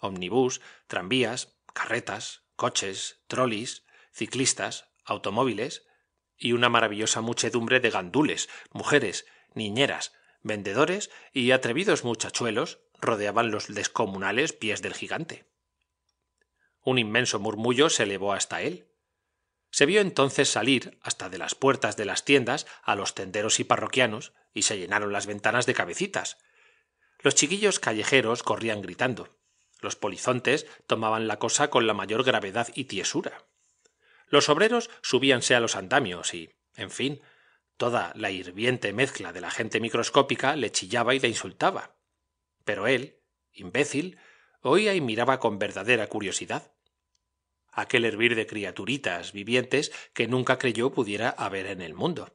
Omnibus, tranvías, carretas, coches, trolis, ciclistas, automóviles y una maravillosa muchedumbre de gandules, mujeres, niñeras, vendedores y atrevidos muchachuelos rodeaban los descomunales pies del gigante. Un inmenso murmullo se elevó hasta él. Se vio entonces salir hasta de las puertas de las tiendas a los tenderos y parroquianos, y se llenaron las ventanas de cabecitas. Los chiquillos callejeros corrían gritando. Los polizontes tomaban la cosa con la mayor gravedad y tiesura. Los obreros subíanse a los andamios y, en fin, toda la hirviente mezcla de la gente microscópica le chillaba y le insultaba. Pero él, imbécil, oía y miraba con verdadera curiosidad aquel hervir de criaturitas vivientes que nunca creyó pudiera haber en el mundo.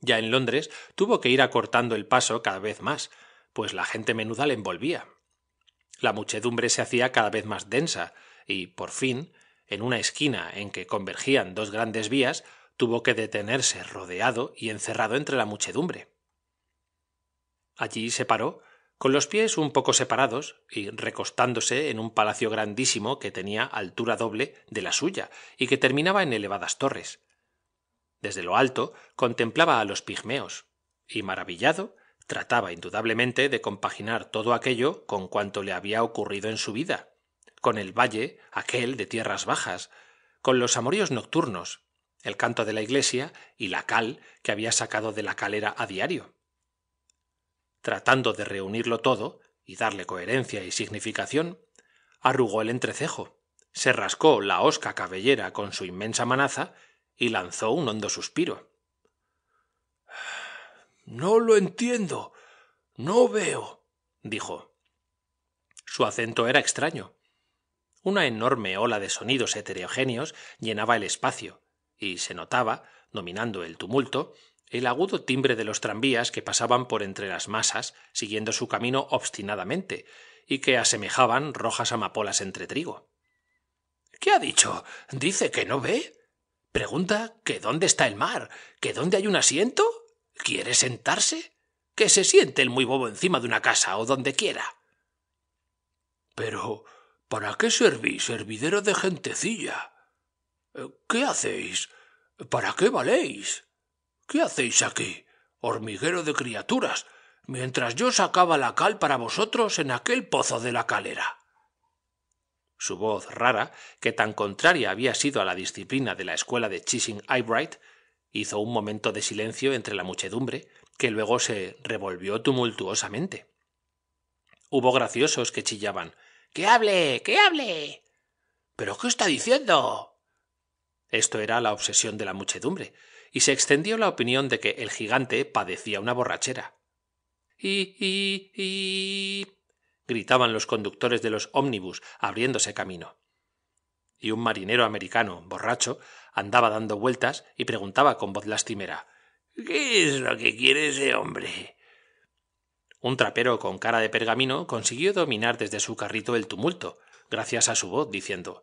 Ya en Londres tuvo que ir acortando el paso cada vez más, pues la gente menuda le envolvía. La muchedumbre se hacía cada vez más densa, y, por fin, en una esquina en que convergían dos grandes vías, tuvo que detenerse rodeado y encerrado entre la muchedumbre. Allí se paró con los pies un poco separados y recostándose en un palacio grandísimo que tenía altura doble de la suya y que terminaba en elevadas torres. Desde lo alto contemplaba a los pigmeos y, maravillado, trataba indudablemente de compaginar todo aquello con cuanto le había ocurrido en su vida, con el valle aquel de tierras bajas, con los amoríos nocturnos, el canto de la iglesia y la cal que había sacado de la calera a diario tratando de reunirlo todo y darle coherencia y significación, arrugó el entrecejo, se rascó la hosca cabellera con su inmensa manaza y lanzó un hondo suspiro. No lo entiendo. No veo. dijo. Su acento era extraño. Una enorme ola de sonidos heterogéneos llenaba el espacio, y se notaba, dominando el tumulto, el agudo timbre de los tranvías que pasaban por entre las masas, siguiendo su camino obstinadamente, y que asemejaban rojas amapolas entre trigo. ¿Qué ha dicho? ¿Dice que no ve? ¿Pregunta que dónde está el mar? ¿Que dónde hay un asiento? ¿Quiere sentarse? Que se siente el muy bobo encima de una casa o donde quiera. Pero, ¿para qué servís, hervidero de gentecilla? ¿Qué hacéis? ¿Para qué valéis? ¿Qué hacéis aquí, hormiguero de criaturas, mientras yo sacaba la cal para vosotros en aquel pozo de la calera? Su voz rara, que tan contraria había sido a la disciplina de la escuela de Chising Eyebright, hizo un momento de silencio entre la muchedumbre, que luego se revolvió tumultuosamente. Hubo graciosos que chillaban ¡Que hable! ¡Que hable! ¿Pero qué está diciendo? Esto era la obsesión de la muchedumbre, y se extendió la opinión de que el gigante padecía una borrachera. Y, y, y gritaban los conductores de los ómnibus, abriéndose camino. Y un marinero americano, borracho, andaba dando vueltas y preguntaba con voz lastimera ¿Qué es lo que quiere ese hombre? Un trapero con cara de pergamino consiguió dominar desde su carrito el tumulto, gracias a su voz, diciendo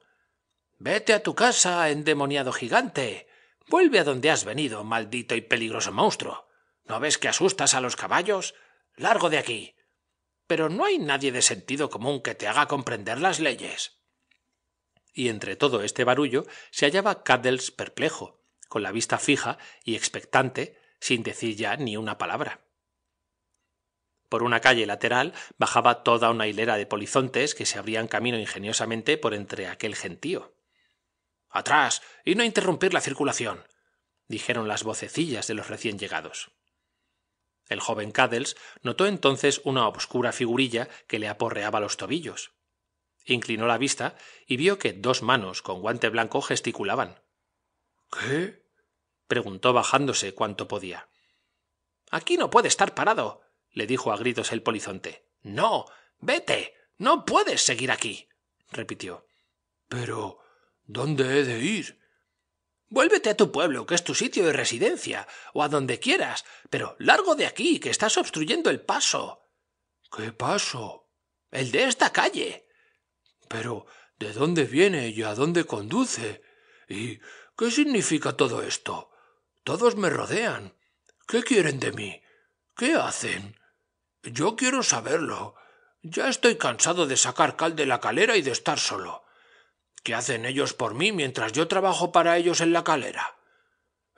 Vete a tu casa, endemoniado gigante. Vuelve a donde has venido, maldito y peligroso monstruo. ¿No ves que asustas a los caballos? Largo de aquí. Pero no hay nadie de sentido común que te haga comprender las leyes. Y entre todo este barullo se hallaba Caddles perplejo, con la vista fija y expectante, sin decir ya ni una palabra. Por una calle lateral bajaba toda una hilera de polizontes que se abrían camino ingeniosamente por entre aquel gentío. Atrás. y no interrumpir la circulación. dijeron las vocecillas de los recién llegados. El joven Caddles notó entonces una obscura figurilla que le aporreaba los tobillos. Inclinó la vista y vio que dos manos con guante blanco gesticulaban. ¿Qué? preguntó bajándose cuanto podía. Aquí no puede estar parado, le dijo a gritos el polizonte. No. vete. no puedes seguir aquí. repitió. Pero. ¿Dónde he de ir? Vuélvete a tu pueblo, que es tu sitio de residencia, o a donde quieras, pero largo de aquí, que estás obstruyendo el paso. ¿Qué paso? El de esta calle. Pero, ¿de dónde viene y a dónde conduce? ¿Y qué significa todo esto? Todos me rodean. ¿Qué quieren de mí? ¿Qué hacen? Yo quiero saberlo. Ya estoy cansado de sacar cal de la calera y de estar solo. ¿Qué hacen ellos por mí mientras yo trabajo para ellos en la calera?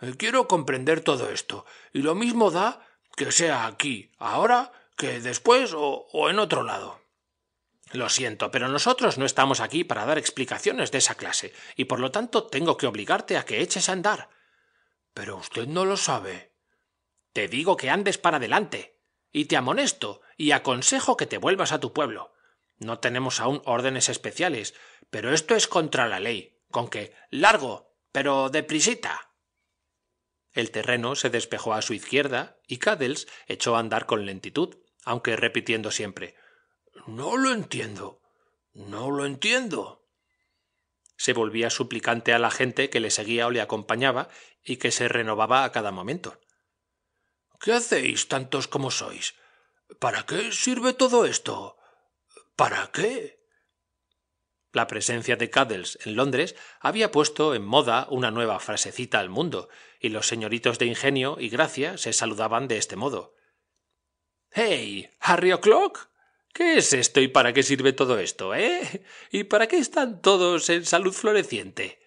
Eh, quiero comprender todo esto, y lo mismo da que sea aquí, ahora, que después o, o, en otro lado. Lo siento, pero nosotros no estamos aquí para dar explicaciones de esa clase, y por lo tanto tengo que obligarte a que eches a andar. Pero usted no lo sabe. Te digo que andes para adelante, y te amonesto, y aconsejo que te vuelvas a tu pueblo. No tenemos aún órdenes especiales, pero esto es contra la ley, con que largo, pero deprisita. El terreno se despejó a su izquierda y Cadels echó a andar con lentitud, aunque repitiendo siempre No lo entiendo. No lo entiendo. Se volvía suplicante a la gente que le seguía o le acompañaba y que se renovaba a cada momento. ¿Qué hacéis tantos como sois? ¿Para qué sirve todo esto? ¿Para qué? La presencia de Cuddles en Londres había puesto en moda una nueva frasecita al mundo, y los señoritos de ingenio y gracia se saludaban de este modo. ¡Hey! ¿Harry O'Clock? ¿Qué es esto y para qué sirve todo esto, eh? ¿Y para qué están todos en salud floreciente?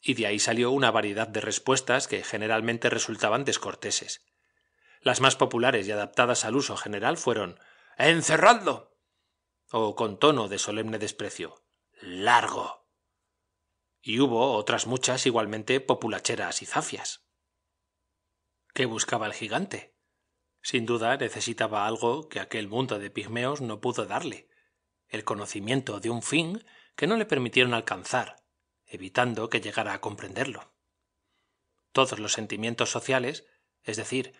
Y de ahí salió una variedad de respuestas que generalmente resultaban descorteses. Las más populares y adaptadas al uso general fueron Encerradlo o con tono de solemne desprecio largo. Y hubo otras muchas igualmente populacheras y zafias. ¿Qué buscaba el gigante? Sin duda necesitaba algo que aquel mundo de pigmeos no pudo darle el conocimiento de un fin que no le permitieron alcanzar, evitando que llegara a comprenderlo. Todos los sentimientos sociales, es decir,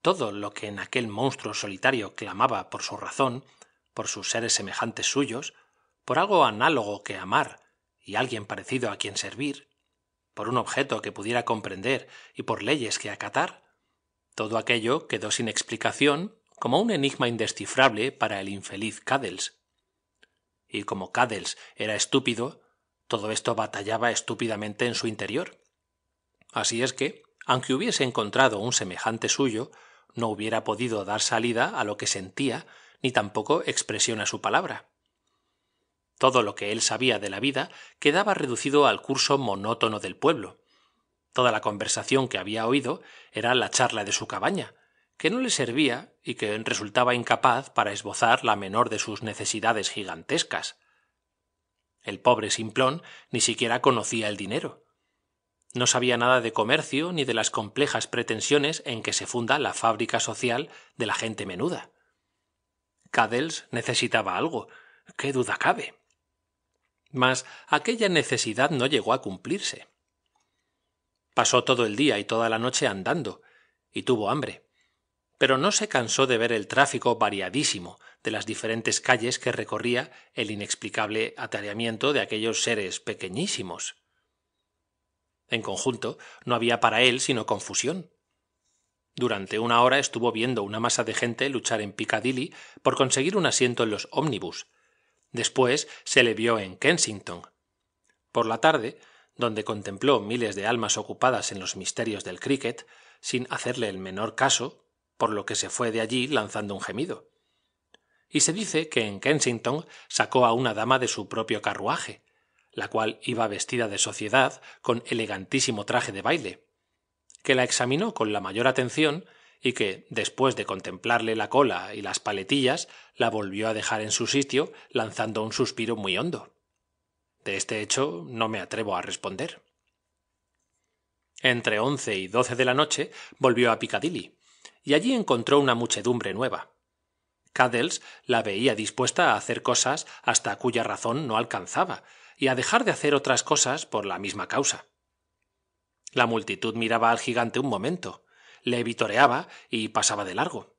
todo lo que en aquel monstruo solitario clamaba por su razón, por sus seres semejantes suyos, por algo análogo que amar y alguien parecido a quien servir, por un objeto que pudiera comprender y por leyes que acatar, todo aquello quedó sin explicación como un enigma indescifrable para el infeliz Cadels. Y como Cadels era estúpido, todo esto batallaba estúpidamente en su interior. Así es que, aunque hubiese encontrado un semejante suyo, no hubiera podido dar salida a lo que sentía ni tampoco expresión a su palabra. Todo lo que él sabía de la vida quedaba reducido al curso monótono del pueblo. Toda la conversación que había oído era la charla de su cabaña, que no le servía y que resultaba incapaz para esbozar la menor de sus necesidades gigantescas. El pobre simplón ni siquiera conocía el dinero. No sabía nada de comercio ni de las complejas pretensiones en que se funda la fábrica social de la gente menuda. Cadels necesitaba algo, qué duda cabe. Mas aquella necesidad no llegó a cumplirse. Pasó todo el día y toda la noche andando, y tuvo hambre. Pero no se cansó de ver el tráfico variadísimo de las diferentes calles que recorría el inexplicable atareamiento de aquellos seres pequeñísimos. En conjunto, no había para él sino confusión. Durante una hora estuvo viendo una masa de gente luchar en Piccadilly por conseguir un asiento en los ómnibus. Después se le vio en Kensington. Por la tarde, donde contempló miles de almas ocupadas en los misterios del cricket, sin hacerle el menor caso, por lo que se fue de allí lanzando un gemido. Y se dice que en Kensington sacó a una dama de su propio carruaje, la cual iba vestida de sociedad con elegantísimo traje de baile que la examinó con la mayor atención y que, después de contemplarle la cola y las paletillas, la volvió a dejar en su sitio, lanzando un suspiro muy hondo. De este hecho no me atrevo a responder. Entre once y doce de la noche volvió a Piccadilly, y allí encontró una muchedumbre nueva. Caddles la veía dispuesta a hacer cosas hasta cuya razón no alcanzaba, y a dejar de hacer otras cosas por la misma causa. La multitud miraba al gigante un momento, le vitoreaba y pasaba de largo.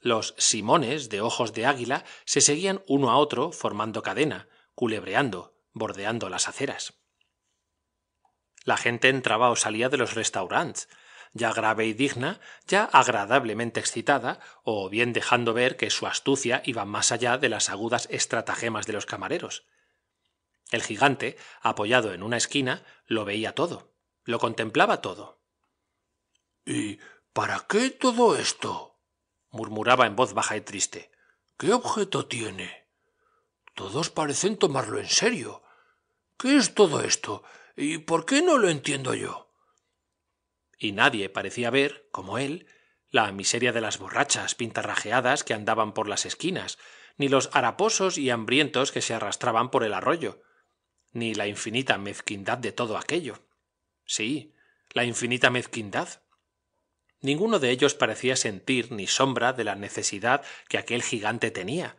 Los simones de ojos de águila se seguían uno a otro formando cadena, culebreando, bordeando las aceras. La gente entraba o salía de los restaurantes, ya grave y digna, ya agradablemente excitada, o bien dejando ver que su astucia iba más allá de las agudas estratagemas de los camareros. El gigante, apoyado en una esquina, lo veía todo. Lo contemplaba todo. ¿Y para qué todo esto? murmuraba en voz baja y triste. ¿Qué objeto tiene? Todos parecen tomarlo en serio. ¿Qué es todo esto? ¿Y por qué no lo entiendo yo? Y nadie parecía ver, como él, la miseria de las borrachas pintarrajeadas que andaban por las esquinas, ni los haraposos y hambrientos que se arrastraban por el arroyo, ni la infinita mezquindad de todo aquello sí, la infinita mezquindad. Ninguno de ellos parecía sentir ni sombra de la necesidad que aquel gigante tenía,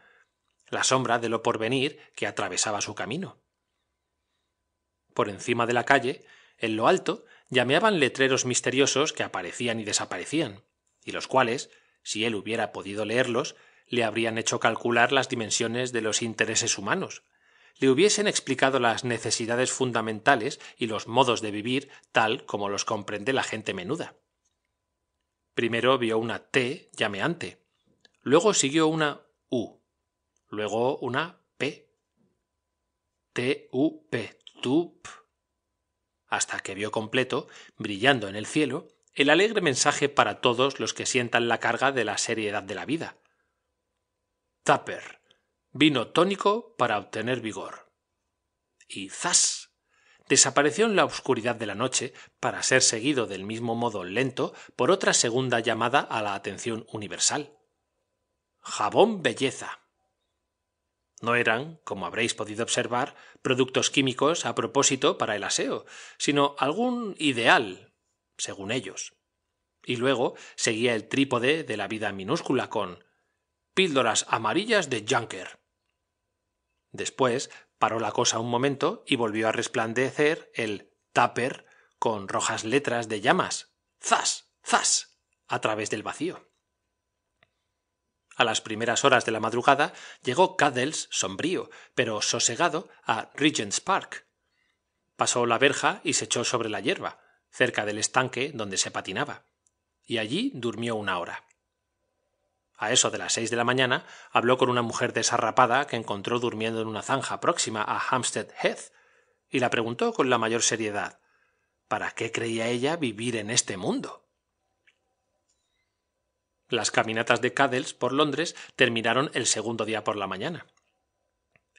la sombra de lo porvenir que atravesaba su camino. Por encima de la calle, en lo alto, llameaban letreros misteriosos que aparecían y desaparecían, y los cuales, si él hubiera podido leerlos, le habrían hecho calcular las dimensiones de los intereses humanos, le hubiesen explicado las necesidades fundamentales y los modos de vivir tal como los comprende la gente menuda. Primero vio una T llameante, luego siguió una U, luego una P, T, U, P, TUP, hasta que vio completo, brillando en el cielo, el alegre mensaje para todos los que sientan la carga de la seriedad de la vida. Tupper, vino tónico para obtener vigor. Y zas. Desapareció en la oscuridad de la noche para ser seguido del mismo modo lento por otra segunda llamada a la atención universal. Jabón belleza. No eran, como habréis podido observar, productos químicos a propósito para el aseo, sino algún ideal, según ellos. Y luego seguía el trípode de la vida minúscula con píldoras amarillas de Junker. Después paró la cosa un momento y volvió a resplandecer el tupper con rojas letras de llamas. ¡Zas! ¡Zas! a través del vacío. A las primeras horas de la madrugada llegó Caddles sombrío, pero sosegado, a Regent's Park. Pasó la verja y se echó sobre la hierba, cerca del estanque donde se patinaba, y allí durmió una hora a eso de las seis de la mañana, habló con una mujer desarrapada que encontró durmiendo en una zanja próxima a Hampstead Heath, y la preguntó con la mayor seriedad ¿Para qué creía ella vivir en este mundo? Las caminatas de Cadells por Londres terminaron el segundo día por la mañana.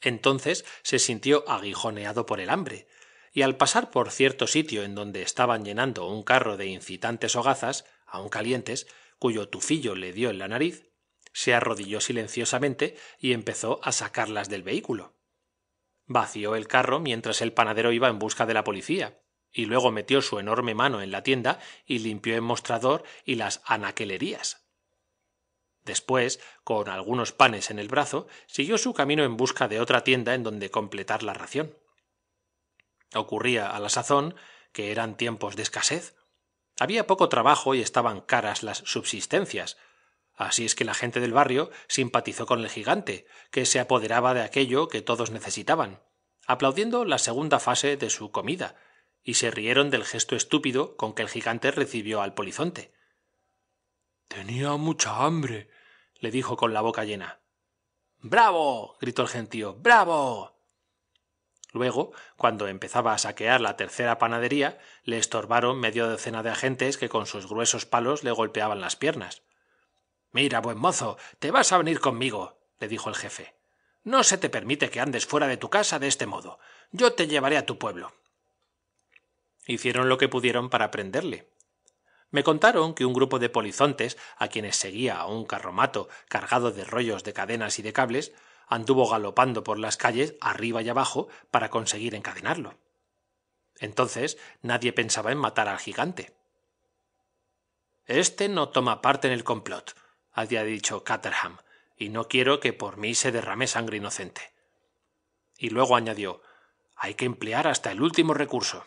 Entonces se sintió aguijoneado por el hambre, y al pasar por cierto sitio en donde estaban llenando un carro de incitantes hogazas, aún calientes, cuyo tufillo le dio en la nariz, se arrodilló silenciosamente y empezó a sacarlas del vehículo. Vació el carro mientras el panadero iba en busca de la policía, y luego metió su enorme mano en la tienda y limpió el mostrador y las anaquelerías. Después, con algunos panes en el brazo, siguió su camino en busca de otra tienda en donde completar la ración. Ocurría a la sazón que eran tiempos de escasez. Había poco trabajo y estaban caras las subsistencias, Así es que la gente del barrio simpatizó con el gigante, que se apoderaba de aquello que todos necesitaban, aplaudiendo la segunda fase de su comida, y se rieron del gesto estúpido con que el gigante recibió al polizonte. Tenía mucha hambre, le dijo con la boca llena. ¡Bravo! gritó el gentío. ¡Bravo! Luego, cuando empezaba a saquear la tercera panadería, le estorbaron media docena de agentes que con sus gruesos palos le golpeaban las piernas. Mira, buen mozo, te vas a venir conmigo, le dijo el jefe. No se te permite que andes fuera de tu casa de este modo. Yo te llevaré a tu pueblo. Hicieron lo que pudieron para prenderle. Me contaron que un grupo de polizontes, a quienes seguía un carromato cargado de rollos de cadenas y de cables, anduvo galopando por las calles arriba y abajo para conseguir encadenarlo. Entonces nadie pensaba en matar al gigante. Este no toma parte en el complot, había dicho Caterham, y no quiero que por mí se derrame sangre inocente. Y luego añadió hay que emplear hasta el último recurso.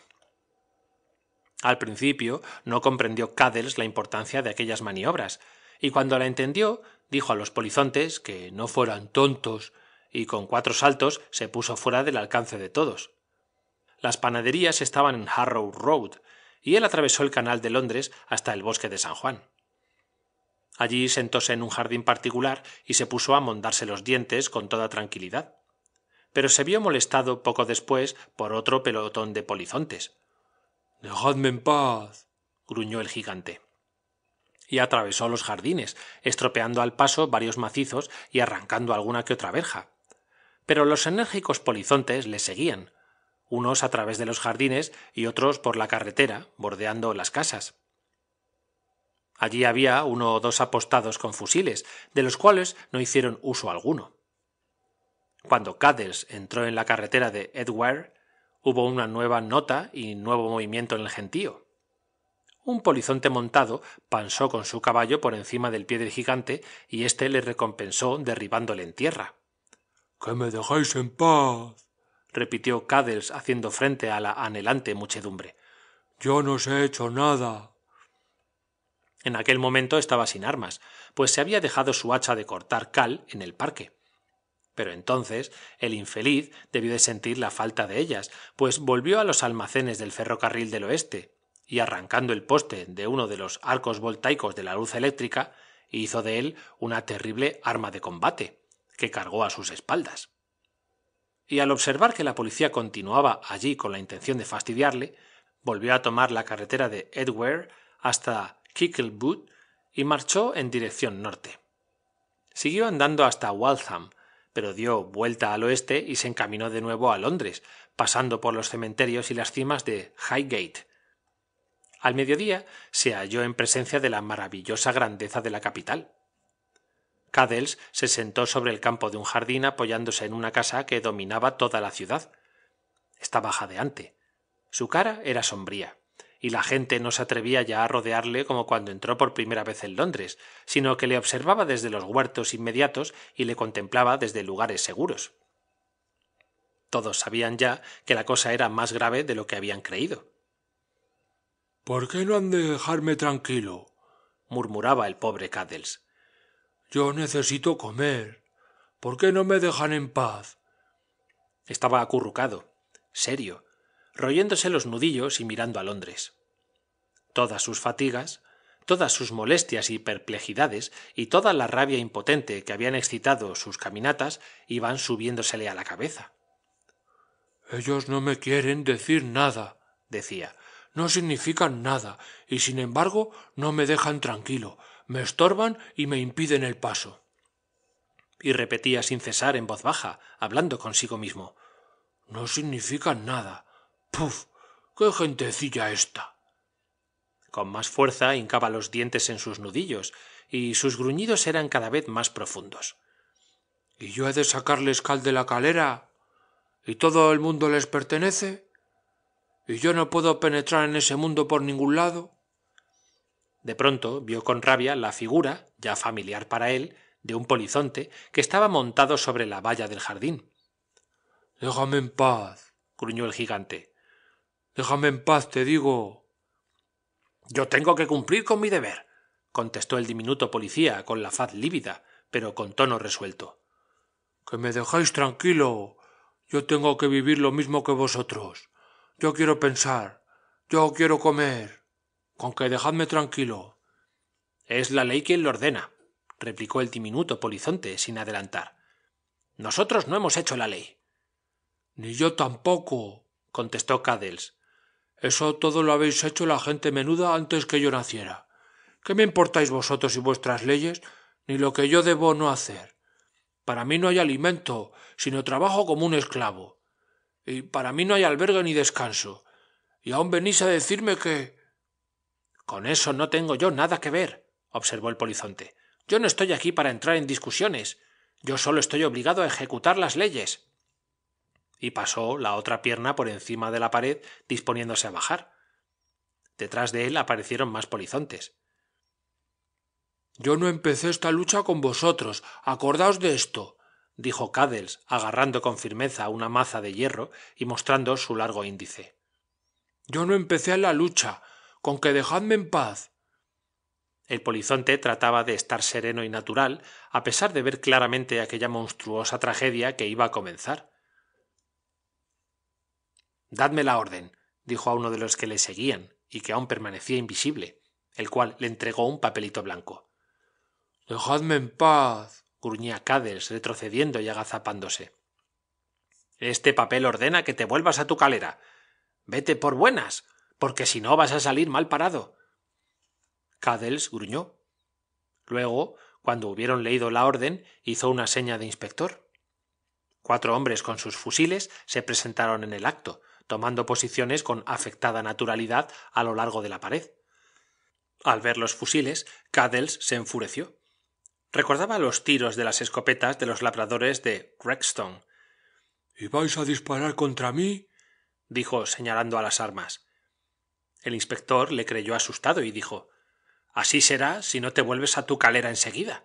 Al principio no comprendió Caddles la importancia de aquellas maniobras, y cuando la entendió, dijo a los polizontes que no fueran tontos, y con cuatro saltos se puso fuera del alcance de todos. Las panaderías estaban en Harrow Road, y él atravesó el canal de Londres hasta el bosque de San Juan. Allí sentóse en un jardín particular y se puso a mondarse los dientes con toda tranquilidad. Pero se vio molestado poco después por otro pelotón de polizontes. Dejadme en paz. gruñó el gigante. Y atravesó los jardines, estropeando al paso varios macizos y arrancando alguna que otra verja. Pero los enérgicos polizontes le seguían, unos a través de los jardines y otros por la carretera, bordeando las casas. Allí había uno o dos apostados con fusiles, de los cuales no hicieron uso alguno. Cuando Cadels entró en la carretera de Edward, hubo una nueva nota y nuevo movimiento en el gentío. Un polizonte montado pansó con su caballo por encima del pie del gigante y éste le recompensó derribándole en tierra. Que me dejéis en paz. repitió Cadels haciendo frente a la anhelante muchedumbre. Yo no os he hecho nada. En aquel momento estaba sin armas, pues se había dejado su hacha de cortar cal en el parque. Pero entonces el infeliz debió de sentir la falta de ellas, pues volvió a los almacenes del ferrocarril del oeste, y arrancando el poste de uno de los arcos voltaicos de la luz eléctrica, hizo de él una terrible arma de combate, que cargó a sus espaldas. Y al observar que la policía continuaba allí con la intención de fastidiarle, volvió a tomar la carretera de Edward hasta y marchó en dirección norte. Siguió andando hasta Waltham, pero dio vuelta al oeste y se encaminó de nuevo a Londres, pasando por los cementerios y las cimas de Highgate. Al mediodía se halló en presencia de la maravillosa grandeza de la capital. caddles se sentó sobre el campo de un jardín apoyándose en una casa que dominaba toda la ciudad. Estaba jadeante. Su cara era sombría y la gente no se atrevía ya a rodearle como cuando entró por primera vez en Londres, sino que le observaba desde los huertos inmediatos y le contemplaba desde lugares seguros. Todos sabían ya que la cosa era más grave de lo que habían creído. ¿Por qué no han de dejarme tranquilo? murmuraba el pobre Caddles. Yo necesito comer. ¿Por qué no me dejan en paz? Estaba acurrucado, serio, royéndose los nudillos y mirando a Londres. Todas sus fatigas, todas sus molestias y perplejidades y toda la rabia impotente que habían excitado sus caminatas iban subiéndosele a la cabeza. Ellos no me quieren decir nada, decía, no significan nada, y sin embargo no me dejan tranquilo, me estorban y me impiden el paso. Y repetía sin cesar en voz baja, hablando consigo mismo No significan nada, puf qué gentecilla esta con más fuerza hincaba los dientes en sus nudillos y sus gruñidos eran cada vez más profundos y yo he de sacarles cal de la calera y todo el mundo les pertenece y yo no puedo penetrar en ese mundo por ningún lado de pronto vio con rabia la figura ya familiar para él de un polizonte que estaba montado sobre la valla del jardín déjame en paz gruñó el gigante Déjame en paz, te digo. Yo tengo que cumplir con mi deber, contestó el diminuto policía con la faz lívida, pero con tono resuelto. Que me dejáis tranquilo. Yo tengo que vivir lo mismo que vosotros. Yo quiero pensar. Yo quiero comer. Con que dejadme tranquilo. Es la ley quien lo ordena, replicó el diminuto polizonte sin adelantar. Nosotros no hemos hecho la ley. Ni yo tampoco, contestó Cadels, eso todo lo habéis hecho la gente menuda antes que yo naciera. ¿Qué me importáis vosotros y vuestras leyes, ni lo que yo debo no hacer? Para mí no hay alimento, sino trabajo como un esclavo. Y para mí no hay albergue ni descanso. Y aún venís a decirme que. Con eso no tengo yo nada que ver, observó el polizonte. Yo no estoy aquí para entrar en discusiones. Yo solo estoy obligado a ejecutar las leyes y pasó la otra pierna por encima de la pared disponiéndose a bajar. Detrás de él aparecieron más polizontes. Yo no empecé esta lucha con vosotros. Acordaos de esto dijo Cadels, agarrando con firmeza una maza de hierro y mostrando su largo índice. Yo no empecé la lucha. Con que dejadme en paz. El polizonte trataba de estar sereno y natural, a pesar de ver claramente aquella monstruosa tragedia que iba a comenzar. Dadme la orden, dijo a uno de los que le seguían y que aún permanecía invisible, el cual le entregó un papelito blanco. Dejadme en paz, gruñía Cadels, retrocediendo y agazapándose. Este papel ordena que te vuelvas a tu calera. Vete por buenas, porque si no vas a salir mal parado. Cadels gruñó. Luego, cuando hubieron leído la orden, hizo una seña de inspector. Cuatro hombres con sus fusiles se presentaron en el acto, tomando posiciones con afectada naturalidad a lo largo de la pared. Al ver los fusiles, Cadels se enfureció. Recordaba los tiros de las escopetas de los labradores de Gregstone. ¿Y vais a disparar contra mí? dijo, señalando a las armas. El inspector le creyó asustado y dijo Así será si no te vuelves a tu calera enseguida.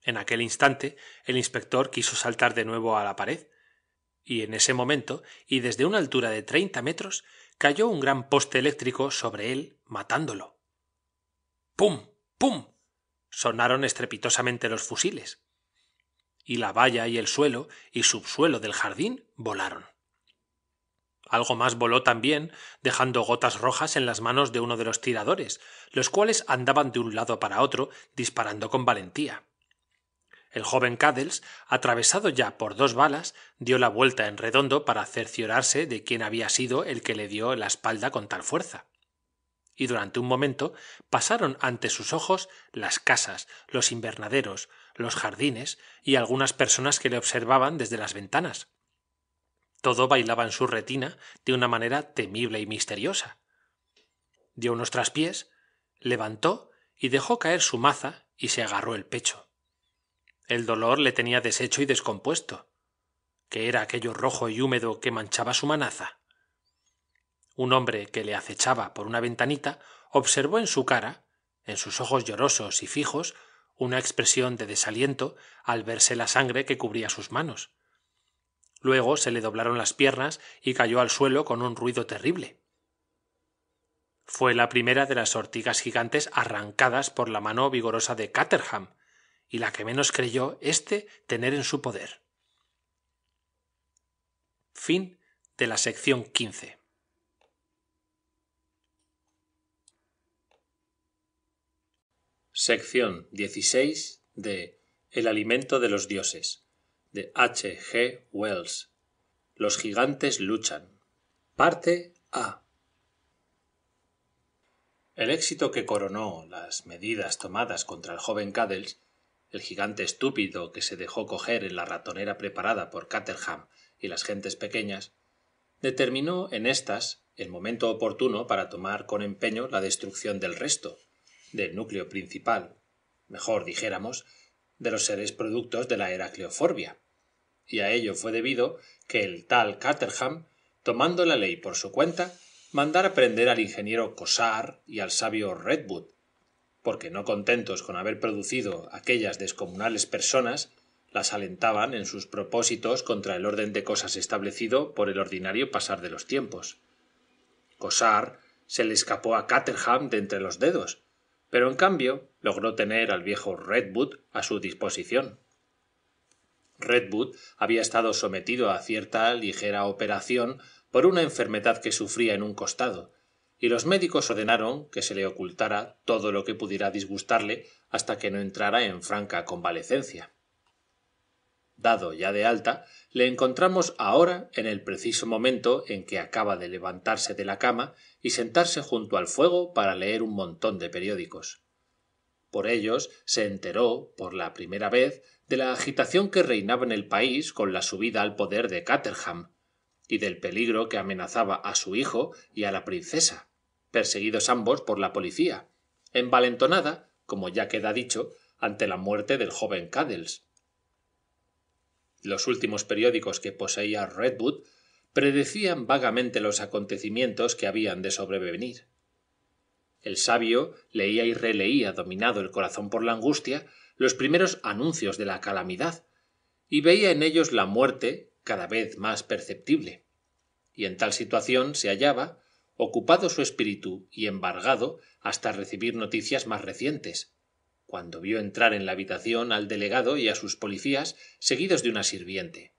En aquel instante el inspector quiso saltar de nuevo a la pared, y en ese momento, y desde una altura de treinta metros, cayó un gran poste eléctrico sobre él, matándolo. ¡Pum! ¡Pum! sonaron estrepitosamente los fusiles. Y la valla y el suelo y subsuelo del jardín volaron. Algo más voló también, dejando gotas rojas en las manos de uno de los tiradores, los cuales andaban de un lado para otro disparando con valentía. El joven Cadels, atravesado ya por dos balas, dio la vuelta en redondo para cerciorarse de quién había sido el que le dio la espalda con tal fuerza. Y durante un momento pasaron ante sus ojos las casas, los invernaderos, los jardines y algunas personas que le observaban desde las ventanas. Todo bailaba en su retina de una manera temible y misteriosa. Dio unos traspiés, levantó y dejó caer su maza y se agarró el pecho. El dolor le tenía deshecho y descompuesto. que era aquello rojo y húmedo que manchaba su manaza? Un hombre que le acechaba por una ventanita observó en su cara, en sus ojos llorosos y fijos, una expresión de desaliento al verse la sangre que cubría sus manos. Luego se le doblaron las piernas y cayó al suelo con un ruido terrible. Fue la primera de las ortigas gigantes arrancadas por la mano vigorosa de y la que menos creyó éste tener en su poder. Fin de la sección 15. Sección 16 de El alimento de los dioses de H. G. Wells. Los gigantes luchan. Parte A. El éxito que coronó las medidas tomadas contra el joven Cadels el gigante estúpido que se dejó coger en la ratonera preparada por caterham y las gentes pequeñas determinó en éstas el momento oportuno para tomar con empeño la destrucción del resto del núcleo principal mejor dijéramos de los seres productos de la heracleoforbia y a ello fue debido que el tal caterham tomando la ley por su cuenta mandara prender al ingeniero Cosar y al sabio Redwood, porque no contentos con haber producido aquellas descomunales personas las alentaban en sus propósitos contra el orden de cosas establecido por el ordinario pasar de los tiempos Cosar se le escapó a caterham de entre los dedos pero en cambio logró tener al viejo redwood a su disposición redwood había estado sometido a cierta ligera operación por una enfermedad que sufría en un costado y los médicos ordenaron que se le ocultara todo lo que pudiera disgustarle hasta que no entrara en franca convalecencia dado ya de alta le encontramos ahora en el preciso momento en que acaba de levantarse de la cama y sentarse junto al fuego para leer un montón de periódicos por ellos se enteró por la primera vez de la agitación que reinaba en el país con la subida al poder de caterham y del peligro que amenazaba a su hijo y a la princesa perseguidos ambos por la policía envalentonada como ya queda dicho ante la muerte del joven caddles los últimos periódicos que poseía redwood predecían vagamente los acontecimientos que habían de sobrevenir el sabio leía y releía dominado el corazón por la angustia los primeros anuncios de la calamidad y veía en ellos la muerte cada vez más perceptible y en tal situación se hallaba ocupado su espíritu y embargado hasta recibir noticias más recientes cuando vio entrar en la habitación al delegado y a sus policías seguidos de una sirviente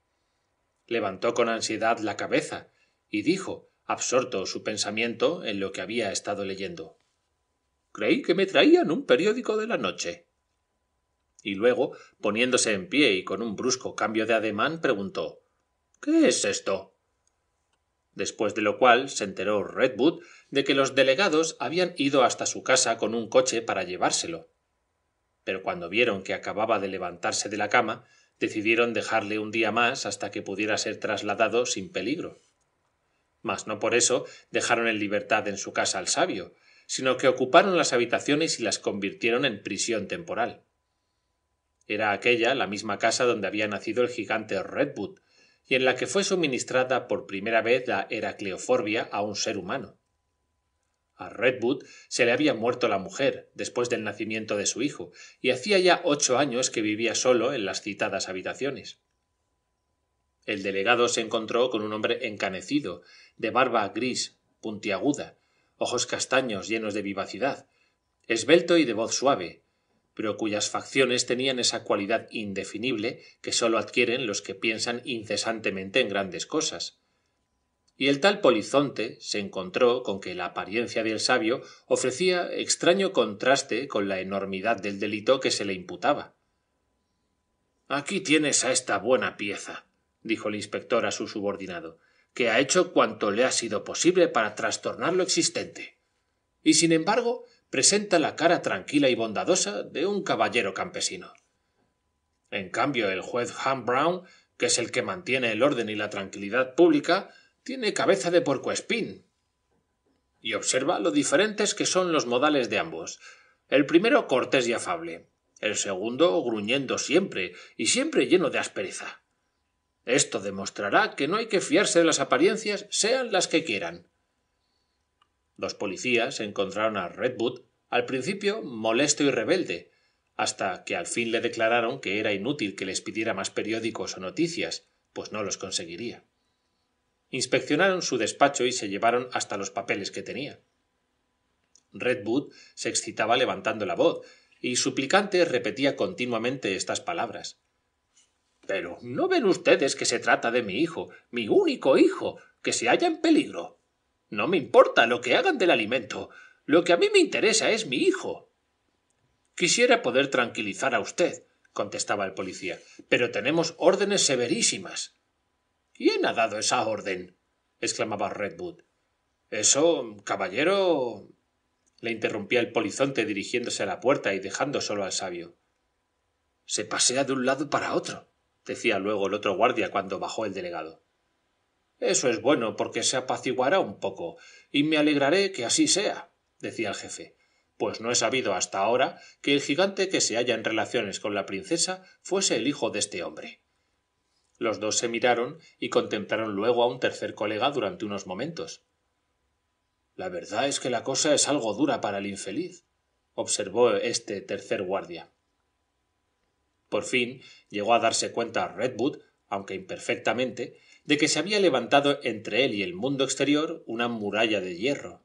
levantó con ansiedad la cabeza y dijo absorto su pensamiento en lo que había estado leyendo creí que me traían un periódico de la noche y luego poniéndose en pie y con un brusco cambio de ademán preguntó qué es esto después de lo cual se enteró Redwood de que los delegados habían ido hasta su casa con un coche para llevárselo. Pero cuando vieron que acababa de levantarse de la cama, decidieron dejarle un día más hasta que pudiera ser trasladado sin peligro. Mas no por eso dejaron en libertad en su casa al sabio, sino que ocuparon las habitaciones y las convirtieron en prisión temporal. Era aquella la misma casa donde había nacido el gigante Redwood, y en la que fue suministrada por primera vez la heracleoforbia a un ser humano. A Redwood se le había muerto la mujer después del nacimiento de su hijo, y hacía ya ocho años que vivía solo en las citadas habitaciones. El delegado se encontró con un hombre encanecido, de barba gris, puntiaguda, ojos castaños llenos de vivacidad, esbelto y de voz suave, pero cuyas facciones tenían esa cualidad indefinible que sólo adquieren los que piensan incesantemente en grandes cosas y el tal polizonte se encontró con que la apariencia del sabio ofrecía extraño contraste con la enormidad del delito que se le imputaba aquí tienes a esta buena pieza dijo el inspector a su subordinado que ha hecho cuanto le ha sido posible para trastornar lo existente y sin embargo presenta la cara tranquila y bondadosa de un caballero campesino en cambio el juez ham brown que es el que mantiene el orden y la tranquilidad pública tiene cabeza de espín. y observa lo diferentes que son los modales de ambos el primero cortés y afable el segundo gruñendo siempre y siempre lleno de aspereza esto demostrará que no hay que fiarse de las apariencias sean las que quieran los policías encontraron a redwood al principio molesto y rebelde hasta que al fin le declararon que era inútil que les pidiera más periódicos o noticias pues no los conseguiría inspeccionaron su despacho y se llevaron hasta los papeles que tenía redwood se excitaba levantando la voz y suplicante repetía continuamente estas palabras pero no ven ustedes que se trata de mi hijo mi único hijo que se halla en peligro no me importa lo que hagan del alimento. Lo que a mí me interesa es mi hijo. Quisiera poder tranquilizar a usted, contestaba el policía, pero tenemos órdenes severísimas. ¿Quién ha dado esa orden? exclamaba Redwood. Eso, caballero. le interrumpía el polizonte dirigiéndose a la puerta y dejando solo al sabio. Se pasea de un lado para otro, decía luego el otro guardia cuando bajó el delegado eso es bueno porque se apaciguará un poco y me alegraré que así sea decía el jefe pues no he sabido hasta ahora que el gigante que se halla en relaciones con la princesa fuese el hijo de este hombre los dos se miraron y contemplaron luego a un tercer colega durante unos momentos la verdad es que la cosa es algo dura para el infeliz observó este tercer guardia por fin llegó a darse cuenta redwood aunque imperfectamente de que se había levantado entre él y el mundo exterior una muralla de hierro.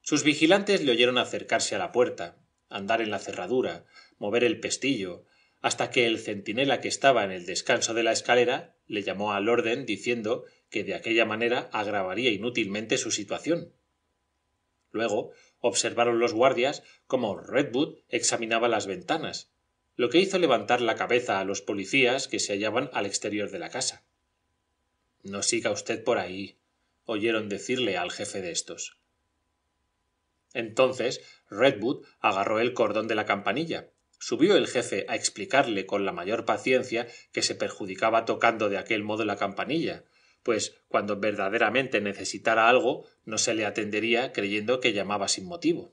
Sus vigilantes le oyeron acercarse a la puerta, andar en la cerradura, mover el pestillo, hasta que el centinela que estaba en el descanso de la escalera le llamó al orden diciendo que de aquella manera agravaría inútilmente su situación. Luego observaron los guardias cómo Redwood examinaba las ventanas, lo que hizo levantar la cabeza a los policías que se hallaban al exterior de la casa no siga usted por ahí oyeron decirle al jefe de estos. entonces redwood agarró el cordón de la campanilla subió el jefe a explicarle con la mayor paciencia que se perjudicaba tocando de aquel modo la campanilla pues cuando verdaderamente necesitara algo no se le atendería creyendo que llamaba sin motivo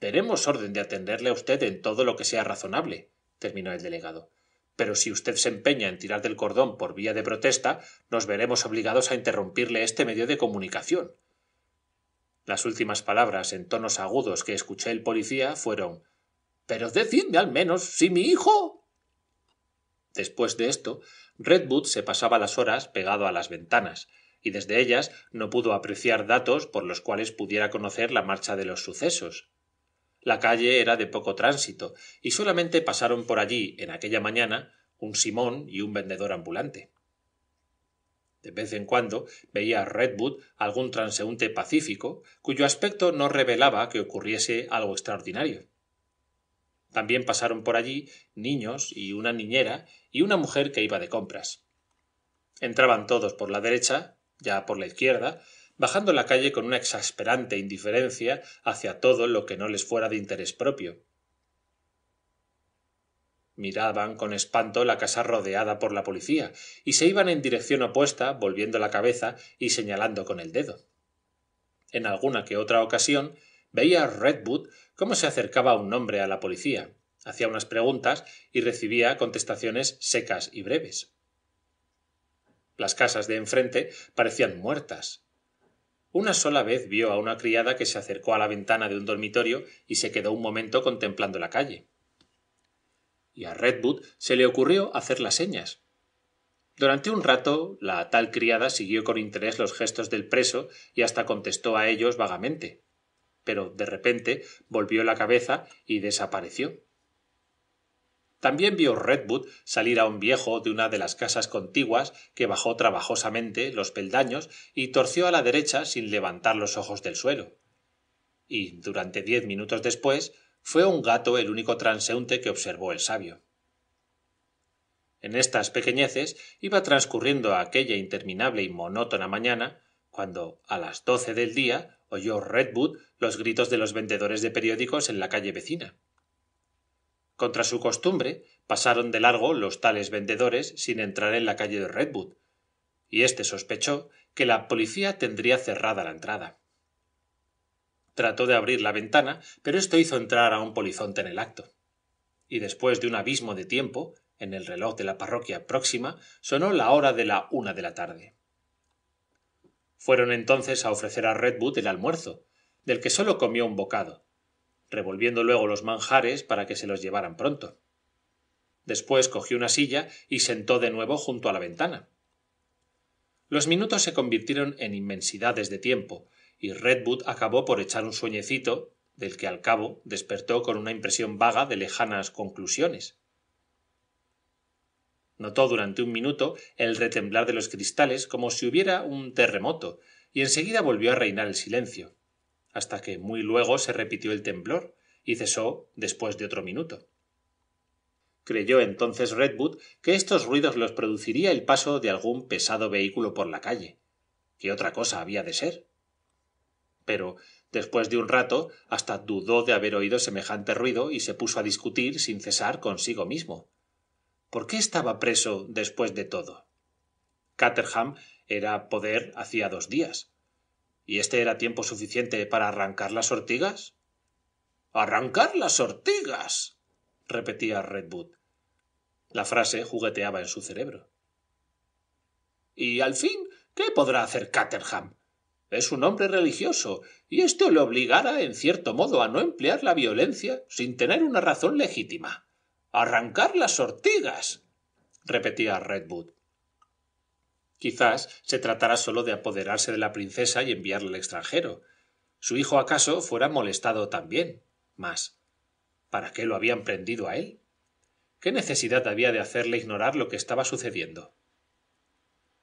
tenemos orden de atenderle a usted en todo lo que sea razonable terminó el delegado pero si usted se empeña en tirar del cordón por vía de protesta nos veremos obligados a interrumpirle este medio de comunicación las últimas palabras en tonos agudos que escuché el policía fueron pero decidme al menos si mi hijo después de esto redwood se pasaba las horas pegado a las ventanas y desde ellas no pudo apreciar datos por los cuales pudiera conocer la marcha de los sucesos la calle era de poco tránsito y solamente pasaron por allí en aquella mañana un simón y un vendedor ambulante de vez en cuando veía redwood algún transeúnte pacífico cuyo aspecto no revelaba que ocurriese algo extraordinario también pasaron por allí niños y una niñera y una mujer que iba de compras entraban todos por la derecha ya por la izquierda bajando la calle con una exasperante indiferencia hacia todo lo que no les fuera de interés propio miraban con espanto la casa rodeada por la policía y se iban en dirección opuesta volviendo la cabeza y señalando con el dedo en alguna que otra ocasión veía redwood cómo se acercaba un hombre a la policía hacía unas preguntas y recibía contestaciones secas y breves las casas de enfrente parecían muertas una sola vez vio a una criada que se acercó a la ventana de un dormitorio y se quedó un momento contemplando la calle. Y a Redwood se le ocurrió hacer las señas. Durante un rato la tal criada siguió con interés los gestos del preso y hasta contestó a ellos vagamente. Pero de repente volvió la cabeza y desapareció también vio redwood salir a un viejo de una de las casas contiguas que bajó trabajosamente los peldaños y torció a la derecha sin levantar los ojos del suelo y durante diez minutos después fue un gato el único transeúnte que observó el sabio en estas pequeñeces iba transcurriendo aquella interminable y monótona mañana cuando a las doce del día oyó redwood los gritos de los vendedores de periódicos en la calle vecina contra su costumbre pasaron de largo los tales vendedores sin entrar en la calle de redwood y éste sospechó que la policía tendría cerrada la entrada trató de abrir la ventana pero esto hizo entrar a un polizonte en el acto y después de un abismo de tiempo en el reloj de la parroquia próxima sonó la hora de la una de la tarde fueron entonces a ofrecer a redwood el almuerzo del que sólo comió un bocado revolviendo luego los manjares para que se los llevaran pronto después cogió una silla y sentó de nuevo junto a la ventana los minutos se convirtieron en inmensidades de tiempo y redwood acabó por echar un sueñecito del que al cabo despertó con una impresión vaga de lejanas conclusiones notó durante un minuto el retemblar de los cristales como si hubiera un terremoto y enseguida volvió a reinar el silencio hasta que muy luego se repitió el temblor y cesó después de otro minuto creyó entonces redwood que estos ruidos los produciría el paso de algún pesado vehículo por la calle qué otra cosa había de ser pero después de un rato hasta dudó de haber oído semejante ruido y se puso a discutir sin cesar consigo mismo por qué estaba preso después de todo caterham era poder hacía dos días ¿Y este era tiempo suficiente para arrancar las ortigas? ¡Arrancar las ortigas! repetía Redwood. La frase jugueteaba en su cerebro. Y al fin, ¿qué podrá hacer Caterham? Es un hombre religioso, y esto le obligará, en cierto modo, a no emplear la violencia sin tener una razón legítima. ¡Arrancar las ortigas! repetía Redwood quizás se tratara solo de apoderarse de la princesa y enviarla al extranjero su hijo acaso fuera molestado también mas para qué lo habían prendido a él qué necesidad había de hacerle ignorar lo que estaba sucediendo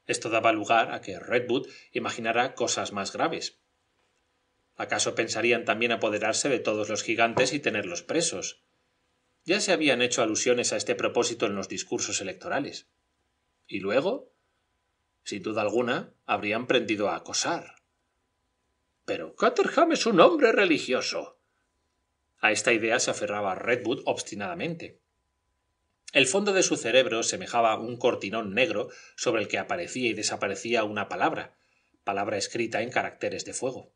esto daba lugar a que redwood imaginara cosas más graves acaso pensarían también apoderarse de todos los gigantes y tenerlos presos ya se habían hecho alusiones a este propósito en los discursos electorales y luego sin duda alguna, habrían prendido a acosar. Pero Caterham es un hombre religioso. A esta idea se aferraba Redwood obstinadamente. El fondo de su cerebro semejaba un cortinón negro sobre el que aparecía y desaparecía una palabra, palabra escrita en caracteres de fuego.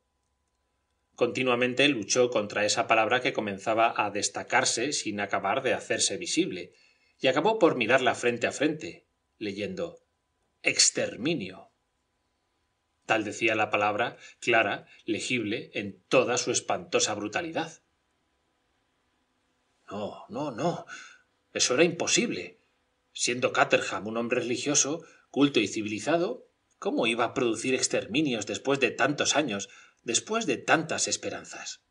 Continuamente luchó contra esa palabra que comenzaba a destacarse sin acabar de hacerse visible, y acabó por mirarla frente a frente, leyendo exterminio tal decía la palabra clara legible en toda su espantosa brutalidad no no no eso era imposible siendo caterham un hombre religioso culto y civilizado cómo iba a producir exterminios después de tantos años después de tantas esperanzas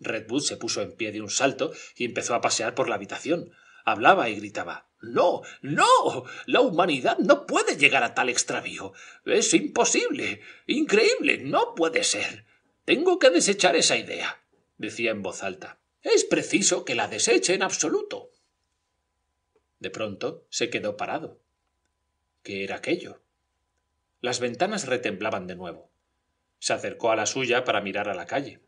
redwood se puso en pie de un salto y empezó a pasear por la habitación hablaba y gritaba No, no. La humanidad no puede llegar a tal extravío. Es imposible. Increíble. No puede ser. Tengo que desechar esa idea decía en voz alta. Es preciso que la deseche en absoluto. De pronto se quedó parado. ¿Qué era aquello? Las ventanas retemblaban de nuevo. Se acercó a la suya para mirar a la calle.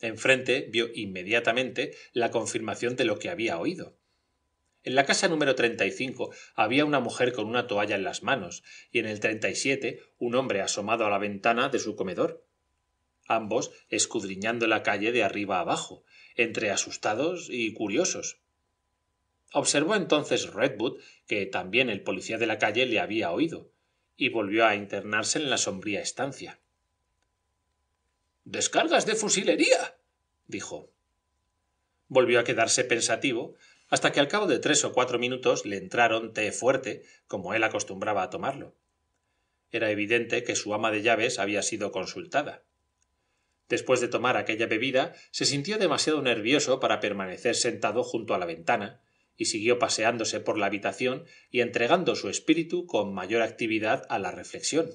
Enfrente vio inmediatamente la confirmación de lo que había oído. En la casa número 35 había una mujer con una toalla en las manos y en el 37 un hombre asomado a la ventana de su comedor. Ambos escudriñando la calle de arriba abajo, entre asustados y curiosos. Observó entonces Redwood que también el policía de la calle le había oído y volvió a internarse en la sombría estancia. Descargas de fusilería. dijo. Volvió a quedarse pensativo, hasta que al cabo de tres o cuatro minutos le entraron té fuerte, como él acostumbraba a tomarlo. Era evidente que su ama de llaves había sido consultada. Después de tomar aquella bebida, se sintió demasiado nervioso para permanecer sentado junto a la ventana, y siguió paseándose por la habitación y entregando su espíritu con mayor actividad a la reflexión.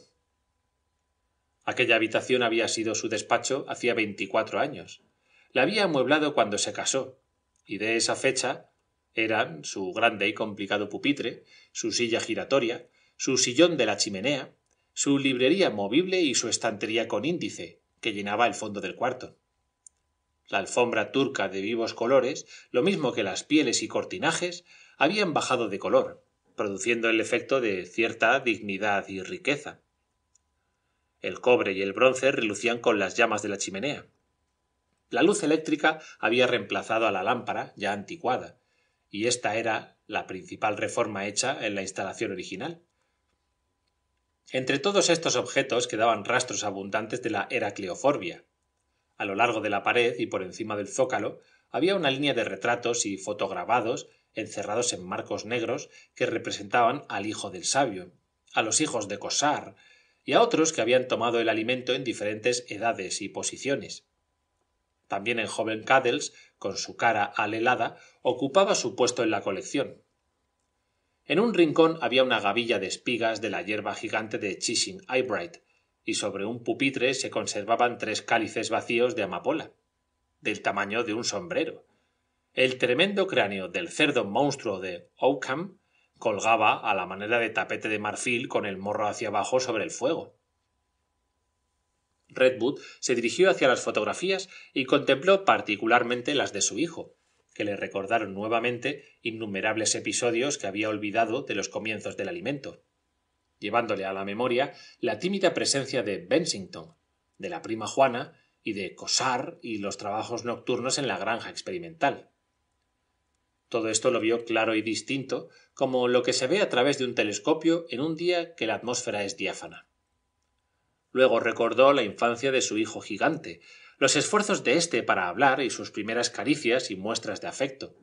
Aquella habitación había sido su despacho hacía veinticuatro años. La había amueblado cuando se casó, y de esa fecha eran su grande y complicado pupitre su silla giratoria su sillón de la chimenea su librería movible y su estantería con índice que llenaba el fondo del cuarto la alfombra turca de vivos colores lo mismo que las pieles y cortinajes habían bajado de color produciendo el efecto de cierta dignidad y riqueza el cobre y el bronce relucían con las llamas de la chimenea la luz eléctrica había reemplazado a la lámpara ya anticuada y esta era la principal reforma hecha en la instalación original entre todos estos objetos quedaban rastros abundantes de la era Cleoforbia. a lo largo de la pared y por encima del zócalo había una línea de retratos y fotograbados encerrados en marcos negros que representaban al hijo del sabio a los hijos de Cosar, y a otros que habían tomado el alimento en diferentes edades y posiciones también el joven caddles con su cara alelada ocupaba su puesto en la colección en un rincón había una gavilla de espigas de la hierba gigante de Chishin Eyebright, y sobre un pupitre se conservaban tres cálices vacíos de amapola del tamaño de un sombrero el tremendo cráneo del cerdo monstruo de oakham colgaba a la manera de tapete de marfil con el morro hacia abajo sobre el fuego Redwood se dirigió hacia las fotografías y contempló particularmente las de su hijo, que le recordaron nuevamente innumerables episodios que había olvidado de los comienzos del alimento, llevándole a la memoria la tímida presencia de Bensington, de la prima Juana y de Cosar y los trabajos nocturnos en la granja experimental. Todo esto lo vio claro y distinto, como lo que se ve a través de un telescopio en un día que la atmósfera es diáfana luego recordó la infancia de su hijo gigante los esfuerzos de éste para hablar y sus primeras caricias y muestras de afecto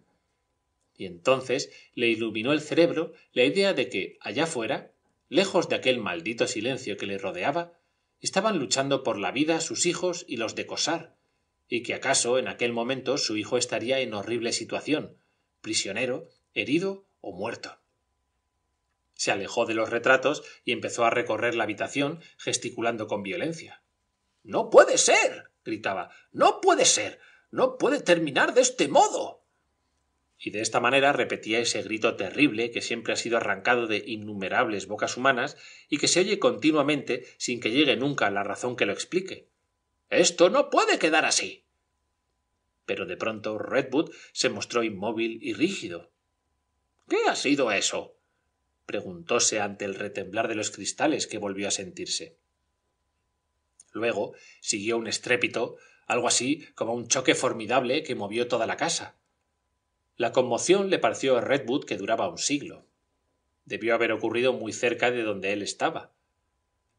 y entonces le iluminó el cerebro la idea de que allá fuera lejos de aquel maldito silencio que le rodeaba estaban luchando por la vida sus hijos y los de cosar y que acaso en aquel momento su hijo estaría en horrible situación prisionero herido o muerto se alejó de los retratos y empezó a recorrer la habitación gesticulando con violencia. No puede ser. gritaba. No puede ser. No puede terminar de este modo. Y de esta manera repetía ese grito terrible que siempre ha sido arrancado de innumerables bocas humanas y que se oye continuamente sin que llegue nunca la razón que lo explique. Esto no puede quedar así. Pero de pronto Redwood se mostró inmóvil y rígido. ¿Qué ha sido eso? preguntóse ante el retemblar de los cristales que volvió a sentirse luego siguió un estrépito algo así como un choque formidable que movió toda la casa la conmoción le pareció a redwood que duraba un siglo debió haber ocurrido muy cerca de donde él estaba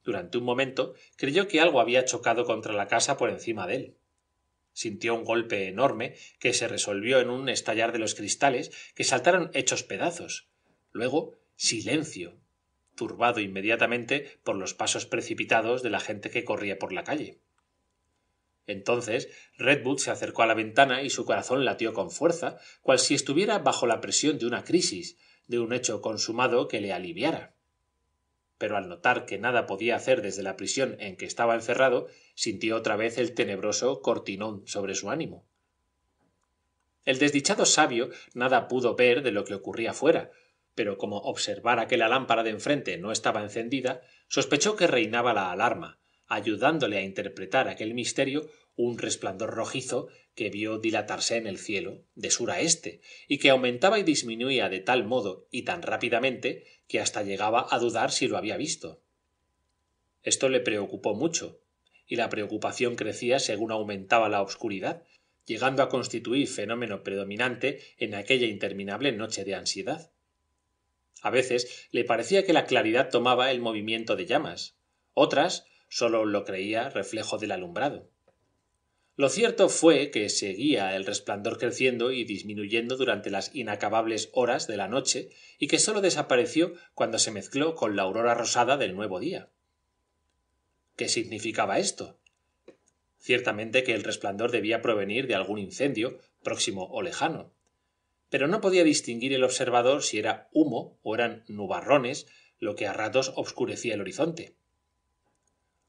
durante un momento creyó que algo había chocado contra la casa por encima de él sintió un golpe enorme que se resolvió en un estallar de los cristales que saltaron hechos pedazos luego silencio turbado inmediatamente por los pasos precipitados de la gente que corría por la calle entonces redwood se acercó a la ventana y su corazón latió con fuerza cual si estuviera bajo la presión de una crisis de un hecho consumado que le aliviara pero al notar que nada podía hacer desde la prisión en que estaba encerrado sintió otra vez el tenebroso cortinón sobre su ánimo el desdichado sabio nada pudo ver de lo que ocurría fuera pero como observara que la lámpara de enfrente no estaba encendida sospechó que reinaba la alarma ayudándole a interpretar aquel misterio un resplandor rojizo que vio dilatarse en el cielo de sur a este y que aumentaba y disminuía de tal modo y tan rápidamente que hasta llegaba a dudar si lo había visto esto le preocupó mucho y la preocupación crecía según aumentaba la obscuridad llegando a constituir fenómeno predominante en aquella interminable noche de ansiedad a veces le parecía que la claridad tomaba el movimiento de llamas otras solo lo creía reflejo del alumbrado lo cierto fue que seguía el resplandor creciendo y disminuyendo durante las inacabables horas de la noche y que solo desapareció cuando se mezcló con la aurora rosada del nuevo día qué significaba esto ciertamente que el resplandor debía provenir de algún incendio próximo o lejano pero no podía distinguir el observador si era humo o eran nubarrones lo que a ratos obscurecía el horizonte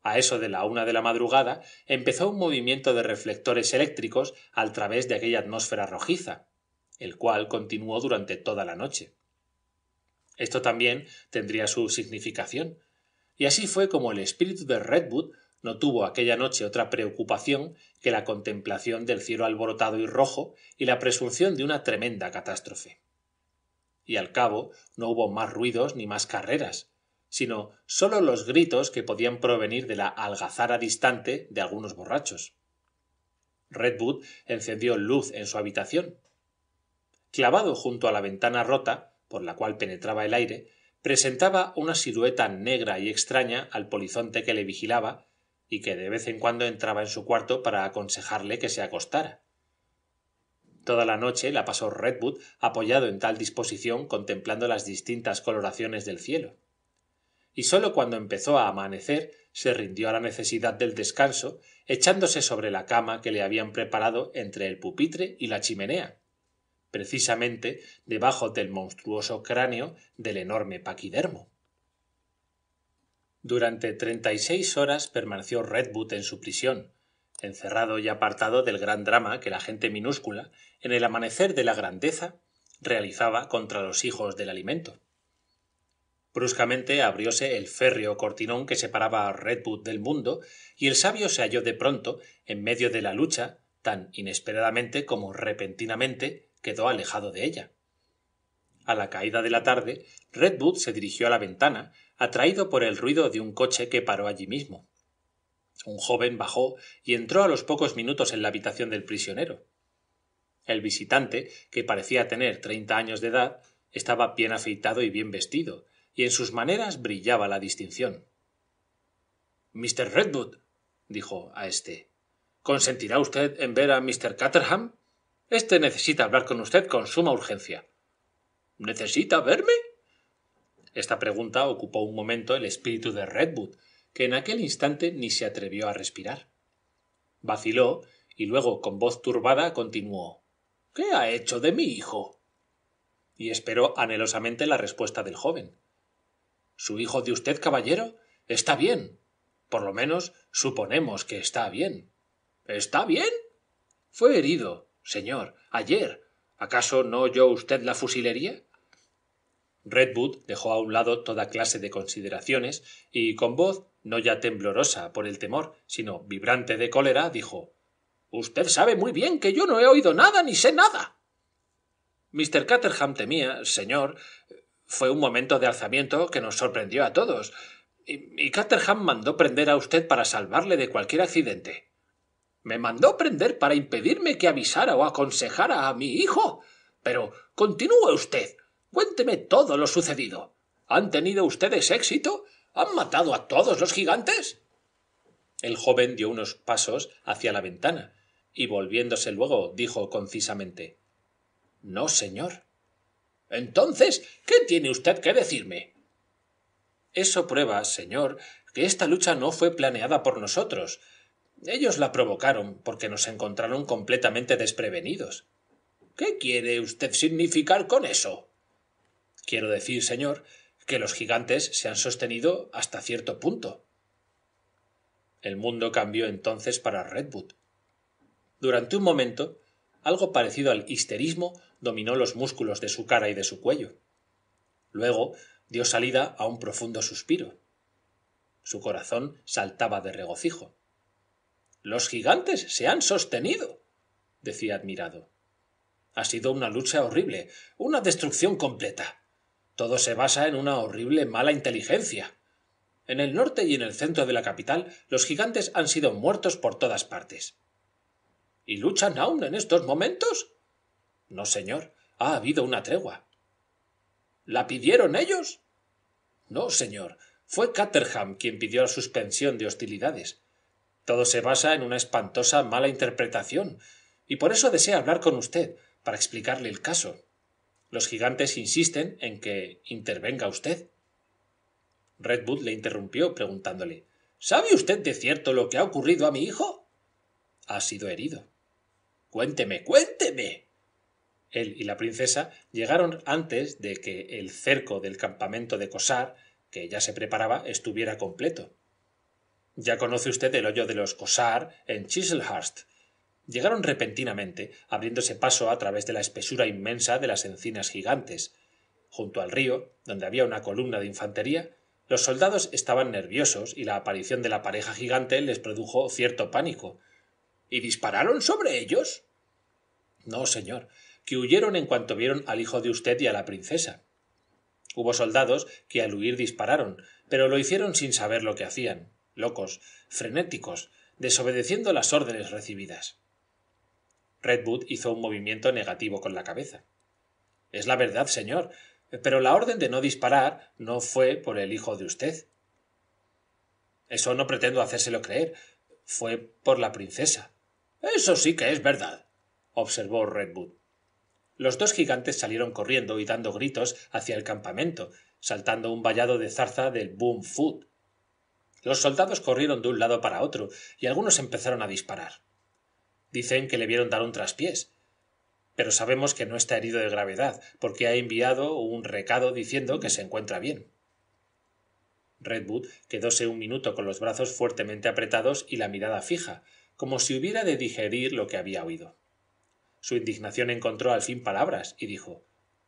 a eso de la una de la madrugada empezó un movimiento de reflectores eléctricos al través de aquella atmósfera rojiza el cual continuó durante toda la noche esto también tendría su significación y así fue como el espíritu de redwood no tuvo aquella noche otra preocupación que la contemplación del cielo alborotado y rojo y la presunción de una tremenda catástrofe y al cabo no hubo más ruidos ni más carreras sino sólo los gritos que podían provenir de la algazara distante de algunos borrachos redwood encendió luz en su habitación clavado junto a la ventana rota por la cual penetraba el aire presentaba una silueta negra y extraña al polizonte que le vigilaba y que de vez en cuando entraba en su cuarto para aconsejarle que se acostara. Toda la noche la pasó Redwood apoyado en tal disposición contemplando las distintas coloraciones del cielo. Y sólo cuando empezó a amanecer se rindió a la necesidad del descanso, echándose sobre la cama que le habían preparado entre el pupitre y la chimenea, precisamente debajo del monstruoso cráneo del enorme paquidermo durante treinta y seis horas permaneció redwood en su prisión encerrado y apartado del gran drama que la gente minúscula en el amanecer de la grandeza realizaba contra los hijos del alimento bruscamente abrióse el férreo cortinón que separaba a redwood del mundo y el sabio se halló de pronto en medio de la lucha tan inesperadamente como repentinamente quedó alejado de ella a la caída de la tarde redwood se dirigió a la ventana atraído por el ruido de un coche que paró allí mismo un joven bajó y entró a los pocos minutos en la habitación del prisionero el visitante que parecía tener treinta años de edad estaba bien afeitado y bien vestido y en sus maneras brillaba la distinción mr redwood dijo a éste consentirá usted en ver a mr caterham Este necesita hablar con usted con suma urgencia necesita verme esta pregunta ocupó un momento el espíritu de redwood que en aquel instante ni se atrevió a respirar vaciló y luego con voz turbada continuó qué ha hecho de mi hijo y esperó anhelosamente la respuesta del joven su hijo de usted caballero está bien por lo menos suponemos que está bien está bien fue herido señor ayer acaso no oyó usted la fusilería redwood dejó a un lado toda clase de consideraciones y con voz no ya temblorosa por el temor sino vibrante de cólera dijo usted sabe muy bien que yo no he oído nada ni sé nada mr catterham temía señor fue un momento de alzamiento que nos sorprendió a todos y Caterham mandó prender a usted para salvarle de cualquier accidente. Me mandó prender para impedirme que avisara o aconsejara a mi hijo. Pero continúe usted. Cuénteme todo lo sucedido. ¿Han tenido ustedes éxito? ¿Han matado a todos los gigantes? El joven dio unos pasos hacia la ventana y volviéndose luego dijo concisamente No, señor. Entonces, ¿qué tiene usted que decirme? Eso prueba, señor, que esta lucha no fue planeada por nosotros. Ellos la provocaron porque nos encontraron completamente desprevenidos. ¿Qué quiere usted significar con eso? quiero decir señor que los gigantes se han sostenido hasta cierto punto el mundo cambió entonces para redwood durante un momento algo parecido al histerismo dominó los músculos de su cara y de su cuello luego dio salida a un profundo suspiro su corazón saltaba de regocijo los gigantes se han sostenido decía admirado ha sido una lucha horrible una destrucción completa todo se basa en una horrible mala inteligencia. En el norte y en el centro de la capital los gigantes han sido muertos por todas partes. ¿Y luchan aún en estos momentos? No, señor, ha habido una tregua. ¿La pidieron ellos? No, señor, fue Caterham quien pidió la suspensión de hostilidades. Todo se basa en una espantosa mala interpretación, y por eso desea hablar con usted, para explicarle el caso los gigantes insisten en que intervenga usted redwood le interrumpió preguntándole sabe usted de cierto lo que ha ocurrido a mi hijo ha sido herido cuénteme cuénteme él y la princesa llegaron antes de que el cerco del campamento de Cosar, que ya se preparaba estuviera completo ya conoce usted el hoyo de los Cosar en chislehurst llegaron repentinamente abriéndose paso a través de la espesura inmensa de las encinas gigantes junto al río donde había una columna de infantería los soldados estaban nerviosos y la aparición de la pareja gigante les produjo cierto pánico y dispararon sobre ellos no señor que huyeron en cuanto vieron al hijo de usted y a la princesa hubo soldados que al huir dispararon pero lo hicieron sin saber lo que hacían locos frenéticos desobedeciendo las órdenes recibidas redwood hizo un movimiento negativo con la cabeza es la verdad señor pero la orden de no disparar no fue por el hijo de usted eso no pretendo hacérselo creer Fue por la princesa eso sí que es verdad observó redwood los dos gigantes salieron corriendo y dando gritos hacia el campamento saltando un vallado de zarza del boom food. los soldados corrieron de un lado para otro y algunos empezaron a disparar dicen que le vieron dar un traspiés pero sabemos que no está herido de gravedad porque ha enviado un recado diciendo que se encuentra bien redwood quedóse un minuto con los brazos fuertemente apretados y la mirada fija como si hubiera de digerir lo que había oído su indignación encontró al fin palabras y dijo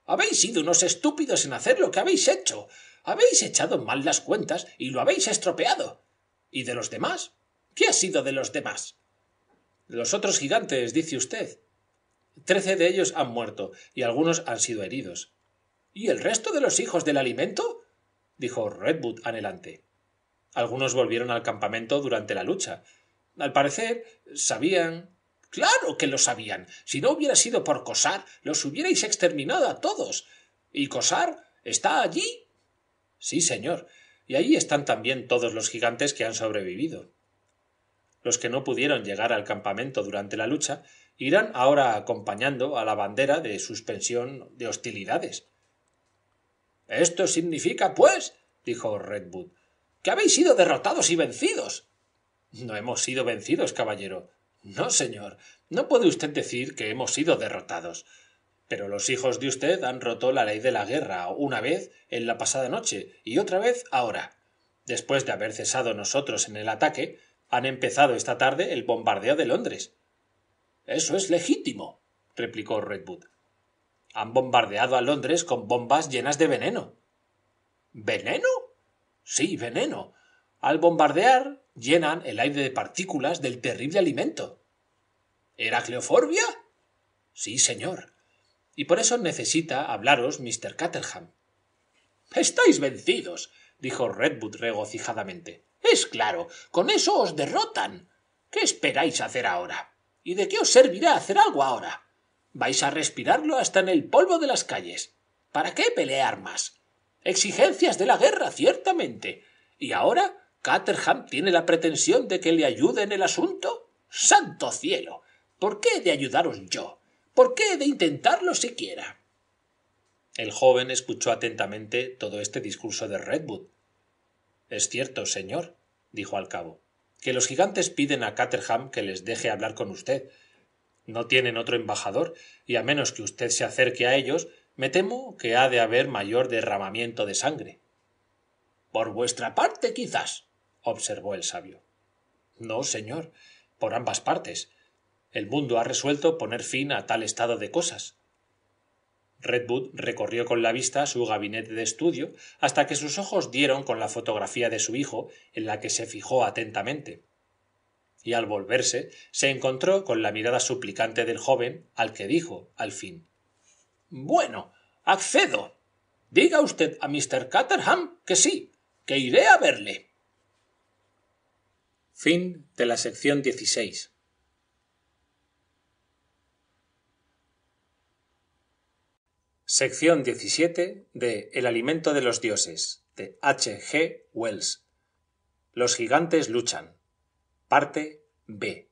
habéis sido unos estúpidos en hacer lo que habéis hecho habéis echado mal las cuentas y lo habéis estropeado y de los demás qué ha sido de los demás los otros gigantes, dice usted. Trece de ellos han muerto y algunos han sido heridos. ¿Y el resto de los hijos del alimento? dijo Redwood anhelante. Algunos volvieron al campamento durante la lucha. Al parecer, sabían. Claro que lo sabían. Si no hubiera sido por Cosar, los hubierais exterminado a todos. ¿Y Cosar está allí? Sí, señor. Y allí están también todos los gigantes que han sobrevivido los que no pudieron llegar al campamento durante la lucha irán ahora acompañando a la bandera de suspensión de hostilidades esto significa pues dijo redwood que habéis sido derrotados y vencidos no hemos sido vencidos caballero no señor no puede usted decir que hemos sido derrotados pero los hijos de usted han roto la ley de la guerra una vez en la pasada noche y otra vez ahora después de haber cesado nosotros en el ataque han empezado esta tarde el bombardeo de londres eso es legítimo replicó redwood han bombardeado a londres con bombas llenas de veneno veneno sí veneno al bombardear llenan el aire de partículas del terrible alimento Cleoforbia? sí señor y por eso necesita hablaros mr caterham estáis vencidos dijo redwood regocijadamente es claro, con eso os derrotan. ¿Qué esperáis hacer ahora? ¿Y de qué os servirá hacer algo ahora? Vais a respirarlo hasta en el polvo de las calles. ¿Para qué pelear más? Exigencias de la guerra, ciertamente. ¿Y ahora Caterham tiene la pretensión de que le ayude en el asunto? ¡Santo cielo! ¿Por qué de ayudaros yo? ¿Por qué he de intentarlo siquiera? El joven escuchó atentamente todo este discurso de Redwood. Es cierto, señor, dijo al cabo que los gigantes piden a caterham que les deje hablar con usted no tienen otro embajador y a menos que usted se acerque a ellos me temo que ha de haber mayor derramamiento de sangre por vuestra parte quizás observó el sabio no señor por ambas partes el mundo ha resuelto poner fin a tal estado de cosas Redwood recorrió con la vista su gabinete de estudio hasta que sus ojos dieron con la fotografía de su hijo en la que se fijó atentamente y al volverse se encontró con la mirada suplicante del joven al que dijo al fin Bueno, accedo. Diga usted a Mr. Caterham que sí, que iré a verle. Fin de la sección 16. Sección 17 de El alimento de los dioses de H. G. Wells. Los gigantes luchan. Parte B.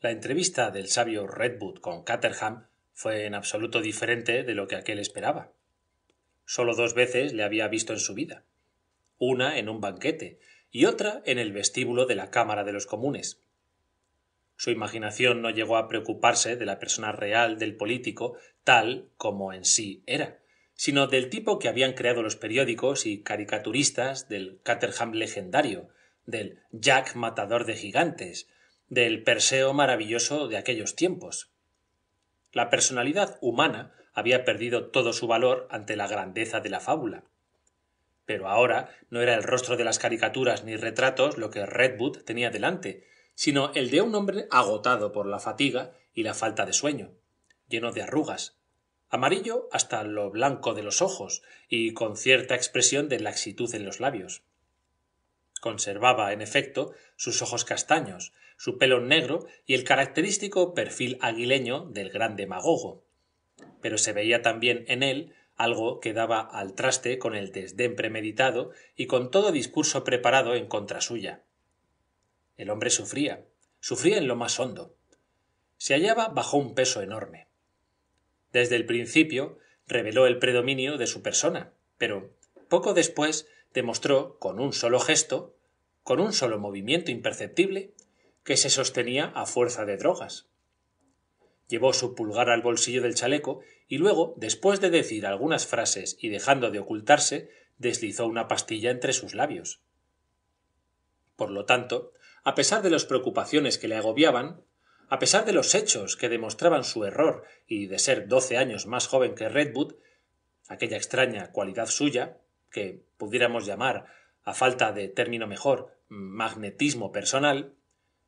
La entrevista del sabio Redwood con Caterham fue en absoluto diferente de lo que aquel esperaba. Solo dos veces le había visto en su vida. Una en un banquete y otra en el vestíbulo de la Cámara de los Comunes. Su imaginación no llegó a preocuparse de la persona real del político tal como en sí era, sino del tipo que habían creado los periódicos y caricaturistas del Caterham legendario, del Jack matador de gigantes, del Perseo maravilloso de aquellos tiempos. La personalidad humana había perdido todo su valor ante la grandeza de la fábula. Pero ahora no era el rostro de las caricaturas ni retratos lo que Redwood tenía delante, sino el de un hombre agotado por la fatiga y la falta de sueño, lleno de arrugas, amarillo hasta lo blanco de los ojos y con cierta expresión de laxitud en los labios. Conservaba, en efecto, sus ojos castaños, su pelo negro y el característico perfil aguileño del gran demagogo. Pero se veía también en él algo que daba al traste con el desdén premeditado y con todo discurso preparado en contra suya el hombre sufría sufría en lo más hondo se hallaba bajo un peso enorme desde el principio reveló el predominio de su persona pero poco después demostró con un solo gesto con un solo movimiento imperceptible que se sostenía a fuerza de drogas llevó su pulgar al bolsillo del chaleco y luego después de decir algunas frases y dejando de ocultarse deslizó una pastilla entre sus labios por lo tanto a pesar de las preocupaciones que le agobiaban a pesar de los hechos que demostraban su error y de ser doce años más joven que redwood aquella extraña cualidad suya que pudiéramos llamar a falta de término mejor magnetismo personal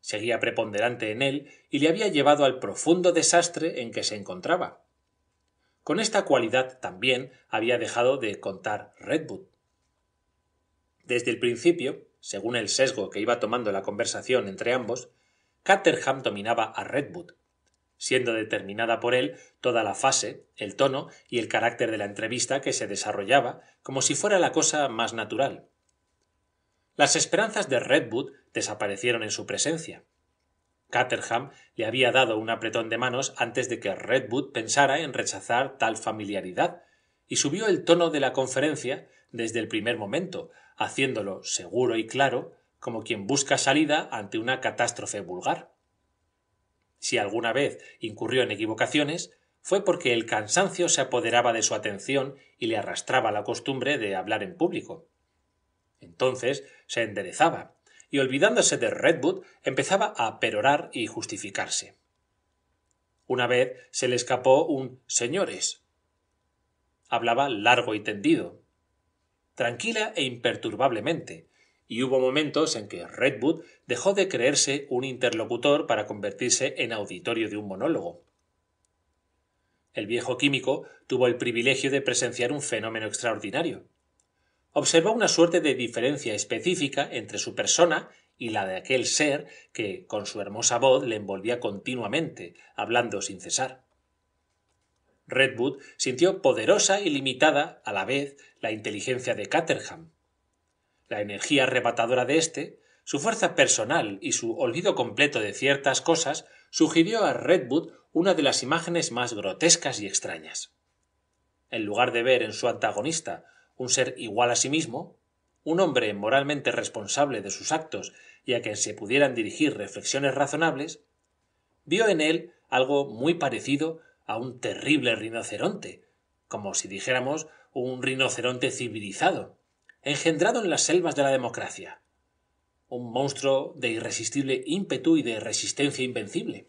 seguía preponderante en él y le había llevado al profundo desastre en que se encontraba con esta cualidad también había dejado de contar redwood desde el principio según el sesgo que iba tomando la conversación entre ambos Caterham dominaba a redwood siendo determinada por él toda la fase el tono y el carácter de la entrevista que se desarrollaba como si fuera la cosa más natural las esperanzas de redwood desaparecieron en su presencia Caterham le había dado un apretón de manos antes de que redwood pensara en rechazar tal familiaridad y subió el tono de la conferencia desde el primer momento, haciéndolo seguro y claro, como quien busca salida ante una catástrofe vulgar. Si alguna vez incurrió en equivocaciones, fue porque el cansancio se apoderaba de su atención y le arrastraba la costumbre de hablar en público. Entonces se enderezaba, y olvidándose de Redwood empezaba a perorar y justificarse. Una vez se le escapó un señores. Hablaba largo y tendido, tranquila e imperturbablemente, y hubo momentos en que Redwood dejó de creerse un interlocutor para convertirse en auditorio de un monólogo. El viejo químico tuvo el privilegio de presenciar un fenómeno extraordinario. Observó una suerte de diferencia específica entre su persona y la de aquel ser que, con su hermosa voz, le envolvía continuamente, hablando sin cesar. Redwood sintió poderosa y limitada a la vez la inteligencia de Caterham. La energía arrebatadora de éste, su fuerza personal y su olvido completo de ciertas cosas sugirió a Redwood una de las imágenes más grotescas y extrañas. En lugar de ver en su antagonista un ser igual a sí mismo, un hombre moralmente responsable de sus actos y a quien se pudieran dirigir reflexiones razonables, vio en él algo muy parecido a un terrible rinoceronte, como si dijéramos un rinoceronte civilizado, engendrado en las selvas de la democracia, un monstruo de irresistible ímpetu y de resistencia invencible.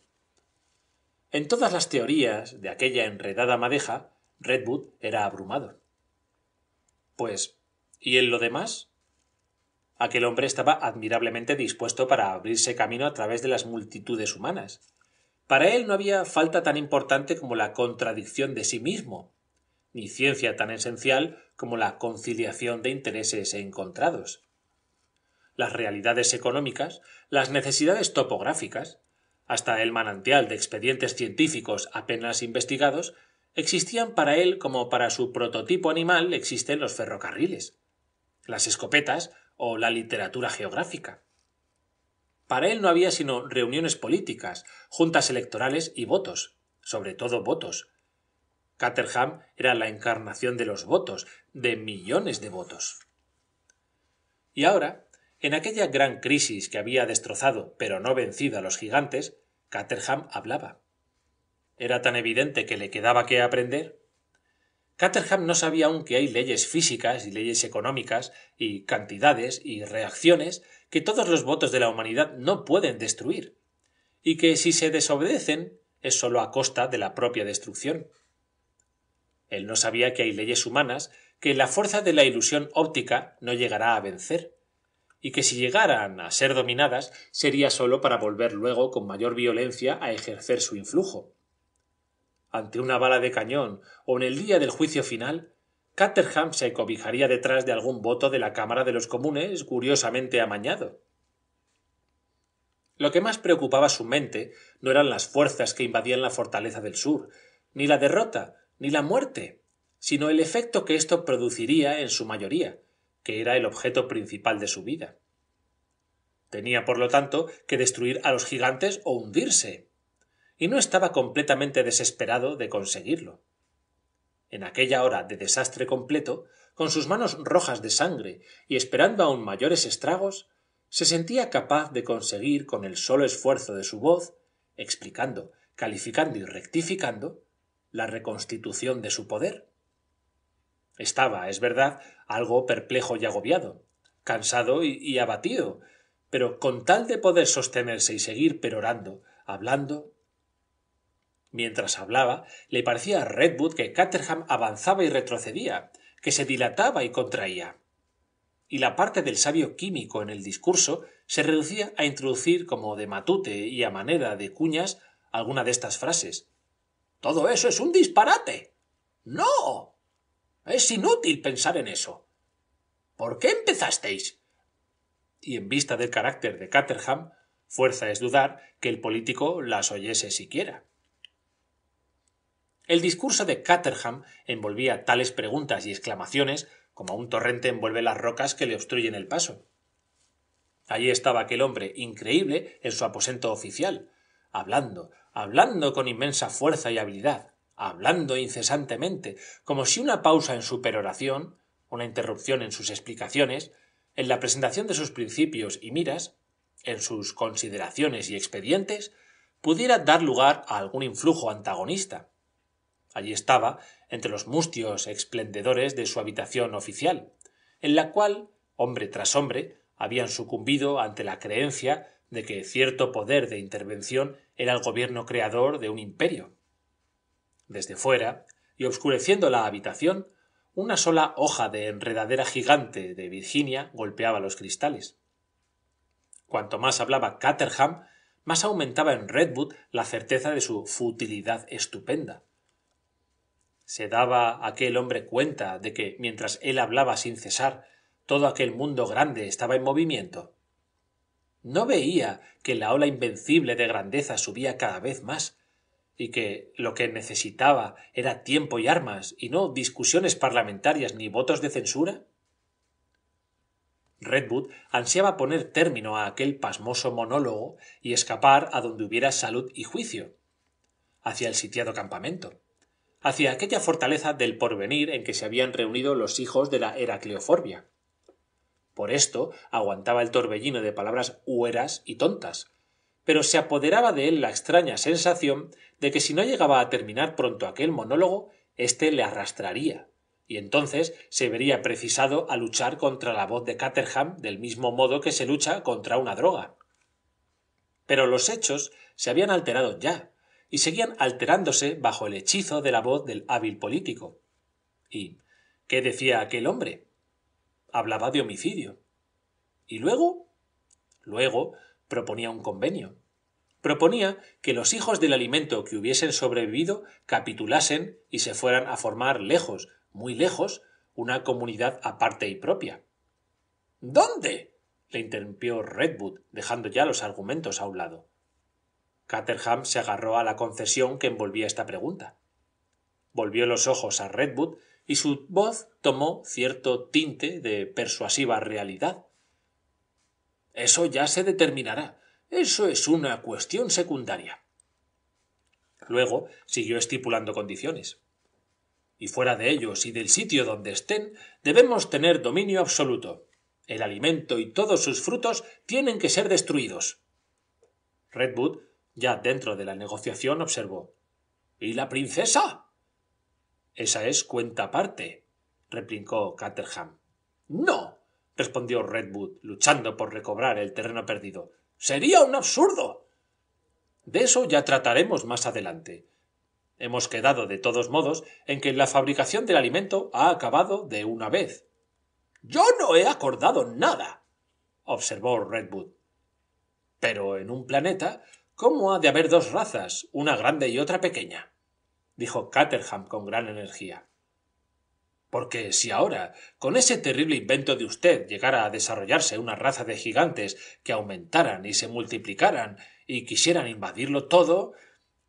En todas las teorías de aquella enredada madeja, Redwood era abrumado. Pues, ¿y en lo demás? Aquel hombre estaba admirablemente dispuesto para abrirse camino a través de las multitudes humanas, para él no había falta tan importante como la contradicción de sí mismo, ni ciencia tan esencial como la conciliación de intereses encontrados. Las realidades económicas, las necesidades topográficas, hasta el manantial de expedientes científicos apenas investigados, existían para él como para su prototipo animal existen los ferrocarriles, las escopetas o la literatura geográfica. Para él no había sino reuniones políticas, juntas electorales y votos, sobre todo votos. Caterham era la encarnación de los votos, de millones de votos. Y ahora, en aquella gran crisis que había destrozado pero no vencido a los gigantes, Caterham hablaba. Era tan evidente que le quedaba que aprender. Caterham no sabía aún que hay leyes físicas y leyes económicas y cantidades y reacciones que todos los votos de la humanidad no pueden destruir, y que si se desobedecen es sólo a costa de la propia destrucción. Él no sabía que hay leyes humanas que la fuerza de la ilusión óptica no llegará a vencer, y que si llegaran a ser dominadas sería sólo para volver luego con mayor violencia a ejercer su influjo. Ante una bala de cañón o en el día del juicio final, Caterham se cobijaría detrás de algún voto de la Cámara de los Comunes curiosamente amañado. Lo que más preocupaba su mente no eran las fuerzas que invadían la fortaleza del sur, ni la derrota, ni la muerte, sino el efecto que esto produciría en su mayoría, que era el objeto principal de su vida. Tenía, por lo tanto, que destruir a los gigantes o hundirse, y no estaba completamente desesperado de conseguirlo en aquella hora de desastre completo con sus manos rojas de sangre y esperando aún mayores estragos se sentía capaz de conseguir con el solo esfuerzo de su voz explicando calificando y rectificando la reconstitución de su poder estaba es verdad algo perplejo y agobiado cansado y, abatido pero con tal de poder sostenerse y seguir perorando hablando Mientras hablaba, le parecía a Redwood que Caterham avanzaba y retrocedía, que se dilataba y contraía. Y la parte del sabio químico en el discurso se reducía a introducir como de matute y a manera de cuñas alguna de estas frases. Todo eso es un disparate. No. Es inútil pensar en eso. ¿Por qué empezasteis? Y en vista del carácter de Caterham, fuerza es dudar que el político las oyese siquiera. El discurso de Caterham envolvía tales preguntas y exclamaciones como un torrente envuelve las rocas que le obstruyen el paso. Allí estaba aquel hombre increíble en su aposento oficial, hablando, hablando con inmensa fuerza y habilidad, hablando incesantemente, como si una pausa en su peroración, una interrupción en sus explicaciones, en la presentación de sus principios y miras, en sus consideraciones y expedientes, pudiera dar lugar a algún influjo antagonista, Allí estaba, entre los mustios esplendedores de su habitación oficial, en la cual, hombre tras hombre, habían sucumbido ante la creencia de que cierto poder de intervención era el gobierno creador de un imperio. Desde fuera, y obscureciendo la habitación, una sola hoja de enredadera gigante de Virginia golpeaba los cristales. Cuanto más hablaba Caterham, más aumentaba en Redwood la certeza de su futilidad estupenda. ¿Se daba aquel hombre cuenta de que, mientras él hablaba sin cesar, todo aquel mundo grande estaba en movimiento? ¿No veía que la ola invencible de grandeza subía cada vez más, y que lo que necesitaba era tiempo y armas, y no discusiones parlamentarias ni votos de censura? Redwood ansiaba poner término a aquel pasmoso monólogo y escapar a donde hubiera salud y juicio, hacia el sitiado campamento hacia aquella fortaleza del porvenir en que se habían reunido los hijos de la heracleoforbia. Por esto aguantaba el torbellino de palabras hueras y tontas, pero se apoderaba de él la extraña sensación de que si no llegaba a terminar pronto aquel monólogo, éste le arrastraría, y entonces se vería precisado a luchar contra la voz de Caterham del mismo modo que se lucha contra una droga. Pero los hechos se habían alterado ya, y seguían alterándose bajo el hechizo de la voz del hábil político. ¿Y qué decía aquel hombre? Hablaba de homicidio. ¿Y luego? Luego proponía un convenio. Proponía que los hijos del alimento que hubiesen sobrevivido capitulasen y se fueran a formar lejos, muy lejos, una comunidad aparte y propia. ¿Dónde? le interrumpió Redwood, dejando ya los argumentos a un lado. Caterham se agarró a la concesión que envolvía esta pregunta. Volvió los ojos a Redwood y su voz tomó cierto tinte de persuasiva realidad. Eso ya se determinará. Eso es una cuestión secundaria. Luego siguió estipulando condiciones. Y fuera de ellos y del sitio donde estén, debemos tener dominio absoluto. El alimento y todos sus frutos tienen que ser destruidos. Redwood ya dentro de la negociación observó. ¿Y la princesa? Esa es cuenta aparte, replicó Caterham. No, respondió Redwood, luchando por recobrar el terreno perdido. Sería un absurdo. De eso ya trataremos más adelante. Hemos quedado, de todos modos, en que la fabricación del alimento ha acabado de una vez. Yo no he acordado nada, observó Redwood. Pero en un planeta ¿Cómo ha de haber dos razas, una grande y otra pequeña? dijo Caterham con gran energía. Porque si ahora, con ese terrible invento de usted, llegara a desarrollarse una raza de gigantes que aumentaran y se multiplicaran y quisieran invadirlo todo,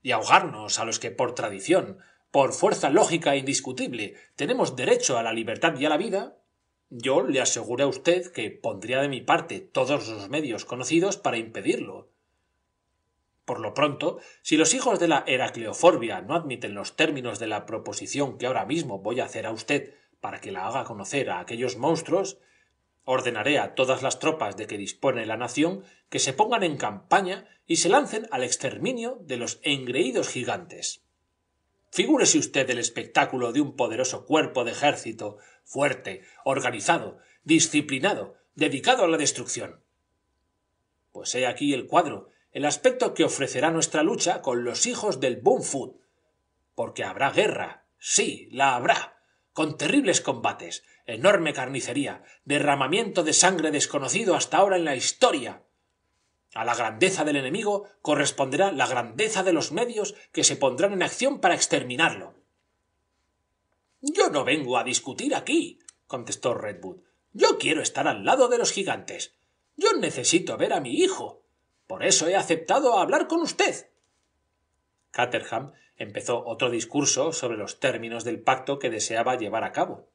y ahogarnos a los que por tradición, por fuerza lógica e indiscutible, tenemos derecho a la libertad y a la vida, yo le aseguro a usted que pondría de mi parte todos los medios conocidos para impedirlo, por lo pronto, si los hijos de la heracleoforbia no admiten los términos de la proposición que ahora mismo voy a hacer a usted para que la haga conocer a aquellos monstruos, ordenaré a todas las tropas de que dispone la nación que se pongan en campaña y se lancen al exterminio de los engreídos gigantes. Figúrese usted el espectáculo de un poderoso cuerpo de ejército, fuerte, organizado, disciplinado, dedicado a la destrucción. Pues he aquí el cuadro el aspecto que ofrecerá nuestra lucha con los hijos del Boom Porque habrá guerra, sí, la habrá, con terribles combates, enorme carnicería, derramamiento de sangre desconocido hasta ahora en la historia. A la grandeza del enemigo corresponderá la grandeza de los medios que se pondrán en acción para exterminarlo. Yo no vengo a discutir aquí, contestó Redwood. Yo quiero estar al lado de los gigantes. Yo necesito ver a mi hijo. Por eso he aceptado hablar con usted. Caterham empezó otro discurso sobre los términos del pacto que deseaba llevar a cabo.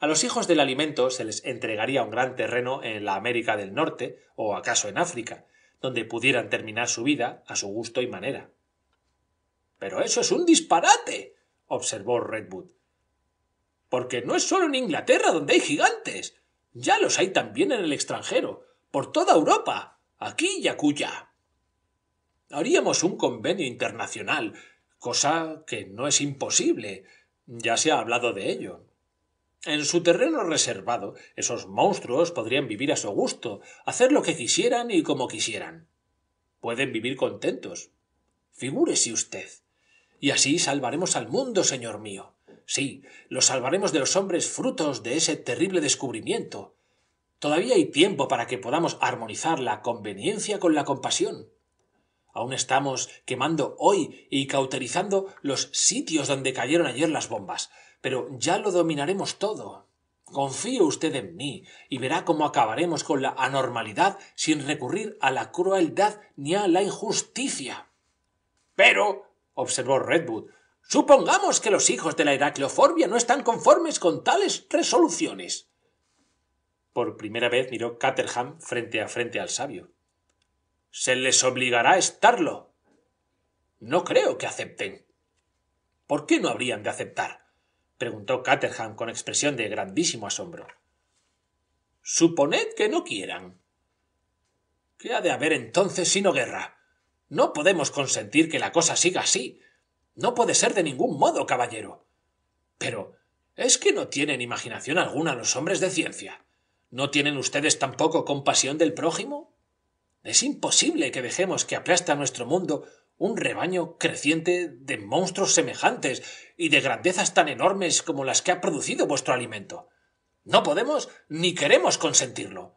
A los hijos del alimento se les entregaría un gran terreno en la América del Norte o acaso en África, donde pudieran terminar su vida a su gusto y manera. Pero eso es un disparate, observó Redwood. Porque no es solo en Inglaterra donde hay gigantes, ya los hay también en el extranjero, por toda Europa, aquí y acullá. Haríamos un convenio internacional, cosa que no es imposible, ya se ha hablado de ello. En su terreno reservado, esos monstruos podrían vivir a su gusto, hacer lo que quisieran y como quisieran. Pueden vivir contentos. Figúrese usted. Y así salvaremos al mundo, señor mío. Sí, lo salvaremos de los hombres frutos de ese terrible descubrimiento, Todavía hay tiempo para que podamos armonizar la conveniencia con la compasión. Aún estamos quemando hoy y cauterizando los sitios donde cayeron ayer las bombas, pero ya lo dominaremos todo. Confíe usted en mí y verá cómo acabaremos con la anormalidad sin recurrir a la crueldad ni a la injusticia. Pero, observó Redwood, supongamos que los hijos de la heracleoforbia no están conformes con tales resoluciones por primera vez miró caterham frente a frente al sabio se les obligará a estarlo no creo que acepten por qué no habrían de aceptar preguntó caterham con expresión de grandísimo asombro suponed que no quieran qué ha de haber entonces sino guerra no podemos consentir que la cosa siga así no puede ser de ningún modo caballero pero es que no tienen imaginación alguna los hombres de ciencia ¿No tienen ustedes tampoco compasión del prójimo? Es imposible que dejemos que aplasta nuestro mundo un rebaño creciente de monstruos semejantes y de grandezas tan enormes como las que ha producido vuestro alimento. No podemos ni queremos consentirlo.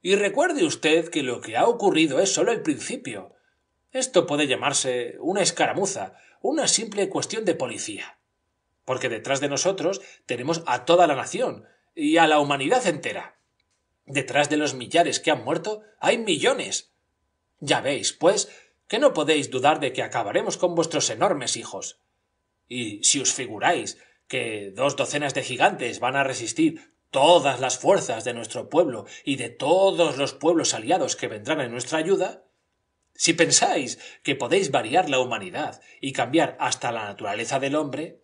Y recuerde usted que lo que ha ocurrido es solo el principio. Esto puede llamarse una escaramuza, una simple cuestión de policía. Porque detrás de nosotros tenemos a toda la nación, y a la humanidad entera. Detrás de los millares que han muerto hay millones. Ya veis, pues, que no podéis dudar de que acabaremos con vuestros enormes hijos. Y si os figuráis que dos docenas de gigantes van a resistir todas las fuerzas de nuestro pueblo y de todos los pueblos aliados que vendrán en nuestra ayuda, si pensáis que podéis variar la humanidad y cambiar hasta la naturaleza del hombre,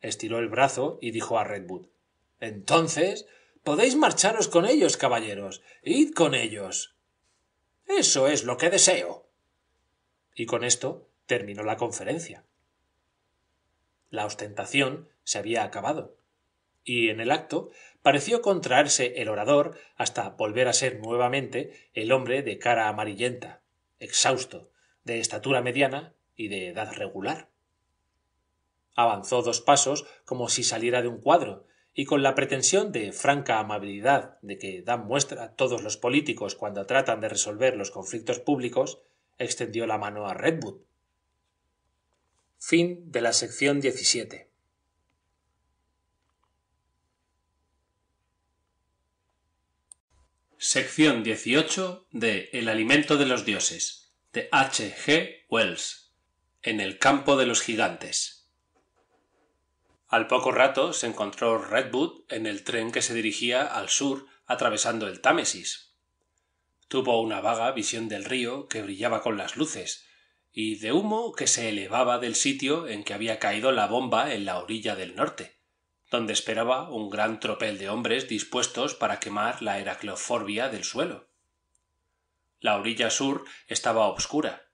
estiró el brazo y dijo a Redwood entonces podéis marcharos con ellos caballeros id con ellos eso es lo que deseo y con esto terminó la conferencia la ostentación se había acabado y en el acto pareció contraerse el orador hasta volver a ser nuevamente el hombre de cara amarillenta exhausto de estatura mediana y de edad regular avanzó dos pasos como si saliera de un cuadro y con la pretensión de franca amabilidad de que dan muestra a todos los políticos cuando tratan de resolver los conflictos públicos extendió la mano a redwood Sección 18 de El alimento de los dioses, de H. G. Wells, en el campo de los gigantes. Al poco rato se encontró Redwood en el tren que se dirigía al sur atravesando el Támesis. Tuvo una vaga visión del río que brillaba con las luces y de humo que se elevaba del sitio en que había caído la bomba en la orilla del norte, donde esperaba un gran tropel de hombres dispuestos para quemar la heracleoforbia del suelo. La orilla sur estaba obscura.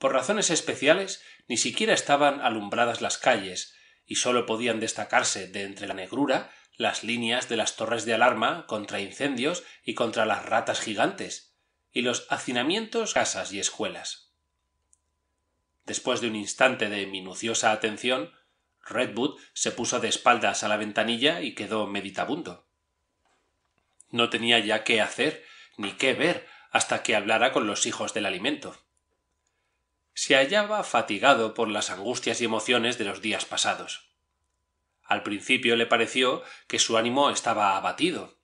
Por razones especiales, ni siquiera estaban alumbradas las calles, y sólo podían destacarse de entre la negrura las líneas de las torres de alarma contra incendios y contra las ratas gigantes y los hacinamientos casas y escuelas después de un instante de minuciosa atención redwood se puso de espaldas a la ventanilla y quedó meditabundo no tenía ya qué hacer ni qué ver hasta que hablara con los hijos del alimento se hallaba fatigado por las angustias y emociones de los días pasados. Al principio le pareció que su ánimo estaba abatido,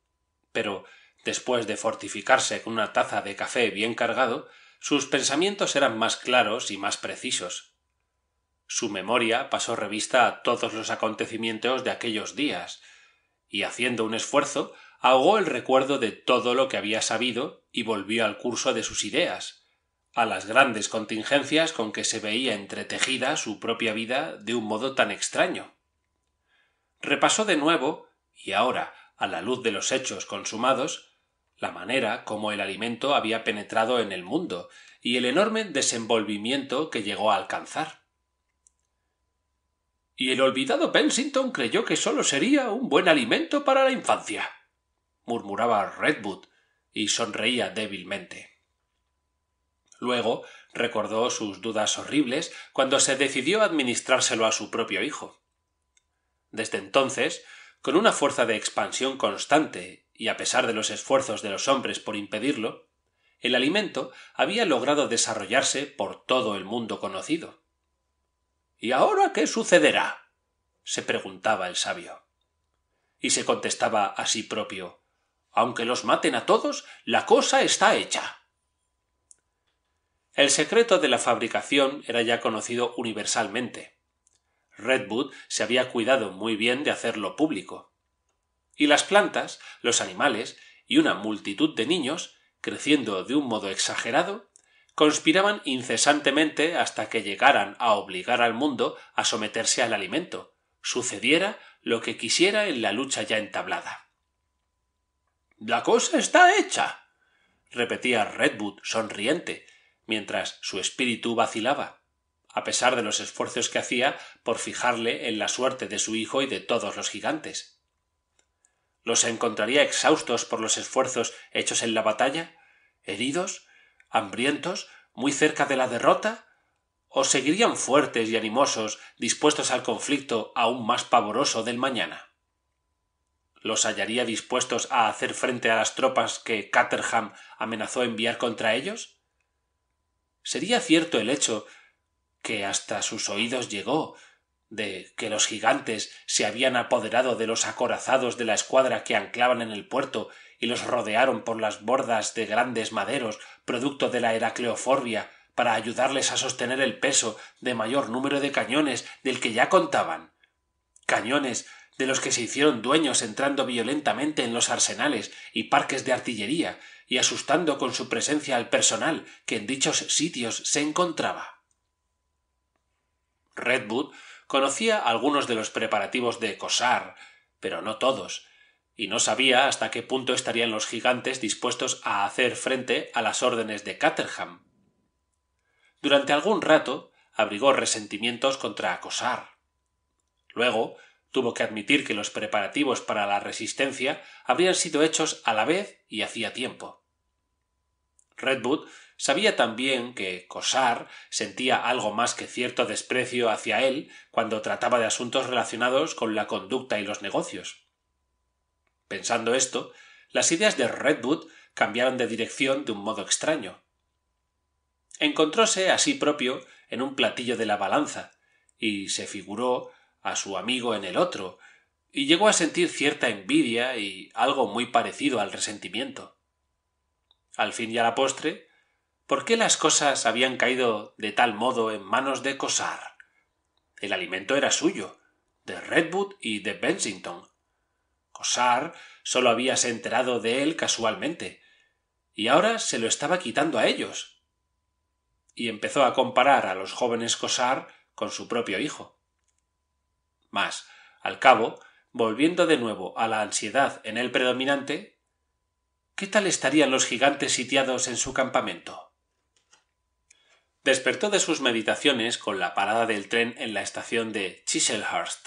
pero después de fortificarse con una taza de café bien cargado, sus pensamientos eran más claros y más precisos. Su memoria pasó revista a todos los acontecimientos de aquellos días, y haciendo un esfuerzo, ahogó el recuerdo de todo lo que había sabido y volvió al curso de sus ideas, a las grandes contingencias con que se veía entretejida su propia vida de un modo tan extraño. Repasó de nuevo, y ahora, a la luz de los hechos consumados, la manera como el alimento había penetrado en el mundo y el enorme desenvolvimiento que llegó a alcanzar. Y el olvidado Pensington creyó que sólo sería un buen alimento para la infancia, murmuraba Redwood y sonreía débilmente. Luego recordó sus dudas horribles cuando se decidió administrárselo a su propio hijo. Desde entonces, con una fuerza de expansión constante y a pesar de los esfuerzos de los hombres por impedirlo, el alimento había logrado desarrollarse por todo el mundo conocido. ¿Y ahora qué sucederá? se preguntaba el sabio. Y se contestaba a sí propio Aunque los maten a todos, la cosa está hecha. El secreto de la fabricación era ya conocido universalmente. Redwood se había cuidado muy bien de hacerlo público. Y las plantas, los animales y una multitud de niños, creciendo de un modo exagerado, conspiraban incesantemente hasta que llegaran a obligar al mundo a someterse al alimento, sucediera lo que quisiera en la lucha ya entablada. La cosa está hecha. repetía Redwood, sonriente, mientras su espíritu vacilaba a pesar de los esfuerzos que hacía por fijarle en la suerte de su hijo y de todos los gigantes los encontraría exhaustos por los esfuerzos hechos en la batalla heridos hambrientos muy cerca de la derrota o seguirían fuertes y animosos dispuestos al conflicto aún más pavoroso del mañana los hallaría dispuestos a hacer frente a las tropas que Caterham amenazó enviar contra ellos sería cierto el hecho que hasta sus oídos llegó de que los gigantes se habían apoderado de los acorazados de la escuadra que anclaban en el puerto y los rodearon por las bordas de grandes maderos producto de la heracleoforbia para ayudarles a sostener el peso de mayor número de cañones del que ya contaban cañones de los que se hicieron dueños entrando violentamente en los arsenales y parques de artillería y asustando con su presencia al personal que en dichos sitios se encontraba. Redwood conocía algunos de los preparativos de cosar pero no todos, y no sabía hasta qué punto estarían los gigantes dispuestos a hacer frente a las órdenes de Caterham. Durante algún rato abrigó resentimientos contra cosar Luego tuvo que admitir que los preparativos para la resistencia habrían sido hechos a la vez y hacía tiempo. Redwood sabía también que Cosar sentía algo más que cierto desprecio hacia él cuando trataba de asuntos relacionados con la conducta y los negocios. Pensando esto, las ideas de Redwood cambiaron de dirección de un modo extraño. Encontróse a sí propio en un platillo de la balanza, y se figuró a su amigo en el otro, y llegó a sentir cierta envidia y algo muy parecido al resentimiento. Al fin y a la postre, ¿por qué las cosas habían caído de tal modo en manos de Cosar? El alimento era suyo, de Redwood y de Bensington. Cosar había se enterado de él casualmente, y ahora se lo estaba quitando a ellos. Y empezó a comparar a los jóvenes Cosar con su propio hijo. Más, al cabo volviendo de nuevo a la ansiedad en él predominante qué tal estarían los gigantes sitiados en su campamento despertó de sus meditaciones con la parada del tren en la estación de chiselhurst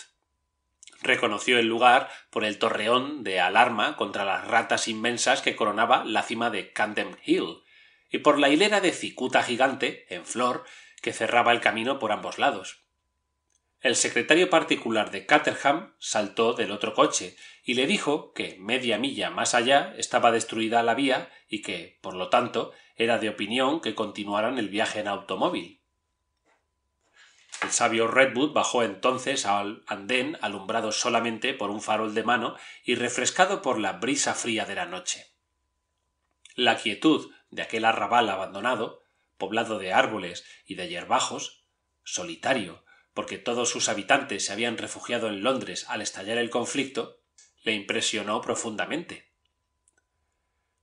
reconoció el lugar por el torreón de alarma contra las ratas inmensas que coronaba la cima de camden hill y por la hilera de cicuta gigante en flor que cerraba el camino por ambos lados el secretario particular de caterham saltó del otro coche y le dijo que media milla más allá estaba destruida la vía y que por lo tanto era de opinión que continuaran el viaje en automóvil el sabio redwood bajó entonces al andén alumbrado solamente por un farol de mano y refrescado por la brisa fría de la noche la quietud de aquel arrabal abandonado poblado de árboles y de yerbajos solitario porque todos sus habitantes se habían refugiado en londres al estallar el conflicto le impresionó profundamente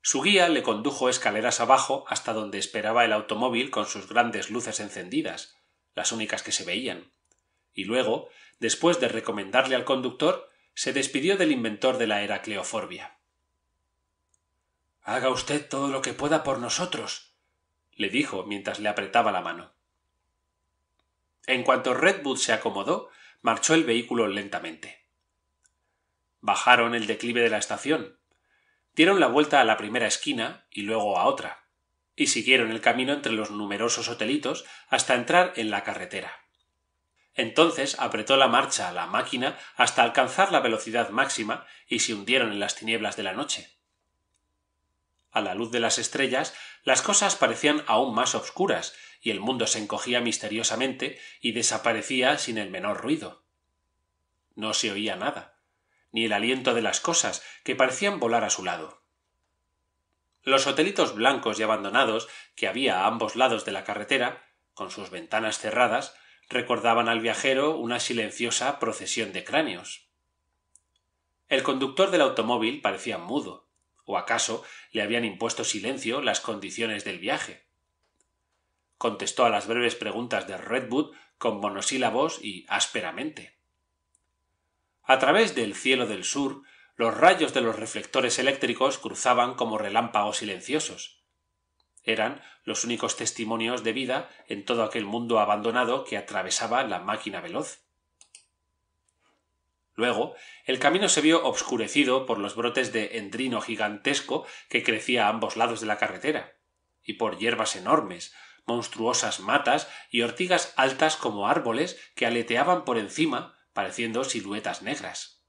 su guía le condujo escaleras abajo hasta donde esperaba el automóvil con sus grandes luces encendidas las únicas que se veían y luego después de recomendarle al conductor se despidió del inventor de la heracleoforbia haga usted todo lo que pueda por nosotros le dijo mientras le apretaba la mano en cuanto Redwood se acomodó, marchó el vehículo lentamente. Bajaron el declive de la estación, dieron la vuelta a la primera esquina y luego a otra, y siguieron el camino entre los numerosos hotelitos hasta entrar en la carretera. Entonces apretó la marcha a la máquina hasta alcanzar la velocidad máxima y se hundieron en las tinieblas de la noche a la luz de las estrellas, las cosas parecían aún más obscuras, y el mundo se encogía misteriosamente y desaparecía sin el menor ruido. No se oía nada, ni el aliento de las cosas, que parecían volar a su lado. Los hotelitos blancos y abandonados que había a ambos lados de la carretera, con sus ventanas cerradas, recordaban al viajero una silenciosa procesión de cráneos. El conductor del automóvil parecía mudo, o acaso le habían impuesto silencio las condiciones del viaje. Contestó a las breves preguntas de Redwood con monosílabos y ásperamente. A través del cielo del sur, los rayos de los reflectores eléctricos cruzaban como relámpagos silenciosos. Eran los únicos testimonios de vida en todo aquel mundo abandonado que atravesaba la máquina veloz. Luego, el camino se vio obscurecido por los brotes de endrino gigantesco que crecía a ambos lados de la carretera, y por hierbas enormes, monstruosas matas y ortigas altas como árboles que aleteaban por encima, pareciendo siluetas negras.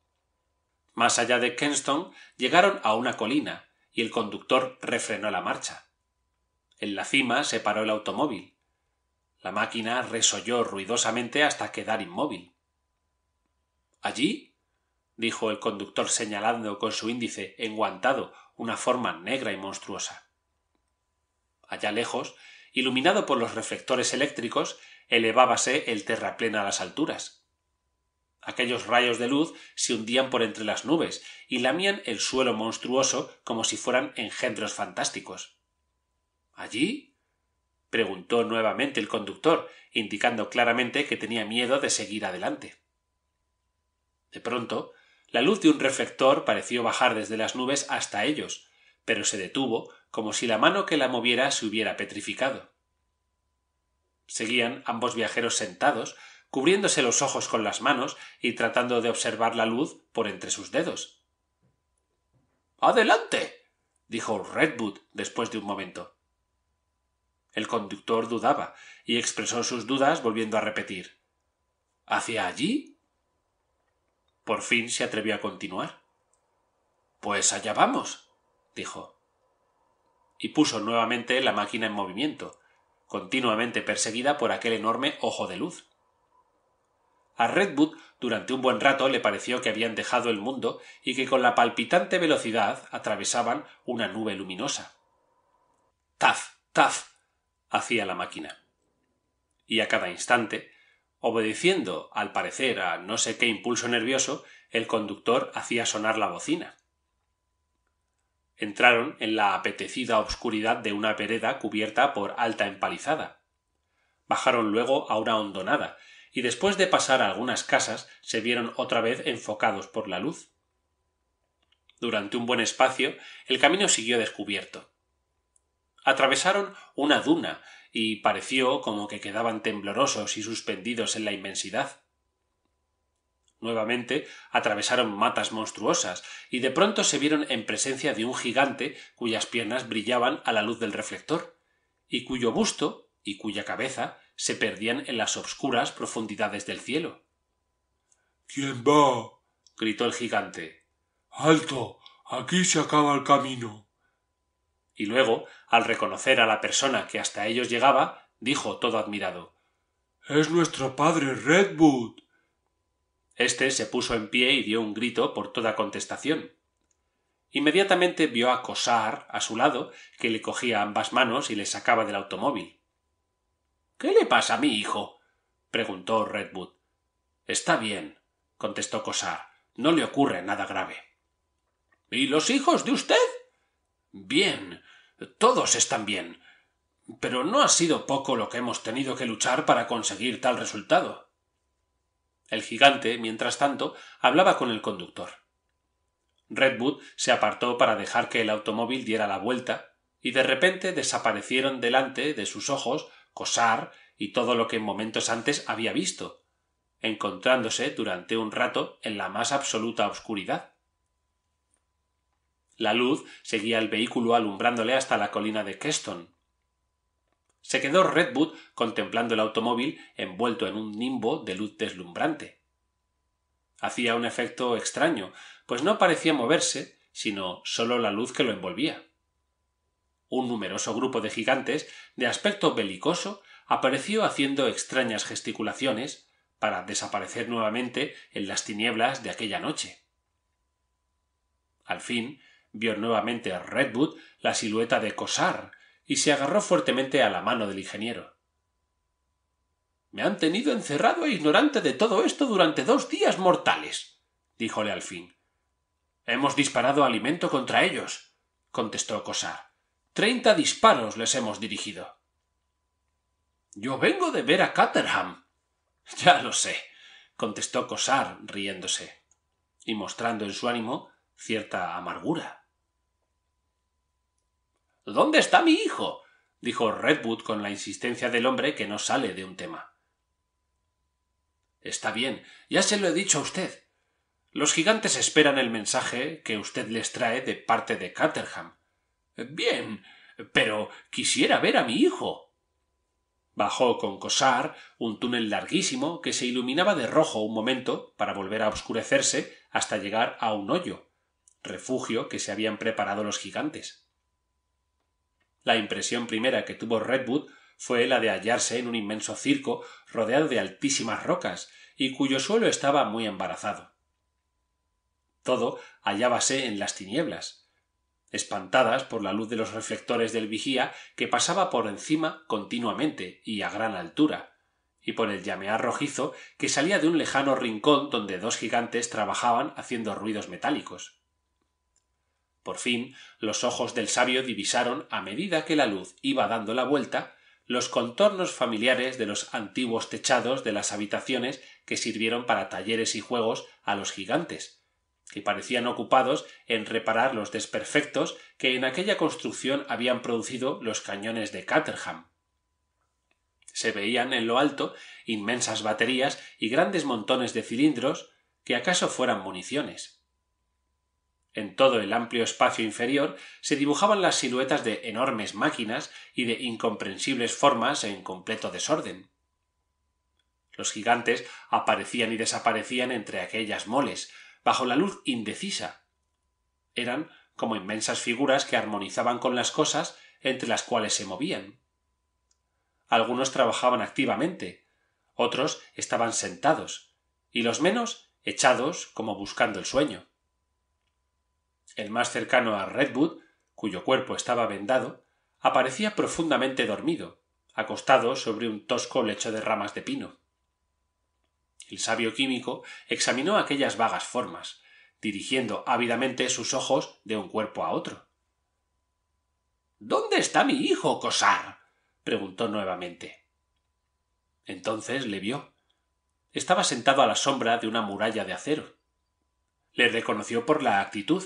Más allá de Kenston llegaron a una colina, y el conductor refrenó la marcha. En la cima se paró el automóvil. La máquina resolló ruidosamente hasta quedar inmóvil allí dijo el conductor señalando con su índice enguantado una forma negra y monstruosa allá lejos iluminado por los reflectores eléctricos elevábase el terraplén a las alturas aquellos rayos de luz se hundían por entre las nubes y lamían el suelo monstruoso como si fueran engendros fantásticos allí preguntó nuevamente el conductor indicando claramente que tenía miedo de seguir adelante de pronto la luz de un reflector pareció bajar desde las nubes hasta ellos pero se detuvo como si la mano que la moviera se hubiera petrificado seguían ambos viajeros sentados cubriéndose los ojos con las manos y tratando de observar la luz por entre sus dedos adelante dijo redwood después de un momento el conductor dudaba y expresó sus dudas volviendo a repetir hacia allí por fin se atrevió a continuar. Pues allá vamos, dijo. Y puso nuevamente la máquina en movimiento, continuamente perseguida por aquel enorme ojo de luz. A Redwood durante un buen rato le pareció que habían dejado el mundo y que con la palpitante velocidad atravesaban una nube luminosa. Taf, taf, hacía la máquina. Y a cada instante obedeciendo al parecer a no sé qué impulso nervioso el conductor hacía sonar la bocina entraron en la apetecida obscuridad de una vereda cubierta por alta empalizada bajaron luego a una hondonada y después de pasar algunas casas se vieron otra vez enfocados por la luz durante un buen espacio el camino siguió descubierto atravesaron una duna y pareció como que quedaban temblorosos y suspendidos en la inmensidad. Nuevamente atravesaron matas monstruosas y de pronto se vieron en presencia de un gigante cuyas piernas brillaban a la luz del reflector y cuyo busto y cuya cabeza se perdían en las obscuras profundidades del cielo. ¿Quién va? gritó el gigante. Alto. aquí se acaba el camino y luego al reconocer a la persona que hasta ellos llegaba dijo todo admirado es nuestro padre redwood este se puso en pie y dio un grito por toda contestación inmediatamente vio a Cosar a su lado que le cogía ambas manos y le sacaba del automóvil qué le pasa a mi hijo preguntó redwood está bien contestó Cosar no le ocurre nada grave y los hijos de usted bien todos están bien. Pero no ha sido poco lo que hemos tenido que luchar para conseguir tal resultado. El gigante, mientras tanto, hablaba con el conductor. Redwood se apartó para dejar que el automóvil diera la vuelta, y de repente desaparecieron delante de sus ojos Cosar y todo lo que en momentos antes había visto, encontrándose durante un rato en la más absoluta obscuridad. La luz seguía el vehículo alumbrándole hasta la colina de Keston. Se quedó Redwood contemplando el automóvil envuelto en un nimbo de luz deslumbrante. Hacía un efecto extraño, pues no parecía moverse, sino sólo la luz que lo envolvía. Un numeroso grupo de gigantes, de aspecto belicoso, apareció haciendo extrañas gesticulaciones para desaparecer nuevamente en las tinieblas de aquella noche. Al fin, vio nuevamente a redwood la silueta de Cosar y se agarró fuertemente a la mano del ingeniero me han tenido encerrado e ignorante de todo esto durante dos días mortales díjole al fin hemos disparado alimento contra ellos contestó Cosar. treinta disparos les hemos dirigido yo vengo de ver a caterham ya lo sé contestó Cosar riéndose y mostrando en su ánimo cierta amargura ¿Dónde está mi hijo? dijo Redwood con la insistencia del hombre que no sale de un tema. Está bien, ya se lo he dicho a usted. Los gigantes esperan el mensaje que usted les trae de parte de Caterham. Bien, pero quisiera ver a mi hijo. Bajó con Cosar un túnel larguísimo que se iluminaba de rojo un momento para volver a obscurecerse hasta llegar a un hoyo, refugio que se habían preparado los gigantes la impresión primera que tuvo redwood fue la de hallarse en un inmenso circo rodeado de altísimas rocas y cuyo suelo estaba muy embarazado todo hallábase en las tinieblas espantadas por la luz de los reflectores del vigía que pasaba por encima continuamente y a gran altura y por el llamear rojizo que salía de un lejano rincón donde dos gigantes trabajaban haciendo ruidos metálicos por fin los ojos del sabio divisaron a medida que la luz iba dando la vuelta los contornos familiares de los antiguos techados de las habitaciones que sirvieron para talleres y juegos a los gigantes que parecían ocupados en reparar los desperfectos que en aquella construcción habían producido los cañones de Caterham. Se veían en lo alto inmensas baterías y grandes montones de cilindros que acaso fueran municiones en todo el amplio espacio inferior se dibujaban las siluetas de enormes máquinas y de incomprensibles formas en completo desorden. Los gigantes aparecían y desaparecían entre aquellas moles, bajo la luz indecisa. Eran como inmensas figuras que armonizaban con las cosas entre las cuales se movían. Algunos trabajaban activamente, otros estaban sentados, y los menos echados como buscando el sueño. El más cercano a Redwood, cuyo cuerpo estaba vendado, aparecía profundamente dormido, acostado sobre un tosco lecho de ramas de pino. El sabio químico examinó aquellas vagas formas, dirigiendo ávidamente sus ojos de un cuerpo a otro. ¿Dónde está mi hijo, Cosar? preguntó nuevamente. Entonces le vio. Estaba sentado a la sombra de una muralla de acero. Le reconoció por la actitud,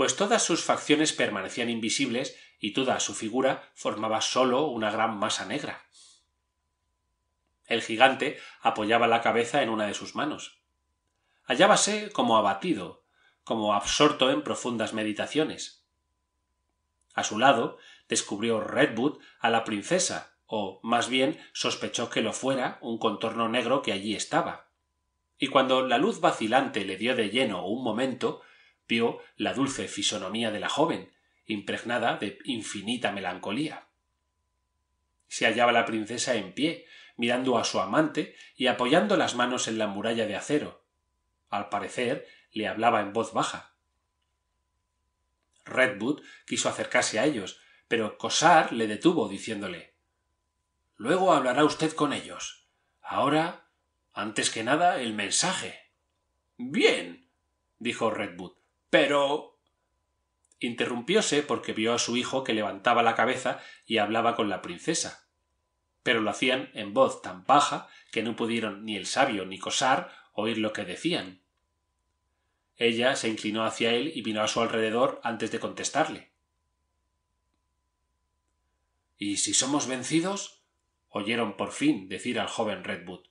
pues todas sus facciones permanecían invisibles y toda su figura formaba sólo una gran masa negra. El gigante apoyaba la cabeza en una de sus manos. Hallábase como abatido, como absorto en profundas meditaciones. A su lado descubrió Redwood a la princesa, o más bien sospechó que lo fuera un contorno negro que allí estaba. Y cuando la luz vacilante le dio de lleno un momento, vio la dulce fisonomía de la joven impregnada de infinita melancolía se hallaba la princesa en pie mirando a su amante y apoyando las manos en la muralla de acero al parecer le hablaba en voz baja redwood quiso acercarse a ellos pero Cosar le detuvo diciéndole luego hablará usted con ellos ahora antes que nada el mensaje bien dijo redwood pero... interrumpióse porque vio a su hijo que levantaba la cabeza y hablaba con la princesa. Pero lo hacían en voz tan baja que no pudieron ni el sabio ni Cosar oír lo que decían. Ella se inclinó hacia él y vino a su alrededor antes de contestarle. ¿Y si somos vencidos? oyeron por fin decir al joven Redwood.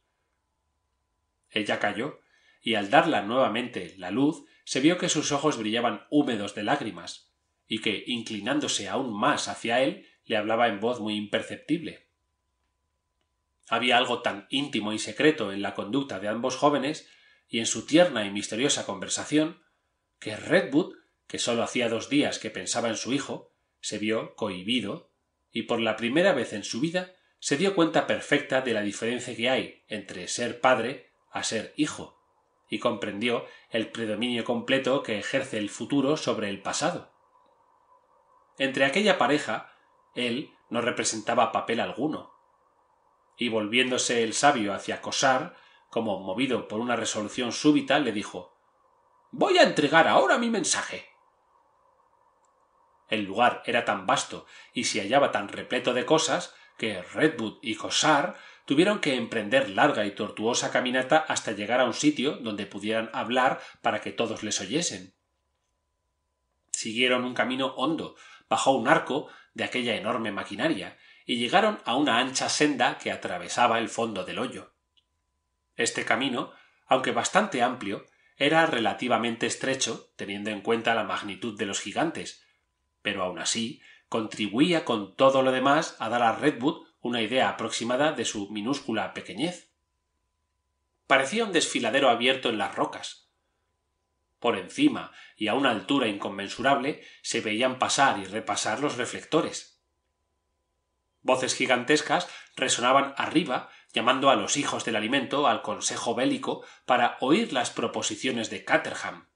Ella calló, y al darla nuevamente la luz se vio que sus ojos brillaban húmedos de lágrimas y que inclinándose aún más hacia él le hablaba en voz muy imperceptible había algo tan íntimo y secreto en la conducta de ambos jóvenes y en su tierna y misteriosa conversación que redwood que sólo hacía dos días que pensaba en su hijo se vio cohibido y por la primera vez en su vida se dio cuenta perfecta de la diferencia que hay entre ser padre a ser hijo y comprendió el predominio completo que ejerce el futuro sobre el pasado. Entre aquella pareja, él no representaba papel alguno. Y volviéndose el sabio hacia Cosar, como movido por una resolución súbita, le dijo Voy a entregar ahora mi mensaje. El lugar era tan vasto y se hallaba tan repleto de cosas que Redwood y Cosar tuvieron que emprender larga y tortuosa caminata hasta llegar a un sitio donde pudieran hablar para que todos les oyesen siguieron un camino hondo bajo un arco de aquella enorme maquinaria y llegaron a una ancha senda que atravesaba el fondo del hoyo. Este camino, aunque bastante amplio, era relativamente estrecho, teniendo en cuenta la magnitud de los gigantes, pero aun así contribuía con todo lo demás a dar a Redwood una idea aproximada de su minúscula pequeñez. Parecía un desfiladero abierto en las rocas. Por encima y a una altura inconmensurable se veían pasar y repasar los reflectores. Voces gigantescas resonaban arriba llamando a los hijos del alimento al consejo bélico para oír las proposiciones de Caterham.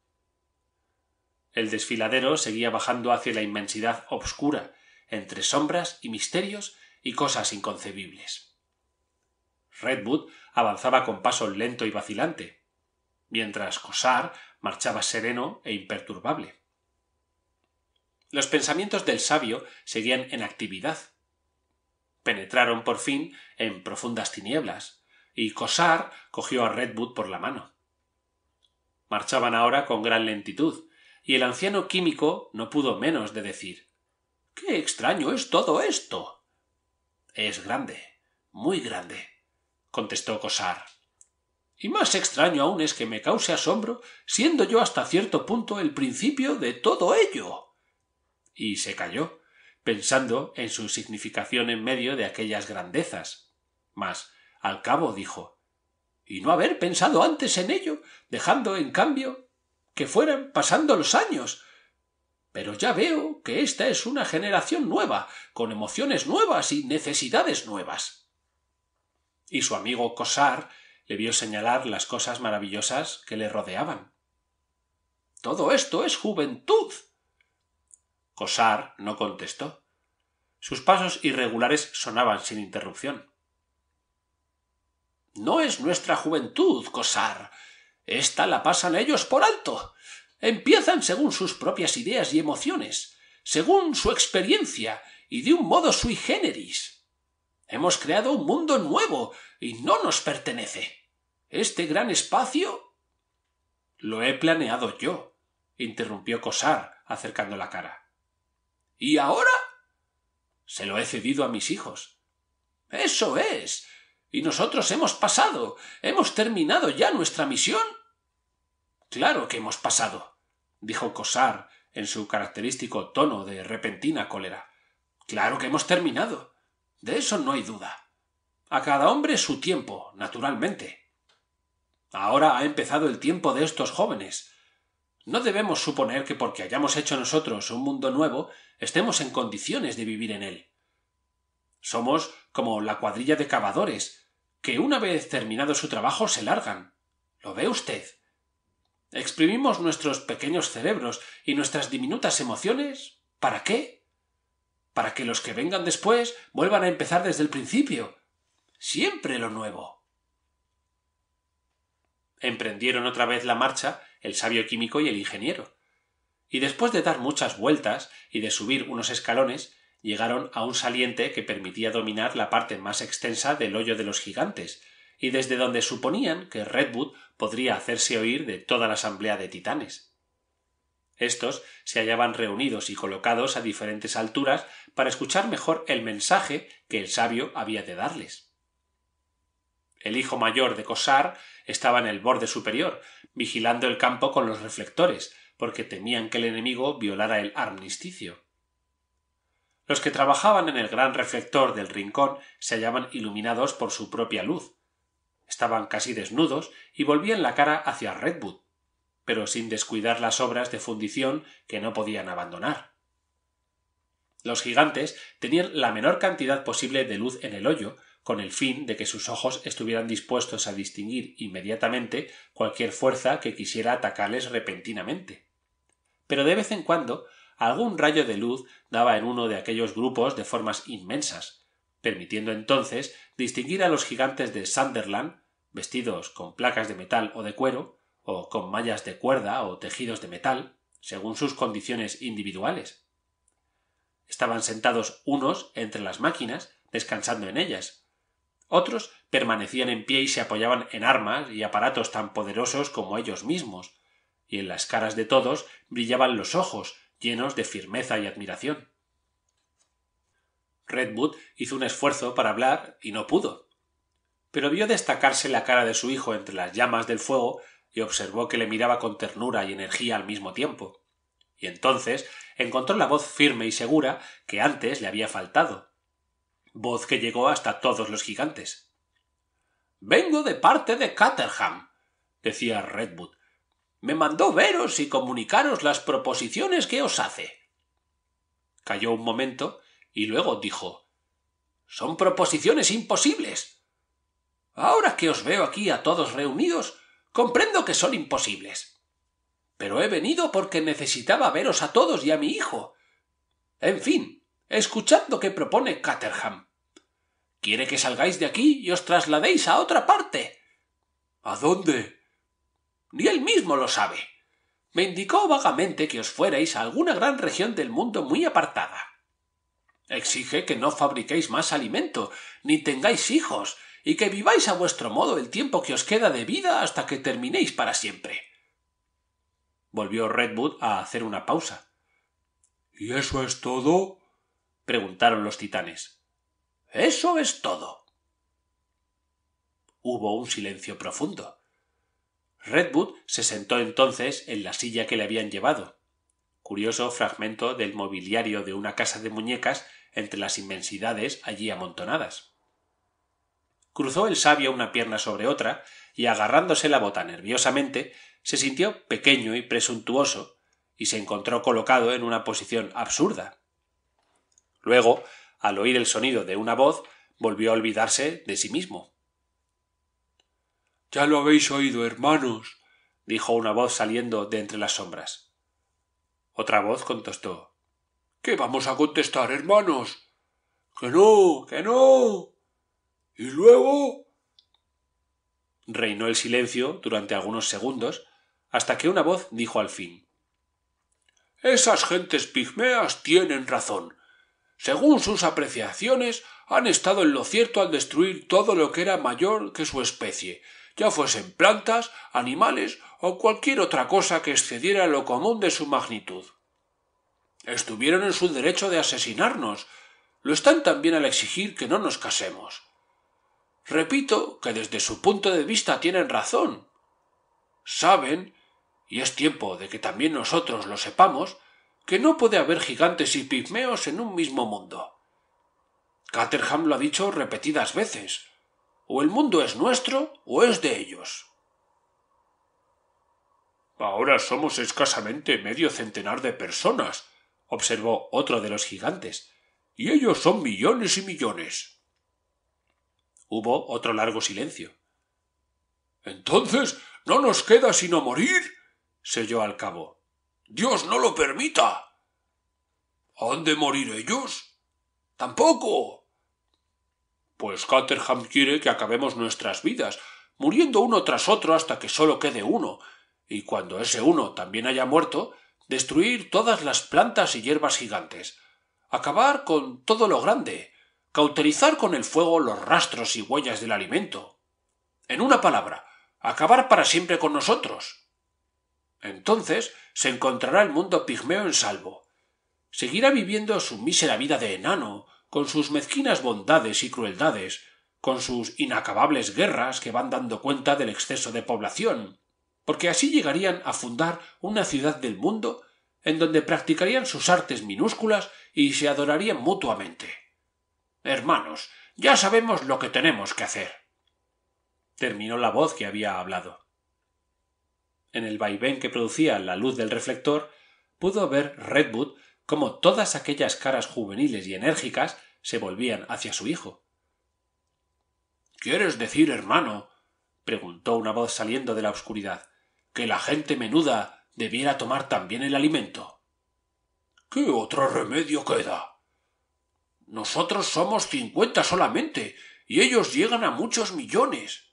El desfiladero seguía bajando hacia la inmensidad obscura, entre sombras y misterios y cosas inconcebibles. Redwood avanzaba con paso lento y vacilante, mientras Cosar marchaba sereno e imperturbable. Los pensamientos del sabio seguían en actividad. Penetraron por fin en profundas tinieblas, y Cosar cogió a Redwood por la mano. Marchaban ahora con gran lentitud, y el anciano químico no pudo menos de decir Qué extraño es todo esto es grande muy grande contestó cosar y más extraño aún es que me cause asombro siendo yo hasta cierto punto el principio de todo ello y se calló pensando en su significación en medio de aquellas grandezas mas al cabo dijo y no haber pensado antes en ello dejando en cambio que fueran pasando los años pero ya veo que esta es una generación nueva, con emociones nuevas y necesidades nuevas. Y su amigo Cosar le vio señalar las cosas maravillosas que le rodeaban. Todo esto es juventud. Cosar no contestó. Sus pasos irregulares sonaban sin interrupción. No es nuestra juventud, Cosar. Esta la pasan ellos por alto empiezan según sus propias ideas y emociones, según su experiencia y de un modo sui generis. Hemos creado un mundo nuevo y no nos pertenece. Este gran espacio. Lo he planeado yo, interrumpió Cosar, acercando la cara. ¿Y ahora? Se lo he cedido a mis hijos. Eso es. Y nosotros hemos pasado. Hemos terminado ya nuestra misión. Claro que hemos pasado dijo Cosar en su característico tono de repentina cólera. Claro que hemos terminado. De eso no hay duda. A cada hombre su tiempo, naturalmente. Ahora ha empezado el tiempo de estos jóvenes. No debemos suponer que porque hayamos hecho nosotros un mundo nuevo, estemos en condiciones de vivir en él. Somos como la cuadrilla de cavadores, que una vez terminado su trabajo se largan. ¿Lo ve usted? exprimimos nuestros pequeños cerebros y nuestras diminutas emociones para qué para que los que vengan después vuelvan a empezar desde el principio siempre lo nuevo emprendieron otra vez la marcha el sabio químico y el ingeniero y después de dar muchas vueltas y de subir unos escalones llegaron a un saliente que permitía dominar la parte más extensa del hoyo de los gigantes y desde donde suponían que Redwood podría hacerse oír de toda la asamblea de titanes estos se hallaban reunidos y colocados a diferentes alturas para escuchar mejor el mensaje que el sabio había de darles el hijo mayor de Cosar estaba en el borde superior vigilando el campo con los reflectores porque temían que el enemigo violara el armisticio los que trabajaban en el gran reflector del rincón se hallaban iluminados por su propia luz estaban casi desnudos y volvían la cara hacia redwood pero sin descuidar las obras de fundición que no podían abandonar los gigantes tenían la menor cantidad posible de luz en el hoyo con el fin de que sus ojos estuvieran dispuestos a distinguir inmediatamente cualquier fuerza que quisiera atacarles repentinamente pero de vez en cuando algún rayo de luz daba en uno de aquellos grupos de formas inmensas permitiendo entonces distinguir a los gigantes de sunderland vestidos con placas de metal o de cuero o con mallas de cuerda o tejidos de metal según sus condiciones individuales estaban sentados unos entre las máquinas descansando en ellas otros permanecían en pie y se apoyaban en armas y aparatos tan poderosos como ellos mismos y en las caras de todos brillaban los ojos llenos de firmeza y admiración redwood hizo un esfuerzo para hablar y no pudo pero vio destacarse la cara de su hijo entre las llamas del fuego y observó que le miraba con ternura y energía al mismo tiempo y entonces encontró la voz firme y segura que antes le había faltado voz que llegó hasta todos los gigantes vengo de parte de caterham decía redwood me mandó veros y comunicaros las proposiciones que os hace Cayó un momento y luego dijo Son proposiciones imposibles. Ahora que os veo aquí a todos reunidos, comprendo que son imposibles. Pero he venido porque necesitaba veros a todos y a mi hijo. En fin, escuchad lo que propone Caterham. Quiere que salgáis de aquí y os trasladéis a otra parte. ¿A dónde? Ni él mismo lo sabe. Me indicó vagamente que os fuerais a alguna gran región del mundo muy apartada exige que no fabriquéis más alimento, ni tengáis hijos, y que viváis a vuestro modo el tiempo que os queda de vida hasta que terminéis para siempre. Volvió Redwood a hacer una pausa. ¿Y eso es todo? preguntaron los titanes. Eso es todo. Hubo un silencio profundo. Redwood se sentó entonces en la silla que le habían llevado, curioso fragmento del mobiliario de una casa de muñecas entre las inmensidades allí amontonadas cruzó el sabio una pierna sobre otra y agarrándose la bota nerviosamente se sintió pequeño y presuntuoso y se encontró colocado en una posición absurda luego al oír el sonido de una voz volvió a olvidarse de sí mismo ya lo habéis oído hermanos dijo una voz saliendo de entre las sombras otra voz contestó qué vamos a contestar hermanos que no que no y luego reinó el silencio durante algunos segundos hasta que una voz dijo al fin esas gentes pigmeas tienen razón según sus apreciaciones han estado en lo cierto al destruir todo lo que era mayor que su especie ya fuesen plantas animales o cualquier otra cosa que excediera lo común de su magnitud. Estuvieron en su derecho de asesinarnos. Lo están también al exigir que no nos casemos. Repito que desde su punto de vista tienen razón. Saben, y es tiempo de que también nosotros lo sepamos, que no puede haber gigantes y pigmeos en un mismo mundo. Caterham lo ha dicho repetidas veces. O el mundo es nuestro o es de ellos. Ahora somos escasamente medio centenar de personas, observó otro de los gigantes, y ellos son millones y millones. Hubo otro largo silencio. Entonces, no nos queda sino morir, selló al cabo. Dios no lo permita. ¿Han de morir ellos? Tampoco. Pues Caterham quiere que acabemos nuestras vidas, muriendo uno tras otro hasta que solo quede uno, y cuando ese uno también haya muerto, destruir todas las plantas y hierbas gigantes, acabar con todo lo grande, cauterizar con el fuego los rastros y huellas del alimento. En una palabra, acabar para siempre con nosotros. Entonces se encontrará el mundo pigmeo en salvo. Seguirá viviendo su mísera vida de enano, con sus mezquinas bondades y crueldades, con sus inacabables guerras que van dando cuenta del exceso de población, porque así llegarían a fundar una ciudad del mundo en donde practicarían sus artes minúsculas y se adorarían mutuamente. Hermanos, ya sabemos lo que tenemos que hacer. Terminó la voz que había hablado. En el vaivén que producía la luz del reflector, pudo ver Redwood cómo todas aquellas caras juveniles y enérgicas se volvían hacia su hijo. ¿Quieres decir, hermano? preguntó una voz saliendo de la oscuridad que la gente menuda debiera tomar también el alimento. ¿Qué otro remedio queda? Nosotros somos cincuenta solamente, y ellos llegan a muchos millones.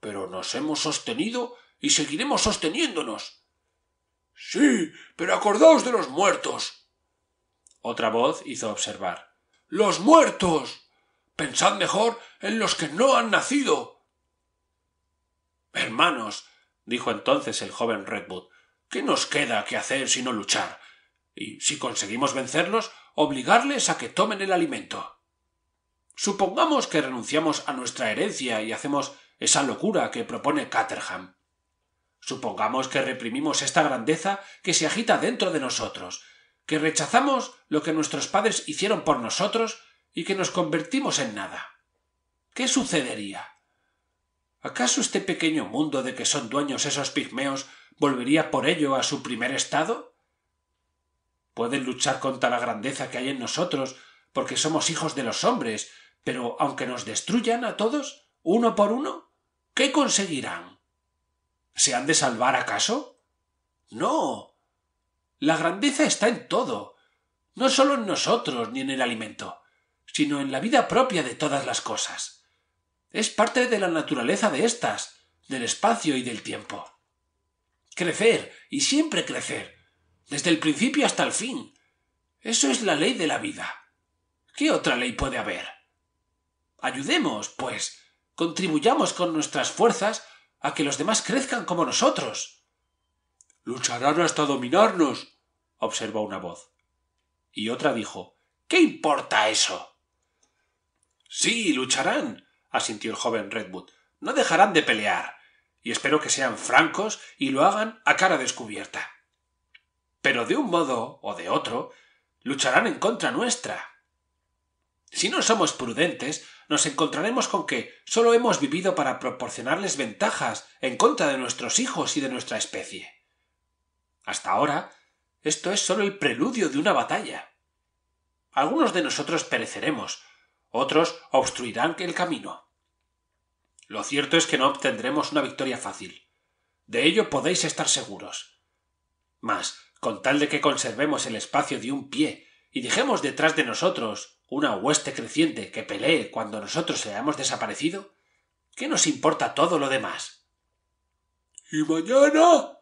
Pero nos hemos sostenido y seguiremos sosteniéndonos. Sí, pero acordaos de los muertos. Otra voz hizo observar. Los muertos. Pensad mejor en los que no han nacido. Hermanos, dijo entonces el joven redwood qué nos queda que hacer sino luchar y si conseguimos vencerlos obligarles a que tomen el alimento supongamos que renunciamos a nuestra herencia y hacemos esa locura que propone caterham supongamos que reprimimos esta grandeza que se agita dentro de nosotros que rechazamos lo que nuestros padres hicieron por nosotros y que nos convertimos en nada qué sucedería acaso este pequeño mundo de que son dueños esos pigmeos volvería por ello a su primer estado pueden luchar contra la grandeza que hay en nosotros porque somos hijos de los hombres pero aunque nos destruyan a todos uno por uno qué conseguirán se han de salvar acaso no la grandeza está en todo no solo en nosotros ni en el alimento sino en la vida propia de todas las cosas es parte de la naturaleza de éstas, del espacio y del tiempo. Crecer, y siempre crecer, desde el principio hasta el fin. Eso es la ley de la vida. ¿Qué otra ley puede haber? Ayudemos, pues, contribuyamos con nuestras fuerzas a que los demás crezcan como nosotros. Lucharán hasta dominarnos, observó una voz. Y otra dijo, ¿Qué importa eso? Sí, lucharán, asintió el joven redwood no dejarán de pelear y espero que sean francos y lo hagan a cara descubierta pero de un modo o de otro lucharán en contra nuestra si no somos prudentes nos encontraremos con que sólo hemos vivido para proporcionarles ventajas en contra de nuestros hijos y de nuestra especie hasta ahora esto es sólo el preludio de una batalla algunos de nosotros pereceremos otros obstruirán el camino lo cierto es que no obtendremos una victoria fácil de ello podéis estar seguros mas con tal de que conservemos el espacio de un pie y dejemos detrás de nosotros una hueste creciente que pelee cuando nosotros seamos desaparecido qué nos importa todo lo demás y mañana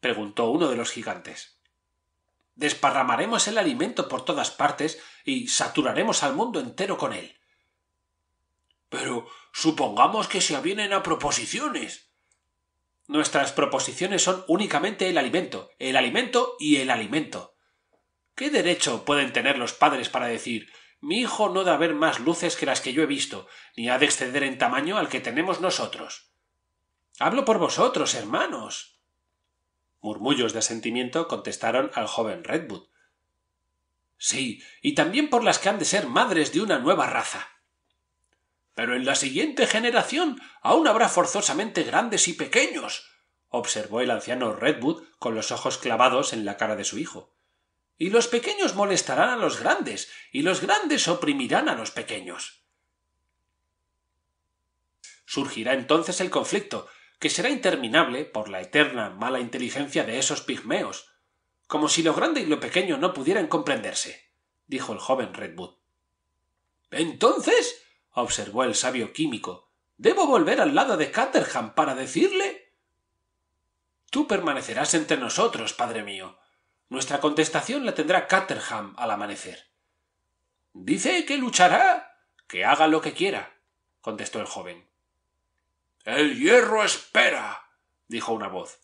preguntó uno de los gigantes desparramaremos el alimento por todas partes y saturaremos al mundo entero con él. Pero supongamos que se avienen a proposiciones. Nuestras proposiciones son únicamente el alimento, el alimento y el alimento. ¿Qué derecho pueden tener los padres para decir mi hijo no debe haber más luces que las que yo he visto, ni ha de exceder en tamaño al que tenemos nosotros? Hablo por vosotros, hermanos murmullos de asentimiento contestaron al joven redwood sí y también por las que han de ser madres de una nueva raza pero en la siguiente generación aún habrá forzosamente grandes y pequeños observó el anciano redwood con los ojos clavados en la cara de su hijo y los pequeños molestarán a los grandes y los grandes oprimirán a los pequeños surgirá entonces el conflicto que será interminable por la eterna mala inteligencia de esos pigmeos como si lo grande y lo pequeño no pudieran comprenderse dijo el joven redwood entonces observó el sabio químico debo volver al lado de caterham para decirle tú permanecerás entre nosotros padre mío nuestra contestación la tendrá caterham al amanecer dice que luchará que haga lo que quiera contestó el joven el hierro espera. dijo una voz.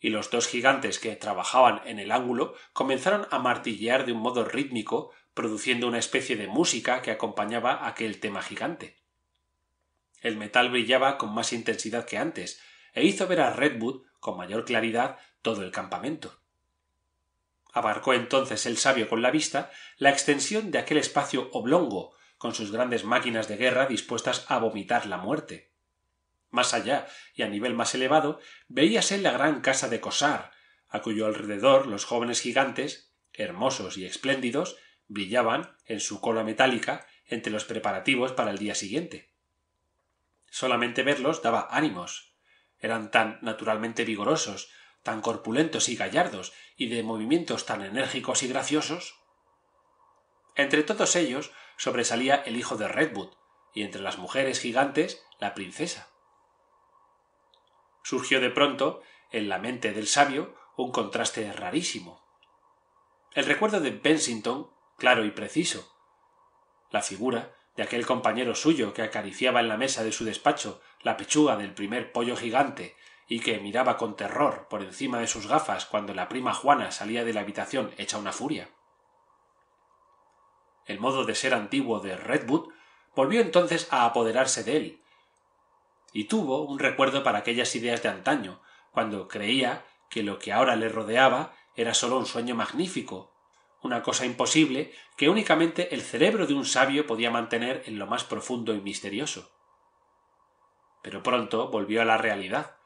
Y los dos gigantes que trabajaban en el ángulo comenzaron a martillear de un modo rítmico, produciendo una especie de música que acompañaba aquel tema gigante. El metal brillaba con más intensidad que antes, e hizo ver a Redwood con mayor claridad todo el campamento. Abarcó entonces el sabio con la vista la extensión de aquel espacio oblongo, con sus grandes máquinas de guerra dispuestas a vomitar la muerte. Más allá, y a nivel más elevado, veíase la gran casa de Cosar, a cuyo alrededor los jóvenes gigantes, hermosos y espléndidos, brillaban, en su cola metálica, entre los preparativos para el día siguiente. Solamente verlos daba ánimos. Eran tan naturalmente vigorosos, tan corpulentos y gallardos, y de movimientos tan enérgicos y graciosos. Entre todos ellos sobresalía el hijo de Redwood, y entre las mujeres gigantes la princesa surgió de pronto en la mente del sabio un contraste rarísimo el recuerdo de Bensington, claro y preciso la figura de aquel compañero suyo que acariciaba en la mesa de su despacho la pechuga del primer pollo gigante y que miraba con terror por encima de sus gafas cuando la prima juana salía de la habitación hecha una furia el modo de ser antiguo de redwood volvió entonces a apoderarse de él y tuvo un recuerdo para aquellas ideas de antaño cuando creía que lo que ahora le rodeaba era sólo un sueño magnífico una cosa imposible que únicamente el cerebro de un sabio podía mantener en lo más profundo y misterioso pero pronto volvió a la realidad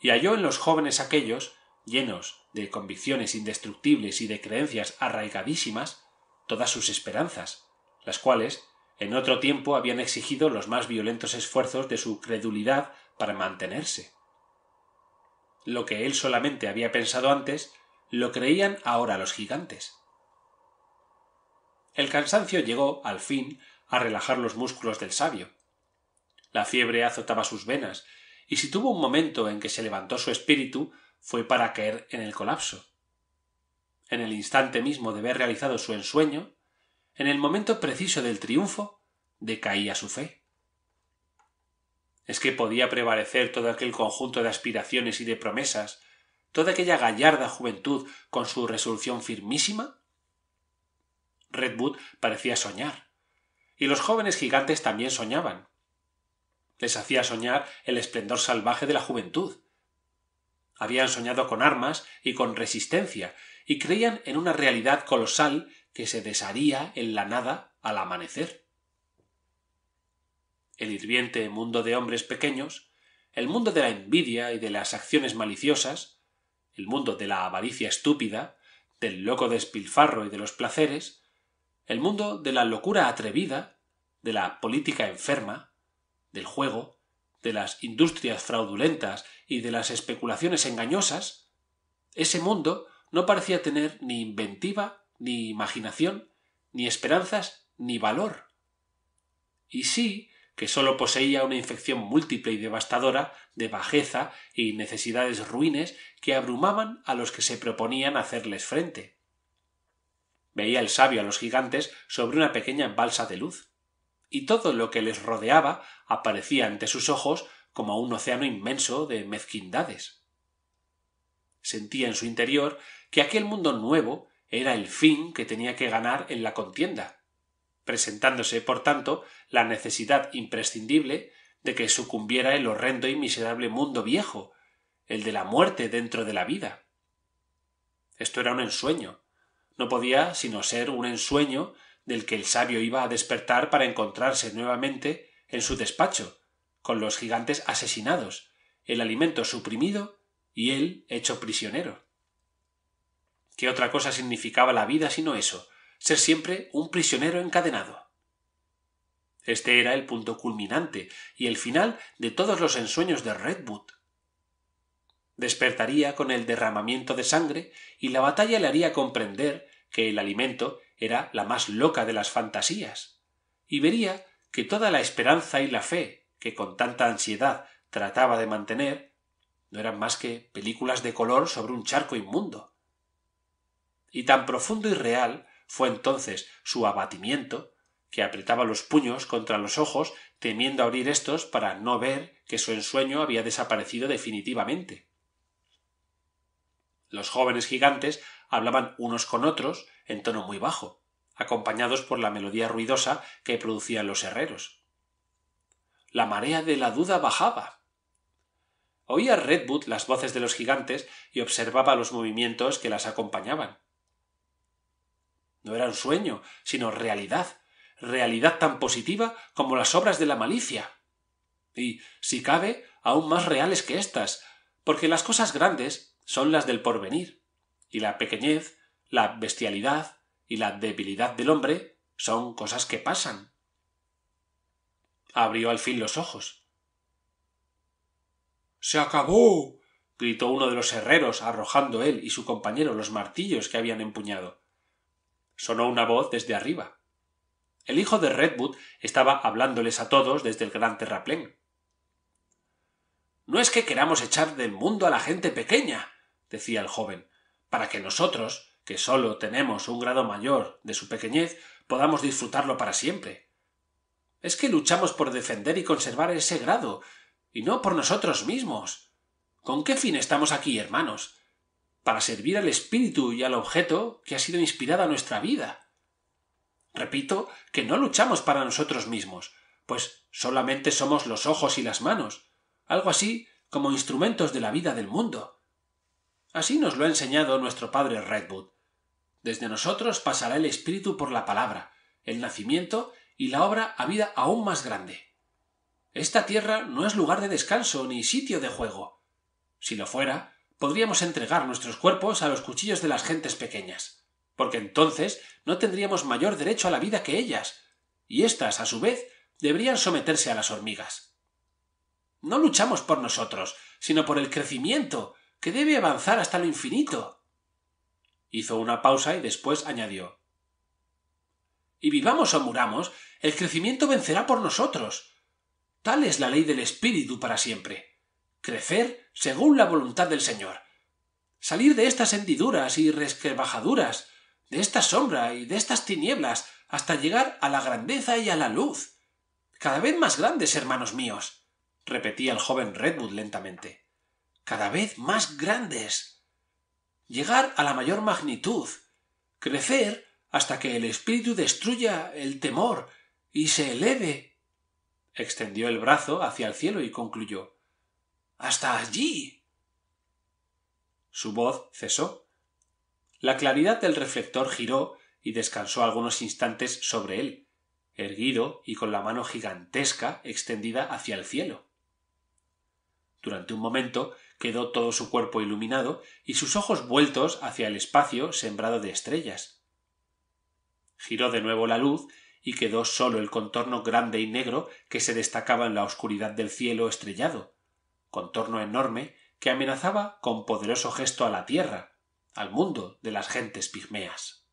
y halló en los jóvenes aquellos llenos de convicciones indestructibles y de creencias arraigadísimas todas sus esperanzas las cuales en otro tiempo habían exigido los más violentos esfuerzos de su credulidad para mantenerse lo que él solamente había pensado antes lo creían ahora los gigantes el cansancio llegó al fin a relajar los músculos del sabio la fiebre azotaba sus venas y si tuvo un momento en que se levantó su espíritu fue para caer en el colapso en el instante mismo de haber realizado su ensueño en el momento preciso del triunfo, decaía su fe. ¿Es que podía prevalecer todo aquel conjunto de aspiraciones y de promesas, toda aquella gallarda juventud con su resolución firmísima? Redwood parecía soñar, y los jóvenes gigantes también soñaban. Les hacía soñar el esplendor salvaje de la juventud. Habían soñado con armas y con resistencia, y creían en una realidad colosal que se desharía en la nada al amanecer. El hirviente mundo de hombres pequeños, el mundo de la envidia y de las acciones maliciosas, el mundo de la avaricia estúpida, del loco despilfarro y de los placeres, el mundo de la locura atrevida, de la política enferma, del juego, de las industrias fraudulentas y de las especulaciones engañosas, ese mundo no parecía tener ni inventiva ni imaginación, ni esperanzas, ni valor. Y sí, que sólo poseía una infección múltiple y devastadora de bajeza y necesidades ruines que abrumaban a los que se proponían hacerles frente. Veía el sabio a los gigantes sobre una pequeña balsa de luz, y todo lo que les rodeaba aparecía ante sus ojos como un océano inmenso de mezquindades. Sentía en su interior que aquel mundo nuevo era el fin que tenía que ganar en la contienda, presentándose, por tanto, la necesidad imprescindible de que sucumbiera el horrendo y miserable mundo viejo, el de la muerte dentro de la vida. Esto era un ensueño, no podía sino ser un ensueño del que el sabio iba a despertar para encontrarse nuevamente en su despacho, con los gigantes asesinados, el alimento suprimido y él hecho prisionero. ¿Qué otra cosa significaba la vida sino eso? Ser siempre un prisionero encadenado. Este era el punto culminante y el final de todos los ensueños de Redwood. Despertaría con el derramamiento de sangre y la batalla le haría comprender que el alimento era la más loca de las fantasías, y vería que toda la esperanza y la fe que con tanta ansiedad trataba de mantener no eran más que películas de color sobre un charco inmundo y tan profundo y real fue entonces su abatimiento que apretaba los puños contra los ojos temiendo abrir estos para no ver que su ensueño había desaparecido definitivamente los jóvenes gigantes hablaban unos con otros en tono muy bajo acompañados por la melodía ruidosa que producían los herreros la marea de la duda bajaba oía redwood las voces de los gigantes y observaba los movimientos que las acompañaban no era un sueño, sino realidad, realidad tan positiva como las obras de la malicia. Y, si cabe, aún más reales que éstas, porque las cosas grandes son las del porvenir, y la pequeñez, la bestialidad y la debilidad del hombre son cosas que pasan. Abrió al fin los ojos. Se acabó. gritó uno de los herreros, arrojando él y su compañero los martillos que habían empuñado sonó una voz desde arriba. El hijo de Redwood estaba hablándoles a todos desde el gran terraplén. No es que queramos echar del mundo a la gente pequeña, decía el joven, para que nosotros, que solo tenemos un grado mayor de su pequeñez, podamos disfrutarlo para siempre. Es que luchamos por defender y conservar ese grado, y no por nosotros mismos. ¿Con qué fin estamos aquí, hermanos? para servir al espíritu y al objeto que ha sido inspirada nuestra vida. Repito que no luchamos para nosotros mismos, pues solamente somos los ojos y las manos, algo así como instrumentos de la vida del mundo. Así nos lo ha enseñado nuestro padre Redwood. Desde nosotros pasará el espíritu por la palabra, el nacimiento y la obra a vida aún más grande. Esta tierra no es lugar de descanso ni sitio de juego. Si lo fuera, podríamos entregar nuestros cuerpos a los cuchillos de las gentes pequeñas, porque entonces no tendríamos mayor derecho a la vida que ellas, y éstas, a su vez, deberían someterse a las hormigas. No luchamos por nosotros, sino por el crecimiento, que debe avanzar hasta lo infinito. Hizo una pausa y después añadió Y vivamos o muramos, el crecimiento vencerá por nosotros. Tal es la ley del espíritu para siempre crecer según la voluntad del Señor. Salir de estas hendiduras y resquebajaduras, de esta sombra y de estas tinieblas, hasta llegar a la grandeza y a la luz. Cada vez más grandes, hermanos míos, repetía el joven Redwood lentamente. Cada vez más grandes. Llegar a la mayor magnitud. Crecer hasta que el espíritu destruya el temor y se eleve. Extendió el brazo hacia el cielo y concluyó hasta allí. Su voz cesó. La claridad del reflector giró y descansó algunos instantes sobre él, erguido y con la mano gigantesca extendida hacia el cielo. Durante un momento quedó todo su cuerpo iluminado y sus ojos vueltos hacia el espacio sembrado de estrellas. Giró de nuevo la luz y quedó solo el contorno grande y negro que se destacaba en la oscuridad del cielo estrellado, contorno enorme que amenazaba con poderoso gesto a la tierra, al mundo de las gentes pigmeas.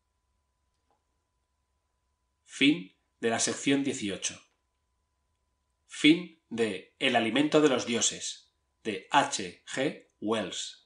Fin de la sección 18. Fin de El alimento de los dioses, de H. G. Wells.